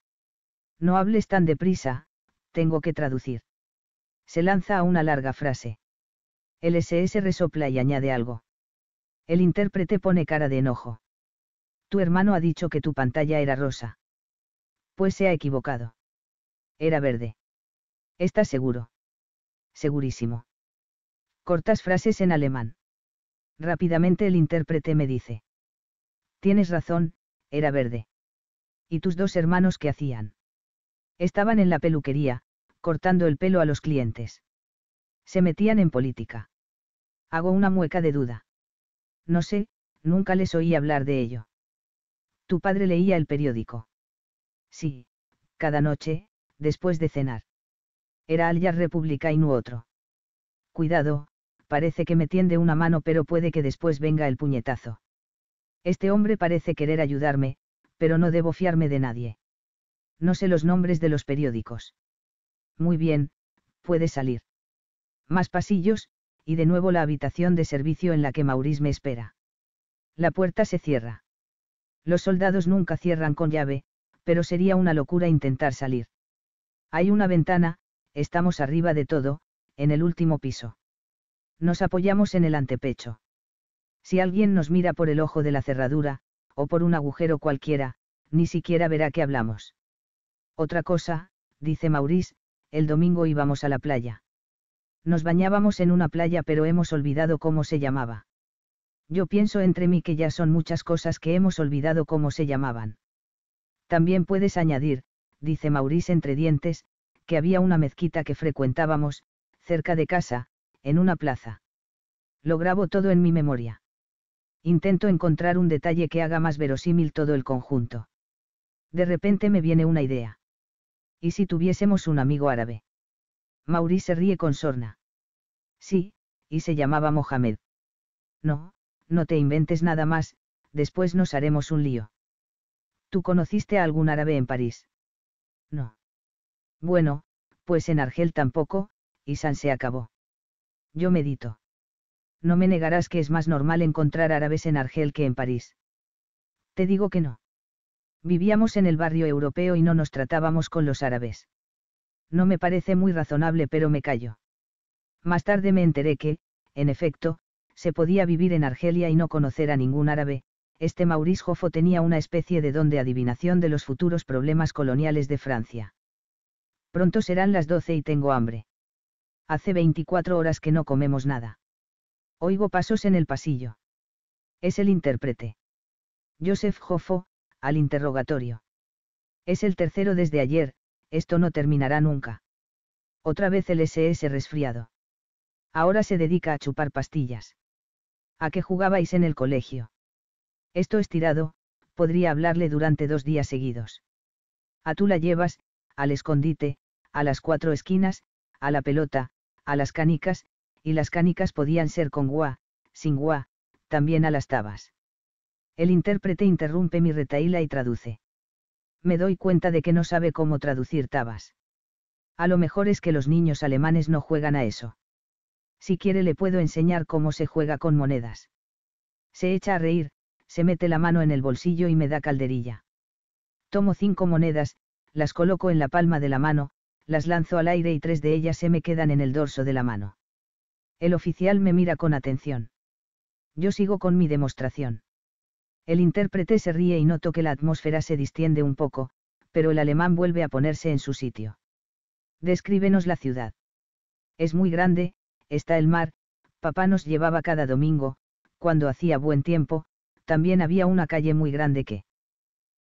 No hables tan deprisa, tengo que traducir. Se lanza a una larga frase. El SS resopla y añade algo. El intérprete pone cara de enojo. Tu hermano ha dicho que tu pantalla era rosa. Pues se ha equivocado. Era verde. ¿Estás seguro? Segurísimo. Cortas frases en alemán. Rápidamente el intérprete me dice. Tienes razón, era verde. ¿Y tus dos hermanos qué hacían? Estaban en la peluquería, cortando el pelo a los clientes. Se metían en política. Hago una mueca de duda. No sé, nunca les oí hablar de ello. Tu padre leía el periódico. Sí, cada noche, después de cenar. Era Al República y no otro. Cuidado, parece que me tiende una mano pero puede que después venga el puñetazo. Este hombre parece querer ayudarme, pero no debo fiarme de nadie. No sé los nombres de los periódicos. Muy bien, puede salir. Más pasillos, y de nuevo la habitación de servicio en la que Maurice me espera. La puerta se cierra. Los soldados nunca cierran con llave, pero sería una locura intentar salir. Hay una ventana, estamos arriba de todo, en el último piso. Nos apoyamos en el antepecho. Si alguien nos mira por el ojo de la cerradura, o por un agujero cualquiera, ni siquiera verá que hablamos. Otra cosa, dice Maurice, el domingo íbamos a la playa. Nos bañábamos en una playa pero hemos olvidado cómo se llamaba. Yo pienso entre mí que ya son muchas cosas que hemos olvidado cómo se llamaban. También puedes añadir, dice Maurice entre dientes, que había una mezquita que frecuentábamos, cerca de casa, en una plaza. Lo grabo todo en mi memoria. Intento encontrar un detalle que haga más verosímil todo el conjunto. De repente me viene una idea. ¿Y si tuviésemos un amigo árabe? Maurice se ríe con sorna. Sí, y se llamaba Mohamed. No, no te inventes nada más, después nos haremos un lío. ¿Tú conociste a algún árabe en París? No. Bueno, pues en Argel tampoco, y San se acabó yo medito. No me negarás que es más normal encontrar árabes en Argel que en París. Te digo que no. Vivíamos en el barrio europeo y no nos tratábamos con los árabes. No me parece muy razonable, pero me callo. Más tarde me enteré que, en efecto, se podía vivir en Argelia y no conocer a ningún árabe, este Maurice Joffo tenía una especie de don de adivinación de los futuros problemas coloniales de Francia. Pronto serán las doce y tengo hambre hace 24 horas que no comemos nada. Oigo pasos en el pasillo. Es el intérprete. Joseph Jofo, al interrogatorio. Es el tercero desde ayer, esto no terminará nunca. Otra vez el SS resfriado. Ahora se dedica a chupar pastillas. ¿A qué jugabais en el colegio? Esto estirado, podría hablarle durante dos días seguidos. A tú la llevas, al escondite, a las cuatro esquinas, a la pelota, a las canicas, y las canicas podían ser con gua, sin gua, también a las tabas. El intérprete interrumpe mi retaíla y traduce. Me doy cuenta de que no sabe cómo traducir tabas. A lo mejor es que los niños alemanes no juegan a eso. Si quiere le puedo enseñar cómo se juega con monedas. Se echa a reír, se mete la mano en el bolsillo y me da calderilla. Tomo cinco monedas, las coloco en la palma de la mano, las lanzo al aire y tres de ellas se me quedan en el dorso de la mano. El oficial me mira con atención. Yo sigo con mi demostración. El intérprete se ríe y noto que la atmósfera se distiende un poco, pero el alemán vuelve a ponerse en su sitio. Descríbenos la ciudad. Es muy grande, está el mar, papá nos llevaba cada domingo, cuando hacía buen tiempo, también había una calle muy grande que.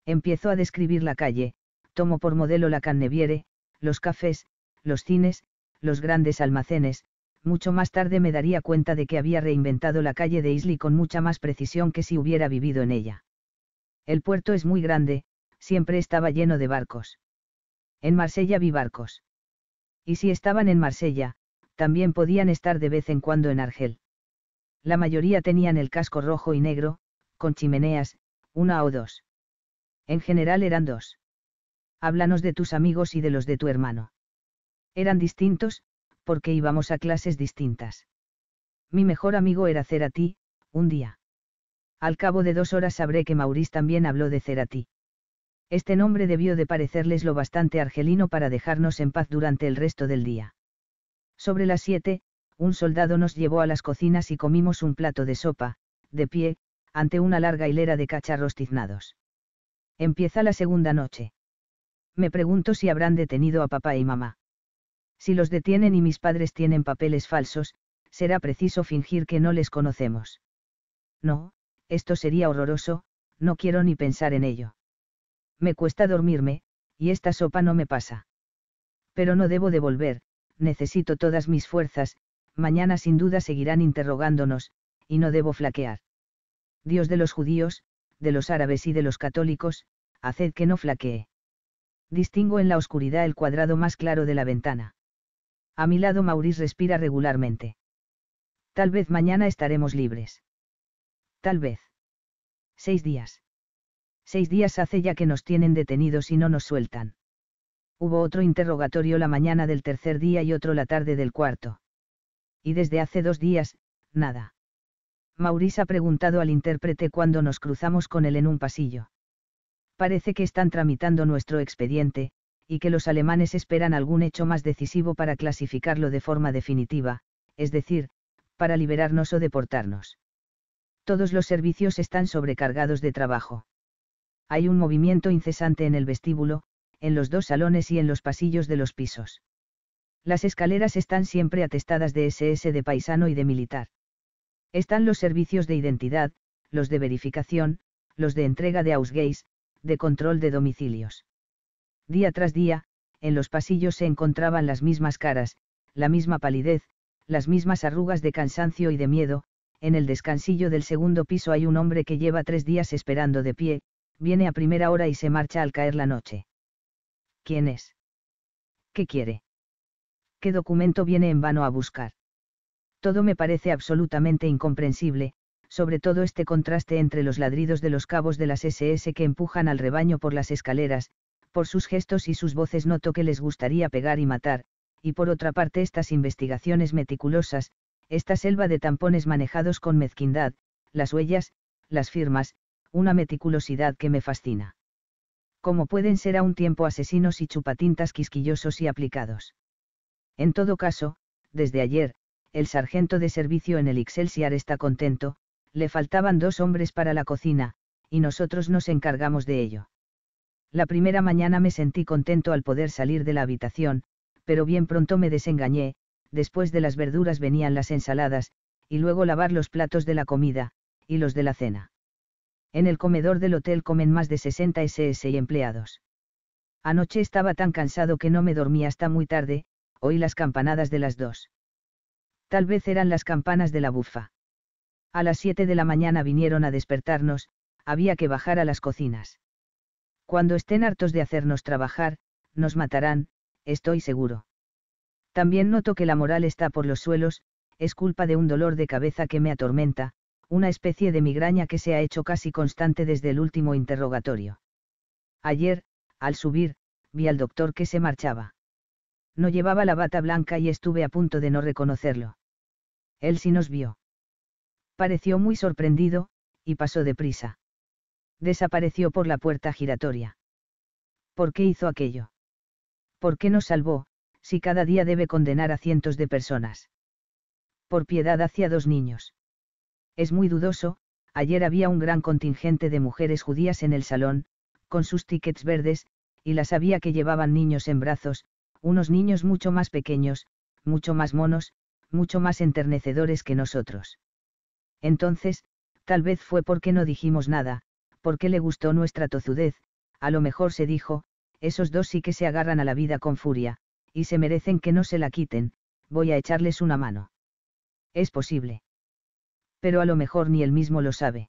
Empiezo a describir la calle, tomo por modelo la Canneviere, los cafés, los cines, los grandes almacenes, mucho más tarde me daría cuenta de que había reinventado la calle de Isley con mucha más precisión que si hubiera vivido en ella. El puerto es muy grande, siempre estaba lleno de barcos. En Marsella vi barcos. Y si estaban en Marsella, también podían estar de vez en cuando en Argel. La mayoría tenían el casco rojo y negro, con chimeneas, una o dos. En general eran dos háblanos de tus amigos y de los de tu hermano. Eran distintos, porque íbamos a clases distintas. Mi mejor amigo era Cerati, un día. Al cabo de dos horas sabré que Maurice también habló de Cerati. Este nombre debió de parecerles lo bastante argelino para dejarnos en paz durante el resto del día. Sobre las siete, un soldado nos llevó a las cocinas y comimos un plato de sopa, de pie, ante una larga hilera de cacharros tiznados. Empieza la segunda noche me pregunto si habrán detenido a papá y mamá. Si los detienen y mis padres tienen papeles falsos, será preciso fingir que no les conocemos. No, esto sería horroroso, no quiero ni pensar en ello. Me cuesta dormirme, y esta sopa no me pasa. Pero no debo devolver, necesito todas mis fuerzas, mañana sin duda seguirán interrogándonos, y no debo flaquear. Dios de los judíos, de los árabes y de los católicos, haced que no flaquee distingo en la oscuridad el cuadrado más claro de la ventana. A mi lado Maurice respira regularmente. Tal vez mañana estaremos libres. Tal vez. Seis días. Seis días hace ya que nos tienen detenidos y no nos sueltan. Hubo otro interrogatorio la mañana del tercer día y otro la tarde del cuarto. Y desde hace dos días, nada. Maurice ha preguntado al intérprete cuando nos cruzamos con él en un pasillo parece que están tramitando nuestro expediente, y que los alemanes esperan algún hecho más decisivo para clasificarlo de forma definitiva, es decir, para liberarnos o deportarnos. Todos los servicios están sobrecargados de trabajo. Hay un movimiento incesante en el vestíbulo, en los dos salones y en los pasillos de los pisos. Las escaleras están siempre atestadas de SS de paisano y de militar. Están los servicios de identidad, los de verificación, los de entrega de Ausgeis, de control de domicilios. Día tras día, en los pasillos se encontraban las mismas caras, la misma palidez, las mismas arrugas de cansancio y de miedo, en el descansillo del segundo piso hay un hombre que lleva tres días esperando de pie, viene a primera hora y se marcha al caer la noche. ¿Quién es? ¿Qué quiere? ¿Qué documento viene en vano a buscar? Todo me parece absolutamente incomprensible, sobre todo este contraste entre los ladridos de los cabos de las SS que empujan al rebaño por las escaleras, por sus gestos y sus voces noto que les gustaría pegar y matar, y por otra parte estas investigaciones meticulosas, esta selva de tampones manejados con mezquindad, las huellas, las firmas, una meticulosidad que me fascina. Como pueden ser a un tiempo asesinos y chupatintas quisquillosos y aplicados. En todo caso, desde ayer, el sargento de servicio en el Excelsior está contento, le faltaban dos hombres para la cocina, y nosotros nos encargamos de ello. La primera mañana me sentí contento al poder salir de la habitación, pero bien pronto me desengañé, después de las verduras venían las ensaladas, y luego lavar los platos de la comida, y los de la cena. En el comedor del hotel comen más de 60 SS y empleados. Anoche estaba tan cansado que no me dormí hasta muy tarde, oí las campanadas de las dos. Tal vez eran las campanas de la bufa. A las 7 de la mañana vinieron a despertarnos, había que bajar a las cocinas. Cuando estén hartos de hacernos trabajar, nos matarán, estoy seguro. También noto que la moral está por los suelos, es culpa de un dolor de cabeza que me atormenta, una especie de migraña que se ha hecho casi constante desde el último interrogatorio. Ayer, al subir, vi al doctor que se marchaba. No llevaba la bata blanca y estuve a punto de no reconocerlo. Él sí nos vio pareció muy sorprendido, y pasó deprisa. Desapareció por la puerta giratoria. ¿Por qué hizo aquello? ¿Por qué nos salvó, si cada día debe condenar a cientos de personas? Por piedad hacia dos niños. Es muy dudoso, ayer había un gran contingente de mujeres judías en el salón, con sus tickets verdes, y las había que llevaban niños en brazos, unos niños mucho más pequeños, mucho más monos, mucho más enternecedores que nosotros. Entonces, tal vez fue porque no dijimos nada, porque le gustó nuestra tozudez, a lo mejor se dijo, esos dos sí que se agarran a la vida con furia, y se merecen que no se la quiten, voy a echarles una mano. Es posible. Pero a lo mejor ni él mismo lo sabe.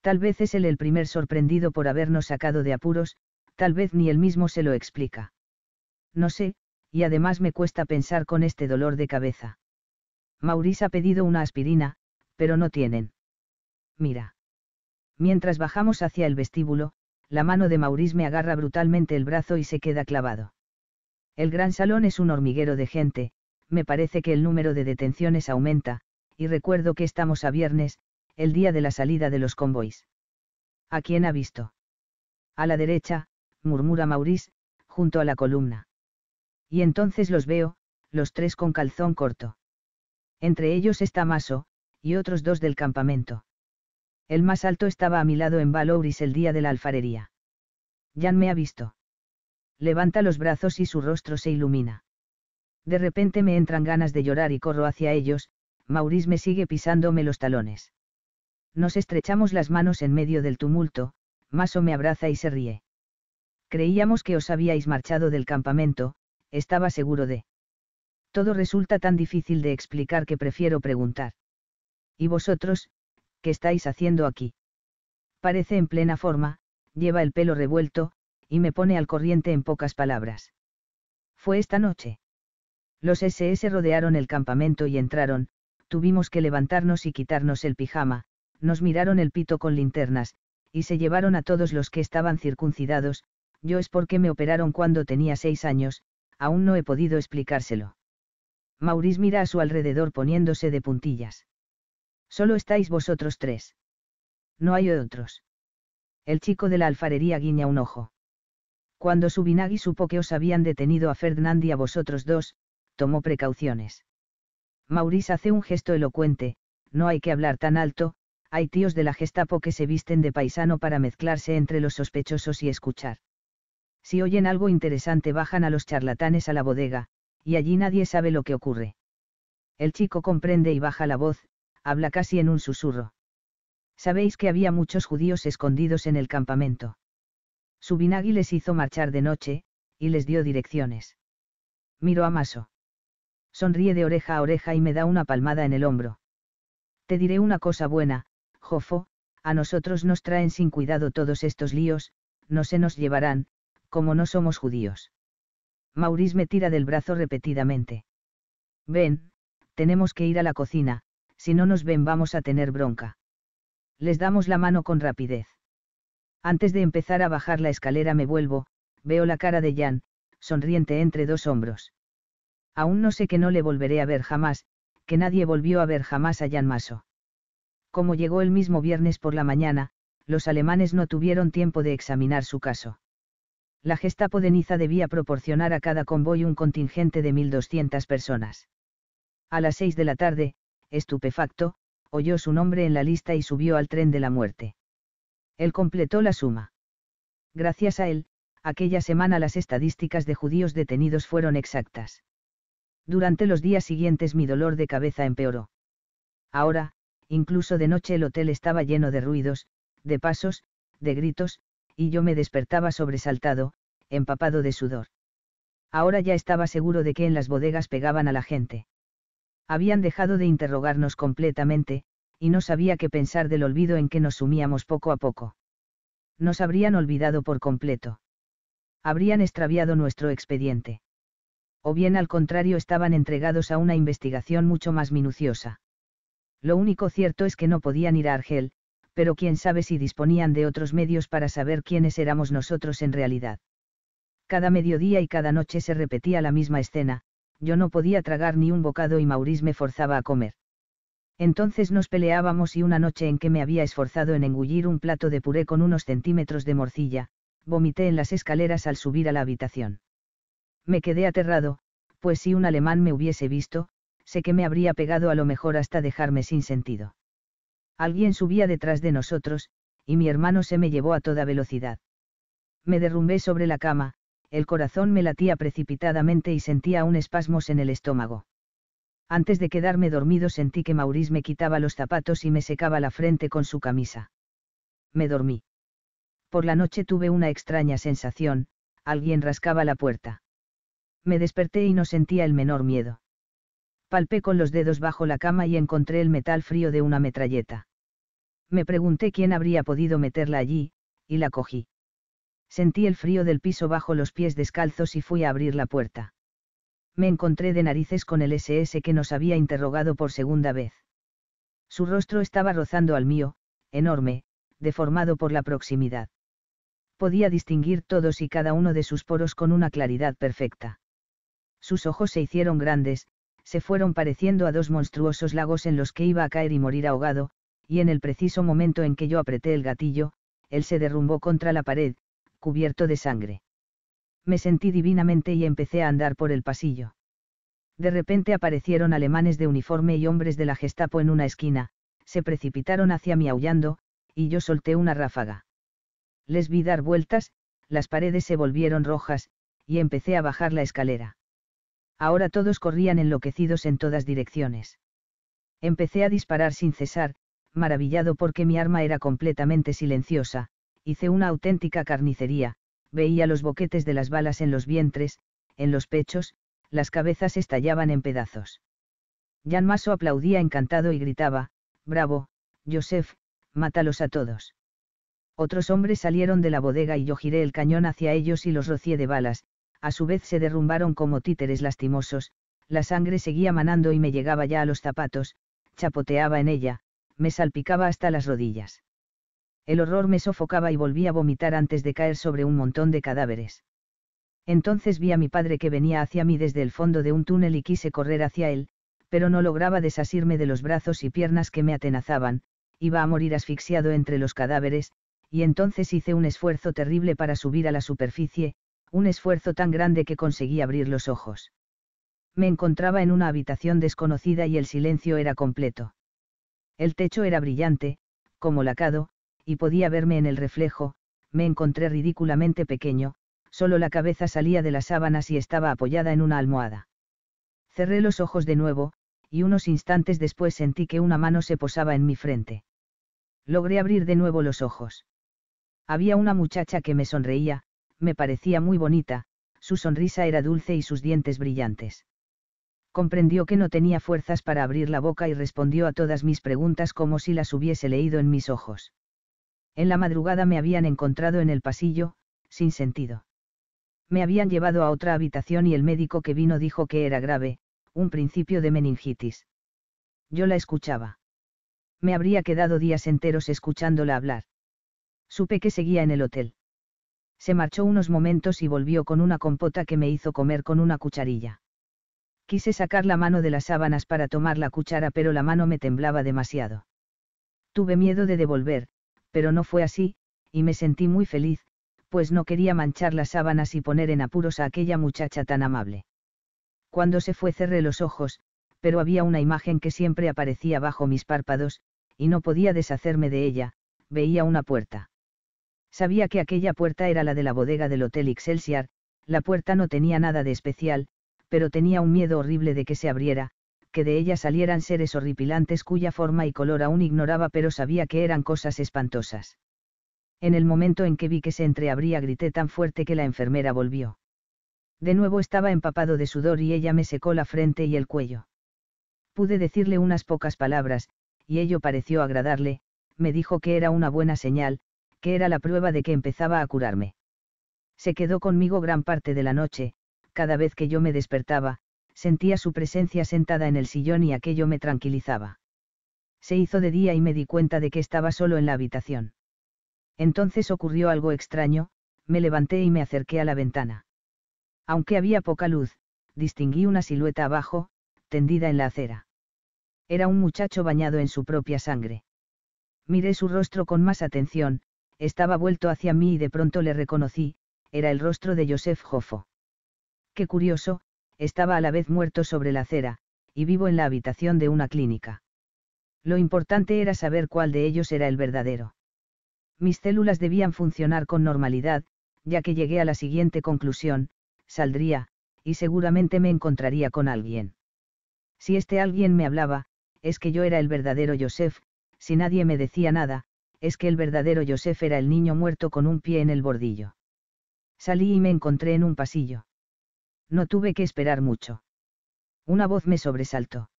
Tal vez es él el primer sorprendido por habernos sacado de apuros, tal vez ni él mismo se lo explica. No sé, y además me cuesta pensar con este dolor de cabeza. Maurice ha pedido una aspirina, pero no tienen. Mira. Mientras bajamos hacia el vestíbulo, la mano de Maurice me agarra brutalmente el brazo y se queda clavado. El gran salón es un hormiguero de gente, me parece que el número de detenciones aumenta, y recuerdo que estamos a viernes, el día de la salida de los convoys. ¿A quién ha visto? A la derecha, murmura Maurice, junto a la columna. Y entonces los veo, los tres con calzón corto. Entre ellos está Maso, y otros dos del campamento. El más alto estaba a mi lado en Valouris el día de la alfarería. Jan me ha visto. Levanta los brazos y su rostro se ilumina. De repente me entran ganas de llorar y corro hacia ellos, Maurice me sigue pisándome los talones. Nos estrechamos las manos en medio del tumulto, Maso me abraza y se ríe. Creíamos que os habíais marchado del campamento, estaba seguro de. Todo resulta tan difícil de explicar que prefiero preguntar. ¿Y vosotros, qué estáis haciendo aquí? Parece en plena forma, lleva el pelo revuelto, y me pone al corriente en pocas palabras. Fue esta noche. Los SS rodearon el campamento y entraron, tuvimos que levantarnos y quitarnos el pijama, nos miraron el pito con linternas, y se llevaron a todos los que estaban circuncidados, yo es porque me operaron cuando tenía seis años, aún no he podido explicárselo. Maurice mira a su alrededor poniéndose de puntillas. Solo estáis vosotros tres. No hay otros. El chico de la alfarería guiña un ojo. Cuando Subinagi supo que os habían detenido a Ferdinand y a vosotros dos, tomó precauciones. Maurice hace un gesto elocuente, no hay que hablar tan alto, hay tíos de la Gestapo que se visten de paisano para mezclarse entre los sospechosos y escuchar. Si oyen algo interesante bajan a los charlatanes a la bodega, y allí nadie sabe lo que ocurre. El chico comprende y baja la voz, habla casi en un susurro. Sabéis que había muchos judíos escondidos en el campamento. Subinagui les hizo marchar de noche, y les dio direcciones. Miro a Maso. Sonríe de oreja a oreja y me da una palmada en el hombro. Te diré una cosa buena, Jofo, a nosotros nos traen sin cuidado todos estos líos, no se nos llevarán, como no somos judíos. Maurice me tira del brazo repetidamente. Ven, tenemos que ir a la cocina, si no nos ven vamos a tener bronca. Les damos la mano con rapidez. Antes de empezar a bajar la escalera me vuelvo, veo la cara de Jan, sonriente entre dos hombros. Aún no sé que no le volveré a ver jamás, que nadie volvió a ver jamás a Jan Maso. Como llegó el mismo viernes por la mañana, los alemanes no tuvieron tiempo de examinar su caso. La Gestapo de debía proporcionar a cada convoy un contingente de 1.200 personas. A las 6 de la tarde, estupefacto, oyó su nombre en la lista y subió al tren de la muerte. Él completó la suma. Gracias a él, aquella semana las estadísticas de judíos detenidos fueron exactas. Durante los días siguientes mi dolor de cabeza empeoró. Ahora, incluso de noche el hotel estaba lleno de ruidos, de pasos, de gritos, y yo me despertaba sobresaltado, empapado de sudor. Ahora ya estaba seguro de que en las bodegas pegaban a la gente habían dejado de interrogarnos completamente, y no sabía qué pensar del olvido en que nos sumíamos poco a poco. Nos habrían olvidado por completo. Habrían extraviado nuestro expediente. O bien al contrario estaban entregados a una investigación mucho más minuciosa. Lo único cierto es que no podían ir a Argel, pero quién sabe si disponían de otros medios para saber quiénes éramos nosotros en realidad. Cada mediodía y cada noche se repetía la misma escena, yo no podía tragar ni un bocado y Maurice me forzaba a comer. Entonces nos peleábamos y una noche en que me había esforzado en engullir un plato de puré con unos centímetros de morcilla, vomité en las escaleras al subir a la habitación. Me quedé aterrado, pues si un alemán me hubiese visto, sé que me habría pegado a lo mejor hasta dejarme sin sentido. Alguien subía detrás de nosotros, y mi hermano se me llevó a toda velocidad. Me derrumbé sobre la cama, el corazón me latía precipitadamente y sentía un espasmos en el estómago. Antes de quedarme dormido sentí que Maurice me quitaba los zapatos y me secaba la frente con su camisa. Me dormí. Por la noche tuve una extraña sensación, alguien rascaba la puerta. Me desperté y no sentía el menor miedo. Palpé con los dedos bajo la cama y encontré el metal frío de una metralleta. Me pregunté quién habría podido meterla allí, y la cogí. Sentí el frío del piso bajo los pies descalzos y fui a abrir la puerta. Me encontré de narices con el SS que nos había interrogado por segunda vez. Su rostro estaba rozando al mío, enorme, deformado por la proximidad. Podía distinguir todos y cada uno de sus poros con una claridad perfecta. Sus ojos se hicieron grandes, se fueron pareciendo a dos monstruosos lagos en los que iba a caer y morir ahogado, y en el preciso momento en que yo apreté el gatillo, él se derrumbó contra la pared, cubierto de sangre. Me sentí divinamente y empecé a andar por el pasillo. De repente aparecieron alemanes de uniforme y hombres de la Gestapo en una esquina, se precipitaron hacia mí aullando, y yo solté una ráfaga. Les vi dar vueltas, las paredes se volvieron rojas, y empecé a bajar la escalera. Ahora todos corrían enloquecidos en todas direcciones. Empecé a disparar sin cesar, maravillado porque mi arma era completamente silenciosa, hice una auténtica carnicería, veía los boquetes de las balas en los vientres, en los pechos, las cabezas estallaban en pedazos. Jan Maso aplaudía encantado y gritaba, Bravo, Joseph, mátalos a todos. Otros hombres salieron de la bodega y yo giré el cañón hacia ellos y los rocié de balas, a su vez se derrumbaron como títeres lastimosos, la sangre seguía manando y me llegaba ya a los zapatos, chapoteaba en ella, me salpicaba hasta las rodillas. El horror me sofocaba y volví a vomitar antes de caer sobre un montón de cadáveres. Entonces vi a mi padre que venía hacia mí desde el fondo de un túnel y quise correr hacia él, pero no lograba desasirme de los brazos y piernas que me atenazaban, iba a morir asfixiado entre los cadáveres, y entonces hice un esfuerzo terrible para subir a la superficie, un esfuerzo tan grande que conseguí abrir los ojos. Me encontraba en una habitación desconocida y el silencio era completo. El techo era brillante, como lacado, y podía verme en el reflejo, me encontré ridículamente pequeño, solo la cabeza salía de las sábanas y estaba apoyada en una almohada. Cerré los ojos de nuevo, y unos instantes después sentí que una mano se posaba en mi frente. Logré abrir de nuevo los ojos. Había una muchacha que me sonreía, me parecía muy bonita, su sonrisa era dulce y sus dientes brillantes. Comprendió que no tenía fuerzas para abrir la boca y respondió a todas mis preguntas como si las hubiese leído en mis ojos. En la madrugada me habían encontrado en el pasillo, sin sentido. Me habían llevado a otra habitación y el médico que vino dijo que era grave, un principio de meningitis. Yo la escuchaba. Me habría quedado días enteros escuchándola hablar. Supe que seguía en el hotel. Se marchó unos momentos y volvió con una compota que me hizo comer con una cucharilla. Quise sacar la mano de las sábanas para tomar la cuchara, pero la mano me temblaba demasiado. Tuve miedo de devolver, pero no fue así, y me sentí muy feliz, pues no quería manchar las sábanas y poner en apuros a aquella muchacha tan amable. Cuando se fue cerré los ojos, pero había una imagen que siempre aparecía bajo mis párpados, y no podía deshacerme de ella, veía una puerta. Sabía que aquella puerta era la de la bodega del Hotel Excelsior, la puerta no tenía nada de especial, pero tenía un miedo horrible de que se abriera, que de ella salieran seres horripilantes cuya forma y color aún ignoraba pero sabía que eran cosas espantosas. En el momento en que vi que se entreabría grité tan fuerte que la enfermera volvió. De nuevo estaba empapado de sudor y ella me secó la frente y el cuello. Pude decirle unas pocas palabras, y ello pareció agradarle, me dijo que era una buena señal, que era la prueba de que empezaba a curarme. Se quedó conmigo gran parte de la noche, cada vez que yo me despertaba, sentía su presencia sentada en el sillón y aquello me tranquilizaba. Se hizo de día y me di cuenta de que estaba solo en la habitación. Entonces ocurrió algo extraño, me levanté y me acerqué a la ventana. Aunque había poca luz, distinguí una silueta abajo, tendida en la acera. Era un muchacho bañado en su propia sangre. Miré su rostro con más atención, estaba vuelto hacia mí y de pronto le reconocí, era el rostro de Joseph Jofo. Qué curioso, estaba a la vez muerto sobre la acera, y vivo en la habitación de una clínica. Lo importante era saber cuál de ellos era el verdadero. Mis células debían funcionar con normalidad, ya que llegué a la siguiente conclusión, saldría, y seguramente me encontraría con alguien. Si este alguien me hablaba, es que yo era el verdadero Joseph, si nadie me decía nada, es que el verdadero Joseph era el niño muerto con un pie en el bordillo. Salí y me encontré en un pasillo. No tuve que esperar mucho. Una voz me sobresaltó.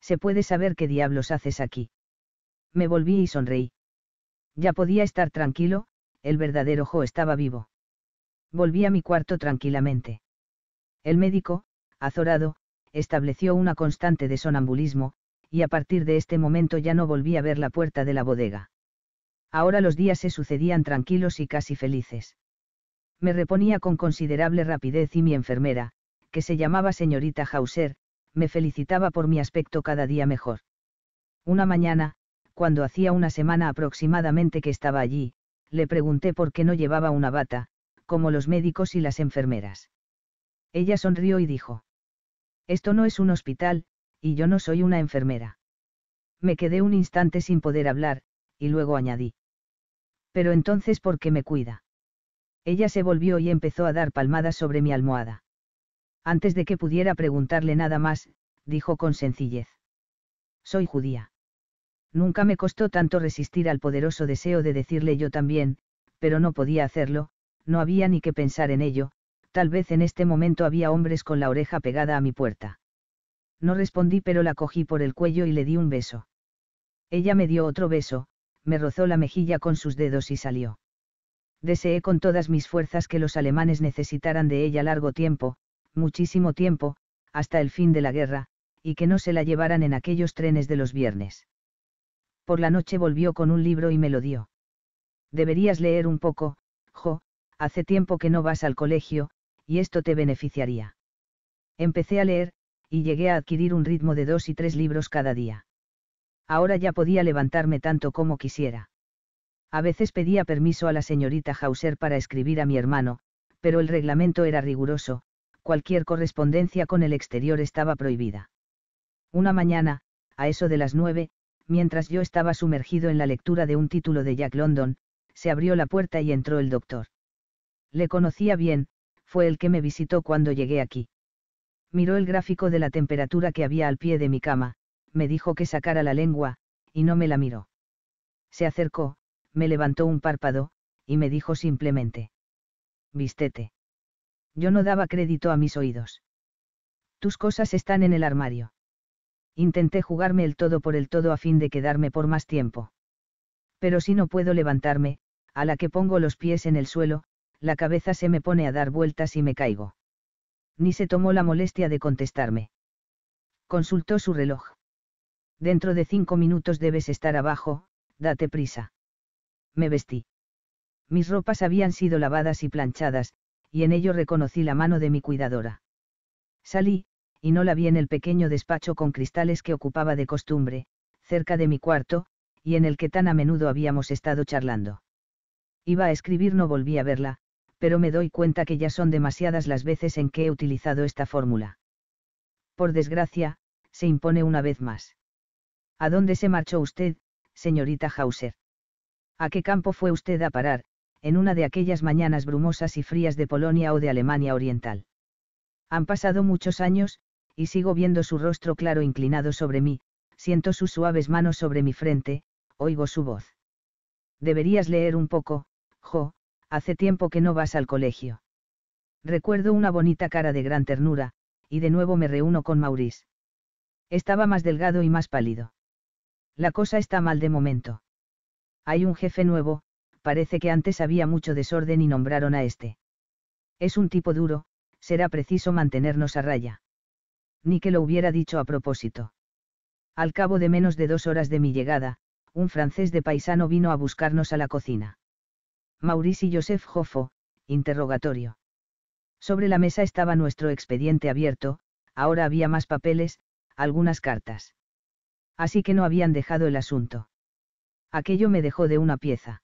¿Se puede saber qué diablos haces aquí? Me volví y sonreí. Ya podía estar tranquilo, el verdadero Jo estaba vivo. Volví a mi cuarto tranquilamente. El médico, azorado, estableció una constante de sonambulismo, y a partir de este momento ya no volví a ver la puerta de la bodega. Ahora los días se sucedían tranquilos y casi felices. Me reponía con considerable rapidez y mi enfermera, que se llamaba señorita Hauser, me felicitaba por mi aspecto cada día mejor. Una mañana, cuando hacía una semana aproximadamente que estaba allí, le pregunté por qué no llevaba una bata, como los médicos y las enfermeras. Ella sonrió y dijo, Esto no es un hospital, y yo no soy una enfermera. Me quedé un instante sin poder hablar, y luego añadí. Pero entonces, ¿por qué me cuida? Ella se volvió y empezó a dar palmadas sobre mi almohada. Antes de que pudiera preguntarle nada más, dijo con sencillez. Soy judía. Nunca me costó tanto resistir al poderoso deseo de decirle yo también, pero no podía hacerlo, no había ni que pensar en ello, tal vez en este momento había hombres con la oreja pegada a mi puerta. No respondí pero la cogí por el cuello y le di un beso. Ella me dio otro beso, me rozó la mejilla con sus dedos y salió deseé con todas mis fuerzas que los alemanes necesitaran de ella largo tiempo, muchísimo tiempo, hasta el fin de la guerra, y que no se la llevaran en aquellos trenes de los viernes. Por la noche volvió con un libro y me lo dio. Deberías leer un poco, Jo, hace tiempo que no vas al colegio, y esto te beneficiaría. Empecé a leer, y llegué a adquirir un ritmo de dos y tres libros cada día. Ahora ya podía levantarme tanto como quisiera. A veces pedía permiso a la señorita Hauser para escribir a mi hermano, pero el reglamento era riguroso, cualquier correspondencia con el exterior estaba prohibida. Una mañana, a eso de las nueve, mientras yo estaba sumergido en la lectura de un título de Jack London, se abrió la puerta y entró el doctor. Le conocía bien, fue el que me visitó cuando llegué aquí. Miró el gráfico de la temperatura que había al pie de mi cama, me dijo que sacara la lengua, y no me la miró. Se acercó, me levantó un párpado, y me dijo simplemente. Vistete. Yo no daba crédito a mis oídos. Tus cosas están en el armario. Intenté jugarme el todo por el todo a fin de quedarme por más tiempo. Pero si no puedo levantarme, a la que pongo los pies en el suelo, la cabeza se me pone a dar vueltas y me caigo. Ni se tomó la molestia de contestarme. Consultó su reloj. Dentro de cinco minutos debes estar abajo, date prisa me vestí. Mis ropas habían sido lavadas y planchadas, y en ello reconocí la mano de mi cuidadora. Salí, y no la vi en el pequeño despacho con cristales que ocupaba de costumbre, cerca de mi cuarto, y en el que tan a menudo habíamos estado charlando. Iba a escribir, no volví a verla, pero me doy cuenta que ya son demasiadas las veces en que he utilizado esta fórmula. Por desgracia, se impone una vez más. ¿A dónde se marchó usted, señorita Hauser? ¿A qué campo fue usted a parar, en una de aquellas mañanas brumosas y frías de Polonia o de Alemania Oriental? Han pasado muchos años, y sigo viendo su rostro claro inclinado sobre mí, siento sus suaves manos sobre mi frente, oigo su voz. Deberías leer un poco, Jo, hace tiempo que no vas al colegio. Recuerdo una bonita cara de gran ternura, y de nuevo me reúno con Maurice. Estaba más delgado y más pálido. La cosa está mal de momento. Hay un jefe nuevo, parece que antes había mucho desorden y nombraron a este. Es un tipo duro, será preciso mantenernos a raya. Ni que lo hubiera dicho a propósito. Al cabo de menos de dos horas de mi llegada, un francés de paisano vino a buscarnos a la cocina. Maurice y Joseph jofo, interrogatorio. Sobre la mesa estaba nuestro expediente abierto, ahora había más papeles, algunas cartas. Así que no habían dejado el asunto aquello me dejó de una pieza.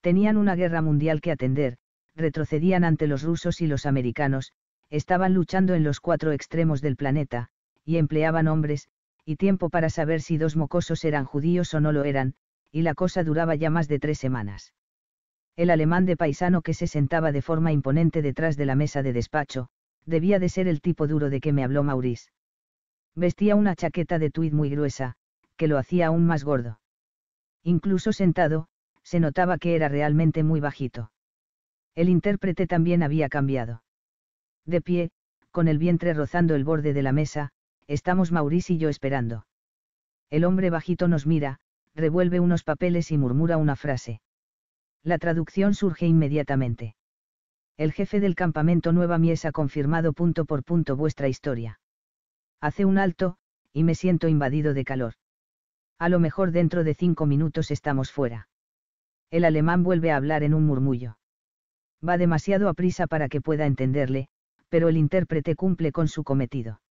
Tenían una guerra mundial que atender, retrocedían ante los rusos y los americanos, estaban luchando en los cuatro extremos del planeta, y empleaban hombres, y tiempo para saber si dos mocosos eran judíos o no lo eran, y la cosa duraba ya más de tres semanas. El alemán de paisano que se sentaba de forma imponente detrás de la mesa de despacho, debía de ser el tipo duro de que me habló Maurice. Vestía una chaqueta de tweed muy gruesa, que lo hacía aún más gordo. Incluso sentado, se notaba que era realmente muy bajito. El intérprete también había cambiado. De pie, con el vientre rozando el borde de la mesa, estamos Maurice y yo esperando. El hombre bajito nos mira, revuelve unos papeles y murmura una frase. La traducción surge inmediatamente. El jefe del campamento Nueva Mies ha confirmado punto por punto vuestra historia. Hace un alto, y me siento invadido de calor a lo mejor dentro de cinco minutos estamos fuera. El alemán vuelve a hablar en un murmullo. Va demasiado a prisa para que pueda entenderle, pero el intérprete cumple con su cometido.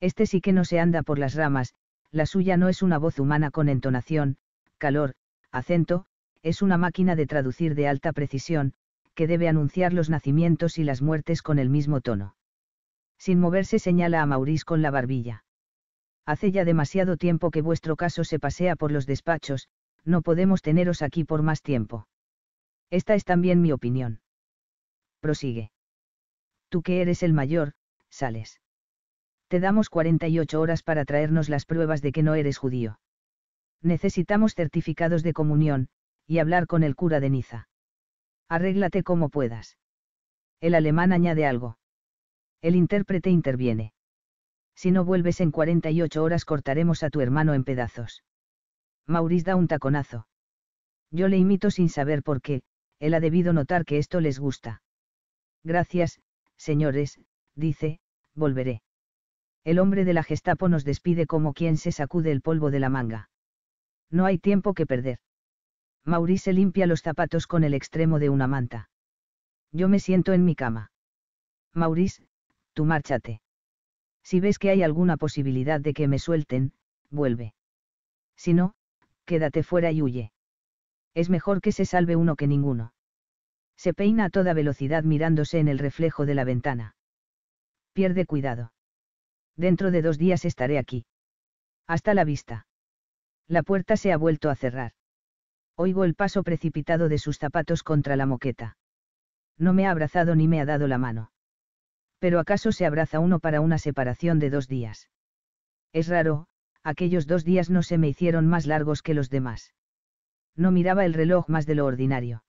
Este sí que no se anda por las ramas, la suya no es una voz humana con entonación, calor, acento, es una máquina de traducir de alta precisión, que debe anunciar los nacimientos y las muertes con el mismo tono. Sin moverse señala a Maurice con la barbilla hace ya demasiado tiempo que vuestro caso se pasea por los despachos, no podemos teneros aquí por más tiempo. Esta es también mi opinión. Prosigue. Tú que eres el mayor, sales. Te damos 48 horas para traernos las pruebas de que no eres judío. Necesitamos certificados de comunión, y hablar con el cura de Niza. Arréglate como puedas. El alemán añade algo. El intérprete interviene. Si no vuelves en 48 horas cortaremos a tu hermano en pedazos. Maurice da un taconazo. Yo le imito sin saber por qué, él ha debido notar que esto les gusta. Gracias, señores, dice, volveré. El hombre de la Gestapo nos despide como quien se sacude el polvo de la manga. No hay tiempo que perder. Maurice limpia los zapatos con el extremo de una manta. Yo me siento en mi cama. Maurice, tú márchate. Si ves que hay alguna posibilidad de que me suelten, vuelve. Si no, quédate fuera y huye. Es mejor que se salve uno que ninguno. Se peina a toda velocidad mirándose en el reflejo de la ventana. Pierde cuidado. Dentro de dos días estaré aquí. Hasta la vista. La puerta se ha vuelto a cerrar. Oigo el paso precipitado de sus zapatos contra la moqueta. No me ha abrazado ni me ha dado la mano pero acaso se abraza uno para una separación de dos días. Es raro, aquellos dos días no se me hicieron más largos que los demás. No miraba el reloj más de lo ordinario.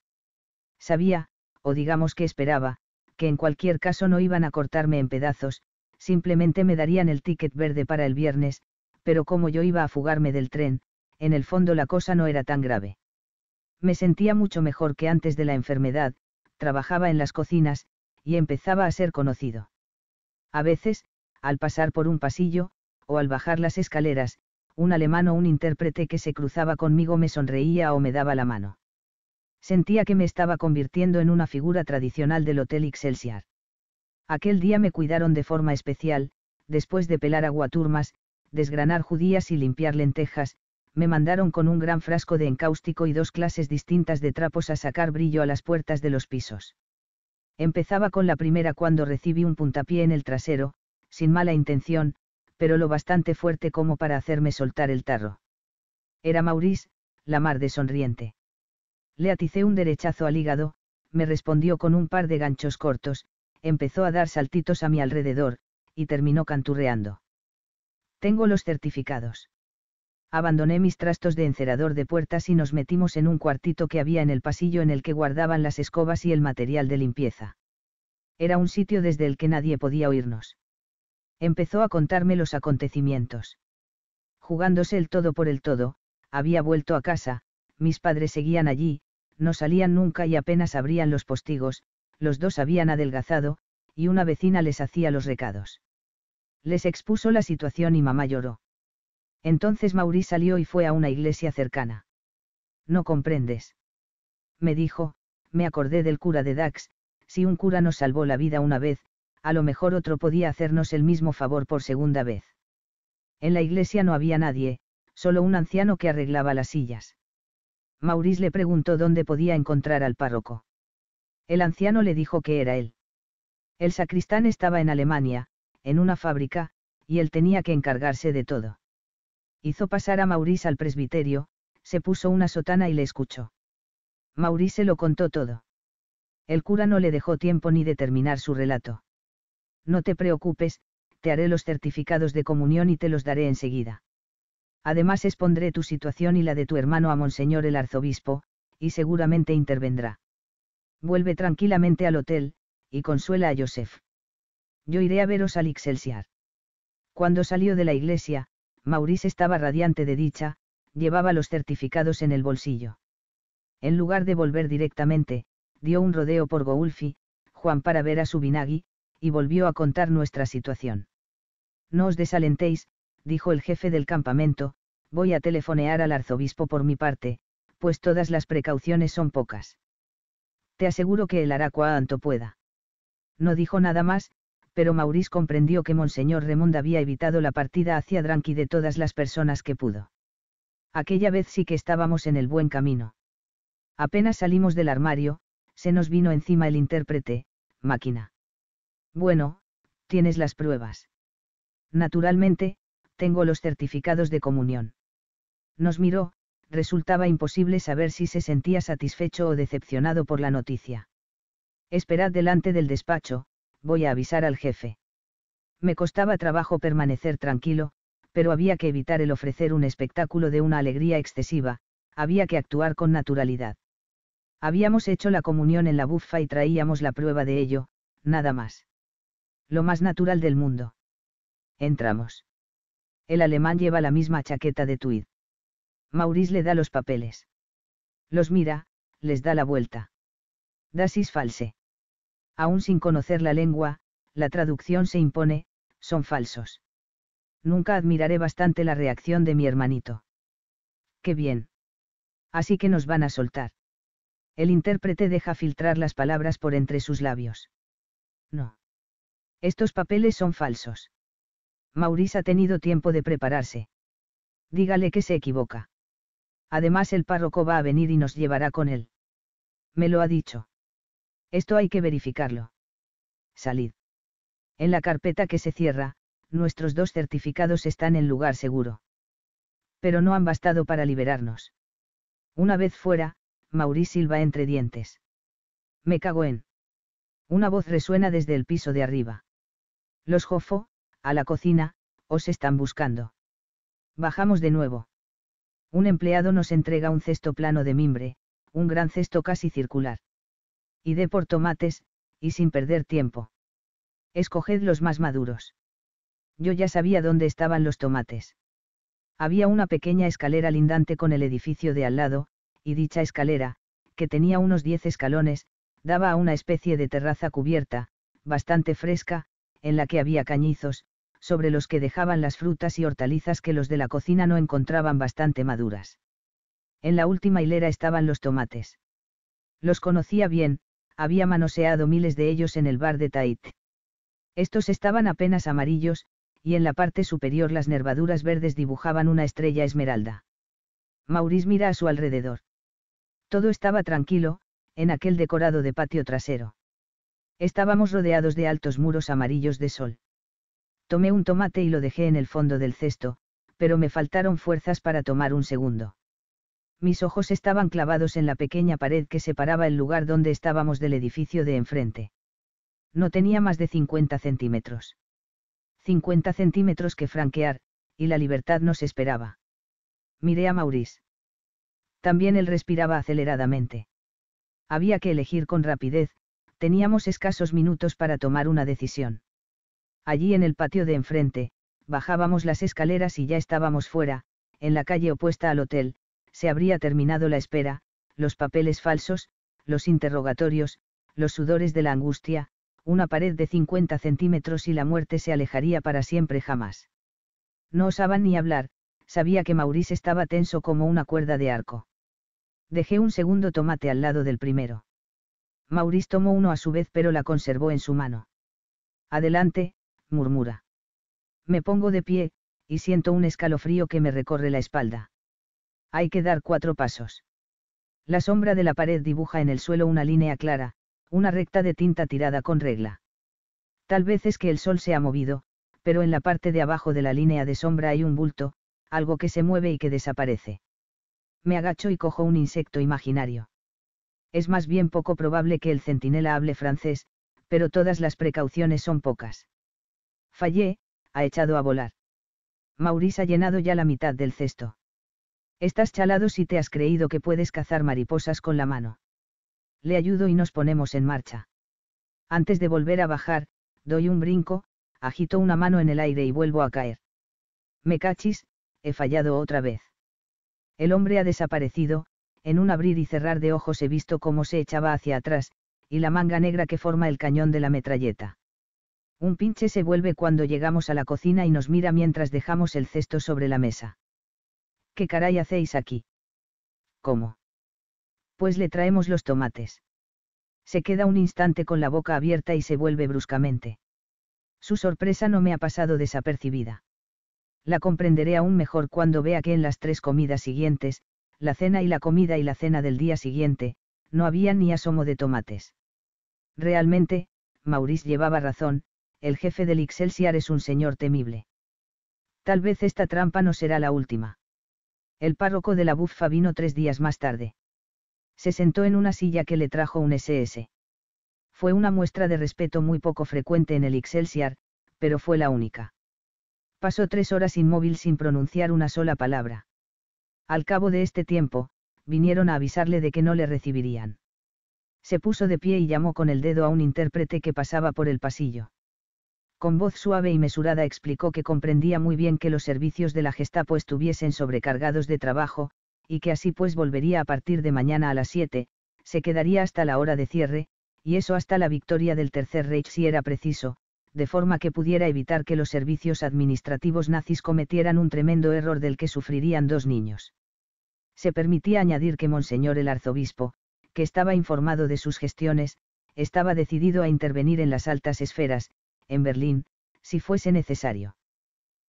Sabía, o digamos que esperaba, que en cualquier caso no iban a cortarme en pedazos, simplemente me darían el ticket verde para el viernes, pero como yo iba a fugarme del tren, en el fondo la cosa no era tan grave. Me sentía mucho mejor que antes de la enfermedad, trabajaba en las cocinas, y empezaba a ser conocido. A veces, al pasar por un pasillo, o al bajar las escaleras, un alemán o un intérprete que se cruzaba conmigo me sonreía o me daba la mano. Sentía que me estaba convirtiendo en una figura tradicional del Hotel Excelsior. Aquel día me cuidaron de forma especial, después de pelar aguaturmas, desgranar judías y limpiar lentejas, me mandaron con un gran frasco de encáustico y dos clases distintas de trapos a sacar brillo a las puertas de los pisos. Empezaba con la primera cuando recibí un puntapié en el trasero, sin mala intención, pero lo bastante fuerte como para hacerme soltar el tarro. Era Maurice, la mar de sonriente. Le aticé un derechazo al hígado, me respondió con un par de ganchos cortos, empezó a dar saltitos a mi alrededor, y terminó canturreando. Tengo los certificados abandoné mis trastos de encerador de puertas y nos metimos en un cuartito que había en el pasillo en el que guardaban las escobas y el material de limpieza. Era un sitio desde el que nadie podía oírnos. Empezó a contarme los acontecimientos. Jugándose el todo por el todo, había vuelto a casa, mis padres seguían allí, no salían nunca y apenas abrían los postigos, los dos habían adelgazado, y una vecina les hacía los recados. Les expuso la situación y mamá lloró. Entonces Maurice salió y fue a una iglesia cercana. No comprendes. Me dijo, me acordé del cura de Dax, si un cura nos salvó la vida una vez, a lo mejor otro podía hacernos el mismo favor por segunda vez. En la iglesia no había nadie, solo un anciano que arreglaba las sillas. Maurice le preguntó dónde podía encontrar al párroco. El anciano le dijo que era él. El sacristán estaba en Alemania, en una fábrica, y él tenía que encargarse de todo hizo pasar a Maurice al presbiterio, se puso una sotana y le escuchó. Maurice lo contó todo. El cura no le dejó tiempo ni de terminar su relato. No te preocupes, te haré los certificados de comunión y te los daré enseguida. Además expondré tu situación y la de tu hermano a Monseñor el arzobispo, y seguramente intervendrá. Vuelve tranquilamente al hotel, y consuela a Joseph. Yo iré a veros al Excelsior. Cuando salió de la iglesia, Maurice estaba radiante de dicha, llevaba los certificados en el bolsillo. En lugar de volver directamente, dio un rodeo por Goulfi, Juan para ver a Subinagui, y volvió a contar nuestra situación. No os desalentéis, dijo el jefe del campamento, voy a telefonear al arzobispo por mi parte, pues todas las precauciones son pocas. Te aseguro que él hará cuanto pueda. No dijo nada más, pero Maurice comprendió que Monseñor Remond había evitado la partida hacia Dranqui de todas las personas que pudo. Aquella vez sí que estábamos en el buen camino. Apenas salimos del armario, se nos vino encima el intérprete, máquina. Bueno, tienes las pruebas. Naturalmente, tengo los certificados de comunión. Nos miró, resultaba imposible saber si se sentía satisfecho o decepcionado por la noticia. Esperad delante del despacho, voy a avisar al jefe. Me costaba trabajo permanecer tranquilo, pero había que evitar el ofrecer un espectáculo de una alegría excesiva, había que actuar con naturalidad. Habíamos hecho la comunión en la bufa y traíamos la prueba de ello, nada más. Lo más natural del mundo. Entramos. El alemán lleva la misma chaqueta de tweed. Maurice le da los papeles. Los mira, les da la vuelta. Das false aún sin conocer la lengua, la traducción se impone, son falsos. Nunca admiraré bastante la reacción de mi hermanito. Qué bien. Así que nos van a soltar. El intérprete deja filtrar las palabras por entre sus labios. No. Estos papeles son falsos. Maurice ha tenido tiempo de prepararse. Dígale que se equivoca. Además el párroco va a venir y nos llevará con él. Me lo ha dicho. Esto hay que verificarlo. Salid. En la carpeta que se cierra, nuestros dos certificados están en lugar seguro. Pero no han bastado para liberarnos. Una vez fuera, Mauricio va entre dientes. Me cago en. Una voz resuena desde el piso de arriba. Los Jofo, a la cocina, os están buscando. Bajamos de nuevo. Un empleado nos entrega un cesto plano de mimbre, un gran cesto casi circular y dé por tomates, y sin perder tiempo. Escoged los más maduros. Yo ya sabía dónde estaban los tomates. Había una pequeña escalera lindante con el edificio de al lado, y dicha escalera, que tenía unos diez escalones, daba a una especie de terraza cubierta, bastante fresca, en la que había cañizos, sobre los que dejaban las frutas y hortalizas que los de la cocina no encontraban bastante maduras. En la última hilera estaban los tomates. Los conocía bien, había manoseado miles de ellos en el bar de Tait. Estos estaban apenas amarillos, y en la parte superior las nervaduras verdes dibujaban una estrella esmeralda. Maurice mira a su alrededor. Todo estaba tranquilo, en aquel decorado de patio trasero. Estábamos rodeados de altos muros amarillos de sol. Tomé un tomate y lo dejé en el fondo del cesto, pero me faltaron fuerzas para tomar un segundo mis ojos estaban clavados en la pequeña pared que separaba el lugar donde estábamos del edificio de enfrente. No tenía más de 50 centímetros. 50 centímetros que franquear, y la libertad nos esperaba. Miré a Maurice. También él respiraba aceleradamente. Había que elegir con rapidez, teníamos escasos minutos para tomar una decisión. Allí en el patio de enfrente, bajábamos las escaleras y ya estábamos fuera, en la calle opuesta al hotel, se habría terminado la espera, los papeles falsos, los interrogatorios, los sudores de la angustia, una pared de 50 centímetros y la muerte se alejaría para siempre jamás. No osaban ni hablar, sabía que Maurice estaba tenso como una cuerda de arco. Dejé un segundo tomate al lado del primero. Maurice tomó uno a su vez pero la conservó en su mano. Adelante, murmura. Me pongo de pie, y siento un escalofrío que me recorre la espalda. Hay que dar cuatro pasos. La sombra de la pared dibuja en el suelo una línea clara, una recta de tinta tirada con regla. Tal vez es que el sol se ha movido, pero en la parte de abajo de la línea de sombra hay un bulto, algo que se mueve y que desaparece. Me agacho y cojo un insecto imaginario. Es más bien poco probable que el centinela hable francés, pero todas las precauciones son pocas. Fallé, ha echado a volar. Maurice ha llenado ya la mitad del cesto. Estás chalado si te has creído que puedes cazar mariposas con la mano. Le ayudo y nos ponemos en marcha. Antes de volver a bajar, doy un brinco, agito una mano en el aire y vuelvo a caer. Me cachis, he fallado otra vez. El hombre ha desaparecido, en un abrir y cerrar de ojos he visto cómo se echaba hacia atrás, y la manga negra que forma el cañón de la metralleta. Un pinche se vuelve cuando llegamos a la cocina y nos mira mientras dejamos el cesto sobre la mesa. ¿qué caray hacéis aquí? ¿Cómo? Pues le traemos los tomates. Se queda un instante con la boca abierta y se vuelve bruscamente. Su sorpresa no me ha pasado desapercibida. La comprenderé aún mejor cuando vea que en las tres comidas siguientes, la cena y la comida y la cena del día siguiente, no había ni asomo de tomates. Realmente, Maurice llevaba razón, el jefe del Excelsior es un señor temible. Tal vez esta trampa no será la última. El párroco de la Buffa vino tres días más tarde. Se sentó en una silla que le trajo un SS. Fue una muestra de respeto muy poco frecuente en el Excelsior, pero fue la única. Pasó tres horas inmóvil sin pronunciar una sola palabra. Al cabo de este tiempo, vinieron a avisarle de que no le recibirían. Se puso de pie y llamó con el dedo a un intérprete que pasaba por el pasillo. Con voz suave y mesurada explicó que comprendía muy bien que los servicios de la Gestapo estuviesen sobrecargados de trabajo, y que así pues volvería a partir de mañana a las 7, se quedaría hasta la hora de cierre, y eso hasta la victoria del Tercer Reich si era preciso, de forma que pudiera evitar que los servicios administrativos nazis cometieran un tremendo error del que sufrirían dos niños. Se permitía añadir que Monseñor el arzobispo, que estaba informado de sus gestiones, estaba decidido a intervenir en las altas esferas, en Berlín, si fuese necesario.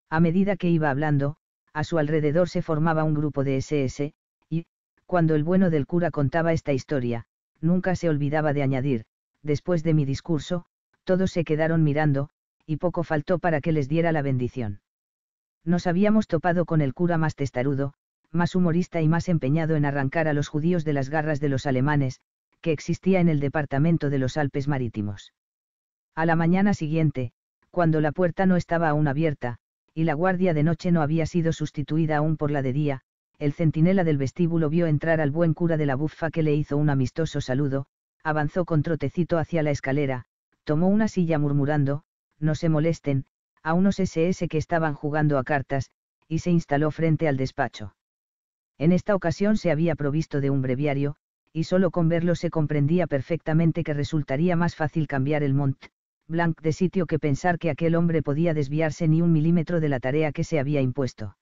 A medida que iba hablando, a su alrededor se formaba un grupo de SS, y, cuando el bueno del cura contaba esta historia, nunca se olvidaba de añadir, después de mi discurso, todos se quedaron mirando, y poco faltó para que les diera la bendición. Nos habíamos topado con el cura más testarudo, más humorista y más empeñado en arrancar a los judíos de las garras de los alemanes, que existía en el departamento de los Alpes Marítimos. A la mañana siguiente, cuando la puerta no estaba aún abierta, y la guardia de noche no había sido sustituida aún por la de día, el centinela del vestíbulo vio entrar al buen cura de la bufa que le hizo un amistoso saludo, avanzó con trotecito hacia la escalera, tomó una silla murmurando, no se molesten, a unos SS que estaban jugando a cartas, y se instaló frente al despacho. En esta ocasión se había provisto de un breviario, y solo con verlo se comprendía perfectamente que resultaría más fácil cambiar el mont Blanc de sitio que pensar que aquel hombre podía desviarse ni un milímetro de la tarea que se había impuesto.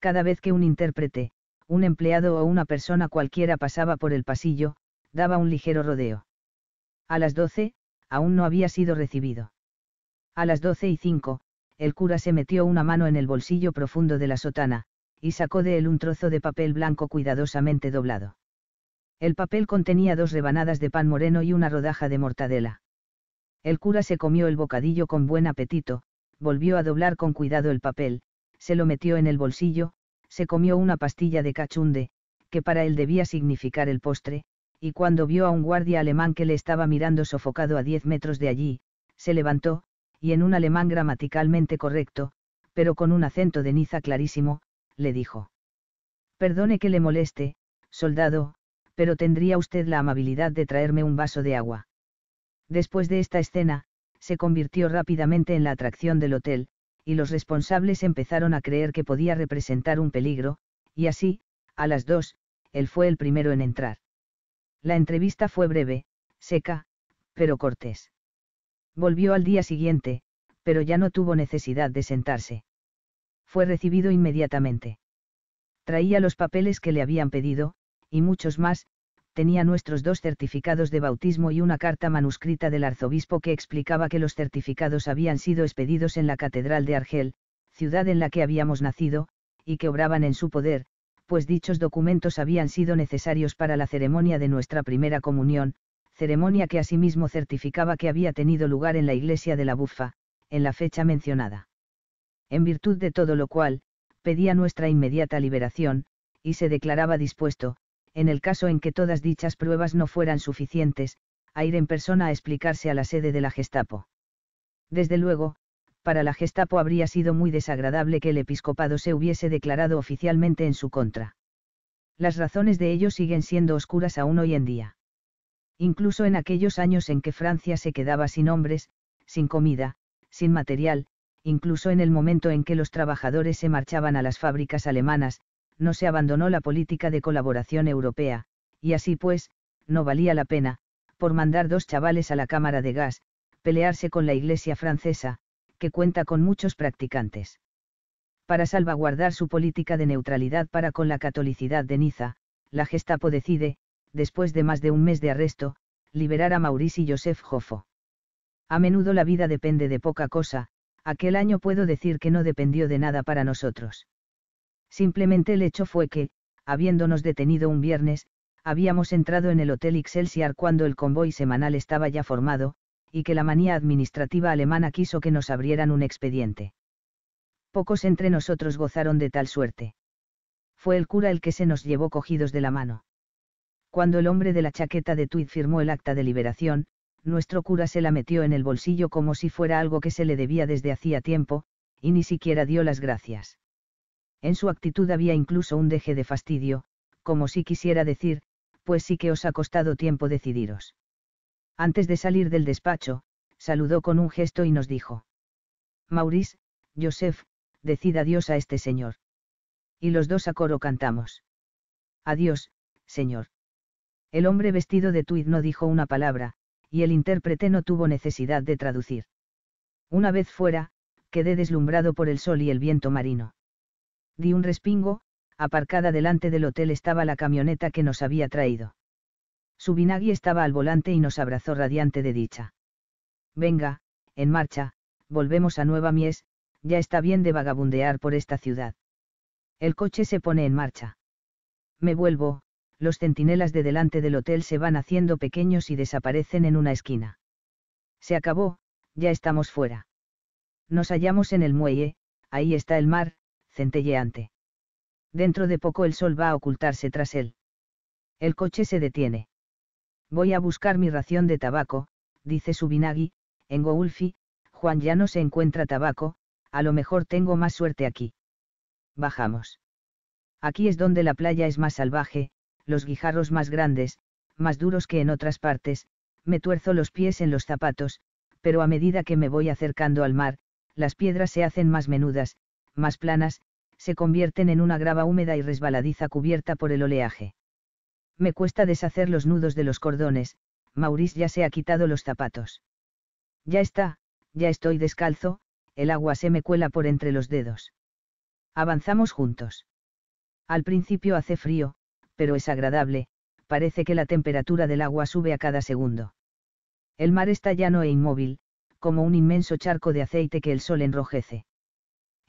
Cada vez que un intérprete, un empleado o una persona cualquiera pasaba por el pasillo, daba un ligero rodeo. A las doce, aún no había sido recibido. A las doce y cinco, el cura se metió una mano en el bolsillo profundo de la sotana, y sacó de él un trozo de papel blanco cuidadosamente doblado. El papel contenía dos rebanadas de pan moreno y una rodaja de mortadela. El cura se comió el bocadillo con buen apetito, volvió a doblar con cuidado el papel, se lo metió en el bolsillo, se comió una pastilla de cachunde, que para él debía significar el postre, y cuando vio a un guardia alemán que le estaba mirando sofocado a diez metros de allí, se levantó, y en un alemán gramaticalmente correcto, pero con un acento de Niza clarísimo, le dijo. Perdone que le moleste, soldado, pero tendría usted la amabilidad de traerme un vaso de agua. Después de esta escena, se convirtió rápidamente en la atracción del hotel, y los responsables empezaron a creer que podía representar un peligro, y así, a las dos, él fue el primero en entrar. La entrevista fue breve, seca, pero cortés. Volvió al día siguiente, pero ya no tuvo necesidad de sentarse. Fue recibido inmediatamente. Traía los papeles que le habían pedido, y muchos más, tenía nuestros dos certificados de bautismo y una carta manuscrita del arzobispo que explicaba que los certificados habían sido expedidos en la Catedral de Argel, ciudad en la que habíamos nacido, y que obraban en su poder, pues dichos documentos habían sido necesarios para la ceremonia de nuestra primera comunión, ceremonia que asimismo certificaba que había tenido lugar en la iglesia de la Bufa, en la fecha mencionada. En virtud de todo lo cual, pedía nuestra inmediata liberación, y se declaraba dispuesto, en el caso en que todas dichas pruebas no fueran suficientes, a ir en persona a explicarse a la sede de la Gestapo. Desde luego, para la Gestapo habría sido muy desagradable que el episcopado se hubiese declarado oficialmente en su contra. Las razones de ello siguen siendo oscuras aún hoy en día. Incluso en aquellos años en que Francia se quedaba sin hombres, sin comida, sin material, incluso en el momento en que los trabajadores se marchaban a las fábricas alemanas, no se abandonó la política de colaboración europea, y así pues, no valía la pena, por mandar dos chavales a la Cámara de Gas, pelearse con la Iglesia francesa, que cuenta con muchos practicantes. Para salvaguardar su política de neutralidad para con la catolicidad de Niza, la Gestapo decide, después de más de un mes de arresto, liberar a Maurice y Joseph Joffo. A menudo la vida depende de poca cosa, aquel año puedo decir que no dependió de nada para nosotros. Simplemente el hecho fue que, habiéndonos detenido un viernes, habíamos entrado en el Hotel Excelsior cuando el convoy semanal estaba ya formado, y que la manía administrativa alemana quiso que nos abrieran un expediente. Pocos entre nosotros gozaron de tal suerte. Fue el cura el que se nos llevó cogidos de la mano. Cuando el hombre de la chaqueta de tweed firmó el acta de liberación, nuestro cura se la metió en el bolsillo como si fuera algo que se le debía desde hacía tiempo, y ni siquiera dio las gracias. En su actitud había incluso un deje de fastidio, como si quisiera decir, pues sí que os ha costado tiempo decidiros. Antes de salir del despacho, saludó con un gesto y nos dijo. Maurice, Joseph, decid adiós a este señor. Y los dos a coro cantamos. Adiós, señor. El hombre vestido de tweed no dijo una palabra, y el intérprete no tuvo necesidad de traducir. Una vez fuera, quedé deslumbrado por el sol y el viento marino di un respingo, aparcada delante del hotel estaba la camioneta que nos había traído. Subinagui estaba al volante y nos abrazó radiante de dicha. Venga, en marcha, volvemos a Nueva Mies, ya está bien de vagabundear por esta ciudad. El coche se pone en marcha. Me vuelvo, los centinelas de delante del hotel se van haciendo pequeños y desaparecen en una esquina. Se acabó, ya estamos fuera. Nos hallamos en el muelle, ahí está el mar, centelleante. Dentro de poco el sol va a ocultarse tras él. El coche se detiene. Voy a buscar mi ración de tabaco, dice Subinagi, en Goulfi, Juan ya no se encuentra tabaco, a lo mejor tengo más suerte aquí. Bajamos. Aquí es donde la playa es más salvaje, los guijarros más grandes, más duros que en otras partes, me tuerzo los pies en los zapatos, pero a medida que me voy acercando al mar, las piedras se hacen más menudas, más planas, se convierten en una grava húmeda y resbaladiza cubierta por el oleaje. Me cuesta deshacer los nudos de los cordones, Maurice ya se ha quitado los zapatos. Ya está, ya estoy descalzo, el agua se me cuela por entre los dedos. Avanzamos juntos. Al principio hace frío, pero es agradable, parece que la temperatura del agua sube a cada segundo. El mar está llano e inmóvil, como un inmenso charco de aceite que el sol enrojece.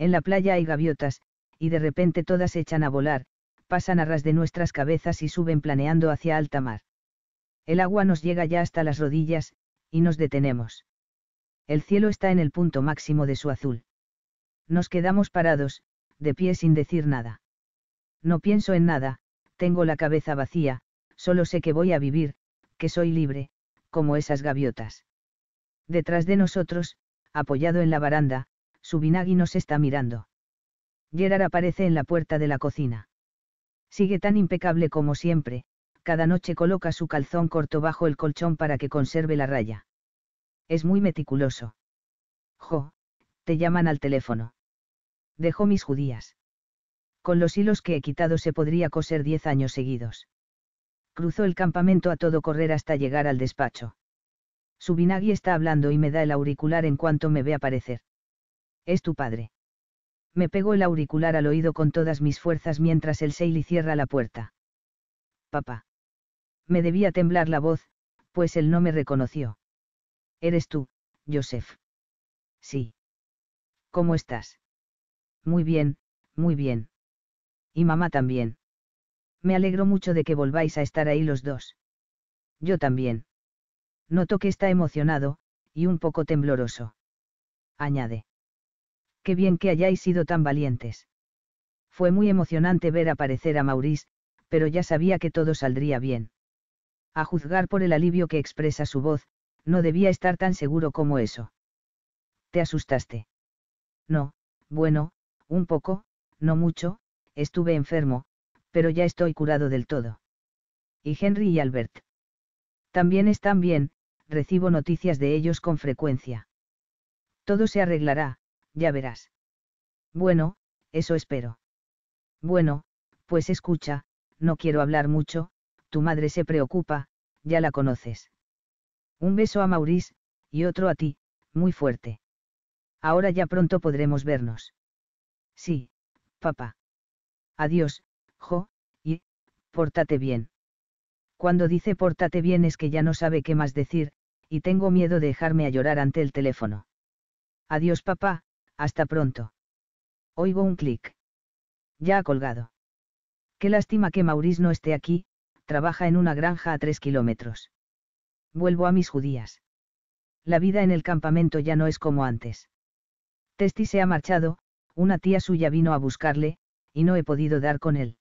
En la playa hay gaviotas, y de repente todas echan a volar, pasan a ras de nuestras cabezas y suben planeando hacia alta mar. El agua nos llega ya hasta las rodillas, y nos detenemos. El cielo está en el punto máximo de su azul. Nos quedamos parados, de pie sin decir nada. No pienso en nada, tengo la cabeza vacía, solo sé que voy a vivir, que soy libre, como esas gaviotas. Detrás de nosotros, apoyado en la baranda, Subinagi nos está mirando. Gerard aparece en la puerta de la cocina. Sigue tan impecable como siempre, cada noche coloca su calzón corto bajo el colchón para que conserve la raya. Es muy meticuloso. Jo, te llaman al teléfono. Dejó mis judías. Con los hilos que he quitado se podría coser diez años seguidos. Cruzó el campamento a todo correr hasta llegar al despacho. Subinagui está hablando y me da el auricular en cuanto me ve aparecer. Es tu padre. Me pegó el auricular al oído con todas mis fuerzas mientras el Seili cierra la puerta. Papá. Me debía temblar la voz, pues él no me reconoció. Eres tú, Joseph. Sí. ¿Cómo estás? Muy bien, muy bien. Y mamá también. Me alegro mucho de que volváis a estar ahí los dos. Yo también. Noto que está emocionado, y un poco tembloroso. Añade qué bien que hayáis sido tan valientes. Fue muy emocionante ver aparecer a Maurice, pero ya sabía que todo saldría bien. A juzgar por el alivio que expresa su voz, no debía estar tan seguro como eso. ¿Te asustaste? No, bueno, un poco, no mucho, estuve enfermo, pero ya estoy curado del todo. Y Henry y Albert. También están bien, recibo noticias de ellos con frecuencia. Todo se arreglará, ya verás. Bueno, eso espero. Bueno, pues escucha, no quiero hablar mucho, tu madre se preocupa, ya la conoces. Un beso a Maurice, y otro a ti, muy fuerte. Ahora ya pronto podremos vernos. Sí, papá. Adiós, Jo, y, pórtate bien. Cuando dice pórtate bien es que ya no sabe qué más decir, y tengo miedo de dejarme a llorar ante el teléfono. Adiós papá, hasta pronto. Oigo un clic. Ya ha colgado. Qué lástima que Maurice no esté aquí, trabaja en una granja a tres kilómetros. Vuelvo a mis judías. La vida en el campamento ya no es como antes. Testy se ha marchado, una tía suya vino a buscarle, y no he podido dar con él.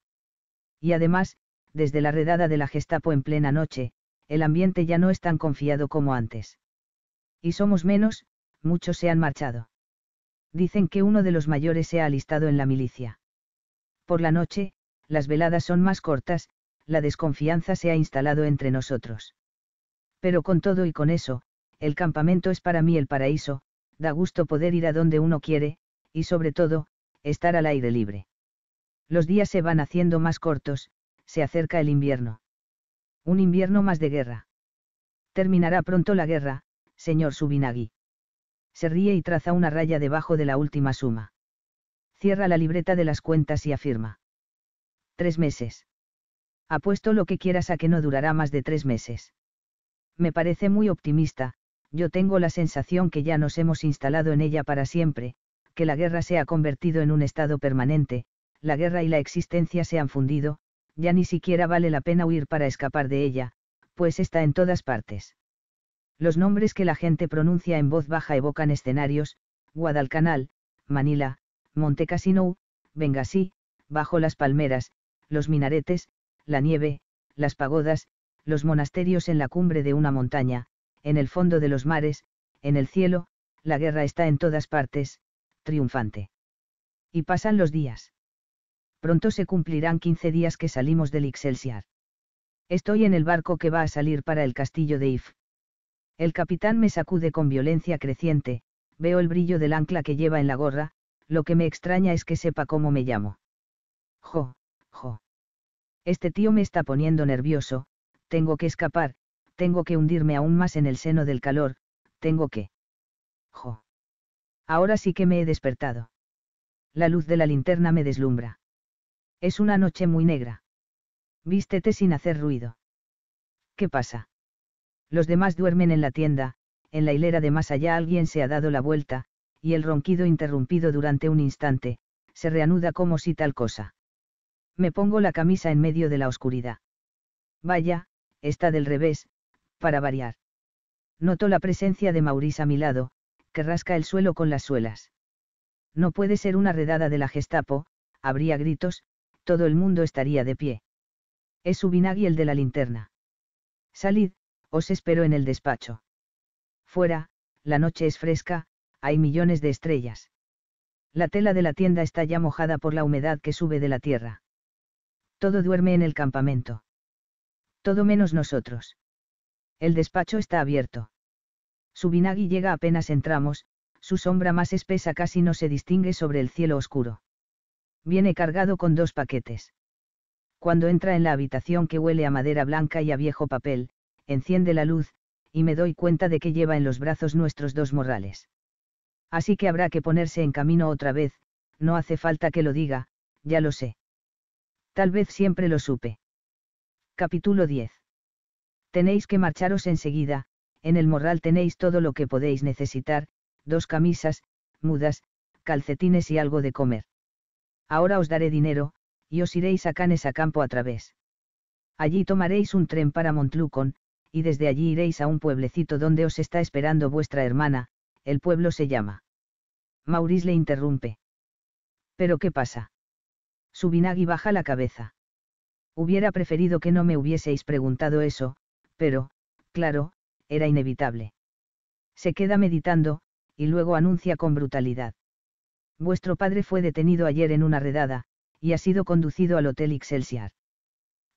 Y además, desde la redada de la Gestapo en plena noche, el ambiente ya no es tan confiado como antes. Y somos menos, muchos se han marchado. Dicen que uno de los mayores se ha alistado en la milicia. Por la noche, las veladas son más cortas, la desconfianza se ha instalado entre nosotros. Pero con todo y con eso, el campamento es para mí el paraíso, da gusto poder ir a donde uno quiere, y sobre todo, estar al aire libre. Los días se van haciendo más cortos, se acerca el invierno. Un invierno más de guerra. Terminará pronto la guerra, señor Subinagui se ríe y traza una raya debajo de la última suma. Cierra la libreta de las cuentas y afirma. Tres meses. Apuesto lo que quieras a que no durará más de tres meses. Me parece muy optimista, yo tengo la sensación que ya nos hemos instalado en ella para siempre, que la guerra se ha convertido en un estado permanente, la guerra y la existencia se han fundido, ya ni siquiera vale la pena huir para escapar de ella, pues está en todas partes. Los nombres que la gente pronuncia en voz baja evocan escenarios, Guadalcanal, Manila, Monte Casino, Bengasi, bajo las palmeras, los minaretes, la nieve, las pagodas, los monasterios en la cumbre de una montaña, en el fondo de los mares, en el cielo, la guerra está en todas partes, triunfante. Y pasan los días. Pronto se cumplirán 15 días que salimos del Excelsior. Estoy en el barco que va a salir para el castillo de If. El capitán me sacude con violencia creciente, veo el brillo del ancla que lleva en la gorra, lo que me extraña es que sepa cómo me llamo. Jo, jo. Este tío me está poniendo nervioso, tengo que escapar, tengo que hundirme aún más en el seno del calor, tengo que... Jo. Ahora sí que me he despertado. La luz de la linterna me deslumbra. Es una noche muy negra. Vístete sin hacer ruido. ¿Qué pasa? Los demás duermen en la tienda, en la hilera de más allá alguien se ha dado la vuelta, y el ronquido interrumpido durante un instante, se reanuda como si tal cosa. Me pongo la camisa en medio de la oscuridad. Vaya, está del revés, para variar. Noto la presencia de Maurice a mi lado, que rasca el suelo con las suelas. No puede ser una redada de la Gestapo, habría gritos, todo el mundo estaría de pie. Es su el de la linterna. Salid, os espero en el despacho. Fuera, la noche es fresca, hay millones de estrellas. La tela de la tienda está ya mojada por la humedad que sube de la tierra. Todo duerme en el campamento. Todo menos nosotros. El despacho está abierto. Subinagi llega apenas entramos, su sombra más espesa casi no se distingue sobre el cielo oscuro. Viene cargado con dos paquetes. Cuando entra en la habitación que huele a madera blanca y a viejo papel, enciende la luz, y me doy cuenta de que lleva en los brazos nuestros dos morrales. Así que habrá que ponerse en camino otra vez, no hace falta que lo diga, ya lo sé. Tal vez siempre lo supe. Capítulo 10. Tenéis que marcharos enseguida, en el morral tenéis todo lo que podéis necesitar, dos camisas, mudas, calcetines y algo de comer. Ahora os daré dinero, y os iréis a Canes a campo a través. Allí tomaréis un tren para Montlucon, y desde allí iréis a un pueblecito donde os está esperando vuestra hermana, el pueblo se llama. Maurice le interrumpe. ¿Pero qué pasa? Subinagi baja la cabeza. Hubiera preferido que no me hubieseis preguntado eso, pero, claro, era inevitable. Se queda meditando, y luego anuncia con brutalidad. Vuestro padre fue detenido ayer en una redada, y ha sido conducido al Hotel Excelsior.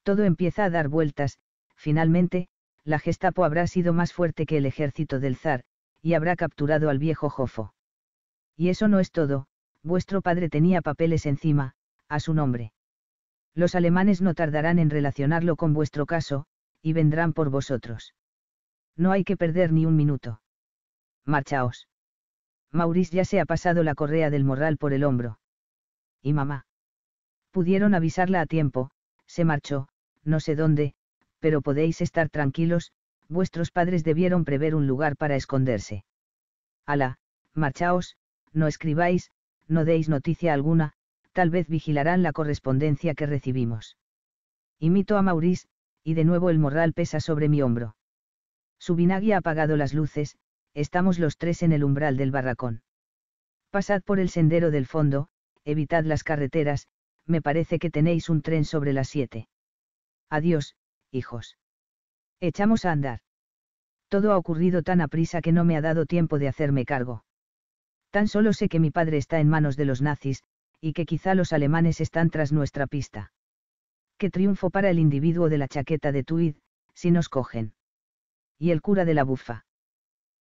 Todo empieza a dar vueltas, finalmente, la Gestapo habrá sido más fuerte que el ejército del zar, y habrá capturado al viejo Jofo. Y eso no es todo, vuestro padre tenía papeles encima, a su nombre. Los alemanes no tardarán en relacionarlo con vuestro caso, y vendrán por vosotros. No hay que perder ni un minuto. Marchaos. Maurice ya se ha pasado la correa del morral por el hombro. Y mamá. Pudieron avisarla a tiempo, se marchó, no sé dónde, pero podéis estar tranquilos, vuestros padres debieron prever un lugar para esconderse. hala marchaos, no escribáis, no deis noticia alguna, tal vez vigilarán la correspondencia que recibimos. Imito a Maurice, y de nuevo el morral pesa sobre mi hombro. Subinagui ha apagado las luces, estamos los tres en el umbral del barracón. Pasad por el sendero del fondo, evitad las carreteras, me parece que tenéis un tren sobre las siete. Adiós, hijos. Echamos a andar. Todo ha ocurrido tan a prisa que no me ha dado tiempo de hacerme cargo. Tan solo sé que mi padre está en manos de los nazis, y que quizá los alemanes están tras nuestra pista. Qué triunfo para el individuo de la chaqueta de Tweed, si nos cogen. Y el cura de la bufa.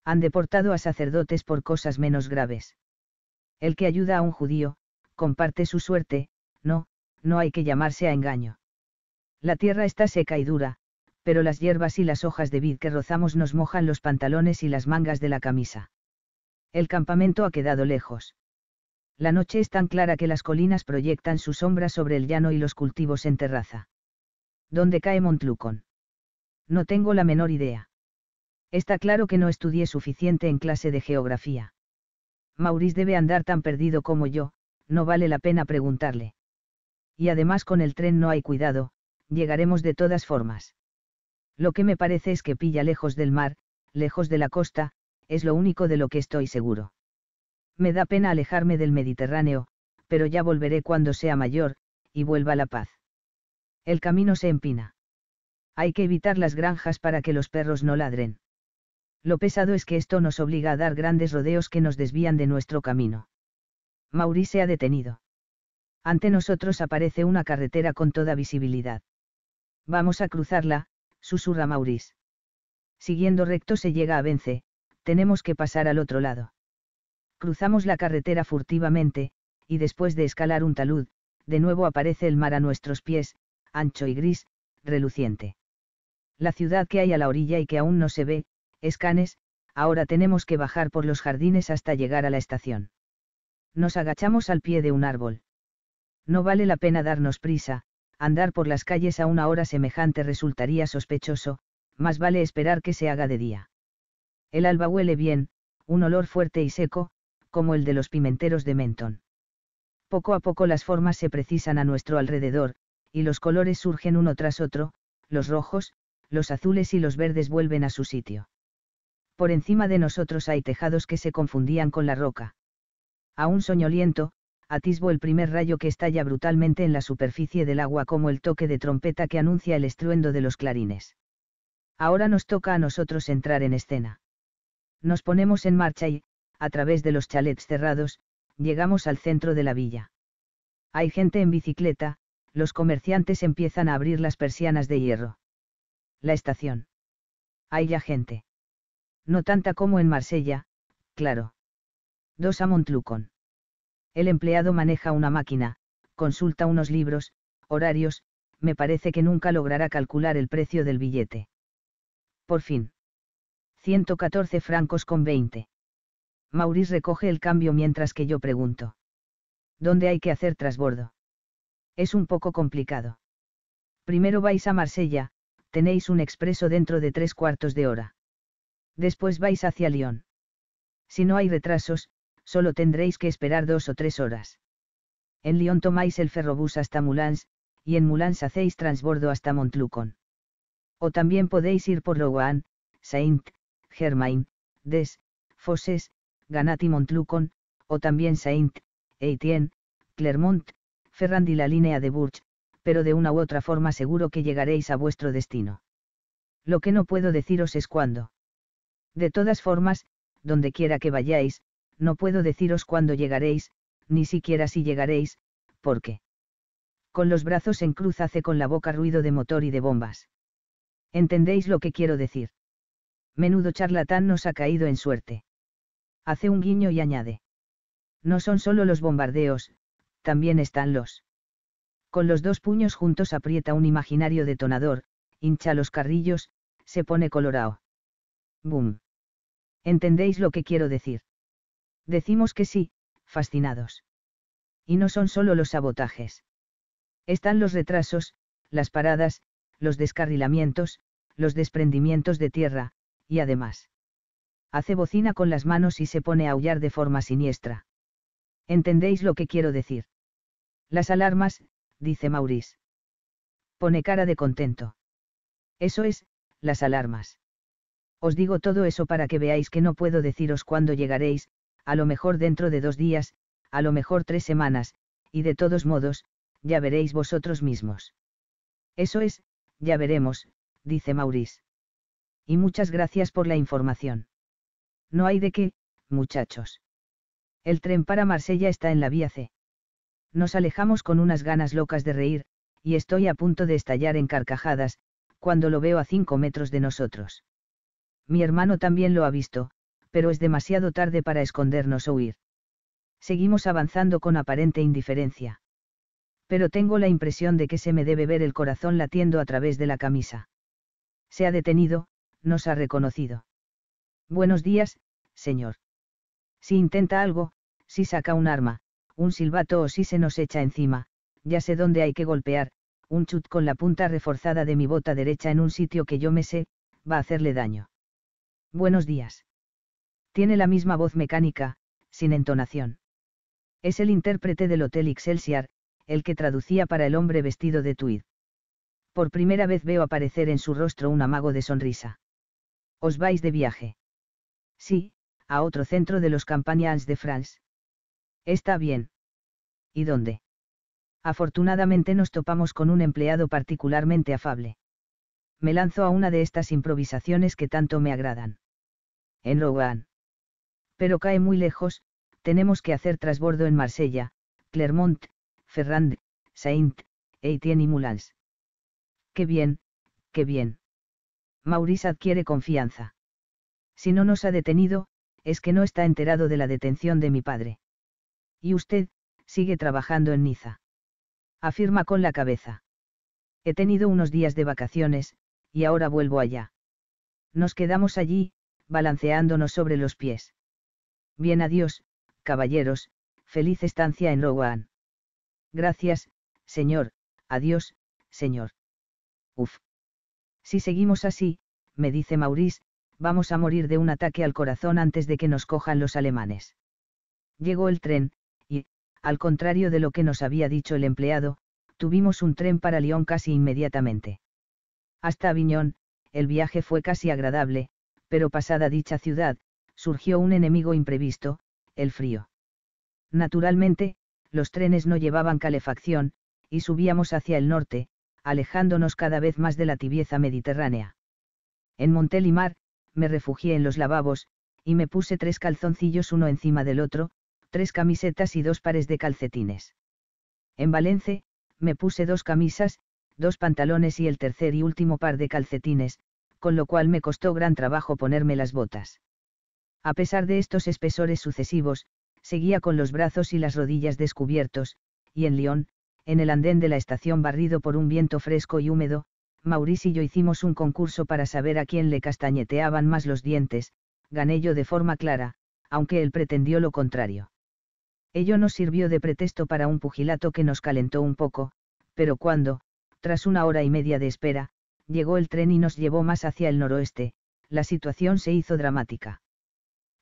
Han deportado a sacerdotes por cosas menos graves. El que ayuda a un judío, comparte su suerte, no, no hay que llamarse a engaño. La tierra está seca y dura, pero las hierbas y las hojas de vid que rozamos nos mojan los pantalones y las mangas de la camisa. El campamento ha quedado lejos. La noche es tan clara que las colinas proyectan su sombra sobre el llano y los cultivos en terraza. ¿Dónde cae Montlucon? No tengo la menor idea. Está claro que no estudié suficiente en clase de geografía. Maurice debe andar tan perdido como yo, no vale la pena preguntarle. Y además con el tren no hay cuidado, llegaremos de todas formas. Lo que me parece es que pilla lejos del mar, lejos de la costa, es lo único de lo que estoy seguro. Me da pena alejarme del Mediterráneo, pero ya volveré cuando sea mayor, y vuelva la paz. El camino se empina. Hay que evitar las granjas para que los perros no ladren. Lo pesado es que esto nos obliga a dar grandes rodeos que nos desvían de nuestro camino. Mauri se ha detenido. Ante nosotros aparece una carretera con toda visibilidad. Vamos a cruzarla, susurra Maurice. Siguiendo recto se llega a Vence, tenemos que pasar al otro lado. Cruzamos la carretera furtivamente, y después de escalar un talud, de nuevo aparece el mar a nuestros pies, ancho y gris, reluciente. La ciudad que hay a la orilla y que aún no se ve, es Canes, ahora tenemos que bajar por los jardines hasta llegar a la estación. Nos agachamos al pie de un árbol. No vale la pena darnos prisa, andar por las calles a una hora semejante resultaría sospechoso, más vale esperar que se haga de día. El alba huele bien, un olor fuerte y seco, como el de los pimenteros de Menton. Poco a poco las formas se precisan a nuestro alrededor, y los colores surgen uno tras otro, los rojos, los azules y los verdes vuelven a su sitio. Por encima de nosotros hay tejados que se confundían con la roca. Aún soñoliento, atisbo el primer rayo que estalla brutalmente en la superficie del agua como el toque de trompeta que anuncia el estruendo de los clarines. Ahora nos toca a nosotros entrar en escena. Nos ponemos en marcha y, a través de los chalets cerrados, llegamos al centro de la villa. Hay gente en bicicleta, los comerciantes empiezan a abrir las persianas de hierro. La estación. Hay ya gente. No tanta como en Marsella, claro. Dos a Montlucon. El empleado maneja una máquina, consulta unos libros, horarios, me parece que nunca logrará calcular el precio del billete. Por fin. 114 francos con 20. Maurice recoge el cambio mientras que yo pregunto. ¿Dónde hay que hacer trasbordo? Es un poco complicado. Primero vais a Marsella, tenéis un expreso dentro de tres cuartos de hora. Después vais hacia Lyon. Si no hay retrasos, solo tendréis que esperar dos o tres horas. En Lyon tomáis el ferrobús hasta Moulins, y en Moulins hacéis transbordo hasta Montlucon. O también podéis ir por Rouen, Saint, Germain, Des, Fosses, Ganat y Montlucon, o también Saint, Etienne, Clermont, Ferrand y la línea de Bourges, pero de una u otra forma seguro que llegaréis a vuestro destino. Lo que no puedo deciros es cuándo. De todas formas, donde quiera que vayáis, no puedo deciros cuándo llegaréis, ni siquiera si llegaréis, porque. Con los brazos en cruz hace con la boca ruido de motor y de bombas. ¿Entendéis lo que quiero decir? Menudo charlatán nos ha caído en suerte. Hace un guiño y añade. No son solo los bombardeos, también están los. Con los dos puños juntos aprieta un imaginario detonador, hincha los carrillos, se pone colorao. ¡Bum! ¿Entendéis lo que quiero decir? Decimos que sí, fascinados. Y no son solo los sabotajes. Están los retrasos, las paradas, los descarrilamientos, los desprendimientos de tierra, y además. Hace bocina con las manos y se pone a aullar de forma siniestra. ¿Entendéis lo que quiero decir? Las alarmas, dice Maurice. Pone cara de contento. Eso es, las alarmas. Os digo todo eso para que veáis que no puedo deciros cuándo llegaréis, a lo mejor dentro de dos días, a lo mejor tres semanas, y de todos modos, ya veréis vosotros mismos. Eso es, ya veremos, dice Maurice. Y muchas gracias por la información. No hay de qué, muchachos. El tren para Marsella está en la vía C. Nos alejamos con unas ganas locas de reír, y estoy a punto de estallar en carcajadas, cuando lo veo a cinco metros de nosotros. Mi hermano también lo ha visto, pero es demasiado tarde para escondernos o huir. Seguimos avanzando con aparente indiferencia. Pero tengo la impresión de que se me debe ver el corazón latiendo a través de la camisa. Se ha detenido, nos ha reconocido. Buenos días, señor. Si intenta algo, si saca un arma, un silbato o si se nos echa encima, ya sé dónde hay que golpear, un chut con la punta reforzada de mi bota derecha en un sitio que yo me sé, va a hacerle daño. Buenos días. Tiene la misma voz mecánica, sin entonación. Es el intérprete del Hotel Excelsior, el que traducía para el hombre vestido de tweed. Por primera vez veo aparecer en su rostro un amago de sonrisa. ¿Os vais de viaje? Sí, a otro centro de los Campagnans de France. Está bien. ¿Y dónde? Afortunadamente nos topamos con un empleado particularmente afable. Me lanzo a una de estas improvisaciones que tanto me agradan. En Rouen pero cae muy lejos, tenemos que hacer trasbordo en Marsella, Clermont, Ferrand, Saint, Etienne y Moulins. Qué bien, qué bien. Maurice adquiere confianza. Si no nos ha detenido, es que no está enterado de la detención de mi padre. Y usted, sigue trabajando en Niza. Afirma con la cabeza. He tenido unos días de vacaciones, y ahora vuelvo allá. Nos quedamos allí, balanceándonos sobre los pies. Bien adiós, caballeros, feliz estancia en Rouen. Gracias, señor, adiós, señor. Uf. Si seguimos así, me dice Maurice, vamos a morir de un ataque al corazón antes de que nos cojan los alemanes. Llegó el tren, y, al contrario de lo que nos había dicho el empleado, tuvimos un tren para Lyon casi inmediatamente. Hasta Aviñón, el viaje fue casi agradable, pero pasada dicha ciudad, surgió un enemigo imprevisto, el frío. Naturalmente, los trenes no llevaban calefacción, y subíamos hacia el norte, alejándonos cada vez más de la tibieza mediterránea. En Montelimar, me refugié en los lavabos, y me puse tres calzoncillos uno encima del otro, tres camisetas y dos pares de calcetines. En Valence, me puse dos camisas, dos pantalones y el tercer y último par de calcetines, con lo cual me costó gran trabajo ponerme las botas. A pesar de estos espesores sucesivos, seguía con los brazos y las rodillas descubiertos, y en Lyon, en el andén de la estación barrido por un viento fresco y húmedo, Maurice y yo hicimos un concurso para saber a quién le castañeteaban más los dientes, gané yo de forma clara, aunque él pretendió lo contrario. Ello nos sirvió de pretexto para un pugilato que nos calentó un poco, pero cuando, tras una hora y media de espera, llegó el tren y nos llevó más hacia el noroeste, la situación se hizo dramática.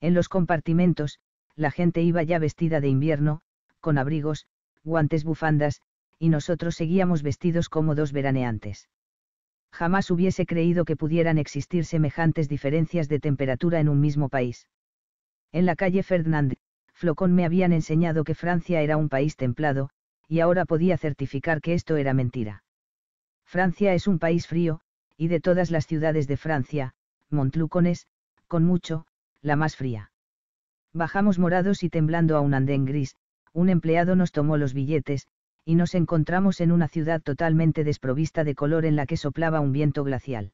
En los compartimentos, la gente iba ya vestida de invierno, con abrigos, guantes, bufandas, y nosotros seguíamos vestidos como dos veraneantes. Jamás hubiese creído que pudieran existir semejantes diferencias de temperatura en un mismo país. En la calle Fernand, Flocón me habían enseñado que Francia era un país templado, y ahora podía certificar que esto era mentira. Francia es un país frío, y de todas las ciudades de Francia, Montlucones, con mucho, la más fría. Bajamos morados y temblando a un andén gris, un empleado nos tomó los billetes, y nos encontramos en una ciudad totalmente desprovista de color en la que soplaba un viento glacial.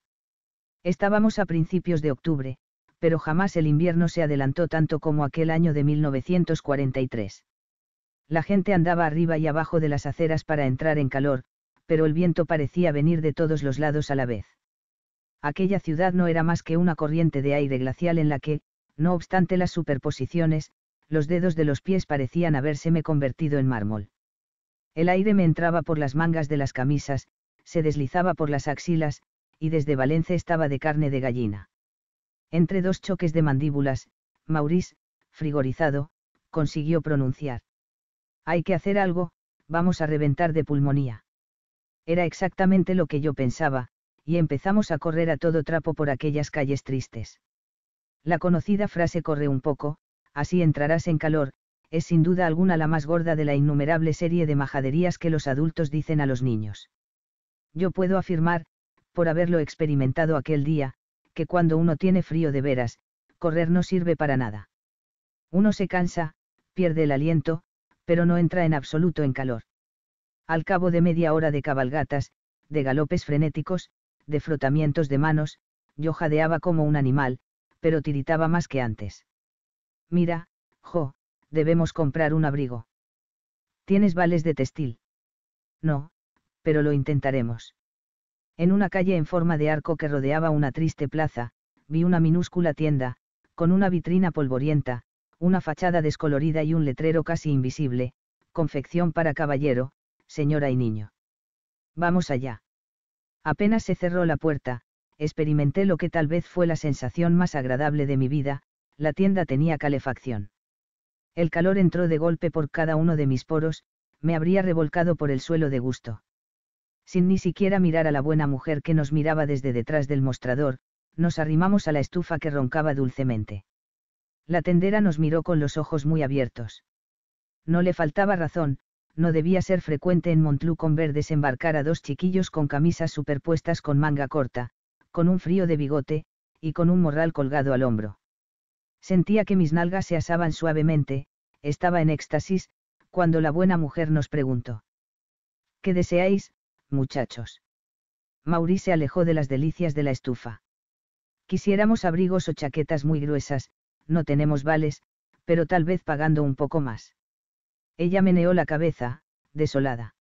Estábamos a principios de octubre, pero jamás el invierno se adelantó tanto como aquel año de 1943. La gente andaba arriba y abajo de las aceras para entrar en calor, pero el viento parecía venir de todos los lados a la vez. Aquella ciudad no era más que una corriente de aire glacial en la que, no obstante las superposiciones, los dedos de los pies parecían habérseme convertido en mármol. El aire me entraba por las mangas de las camisas, se deslizaba por las axilas, y desde Valencia estaba de carne de gallina. Entre dos choques de mandíbulas, Maurice, frigorizado, consiguió pronunciar. Hay que hacer algo, vamos a reventar de pulmonía. Era exactamente lo que yo pensaba, y empezamos a correr a todo trapo por aquellas calles tristes. La conocida frase corre un poco, así entrarás en calor, es sin duda alguna la más gorda de la innumerable serie de majaderías que los adultos dicen a los niños. Yo puedo afirmar, por haberlo experimentado aquel día, que cuando uno tiene frío de veras, correr no sirve para nada. Uno se cansa, pierde el aliento, pero no entra en absoluto en calor. Al cabo de media hora de cabalgatas, de galopes frenéticos, de frotamientos de manos, yo jadeaba como un animal, pero tiritaba más que antes. Mira, Jo, debemos comprar un abrigo. ¿Tienes vales de textil? No, pero lo intentaremos. En una calle en forma de arco que rodeaba una triste plaza, vi una minúscula tienda, con una vitrina polvorienta, una fachada descolorida y un letrero casi invisible, confección para caballero, señora y niño. Vamos allá. Apenas se cerró la puerta, experimenté lo que tal vez fue la sensación más agradable de mi vida, la tienda tenía calefacción. El calor entró de golpe por cada uno de mis poros, me habría revolcado por el suelo de gusto. Sin ni siquiera mirar a la buena mujer que nos miraba desde detrás del mostrador, nos arrimamos a la estufa que roncaba dulcemente. La tendera nos miró con los ojos muy abiertos. No le faltaba razón, no debía ser frecuente en Montlucon ver desembarcar a dos chiquillos con camisas superpuestas con manga corta, con un frío de bigote, y con un morral colgado al hombro. Sentía que mis nalgas se asaban suavemente, estaba en éxtasis, cuando la buena mujer nos preguntó. ¿Qué deseáis, muchachos? Mauri se alejó de las delicias de la estufa. Quisiéramos abrigos o chaquetas muy gruesas, no tenemos vales, pero tal vez pagando un poco más. Ella meneó la cabeza, desolada.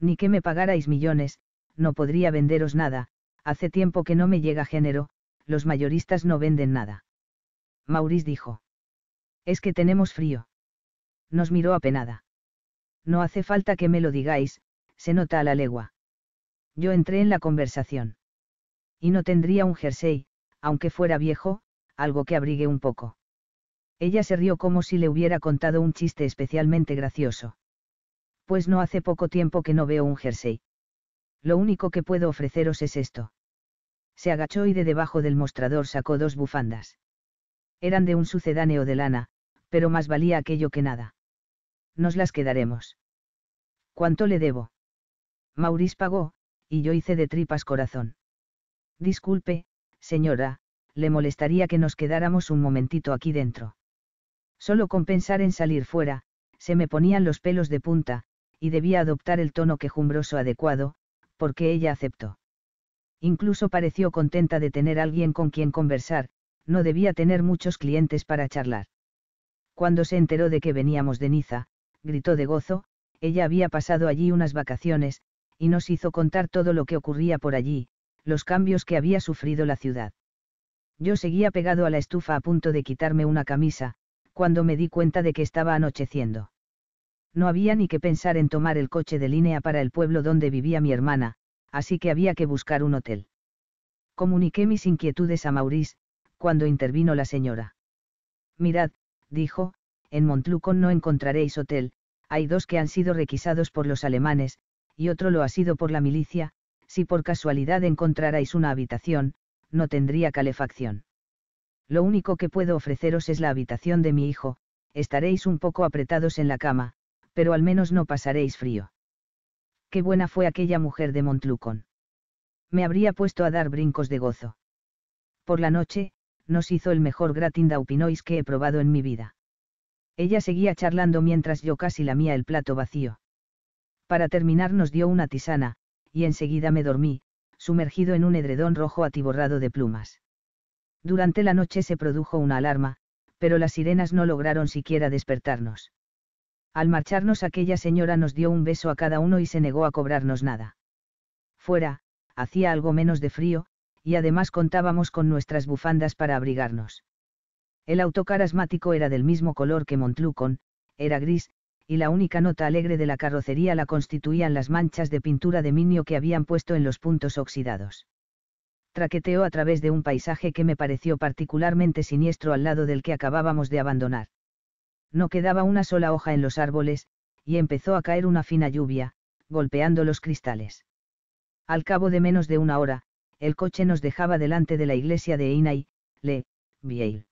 Ni que me pagarais millones, no podría venderos nada, Hace tiempo que no me llega género, los mayoristas no venden nada. Maurice dijo. Es que tenemos frío. Nos miró apenada. No hace falta que me lo digáis, se nota a la legua. Yo entré en la conversación. Y no tendría un jersey, aunque fuera viejo, algo que abrigue un poco. Ella se rió como si le hubiera contado un chiste especialmente gracioso. Pues no hace poco tiempo que no veo un jersey. Lo único que puedo ofreceros es esto. Se agachó y de debajo del mostrador sacó dos bufandas. Eran de un sucedáneo de lana, pero más valía aquello que nada. Nos las quedaremos. ¿Cuánto le debo? Maurice pagó, y yo hice de tripas corazón. Disculpe, señora, le molestaría que nos quedáramos un momentito aquí dentro. Solo con pensar en salir fuera, se me ponían los pelos de punta, y debía adoptar el tono quejumbroso adecuado, porque ella aceptó. Incluso pareció contenta de tener alguien con quien conversar, no debía tener muchos clientes para charlar. Cuando se enteró de que veníamos de Niza, gritó de gozo, ella había pasado allí unas vacaciones, y nos hizo contar todo lo que ocurría por allí, los cambios que había sufrido la ciudad. Yo seguía pegado a la estufa a punto de quitarme una camisa, cuando me di cuenta de que estaba anocheciendo. No había ni que pensar en tomar el coche de línea para el pueblo donde vivía mi hermana, así que había que buscar un hotel. Comuniqué mis inquietudes a Maurice, cuando intervino la señora. Mirad, dijo, en Montlucon no encontraréis hotel, hay dos que han sido requisados por los alemanes, y otro lo ha sido por la milicia, si por casualidad encontrarais una habitación, no tendría calefacción. Lo único que puedo ofreceros es la habitación de mi hijo, estaréis un poco apretados en la cama, pero al menos no pasaréis frío. Qué buena fue aquella mujer de Montlucon. Me habría puesto a dar brincos de gozo. Por la noche, nos hizo el mejor gratin daupinois que he probado en mi vida. Ella seguía charlando mientras yo casi lamía el plato vacío. Para terminar nos dio una tisana, y enseguida me dormí, sumergido en un edredón rojo atiborrado de plumas. Durante la noche se produjo una alarma, pero las sirenas no lograron siquiera despertarnos. Al marcharnos aquella señora nos dio un beso a cada uno y se negó a cobrarnos nada. Fuera, hacía algo menos de frío, y además contábamos con nuestras bufandas para abrigarnos. El autocar asmático era del mismo color que Montlucon, era gris, y la única nota alegre de la carrocería la constituían las manchas de pintura de minio que habían puesto en los puntos oxidados. Traqueteó a través de un paisaje que me pareció particularmente siniestro al lado del que acabábamos de abandonar. No quedaba una sola hoja en los árboles, y empezó a caer una fina lluvia, golpeando los cristales. Al cabo de menos de una hora, el coche nos dejaba delante de la iglesia de Inay, Le, Biel.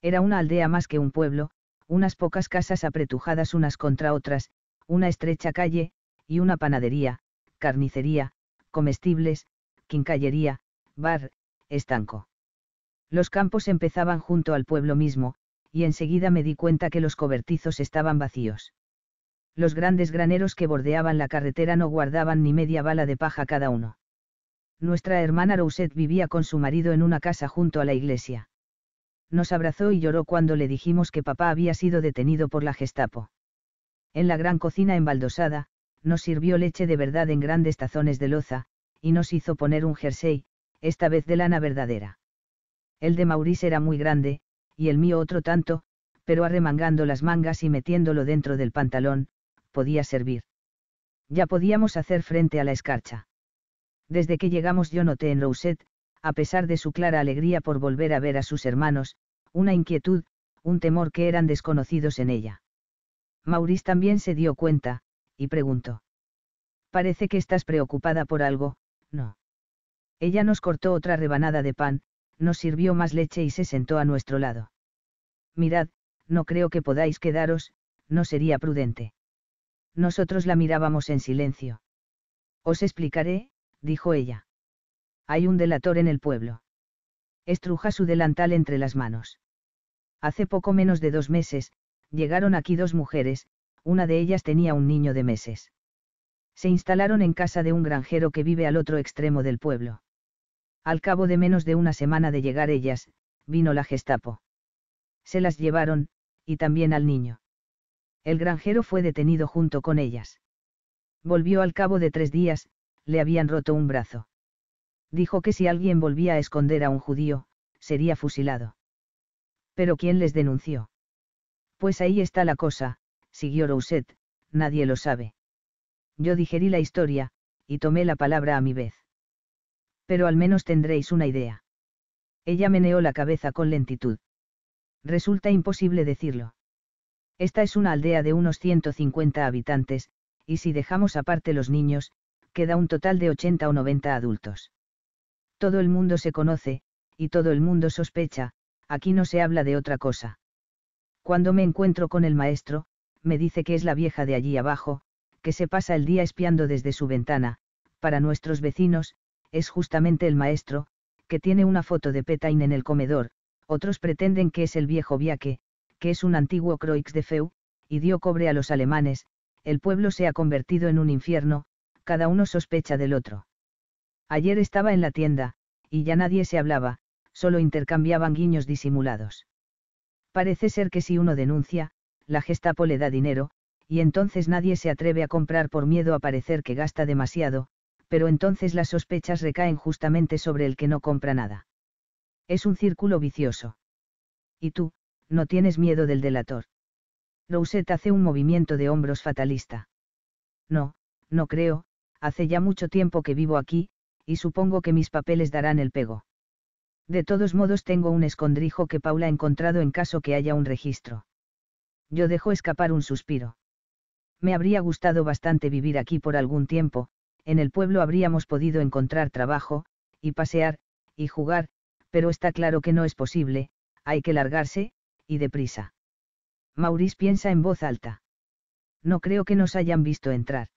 Era una aldea más que un pueblo, unas pocas casas apretujadas unas contra otras, una estrecha calle, y una panadería, carnicería, comestibles, quincallería, bar, estanco. Los campos empezaban junto al pueblo mismo, y enseguida me di cuenta que los cobertizos estaban vacíos. Los grandes graneros que bordeaban la carretera no guardaban ni media bala de paja cada uno. Nuestra hermana Rousset vivía con su marido en una casa junto a la iglesia. Nos abrazó y lloró cuando le dijimos que papá había sido detenido por la Gestapo. En la gran cocina embaldosada, nos sirvió leche de verdad en grandes tazones de loza, y nos hizo poner un jersey, esta vez de lana verdadera. El de Maurice era muy grande, y el mío otro tanto, pero arremangando las mangas y metiéndolo dentro del pantalón, podía servir. Ya podíamos hacer frente a la escarcha. Desde que llegamos yo noté en Rousset, a pesar de su clara alegría por volver a ver a sus hermanos, una inquietud, un temor que eran desconocidos en ella. Maurice también se dio cuenta, y preguntó. Parece que estás preocupada por algo, ¿no? Ella nos cortó otra rebanada de pan, nos sirvió más leche y se sentó a nuestro lado. Mirad, no creo que podáis quedaros, no sería prudente. Nosotros la mirábamos en silencio. Os explicaré, dijo ella. Hay un delator en el pueblo. Estruja su delantal entre las manos. Hace poco menos de dos meses, llegaron aquí dos mujeres, una de ellas tenía un niño de meses. Se instalaron en casa de un granjero que vive al otro extremo del pueblo. Al cabo de menos de una semana de llegar ellas, vino la Gestapo. Se las llevaron, y también al niño. El granjero fue detenido junto con ellas. Volvió al cabo de tres días, le habían roto un brazo. Dijo que si alguien volvía a esconder a un judío, sería fusilado. Pero ¿quién les denunció? Pues ahí está la cosa, siguió Rousset, nadie lo sabe. Yo digerí la historia, y tomé la palabra a mi vez pero al menos tendréis una idea. Ella meneó la cabeza con lentitud. Resulta imposible decirlo. Esta es una aldea de unos 150 habitantes, y si dejamos aparte los niños, queda un total de 80 o 90 adultos. Todo el mundo se conoce, y todo el mundo sospecha, aquí no se habla de otra cosa. Cuando me encuentro con el maestro, me dice que es la vieja de allí abajo, que se pasa el día espiando desde su ventana, para nuestros vecinos, es justamente el maestro, que tiene una foto de Petain en el comedor, otros pretenden que es el viejo Viaque, que es un antiguo Croix de Feu, y dio cobre a los alemanes, el pueblo se ha convertido en un infierno, cada uno sospecha del otro. Ayer estaba en la tienda, y ya nadie se hablaba, solo intercambiaban guiños disimulados. Parece ser que si uno denuncia, la Gestapo le da dinero, y entonces nadie se atreve a comprar por miedo a parecer que gasta demasiado, pero entonces las sospechas recaen justamente sobre el que no compra nada. Es un círculo vicioso. Y tú, no tienes miedo del delator. Rousset hace un movimiento de hombros fatalista. No, no creo, hace ya mucho tiempo que vivo aquí, y supongo que mis papeles darán el pego. De todos modos tengo un escondrijo que Paula ha encontrado en caso que haya un registro. Yo dejo escapar un suspiro. Me habría gustado bastante vivir aquí por algún tiempo, en el pueblo habríamos podido encontrar trabajo, y pasear, y jugar, pero está claro que no es posible, hay que largarse, y deprisa. Maurice piensa en voz alta. No creo que nos hayan visto entrar.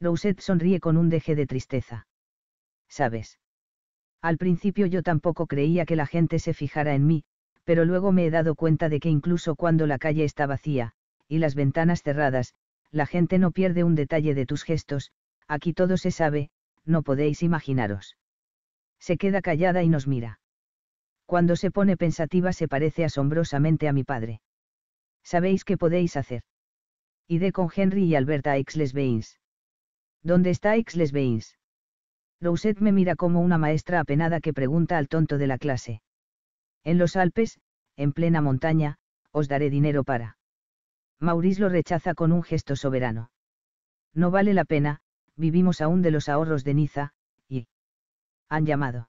Rosette sonríe con un deje de tristeza. ¿Sabes? Al principio yo tampoco creía que la gente se fijara en mí, pero luego me he dado cuenta de que incluso cuando la calle está vacía, y las ventanas cerradas, la gente no pierde un detalle de tus gestos, aquí todo se sabe, no podéis imaginaros. Se queda callada y nos mira. Cuando se pone pensativa se parece asombrosamente a mi padre. Sabéis qué podéis hacer. Idé con Henry y Alberta a Aix-les-Bains. ¿Dónde está Aix-les-Bains? Rosette me mira como una maestra apenada que pregunta al tonto de la clase. En los Alpes, en plena montaña, os daré dinero para. Maurice lo rechaza con un gesto soberano. No vale la pena, vivimos aún de los ahorros de Niza, y... han llamado.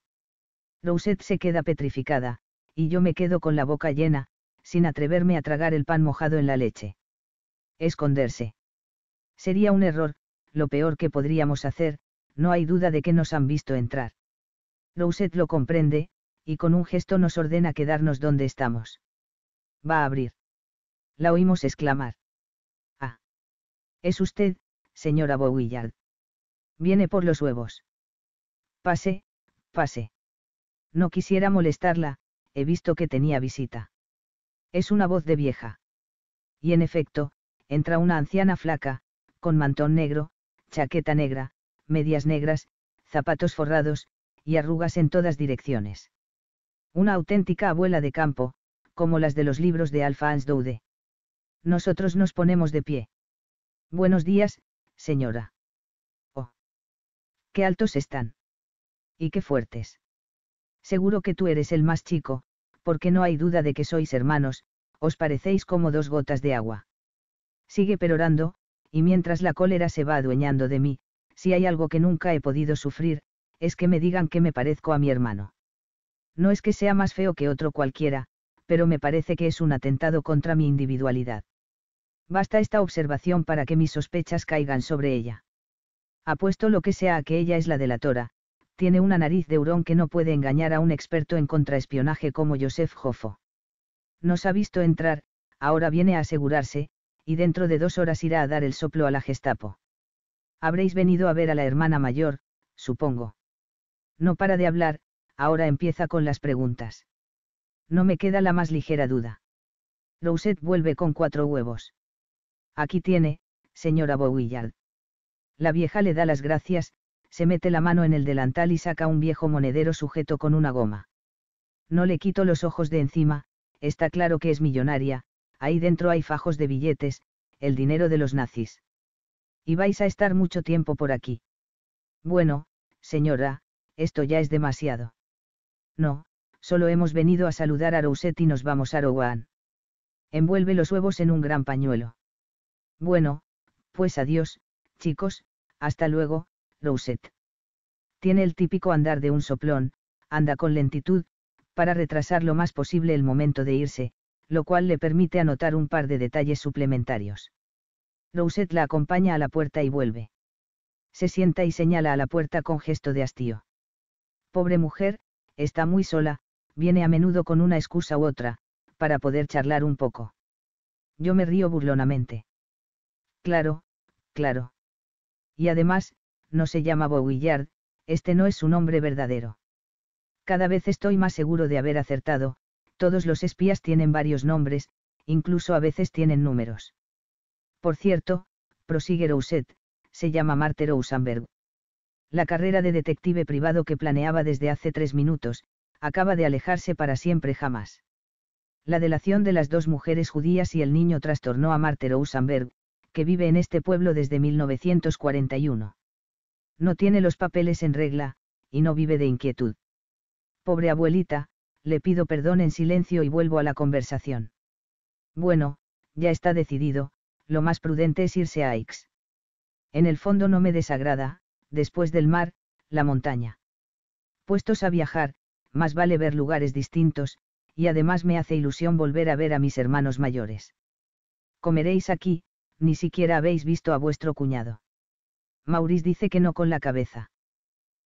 Rosette se queda petrificada, y yo me quedo con la boca llena, sin atreverme a tragar el pan mojado en la leche. Esconderse. Sería un error, lo peor que podríamos hacer, no hay duda de que nos han visto entrar. Rosette lo comprende, y con un gesto nos ordena quedarnos donde estamos. Va a abrir. La oímos exclamar. Ah. Es usted, señora Bowillard. Viene por los huevos. Pase, pase. No quisiera molestarla, he visto que tenía visita. Es una voz de vieja. Y en efecto, entra una anciana flaca, con mantón negro, chaqueta negra, medias negras, zapatos forrados, y arrugas en todas direcciones. Una auténtica abuela de campo, como las de los libros de Alfa Doude. Nosotros nos ponemos de pie. Buenos días, señora. Qué altos están. Y qué fuertes. Seguro que tú eres el más chico, porque no hay duda de que sois hermanos, os parecéis como dos gotas de agua. Sigue perorando, y mientras la cólera se va adueñando de mí, si hay algo que nunca he podido sufrir, es que me digan que me parezco a mi hermano. No es que sea más feo que otro cualquiera, pero me parece que es un atentado contra mi individualidad. Basta esta observación para que mis sospechas caigan sobre ella. Apuesto lo que sea a que ella es la delatora, tiene una nariz de hurón que no puede engañar a un experto en contraespionaje como Joseph Hoffo. Nos ha visto entrar, ahora viene a asegurarse, y dentro de dos horas irá a dar el soplo a la Gestapo. Habréis venido a ver a la hermana mayor, supongo. No para de hablar, ahora empieza con las preguntas. No me queda la más ligera duda. Rousset vuelve con cuatro huevos. Aquí tiene, señora Bowillard. La vieja le da las gracias, se mete la mano en el delantal y saca un viejo monedero sujeto con una goma. No le quito los ojos de encima, está claro que es millonaria, ahí dentro hay fajos de billetes, el dinero de los nazis. Y vais a estar mucho tiempo por aquí. Bueno, señora, esto ya es demasiado. No, solo hemos venido a saludar a Rousset y nos vamos a Rouen. Envuelve los huevos en un gran pañuelo. Bueno, pues adiós, chicos, hasta luego, Rosette. Tiene el típico andar de un soplón, anda con lentitud, para retrasar lo más posible el momento de irse, lo cual le permite anotar un par de detalles suplementarios. Rosette la acompaña a la puerta y vuelve. Se sienta y señala a la puerta con gesto de hastío. Pobre mujer, está muy sola, viene a menudo con una excusa u otra, para poder charlar un poco. Yo me río burlonamente. Claro, claro y además, no se llama Bowillard, este no es su nombre verdadero. Cada vez estoy más seguro de haber acertado, todos los espías tienen varios nombres, incluso a veces tienen números. Por cierto, prosigue Rousset, se llama Marte La carrera de detective privado que planeaba desde hace tres minutos, acaba de alejarse para siempre jamás. La delación de las dos mujeres judías y el niño trastornó a Marte que vive en este pueblo desde 1941. No tiene los papeles en regla, y no vive de inquietud. Pobre abuelita, le pido perdón en silencio y vuelvo a la conversación. Bueno, ya está decidido, lo más prudente es irse a Aix. En el fondo no me desagrada, después del mar, la montaña. Puestos a viajar, más vale ver lugares distintos, y además me hace ilusión volver a ver a mis hermanos mayores. Comeréis aquí, ni siquiera habéis visto a vuestro cuñado. Maurice dice que no con la cabeza.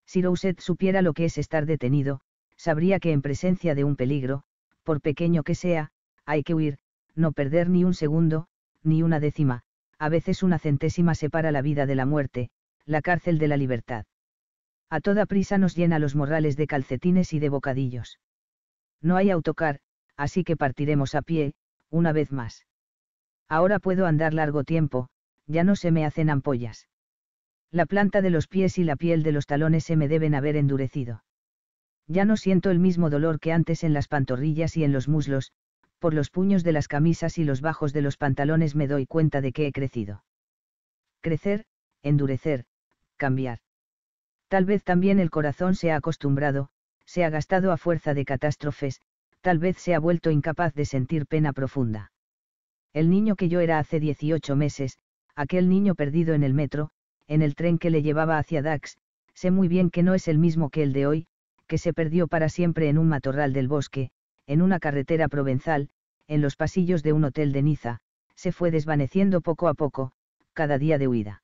Si Rousset supiera lo que es estar detenido, sabría que en presencia de un peligro, por pequeño que sea, hay que huir, no perder ni un segundo, ni una décima, a veces una centésima separa la vida de la muerte, la cárcel de la libertad. A toda prisa nos llena los morrales de calcetines y de bocadillos. No hay autocar, así que partiremos a pie, una vez más. Ahora puedo andar largo tiempo, ya no se me hacen ampollas. La planta de los pies y la piel de los talones se me deben haber endurecido. Ya no siento el mismo dolor que antes en las pantorrillas y en los muslos, por los puños de las camisas y los bajos de los pantalones me doy cuenta de que he crecido. Crecer, endurecer, cambiar. Tal vez también el corazón se ha acostumbrado, se ha gastado a fuerza de catástrofes, tal vez se ha vuelto incapaz de sentir pena profunda. El niño que yo era hace 18 meses, aquel niño perdido en el metro, en el tren que le llevaba hacia Dax, sé muy bien que no es el mismo que el de hoy, que se perdió para siempre en un matorral del bosque, en una carretera provenzal, en los pasillos de un hotel de Niza, se fue desvaneciendo poco a poco, cada día de huida.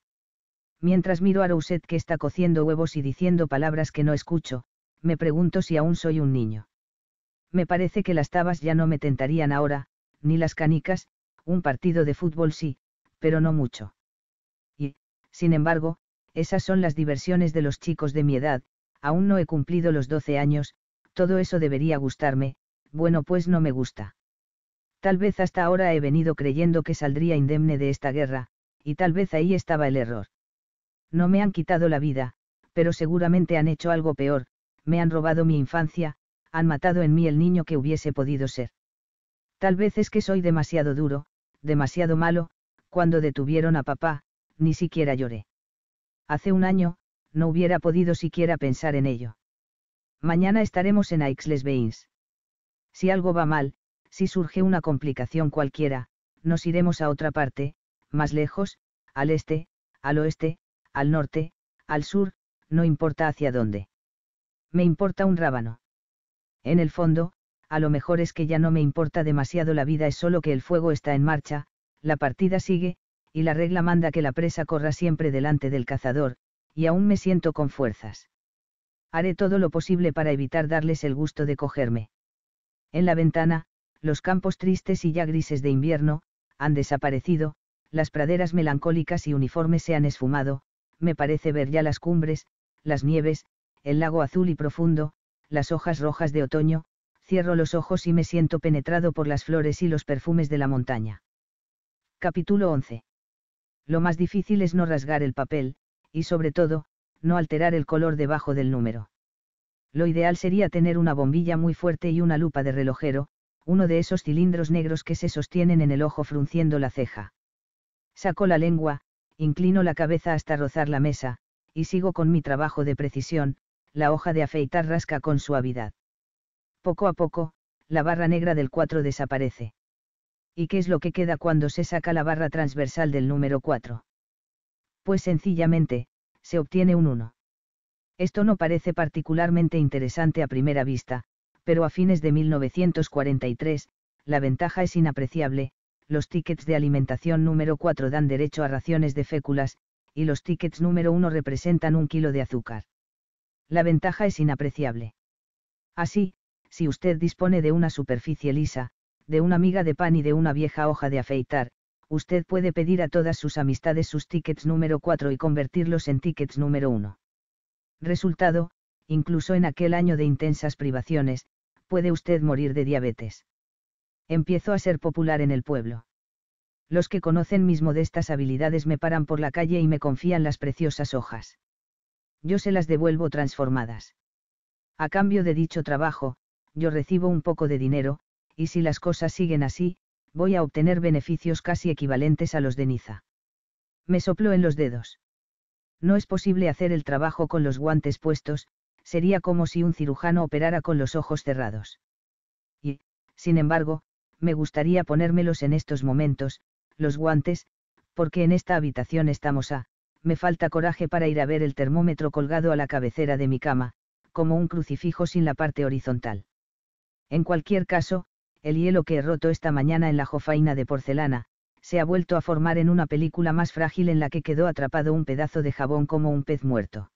Mientras miro a Rousset que está cociendo huevos y diciendo palabras que no escucho, me pregunto si aún soy un niño. Me parece que las tabas ya no me tentarían ahora, ni las canicas, un partido de fútbol sí, pero no mucho. Y, sin embargo, esas son las diversiones de los chicos de mi edad, aún no he cumplido los 12 años, todo eso debería gustarme, bueno pues no me gusta. Tal vez hasta ahora he venido creyendo que saldría indemne de esta guerra, y tal vez ahí estaba el error. No me han quitado la vida, pero seguramente han hecho algo peor, me han robado mi infancia, han matado en mí el niño que hubiese podido ser. Tal vez es que soy demasiado duro, demasiado malo, cuando detuvieron a papá, ni siquiera lloré. Hace un año, no hubiera podido siquiera pensar en ello. Mañana estaremos en Aix-les-Bains. Si algo va mal, si surge una complicación cualquiera, nos iremos a otra parte, más lejos, al este, al oeste, al norte, al sur, no importa hacia dónde. Me importa un rábano. En el fondo, a lo mejor es que ya no me importa demasiado la vida, es solo que el fuego está en marcha, la partida sigue, y la regla manda que la presa corra siempre delante del cazador, y aún me siento con fuerzas. Haré todo lo posible para evitar darles el gusto de cogerme. En la ventana, los campos tristes y ya grises de invierno, han desaparecido, las praderas melancólicas y uniformes se han esfumado, me parece ver ya las cumbres, las nieves, el lago azul y profundo, las hojas rojas de otoño, Cierro los ojos y me siento penetrado por las flores y los perfumes de la montaña. Capítulo 11. Lo más difícil es no rasgar el papel, y sobre todo, no alterar el color debajo del número. Lo ideal sería tener una bombilla muy fuerte y una lupa de relojero, uno de esos cilindros negros que se sostienen en el ojo frunciendo la ceja. Saco la lengua, inclino la cabeza hasta rozar la mesa, y sigo con mi trabajo de precisión, la hoja de afeitar rasca con suavidad. Poco a poco, la barra negra del 4 desaparece. ¿Y qué es lo que queda cuando se saca la barra transversal del número 4? Pues sencillamente, se obtiene un 1. Esto no parece particularmente interesante a primera vista, pero a fines de 1943, la ventaja es inapreciable, los tickets de alimentación número 4 dan derecho a raciones de féculas, y los tickets número 1 representan un kilo de azúcar. La ventaja es inapreciable. Así, si usted dispone de una superficie lisa, de una miga de pan y de una vieja hoja de afeitar, usted puede pedir a todas sus amistades sus tickets número 4 y convertirlos en tickets número 1. Resultado, incluso en aquel año de intensas privaciones, puede usted morir de diabetes. Empiezo a ser popular en el pueblo. Los que conocen mis modestas habilidades me paran por la calle y me confían las preciosas hojas. Yo se las devuelvo transformadas. A cambio de dicho trabajo, yo recibo un poco de dinero, y si las cosas siguen así, voy a obtener beneficios casi equivalentes a los de Niza. Me sopló en los dedos. No es posible hacer el trabajo con los guantes puestos, sería como si un cirujano operara con los ojos cerrados. Y, sin embargo, me gustaría ponérmelos en estos momentos, los guantes, porque en esta habitación estamos a, me falta coraje para ir a ver el termómetro colgado a la cabecera de mi cama, como un crucifijo sin la parte horizontal. En cualquier caso, el hielo que he roto esta mañana en la jofaina de porcelana, se ha vuelto a formar en una película más frágil en la que quedó atrapado un pedazo de jabón como un pez muerto.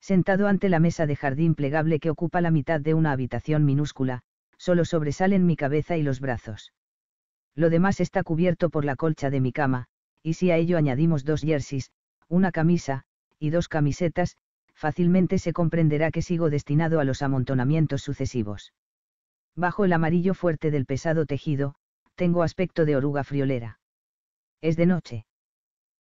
Sentado ante la mesa de jardín plegable que ocupa la mitad de una habitación minúscula, solo sobresalen mi cabeza y los brazos. Lo demás está cubierto por la colcha de mi cama, y si a ello añadimos dos jerseys, una camisa, y dos camisetas, fácilmente se comprenderá que sigo destinado a los amontonamientos sucesivos. Bajo el amarillo fuerte del pesado tejido, tengo aspecto de oruga friolera. Es de noche.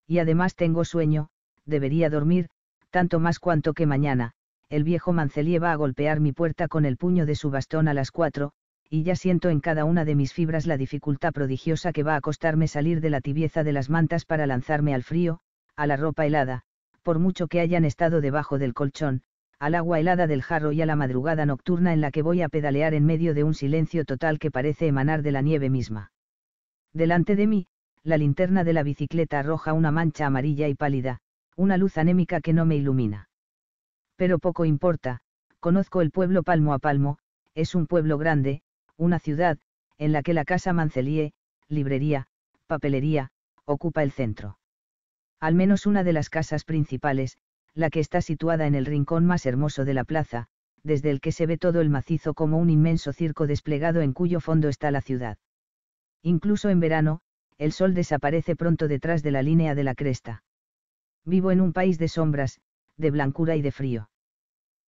Y además tengo sueño, debería dormir, tanto más cuanto que mañana, el viejo Mancelie va a golpear mi puerta con el puño de su bastón a las cuatro, y ya siento en cada una de mis fibras la dificultad prodigiosa que va a costarme salir de la tibieza de las mantas para lanzarme al frío, a la ropa helada, por mucho que hayan estado debajo del colchón, al agua helada del jarro y a la madrugada nocturna en la que voy a pedalear en medio de un silencio total que parece emanar de la nieve misma. Delante de mí, la linterna de la bicicleta arroja una mancha amarilla y pálida, una luz anémica que no me ilumina. Pero poco importa, conozco el pueblo palmo a palmo, es un pueblo grande, una ciudad, en la que la casa Mancelie, librería, papelería, ocupa el centro. Al menos una de las casas principales, la que está situada en el rincón más hermoso de la plaza, desde el que se ve todo el macizo como un inmenso circo desplegado en cuyo fondo está la ciudad. Incluso en verano, el sol desaparece pronto detrás de la línea de la cresta. Vivo en un país de sombras, de blancura y de frío.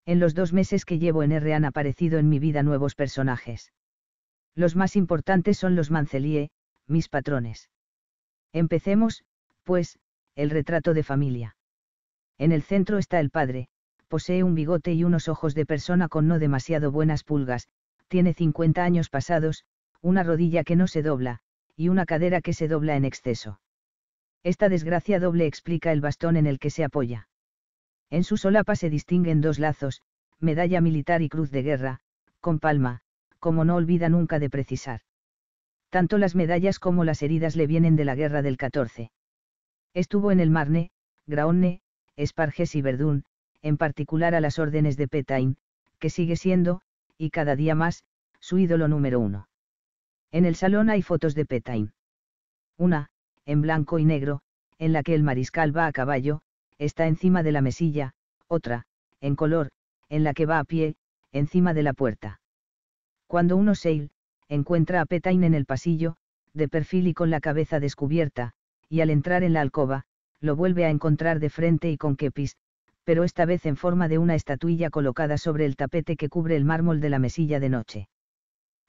En los dos meses que llevo en R han aparecido en mi vida nuevos personajes. Los más importantes son los Mancelie, mis patrones. Empecemos, pues, el retrato de familia. En el centro está el padre, posee un bigote y unos ojos de persona con no demasiado buenas pulgas, tiene 50 años pasados, una rodilla que no se dobla, y una cadera que se dobla en exceso. Esta desgracia doble explica el bastón en el que se apoya. En su solapa se distinguen dos lazos, medalla militar y cruz de guerra, con palma, como no olvida nunca de precisar. Tanto las medallas como las heridas le vienen de la guerra del 14. Estuvo en el Marne, Graonne, Esparges y Verdún, en particular a las órdenes de Petain, que sigue siendo, y cada día más, su ídolo número uno. En el salón hay fotos de Petain. Una, en blanco y negro, en la que el mariscal va a caballo, está encima de la mesilla, otra, en color, en la que va a pie, encima de la puerta. Cuando uno sale, encuentra a Petain en el pasillo, de perfil y con la cabeza descubierta, y al entrar en la alcoba, lo vuelve a encontrar de frente y con kepis, pero esta vez en forma de una estatuilla colocada sobre el tapete que cubre el mármol de la mesilla de noche.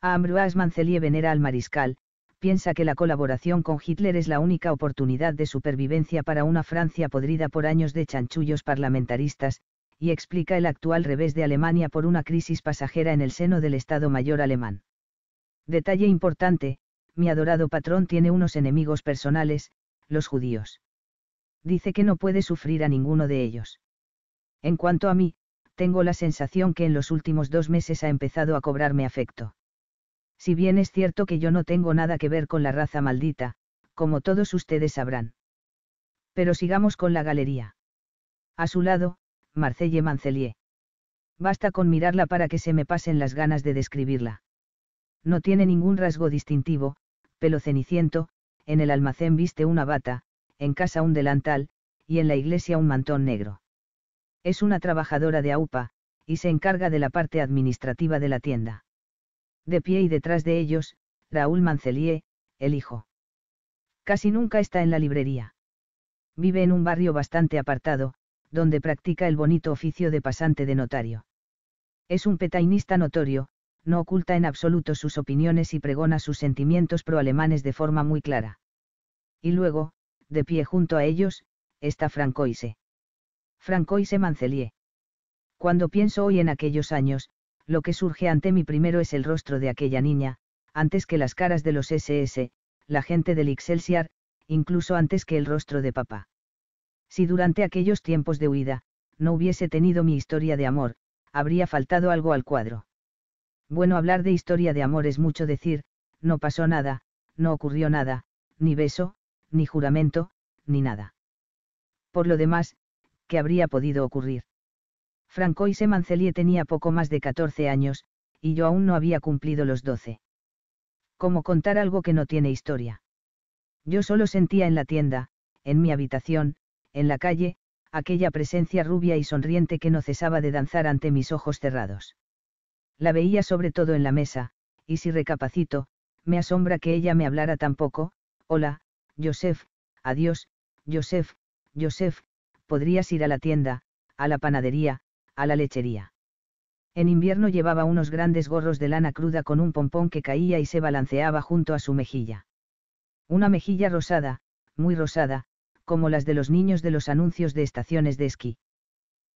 A Ambroise venera al mariscal, piensa que la colaboración con Hitler es la única oportunidad de supervivencia para una Francia podrida por años de chanchullos parlamentaristas, y explica el actual revés de Alemania por una crisis pasajera en el seno del Estado Mayor alemán. Detalle importante, mi adorado patrón tiene unos enemigos personales, los judíos dice que no puede sufrir a ninguno de ellos. En cuanto a mí, tengo la sensación que en los últimos dos meses ha empezado a cobrarme afecto. Si bien es cierto que yo no tengo nada que ver con la raza maldita, como todos ustedes sabrán. Pero sigamos con la galería. A su lado, Marcelle Mancelier. Basta con mirarla para que se me pasen las ganas de describirla. No tiene ningún rasgo distintivo, pelo ceniciento, en el almacén viste una bata, en casa un delantal, y en la iglesia un mantón negro. Es una trabajadora de AUPA, y se encarga de la parte administrativa de la tienda. De pie y detrás de ellos, Raúl Mancelier, el hijo. Casi nunca está en la librería. Vive en un barrio bastante apartado, donde practica el bonito oficio de pasante de notario. Es un petainista notorio, no oculta en absoluto sus opiniones y pregona sus sentimientos proalemanes de forma muy clara. Y luego, de pie junto a ellos, está Francoise. Francoise Mancelier. Cuando pienso hoy en aquellos años, lo que surge ante mí primero es el rostro de aquella niña, antes que las caras de los SS, la gente del Excelsior, incluso antes que el rostro de papá. Si durante aquellos tiempos de huida, no hubiese tenido mi historia de amor, habría faltado algo al cuadro. Bueno, hablar de historia de amor es mucho decir, no pasó nada, no ocurrió nada, ni beso, ni juramento, ni nada. Por lo demás, ¿qué habría podido ocurrir? Francoise Mancelier tenía poco más de 14 años, y yo aún no había cumplido los doce. Como contar algo que no tiene historia? Yo solo sentía en la tienda, en mi habitación, en la calle, aquella presencia rubia y sonriente que no cesaba de danzar ante mis ojos cerrados. La veía sobre todo en la mesa, y si recapacito, me asombra que ella me hablara tan poco, hola, Joseph, adiós, Joseph, Joseph, podrías ir a la tienda, a la panadería, a la lechería. En invierno llevaba unos grandes gorros de lana cruda con un pompón que caía y se balanceaba junto a su mejilla. Una mejilla rosada, muy rosada, como las de los niños de los anuncios de estaciones de esquí.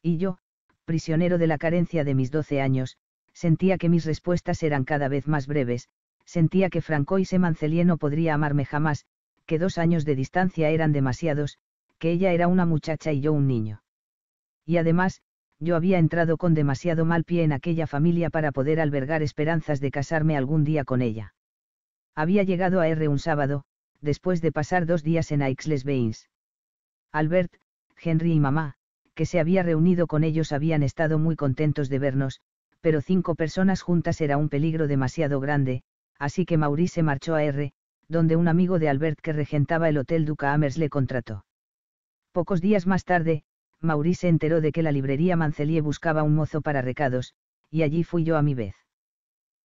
Y yo, prisionero de la carencia de mis doce años, sentía que mis respuestas eran cada vez más breves, sentía que Francoise Mancelier no podría amarme jamás, que dos años de distancia eran demasiados, que ella era una muchacha y yo un niño. Y además, yo había entrado con demasiado mal pie en aquella familia para poder albergar esperanzas de casarme algún día con ella. Había llegado a R un sábado, después de pasar dos días en Aix-les-Bains. Albert, Henry y mamá, que se había reunido con ellos habían estado muy contentos de vernos, pero cinco personas juntas era un peligro demasiado grande, así que Maurice marchó a R, donde un amigo de Albert que regentaba el Hotel Duca Amers le contrató. Pocos días más tarde, Maurice se enteró de que la librería Mancelier buscaba un mozo para recados, y allí fui yo a mi vez.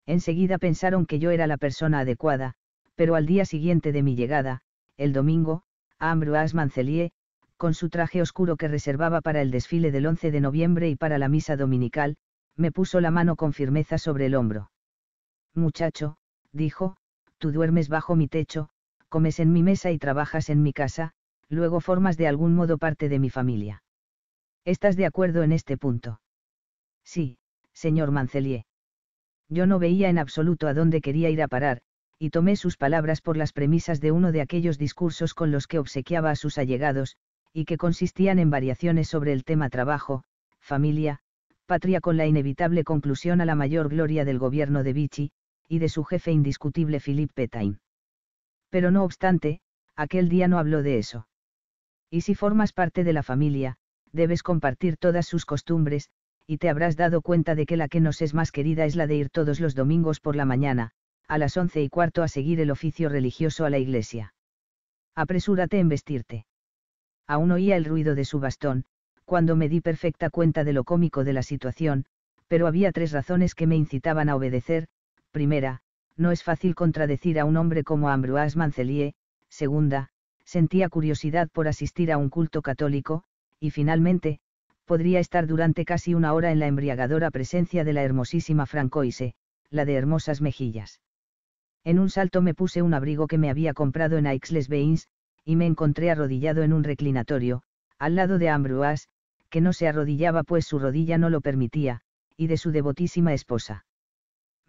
Enseguida pensaron que yo era la persona adecuada, pero al día siguiente de mi llegada, el domingo, Ambroise Mancelier, con su traje oscuro que reservaba para el desfile del 11 de noviembre y para la misa dominical, me puso la mano con firmeza sobre el hombro. Muchacho, dijo, tú duermes bajo mi techo, comes en mi mesa y trabajas en mi casa, luego formas de algún modo parte de mi familia. ¿Estás de acuerdo en este punto? Sí, señor Mancelier. Yo no veía en absoluto a dónde quería ir a parar, y tomé sus palabras por las premisas de uno de aquellos discursos con los que obsequiaba a sus allegados, y que consistían en variaciones sobre el tema trabajo, familia, patria con la inevitable conclusión a la mayor gloria del gobierno de Vichy, y de su jefe indiscutible Philip Petain. Pero no obstante, aquel día no habló de eso. Y si formas parte de la familia, debes compartir todas sus costumbres, y te habrás dado cuenta de que la que nos es más querida es la de ir todos los domingos por la mañana, a las once y cuarto a seguir el oficio religioso a la iglesia. Apresúrate en vestirte. Aún oía el ruido de su bastón, cuando me di perfecta cuenta de lo cómico de la situación, pero había tres razones que me incitaban a obedecer, Primera, no es fácil contradecir a un hombre como Ambroise Mancelier, Segunda, sentía curiosidad por asistir a un culto católico, y finalmente, podría estar durante casi una hora en la embriagadora presencia de la hermosísima Francoise, la de hermosas mejillas. En un salto me puse un abrigo que me había comprado en Aix-les-Bains, y me encontré arrodillado en un reclinatorio, al lado de Ambroise, que no se arrodillaba pues su rodilla no lo permitía, y de su devotísima esposa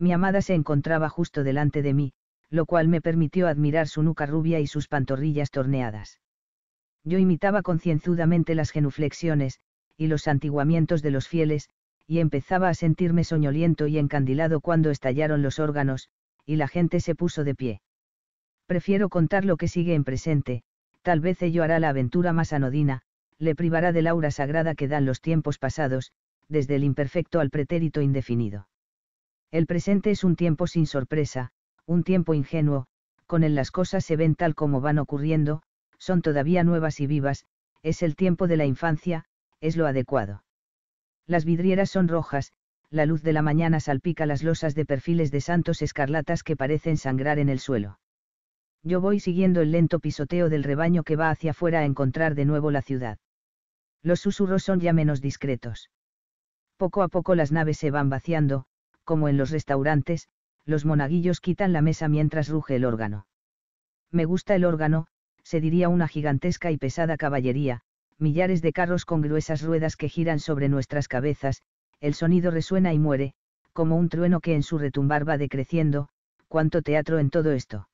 mi amada se encontraba justo delante de mí, lo cual me permitió admirar su nuca rubia y sus pantorrillas torneadas. Yo imitaba concienzudamente las genuflexiones, y los antiguamientos de los fieles, y empezaba a sentirme soñoliento y encandilado cuando estallaron los órganos, y la gente se puso de pie. Prefiero contar lo que sigue en presente, tal vez ello hará la aventura más anodina, le privará del aura sagrada que dan los tiempos pasados, desde el imperfecto al pretérito indefinido. El presente es un tiempo sin sorpresa, un tiempo ingenuo, con el las cosas se ven tal como van ocurriendo, son todavía nuevas y vivas, es el tiempo de la infancia, es lo adecuado. Las vidrieras son rojas, la luz de la mañana salpica las losas de perfiles de santos escarlatas que parecen sangrar en el suelo. Yo voy siguiendo el lento pisoteo del rebaño que va hacia afuera a encontrar de nuevo la ciudad. Los susurros son ya menos discretos. Poco a poco las naves se van vaciando, como en los restaurantes, los monaguillos quitan la mesa mientras ruge el órgano. Me gusta el órgano, se diría una gigantesca y pesada caballería, millares de carros con gruesas ruedas que giran sobre nuestras cabezas, el sonido resuena y muere, como un trueno que en su retumbar va decreciendo, cuánto teatro en todo esto.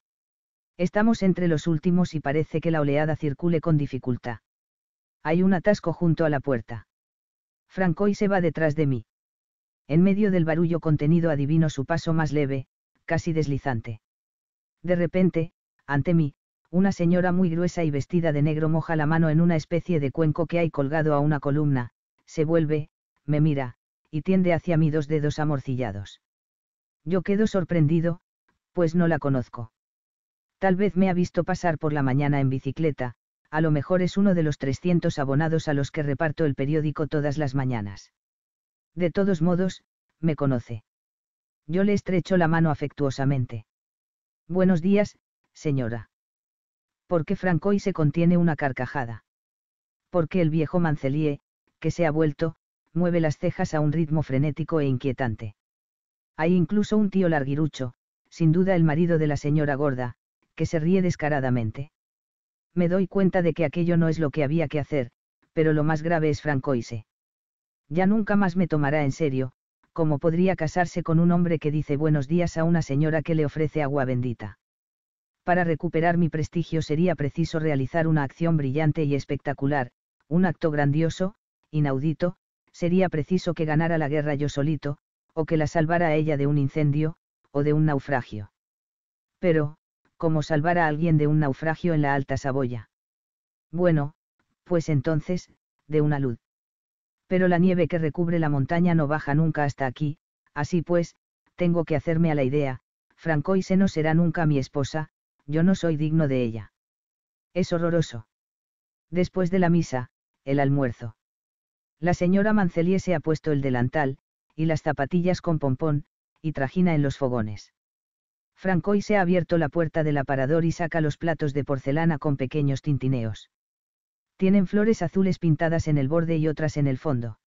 Estamos entre los últimos y parece que la oleada circule con dificultad. Hay un atasco junto a la puerta. y se va detrás de mí en medio del barullo contenido adivino su paso más leve, casi deslizante. De repente, ante mí, una señora muy gruesa y vestida de negro moja la mano en una especie de cuenco que hay colgado a una columna, se vuelve, me mira, y tiende hacia mí dos dedos amorcillados. Yo quedo sorprendido, pues no la conozco. Tal vez me ha visto pasar por la mañana en bicicleta, a lo mejor es uno de los 300 abonados a los que reparto el periódico todas las mañanas. De todos modos, me conoce. Yo le estrecho la mano afectuosamente. Buenos días, señora. ¿Por qué Francoise contiene una carcajada? Porque el viejo mancelier, que se ha vuelto, mueve las cejas a un ritmo frenético e inquietante. Hay incluso un tío larguirucho, sin duda el marido de la señora gorda, que se ríe descaradamente. Me doy cuenta de que aquello no es lo que había que hacer, pero lo más grave es Francoise ya nunca más me tomará en serio, como podría casarse con un hombre que dice buenos días a una señora que le ofrece agua bendita. Para recuperar mi prestigio sería preciso realizar una acción brillante y espectacular, un acto grandioso, inaudito, sería preciso que ganara la guerra yo solito, o que la salvara ella de un incendio, o de un naufragio. Pero, ¿cómo salvar a alguien de un naufragio en la Alta Saboya? Bueno, pues entonces, de una luz pero la nieve que recubre la montaña no baja nunca hasta aquí, así pues, tengo que hacerme a la idea, Francoise no será nunca mi esposa, yo no soy digno de ella. Es horroroso. Después de la misa, el almuerzo. La señora Mancelier se ha puesto el delantal, y las zapatillas con pompón, y trajina en los fogones. Francoise ha abierto la puerta del aparador y saca los platos de porcelana con pequeños tintineos. Tienen flores azules pintadas en el borde y otras en el fondo.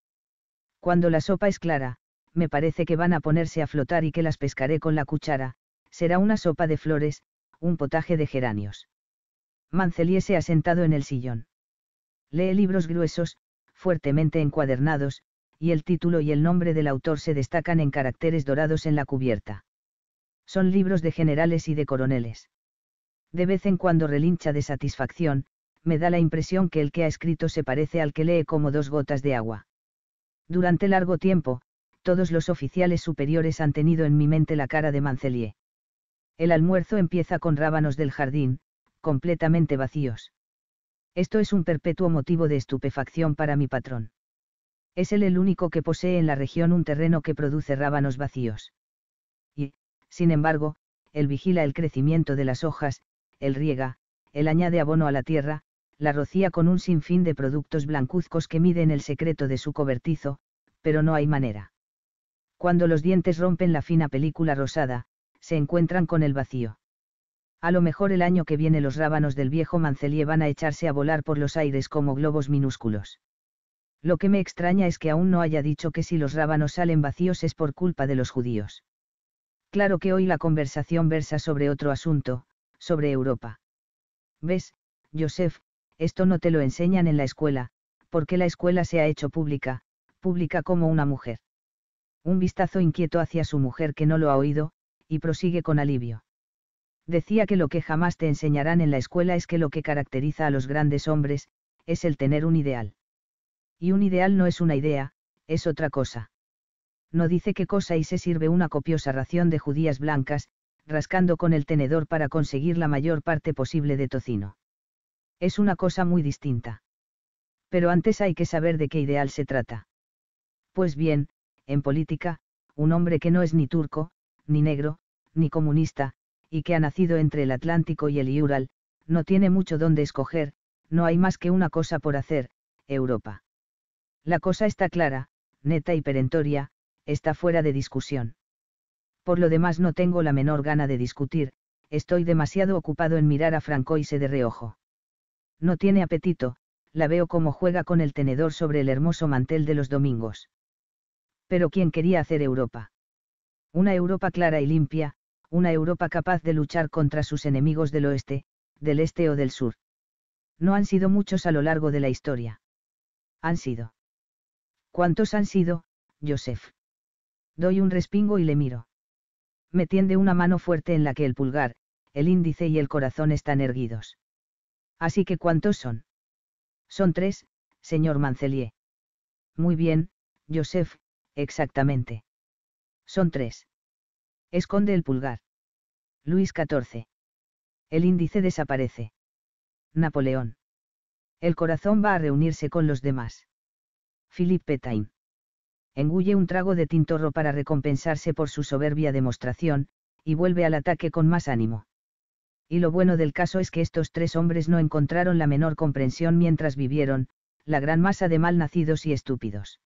Cuando la sopa es clara, me parece que van a ponerse a flotar y que las pescaré con la cuchara, será una sopa de flores, un potaje de geranios. Manceliese se ha sentado en el sillón. Lee libros gruesos, fuertemente encuadernados, y el título y el nombre del autor se destacan en caracteres dorados en la cubierta. Son libros de generales y de coroneles. De vez en cuando relincha de satisfacción, me da la impresión que el que ha escrito se parece al que lee como dos gotas de agua. Durante largo tiempo, todos los oficiales superiores han tenido en mi mente la cara de Mancelier. El almuerzo empieza con rábanos del jardín, completamente vacíos. Esto es un perpetuo motivo de estupefacción para mi patrón. Es él el único que posee en la región un terreno que produce rábanos vacíos. Y, sin embargo, él vigila el crecimiento de las hojas, él riega, él añade abono a la tierra, la rocía con un sinfín de productos blancuzcos que miden el secreto de su cobertizo, pero no hay manera. Cuando los dientes rompen la fina película rosada, se encuentran con el vacío. A lo mejor el año que viene los rábanos del viejo mancelier van a echarse a volar por los aires como globos minúsculos. Lo que me extraña es que aún no haya dicho que si los rábanos salen vacíos es por culpa de los judíos. Claro que hoy la conversación versa sobre otro asunto, sobre Europa. ¿Ves, Joseph, esto no te lo enseñan en la escuela, porque la escuela se ha hecho pública, pública como una mujer. Un vistazo inquieto hacia su mujer que no lo ha oído, y prosigue con alivio. Decía que lo que jamás te enseñarán en la escuela es que lo que caracteriza a los grandes hombres, es el tener un ideal. Y un ideal no es una idea, es otra cosa. No dice qué cosa y se sirve una copiosa ración de judías blancas, rascando con el tenedor para conseguir la mayor parte posible de tocino. Es una cosa muy distinta. Pero antes hay que saber de qué ideal se trata. Pues bien, en política, un hombre que no es ni turco, ni negro, ni comunista, y que ha nacido entre el Atlántico y el Ural, no tiene mucho donde escoger, no hay más que una cosa por hacer, Europa. La cosa está clara, neta y perentoria, está fuera de discusión. Por lo demás no tengo la menor gana de discutir, estoy demasiado ocupado en mirar a Francoise de reojo. No tiene apetito, la veo como juega con el tenedor sobre el hermoso mantel de los domingos. Pero ¿quién quería hacer Europa? Una Europa clara y limpia, una Europa capaz de luchar contra sus enemigos del oeste, del este o del sur. No han sido muchos a lo largo de la historia. Han sido. ¿Cuántos han sido, Joseph? Doy un respingo y le miro. Me tiende una mano fuerte en la que el pulgar, el índice y el corazón están erguidos. Así que ¿cuántos son? Son tres, señor Mancelier. Muy bien, Joseph, exactamente. Son tres. Esconde el pulgar. Luis XIV. El índice desaparece. Napoleón. El corazón va a reunirse con los demás. —Philippe Petain. Engulle un trago de tintorro para recompensarse por su soberbia demostración, y vuelve al ataque con más ánimo y lo bueno del caso es que estos tres hombres no encontraron la menor comprensión mientras vivieron, la gran masa de malnacidos y estúpidos.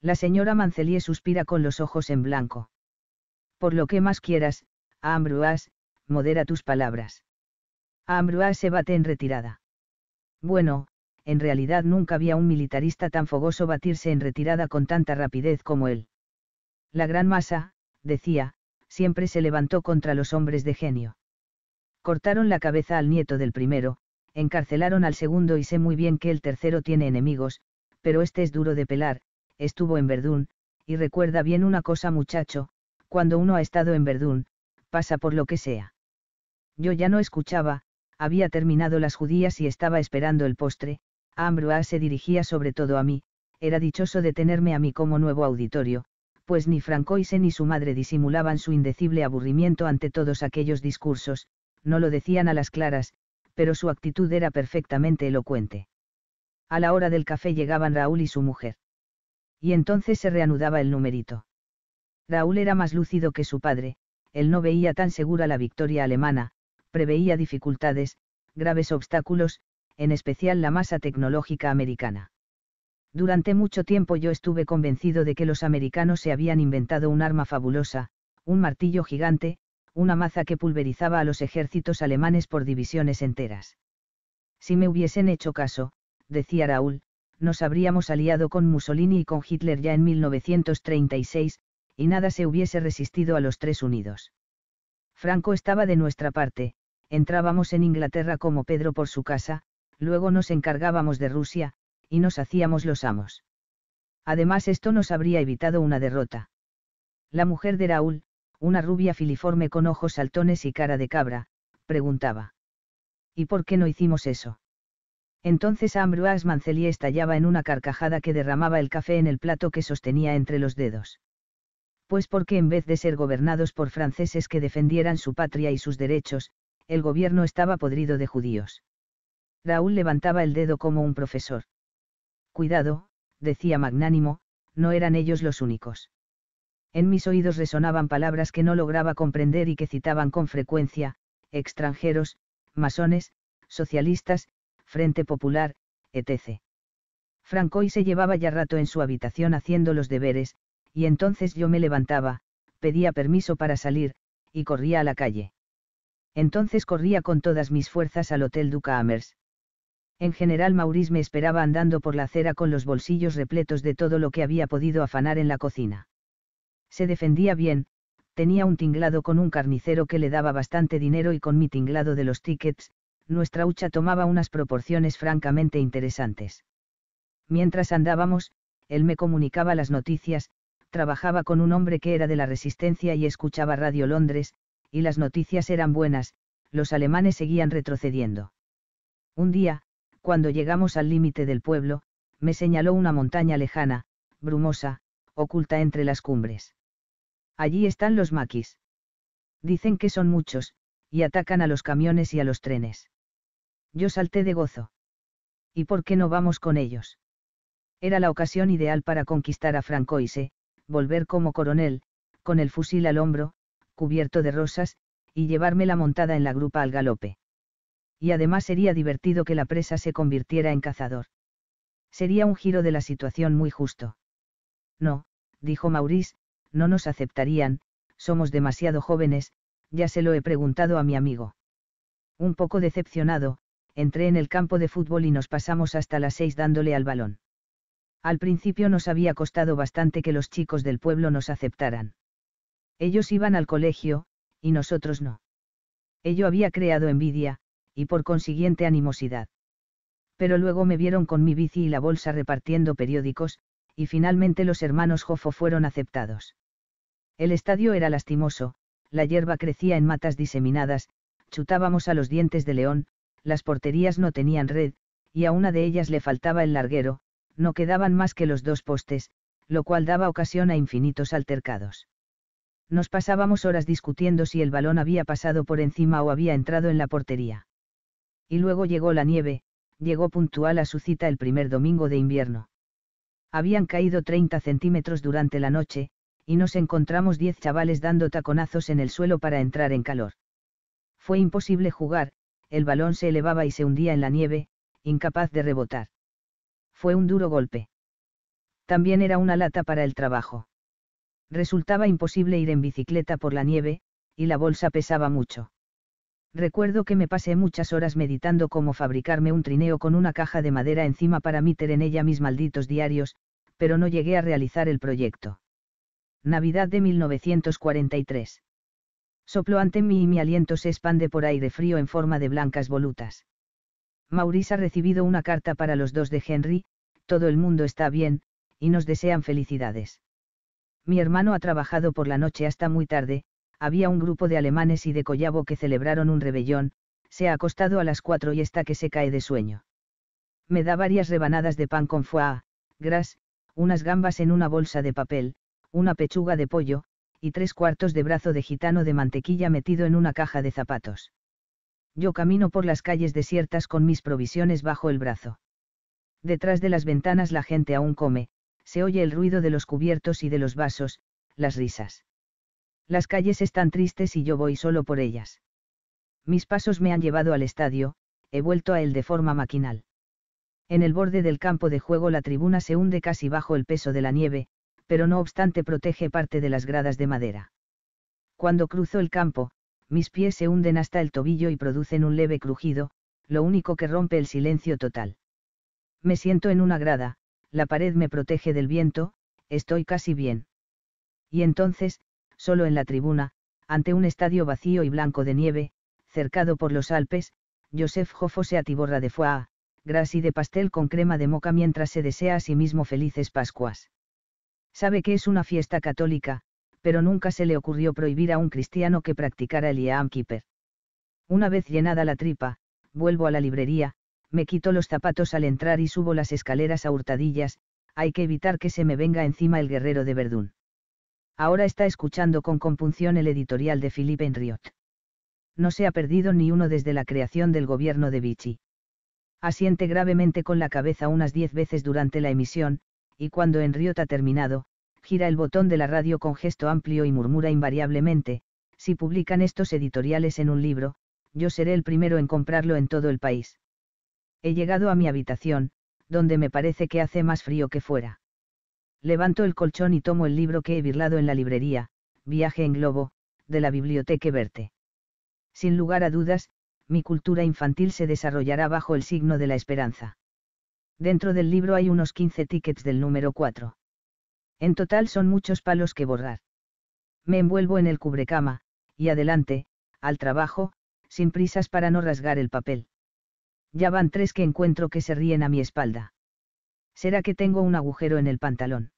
La señora Mancelier suspira con los ojos en blanco. Por lo que más quieras, a modera tus palabras. A Ambroise se bate en retirada. Bueno, en realidad nunca había un militarista tan fogoso batirse en retirada con tanta rapidez como él. La gran masa, decía, siempre se levantó contra los hombres de genio. Cortaron la cabeza al nieto del primero, encarcelaron al segundo y sé muy bien que el tercero tiene enemigos, pero este es duro de pelar, estuvo en Verdún, y recuerda bien una cosa muchacho, cuando uno ha estado en Verdún, pasa por lo que sea. Yo ya no escuchaba, había terminado las judías y estaba esperando el postre, a se dirigía sobre todo a mí, era dichoso de tenerme a mí como nuevo auditorio, pues ni Francoise ni su madre disimulaban su indecible aburrimiento ante todos aquellos discursos, no lo decían a las claras, pero su actitud era perfectamente elocuente. A la hora del café llegaban Raúl y su mujer. Y entonces se reanudaba el numerito. Raúl era más lúcido que su padre, él no veía tan segura la victoria alemana, preveía dificultades, graves obstáculos, en especial la masa tecnológica americana. Durante mucho tiempo yo estuve convencido de que los americanos se habían inventado un arma fabulosa, un martillo gigante, una maza que pulverizaba a los ejércitos alemanes por divisiones enteras. Si me hubiesen hecho caso, decía Raúl, nos habríamos aliado con Mussolini y con Hitler ya en 1936, y nada se hubiese resistido a los tres unidos. Franco estaba de nuestra parte, entrábamos en Inglaterra como Pedro por su casa, luego nos encargábamos de Rusia, y nos hacíamos los amos. Además esto nos habría evitado una derrota. La mujer de Raúl, una rubia filiforme con ojos saltones y cara de cabra, preguntaba. ¿Y por qué no hicimos eso? Entonces Ambroise Mancelier estallaba en una carcajada que derramaba el café en el plato que sostenía entre los dedos. Pues porque en vez de ser gobernados por franceses que defendieran su patria y sus derechos, el gobierno estaba podrido de judíos. Raúl levantaba el dedo como un profesor. Cuidado, decía magnánimo, no eran ellos los únicos. En mis oídos resonaban palabras que no lograba comprender y que citaban con frecuencia, extranjeros, masones, socialistas, Frente Popular, etc. Francoy se llevaba ya rato en su habitación haciendo los deberes, y entonces yo me levantaba, pedía permiso para salir, y corría a la calle. Entonces corría con todas mis fuerzas al Hotel Duca Amers. En general Maurice me esperaba andando por la acera con los bolsillos repletos de todo lo que había podido afanar en la cocina. Se defendía bien, tenía un tinglado con un carnicero que le daba bastante dinero y con mi tinglado de los tickets, nuestra hucha tomaba unas proporciones francamente interesantes. Mientras andábamos, él me comunicaba las noticias, trabajaba con un hombre que era de la resistencia y escuchaba Radio Londres, y las noticias eran buenas, los alemanes seguían retrocediendo. Un día, cuando llegamos al límite del pueblo, me señaló una montaña lejana, brumosa, oculta entre las cumbres. Allí están los maquis. Dicen que son muchos, y atacan a los camiones y a los trenes. Yo salté de gozo. ¿Y por qué no vamos con ellos? Era la ocasión ideal para conquistar a Francoise, volver como coronel, con el fusil al hombro, cubierto de rosas, y llevarme la montada en la grupa al galope. Y además sería divertido que la presa se convirtiera en cazador. Sería un giro de la situación muy justo. No, dijo Maurice, no nos aceptarían, somos demasiado jóvenes, ya se lo he preguntado a mi amigo. Un poco decepcionado, entré en el campo de fútbol y nos pasamos hasta las seis dándole al balón. Al principio nos había costado bastante que los chicos del pueblo nos aceptaran. Ellos iban al colegio, y nosotros no. Ello había creado envidia, y por consiguiente animosidad. Pero luego me vieron con mi bici y la bolsa repartiendo periódicos, y finalmente los hermanos Jofo fueron aceptados. El estadio era lastimoso, la hierba crecía en matas diseminadas, chutábamos a los dientes de león, las porterías no tenían red, y a una de ellas le faltaba el larguero, no quedaban más que los dos postes, lo cual daba ocasión a infinitos altercados. Nos pasábamos horas discutiendo si el balón había pasado por encima o había entrado en la portería. Y luego llegó la nieve, llegó puntual a su cita el primer domingo de invierno. Habían caído 30 centímetros durante la noche, y nos encontramos 10 chavales dando taconazos en el suelo para entrar en calor. Fue imposible jugar, el balón se elevaba y se hundía en la nieve, incapaz de rebotar. Fue un duro golpe. También era una lata para el trabajo. Resultaba imposible ir en bicicleta por la nieve, y la bolsa pesaba mucho. Recuerdo que me pasé muchas horas meditando cómo fabricarme un trineo con una caja de madera encima para meter en ella mis malditos diarios, pero no llegué a realizar el proyecto. Navidad de 1943. Soplo ante mí y mi aliento se expande por aire frío en forma de blancas volutas. Maurice ha recibido una carta para los dos de Henry, todo el mundo está bien, y nos desean felicidades. Mi hermano ha trabajado por la noche hasta muy tarde, había un grupo de alemanes y de Collabo que celebraron un rebellón, se ha acostado a las cuatro y está que se cae de sueño. Me da varias rebanadas de pan con foie, gras, unas gambas en una bolsa de papel, una pechuga de pollo, y tres cuartos de brazo de gitano de mantequilla metido en una caja de zapatos. Yo camino por las calles desiertas con mis provisiones bajo el brazo. Detrás de las ventanas la gente aún come, se oye el ruido de los cubiertos y de los vasos, las risas. Las calles están tristes y yo voy solo por ellas. Mis pasos me han llevado al estadio, he vuelto a él de forma maquinal. En el borde del campo de juego la tribuna se hunde casi bajo el peso de la nieve, pero no obstante protege parte de las gradas de madera. Cuando cruzo el campo, mis pies se hunden hasta el tobillo y producen un leve crujido, lo único que rompe el silencio total. Me siento en una grada, la pared me protege del viento, estoy casi bien. Y entonces, solo en la tribuna, ante un estadio vacío y blanco de nieve, cercado por los Alpes, Joseph Jofose se atiborra de foie, gras y de pastel con crema de moca mientras se desea a sí mismo felices Pascuas. Sabe que es una fiesta católica, pero nunca se le ocurrió prohibir a un cristiano que practicara el Iam Una vez llenada la tripa, vuelvo a la librería, me quito los zapatos al entrar y subo las escaleras a hurtadillas, hay que evitar que se me venga encima el guerrero de Verdún ahora está escuchando con compunción el editorial de Philippe Henriot. No se ha perdido ni uno desde la creación del gobierno de Vichy. Asiente gravemente con la cabeza unas diez veces durante la emisión, y cuando Henriot ha terminado, gira el botón de la radio con gesto amplio y murmura invariablemente, si publican estos editoriales en un libro, yo seré el primero en comprarlo en todo el país. He llegado a mi habitación, donde me parece que hace más frío que fuera levanto el colchón y tomo el libro que he birlado en la librería, Viaje en Globo, de la Biblioteca Verte. Sin lugar a dudas, mi cultura infantil se desarrollará bajo el signo de la esperanza. Dentro del libro hay unos 15 tickets del número 4. En total son muchos palos que borrar. Me envuelvo en el cubrecama, y adelante, al trabajo, sin prisas para no rasgar el papel. Ya van tres que encuentro que se ríen a mi espalda será que tengo un agujero en el pantalón.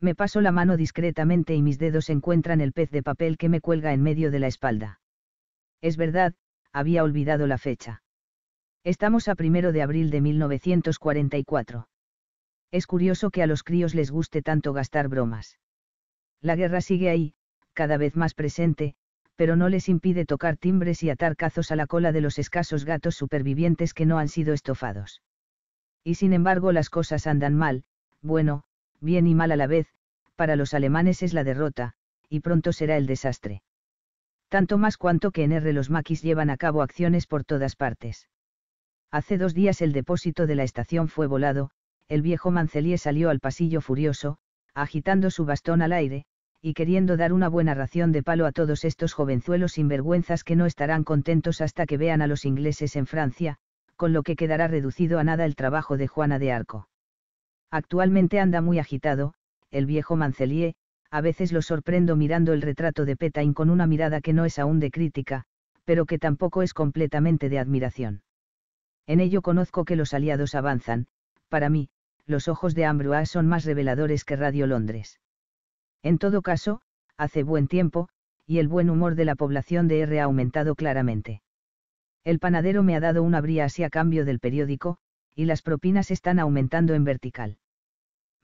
Me paso la mano discretamente y mis dedos encuentran el pez de papel que me cuelga en medio de la espalda. Es verdad, había olvidado la fecha. Estamos a primero de abril de 1944. Es curioso que a los críos les guste tanto gastar bromas. La guerra sigue ahí, cada vez más presente, pero no les impide tocar timbres y atar cazos a la cola de los escasos gatos supervivientes que no han sido estofados. Y sin embargo las cosas andan mal, bueno, bien y mal a la vez, para los alemanes es la derrota, y pronto será el desastre. Tanto más cuanto que en R los maquis llevan a cabo acciones por todas partes. Hace dos días el depósito de la estación fue volado, el viejo Mancelier salió al pasillo furioso, agitando su bastón al aire, y queriendo dar una buena ración de palo a todos estos jovenzuelos sinvergüenzas que no estarán contentos hasta que vean a los ingleses en Francia, con lo que quedará reducido a nada el trabajo de Juana de Arco. Actualmente anda muy agitado, el viejo Mancelier, a veces lo sorprendo mirando el retrato de Petain con una mirada que no es aún de crítica, pero que tampoco es completamente de admiración. En ello conozco que los aliados avanzan, para mí, los ojos de Ambroise son más reveladores que Radio Londres. En todo caso, hace buen tiempo, y el buen humor de la población de R ha aumentado claramente. El panadero me ha dado una bría así a cambio del periódico, y las propinas están aumentando en vertical.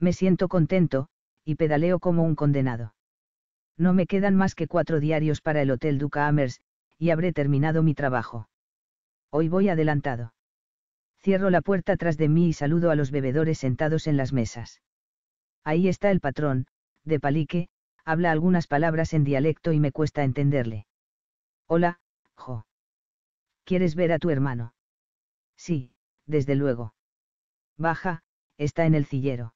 Me siento contento, y pedaleo como un condenado. No me quedan más que cuatro diarios para el Hotel Duca Amers, y habré terminado mi trabajo. Hoy voy adelantado. Cierro la puerta tras de mí y saludo a los bebedores sentados en las mesas. Ahí está el patrón, de palique, habla algunas palabras en dialecto y me cuesta entenderle. Hola, Jo. ¿Quieres ver a tu hermano? Sí, desde luego. Baja, está en el sillero».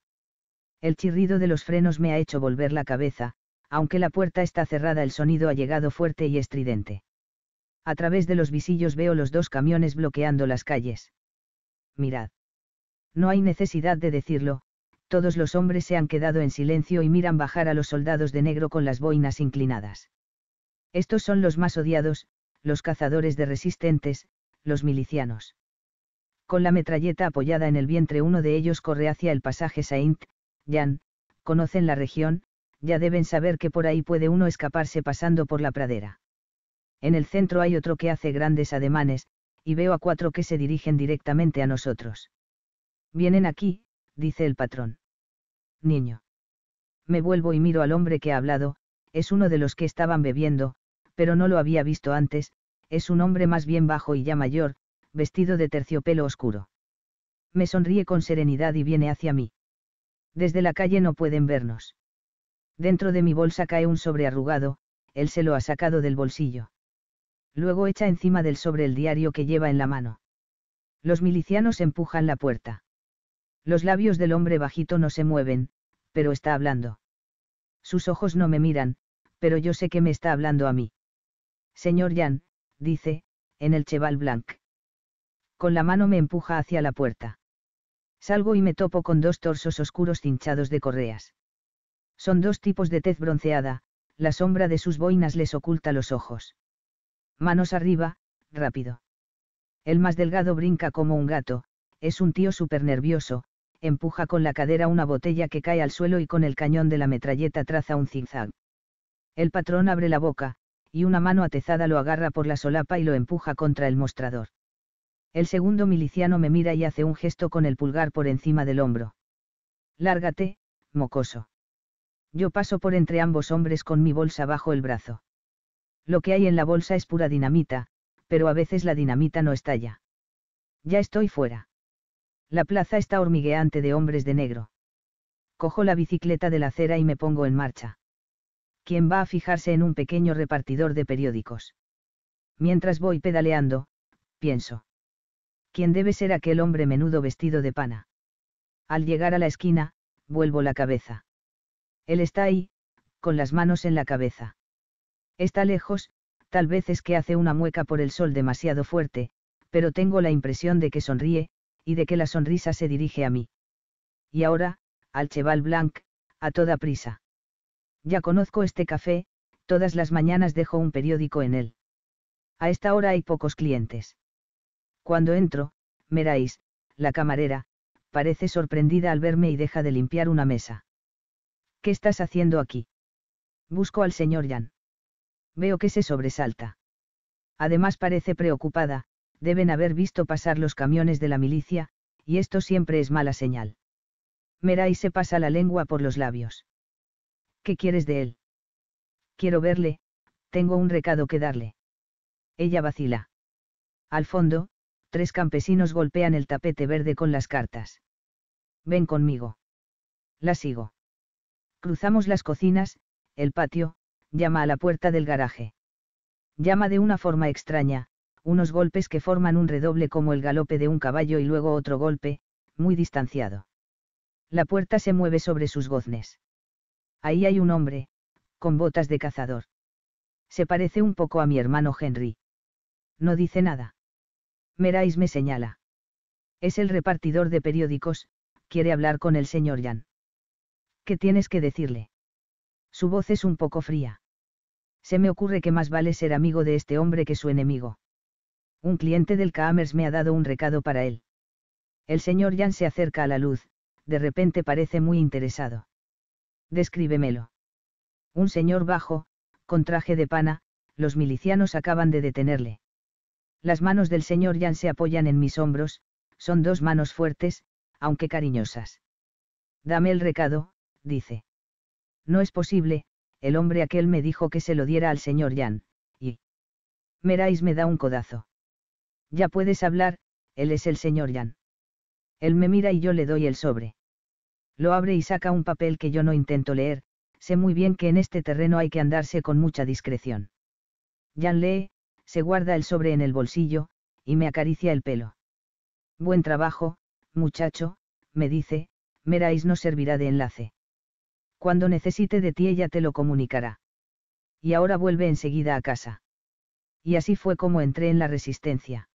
El chirrido de los frenos me ha hecho volver la cabeza, aunque la puerta está cerrada el sonido ha llegado fuerte y estridente. A través de los visillos veo los dos camiones bloqueando las calles. Mirad. No hay necesidad de decirlo, todos los hombres se han quedado en silencio y miran bajar a los soldados de negro con las boinas inclinadas. Estos son los más odiados, los cazadores de resistentes, los milicianos. Con la metralleta apoyada en el vientre uno de ellos corre hacia el pasaje Saint, Jan, conocen la región, ya deben saber que por ahí puede uno escaparse pasando por la pradera. En el centro hay otro que hace grandes ademanes, y veo a cuatro que se dirigen directamente a nosotros. Vienen aquí, dice el patrón. Niño. Me vuelvo y miro al hombre que ha hablado, es uno de los que estaban bebiendo, pero no lo había visto antes, es un hombre más bien bajo y ya mayor, vestido de terciopelo oscuro. Me sonríe con serenidad y viene hacia mí. Desde la calle no pueden vernos. Dentro de mi bolsa cae un sobre arrugado, él se lo ha sacado del bolsillo. Luego echa encima del sobre el diario que lleva en la mano. Los milicianos empujan la puerta. Los labios del hombre bajito no se mueven, pero está hablando. Sus ojos no me miran, pero yo sé que me está hablando a mí. Señor Jan, dice, en el cheval blanc. Con la mano me empuja hacia la puerta. Salgo y me topo con dos torsos oscuros cinchados de correas. Son dos tipos de tez bronceada, la sombra de sus boinas les oculta los ojos. Manos arriba, rápido. El más delgado brinca como un gato, es un tío súper nervioso, empuja con la cadera una botella que cae al suelo y con el cañón de la metralleta traza un zigzag. El patrón abre la boca, y una mano atezada lo agarra por la solapa y lo empuja contra el mostrador. El segundo miliciano me mira y hace un gesto con el pulgar por encima del hombro. Lárgate, mocoso. Yo paso por entre ambos hombres con mi bolsa bajo el brazo. Lo que hay en la bolsa es pura dinamita, pero a veces la dinamita no estalla. Ya estoy fuera. La plaza está hormigueante de hombres de negro. Cojo la bicicleta de la acera y me pongo en marcha quien va a fijarse en un pequeño repartidor de periódicos. Mientras voy pedaleando, pienso. ¿Quién debe ser aquel hombre menudo vestido de pana? Al llegar a la esquina, vuelvo la cabeza. Él está ahí, con las manos en la cabeza. Está lejos, tal vez es que hace una mueca por el sol demasiado fuerte, pero tengo la impresión de que sonríe, y de que la sonrisa se dirige a mí. Y ahora, al cheval blanc, a toda prisa. Ya conozco este café, todas las mañanas dejo un periódico en él. A esta hora hay pocos clientes. Cuando entro, Merais, la camarera, parece sorprendida al verme y deja de limpiar una mesa. ¿Qué estás haciendo aquí? Busco al señor Jan. Veo que se sobresalta. Además parece preocupada, deben haber visto pasar los camiones de la milicia, y esto siempre es mala señal. Merais se pasa la lengua por los labios. ¿Qué quieres de él? Quiero verle, tengo un recado que darle. Ella vacila. Al fondo, tres campesinos golpean el tapete verde con las cartas. Ven conmigo. La sigo. Cruzamos las cocinas, el patio, llama a la puerta del garaje. Llama de una forma extraña, unos golpes que forman un redoble como el galope de un caballo y luego otro golpe, muy distanciado. La puerta se mueve sobre sus goznes. Ahí hay un hombre, con botas de cazador. Se parece un poco a mi hermano Henry. No dice nada. Merais me señala. Es el repartidor de periódicos, quiere hablar con el señor Jan. ¿Qué tienes que decirle? Su voz es un poco fría. Se me ocurre que más vale ser amigo de este hombre que su enemigo. Un cliente del Kamers me ha dado un recado para él. El señor Jan se acerca a la luz, de repente parece muy interesado descríbemelo. Un señor bajo, con traje de pana, los milicianos acaban de detenerle. Las manos del señor Jan se apoyan en mis hombros, son dos manos fuertes, aunque cariñosas. Dame el recado, dice. No es posible, el hombre aquel me dijo que se lo diera al señor Jan, y... Merais me da un codazo. Ya puedes hablar, él es el señor Jan. Él me mira y yo le doy el sobre lo abre y saca un papel que yo no intento leer, sé muy bien que en este terreno hay que andarse con mucha discreción. Jan lee, se guarda el sobre en el bolsillo, y me acaricia el pelo. Buen trabajo, muchacho, me dice, Merais no servirá de enlace. Cuando necesite de ti ella te lo comunicará. Y ahora vuelve enseguida a casa. Y así fue como entré en la resistencia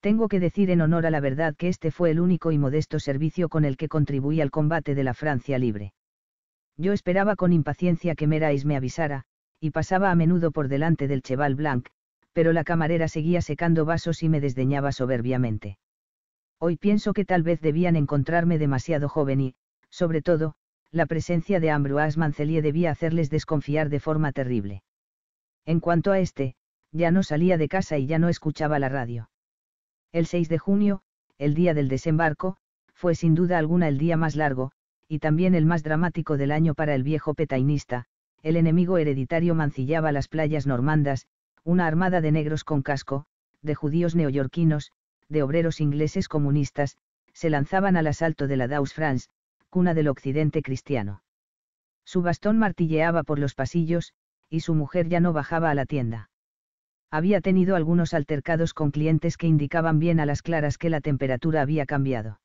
tengo que decir en honor a la verdad que este fue el único y modesto servicio con el que contribuí al combate de la Francia libre. Yo esperaba con impaciencia que Merais me avisara, y pasaba a menudo por delante del Cheval Blanc, pero la camarera seguía secando vasos y me desdeñaba soberbiamente. Hoy pienso que tal vez debían encontrarme demasiado joven y, sobre todo, la presencia de Ambroise Mancelier debía hacerles desconfiar de forma terrible. En cuanto a este, ya no salía de casa y ya no escuchaba la radio. El 6 de junio, el día del desembarco, fue sin duda alguna el día más largo, y también el más dramático del año para el viejo petainista, el enemigo hereditario mancillaba las playas normandas, una armada de negros con casco, de judíos neoyorquinos, de obreros ingleses comunistas, se lanzaban al asalto de la Daus France, cuna del occidente cristiano. Su bastón martilleaba por los pasillos, y su mujer ya no bajaba a la tienda había tenido algunos altercados con clientes que indicaban bien a las claras que la temperatura había cambiado.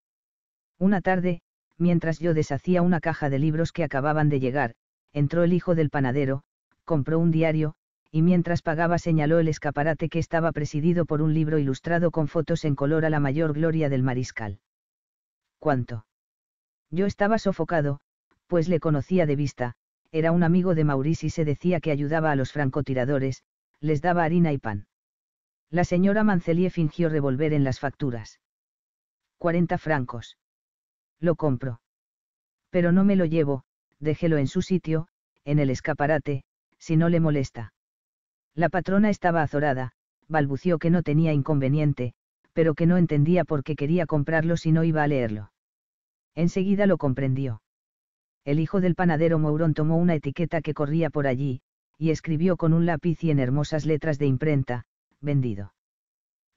Una tarde, mientras yo deshacía una caja de libros que acababan de llegar, entró el hijo del panadero, compró un diario, y mientras pagaba señaló el escaparate que estaba presidido por un libro ilustrado con fotos en color a la mayor gloria del mariscal. ¿Cuánto? Yo estaba sofocado, pues le conocía de vista, era un amigo de Maurice y se decía que ayudaba a los francotiradores, les daba harina y pan. La señora Mancelier fingió revolver en las facturas. 40 francos. Lo compro. Pero no me lo llevo, déjelo en su sitio, en el escaparate, si no le molesta. La patrona estaba azorada, balbució que no tenía inconveniente, pero que no entendía por qué quería comprarlo si no iba a leerlo. Enseguida lo comprendió. El hijo del panadero Mourón tomó una etiqueta que corría por allí, y escribió con un lápiz y en hermosas letras de imprenta, vendido.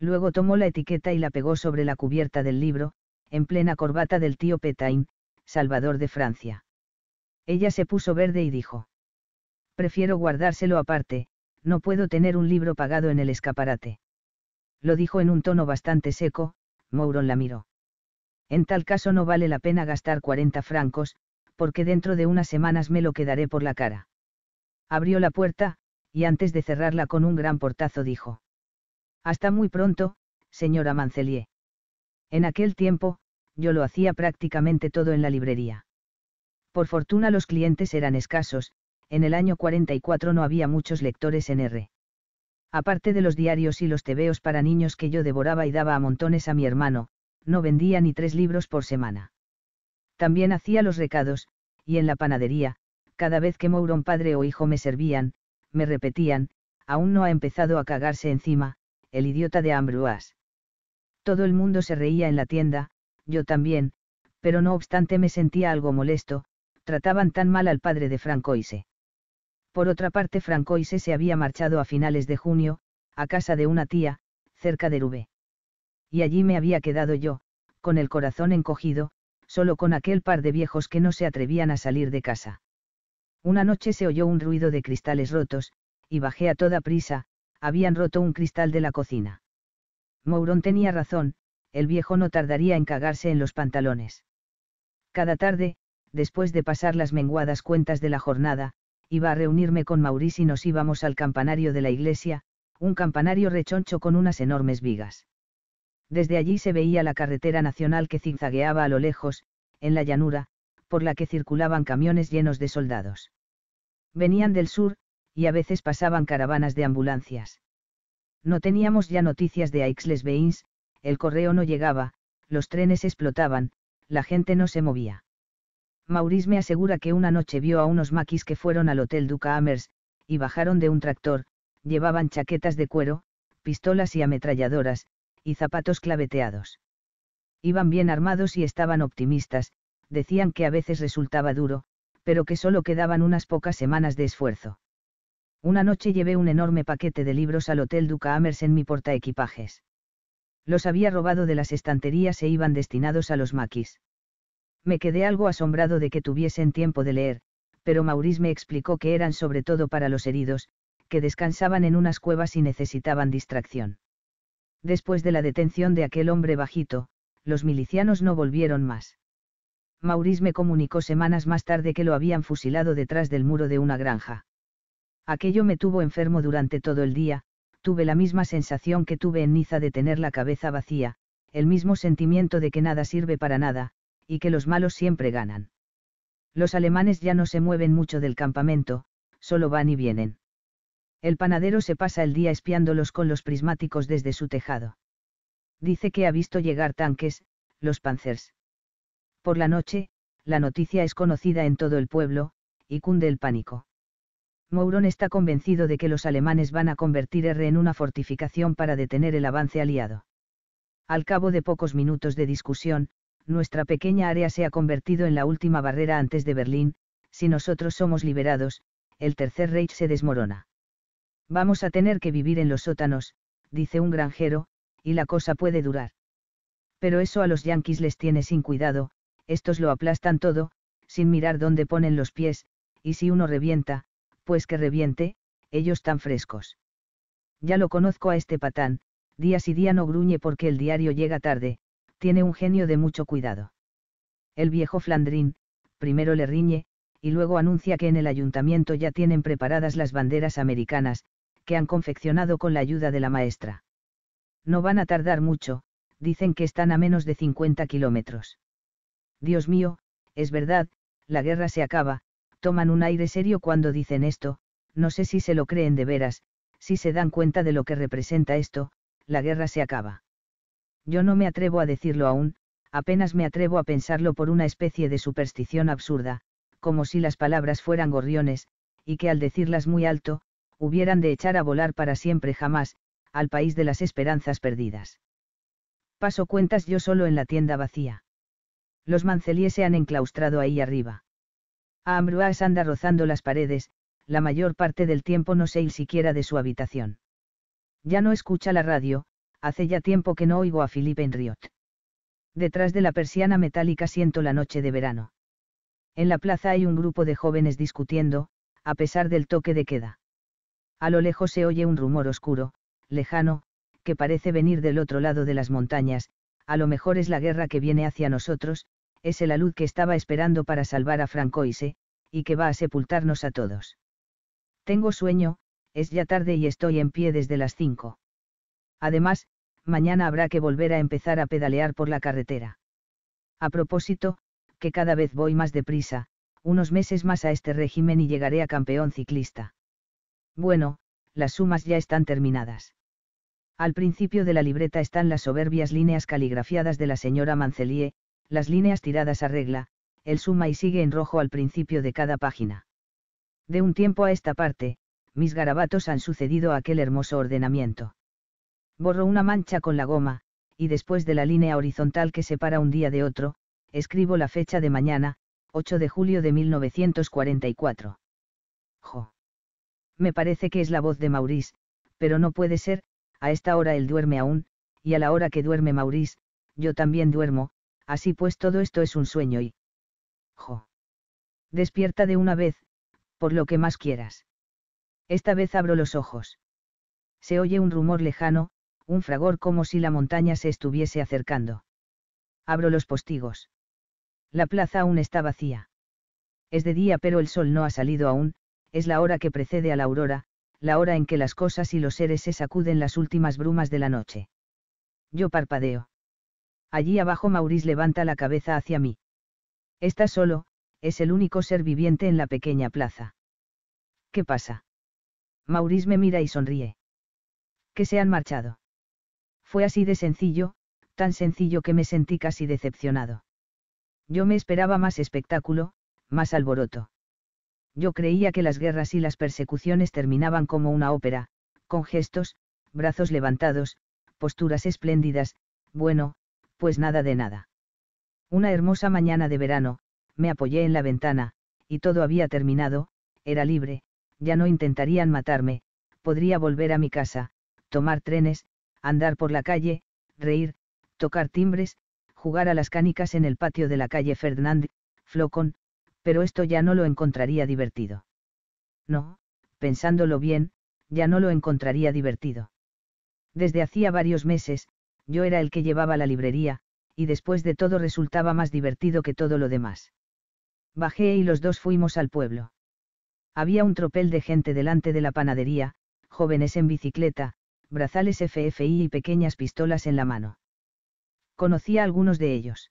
Luego tomó la etiqueta y la pegó sobre la cubierta del libro, en plena corbata del tío Petain, Salvador de Francia. Ella se puso verde y dijo. Prefiero guardárselo aparte, no puedo tener un libro pagado en el escaparate. Lo dijo en un tono bastante seco, Mouron la miró. En tal caso no vale la pena gastar 40 francos, porque dentro de unas semanas me lo quedaré por la cara abrió la puerta, y antes de cerrarla con un gran portazo dijo. Hasta muy pronto, señora Mancelier. En aquel tiempo, yo lo hacía prácticamente todo en la librería. Por fortuna los clientes eran escasos, en el año 44 no había muchos lectores en R. Aparte de los diarios y los tebeos para niños que yo devoraba y daba a montones a mi hermano, no vendía ni tres libros por semana. También hacía los recados, y en la panadería, cada vez que Mouron padre o hijo me servían, me repetían, aún no ha empezado a cagarse encima, el idiota de ambruas Todo el mundo se reía en la tienda, yo también, pero no obstante me sentía algo molesto, trataban tan mal al padre de Francoise. Por otra parte, Francoise se había marchado a finales de junio, a casa de una tía, cerca de Rubé. Y allí me había quedado yo, con el corazón encogido, solo con aquel par de viejos que no se atrevían a salir de casa. Una noche se oyó un ruido de cristales rotos, y bajé a toda prisa, habían roto un cristal de la cocina. Mourón tenía razón, el viejo no tardaría en cagarse en los pantalones. Cada tarde, después de pasar las menguadas cuentas de la jornada, iba a reunirme con Maurice y nos íbamos al campanario de la iglesia, un campanario rechoncho con unas enormes vigas. Desde allí se veía la carretera nacional que zigzagueaba a lo lejos, en la llanura, por la que circulaban camiones llenos de soldados. Venían del sur, y a veces pasaban caravanas de ambulancias. No teníamos ya noticias de Aix-les-Bains, el correo no llegaba, los trenes explotaban, la gente no se movía. Maurice me asegura que una noche vio a unos maquis que fueron al Hotel Duca Amers, y bajaron de un tractor, llevaban chaquetas de cuero, pistolas y ametralladoras, y zapatos claveteados. Iban bien armados y estaban optimistas, decían que a veces resultaba duro, pero que solo quedaban unas pocas semanas de esfuerzo. Una noche llevé un enorme paquete de libros al Hotel Duca Amers en mi portaequipajes. Los había robado de las estanterías e iban destinados a los maquis. Me quedé algo asombrado de que tuviesen tiempo de leer, pero Maurice me explicó que eran sobre todo para los heridos, que descansaban en unas cuevas y necesitaban distracción. Después de la detención de aquel hombre bajito, los milicianos no volvieron más. Maurice me comunicó semanas más tarde que lo habían fusilado detrás del muro de una granja. Aquello me tuvo enfermo durante todo el día, tuve la misma sensación que tuve en Niza de tener la cabeza vacía, el mismo sentimiento de que nada sirve para nada, y que los malos siempre ganan. Los alemanes ya no se mueven mucho del campamento, solo van y vienen. El panadero se pasa el día espiándolos con los prismáticos desde su tejado. Dice que ha visto llegar tanques, los panzers. Por la noche, la noticia es conocida en todo el pueblo, y cunde el pánico. Mouron está convencido de que los alemanes van a convertir R en una fortificación para detener el avance aliado. Al cabo de pocos minutos de discusión, nuestra pequeña área se ha convertido en la última barrera antes de Berlín, si nosotros somos liberados, el Tercer Reich se desmorona. Vamos a tener que vivir en los sótanos, dice un granjero, y la cosa puede durar. Pero eso a los yanquis les tiene sin cuidado, estos lo aplastan todo, sin mirar dónde ponen los pies, y si uno revienta, pues que reviente, ellos tan frescos. Ya lo conozco a este patán, día y día no gruñe porque el diario llega tarde, tiene un genio de mucho cuidado. El viejo Flandrín, primero le riñe, y luego anuncia que en el ayuntamiento ya tienen preparadas las banderas americanas, que han confeccionado con la ayuda de la maestra. No van a tardar mucho, dicen que están a menos de 50 kilómetros. Dios mío, es verdad, la guerra se acaba, toman un aire serio cuando dicen esto, no sé si se lo creen de veras, si se dan cuenta de lo que representa esto, la guerra se acaba. Yo no me atrevo a decirlo aún, apenas me atrevo a pensarlo por una especie de superstición absurda, como si las palabras fueran gorriones, y que al decirlas muy alto, hubieran de echar a volar para siempre jamás, al país de las esperanzas perdidas. Paso cuentas yo solo en la tienda vacía los Mancelíes se han enclaustrado ahí arriba. A Ambroise anda rozando las paredes, la mayor parte del tiempo no sé ir siquiera de su habitación. Ya no escucha la radio, hace ya tiempo que no oigo a Philippe Henriot. Detrás de la persiana metálica siento la noche de verano. En la plaza hay un grupo de jóvenes discutiendo, a pesar del toque de queda. A lo lejos se oye un rumor oscuro, lejano, que parece venir del otro lado de las montañas, a lo mejor es la guerra que viene hacia nosotros, es el alud que estaba esperando para salvar a Francoise, y que va a sepultarnos a todos. Tengo sueño, es ya tarde y estoy en pie desde las cinco. Además, mañana habrá que volver a empezar a pedalear por la carretera. A propósito, que cada vez voy más deprisa, unos meses más a este régimen y llegaré a campeón ciclista. Bueno, las sumas ya están terminadas. Al principio de la libreta están las soberbias líneas caligrafiadas de la señora Mancelier las líneas tiradas a regla, el suma y sigue en rojo al principio de cada página. De un tiempo a esta parte, mis garabatos han sucedido a aquel hermoso ordenamiento. Borro una mancha con la goma, y después de la línea horizontal que separa un día de otro, escribo la fecha de mañana, 8 de julio de 1944. Jo. Me parece que es la voz de Maurice, pero no puede ser, a esta hora él duerme aún, y a la hora que duerme Maurice, yo también duermo, Así pues todo esto es un sueño y... ¡Jo! Despierta de una vez, por lo que más quieras. Esta vez abro los ojos. Se oye un rumor lejano, un fragor como si la montaña se estuviese acercando. Abro los postigos. La plaza aún está vacía. Es de día pero el sol no ha salido aún, es la hora que precede a la aurora, la hora en que las cosas y los seres se sacuden las últimas brumas de la noche. Yo parpadeo. Allí abajo Maurice levanta la cabeza hacia mí. Está solo, es el único ser viviente en la pequeña plaza. ¿Qué pasa? Maurice me mira y sonríe. Que se han marchado. Fue así de sencillo, tan sencillo que me sentí casi decepcionado. Yo me esperaba más espectáculo, más alboroto. Yo creía que las guerras y las persecuciones terminaban como una ópera, con gestos, brazos levantados, posturas espléndidas, bueno, pues nada de nada. Una hermosa mañana de verano, me apoyé en la ventana, y todo había terminado, era libre, ya no intentarían matarme, podría volver a mi casa, tomar trenes, andar por la calle, reír, tocar timbres, jugar a las canicas en el patio de la calle Fernández, Flocon, pero esto ya no lo encontraría divertido. No, pensándolo bien, ya no lo encontraría divertido. Desde hacía varios meses, yo era el que llevaba la librería, y después de todo resultaba más divertido que todo lo demás. Bajé y los dos fuimos al pueblo. Había un tropel de gente delante de la panadería, jóvenes en bicicleta, brazales FFI y pequeñas pistolas en la mano. Conocía a algunos de ellos.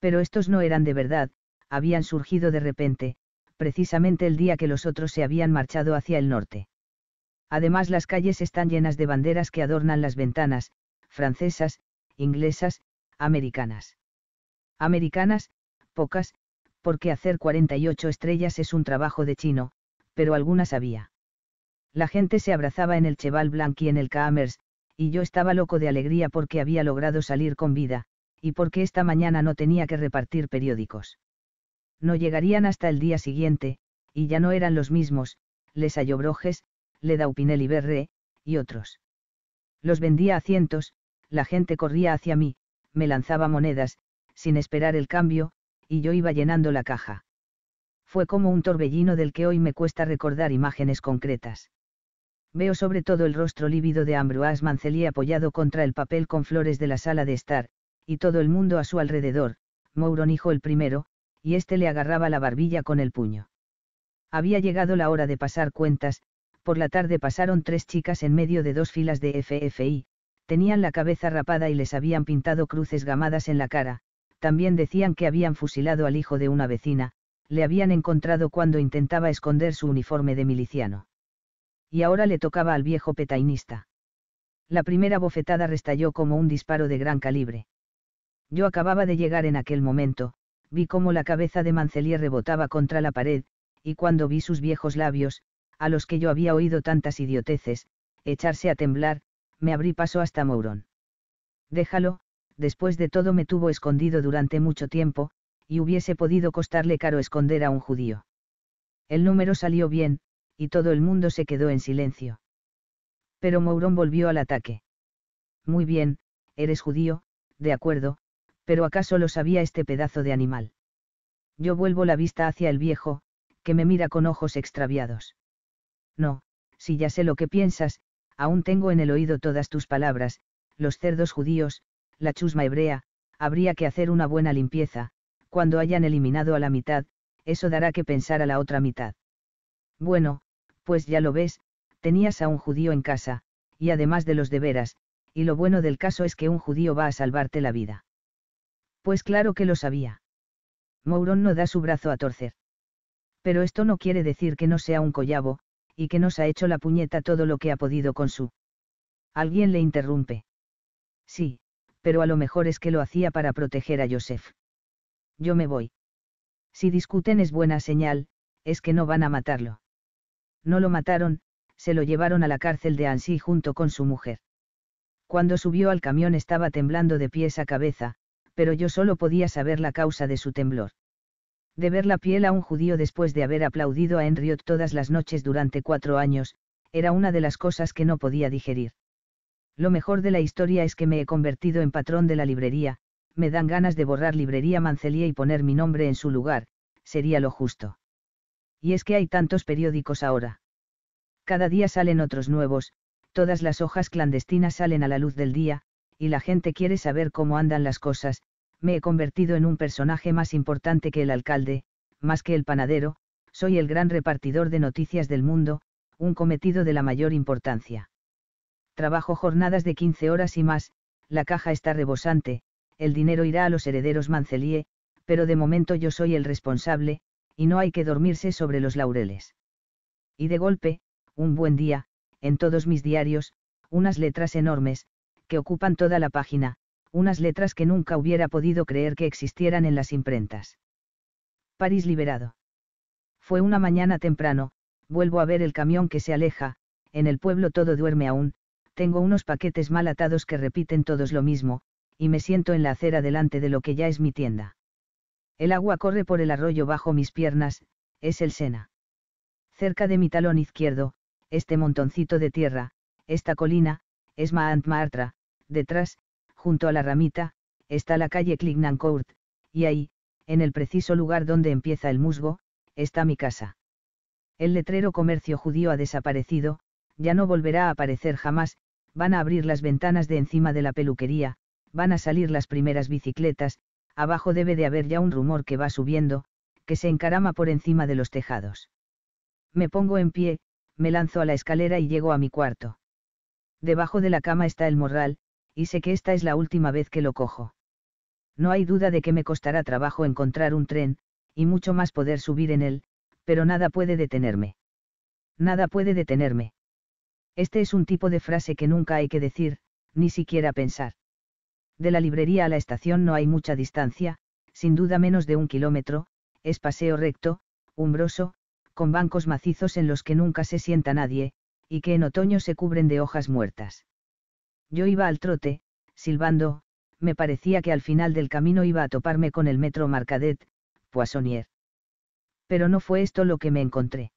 Pero estos no eran de verdad, habían surgido de repente, precisamente el día que los otros se habían marchado hacia el norte. Además las calles están llenas de banderas que adornan las ventanas, francesas, inglesas, americanas. Americanas, pocas, porque hacer 48 estrellas es un trabajo de chino, pero algunas había. La gente se abrazaba en el Cheval Blanc y en el Camers, y yo estaba loco de alegría porque había logrado salir con vida, y porque esta mañana no tenía que repartir periódicos. No llegarían hasta el día siguiente, y ya no eran los mismos, les Broges, le Daupinel y Berre, y otros. Los vendía a cientos, la gente corría hacia mí, me lanzaba monedas, sin esperar el cambio, y yo iba llenando la caja. Fue como un torbellino del que hoy me cuesta recordar imágenes concretas. Veo sobre todo el rostro lívido de Ambroise Mancelli apoyado contra el papel con flores de la sala de estar, y todo el mundo a su alrededor, Mouron hijo el primero, y éste le agarraba la barbilla con el puño. Había llegado la hora de pasar cuentas, por la tarde pasaron tres chicas en medio de dos filas de FFI, tenían la cabeza rapada y les habían pintado cruces gamadas en la cara, también decían que habían fusilado al hijo de una vecina, le habían encontrado cuando intentaba esconder su uniforme de miliciano. Y ahora le tocaba al viejo petainista. La primera bofetada restalló como un disparo de gran calibre. Yo acababa de llegar en aquel momento, vi cómo la cabeza de Mancelier rebotaba contra la pared, y cuando vi sus viejos labios, a los que yo había oído tantas idioteces, echarse a temblar, me abrí paso hasta Mourón. Déjalo, después de todo me tuvo escondido durante mucho tiempo, y hubiese podido costarle caro esconder a un judío. El número salió bien, y todo el mundo se quedó en silencio. Pero Mourón volvió al ataque. Muy bien, eres judío, de acuerdo, pero ¿acaso lo sabía este pedazo de animal? Yo vuelvo la vista hacia el viejo, que me mira con ojos extraviados. No, si ya sé lo que piensas, aún tengo en el oído todas tus palabras, los cerdos judíos, la chusma hebrea, habría que hacer una buena limpieza, cuando hayan eliminado a la mitad, eso dará que pensar a la otra mitad. Bueno, pues ya lo ves, tenías a un judío en casa, y además de los de veras, y lo bueno del caso es que un judío va a salvarte la vida. Pues claro que lo sabía. Mourón no da su brazo a torcer. Pero esto no quiere decir que no sea un collabo, y que nos ha hecho la puñeta todo lo que ha podido con su. Alguien le interrumpe. Sí, pero a lo mejor es que lo hacía para proteger a Joseph. Yo me voy. Si discuten es buena señal, es que no van a matarlo. No lo mataron, se lo llevaron a la cárcel de Ansi junto con su mujer. Cuando subió al camión estaba temblando de pies a cabeza, pero yo solo podía saber la causa de su temblor de ver la piel a un judío después de haber aplaudido a Henriot todas las noches durante cuatro años, era una de las cosas que no podía digerir. Lo mejor de la historia es que me he convertido en patrón de la librería, me dan ganas de borrar librería mancelía y poner mi nombre en su lugar, sería lo justo. Y es que hay tantos periódicos ahora. Cada día salen otros nuevos, todas las hojas clandestinas salen a la luz del día, y la gente quiere saber cómo andan las cosas, me he convertido en un personaje más importante que el alcalde, más que el panadero, soy el gran repartidor de noticias del mundo, un cometido de la mayor importancia. Trabajo jornadas de 15 horas y más, la caja está rebosante, el dinero irá a los herederos Mancelie, pero de momento yo soy el responsable, y no hay que dormirse sobre los laureles. Y de golpe, un buen día, en todos mis diarios, unas letras enormes, que ocupan toda la página, unas letras que nunca hubiera podido creer que existieran en las imprentas. París liberado. Fue una mañana temprano, vuelvo a ver el camión que se aleja, en el pueblo todo duerme aún, tengo unos paquetes mal atados que repiten todos lo mismo, y me siento en la acera delante de lo que ya es mi tienda. El agua corre por el arroyo bajo mis piernas, es el Sena. Cerca de mi talón izquierdo, este montoncito de tierra, esta colina, es Maant Maartra, detrás, junto a la ramita, está la calle Clignancourt, y ahí, en el preciso lugar donde empieza el musgo, está mi casa. El letrero comercio judío ha desaparecido, ya no volverá a aparecer jamás, van a abrir las ventanas de encima de la peluquería, van a salir las primeras bicicletas, abajo debe de haber ya un rumor que va subiendo, que se encarama por encima de los tejados. Me pongo en pie, me lanzo a la escalera y llego a mi cuarto. Debajo de la cama está el morral, y sé que esta es la última vez que lo cojo. No hay duda de que me costará trabajo encontrar un tren, y mucho más poder subir en él, pero nada puede detenerme. Nada puede detenerme. Este es un tipo de frase que nunca hay que decir, ni siquiera pensar. De la librería a la estación no hay mucha distancia, sin duda menos de un kilómetro, es paseo recto, umbroso, con bancos macizos en los que nunca se sienta nadie, y que en otoño se cubren de hojas muertas. Yo iba al trote, silbando, me parecía que al final del camino iba a toparme con el metro Marcadet, Poissonnier. Pero no fue esto lo que me encontré.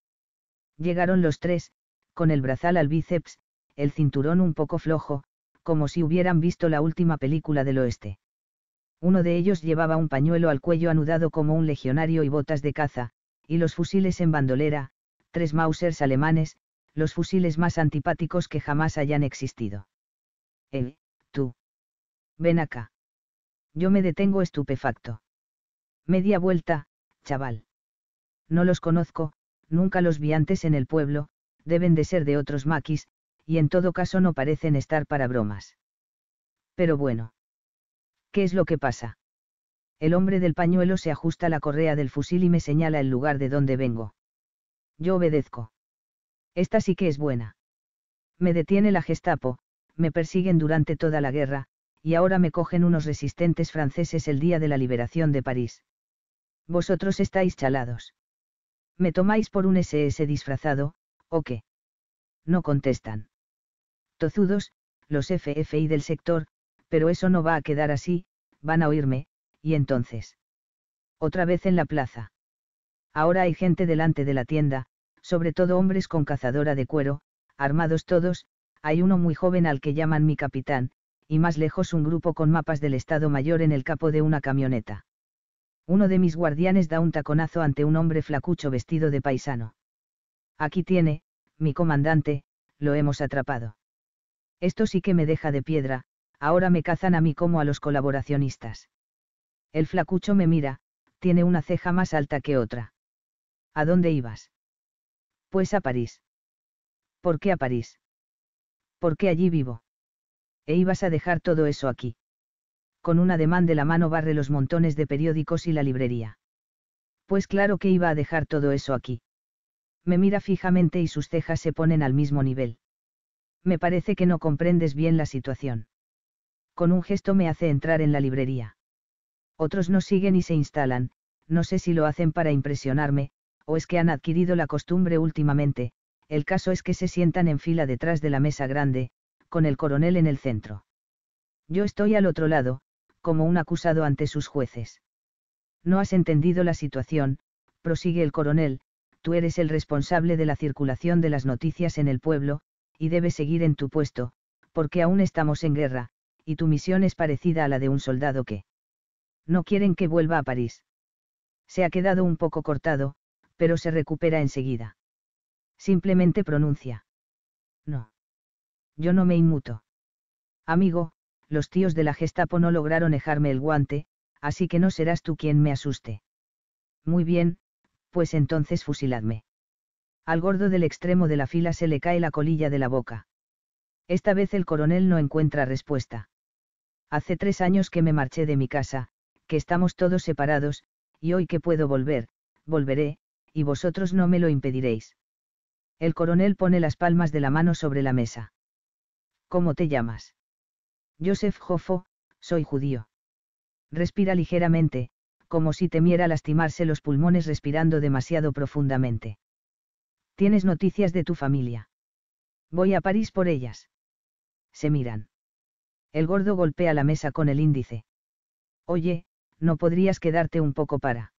Llegaron los tres, con el brazal al bíceps, el cinturón un poco flojo, como si hubieran visto la última película del oeste. Uno de ellos llevaba un pañuelo al cuello anudado como un legionario y botas de caza, y los fusiles en bandolera, tres Mausers alemanes, los fusiles más antipáticos que jamás hayan existido. Él, tú. Ven acá. Yo me detengo estupefacto. Media vuelta, chaval. No los conozco, nunca los vi antes en el pueblo, deben de ser de otros maquis, y en todo caso no parecen estar para bromas. Pero bueno. ¿Qué es lo que pasa? El hombre del pañuelo se ajusta la correa del fusil y me señala el lugar de donde vengo. Yo obedezco. Esta sí que es buena. Me detiene la Gestapo, me persiguen durante toda la guerra, y ahora me cogen unos resistentes franceses el día de la liberación de París. Vosotros estáis chalados. ¿Me tomáis por un SS disfrazado, o qué? No contestan. Tozudos, los FFI del sector, pero eso no va a quedar así, van a oírme, y entonces. Otra vez en la plaza. Ahora hay gente delante de la tienda, sobre todo hombres con cazadora de cuero, armados todos, hay uno muy joven al que llaman mi capitán, y más lejos un grupo con mapas del Estado Mayor en el capo de una camioneta. Uno de mis guardianes da un taconazo ante un hombre flacucho vestido de paisano. Aquí tiene, mi comandante, lo hemos atrapado. Esto sí que me deja de piedra, ahora me cazan a mí como a los colaboracionistas. El flacucho me mira, tiene una ceja más alta que otra. ¿A dónde ibas? Pues a París. ¿Por qué a París? qué allí vivo. E ibas a dejar todo eso aquí. Con un ademán de la mano barre los montones de periódicos y la librería. Pues claro que iba a dejar todo eso aquí. Me mira fijamente y sus cejas se ponen al mismo nivel. Me parece que no comprendes bien la situación. Con un gesto me hace entrar en la librería. Otros no siguen y se instalan, no sé si lo hacen para impresionarme, o es que han adquirido la costumbre últimamente, el caso es que se sientan en fila detrás de la mesa grande, con el coronel en el centro. Yo estoy al otro lado, como un acusado ante sus jueces. No has entendido la situación, prosigue el coronel, tú eres el responsable de la circulación de las noticias en el pueblo, y debes seguir en tu puesto, porque aún estamos en guerra, y tu misión es parecida a la de un soldado que... No quieren que vuelva a París. Se ha quedado un poco cortado, pero se recupera enseguida simplemente pronuncia. No. Yo no me inmuto. Amigo, los tíos de la Gestapo no lograron dejarme el guante, así que no serás tú quien me asuste. Muy bien, pues entonces fusiladme. Al gordo del extremo de la fila se le cae la colilla de la boca. Esta vez el coronel no encuentra respuesta. Hace tres años que me marché de mi casa, que estamos todos separados, y hoy que puedo volver, volveré, y vosotros no me lo impediréis. El coronel pone las palmas de la mano sobre la mesa. ¿Cómo te llamas? Joseph Jofo. soy judío. Respira ligeramente, como si temiera lastimarse los pulmones respirando demasiado profundamente. ¿Tienes noticias de tu familia? Voy a París por ellas. Se miran. El gordo golpea la mesa con el índice. Oye, ¿no podrías quedarte un poco para?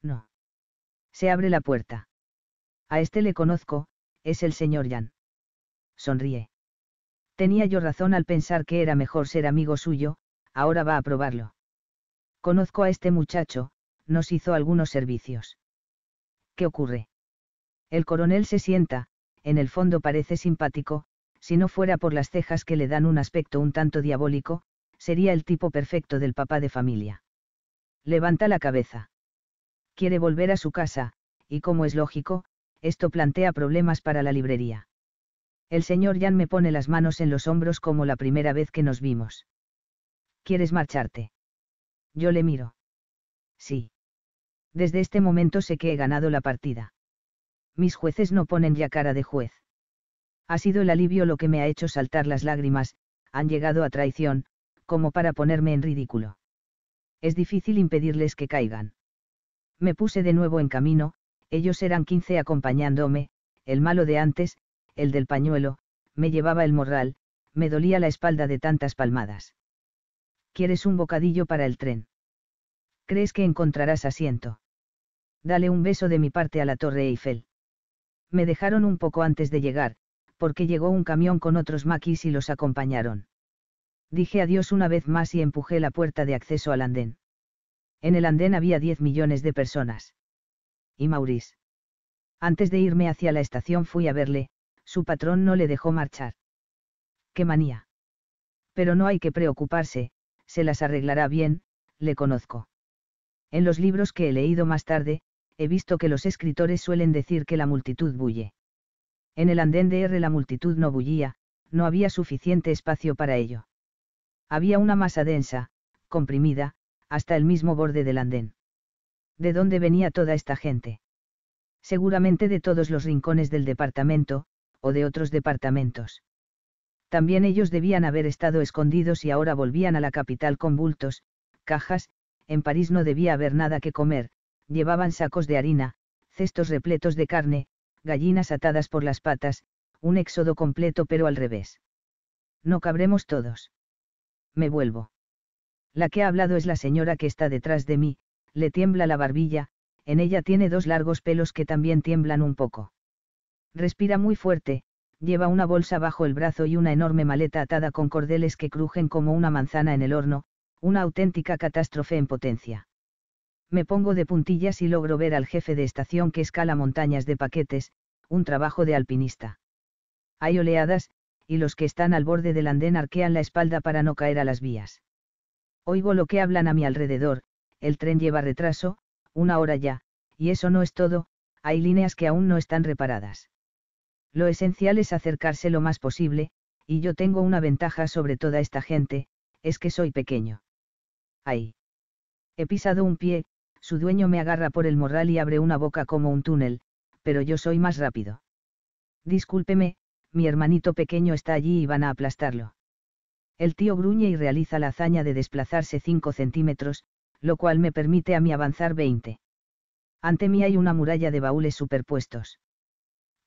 No. Se abre la puerta. A este le conozco, es el señor Jan. Sonríe. Tenía yo razón al pensar que era mejor ser amigo suyo, ahora va a probarlo. Conozco a este muchacho, nos hizo algunos servicios. ¿Qué ocurre? El coronel se sienta, en el fondo parece simpático, si no fuera por las cejas que le dan un aspecto un tanto diabólico, sería el tipo perfecto del papá de familia. Levanta la cabeza. Quiere volver a su casa, y como es lógico, esto plantea problemas para la librería. El señor Jan me pone las manos en los hombros como la primera vez que nos vimos. ¿Quieres marcharte? Yo le miro. Sí. Desde este momento sé que he ganado la partida. Mis jueces no ponen ya cara de juez. Ha sido el alivio lo que me ha hecho saltar las lágrimas, han llegado a traición, como para ponerme en ridículo. Es difícil impedirles que caigan. Me puse de nuevo en camino, ellos eran quince acompañándome, el malo de antes, el del pañuelo, me llevaba el morral, me dolía la espalda de tantas palmadas. ¿Quieres un bocadillo para el tren? ¿Crees que encontrarás asiento? Dale un beso de mi parte a la Torre Eiffel. Me dejaron un poco antes de llegar, porque llegó un camión con otros maquis y los acompañaron. Dije adiós una vez más y empujé la puerta de acceso al andén. En el andén había diez millones de personas y Maurice. Antes de irme hacia la estación fui a verle, su patrón no le dejó marchar. ¡Qué manía! Pero no hay que preocuparse, se las arreglará bien, le conozco. En los libros que he leído más tarde, he visto que los escritores suelen decir que la multitud bulle. En el andén de R la multitud no bullía, no había suficiente espacio para ello. Había una masa densa, comprimida, hasta el mismo borde del andén. ¿de dónde venía toda esta gente? Seguramente de todos los rincones del departamento, o de otros departamentos. También ellos debían haber estado escondidos y ahora volvían a la capital con bultos, cajas, en París no debía haber nada que comer, llevaban sacos de harina, cestos repletos de carne, gallinas atadas por las patas, un éxodo completo pero al revés. No cabremos todos. Me vuelvo. La que ha hablado es la señora que está detrás de mí, le tiembla la barbilla, en ella tiene dos largos pelos que también tiemblan un poco. Respira muy fuerte, lleva una bolsa bajo el brazo y una enorme maleta atada con cordeles que crujen como una manzana en el horno, una auténtica catástrofe en potencia. Me pongo de puntillas y logro ver al jefe de estación que escala montañas de paquetes, un trabajo de alpinista. Hay oleadas, y los que están al borde del andén arquean la espalda para no caer a las vías. Oigo lo que hablan a mi alrededor, el tren lleva retraso, una hora ya, y eso no es todo, hay líneas que aún no están reparadas. Lo esencial es acercarse lo más posible, y yo tengo una ventaja sobre toda esta gente, es que soy pequeño. Ahí. He pisado un pie, su dueño me agarra por el morral y abre una boca como un túnel, pero yo soy más rápido. Discúlpeme, mi hermanito pequeño está allí y van a aplastarlo. El tío gruñe y realiza la hazaña de desplazarse 5 centímetros, lo cual me permite a mí avanzar 20. Ante mí hay una muralla de baúles superpuestos.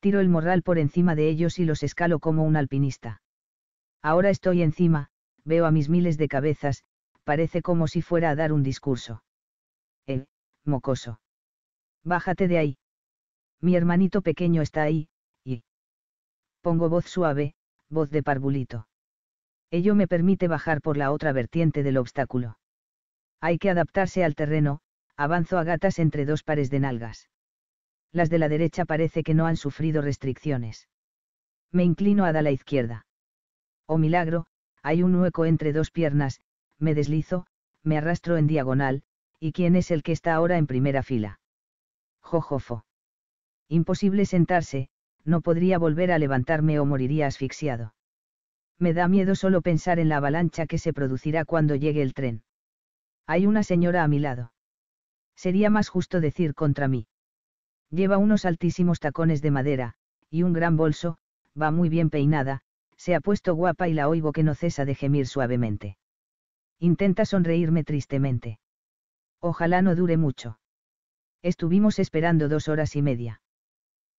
Tiro el morral por encima de ellos y los escalo como un alpinista. Ahora estoy encima, veo a mis miles de cabezas, parece como si fuera a dar un discurso. El, mocoso. Bájate de ahí. Mi hermanito pequeño está ahí, y... Pongo voz suave, voz de parvulito. Ello me permite bajar por la otra vertiente del obstáculo. Hay que adaptarse al terreno, avanzo a gatas entre dos pares de nalgas. Las de la derecha parece que no han sufrido restricciones. Me inclino a la izquierda. Oh milagro, hay un hueco entre dos piernas, me deslizo, me arrastro en diagonal, ¿y quién es el que está ahora en primera fila? Jojofo. Imposible sentarse, no podría volver a levantarme o moriría asfixiado. Me da miedo solo pensar en la avalancha que se producirá cuando llegue el tren. Hay una señora a mi lado. Sería más justo decir contra mí. Lleva unos altísimos tacones de madera, y un gran bolso, va muy bien peinada, se ha puesto guapa y la oigo que no cesa de gemir suavemente. Intenta sonreírme tristemente. Ojalá no dure mucho. Estuvimos esperando dos horas y media.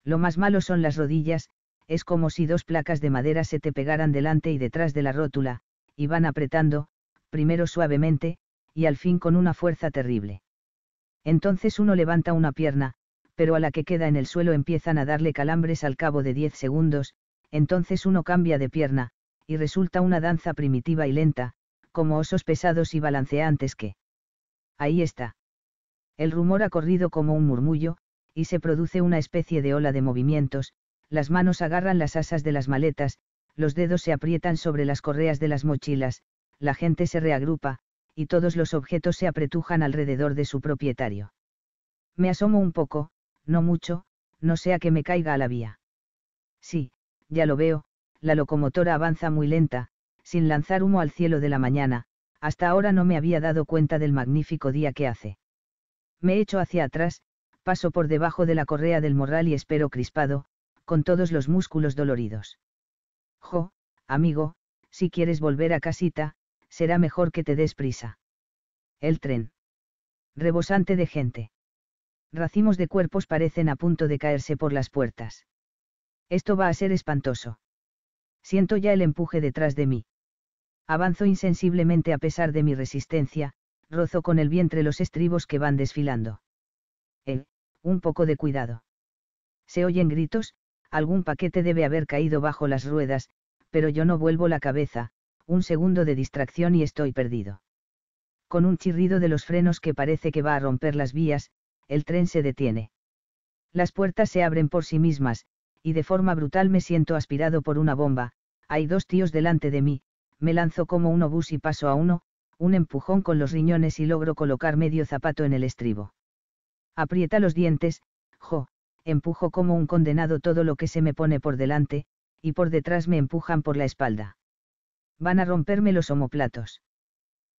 Lo más malo son las rodillas, es como si dos placas de madera se te pegaran delante y detrás de la rótula, y van apretando, primero suavemente, y al fin con una fuerza terrible. Entonces uno levanta una pierna, pero a la que queda en el suelo empiezan a darle calambres al cabo de 10 segundos, entonces uno cambia de pierna, y resulta una danza primitiva y lenta, como osos pesados y balanceantes que... Ahí está. El rumor ha corrido como un murmullo, y se produce una especie de ola de movimientos, las manos agarran las asas de las maletas, los dedos se aprietan sobre las correas de las mochilas, la gente se reagrupa, y todos los objetos se apretujan alrededor de su propietario. Me asomo un poco, no mucho, no sea que me caiga a la vía. Sí, ya lo veo, la locomotora avanza muy lenta, sin lanzar humo al cielo de la mañana, hasta ahora no me había dado cuenta del magnífico día que hace. Me echo hacia atrás, paso por debajo de la correa del morral y espero crispado, con todos los músculos doloridos. Jo, amigo, si quieres volver a casita, será mejor que te des prisa. El tren. Rebosante de gente. Racimos de cuerpos parecen a punto de caerse por las puertas. Esto va a ser espantoso. Siento ya el empuje detrás de mí. Avanzo insensiblemente a pesar de mi resistencia, rozo con el vientre los estribos que van desfilando. Eh, un poco de cuidado. Se oyen gritos, algún paquete debe haber caído bajo las ruedas, pero yo no vuelvo la cabeza, un segundo de distracción y estoy perdido. Con un chirrido de los frenos que parece que va a romper las vías, el tren se detiene. Las puertas se abren por sí mismas, y de forma brutal me siento aspirado por una bomba, hay dos tíos delante de mí, me lanzo como un obús y paso a uno, un empujón con los riñones y logro colocar medio zapato en el estribo. Aprieta los dientes, jo, empujo como un condenado todo lo que se me pone por delante, y por detrás me empujan por la espalda. Van a romperme los omoplatos.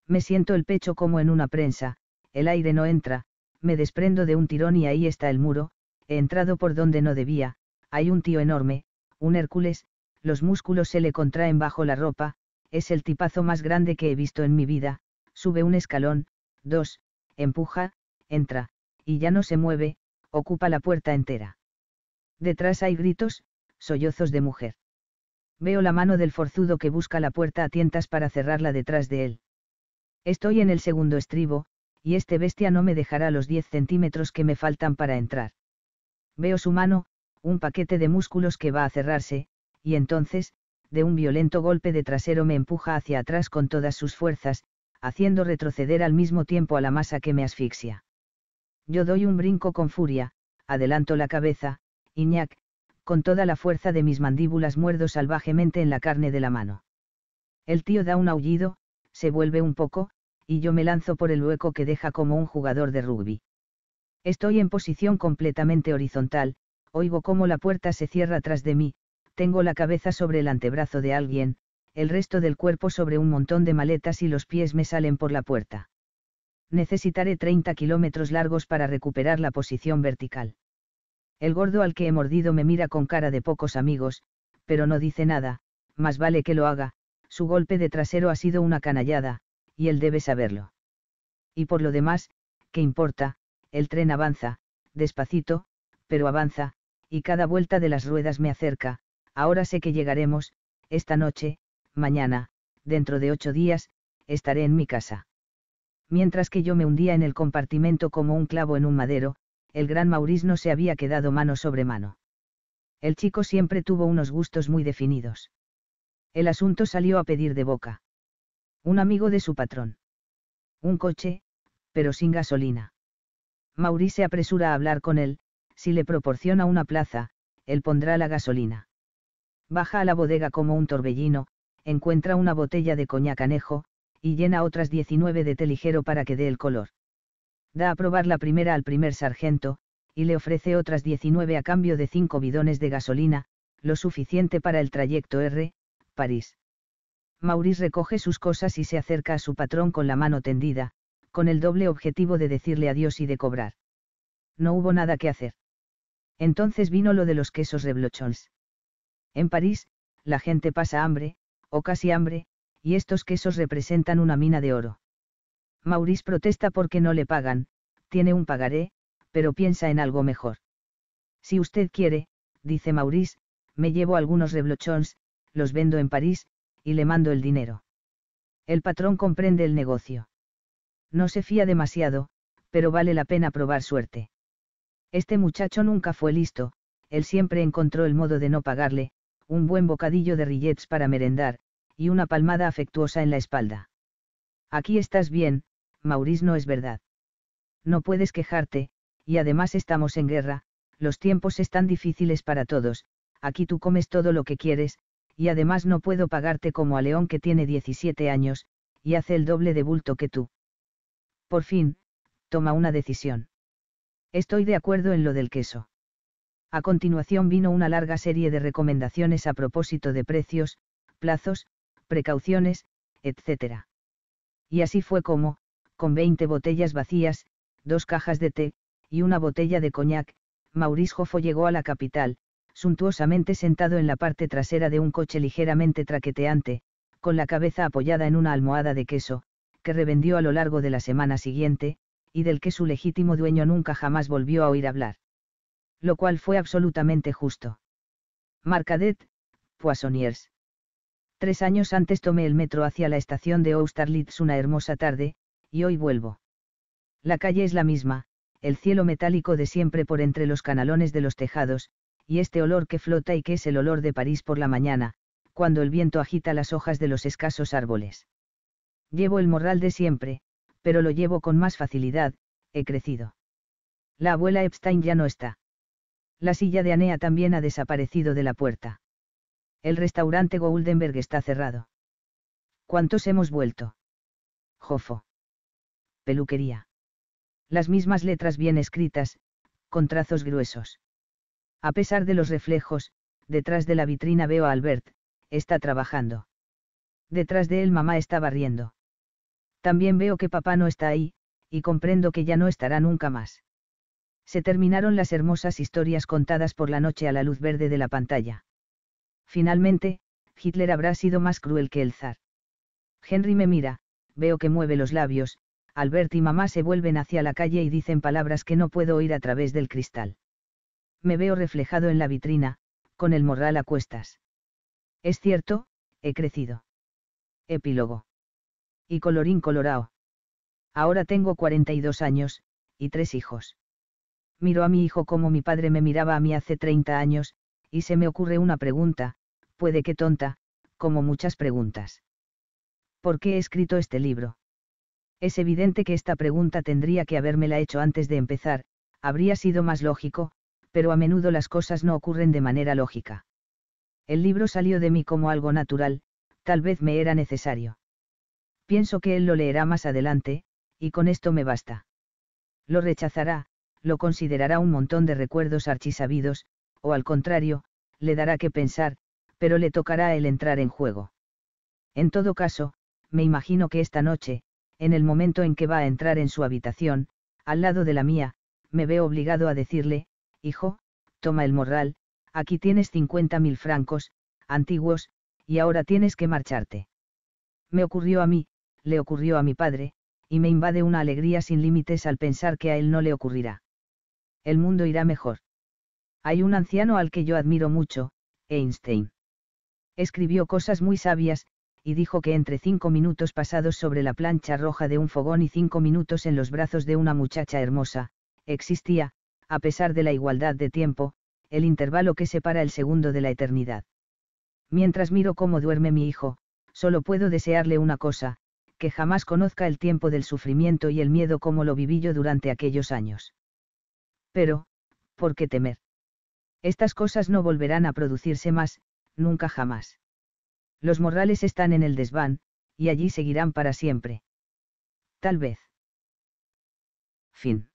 Me siento el pecho como en una prensa, el aire no entra, me desprendo de un tirón y ahí está el muro, he entrado por donde no debía, hay un tío enorme, un Hércules, los músculos se le contraen bajo la ropa, es el tipazo más grande que he visto en mi vida, sube un escalón, dos, empuja, entra, y ya no se mueve, ocupa la puerta entera. Detrás hay gritos, sollozos de mujer. Veo la mano del forzudo que busca la puerta a tientas para cerrarla detrás de él. Estoy en el segundo estribo, y este bestia no me dejará los 10 centímetros que me faltan para entrar. Veo su mano, un paquete de músculos que va a cerrarse, y entonces, de un violento golpe de trasero me empuja hacia atrás con todas sus fuerzas, haciendo retroceder al mismo tiempo a la masa que me asfixia. Yo doy un brinco con furia, adelanto la cabeza, Iñak, con toda la fuerza de mis mandíbulas muerdo salvajemente en la carne de la mano. El tío da un aullido, se vuelve un poco, y yo me lanzo por el hueco que deja como un jugador de rugby. Estoy en posición completamente horizontal, oigo cómo la puerta se cierra tras de mí, tengo la cabeza sobre el antebrazo de alguien, el resto del cuerpo sobre un montón de maletas y los pies me salen por la puerta. Necesitaré 30 kilómetros largos para recuperar la posición vertical. El gordo al que he mordido me mira con cara de pocos amigos, pero no dice nada, más vale que lo haga, su golpe de trasero ha sido una canallada, y él debe saberlo. Y por lo demás, ¿qué importa? El tren avanza, despacito, pero avanza, y cada vuelta de las ruedas me acerca, ahora sé que llegaremos, esta noche, mañana, dentro de ocho días, estaré en mi casa. Mientras que yo me hundía en el compartimento como un clavo en un madero, el gran Maurice no se había quedado mano sobre mano. El chico siempre tuvo unos gustos muy definidos. El asunto salió a pedir de boca. Un amigo de su patrón. Un coche, pero sin gasolina. Maurice se apresura a hablar con él, si le proporciona una plaza, él pondrá la gasolina. Baja a la bodega como un torbellino, encuentra una botella de coñac y llena otras 19 de té ligero para que dé el color da a probar la primera al primer sargento, y le ofrece otras 19 a cambio de 5 bidones de gasolina, lo suficiente para el trayecto R, París. Maurice recoge sus cosas y se acerca a su patrón con la mano tendida, con el doble objetivo de decirle adiós y de cobrar. No hubo nada que hacer. Entonces vino lo de los quesos reblochons. En París, la gente pasa hambre, o casi hambre, y estos quesos representan una mina de oro. Maurice protesta porque no le pagan, tiene un pagaré, pero piensa en algo mejor. Si usted quiere, dice Maurice, me llevo algunos reblochons, los vendo en París, y le mando el dinero. El patrón comprende el negocio. No se fía demasiado, pero vale la pena probar suerte. Este muchacho nunca fue listo, él siempre encontró el modo de no pagarle, un buen bocadillo de rillets para merendar, y una palmada afectuosa en la espalda. Aquí estás bien, Maurice no es verdad. No puedes quejarte, y además estamos en guerra, los tiempos están difíciles para todos, aquí tú comes todo lo que quieres, y además no puedo pagarte como a León que tiene 17 años, y hace el doble de bulto que tú. Por fin, toma una decisión. Estoy de acuerdo en lo del queso. A continuación vino una larga serie de recomendaciones a propósito de precios, plazos, precauciones, etc. Y así fue como, con 20 botellas vacías, dos cajas de té, y una botella de coñac, Maurice Joffo llegó a la capital, suntuosamente sentado en la parte trasera de un coche ligeramente traqueteante, con la cabeza apoyada en una almohada de queso, que revendió a lo largo de la semana siguiente, y del que su legítimo dueño nunca jamás volvió a oír hablar. Lo cual fue absolutamente justo. Marcadet, Poissonniers. Tres años antes tomé el metro hacia la estación de Austerlitz una hermosa tarde, y hoy vuelvo. La calle es la misma, el cielo metálico de siempre por entre los canalones de los tejados, y este olor que flota y que es el olor de París por la mañana, cuando el viento agita las hojas de los escasos árboles. Llevo el morral de siempre, pero lo llevo con más facilidad, he crecido. La abuela Epstein ya no está. La silla de Anea también ha desaparecido de la puerta. El restaurante Goldenberg está cerrado. ¿Cuántos hemos vuelto? Jofo peluquería. Las mismas letras bien escritas, con trazos gruesos. A pesar de los reflejos, detrás de la vitrina veo a Albert, está trabajando. Detrás de él mamá está barriendo. También veo que papá no está ahí, y comprendo que ya no estará nunca más. Se terminaron las hermosas historias contadas por la noche a la luz verde de la pantalla. Finalmente, Hitler habrá sido más cruel que el zar. Henry me mira, veo que mueve los labios, Albert y mamá se vuelven hacia la calle y dicen palabras que no puedo oír a través del cristal. Me veo reflejado en la vitrina, con el morral a cuestas. Es cierto, he crecido. Epílogo. Y colorín colorao. Ahora tengo 42 años, y tres hijos. Miro a mi hijo como mi padre me miraba a mí hace 30 años, y se me ocurre una pregunta, puede que tonta, como muchas preguntas. ¿Por qué he escrito este libro? Es evidente que esta pregunta tendría que habérmela hecho antes de empezar, habría sido más lógico, pero a menudo las cosas no ocurren de manera lógica. El libro salió de mí como algo natural, tal vez me era necesario. Pienso que él lo leerá más adelante, y con esto me basta. Lo rechazará, lo considerará un montón de recuerdos archisabidos, o al contrario, le dará que pensar, pero le tocará el entrar en juego. En todo caso, me imagino que esta noche, en el momento en que va a entrar en su habitación, al lado de la mía, me veo obligado a decirle, hijo, toma el morral, aquí tienes cincuenta mil francos, antiguos, y ahora tienes que marcharte. Me ocurrió a mí, le ocurrió a mi padre, y me invade una alegría sin límites al pensar que a él no le ocurrirá. El mundo irá mejor. Hay un anciano al que yo admiro mucho, Einstein. Escribió cosas muy sabias, y dijo que entre cinco minutos pasados sobre la plancha roja de un fogón y cinco minutos en los brazos de una muchacha hermosa, existía, a pesar de la igualdad de tiempo, el intervalo que separa el segundo de la eternidad. Mientras miro cómo duerme mi hijo, solo puedo desearle una cosa, que jamás conozca el tiempo del sufrimiento y el miedo como lo viví yo durante aquellos años. Pero, ¿por qué temer? Estas cosas no volverán a producirse más, nunca jamás. Los morrales están en el desván, y allí seguirán para siempre. Tal vez. Fin.